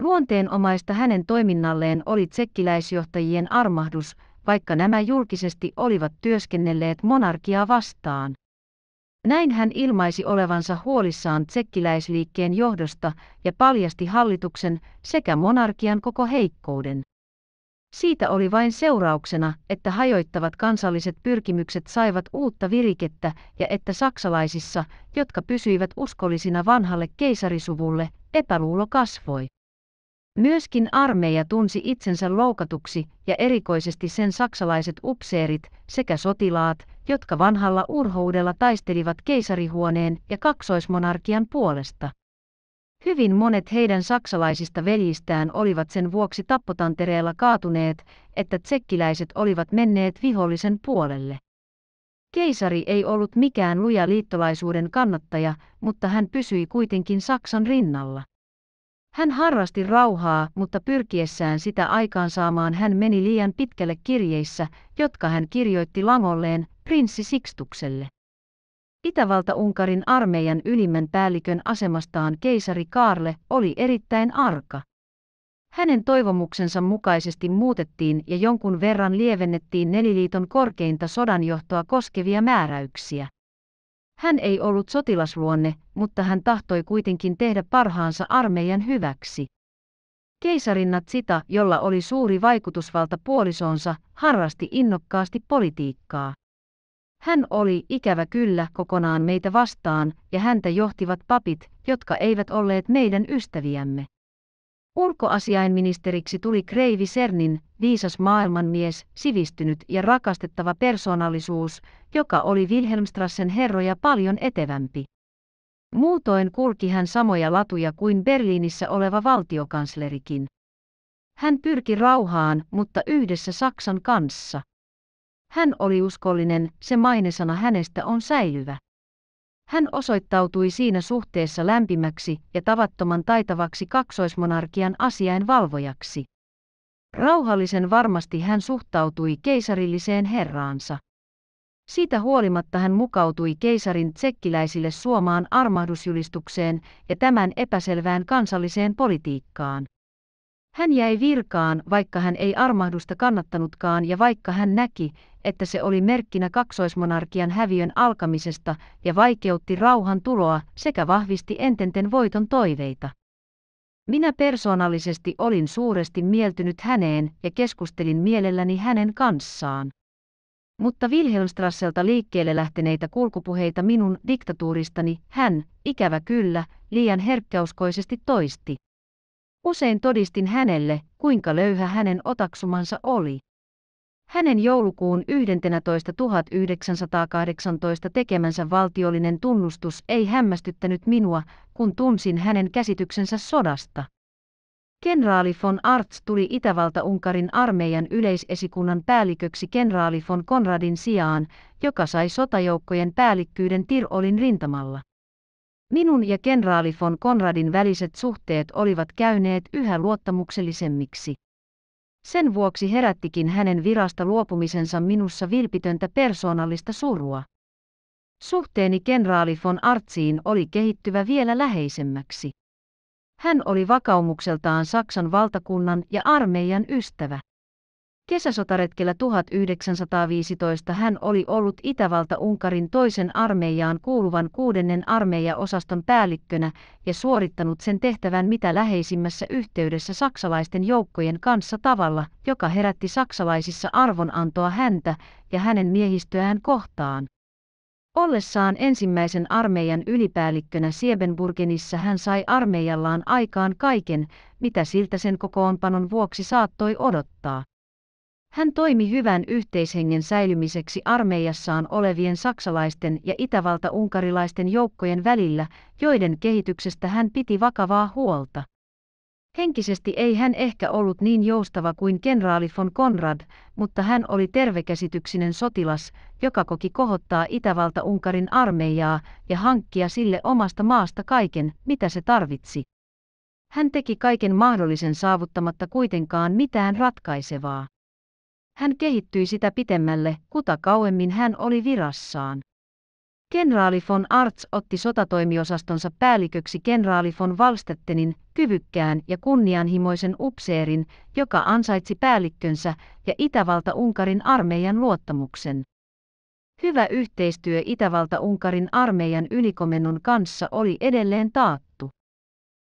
Luonteenomaista hänen toiminnalleen oli tsekkiläisjohtajien armahdus, vaikka nämä julkisesti olivat työskennelleet monarkiaa vastaan. Näin hän ilmaisi olevansa huolissaan tsekkiläisliikkeen johdosta ja paljasti hallituksen sekä monarkian koko heikkouden. Siitä oli vain seurauksena, että hajoittavat kansalliset pyrkimykset saivat uutta virikettä ja että saksalaisissa, jotka pysyivät uskollisina vanhalle keisarisuvulle, epäluulo kasvoi. Myöskin armeija tunsi itsensä loukatuksi ja erikoisesti sen saksalaiset upseerit sekä sotilaat, jotka vanhalla urhoudella taistelivat keisarihuoneen ja kaksoismonarkian puolesta. Hyvin monet heidän saksalaisista veljistään olivat sen vuoksi tappotantereella kaatuneet, että tsekkiläiset olivat menneet vihollisen puolelle. Keisari ei ollut mikään luja liittolaisuuden kannattaja, mutta hän pysyi kuitenkin Saksan rinnalla. Hän harrasti rauhaa, mutta pyrkiessään sitä aikaansaamaan hän meni liian pitkälle kirjeissä, jotka hän kirjoitti langolleen, prinssi Sikstukselle. Itävalta-Unkarin armeijan ylimmän päällikön asemastaan keisari Kaarle oli erittäin arka. Hänen toivomuksensa mukaisesti muutettiin ja jonkun verran lievennettiin Neliliiton korkeinta sodanjohtoa koskevia määräyksiä. Hän ei ollut sotilasluonne, mutta hän tahtoi kuitenkin tehdä parhaansa armeijan hyväksi. Keisarinnat sitä, jolla oli suuri vaikutusvalta puolisonsa, harrasti innokkaasti politiikkaa. Hän oli ikävä kyllä kokonaan meitä vastaan, ja häntä johtivat papit, jotka eivät olleet meidän ystäviämme. Ulkoasiainministeriksi tuli Kreivi Sernin, viisas maailmanmies, sivistynyt ja rakastettava persoonallisuus, joka oli Wilhelmstrassen herroja paljon etevämpi. Muutoin kulki hän samoja latuja kuin Berliinissä oleva valtiokanslerikin. Hän pyrki rauhaan, mutta yhdessä Saksan kanssa. Hän oli uskollinen, se mainesana hänestä on säilyvä. Hän osoittautui siinä suhteessa lämpimäksi ja tavattoman taitavaksi kaksoismonarkian valvojaksi. Rauhallisen varmasti hän suhtautui keisarilliseen herraansa. Siitä huolimatta hän mukautui keisarin tsekkiläisille suomaan armahdusjulistukseen ja tämän epäselvään kansalliseen politiikkaan. Hän jäi virkaan, vaikka hän ei armahdusta kannattanutkaan ja vaikka hän näki, että se oli merkkinä kaksoismonarkian häviön alkamisesta ja vaikeutti rauhan tuloa sekä vahvisti ententen voiton toiveita. Minä persoonallisesti olin suuresti mieltynyt häneen ja keskustelin mielelläni hänen kanssaan. Mutta Wilhelmstrasselta liikkeelle lähteneitä kulkupuheita minun diktatuuristani hän, ikävä kyllä, liian herkkäuskoisesti toisti. Usein todistin hänelle, kuinka löyhä hänen otaksumansa oli. Hänen joulukuun 11.1918 tekemänsä valtiollinen tunnustus ei hämmästyttänyt minua, kun tunsin hänen käsityksensä sodasta. Kenraali von Arts tuli Itävalta-Unkarin armeijan yleisesikunnan päälliköksi kenraali von Konradin sijaan, joka sai sotajoukkojen päällikkyyden Tirolin rintamalla. Minun ja kenraali von Konradin väliset suhteet olivat käyneet yhä luottamuksellisemmiksi. Sen vuoksi herättikin hänen virasta luopumisensa minussa vilpitöntä persoonallista surua. Suhteeni kenraali von Artsiin oli kehittyvä vielä läheisemmäksi. Hän oli vakaumukseltaan Saksan valtakunnan ja armeijan ystävä. Kesäsotaretkellä 1915 hän oli ollut Itävalta-Unkarin toisen armeijaan kuuluvan kuudennen armeijaosaston päällikkönä ja suorittanut sen tehtävän mitä läheisimmässä yhteydessä saksalaisten joukkojen kanssa tavalla, joka herätti saksalaisissa arvonantoa häntä ja hänen miehistöään kohtaan. Ollessaan ensimmäisen armeijan ylipäällikkönä Siebenburgenissa hän sai armeijallaan aikaan kaiken, mitä siltä sen kokoonpanon vuoksi saattoi odottaa. Hän toimi hyvän yhteishengen säilymiseksi armeijassaan olevien saksalaisten ja itävalta-unkarilaisten joukkojen välillä, joiden kehityksestä hän piti vakavaa huolta. Henkisesti ei hän ehkä ollut niin joustava kuin kenraali von Konrad, mutta hän oli tervekäsityksinen sotilas, joka koki kohottaa Itävalta-Unkarin armeijaa ja hankkia sille omasta maasta kaiken, mitä se tarvitsi. Hän teki kaiken mahdollisen saavuttamatta kuitenkaan mitään ratkaisevaa hän kehittyi sitä pitemmälle, kuta kauemmin hän oli virassaan. Kenraali von Arts otti sotatoimiosastonsa päälliköksi kenraali von Valstettenin, kyvykkään ja kunnianhimoisen upseerin, joka ansaitsi päällikkönsä ja Itävalta-Unkarin armeijan luottamuksen. Hyvä yhteistyö Itävalta-Unkarin armeijan ylikomennon kanssa oli edelleen taattu.